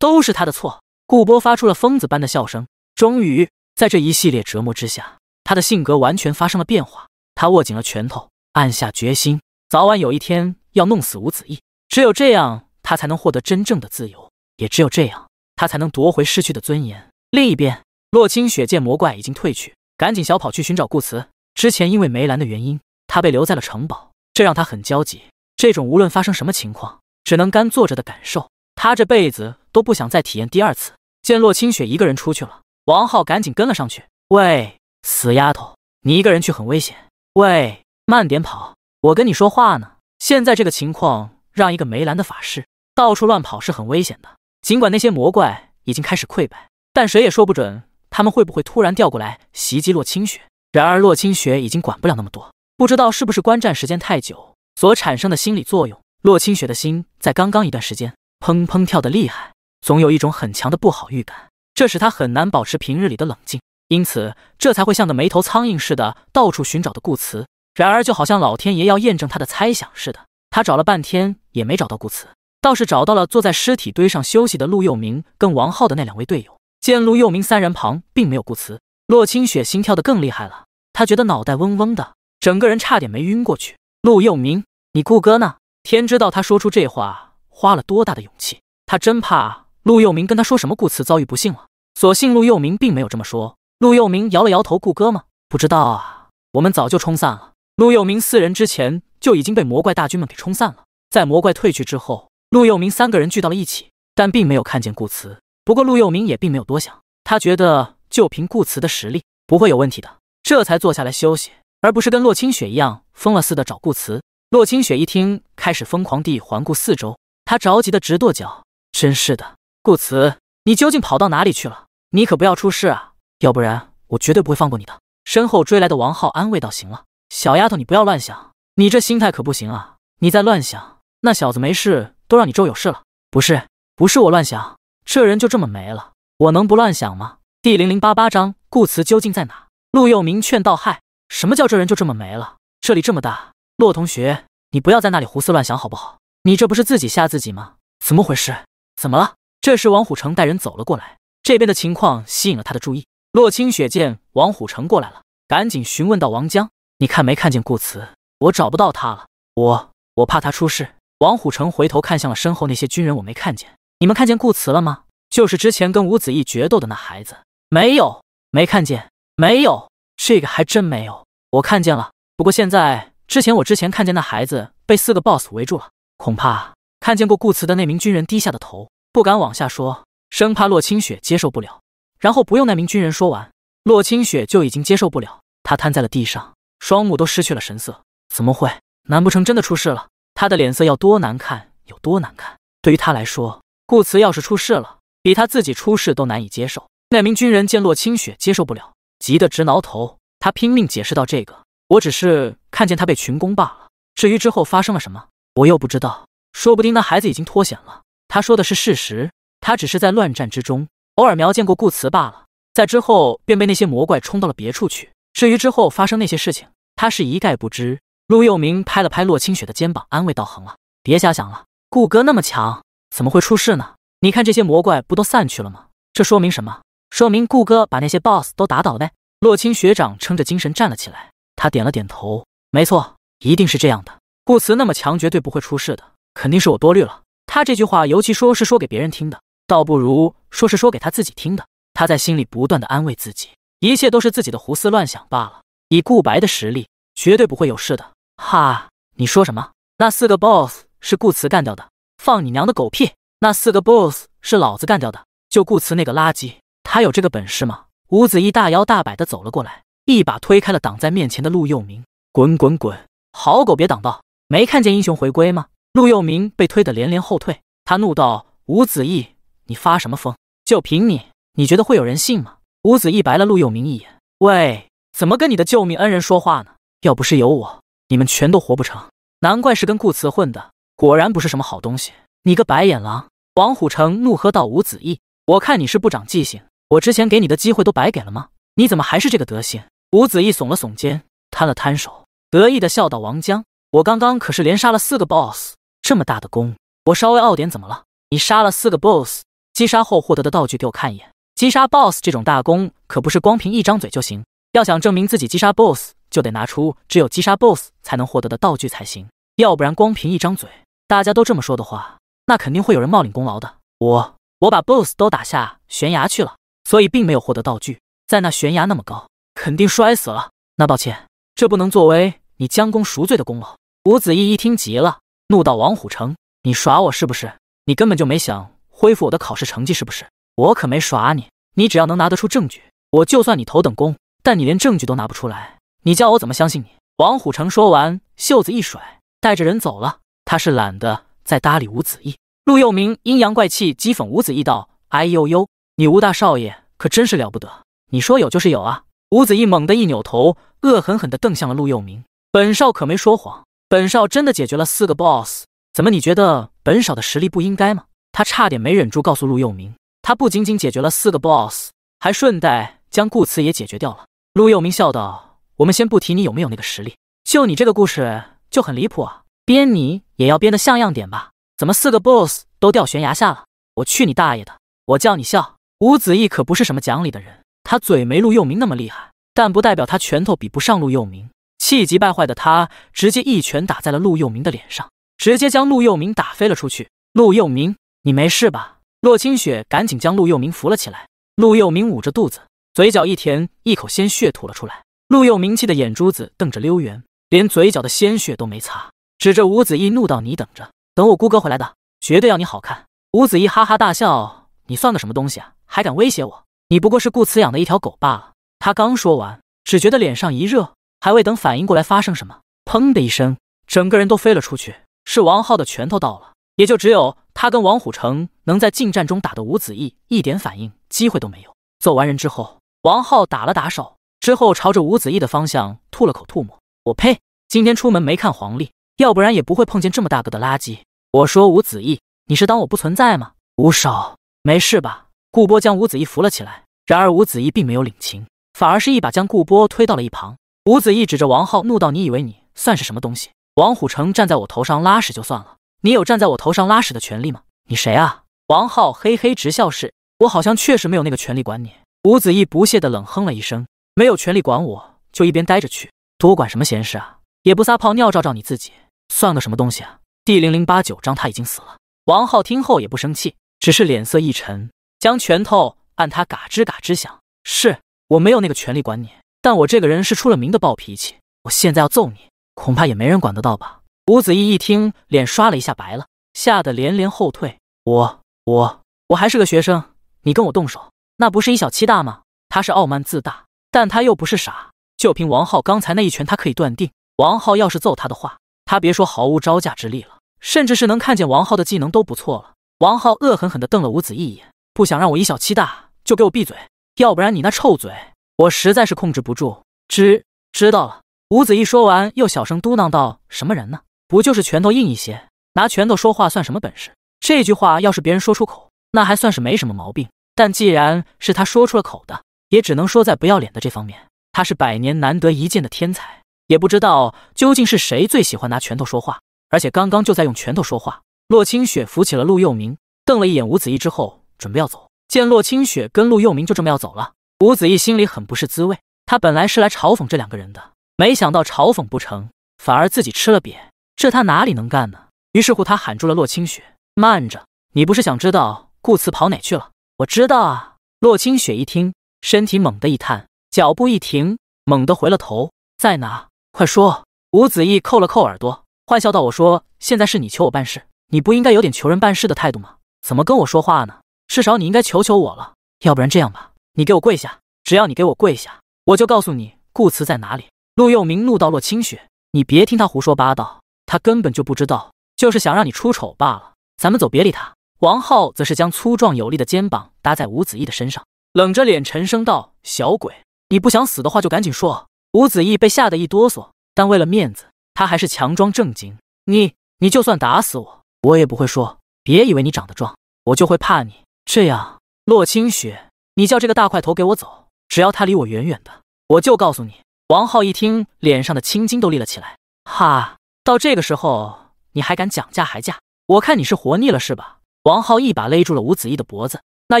都是他的错。顾波发出了疯子般的笑声。终于，在这一系列折磨之下，他的性格完全发生了变化。他握紧了拳头，暗下决心：早晚有一天要弄死吴子意。只有这样，他才能获得真正的自由；也只有这样，他才能夺回失去的尊严。另一边，洛清雪见魔怪已经退去，赶紧小跑去寻找顾辞。之前因为梅兰的原因，他被留在了城堡，这让他很焦急。这种无论发生什么情况，只能干坐着的感受，他这辈子。都不想再体验第二次。见洛清雪一个人出去了，王浩赶紧跟了上去。喂，死丫头，你一个人去很危险。喂，慢点跑，我跟你说话呢。现在这个情况，让一个没蓝的法师到处乱跑是很危险的。尽管那些魔怪已经开始溃败，但谁也说不准他们会不会突然调过来袭击洛清雪。然而，洛清雪已经管不了那么多。不知道是不是观战时间太久所产生的心理作用，洛清雪的心在刚刚一段时间砰砰跳得厉害。总有一种很强的不好预感，这使他很难保持平日里的冷静，因此这才会像个没头苍蝇似的到处寻找的顾辞。然而，就好像老天爷要验证他的猜想似的，他找了半天也没找到顾辞，倒是找到了坐在尸体堆上休息的陆佑明跟王浩的那两位队友。见陆佑明三人旁并没有顾辞，洛清雪心跳的更厉害了，他觉得脑袋嗡嗡的，整个人差点没晕过去。陆佑明，你顾哥呢？天知道他说出这话花了多大的勇气，他真怕。陆佑明跟他说什么？顾辞遭遇不幸了？所幸陆佑明并没有这么说。陆佑明摇了摇头：“顾哥吗？不知道啊，我们早就冲散了。”陆佑明四人之前就已经被魔怪大军们给冲散了。在魔怪退去之后，陆佑明三个人聚到了一起，但并没有看见顾辞。不过陆佑明也并没有多想，他觉得就凭顾辞的实力，不会有问题的，这才坐下来休息，而不是跟洛清雪一样疯了似的找顾辞。洛清雪一听，开始疯狂地环顾四周，她着急的直跺脚，真是的。顾辞，你究竟跑到哪里去了？你可不要出事啊！要不然我绝对不会放过你的。身后追来的王浩安慰道：“行了，小丫头，你不要乱想，你这心态可不行啊！你再乱想，那小子没事都让你周有事了。不是，不是我乱想，这人就这么没了，我能不乱想吗？”第零零八八章，顾辞究竟在哪？陆佑明劝道：“嗨，什么叫这人就这么没了？这里这么大，陆同学，你不要在那里胡思乱想好不好？你这不是自己吓自己吗？怎么回事？怎么了？”这时，王虎成带人走了过来，这边的情况吸引了他的注意。洛清雪见王虎成过来了，赶紧询问道：“王江，你看没看见顾辞？我找不到他了，我我怕他出事。”王虎成回头看向了身后那些军人：“我没看见，你们看见顾辞了吗？就是之前跟吴子义决斗的那孩子。”“没有，没看见，没有，这个还真没有。”“我看见了，不过现在之前我之前看见那孩子被四个 boss 围住了，恐怕看见过顾辞的那名军人低下的头。”不敢往下说，生怕洛清雪接受不了。然后不用那名军人说完，洛清雪就已经接受不了，她瘫在了地上，双目都失去了神色。怎么会？难不成真的出事了？他的脸色要多难看有多难看。对于他来说，顾辞要是出事了，比他自己出事都难以接受。那名军人见洛清雪接受不了，急得直挠头，他拼命解释道：“这个，我只是看见他被群攻罢了。至于之后发生了什么，我又不知道。说不定那孩子已经脱险了。”他说的是事实，他只是在乱战之中偶尔瞄见过顾辞罢了，在之后便被那些魔怪冲到了别处去。至于之后发生那些事情，他是一概不知。陆佑明拍了拍洛清雪的肩膀，安慰道：“恒了，别瞎想了，顾哥那么强，怎么会出事呢？你看这些魔怪不都散去了吗？这说明什么？说明顾哥把那些 boss 都打倒了。”洛清学长撑着精神站了起来，他点了点头：“没错，一定是这样的。顾辞那么强，绝对不会出事的，肯定是我多虑了。”他这句话尤其说是说给别人听的，倒不如说是说给他自己听的。他在心里不断的安慰自己，一切都是自己的胡思乱想罢了。以顾白的实力，绝对不会有事的。哈，你说什么？那四个 boss 是顾辞干掉的？放你娘的狗屁！那四个 boss 是老子干掉的。就顾辞那个垃圾，他有这个本事吗？吴子义大摇大摆的走了过来，一把推开了挡在面前的陆佑明。滚滚滚，好狗别挡道，没看见英雄回归吗？陆佑明被推得连连后退，他怒道：“吴子意，你发什么疯？就凭你，你觉得会有人信吗？”吴子意白了陆佑明一眼：“喂，怎么跟你的救命恩人说话呢？要不是有我，你们全都活不成。难怪是跟顾辞混的，果然不是什么好东西。你个白眼狼！”王虎成怒喝道：“吴子意，我看你是不长记性。我之前给你的机会都白给了吗？你怎么还是这个德行？”吴子意耸了耸肩，摊了摊手，得意的笑道：“王江，我刚刚可是连杀了四个 BOSS。”这么大的功，我稍微傲点怎么了？你杀了四个 boss，击杀后获得的道具给我看一眼。击杀 boss 这种大功，可不是光凭一张嘴就行。要想证明自己击杀 boss，就得拿出只有击杀 boss 才能获得的道具才行。要不然光凭一张嘴，大家都这么说的话，那肯定会有人冒领功劳的。我我把 boss 都打下悬崖去了，所以并没有获得道具。在那悬崖那么高，肯定摔死了。那抱歉，这不能作为你将功赎罪的功劳。吴子意一听急了。怒道：“王虎城，你耍我是不是？你根本就没想恢复我的考试成绩，是不是？我可没耍你，你只要能拿得出证据，我就算你头等功。但你连证据都拿不出来，你叫我怎么相信你？”王虎城说完，袖子一甩，带着人走了。他是懒得再搭理吴子意。陆佑明阴阳怪气讥讽吴子意道：“哎呦呦，你吴大少爷可真是了不得，你说有就是有啊！”吴子意猛地一扭头，恶狠狠地瞪向了陆佑明：“本少可没说谎。”本少真的解决了四个 boss，怎么你觉得本少的实力不应该吗？他差点没忍住告诉陆佑明，他不仅仅解决了四个 boss，还顺带将顾辞也解决掉了。陆佑明笑道：“我们先不提你有没有那个实力，就你这个故事就很离谱啊，编你也要编得像样点吧？怎么四个 boss 都掉悬崖下了？我去你大爷的！我叫你笑，吴子义可不是什么讲理的人，他嘴没陆佑明那么厉害，但不代表他拳头比不上陆佑明。”气急败坏的他，直接一拳打在了陆佑明的脸上，直接将陆佑明打飞了出去。陆佑明，你没事吧？洛清雪赶紧将陆佑明扶了起来。陆佑明捂着肚子，嘴角一甜，一口鲜血吐了出来。陆佑明气的眼珠子瞪着溜圆，连嘴角的鲜血都没擦，指着吴子义怒道：“你等着，等我姑哥回来的，绝对要你好看。”吴子义哈哈大笑：“你算个什么东西啊？还敢威胁我？你不过是顾慈养的一条狗罢了。”他刚说完，只觉得脸上一热。还未等反应过来发生什么，砰的一声，整个人都飞了出去。是王浩的拳头到了，也就只有他跟王虎成能在近战中打的吴子意一点反应机会都没有。揍完人之后，王浩打了打手，之后朝着吴子意的方向吐了口吐沫：“我呸！今天出门没看黄历，要不然也不会碰见这么大个的垃圾。”我说：“吴子意，你是当我不存在吗？”吴少，没事吧？顾波将吴子义扶了起来，然而吴子意并没有领情，反而是一把将顾波推到了一旁。吴子义指着王浩怒道：“你以为你算是什么东西？王虎成站在我头上拉屎就算了，你有站在我头上拉屎的权利吗？你谁啊？”王浩嘿嘿直笑：“是，我好像确实没有那个权利管你。”吴子义不屑地冷哼了一声：“没有权利管我就一边呆着去，多管什么闲事啊？也不撒泡尿照照你自己，算个什么东西啊？”第零零八九章，他已经死了。王浩听后也不生气，只是脸色一沉，将拳头按他，嘎吱嘎吱响：“是我没有那个权利管你。”但我这个人是出了名的暴脾气，我现在要揍你，恐怕也没人管得到吧？吴子义一听，脸刷了一下白了，吓得连连后退。我我我还是个学生，你跟我动手，那不是以小欺大吗？他是傲慢自大，但他又不是傻，就凭王浩刚才那一拳，他可以断定，王浩要是揍他的话，他别说毫无招架之力了，甚至是能看见王浩的技能都不错了。王浩恶狠狠地瞪了吴子义一眼，不想让我以小欺大，就给我闭嘴，要不然你那臭嘴！我实在是控制不住，知知道了。吴子一说完，又小声嘟囔道：“什么人呢？不就是拳头硬一些，拿拳头说话算什么本事？”这句话要是别人说出口，那还算是没什么毛病。但既然是他说出了口的，也只能说在不要脸的这方面，他是百年难得一见的天才。也不知道究竟是谁最喜欢拿拳头说话，而且刚刚就在用拳头说话。洛清雪扶起了陆佑明，瞪了一眼吴子意之后，准备要走。见洛清雪跟陆佑明就这么要走了。吴子意心里很不是滋味，他本来是来嘲讽这两个人的，没想到嘲讽不成，反而自己吃了瘪。这他哪里能干呢？于是乎，他喊住了洛清雪：“慢着，你不是想知道顾辞跑哪去了？”“我知道啊。”洛清雪一听，身体猛地一探，脚步一停，猛地回了头：“在哪？快说！”吴子意扣了扣耳朵，坏笑道：“我说，现在是你求我办事，你不应该有点求人办事的态度吗？怎么跟我说话呢？至少你应该求求我了。要不然这样吧。”你给我跪下！只要你给我跪下，我就告诉你顾辞在哪里。陆佑明怒道：“洛清雪，你别听他胡说八道，他根本就不知道，就是想让你出丑罢了。咱们走，别理他。”王浩则是将粗壮有力的肩膀搭在吴子义的身上，冷着脸沉声道：“小鬼，你不想死的话，就赶紧说。”吴子义被吓得一哆嗦，但为了面子，他还是强装正经：“你……你就算打死我，我也不会说。别以为你长得壮，我就会怕你。这样，洛清雪。”你叫这个大块头给我走，只要他离我远远的，我就告诉你。王浩一听，脸上的青筋都立了起来。哈，到这个时候你还敢讲价还价？我看你是活腻了是吧？王浩一把勒住了吴子意的脖子，那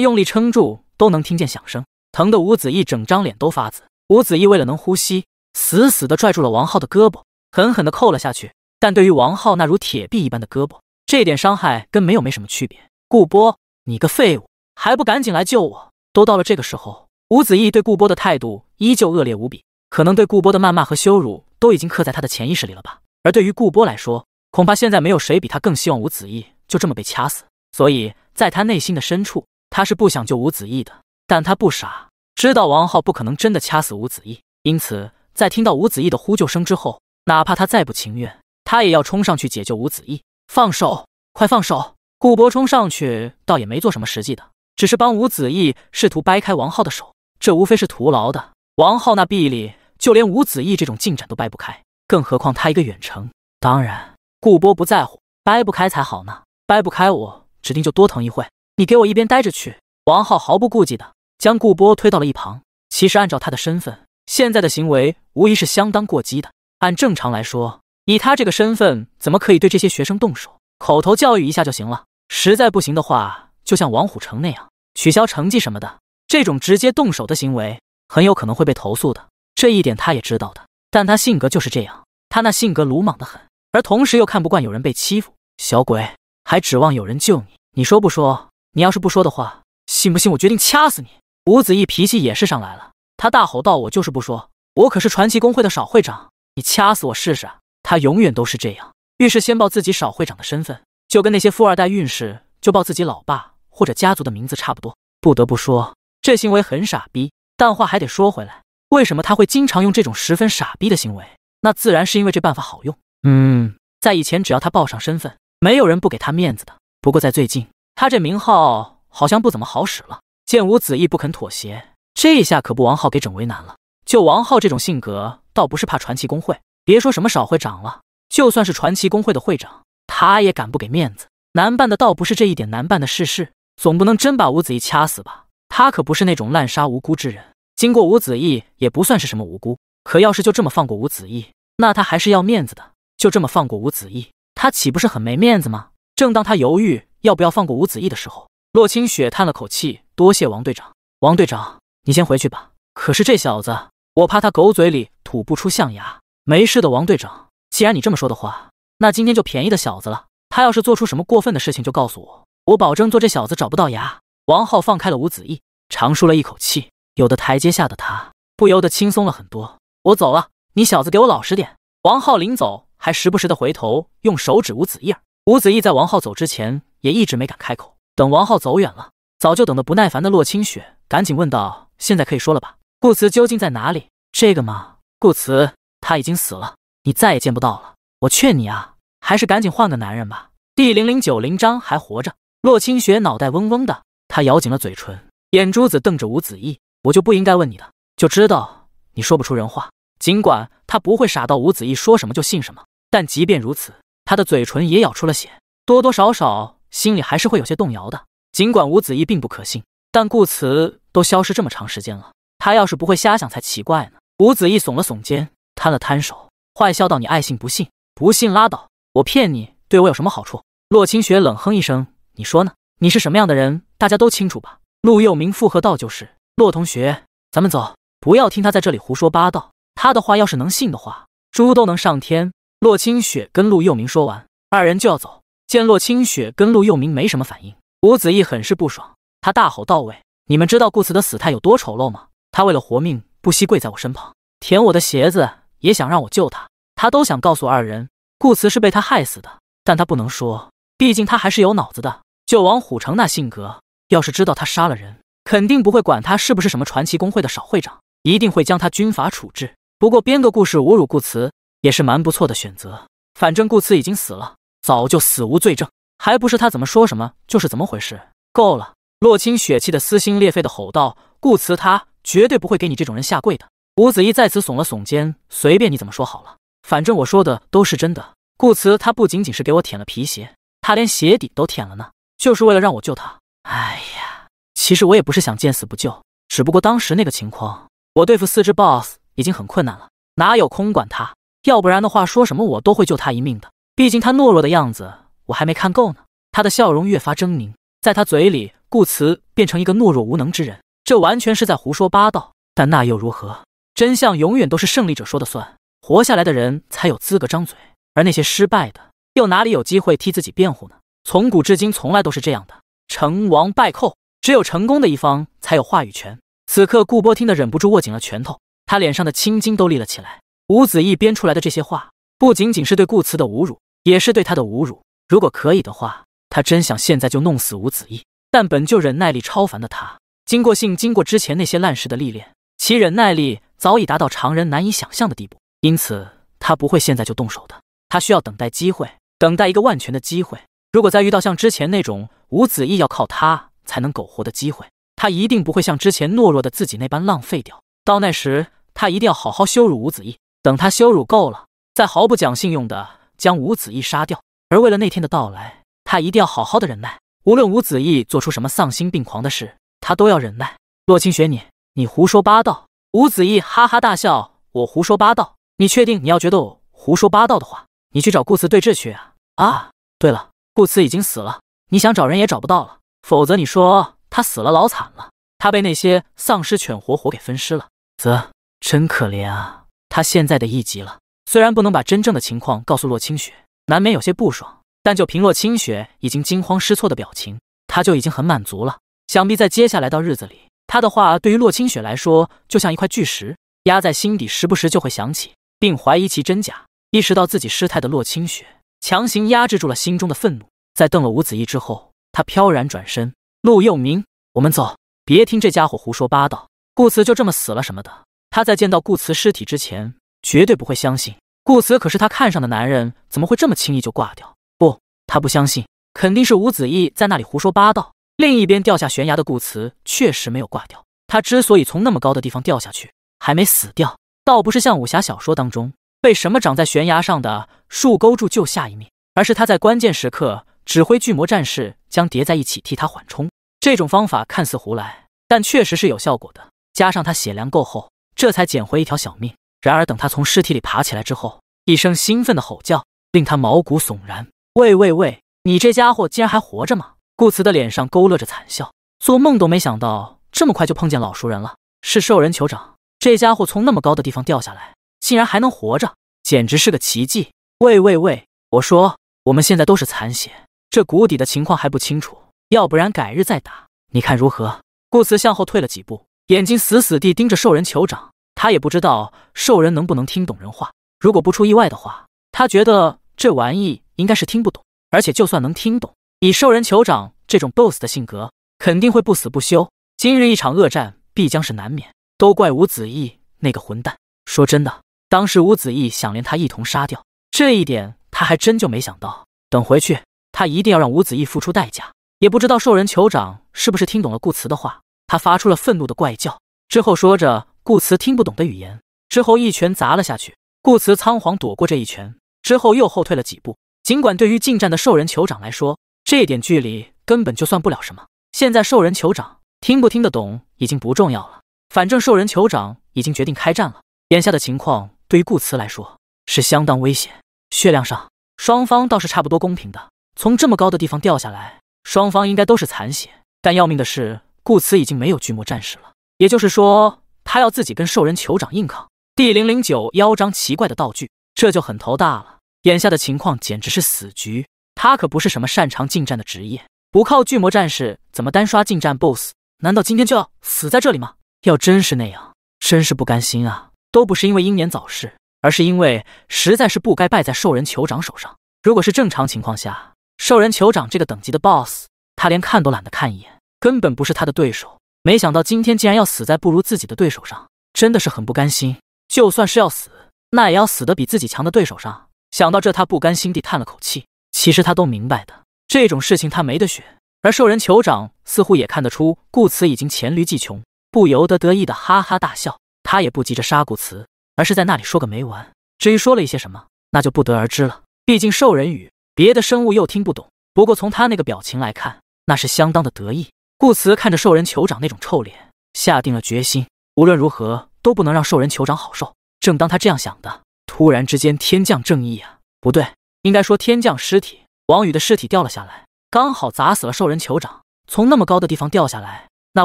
用力撑住都能听见响声，疼得吴子意整张脸都发紫。吴子意为了能呼吸，死死的拽住了王浩的胳膊，狠狠的扣了下去。但对于王浩那如铁臂一般的胳膊，这点伤害跟没有没什么区别。顾波，你个废物，还不赶紧来救我！都到了这个时候，吴子义对顾波的态度依旧恶劣无比，可能对顾波的谩骂和羞辱都已经刻在他的潜意识里了吧。而对于顾波来说，恐怕现在没有谁比他更希望吴子义就这么被掐死，所以在他内心的深处，他是不想救吴子义的。但他不傻，知道王浩不可能真的掐死吴子义，因此在听到吴子义的呼救声之后，哪怕他再不情愿，他也要冲上去解救吴子义。放手，快放手！顾波冲上去，倒也没做什么实际的。只是帮吴子意试图掰开王浩的手，这无非是徒劳的。王浩那臂力，就连吴子意这种进展都掰不开，更何况他一个远程。当然，顾波不在乎，掰不开才好呢。掰不开，我指定就多疼一会你给我一边待着去！王浩毫不顾忌的将顾波推到了一旁。其实按照他的身份，现在的行为无疑是相当过激的。按正常来说，以他这个身份，怎么可以对这些学生动手？口头教育一下就行了。实在不行的话。就像王虎成那样取消成绩什么的，这种直接动手的行为很有可能会被投诉的。这一点他也知道的，但他性格就是这样，他那性格鲁莽的很，而同时又看不惯有人被欺负。小鬼，还指望有人救你？你说不说？你要是不说的话，信不信我决定掐死你？吴子义脾气也是上来了，他大吼道：“我就是不说，我可是传奇公会的少会长，你掐死我试试？”他永远都是这样，遇事先报自己少会长的身份，就跟那些富二代运势就报自己老爸。或者家族的名字差不多，不得不说，这行为很傻逼。但话还得说回来，为什么他会经常用这种十分傻逼的行为？那自然是因为这办法好用。嗯，在以前，只要他报上身份，没有人不给他面子的。不过在最近，他这名号好像不怎么好使了。见吴子义不肯妥协，这一下可不王浩给整为难了。就王浩这种性格，倒不是怕传奇工会，别说什么少会长了，就算是传奇工会的会长，他也敢不给面子。难办的倒不是这一点，难办的是事。总不能真把吴子义掐死吧？他可不是那种滥杀无辜之人，经过吴子义也不算是什么无辜。可要是就这么放过吴子义，那他还是要面子的。就这么放过吴子义，他岂不是很没面子吗？正当他犹豫要不要放过吴子义的时候，洛清雪叹了口气：“多谢王队长，王队长，你先回去吧。可是这小子，我怕他狗嘴里吐不出象牙。没事的，王队长，既然你这么说的话，那今天就便宜这小子了。他要是做出什么过分的事情，就告诉我。”我保证做这小子找不到牙。王浩放开了吴子意，长舒了一口气，有的台阶下的他不由得轻松了很多。我走了，你小子给我老实点。王浩临走还时不时的回头用手指吴子意吴子意在王浩走之前也一直没敢开口。等王浩走远了，早就等得不耐烦的洛清雪赶紧问道：“现在可以说了吧？顾辞究竟在哪里？”这个嘛，顾辞他已经死了，你再也见不到了。我劝你啊，还是赶紧换个男人吧。第零零九0章还活着。洛清雪脑袋嗡嗡的，她咬紧了嘴唇，眼珠子瞪着吴子意：“我就不应该问你的，就知道你说不出人话。”尽管他不会傻到吴子意说什么就信什么，但即便如此，他的嘴唇也咬出了血，多多少少心里还是会有些动摇的。尽管吴子意并不可信，但顾辞都消失这么长时间了，他要是不会瞎想才奇怪呢。吴子意耸了耸肩，摊了摊手，坏笑道：“你爱信不信，不信拉倒。我骗你对我有什么好处？”洛清雪冷哼一声。你说呢？你是什么样的人，大家都清楚吧？陆佑明附和道：“就是，洛同学，咱们走，不要听他在这里胡说八道。他的话要是能信的话，猪都能上天。”洛清雪跟陆佑明说完，二人就要走。见洛清雪跟陆佑明没什么反应，吴子义很是不爽，他大吼道：“喂，你们知道顾辞的死态有多丑陋吗？他为了活命，不惜跪在我身旁，舔我的鞋子，也想让我救他。他都想告诉二人，顾辞是被他害死的，但他不能说，毕竟他还是有脑子的。”就王虎城那性格，要是知道他杀了人，肯定不会管他是不是什么传奇工会的少会长，一定会将他军法处置。不过编个故事侮辱顾辞，也是蛮不错的选择。反正顾辞已经死了，早就死无罪证，还不是他怎么说什么就是怎么回事？够了！洛清雪气得撕心裂肺的吼道：“顾辞，他绝对不会给你这种人下跪的。”吴子怡再次耸了耸肩：“随便你怎么说好了，反正我说的都是真的。顾辞，他不仅仅是给我舔了皮鞋，他连鞋底都舔了呢。”就是为了让我救他。哎呀，其实我也不是想见死不救，只不过当时那个情况，我对付四只 BOSS 已经很困难了，哪有空管他？要不然的话，说什么我都会救他一命的。毕竟他懦弱的样子，我还没看够呢。他的笑容越发狰狞，在他嘴里，顾辞变成一个懦弱无能之人，这完全是在胡说八道。但那又如何？真相永远都是胜利者说的算，活下来的人才有资格张嘴，而那些失败的，又哪里有机会替自己辩护呢？从古至今，从来都是这样的，成王败寇，只有成功的一方才有话语权。此刻，顾波听得忍不住握紧了拳头，他脸上的青筋都立了起来。吴子义编出来的这些话，不仅仅是对顾辞的侮辱，也是对他的侮辱。如果可以的话，他真想现在就弄死吴子义。但本就忍耐力超凡的他，经过性经过之前那些烂事的历练，其忍耐力早已达到常人难以想象的地步，因此他不会现在就动手的。他需要等待机会，等待一个万全的机会。如果再遇到像之前那种吴子意要靠他才能苟活的机会，他一定不会像之前懦弱的自己那般浪费掉。到那时，他一定要好好羞辱吴子意，等他羞辱够了，再毫不讲信用的将吴子意杀掉。而为了那天的到来，他一定要好好的忍耐，无论吴子意做出什么丧心病狂的事，他都要忍耐。洛青雪，你你胡说八道！吴子意哈哈大笑：“我胡说八道？你确定你要觉得我胡说八道的话，你去找顾辞对质去啊！啊，对了。”顾辞已经死了，你想找人也找不到了。否则你说他死了老惨了，他被那些丧尸犬活活给分尸了，啧，真可怜啊！他现在的一级了，虽然不能把真正的情况告诉洛清雪，难免有些不爽，但就凭洛清雪已经惊慌失措的表情，他就已经很满足了。想必在接下来的日子里，他的话对于洛清雪来说就像一块巨石，压在心底，时不时就会想起，并怀疑其真假。意识到自己失态的洛清雪。强行压制住了心中的愤怒，在瞪了吴子意之后，他飘然转身。陆佑明，我们走，别听这家伙胡说八道。顾辞就这么死了什么的？他在见到顾辞尸体之前，绝对不会相信。顾辞可是他看上的男人，怎么会这么轻易就挂掉？不，他不相信，肯定是吴子意在那里胡说八道。另一边掉下悬崖的顾辞确实没有挂掉。他之所以从那么高的地方掉下去还没死掉，倒不是像武侠小说当中。被什么长在悬崖上的树勾住救下一命，而是他在关键时刻指挥巨魔战士将叠在一起替他缓冲。这种方法看似胡来，但确实是有效果的。加上他血量够厚，这才捡回一条小命。然而，等他从尸体里爬起来之后，一声兴奋的吼叫令他毛骨悚然：“喂喂喂，你这家伙竟然还活着吗？”顾辞的脸上勾勒着惨笑，做梦都没想到这么快就碰见老熟人了。是兽人酋长，这家伙从那么高的地方掉下来。竟然还能活着，简直是个奇迹！喂喂喂，我说，我们现在都是残血，这谷底的情况还不清楚，要不然改日再打，你看如何？顾辞向后退了几步，眼睛死死地盯着兽人酋长。他也不知道兽人能不能听懂人话，如果不出意外的话，他觉得这玩意应该是听不懂。而且就算能听懂，以兽人酋长这种 BOSS 的性格，肯定会不死不休。今日一场恶战必将是难免。都怪吴子意那个混蛋！说真的。当时吴子意想连他一同杀掉，这一点他还真就没想到。等回去，他一定要让吴子意付出代价。也不知道兽人酋长是不是听懂了顾辞的话，他发出了愤怒的怪叫，之后说着顾辞听不懂的语言，之后一拳砸了下去。顾辞仓皇躲过这一拳，之后又后退了几步。尽管对于近战的兽人酋长来说，这点距离根本就算不了什么。现在兽人酋长听不听得懂已经不重要了，反正兽人酋长已经决定开战了。眼下的情况。对于顾辞来说是相当危险，血量上双方倒是差不多公平的。从这么高的地方掉下来，双方应该都是残血。但要命的是，顾辞已经没有巨魔战士了，也就是说，他要自己跟兽人酋长硬抗。第零零九幺张奇怪的道具，这就很头大了。眼下的情况简直是死局。他可不是什么擅长近战的职业，不靠巨魔战士怎么单刷近战 BOSS？难道今天就要死在这里吗？要真是那样，真是不甘心啊！都不是因为英年早逝，而是因为实在是不该败在兽人酋长手上。如果是正常情况下，兽人酋长这个等级的 BOSS，他连看都懒得看一眼，根本不是他的对手。没想到今天竟然要死在不如自己的对手上，真的是很不甘心。就算是要死，那也要死的比自己强的对手上。想到这，他不甘心地叹了口气。其实他都明白的，这种事情他没得选。而兽人酋长似乎也看得出，顾辞已经黔驴技穷，不由得得意的哈哈大笑。他也不急着杀顾辞，而是在那里说个没完。至于说了一些什么，那就不得而知了。毕竟兽人语，别的生物又听不懂。不过从他那个表情来看，那是相当的得意。顾辞看着兽人酋长那种臭脸，下定了决心，无论如何都不能让兽人酋长好受。正当他这样想的，突然之间，天降正义啊！不对，应该说天降尸体。王宇的尸体掉了下来，刚好砸死了兽人酋长。从那么高的地方掉下来，那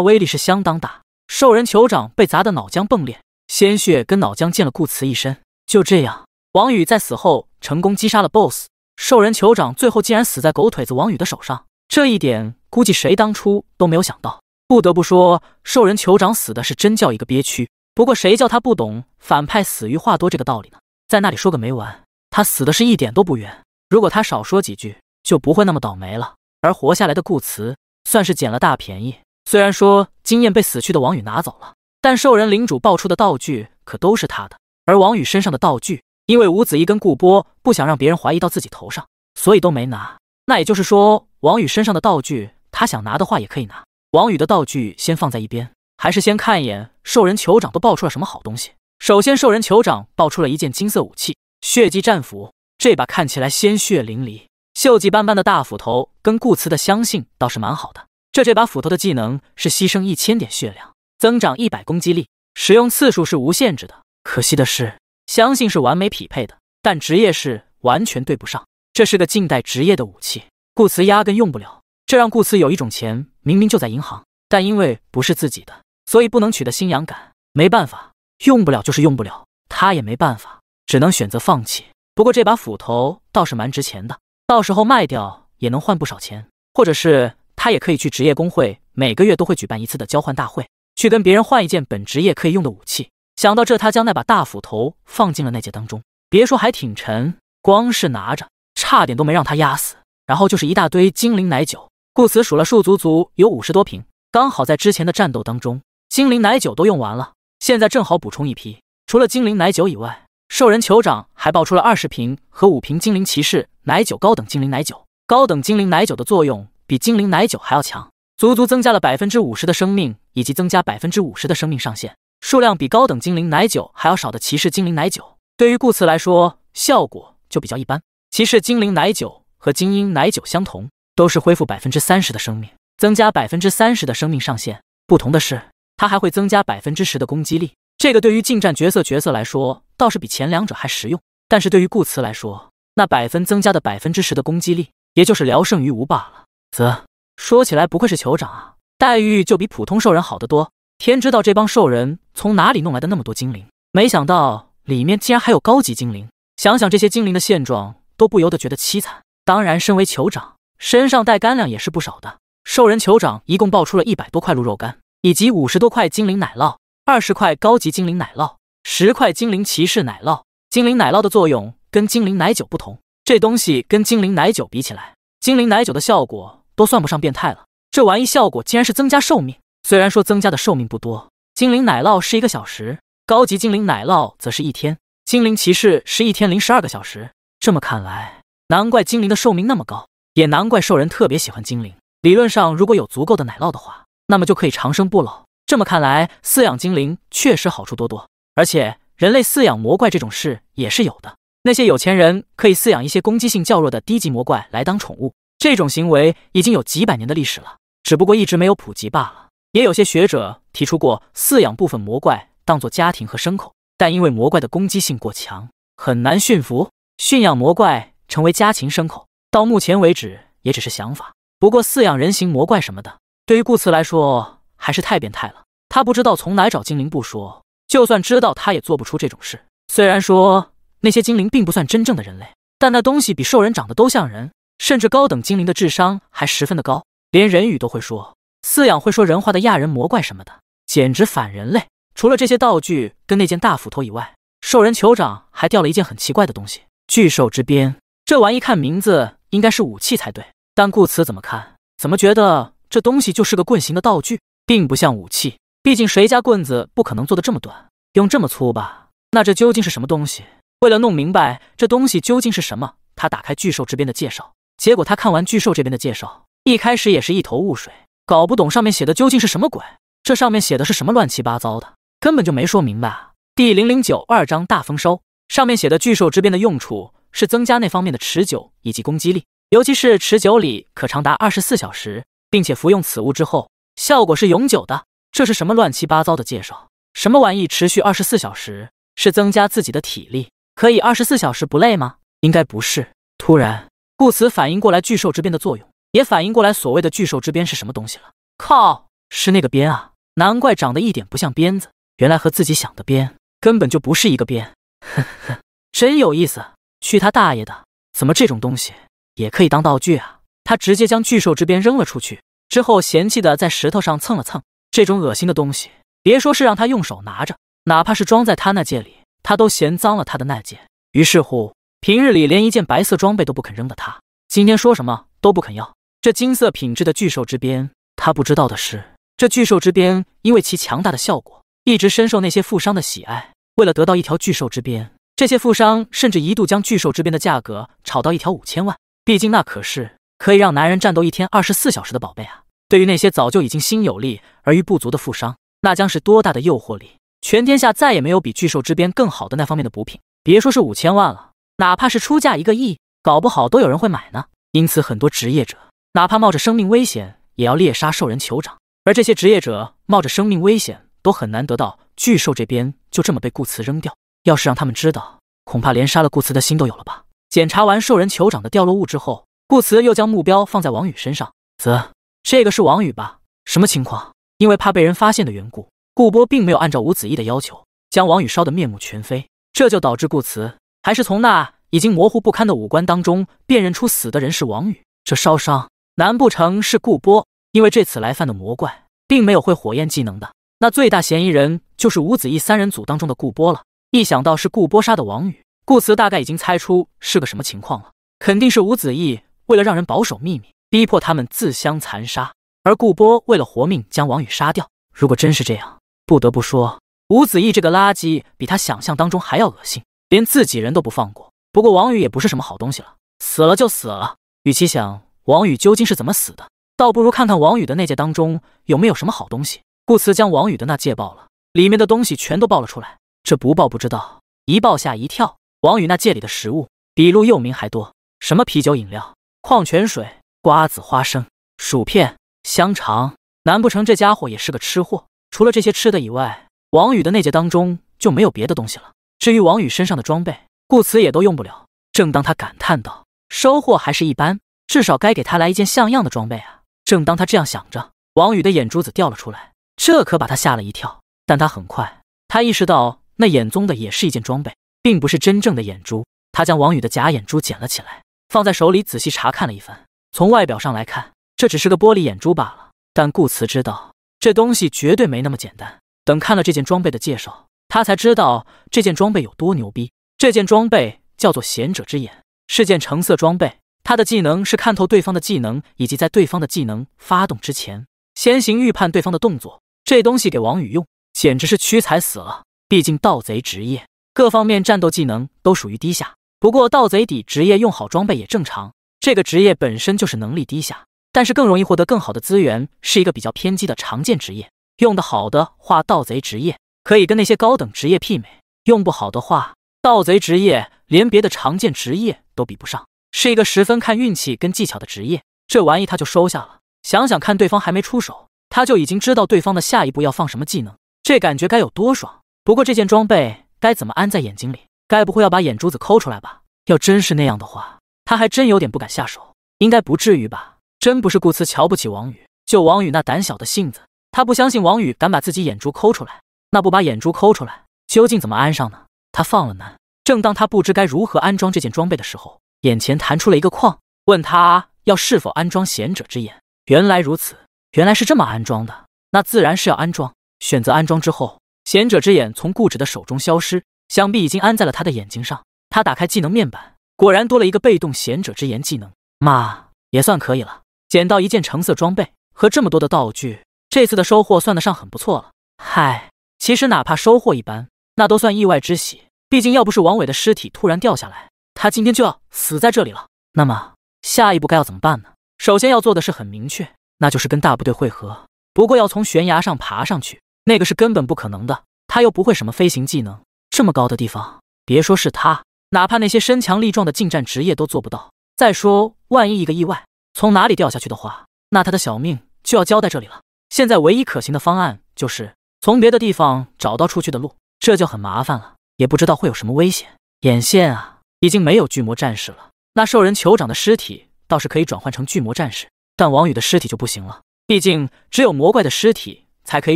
威力是相当大。兽人酋长被砸得脑浆迸裂，鲜血跟脑浆溅了顾辞一身。就这样，王宇在死后成功击杀了 BOSS 兽人酋长，最后竟然死在狗腿子王宇的手上。这一点估计谁当初都没有想到。不得不说，兽人酋长死的是真叫一个憋屈。不过谁叫他不懂反派死于话多这个道理呢？在那里说个没完，他死的是一点都不冤。如果他少说几句，就不会那么倒霉了。而活下来的顾辞算是捡了大便宜。虽然说经验被死去的王宇拿走了，但兽人领主爆出的道具可都是他的。而王宇身上的道具，因为吴子一跟顾波不想让别人怀疑到自己头上，所以都没拿。那也就是说，王宇身上的道具，他想拿的话也可以拿。王宇的道具先放在一边，还是先看一眼兽人酋长都爆出了什么好东西？首先，兽人酋长爆出了一件金色武器——血迹战斧。这把看起来鲜血淋漓、锈迹斑斑的大斧头，跟顾辞的相信倒是蛮好的。这这把斧头的技能是牺牲一千点血量，增长一百攻击力，使用次数是无限制的。可惜的是，相信是完美匹配的，但职业是完全对不上。这是个近代职业的武器，顾辞压根用不了。这让顾辞有一种钱明明就在银行，但因为不是自己的，所以不能取得信仰感。没办法，用不了就是用不了，他也没办法，只能选择放弃。不过这把斧头倒是蛮值钱的，到时候卖掉也能换不少钱，或者是。他也可以去职业工会，每个月都会举办一次的交换大会，去跟别人换一件本职业可以用的武器。想到这，他将那把大斧头放进了那戒当中。别说还挺沉，光是拿着差点都没让他压死。然后就是一大堆精灵奶酒，顾辞数了数，足足有五十多瓶，刚好在之前的战斗当中精灵奶酒都用完了，现在正好补充一批。除了精灵奶酒以外，兽人酋长还爆出了二十瓶和五瓶精灵骑士奶酒、高等精灵奶酒。高等精灵奶酒的作用。比精灵奶酒还要强，足足增加了百分之五十的生命，以及增加百分之五十的生命上限。数量比高等精灵奶酒还要少的骑士精灵奶酒，对于顾辞来说效果就比较一般。骑士精灵奶酒和精英奶酒相同，都是恢复百分之三十的生命，增加百分之三十的生命上限。不同的是，它还会增加百分之十的攻击力。这个对于近战角色角色来说，倒是比前两者还实用。但是对于顾辞来说，那百分增加的百分之十的攻击力，也就是聊胜于无罢了。则，说起来不愧是酋长啊，待遇就比普通兽人好得多。天知道这帮兽人从哪里弄来的那么多精灵，没想到里面竟然还有高级精灵。想想这些精灵的现状，都不由得觉得凄惨。当然，身为酋长，身上带干粮也是不少的。兽人酋长一共爆出了一百多块鹿肉干，以及五十多块精灵奶酪，二十块高级精灵奶酪，十块精灵骑士奶酪。精灵奶酪的作用跟精灵奶酒不同，这东西跟精灵奶酒比起来，精灵奶酒的效果。都算不上变态了，这玩意效果竟然是增加寿命。虽然说增加的寿命不多，精灵奶酪是一个小时，高级精灵奶酪则是一天，精灵骑士是一天零十二个小时。这么看来，难怪精灵的寿命那么高，也难怪兽人特别喜欢精灵。理论上，如果有足够的奶酪的话，那么就可以长生不老。这么看来，饲养精灵确实好处多多。而且，人类饲养魔怪这种事也是有的。那些有钱人可以饲养一些攻击性较弱的低级魔怪来当宠物。这种行为已经有几百年的历史了，只不过一直没有普及罢了。也有些学者提出过饲养部分魔怪当做家庭和牲口，但因为魔怪的攻击性过强，很难驯服。驯养魔怪成为家禽牲口，到目前为止也只是想法。不过饲养人形魔怪什么的，对于顾辞来说还是太变态了。他不知道从哪找精灵不说，就算知道，他也做不出这种事。虽然说那些精灵并不算真正的人类，但那东西比兽人长得都像人。甚至高等精灵的智商还十分的高，连人语都会说。饲养会说人话的亚人魔怪什么的，简直反人类。除了这些道具跟那件大斧头以外，兽人酋长还掉了一件很奇怪的东西——巨兽之鞭。这玩意看名字应该是武器才对，但顾辞怎么看怎么觉得这东西就是个棍形的道具，并不像武器。毕竟谁家棍子不可能做的这么短，用这么粗吧？那这究竟是什么东西？为了弄明白这东西究竟是什么，他打开巨兽之鞭的介绍。结果他看完巨兽这边的介绍，一开始也是一头雾水，搞不懂上面写的究竟是什么鬼。这上面写的是什么乱七八糟的，根本就没说明白。第零零九二章大丰收。上面写的巨兽之变的用处是增加那方面的持久以及攻击力，尤其是持久里可长达二十四小时，并且服用此物之后，效果是永久的。这是什么乱七八糟的介绍？什么玩意？持续二十四小时是增加自己的体力，可以二十四小时不累吗？应该不是。突然。故此，反应过来巨兽之鞭的作用，也反应过来所谓的巨兽之鞭是什么东西了。靠，是那个鞭啊！难怪长得一点不像鞭子，原来和自己想的鞭根本就不是一个鞭。呵呵，真有意思。去他大爷的！怎么这种东西也可以当道具啊？他直接将巨兽之鞭扔了出去，之后嫌弃的在石头上蹭了蹭。这种恶心的东西，别说是让他用手拿着，哪怕是装在他那戒里，他都嫌脏了他的那戒。于是乎。平日里连一件白色装备都不肯扔的他，今天说什么都不肯要这金色品质的巨兽之鞭。他不知道的是，这巨兽之鞭因为其强大的效果，一直深受那些富商的喜爱。为了得到一条巨兽之鞭，这些富商甚至一度将巨兽之鞭的价格炒到一条五千万。毕竟那可是可以让男人战斗一天二十四小时的宝贝啊！对于那些早就已经心有力而欲不足的富商，那将是多大的诱惑力！全天下再也没有比巨兽之鞭更好的那方面的补品，别说是五千万了。哪怕是出价一个亿，搞不好都有人会买呢。因此，很多职业者哪怕冒着生命危险，也要猎杀兽人酋长。而这些职业者冒着生命危险都很难得到巨兽，这边就这么被顾辞扔掉。要是让他们知道，恐怕连杀了顾辞的心都有了吧。检查完兽人酋长的掉落物之后，顾辞又将目标放在王宇身上。啧，这个是王宇吧？什么情况？因为怕被人发现的缘故，顾波并没有按照吴子义的要求将王宇烧得面目全非，这就导致顾辞。还是从那已经模糊不堪的五官当中辨认出死的人是王宇，这烧伤难不成是顾波？因为这次来犯的魔怪并没有会火焰技能的，那最大嫌疑人就是吴子义三人组当中的顾波了。一想到是顾波杀的王宇，顾辞大概已经猜出是个什么情况了，肯定是吴子义为了让人保守秘密，逼迫他们自相残杀，而顾波为了活命将王宇杀掉。如果真是这样，不得不说吴子义这个垃圾比他想象当中还要恶心。连自己人都不放过。不过王宇也不是什么好东西了，死了就死了。与其想王宇究竟是怎么死的，倒不如看看王宇的那戒当中有没有什么好东西。顾辞将王宇的那戒爆了，里面的东西全都爆了出来。这不爆不知道，一爆吓一跳。王宇那戒里的食物比陆佑明还多，什么啤酒饮料、矿泉水、瓜子、花生、薯片、香肠，难不成这家伙也是个吃货？除了这些吃的以外，王宇的那戒当中就没有别的东西了。至于王宇身上的装备，顾辞也都用不了。正当他感叹道：“收获还是一般，至少该给他来一件像样的装备啊！”正当他这样想着，王宇的眼珠子掉了出来，这可把他吓了一跳。但他很快，他意识到那眼中的也是一件装备，并不是真正的眼珠。他将王宇的假眼珠捡了起来，放在手里仔细查看了一番。从外表上来看，这只是个玻璃眼珠罢了。但顾辞知道，这东西绝对没那么简单。等看了这件装备的介绍。他才知道这件装备有多牛逼。这件装备叫做“贤者之眼”，是件橙色装备。它的技能是看透对方的技能，以及在对方的技能发动之前，先行预判对方的动作。这东西给王宇用，简直是屈才死了。毕竟盗贼职业各方面战斗技能都属于低下，不过盗贼底职业用好装备也正常。这个职业本身就是能力低下，但是更容易获得更好的资源，是一个比较偏激的常见职业。用的好的话，盗贼职业。可以跟那些高等职业媲美，用不好的话，盗贼职业连别的常见职业都比不上，是一个十分看运气跟技巧的职业。这玩意他就收下了。想想看，对方还没出手，他就已经知道对方的下一步要放什么技能，这感觉该有多爽！不过这件装备该怎么安在眼睛里？该不会要把眼珠子抠出来吧？要真是那样的话，他还真有点不敢下手。应该不至于吧？真不是顾辞瞧不起王宇，就王宇那胆小的性子，他不相信王宇敢把自己眼珠抠出来。那不把眼珠抠出来，究竟怎么安上呢？他放了难。正当他不知该如何安装这件装备的时候，眼前弹出了一个框，问他要是否安装贤者之眼。原来如此，原来是这么安装的。那自然是要安装。选择安装之后，贤者之眼从固执的手中消失，想必已经安在了他的眼睛上。他打开技能面板，果然多了一个被动贤者之眼技能。妈，也算可以了。捡到一件橙色装备和这么多的道具，这次的收获算得上很不错了。嗨。其实哪怕收获一般，那都算意外之喜。毕竟要不是王伟的尸体突然掉下来，他今天就要死在这里了。那么下一步该要怎么办呢？首先要做的是很明确，那就是跟大部队会合。不过要从悬崖上爬上去，那个是根本不可能的。他又不会什么飞行技能，这么高的地方，别说是他，哪怕那些身强力壮的近战职业都做不到。再说万一一个意外从哪里掉下去的话，那他的小命就要交代这里了。现在唯一可行的方案就是。从别的地方找到出去的路，这就很麻烦了，也不知道会有什么危险。眼线啊，已经没有巨魔战士了。那兽人酋长的尸体倒是可以转换成巨魔战士，但王宇的尸体就不行了。毕竟只有魔怪的尸体才可以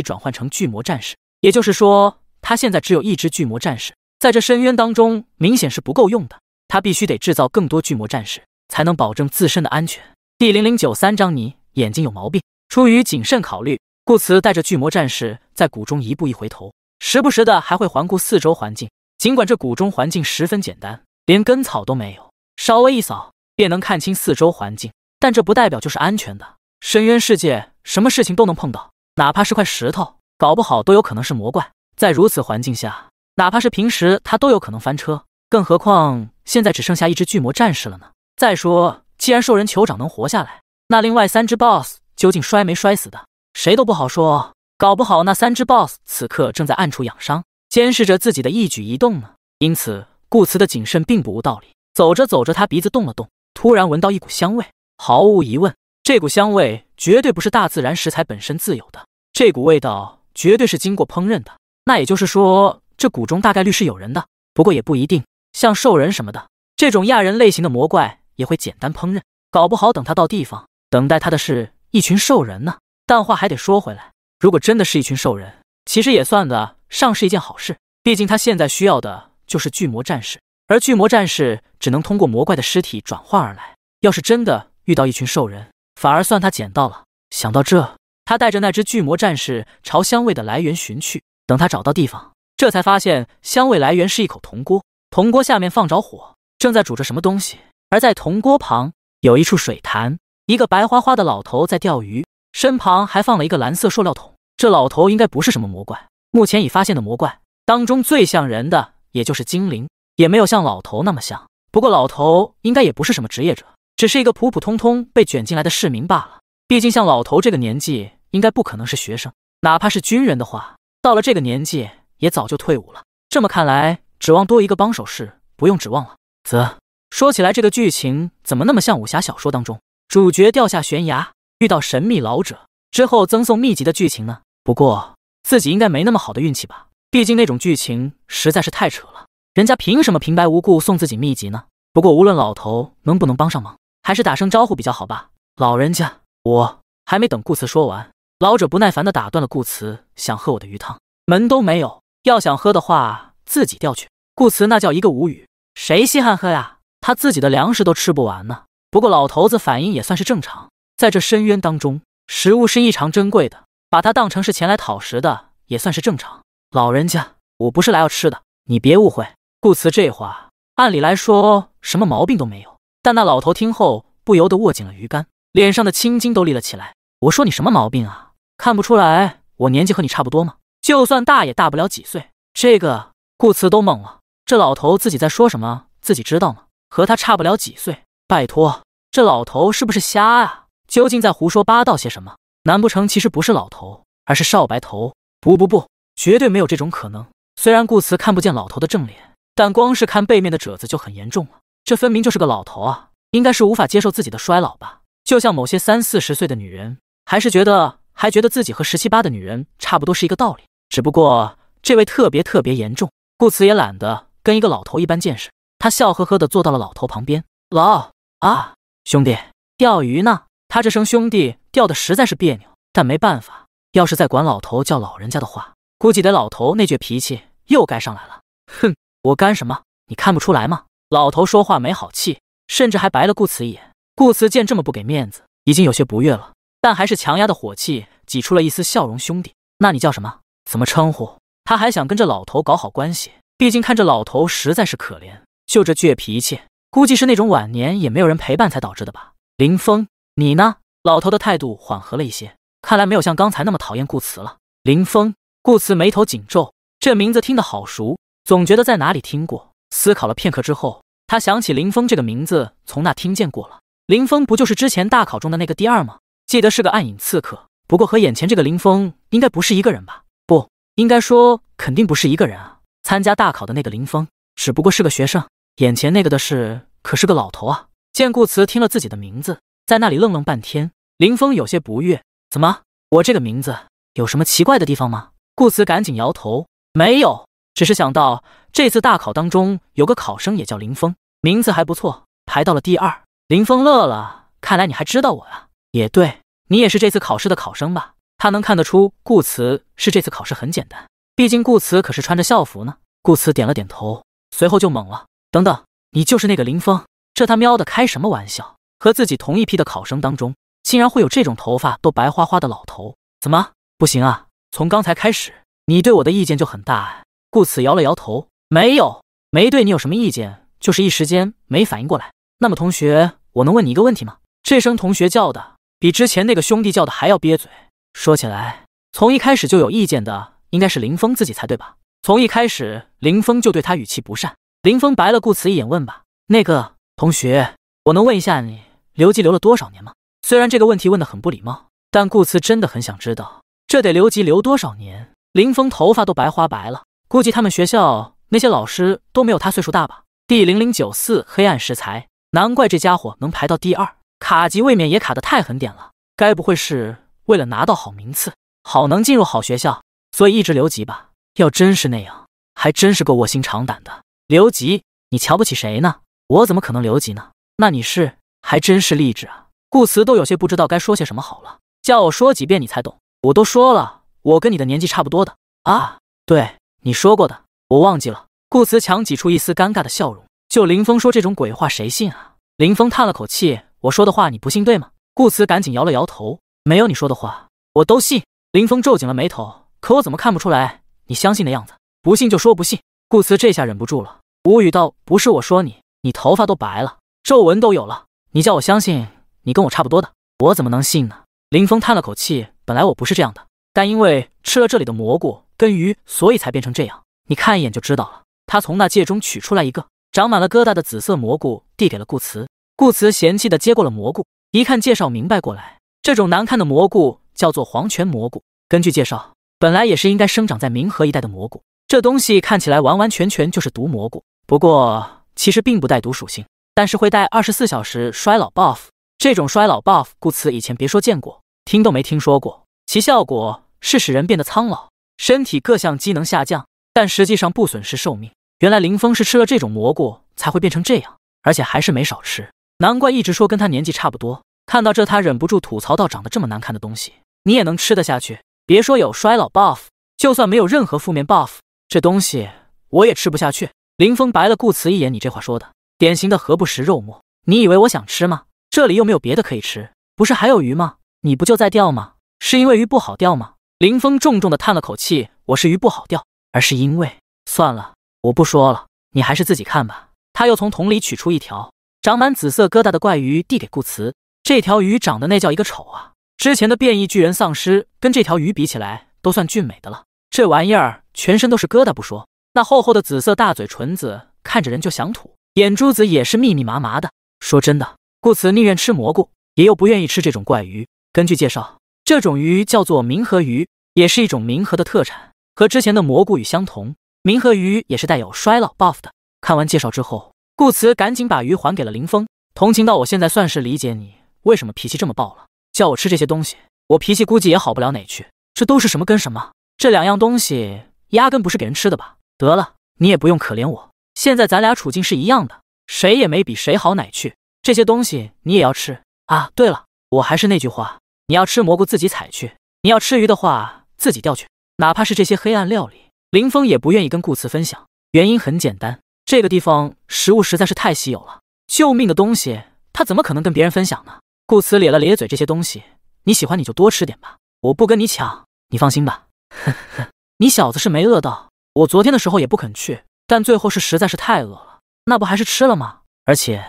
转换成巨魔战士，也就是说，他现在只有一只巨魔战士，在这深渊当中明显是不够用的。他必须得制造更多巨魔战士，才能保证自身的安全。第零零九三章，你眼睛有毛病？出于谨慎考虑，顾辞带着巨魔战士。在谷中一步一回头，时不时的还会环顾四周环境。尽管这谷中环境十分简单，连根草都没有，稍微一扫便能看清四周环境，但这不代表就是安全的。深渊世界，什么事情都能碰到，哪怕是块石头，搞不好都有可能是魔怪。在如此环境下，哪怕是平时他都有可能翻车，更何况现在只剩下一只巨魔战士了呢？再说，既然兽人酋长能活下来，那另外三只 BOSS 究竟摔没摔死的，谁都不好说。搞不好那三只 BOSS 此刻正在暗处养伤，监视着自己的一举一动呢。因此，顾辞的谨慎并不无道理。走着走着，他鼻子动了动，突然闻到一股香味。毫无疑问，这股香味绝对不是大自然食材本身自有的，这股味道绝对是经过烹饪的。那也就是说，这谷中大概率是有人的。不过也不一定，像兽人什么的这种亚人类型的魔怪也会简单烹饪。搞不好等他到地方，等待他的是一群兽人呢。但话还得说回来。如果真的是一群兽人，其实也算得上是一件好事。毕竟他现在需要的就是巨魔战士，而巨魔战士只能通过魔怪的尸体转化而来。要是真的遇到一群兽人，反而算他捡到了。想到这，他带着那只巨魔战士朝香味的来源寻去。等他找到地方，这才发现香味来源是一口铜锅，铜锅下面放着火，正在煮着什么东西。而在铜锅旁有一处水潭，一个白花花的老头在钓鱼，身旁还放了一个蓝色塑料桶。这老头应该不是什么魔怪。目前已发现的魔怪当中最像人的，也就是精灵，也没有像老头那么像。不过老头应该也不是什么职业者，只是一个普普通通被卷进来的市民罢了。毕竟像老头这个年纪，应该不可能是学生，哪怕是军人的话，到了这个年纪也早就退伍了。这么看来，指望多一个帮手是不用指望了。啧，说起来这个剧情怎么那么像武侠小说当中主角掉下悬崖，遇到神秘老者之后赠送秘籍的剧情呢？不过自己应该没那么好的运气吧？毕竟那种剧情实在是太扯了，人家凭什么平白无故送自己秘籍呢？不过无论老头能不能帮上忙，还是打声招呼比较好吧。老人家，我还没等顾辞说完，老者不耐烦的打断了顾辞：“想喝我的鱼汤？门都没有！要想喝的话，自己调去。”顾辞那叫一个无语，谁稀罕喝呀？他自己的粮食都吃不完呢。不过老头子反应也算是正常，在这深渊当中，食物是异常珍贵的。把他当成是前来讨食的，也算是正常。老人家，我不是来要吃的，你别误会。顾辞这话按理来说什么毛病都没有，但那老头听后不由得握紧了鱼竿，脸上的青筋都立了起来。我说你什么毛病啊？看不出来我年纪和你差不多吗？就算大也大不了几岁。这个顾辞都懵了，这老头自己在说什么，自己知道吗？和他差不了几岁，拜托，这老头是不是瞎啊？究竟在胡说八道些什么？难不成其实不是老头，而是少白头？不不不，绝对没有这种可能。虽然顾辞看不见老头的正脸，但光是看背面的褶子就很严重了。这分明就是个老头啊！应该是无法接受自己的衰老吧？就像某些三四十岁的女人，还是觉得还觉得自己和十七八的女人差不多是一个道理。只不过这位特别特别严重。顾辞也懒得跟一个老头一般见识，他笑呵呵地坐到了老头旁边。老啊，兄弟，钓鱼呢？他这声兄弟。掉的实在是别扭，但没办法，要是再管老头叫老人家的话，估计得老头那倔脾气又该上来了。哼，我干什么？你看不出来吗？老头说话没好气，甚至还白了顾辞一眼。顾辞见这么不给面子，已经有些不悦了，但还是强压的火气，挤出了一丝笑容：“兄弟，那你叫什么？怎么称呼？”他还想跟这老头搞好关系，毕竟看这老头实在是可怜，就这倔脾气，估计是那种晚年也没有人陪伴才导致的吧。林峰，你呢？老头的态度缓和了一些，看来没有像刚才那么讨厌顾辞了。林峰，顾辞眉头紧皱，这名字听得好熟，总觉得在哪里听过。思考了片刻之后，他想起林峰这个名字从那听见过了。林峰不就是之前大考中的那个第二吗？记得是个暗影刺客，不过和眼前这个林峰应该不是一个人吧？不应该说，肯定不是一个人啊！参加大考的那个林峰只不过是个学生，眼前那个的是可是个老头啊！见顾辞听了自己的名字。在那里愣愣半天，林峰有些不悦：“怎么，我这个名字有什么奇怪的地方吗？”顾辞赶紧摇头：“没有，只是想到这次大考当中有个考生也叫林峰，名字还不错，排到了第二。”林峰乐了：“看来你还知道我啊！也对，你也是这次考试的考生吧？”他能看得出，顾辞是这次考试很简单，毕竟顾辞可是穿着校服呢。顾辞点了点头，随后就懵了：“等等，你就是那个林峰？这他喵的开什么玩笑！”和自己同一批的考生当中，竟然会有这种头发都白花花的老头，怎么不行啊？从刚才开始，你对我的意见就很大，顾此摇了摇头，没有，没对你有什么意见，就是一时间没反应过来。那么同学，我能问你一个问题吗？这声同学叫的比之前那个兄弟叫的还要憋嘴。说起来，从一开始就有意见的应该是林峰自己才对吧？从一开始，林峰就对他语气不善。林峰白了顾辞一眼，问吧，那个同学，我能问一下你？留级留了多少年吗？虽然这个问题问得很不礼貌，但顾辞真的很想知道，这得留级留多少年？林峰头发都白花白了，估计他们学校那些老师都没有他岁数大吧。第零零九四黑暗食材，难怪这家伙能排到第二。卡级未免也卡得太狠点了，该不会是为了拿到好名次，好能进入好学校，所以一直留级吧？要真是那样，还真是够卧薪尝胆的。留级？你瞧不起谁呢？我怎么可能留级呢？那你是？还真是励志啊！顾辞都有些不知道该说些什么好了，叫我说几遍你才懂。我都说了，我跟你的年纪差不多的啊。对，你说过的，我忘记了。顾辞强挤出一丝尴尬的笑容。就林峰说这种鬼话，谁信啊？林峰叹了口气：“我说的话你不信对吗？”顾辞赶紧摇了摇头：“没有，你说的话我都信。”林峰皱紧了眉头：“可我怎么看不出来你相信的样子？不信就说不信。”顾辞这下忍不住了，无语道：“不是我说你，你头发都白了，皱纹都有了。”你叫我相信你跟我差不多的，我怎么能信呢？林峰叹了口气，本来我不是这样的，但因为吃了这里的蘑菇跟鱼，所以才变成这样。你看一眼就知道了。他从那戒中取出来一个长满了疙瘩的紫色蘑菇，递给了顾辞。顾辞嫌弃的接过了蘑菇，一看介绍，明白过来，这种难看的蘑菇叫做黄泉蘑菇。根据介绍，本来也是应该生长在冥河一带的蘑菇。这东西看起来完完全全就是毒蘑菇，不过其实并不带毒属性。但是会带二十四小时衰老 buff，这种衰老 buff，顾辞以前别说见过，听都没听说过。其效果是使人变得苍老，身体各项机能下降，但实际上不损失寿命。原来林峰是吃了这种蘑菇才会变成这样，而且还是没少吃。难怪一直说跟他年纪差不多。看到这，他忍不住吐槽道：“长得这么难看的东西，你也能吃得下去？别说有衰老 buff，就算没有任何负面 buff，这东西我也吃不下去。”林峰白了顾辞一眼：“你这话说的。”典型的何不食肉糜？你以为我想吃吗？这里又没有别的可以吃，不是还有鱼吗？你不就在钓吗？是因为鱼不好钓吗？林峰重重的叹了口气：“我是鱼不好钓，而是因为……算了，我不说了，你还是自己看吧。”他又从桶里取出一条长满紫色疙瘩的怪鱼，递给顾辞。这条鱼长得那叫一个丑啊！之前的变异巨人丧尸跟这条鱼比起来都算俊美的了。这玩意儿全身都是疙瘩不说，那厚厚的紫色大嘴唇子看着人就想吐。眼珠子也是密密麻麻的。说真的，顾辞宁愿吃蘑菇，也又不愿意吃这种怪鱼。根据介绍，这种鱼叫做冥河鱼，也是一种冥河的特产，和之前的蘑菇鱼相同。冥河鱼也是带有衰老 buff 的。看完介绍之后，顾辞赶紧把鱼还给了林峰。同情到我现在算是理解你为什么脾气这么暴了，叫我吃这些东西，我脾气估计也好不了哪去。这都是什么跟什么？这两样东西压根不是给人吃的吧？得了，你也不用可怜我。现在咱俩处境是一样的，谁也没比谁好哪去。这些东西你也要吃啊？对了，我还是那句话，你要吃蘑菇自己采去，你要吃鱼的话自己钓去。哪怕是这些黑暗料理，林峰也不愿意跟顾辞分享。原因很简单，这个地方食物实在是太稀有了，救命的东西他怎么可能跟别人分享呢？顾辞咧了咧嘴，这些东西你喜欢你就多吃点吧，我不跟你抢，你放心吧。呵呵，你小子是没饿到，我昨天的时候也不肯去。但最后是实在是太饿了，那不还是吃了吗？而且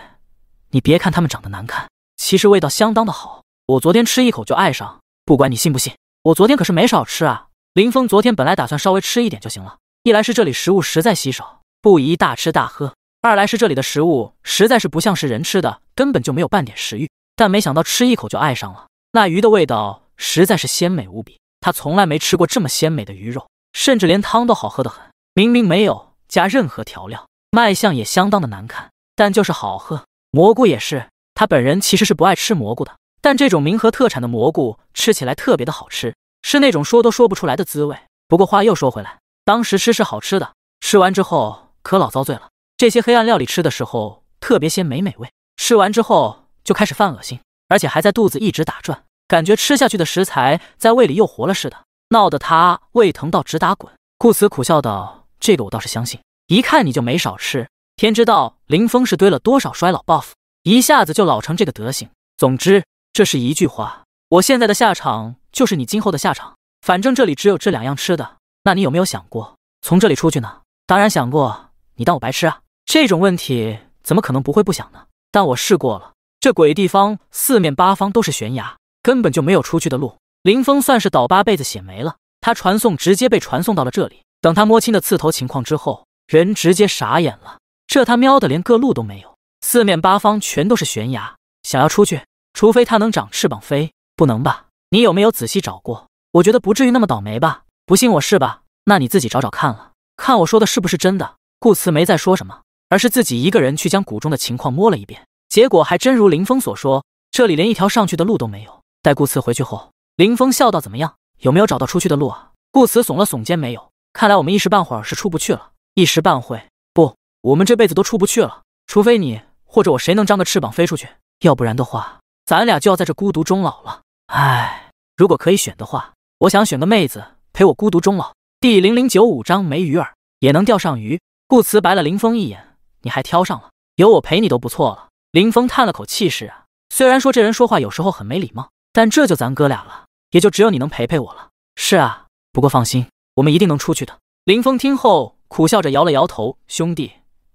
你别看它们长得难看，其实味道相当的好。我昨天吃一口就爱上，不管你信不信，我昨天可是没少吃啊。林峰昨天本来打算稍微吃一点就行了，一来是这里食物实在稀少，不宜大吃大喝；二来是这里的食物实在是不像是人吃的，根本就没有半点食欲。但没想到吃一口就爱上了，那鱼的味道实在是鲜美无比，他从来没吃过这么鲜美的鱼肉，甚至连汤都好喝得很。明明没有。加任何调料，卖相也相当的难看，但就是好喝。蘑菇也是，他本人其实是不爱吃蘑菇的，但这种民和特产的蘑菇吃起来特别的好吃，是那种说都说不出来的滋味。不过话又说回来，当时吃是好吃的，吃完之后可老遭罪了。这些黑暗料理吃的时候特别鲜美美味，吃完之后就开始犯恶心，而且还在肚子一直打转，感觉吃下去的食材在胃里又活了似的，闹得他胃疼到直打滚。顾辞苦笑道。这个我倒是相信，一看你就没少吃。天知道林峰是堆了多少衰老 buff，一下子就老成这个德行。总之，这是一句话，我现在的下场就是你今后的下场。反正这里只有这两样吃的，那你有没有想过从这里出去呢？当然想过，你当我白痴啊？这种问题怎么可能不会不想呢？但我试过了，这鬼地方四面八方都是悬崖，根本就没有出去的路。林峰算是倒八辈子血霉了，他传送直接被传送到了这里。等他摸清了刺头情况之后，人直接傻眼了。这他喵的连各路都没有，四面八方全都是悬崖，想要出去，除非他能长翅膀飞，不能吧？你有没有仔细找过？我觉得不至于那么倒霉吧？不信我是吧？那你自己找找看，了看我说的是不是真的？顾辞没再说什么，而是自己一个人去将谷中的情况摸了一遍。结果还真如林峰所说，这里连一条上去的路都没有。待顾辞回去后，林峰笑道：“怎么样，有没有找到出去的路啊？”顾辞耸了耸肩，没有。看来我们一时半会儿是出不去了，一时半会不，我们这辈子都出不去了。除非你或者我谁能张个翅膀飞出去，要不然的话，咱俩就要在这孤独终老了。唉，如果可以选的话，我想选个妹子陪我孤独终老。第零零九五章没鱼饵也能钓上鱼。顾辞白了林峰一眼：“你还挑上了？有我陪你都不错了。”林峰叹了口气：“是啊，虽然说这人说话有时候很没礼貌，但这就咱哥俩了，也就只有你能陪陪我了。”是啊，不过放心。我们一定能出去的。林峰听后苦笑着摇了摇头：“兄弟，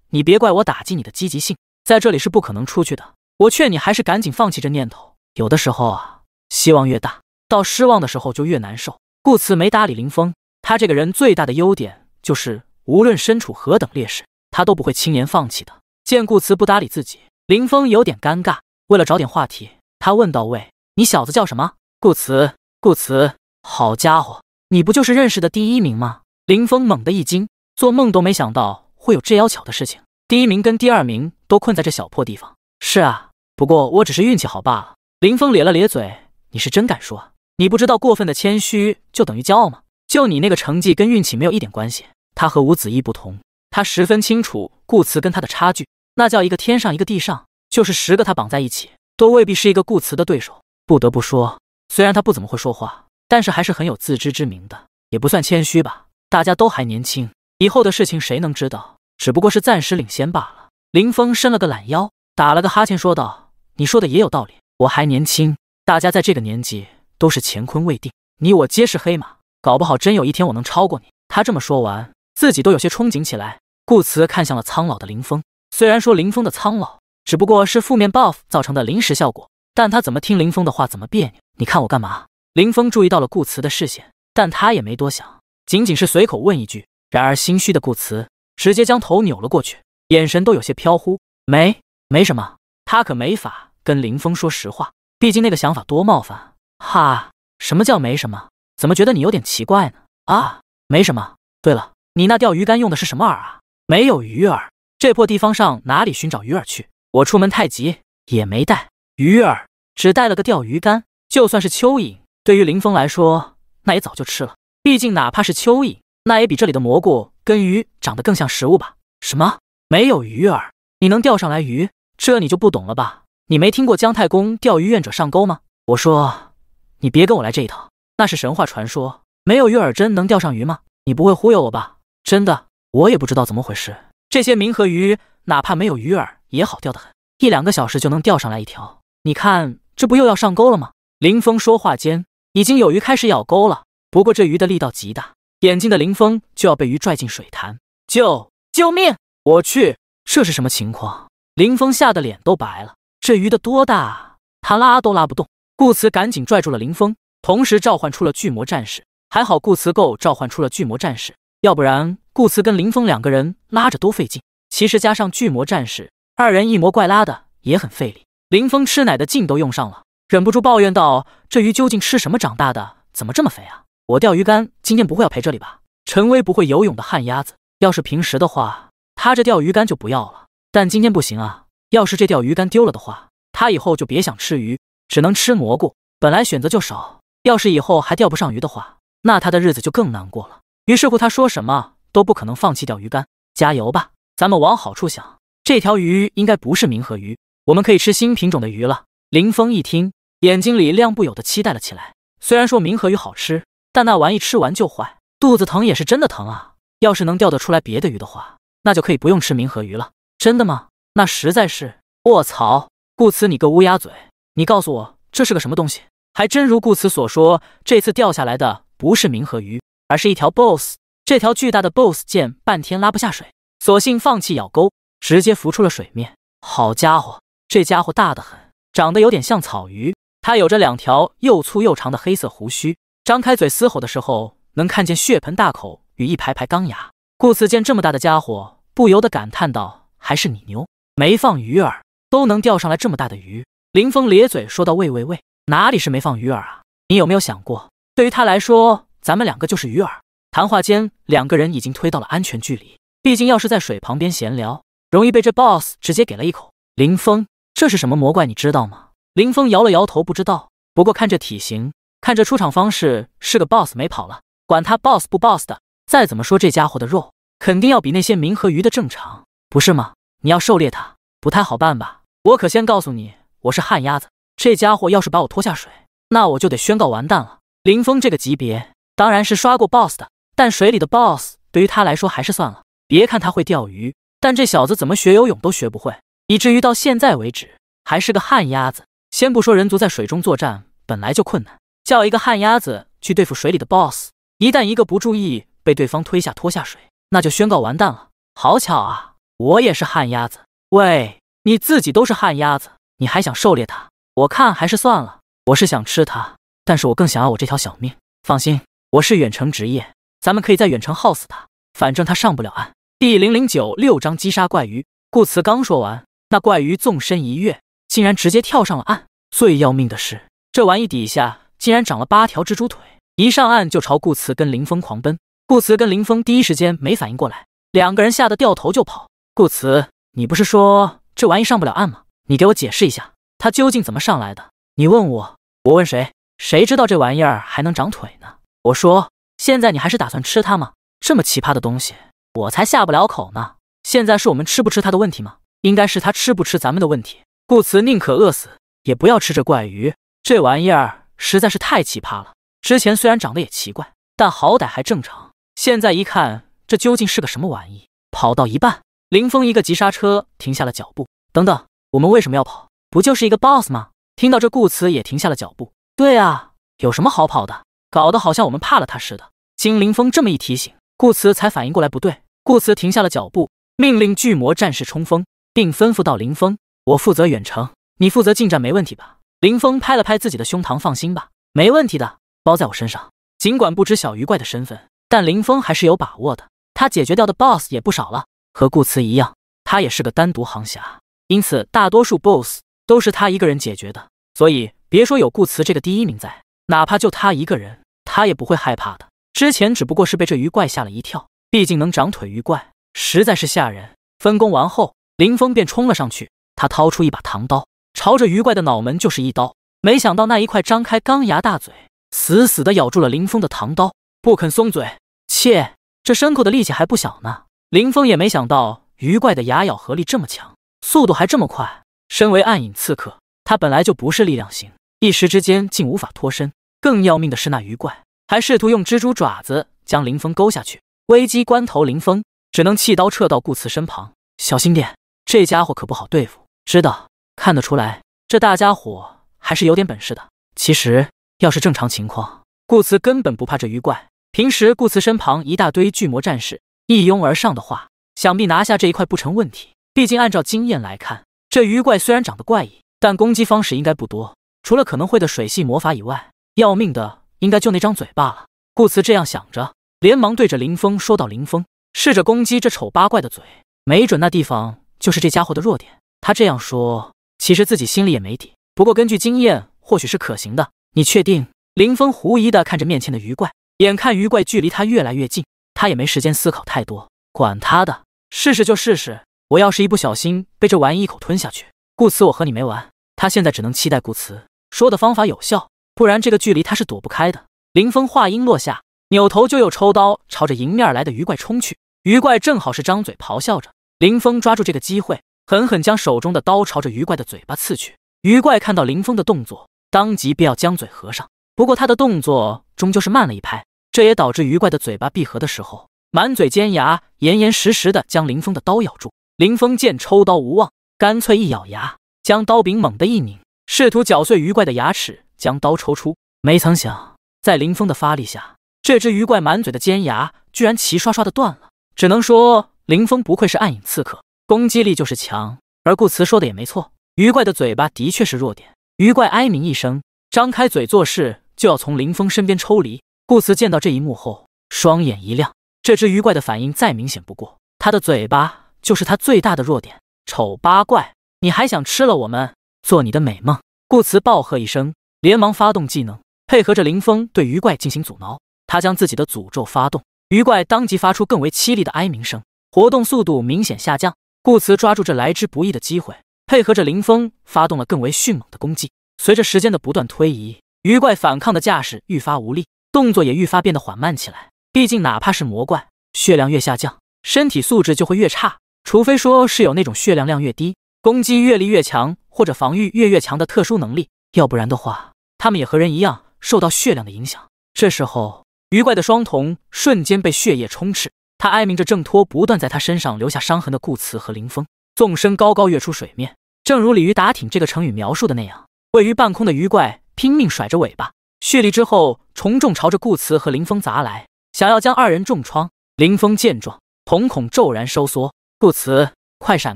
你别怪我打击你的积极性，在这里是不可能出去的。我劝你还是赶紧放弃这念头。有的时候啊，希望越大，到失望的时候就越难受。”顾辞没搭理林峰，他这个人最大的优点就是无论身处何等劣势，他都不会轻言放弃的。见顾辞不搭理自己，林峰有点尴尬。为了找点话题，他问到：“位：“你小子叫什么？”顾辞，顾辞，好家伙！你不就是认识的第一名吗？林峰猛地一惊，做梦都没想到会有这妖巧的事情。第一名跟第二名都困在这小破地方。是啊，不过我只是运气好罢了。林峰咧了咧嘴：“你是真敢说！你不知道过分的谦虚就等于骄傲吗？就你那个成绩，跟运气没有一点关系。”他和吴子义不同，他十分清楚顾辞跟他的差距，那叫一个天上一个地上。就是十个他绑在一起，都未必是一个顾辞的对手。不得不说，虽然他不怎么会说话。但是还是很有自知之明的，也不算谦虚吧。大家都还年轻，以后的事情谁能知道？只不过是暂时领先罢了。林峰伸了个懒腰，打了个哈欠，说道：“你说的也有道理，我还年轻。大家在这个年纪都是乾坤未定，你我皆是黑马，搞不好真有一天我能超过你。”他这么说完，自己都有些憧憬起来。顾辞看向了苍老的林峰，虽然说林峰的苍老只不过是负面 buff 造成的临时效果，但他怎么听林峰的话怎么别扭？你看我干嘛？林峰注意到了顾辞的视线，但他也没多想，仅仅是随口问一句。然而心虚的顾辞直接将头扭了过去，眼神都有些飘忽。没，没什么，他可没法跟林峰说实话，毕竟那个想法多冒犯。哈，什么叫没什么？怎么觉得你有点奇怪呢？啊，没什么。对了，你那钓鱼竿用的是什么饵啊？没有鱼饵，这破地方上哪里寻找鱼饵去？我出门太急，也没带鱼饵，只带了个钓鱼竿，就算是蚯蚓。对于林峰来说，那也早就吃了。毕竟哪怕是蚯蚓，那也比这里的蘑菇跟鱼长得更像食物吧？什么没有鱼饵，你能钓上来鱼？这你就不懂了吧？你没听过姜太公钓鱼愿者上钩吗？我说你别跟我来这一套，那是神话传说，没有鱼饵真能钓上鱼吗？你不会忽悠我吧？真的，我也不知道怎么回事，这些明和鱼哪怕没有鱼饵也好钓得很，一两个小时就能钓上来一条。你看这不又要上钩了吗？林峰说话间。已经有鱼开始咬钩了，不过这鱼的力道极大，眼睛的林峰就要被鱼拽进水潭，救救命！我去，这是什么情况？林峰吓得脸都白了，这鱼的多大？啊？他拉都拉不动。顾辞赶紧拽住了林峰，同时召唤出了巨魔战士。还好顾辞够召唤出了巨魔战士，要不然顾辞跟林峰两个人拉着都费劲。其实加上巨魔战士，二人一魔怪拉的也很费力，林峰吃奶的劲都用上了。忍不住抱怨道：“这鱼究竟吃什么长大的？怎么这么肥啊？我钓鱼竿今天不会要赔这里吧？”陈威不会游泳的旱鸭子，要是平时的话，他这钓鱼竿就不要了。但今天不行啊！要是这钓鱼竿丢了的话，他以后就别想吃鱼，只能吃蘑菇。本来选择就少，要是以后还钓不上鱼的话，那他的日子就更难过了。于是乎，他说什么都不可能放弃钓鱼竿。加油吧，咱们往好处想，这条鱼应该不是明和鱼，我们可以吃新品种的鱼了。林峰一听。眼睛里亮不有的期待了起来。虽然说明和鱼好吃，但那玩意吃完就坏，肚子疼也是真的疼啊。要是能钓得出来别的鱼的话，那就可以不用吃明和鱼了。真的吗？那实在是……卧槽！顾辞，你个乌鸦嘴，你告诉我这是个什么东西？还真如顾辞所说，这次掉下来的不是明和鱼，而是一条 BOSS。这条巨大的 BOSS 见半天拉不下水，索性放弃咬钩，直接浮出了水面。好家伙，这家伙大得很，长得有点像草鱼。他有着两条又粗又长的黑色胡须，张开嘴嘶吼的时候，能看见血盆大口与一排排钢牙。顾辞见这么大的家伙，不由得感叹道：“还是你牛，没放鱼饵都能钓上来这么大的鱼。”林峰咧嘴说道：“喂喂喂，哪里是没放鱼饵啊？你有没有想过，对于他来说，咱们两个就是鱼饵？”谈话间，两个人已经推到了安全距离。毕竟要是在水旁边闲聊，容易被这 boss 直接给了一口。林峰，这是什么魔怪？你知道吗？林峰摇了摇头，不知道。不过看这体型，看这出场方式，是个 boss 没跑了。管他 boss 不 boss 的，再怎么说这家伙的肉肯定要比那些民和鱼的正常，不是吗？你要狩猎他，不太好办吧？我可先告诉你，我是旱鸭子。这家伙要是把我拖下水，那我就得宣告完蛋了。林峰这个级别当然是刷过 boss 的，但水里的 boss 对于他来说还是算了。别看他会钓鱼，但这小子怎么学游泳都学不会，以至于到现在为止还是个旱鸭子。先不说人族在水中作战本来就困难，叫一个旱鸭子去对付水里的 BOSS，一旦一个不注意被对方推下拖下水，那就宣告完蛋了。好巧啊，我也是旱鸭子。喂，你自己都是旱鸭子，你还想狩猎它？我看还是算了。我是想吃它，但是我更想要我这条小命。放心，我是远程职业，咱们可以在远程耗死它，反正它上不了岸。第零零九六章击杀怪鱼。顾辞刚说完，那怪鱼纵身一跃。竟然直接跳上了岸。最要命的是，这玩意底下竟然长了八条蜘蛛腿，一上岸就朝顾辞跟林峰狂奔。顾辞跟林峰第一时间没反应过来，两个人吓得掉头就跑。顾辞，你不是说这玩意上不了岸吗？你给我解释一下，它究竟怎么上来的？你问我，我问谁？谁知道这玩意儿还能长腿呢？我说，现在你还是打算吃它吗？这么奇葩的东西，我才下不了口呢。现在是我们吃不吃它的问题吗？应该是它吃不吃咱们的问题。顾辞宁可饿死，也不要吃这怪鱼。这玩意儿实在是太奇葩了。之前虽然长得也奇怪，但好歹还正常。现在一看，这究竟是个什么玩意？跑到一半，林峰一个急刹车，停下了脚步。等等，我们为什么要跑？不就是一个 boss 吗？听到这，顾辞也停下了脚步。对啊，有什么好跑的？搞得好像我们怕了他似的。经林峰这么一提醒，顾辞才反应过来不对。顾辞停下了脚步，命令巨魔战士冲锋，并吩咐到：“林峰。”我负责远程，你负责近战，没问题吧？林峰拍了拍自己的胸膛，放心吧，没问题的，包在我身上。尽管不知小鱼怪的身份，但林峰还是有把握的。他解决掉的 BOSS 也不少了。和顾辞一样，他也是个单独行侠，因此大多数 BOSS 都是他一个人解决的。所以别说有顾辞这个第一名在，哪怕就他一个人，他也不会害怕的。之前只不过是被这鱼怪吓了一跳，毕竟能长腿鱼怪实在是吓人。分工完后，林峰便冲了上去。他掏出一把唐刀，朝着鱼怪的脑门就是一刀。没想到那一块张开钢牙大嘴，死死的咬住了林峰的唐刀，不肯松嘴。切，这牲口的力气还不小呢。林峰也没想到鱼怪的牙咬合力这么强，速度还这么快。身为暗影刺客，他本来就不是力量型，一时之间竟无法脱身。更要命的是，那鱼怪还试图用蜘蛛爪子将林峰勾下去。危机关头，林峰只能弃刀撤到顾辞身旁，小心点，这家伙可不好对付。知道，看得出来，这大家伙还是有点本事的。其实，要是正常情况，顾辞根本不怕这鱼怪。平时，顾辞身旁一大堆巨魔战士一拥而上的话，想必拿下这一块不成问题。毕竟，按照经验来看，这鱼怪虽然长得怪异，但攻击方式应该不多，除了可能会的水系魔法以外，要命的应该就那张嘴罢了。顾辞这样想着，连忙对着林峰说道：“林峰，试着攻击这丑八怪的嘴，没准那地方就是这家伙的弱点。”他这样说，其实自己心里也没底。不过根据经验，或许是可行的。你确定？林峰狐疑的看着面前的鱼怪，眼看鱼怪距离他越来越近，他也没时间思考太多，管他的，试试就试试。我要是一不小心被这玩意一口吞下去，顾辞我和你没完。他现在只能期待顾辞说的方法有效，不然这个距离他是躲不开的。林峰话音落下，扭头就又抽刀朝着迎面而来的鱼怪冲去。鱼怪正好是张嘴咆哮着，林峰抓住这个机会。狠狠将手中的刀朝着鱼怪的嘴巴刺去，鱼怪看到林峰的动作，当即便要将嘴合上，不过他的动作终究是慢了一拍，这也导致鱼怪的嘴巴闭合的时候，满嘴尖牙严严实实的将林峰的刀咬住。林峰见抽刀无望，干脆一咬牙，将刀柄猛地一拧，试图绞碎鱼怪的牙齿，将刀抽出。没曾想，在林峰的发力下，这只鱼怪满嘴的尖牙居然齐刷刷的断了。只能说，林峰不愧是暗影刺客。攻击力就是强，而顾辞说的也没错。鱼怪的嘴巴的确是弱点。鱼怪哀鸣一声，张开嘴，做事就要从林峰身边抽离。顾辞见到这一幕后，双眼一亮。这只鱼怪的反应再明显不过，它的嘴巴就是它最大的弱点。丑八怪，你还想吃了我们，做你的美梦？顾辞暴喝一声，连忙发动技能，配合着林峰对鱼怪进行阻挠。他将自己的诅咒发动，鱼怪当即发出更为凄厉的哀鸣声，活动速度明显下降。顾辞抓住这来之不易的机会，配合着林峰发动了更为迅猛的攻击。随着时间的不断推移，鱼怪反抗的架势愈发无力，动作也愈发变得缓慢起来。毕竟，哪怕是魔怪，血量越下降，身体素质就会越差。除非说是有那种血量量越低，攻击越力越强，或者防御越越强的特殊能力，要不然的话，他们也和人一样受到血量的影响。这时候，鱼怪的双瞳瞬间被血液充斥。他哀鸣着挣脱，不断在他身上留下伤痕的顾辞和林峰纵身高高跃出水面，正如鲤鱼打挺这个成语描述的那样，位于半空的鱼怪拼命甩着尾巴，蓄力之后重重朝着顾辞和林峰砸来，想要将二人重创。林峰见状，瞳孔骤然收缩，顾辞，快闪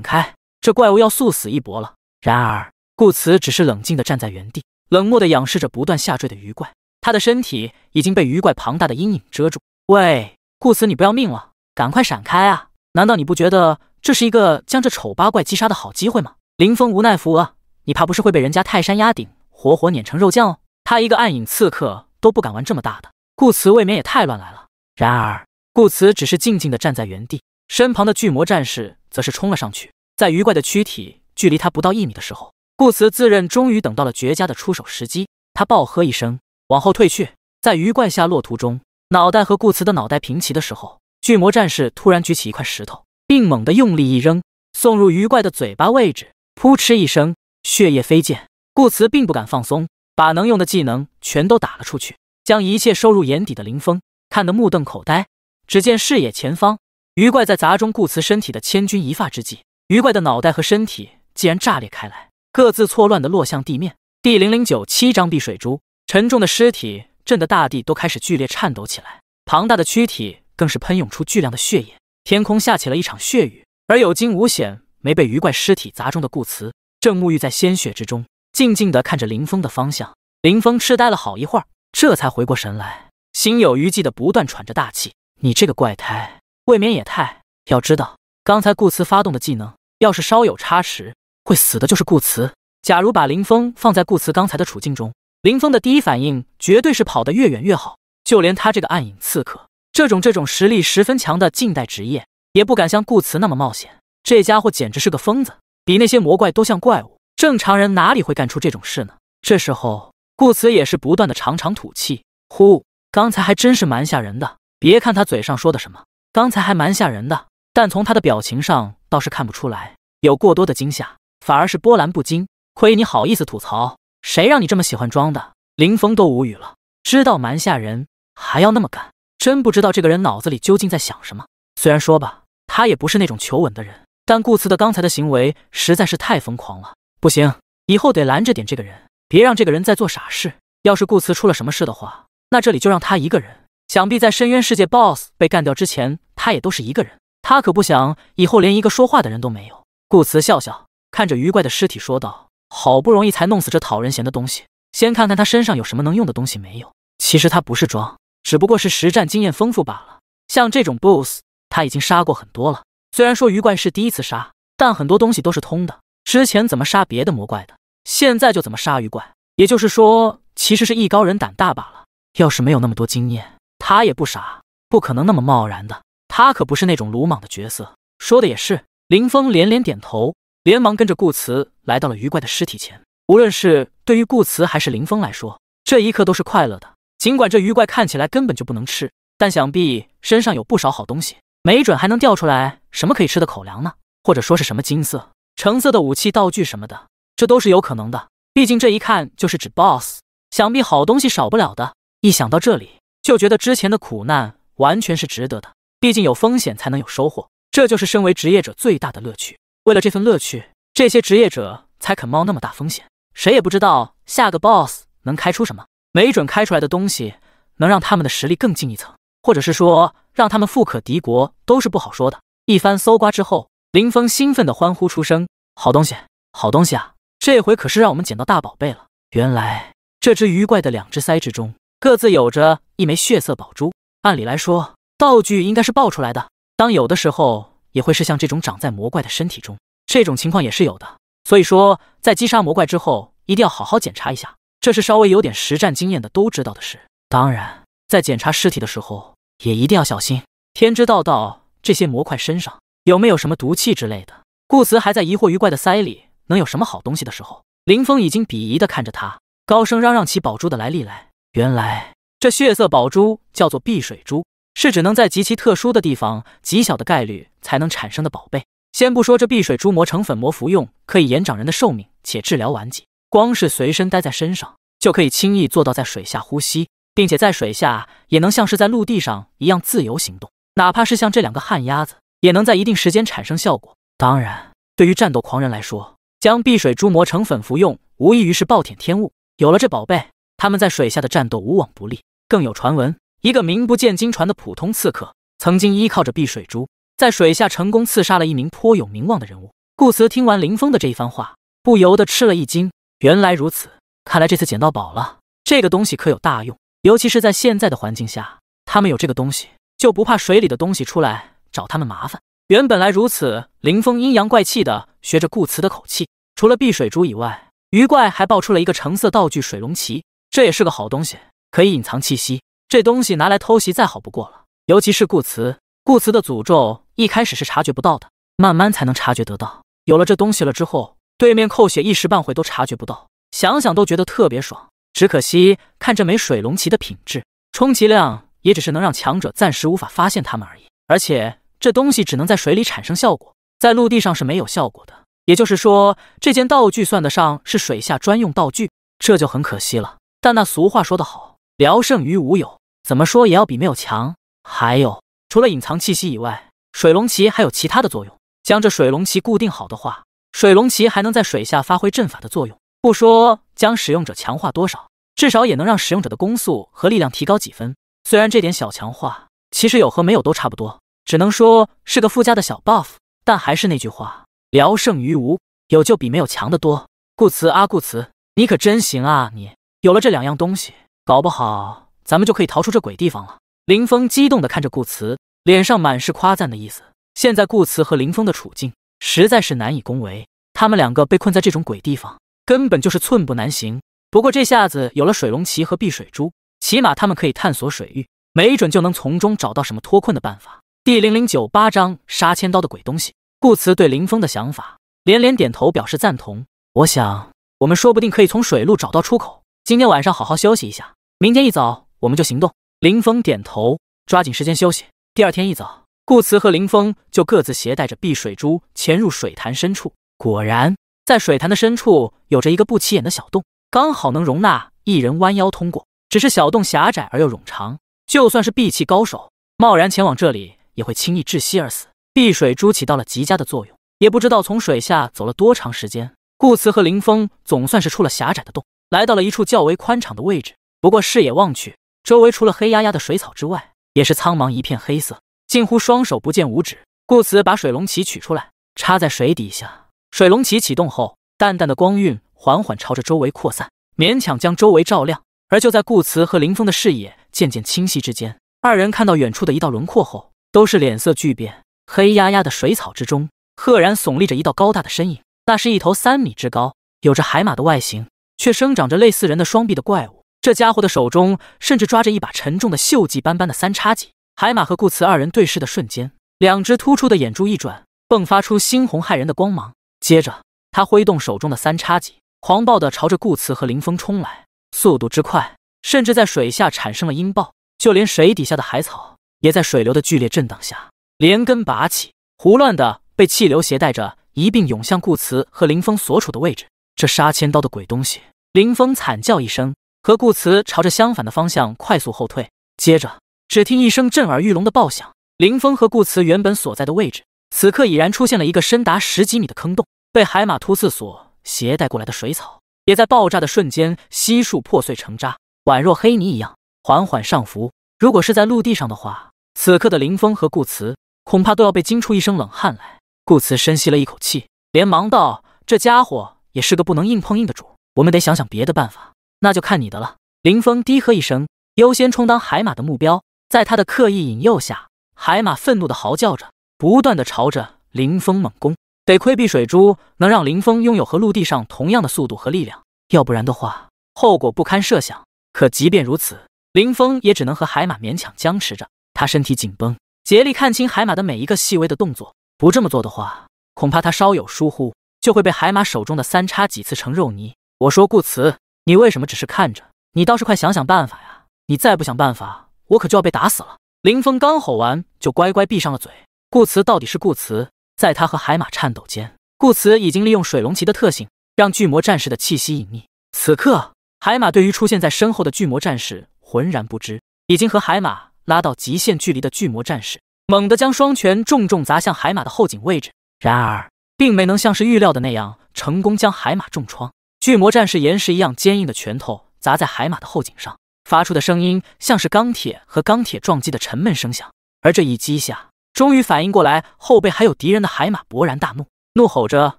开！这怪物要速死一搏了。然而，顾辞只是冷静的站在原地，冷漠的仰视着不断下坠的鱼怪，他的身体已经被鱼怪庞大的阴影遮住。喂，顾辞，你不要命了？赶快闪开啊！难道你不觉得这是一个将这丑八怪击杀的好机会吗？林峰无奈扶额，你怕不是会被人家泰山压顶，活活碾成肉酱哦？他一个暗影刺客都不敢玩这么大的，顾辞未免也太乱来了。然而，顾辞只是静静的站在原地，身旁的巨魔战士则是冲了上去。在鱼怪的躯体距离他不到一米的时候，顾辞自认终于等到了绝佳的出手时机，他暴喝一声，往后退去。在鱼怪下落途中，脑袋和顾辞的脑袋平齐的时候。巨魔战士突然举起一块石头，并猛地用力一扔，送入鱼怪的嘴巴位置。扑哧一声，血液飞溅。顾辞并不敢放松，把能用的技能全都打了出去，将一切收入眼底的林峰看得目瞪口呆。只见视野前方，鱼怪在砸中顾辞身体的千钧一发之际，鱼怪的脑袋和身体竟然炸裂开来，各自错乱地落向地面。第零零九七张碧水珠，沉重的尸体震得大地都开始剧烈颤抖起来，庞大的躯体。更是喷涌出巨量的血液，天空下起了一场血雨。而有惊无险没被鱼怪尸体砸中的顾辞，正沐浴在鲜血之中，静静地看着林峰的方向。林峰痴呆了好一会儿，这才回过神来，心有余悸地不断喘着大气。你这个怪胎，未免也太……要知道，刚才顾辞发动的技能，要是稍有差池，会死的就是顾辞。假如把林峰放在顾辞刚才的处境中，林峰的第一反应绝对是跑得越远越好。就连他这个暗影刺客。这种这种实力十分强的近代职业，也不敢像顾辞那么冒险。这家伙简直是个疯子，比那些魔怪都像怪物。正常人哪里会干出这种事呢？这时候，顾辞也是不断的长长吐气，呼，刚才还真是蛮吓人的。别看他嘴上说的什么，刚才还蛮吓人的，但从他的表情上倒是看不出来有过多的惊吓，反而是波澜不惊。亏你好意思吐槽，谁让你这么喜欢装的？林峰都无语了，知道蛮吓人还要那么干。真不知道这个人脑子里究竟在想什么。虽然说吧，他也不是那种求稳的人，但顾辞的刚才的行为实在是太疯狂了。不行，以后得拦着点这个人，别让这个人再做傻事。要是顾辞出了什么事的话，那这里就让他一个人。想必在深渊世界 BOSS 被干掉之前，他也都是一个人。他可不想以后连一个说话的人都没有。顾辞笑笑，看着鱼怪的尸体说道：“好不容易才弄死这讨人嫌的东西，先看看他身上有什么能用的东西没有。”其实他不是装。只不过是实战经验丰富罢了。像这种 BOSS，他已经杀过很多了。虽然说鱼怪是第一次杀，但很多东西都是通的。之前怎么杀别的魔怪的，现在就怎么杀鱼怪。也就是说，其实是艺高人胆大罢了。要是没有那么多经验，他也不傻，不可能那么贸然的。他可不是那种鲁莽的角色。说的也是，林峰连连点头，连忙跟着顾辞来到了鱼怪的尸体前。无论是对于顾辞还是林峰来说，这一刻都是快乐的。尽管这鱼怪看起来根本就不能吃，但想必身上有不少好东西，没准还能钓出来什么可以吃的口粮呢？或者说是什么金色、橙色的武器、道具什么的，这都是有可能的。毕竟这一看就是指 boss，想必好东西少不了的。一想到这里，就觉得之前的苦难完全是值得的。毕竟有风险才能有收获，这就是身为职业者最大的乐趣。为了这份乐趣，这些职业者才肯冒那么大风险。谁也不知道下个 boss 能开出什么。没准开出来的东西能让他们的实力更进一层，或者是说让他们富可敌国，都是不好说的。一番搜刮之后，林峰兴奋地欢呼出声：“好东西，好东西啊！这回可是让我们捡到大宝贝了。”原来这只鱼怪的两只腮之中，各自有着一枚血色宝珠。按理来说，道具应该是爆出来的，当有的时候也会是像这种长在魔怪的身体中，这种情况也是有的。所以说，在击杀魔怪之后，一定要好好检查一下。这是稍微有点实战经验的都知道的事。当然，在检查尸体的时候也一定要小心，天知道道这些模块身上有没有什么毒气之类的。顾辞还在疑惑鱼怪的腮里能有什么好东西的时候，林峰已经鄙夷的看着他，高声嚷嚷起宝珠的来历来。原来这血色宝珠叫做碧水珠，是只能在极其特殊的地方，极小的概率才能产生的宝贝。先不说这碧水珠磨成粉磨服用可以延长人的寿命，且治疗顽疾。光是随身带在身上，就可以轻易做到在水下呼吸，并且在水下也能像是在陆地上一样自由行动。哪怕是像这两个旱鸭子，也能在一定时间产生效果。当然，对于战斗狂人来说，将碧水珠磨成粉服用，无异于是暴殄天物。有了这宝贝，他们在水下的战斗无往不利。更有传闻，一个名不见经传的普通刺客，曾经依靠着碧水珠，在水下成功刺杀了一名颇有名望的人物。顾辞听完林峰的这一番话，不由得吃了一惊。原来如此，看来这次捡到宝了。这个东西可有大用，尤其是在现在的环境下，他们有这个东西就不怕水里的东西出来找他们麻烦。原本来如此，林峰阴阳怪气的学着顾辞的口气。除了避水珠以外，鱼怪还爆出了一个橙色道具——水龙旗，这也是个好东西，可以隐藏气息。这东西拿来偷袭再好不过了，尤其是顾辞，顾辞的诅咒一开始是察觉不到的，慢慢才能察觉得到。有了这东西了之后。对面扣血一时半会都察觉不到，想想都觉得特别爽。只可惜看这枚水龙旗的品质，充其量也只是能让强者暂时无法发现他们而已。而且这东西只能在水里产生效果，在陆地上是没有效果的。也就是说，这件道具算得上是水下专用道具，这就很可惜了。但那俗话说得好，聊胜于无有，怎么说也要比没有强。还有，除了隐藏气息以外，水龙旗还有其他的作用。将这水龙旗固定好的话。水龙旗还能在水下发挥阵法的作用，不说将使用者强化多少，至少也能让使用者的攻速和力量提高几分。虽然这点小强化其实有和没有都差不多，只能说是个附加的小 buff，但还是那句话，聊胜于无，有就比没有强得多。顾辞，啊，顾辞，你可真行啊！你有了这两样东西，搞不好咱们就可以逃出这鬼地方了。林峰激动地看着顾辞，脸上满是夸赞的意思。现在顾辞和林峰的处境。实在是难以恭维，他们两个被困在这种鬼地方，根本就是寸步难行。不过这下子有了水龙旗和碧水珠，起码他们可以探索水域，没准就能从中找到什么脱困的办法。第零零九八章杀千刀的鬼东西。顾辞对林峰的想法连连点头，表示赞同。我想，我们说不定可以从水路找到出口。今天晚上好好休息一下，明天一早我们就行动。林峰点头，抓紧时间休息。第二天一早。顾辞和林峰就各自携带着碧水珠潜入水潭深处。果然，在水潭的深处有着一个不起眼的小洞，刚好能容纳一人弯腰通过。只是小洞狭窄而又冗长，就算是闭气高手，贸然前往这里也会轻易窒息而死。碧水珠起到了极佳的作用。也不知道从水下走了多长时间，顾辞和林峰总算是出了狭窄的洞，来到了一处较为宽敞的位置。不过视野望去，周围除了黑压压的水草之外，也是苍茫一片黑色。近乎双手不见五指，顾辞把水龙旗取出来，插在水底下。水龙旗启动后，淡淡的光晕缓缓朝着周围扩散，勉强将周围照亮。而就在顾辞和林峰的视野渐渐清晰之间，二人看到远处的一道轮廓后，都是脸色巨变。黑压压的水草之中，赫然耸立着一道高大的身影。那是一头三米之高，有着海马的外形，却生长着类似人的双臂的怪物。这家伙的手中甚至抓着一把沉重的锈迹斑斑的三叉戟。海马和顾辞二人对视的瞬间，两只突出的眼珠一转，迸发出猩红骇人的光芒。接着，他挥动手中的三叉戟，狂暴的朝着顾辞和林峰冲来，速度之快，甚至在水下产生了音爆，就连水底下的海草也在水流的剧烈震荡下连根拔起，胡乱的被气流携带着一并涌向顾辞和林峰所处的位置。这杀千刀的鬼东西！林峰惨叫一声，和顾辞朝着相反的方向快速后退，接着。只听一声震耳欲聋的爆响，林峰和顾辞原本所在的位置，此刻已然出现了一个深达十几米的坑洞。被海马突刺所携带过来的水草，也在爆炸的瞬间悉数破碎成渣，宛若黑泥一样缓缓上浮。如果是在陆地上的话，此刻的林峰和顾辞恐怕都要被惊出一身冷汗来。顾辞深吸了一口气，连忙道：“这家伙也是个不能硬碰硬的主，我们得想想别的办法。”“那就看你的了。”林峰低喝一声，优先充当海马的目标。在他的刻意引诱下，海马愤怒的嚎叫着，不断的朝着林峰猛攻。得亏碧水珠能让林峰拥有和陆地上同样的速度和力量，要不然的话，后果不堪设想。可即便如此，林峰也只能和海马勉强僵持着。他身体紧绷，竭力看清海马的每一个细微的动作。不这么做的话，恐怕他稍有疏忽，就会被海马手中的三叉几次成肉泥。我说顾辞，你为什么只是看着？你倒是快想想办法呀！你再不想办法。我可就要被打死了！林峰刚吼完，就乖乖闭上了嘴。顾辞到底是顾辞，在他和海马颤抖间，顾辞已经利用水龙骑的特性，让巨魔战士的气息隐匿。此刻，海马对于出现在身后的巨魔战士浑然不知，已经和海马拉到极限距离的巨魔战士，猛地将双拳重重砸向海马的后颈位置，然而，并没能像是预料的那样成功将海马重创。巨魔战士岩石一样坚硬的拳头砸在海马的后颈上。发出的声音像是钢铁和钢铁撞击的沉闷声响，而这一击下，终于反应过来后背还有敌人的海马勃然大怒，怒吼着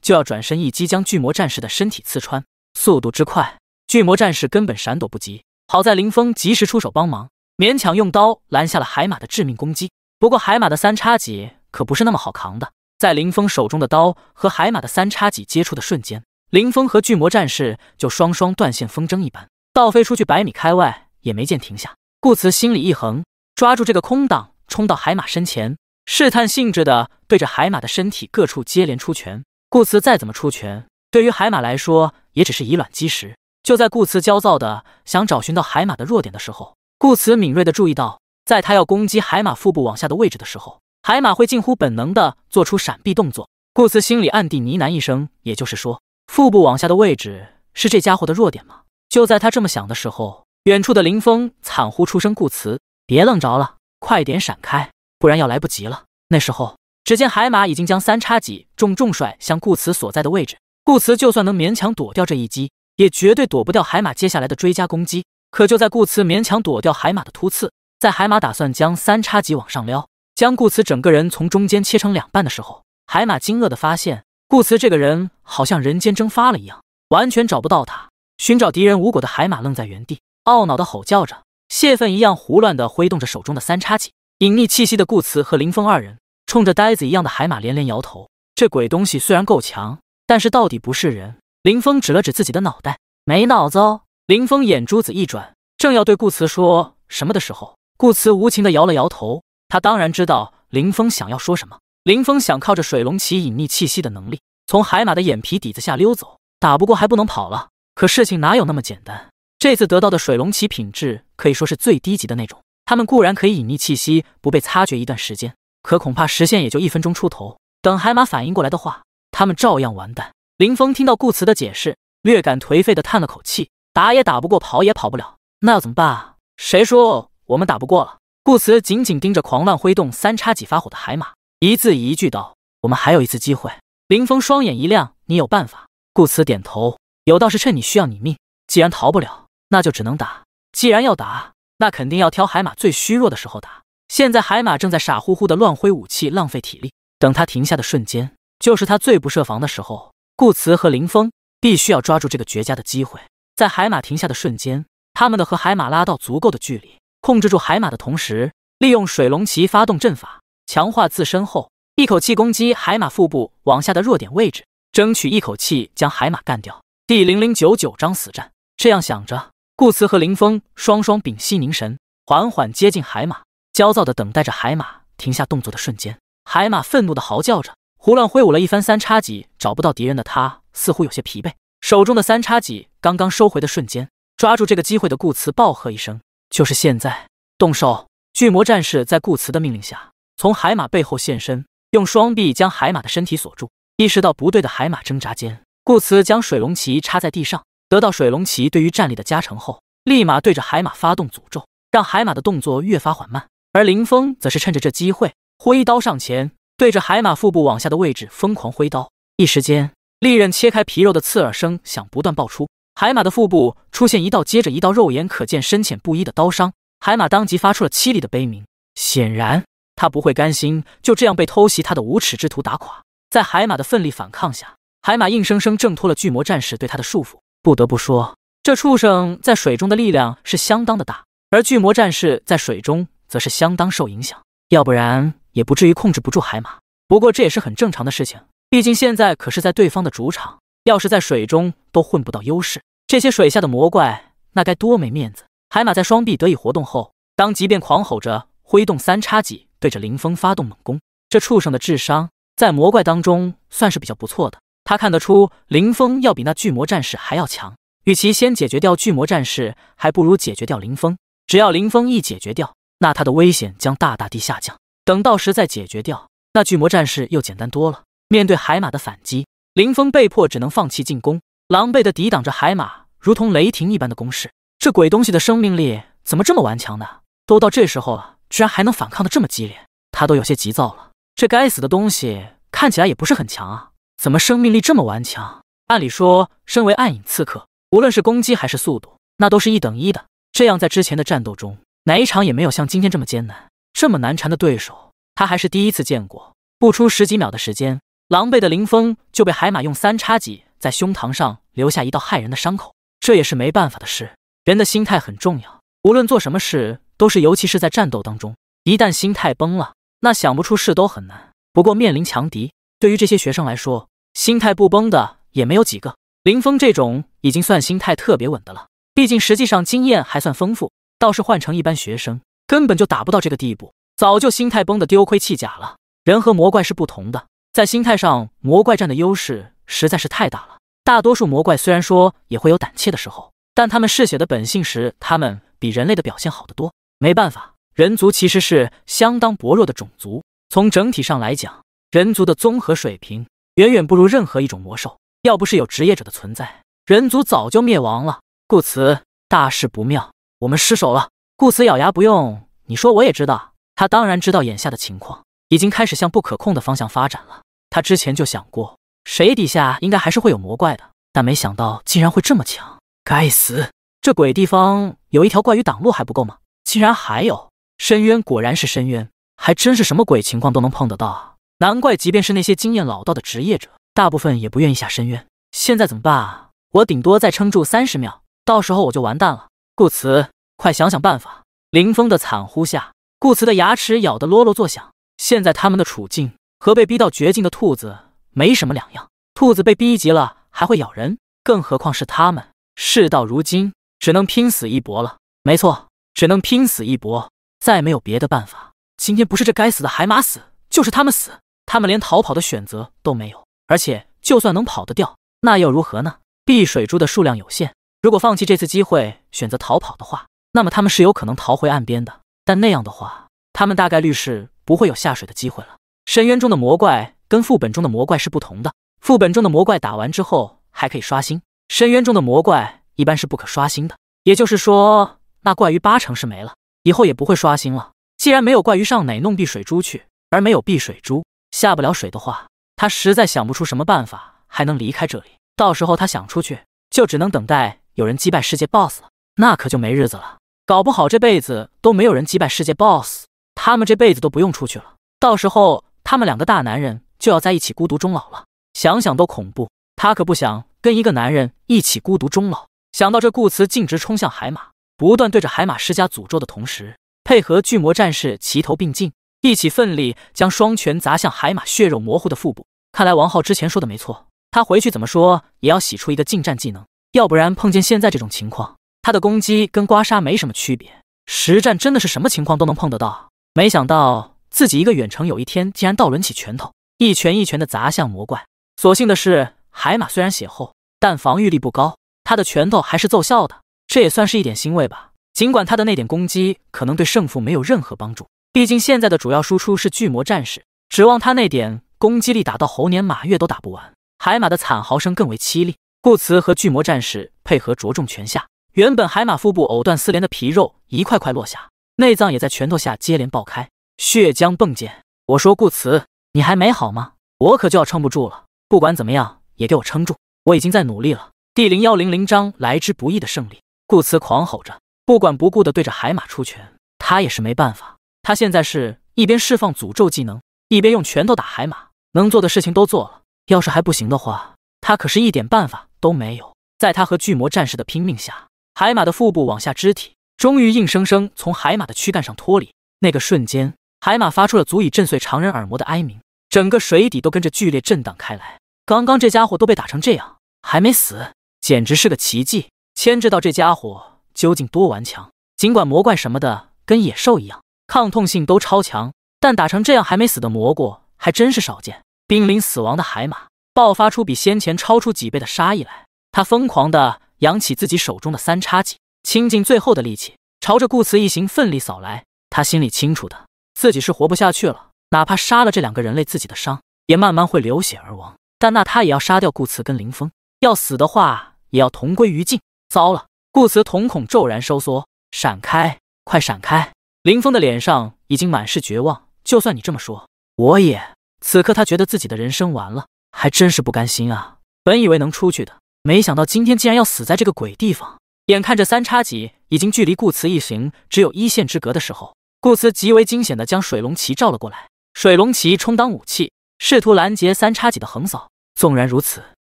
就要转身一击将巨魔战士的身体刺穿，速度之快，巨魔战士根本闪躲不及。好在林峰及时出手帮忙，勉强用刀拦下了海马的致命攻击。不过海马的三叉戟可不是那么好扛的，在林峰手中的刀和海马的三叉戟接触的瞬间，林峰和巨魔战士就双双断线风筝一般，倒飞出去百米开外。也没见停下，顾辞心里一横，抓住这个空档，冲到海马身前，试探性质的对着海马的身体各处接连出拳。顾辞再怎么出拳，对于海马来说，也只是以卵击石。就在顾辞焦躁的想找寻到海马的弱点的时候，顾辞敏锐的注意到，在他要攻击海马腹部往下的位置的时候，海马会近乎本能的做出闪避动作。顾辞心里暗地呢喃一声：“也就是说，腹部往下的位置是这家伙的弱点吗？”就在他这么想的时候。远处的林峰惨呼出声：“顾辞，别愣着了，快点闪开，不然要来不及了。”那时候，只见海马已经将三叉戟重重甩向顾辞所在的位置。顾辞就算能勉强躲掉这一击，也绝对躲不掉海马接下来的追加攻击。可就在顾辞勉强躲掉海马的突刺，在海马打算将三叉戟往上撩，将顾辞整个人从中间切成两半的时候，海马惊愕的发现，顾辞这个人好像人间蒸发了一样，完全找不到他。寻找敌人无果的海马愣在原地。懊恼的吼叫着，泄愤一样胡乱的挥动着手中的三叉戟。隐匿气息的顾辞和林峰二人，冲着呆子一样的海马连连摇头。这鬼东西虽然够强，但是到底不是人。林峰指了指自己的脑袋，没脑子哦。林峰眼珠子一转，正要对顾辞说什么的时候，顾辞无情的摇了摇头。他当然知道林峰想要说什么。林峰想靠着水龙旗隐匿气息的能力，从海马的眼皮底子下溜走，打不过还不能跑了。可事情哪有那么简单？这次得到的水龙旗品质可以说是最低级的那种。他们固然可以隐匿气息，不被察觉一段时间，可恐怕时限也就一分钟出头。等海马反应过来的话，他们照样完蛋。林峰听到顾辞的解释，略感颓废的叹了口气：“打也打不过，跑也跑不了，那要怎么办啊？”谁说我们打不过了？顾辞紧紧盯着狂乱挥动三叉戟发火的海马，一字一句道：“我们还有一次机会。”林峰双眼一亮：“你有办法？”顾辞点头：“有，道是趁你需要你命，既然逃不了。”那就只能打。既然要打，那肯定要挑海马最虚弱的时候打。现在海马正在傻乎乎的乱挥武器，浪费体力。等他停下的瞬间，就是他最不设防的时候。顾辞和林峰必须要抓住这个绝佳的机会，在海马停下的瞬间，他们的和海马拉到足够的距离，控制住海马的同时，利用水龙旗发动阵法，强化自身后，一口气攻击海马腹部往下的弱点位置，争取一口气将海马干掉。第零零九九章死战。这样想着。顾辞和林峰双双屏息凝神，缓缓接近海马，焦躁地等待着海马停下动作的瞬间。海马愤怒地嚎叫着，胡乱挥舞了一番三叉戟，找不到敌人的他似乎有些疲惫，手中的三叉戟刚刚收回的瞬间，抓住这个机会的顾辞暴喝一声：“就是现在，动手！”巨魔战士在顾辞的命令下，从海马背后现身，用双臂将海马的身体锁住。意识到不对的海马挣扎间，顾辞将水龙旗插在地上。得到水龙旗对于战力的加成后，立马对着海马发动诅咒，让海马的动作越发缓慢。而林峰则是趁着这机会挥刀上前，对着海马腹部往下的位置疯狂挥刀。一时间，利刃切开皮肉的刺耳声响不断爆出，海马的腹部出现一道接着一道肉眼可见、深浅不一的刀伤。海马当即发出了凄厉的悲鸣，显然他不会甘心就这样被偷袭他的无耻之徒打垮。在海马的奋力反抗下，海马硬生生挣脱了巨魔战士对他的束缚。不得不说，这畜生在水中的力量是相当的大，而巨魔战士在水中则是相当受影响，要不然也不至于控制不住海马。不过这也是很正常的事情，毕竟现在可是在对方的主场，要是在水中都混不到优势，这些水下的魔怪那该多没面子。海马在双臂得以活动后，当即便狂吼着挥动三叉戟，对着林峰发动猛攻。这畜生的智商在魔怪当中算是比较不错的。他看得出，林峰要比那巨魔战士还要强。与其先解决掉巨魔战士，还不如解决掉林峰。只要林峰一解决掉，那他的危险将大大地下降。等到时再解决掉那巨魔战士，又简单多了。面对海马的反击，林峰被迫只能放弃进攻，狼狈的抵挡着海马如同雷霆一般的攻势。这鬼东西的生命力怎么这么顽强呢？都到这时候了，居然还能反抗的这么激烈，他都有些急躁了。这该死的东西看起来也不是很强啊。怎么生命力这么顽强？按理说，身为暗影刺客，无论是攻击还是速度，那都是一等一的。这样在之前的战斗中，哪一场也没有像今天这么艰难、这么难缠的对手，他还是第一次见过。不出十几秒的时间，狼狈的林峰就被海马用三叉戟在胸膛上留下一道骇人的伤口。这也是没办法的事，人的心态很重要，无论做什么事都是，尤其是在战斗当中，一旦心态崩了，那想不出事都很难。不过面临强敌，对于这些学生来说，心态不崩的也没有几个，林峰这种已经算心态特别稳的了。毕竟实际上经验还算丰富，倒是换成一般学生，根本就打不到这个地步，早就心态崩的丢盔弃甲了。人和魔怪是不同的，在心态上，魔怪占的优势实在是太大了。大多数魔怪虽然说也会有胆怯的时候，但他们嗜血的本性使他们比人类的表现好得多。没办法，人族其实是相当薄弱的种族。从整体上来讲，人族的综合水平。远远不如任何一种魔兽。要不是有职业者的存在，人族早就灭亡了。顾辞，大事不妙，我们失手了。顾辞咬牙不用，你说我也知道。他当然知道眼下的情况已经开始向不可控的方向发展了。他之前就想过，水底下应该还是会有魔怪的，但没想到竟然会这么强。该死，这鬼地方有一条怪鱼挡路还不够吗？竟然还有深渊，果然是深渊，还真是什么鬼情况都能碰得到啊！难怪，即便是那些经验老道的职业者，大部分也不愿意下深渊。现在怎么办啊？我顶多再撑住三十秒，到时候我就完蛋了。顾辞，快想想办法！林峰的惨呼下，顾辞的牙齿咬得咯咯作响。现在他们的处境和被逼到绝境的兔子没什么两样。兔子被逼急了还会咬人，更何况是他们？事到如今，只能拼死一搏了。没错，只能拼死一搏，再没有别的办法。今天不是这该死的海马死，就是他们死。他们连逃跑的选择都没有，而且就算能跑得掉，那又如何呢？碧水珠的数量有限，如果放弃这次机会，选择逃跑的话，那么他们是有可能逃回岸边的。但那样的话，他们大概率是不会有下水的机会了。深渊中的魔怪跟副本中的魔怪是不同的，副本中的魔怪打完之后还可以刷新，深渊中的魔怪一般是不可刷新的。也就是说，那怪鱼八成是没了，以后也不会刷新了。既然没有怪鱼上哪弄碧水珠去，而没有碧水珠。下不了水的话，他实在想不出什么办法还能离开这里。到时候他想出去，就只能等待有人击败世界 BOSS，那可就没日子了。搞不好这辈子都没有人击败世界 BOSS，他们这辈子都不用出去了。到时候他们两个大男人就要在一起孤独终老了，想想都恐怖。他可不想跟一个男人一起孤独终老。想到这，顾辞径直冲向海马，不断对着海马施加诅咒的同时，配合巨魔战士齐头并进。一起奋力将双拳砸向海马血肉模糊的腹部。看来王浩之前说的没错，他回去怎么说也要洗出一个近战技能，要不然碰见现在这种情况，他的攻击跟刮痧没什么区别。实战真的是什么情况都能碰得到。没想到自己一个远程有一天竟然倒抡起拳头，一拳一拳的砸向魔怪。所幸的是，海马虽然血厚，但防御力不高，他的拳头还是奏效的。这也算是一点欣慰吧。尽管他的那点攻击可能对胜负没有任何帮助。毕竟现在的主要输出是巨魔战士，指望他那点攻击力打到猴年马月都打不完。海马的惨嚎声更为凄厉，顾辞和巨魔战士配合着重拳下，原本海马腹部藕断丝连的皮肉一块块落下，内脏也在拳头下接连爆开，血浆迸溅。我说顾辞，你还没好吗？我可就要撑不住了。不管怎么样，也给我撑住，我已经在努力了。第零幺零零章来之不易的胜利。顾辞狂吼着，不管不顾的对着海马出拳，他也是没办法。他现在是一边释放诅咒技能，一边用拳头打海马，能做的事情都做了。要是还不行的话，他可是一点办法都没有。在他和巨魔战士的拼命下，海马的腹部往下肢体终于硬生生从海马的躯干上脱离。那个瞬间，海马发出了足以震碎常人耳膜的哀鸣，整个水底都跟着剧烈震荡开来。刚刚这家伙都被打成这样，还没死，简直是个奇迹！牵制到这家伙究竟多顽强。尽管魔怪什么的跟野兽一样。抗痛性都超强，但打成这样还没死的蘑菇还真是少见。濒临死亡的海马爆发出比先前超出几倍的杀意来，他疯狂地扬起自己手中的三叉戟，倾尽最后的力气，朝着顾辞一行奋力扫来。他心里清楚的，自己是活不下去了。哪怕杀了这两个人类，自己的伤也慢慢会流血而亡。但那他也要杀掉顾辞跟林峰，要死的话也要同归于尽。糟了！顾辞瞳孔骤然收缩，闪开，快闪开！林峰的脸上已经满是绝望。就算你这么说，我也……此刻他觉得自己的人生完了，还真是不甘心啊！本以为能出去的，没想到今天竟然要死在这个鬼地方。眼看着三叉戟已经距离顾辞一行只有一线之隔的时候，顾辞极为惊险的将水龙旗照了过来，水龙旗充当武器，试图拦截三叉戟的横扫。纵然如此，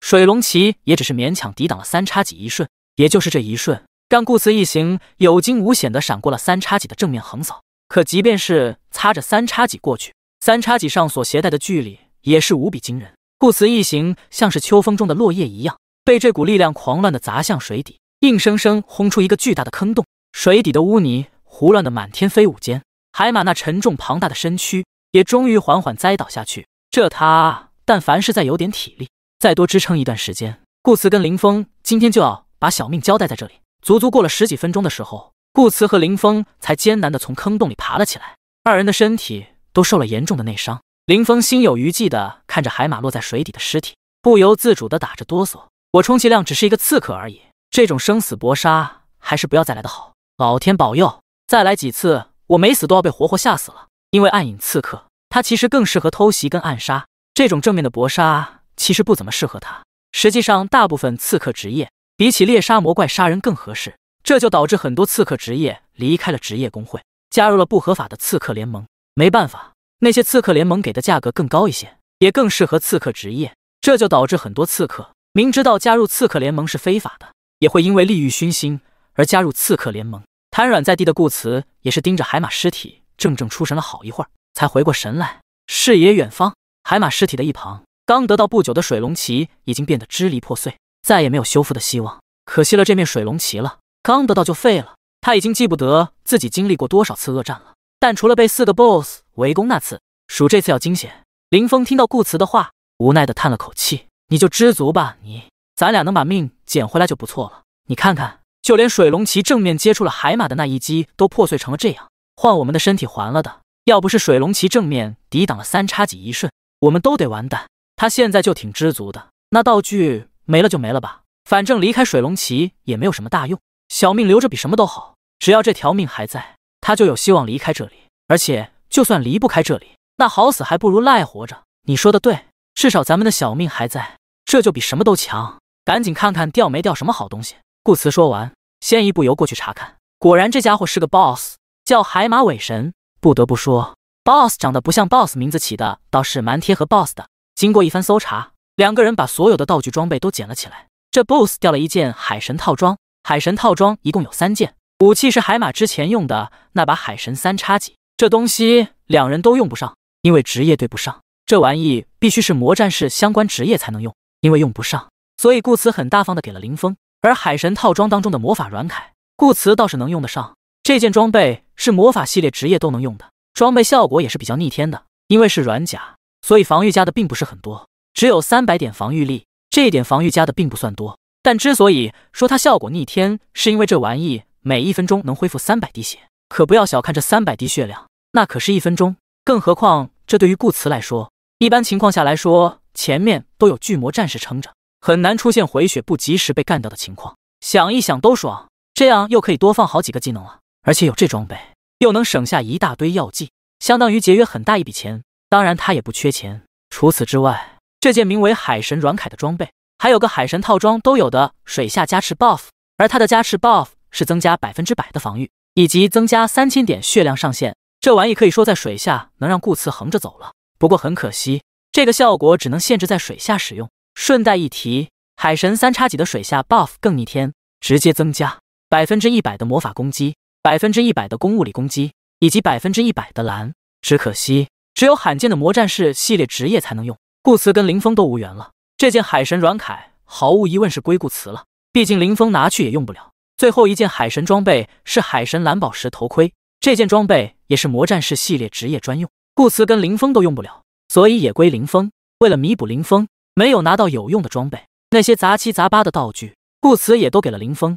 水龙旗也只是勉强抵挡了三叉戟一瞬，也就是这一瞬。让顾辞一行有惊无险地闪过了三叉戟的正面横扫，可即便是擦着三叉戟过去，三叉戟上所携带的距离也是无比惊人。顾辞一行像是秋风中的落叶一样，被这股力量狂乱地砸向水底，硬生生轰出一个巨大的坑洞。水底的污泥胡乱地满天飞舞间，海马那沉重庞大的身躯也终于缓缓栽倒下去。这他但凡是在有点体力，再多支撑一段时间，顾辞跟林峰今天就要把小命交代在这里。足足过了十几分钟的时候，顾辞和林峰才艰难的从坑洞里爬了起来，二人的身体都受了严重的内伤。林峰心有余悸的看着海马落在水底的尸体，不由自主的打着哆嗦。我充其量只是一个刺客而已，这种生死搏杀还是不要再来的好。老天保佑，再来几次我没死都要被活活吓死了。因为暗影刺客他其实更适合偷袭跟暗杀，这种正面的搏杀其实不怎么适合他。实际上，大部分刺客职业。比起猎杀魔怪杀人更合适，这就导致很多刺客职业离开了职业工会，加入了不合法的刺客联盟。没办法，那些刺客联盟给的价格更高一些，也更适合刺客职业，这就导致很多刺客明知道加入刺客联盟是非法的，也会因为利欲熏心而加入刺客联盟。瘫软在地的顾辞也是盯着海马尸体，怔怔出神了好一会儿，才回过神来。视野远方，海马尸体的一旁，刚得到不久的水龙旗已经变得支离破碎。再也没有修复的希望，可惜了这面水龙旗了，刚得到就废了。他已经记不得自己经历过多少次恶战了，但除了被四个 BOSS 围攻那次，数这次要惊险。林峰听到顾辞的话，无奈的叹了口气：“你就知足吧，你咱俩能把命捡回来就不错了。你看看，就连水龙旗正面接触了海马的那一击都破碎成了这样，换我们的身体还了的。要不是水龙旗正面抵挡了三叉戟一瞬，我们都得完蛋。他现在就挺知足的，那道具。”没了就没了吧，反正离开水龙旗也没有什么大用，小命留着比什么都好。只要这条命还在，他就有希望离开这里。而且就算离不开这里，那好死还不如赖活着。你说的对，至少咱们的小命还在，这就比什么都强。赶紧看看掉没掉什么好东西。顾辞说完，先一步游过去查看，果然这家伙是个 boss，叫海马尾神。不得不说，boss 长得不像 boss，名字起的倒是蛮贴合 boss 的。经过一番搜查。两个人把所有的道具装备都捡了起来。这 boss 掉了一件海神套装，海神套装一共有三件，武器是海马之前用的那把海神三叉戟。这东西两人都用不上，因为职业对不上。这玩意必须是魔战士相关职业才能用。因为用不上，所以顾辞很大方的给了林峰。而海神套装当中的魔法软铠，顾辞倒是能用得上。这件装备是魔法系列职业都能用的，装备效果也是比较逆天的。因为是软甲，所以防御加的并不是很多。只有三百点防御力，这点防御加的并不算多。但之所以说它效果逆天，是因为这玩意每一分钟能恢复三百滴血。可不要小看这三百滴血量，那可是一分钟。更何况，这对于顾辞来说，一般情况下来说，前面都有巨魔战士撑着，很难出现回血不及时被干掉的情况。想一想都爽。这样又可以多放好几个技能了，而且有这装备，又能省下一大堆药剂，相当于节约很大一笔钱。当然，他也不缺钱。除此之外。这件名为海神软铠的装备，还有个海神套装都有的水下加持 buff，而它的加持 buff 是增加百分之百的防御，以及增加三千点血量上限。这玩意可以说在水下能让顾辞横着走了。不过很可惜，这个效果只能限制在水下使用。顺带一提，海神三叉戟的水下 buff 更逆天，直接增加百分之一百的魔法攻击、百分之一百的攻物理攻击以及百分之一百的蓝。只可惜，只有罕见的魔战士系列职业才能用。顾辞跟林峰都无缘了，这件海神软铠毫无疑问是归顾辞了，毕竟林峰拿去也用不了。最后一件海神装备是海神蓝宝石头盔，这件装备也是魔战士系列职业专用，顾辞跟林峰都用不了，所以也归林峰。为了弥补林峰没有拿到有用的装备，那些杂七杂八的道具，顾辞也都给了林峰。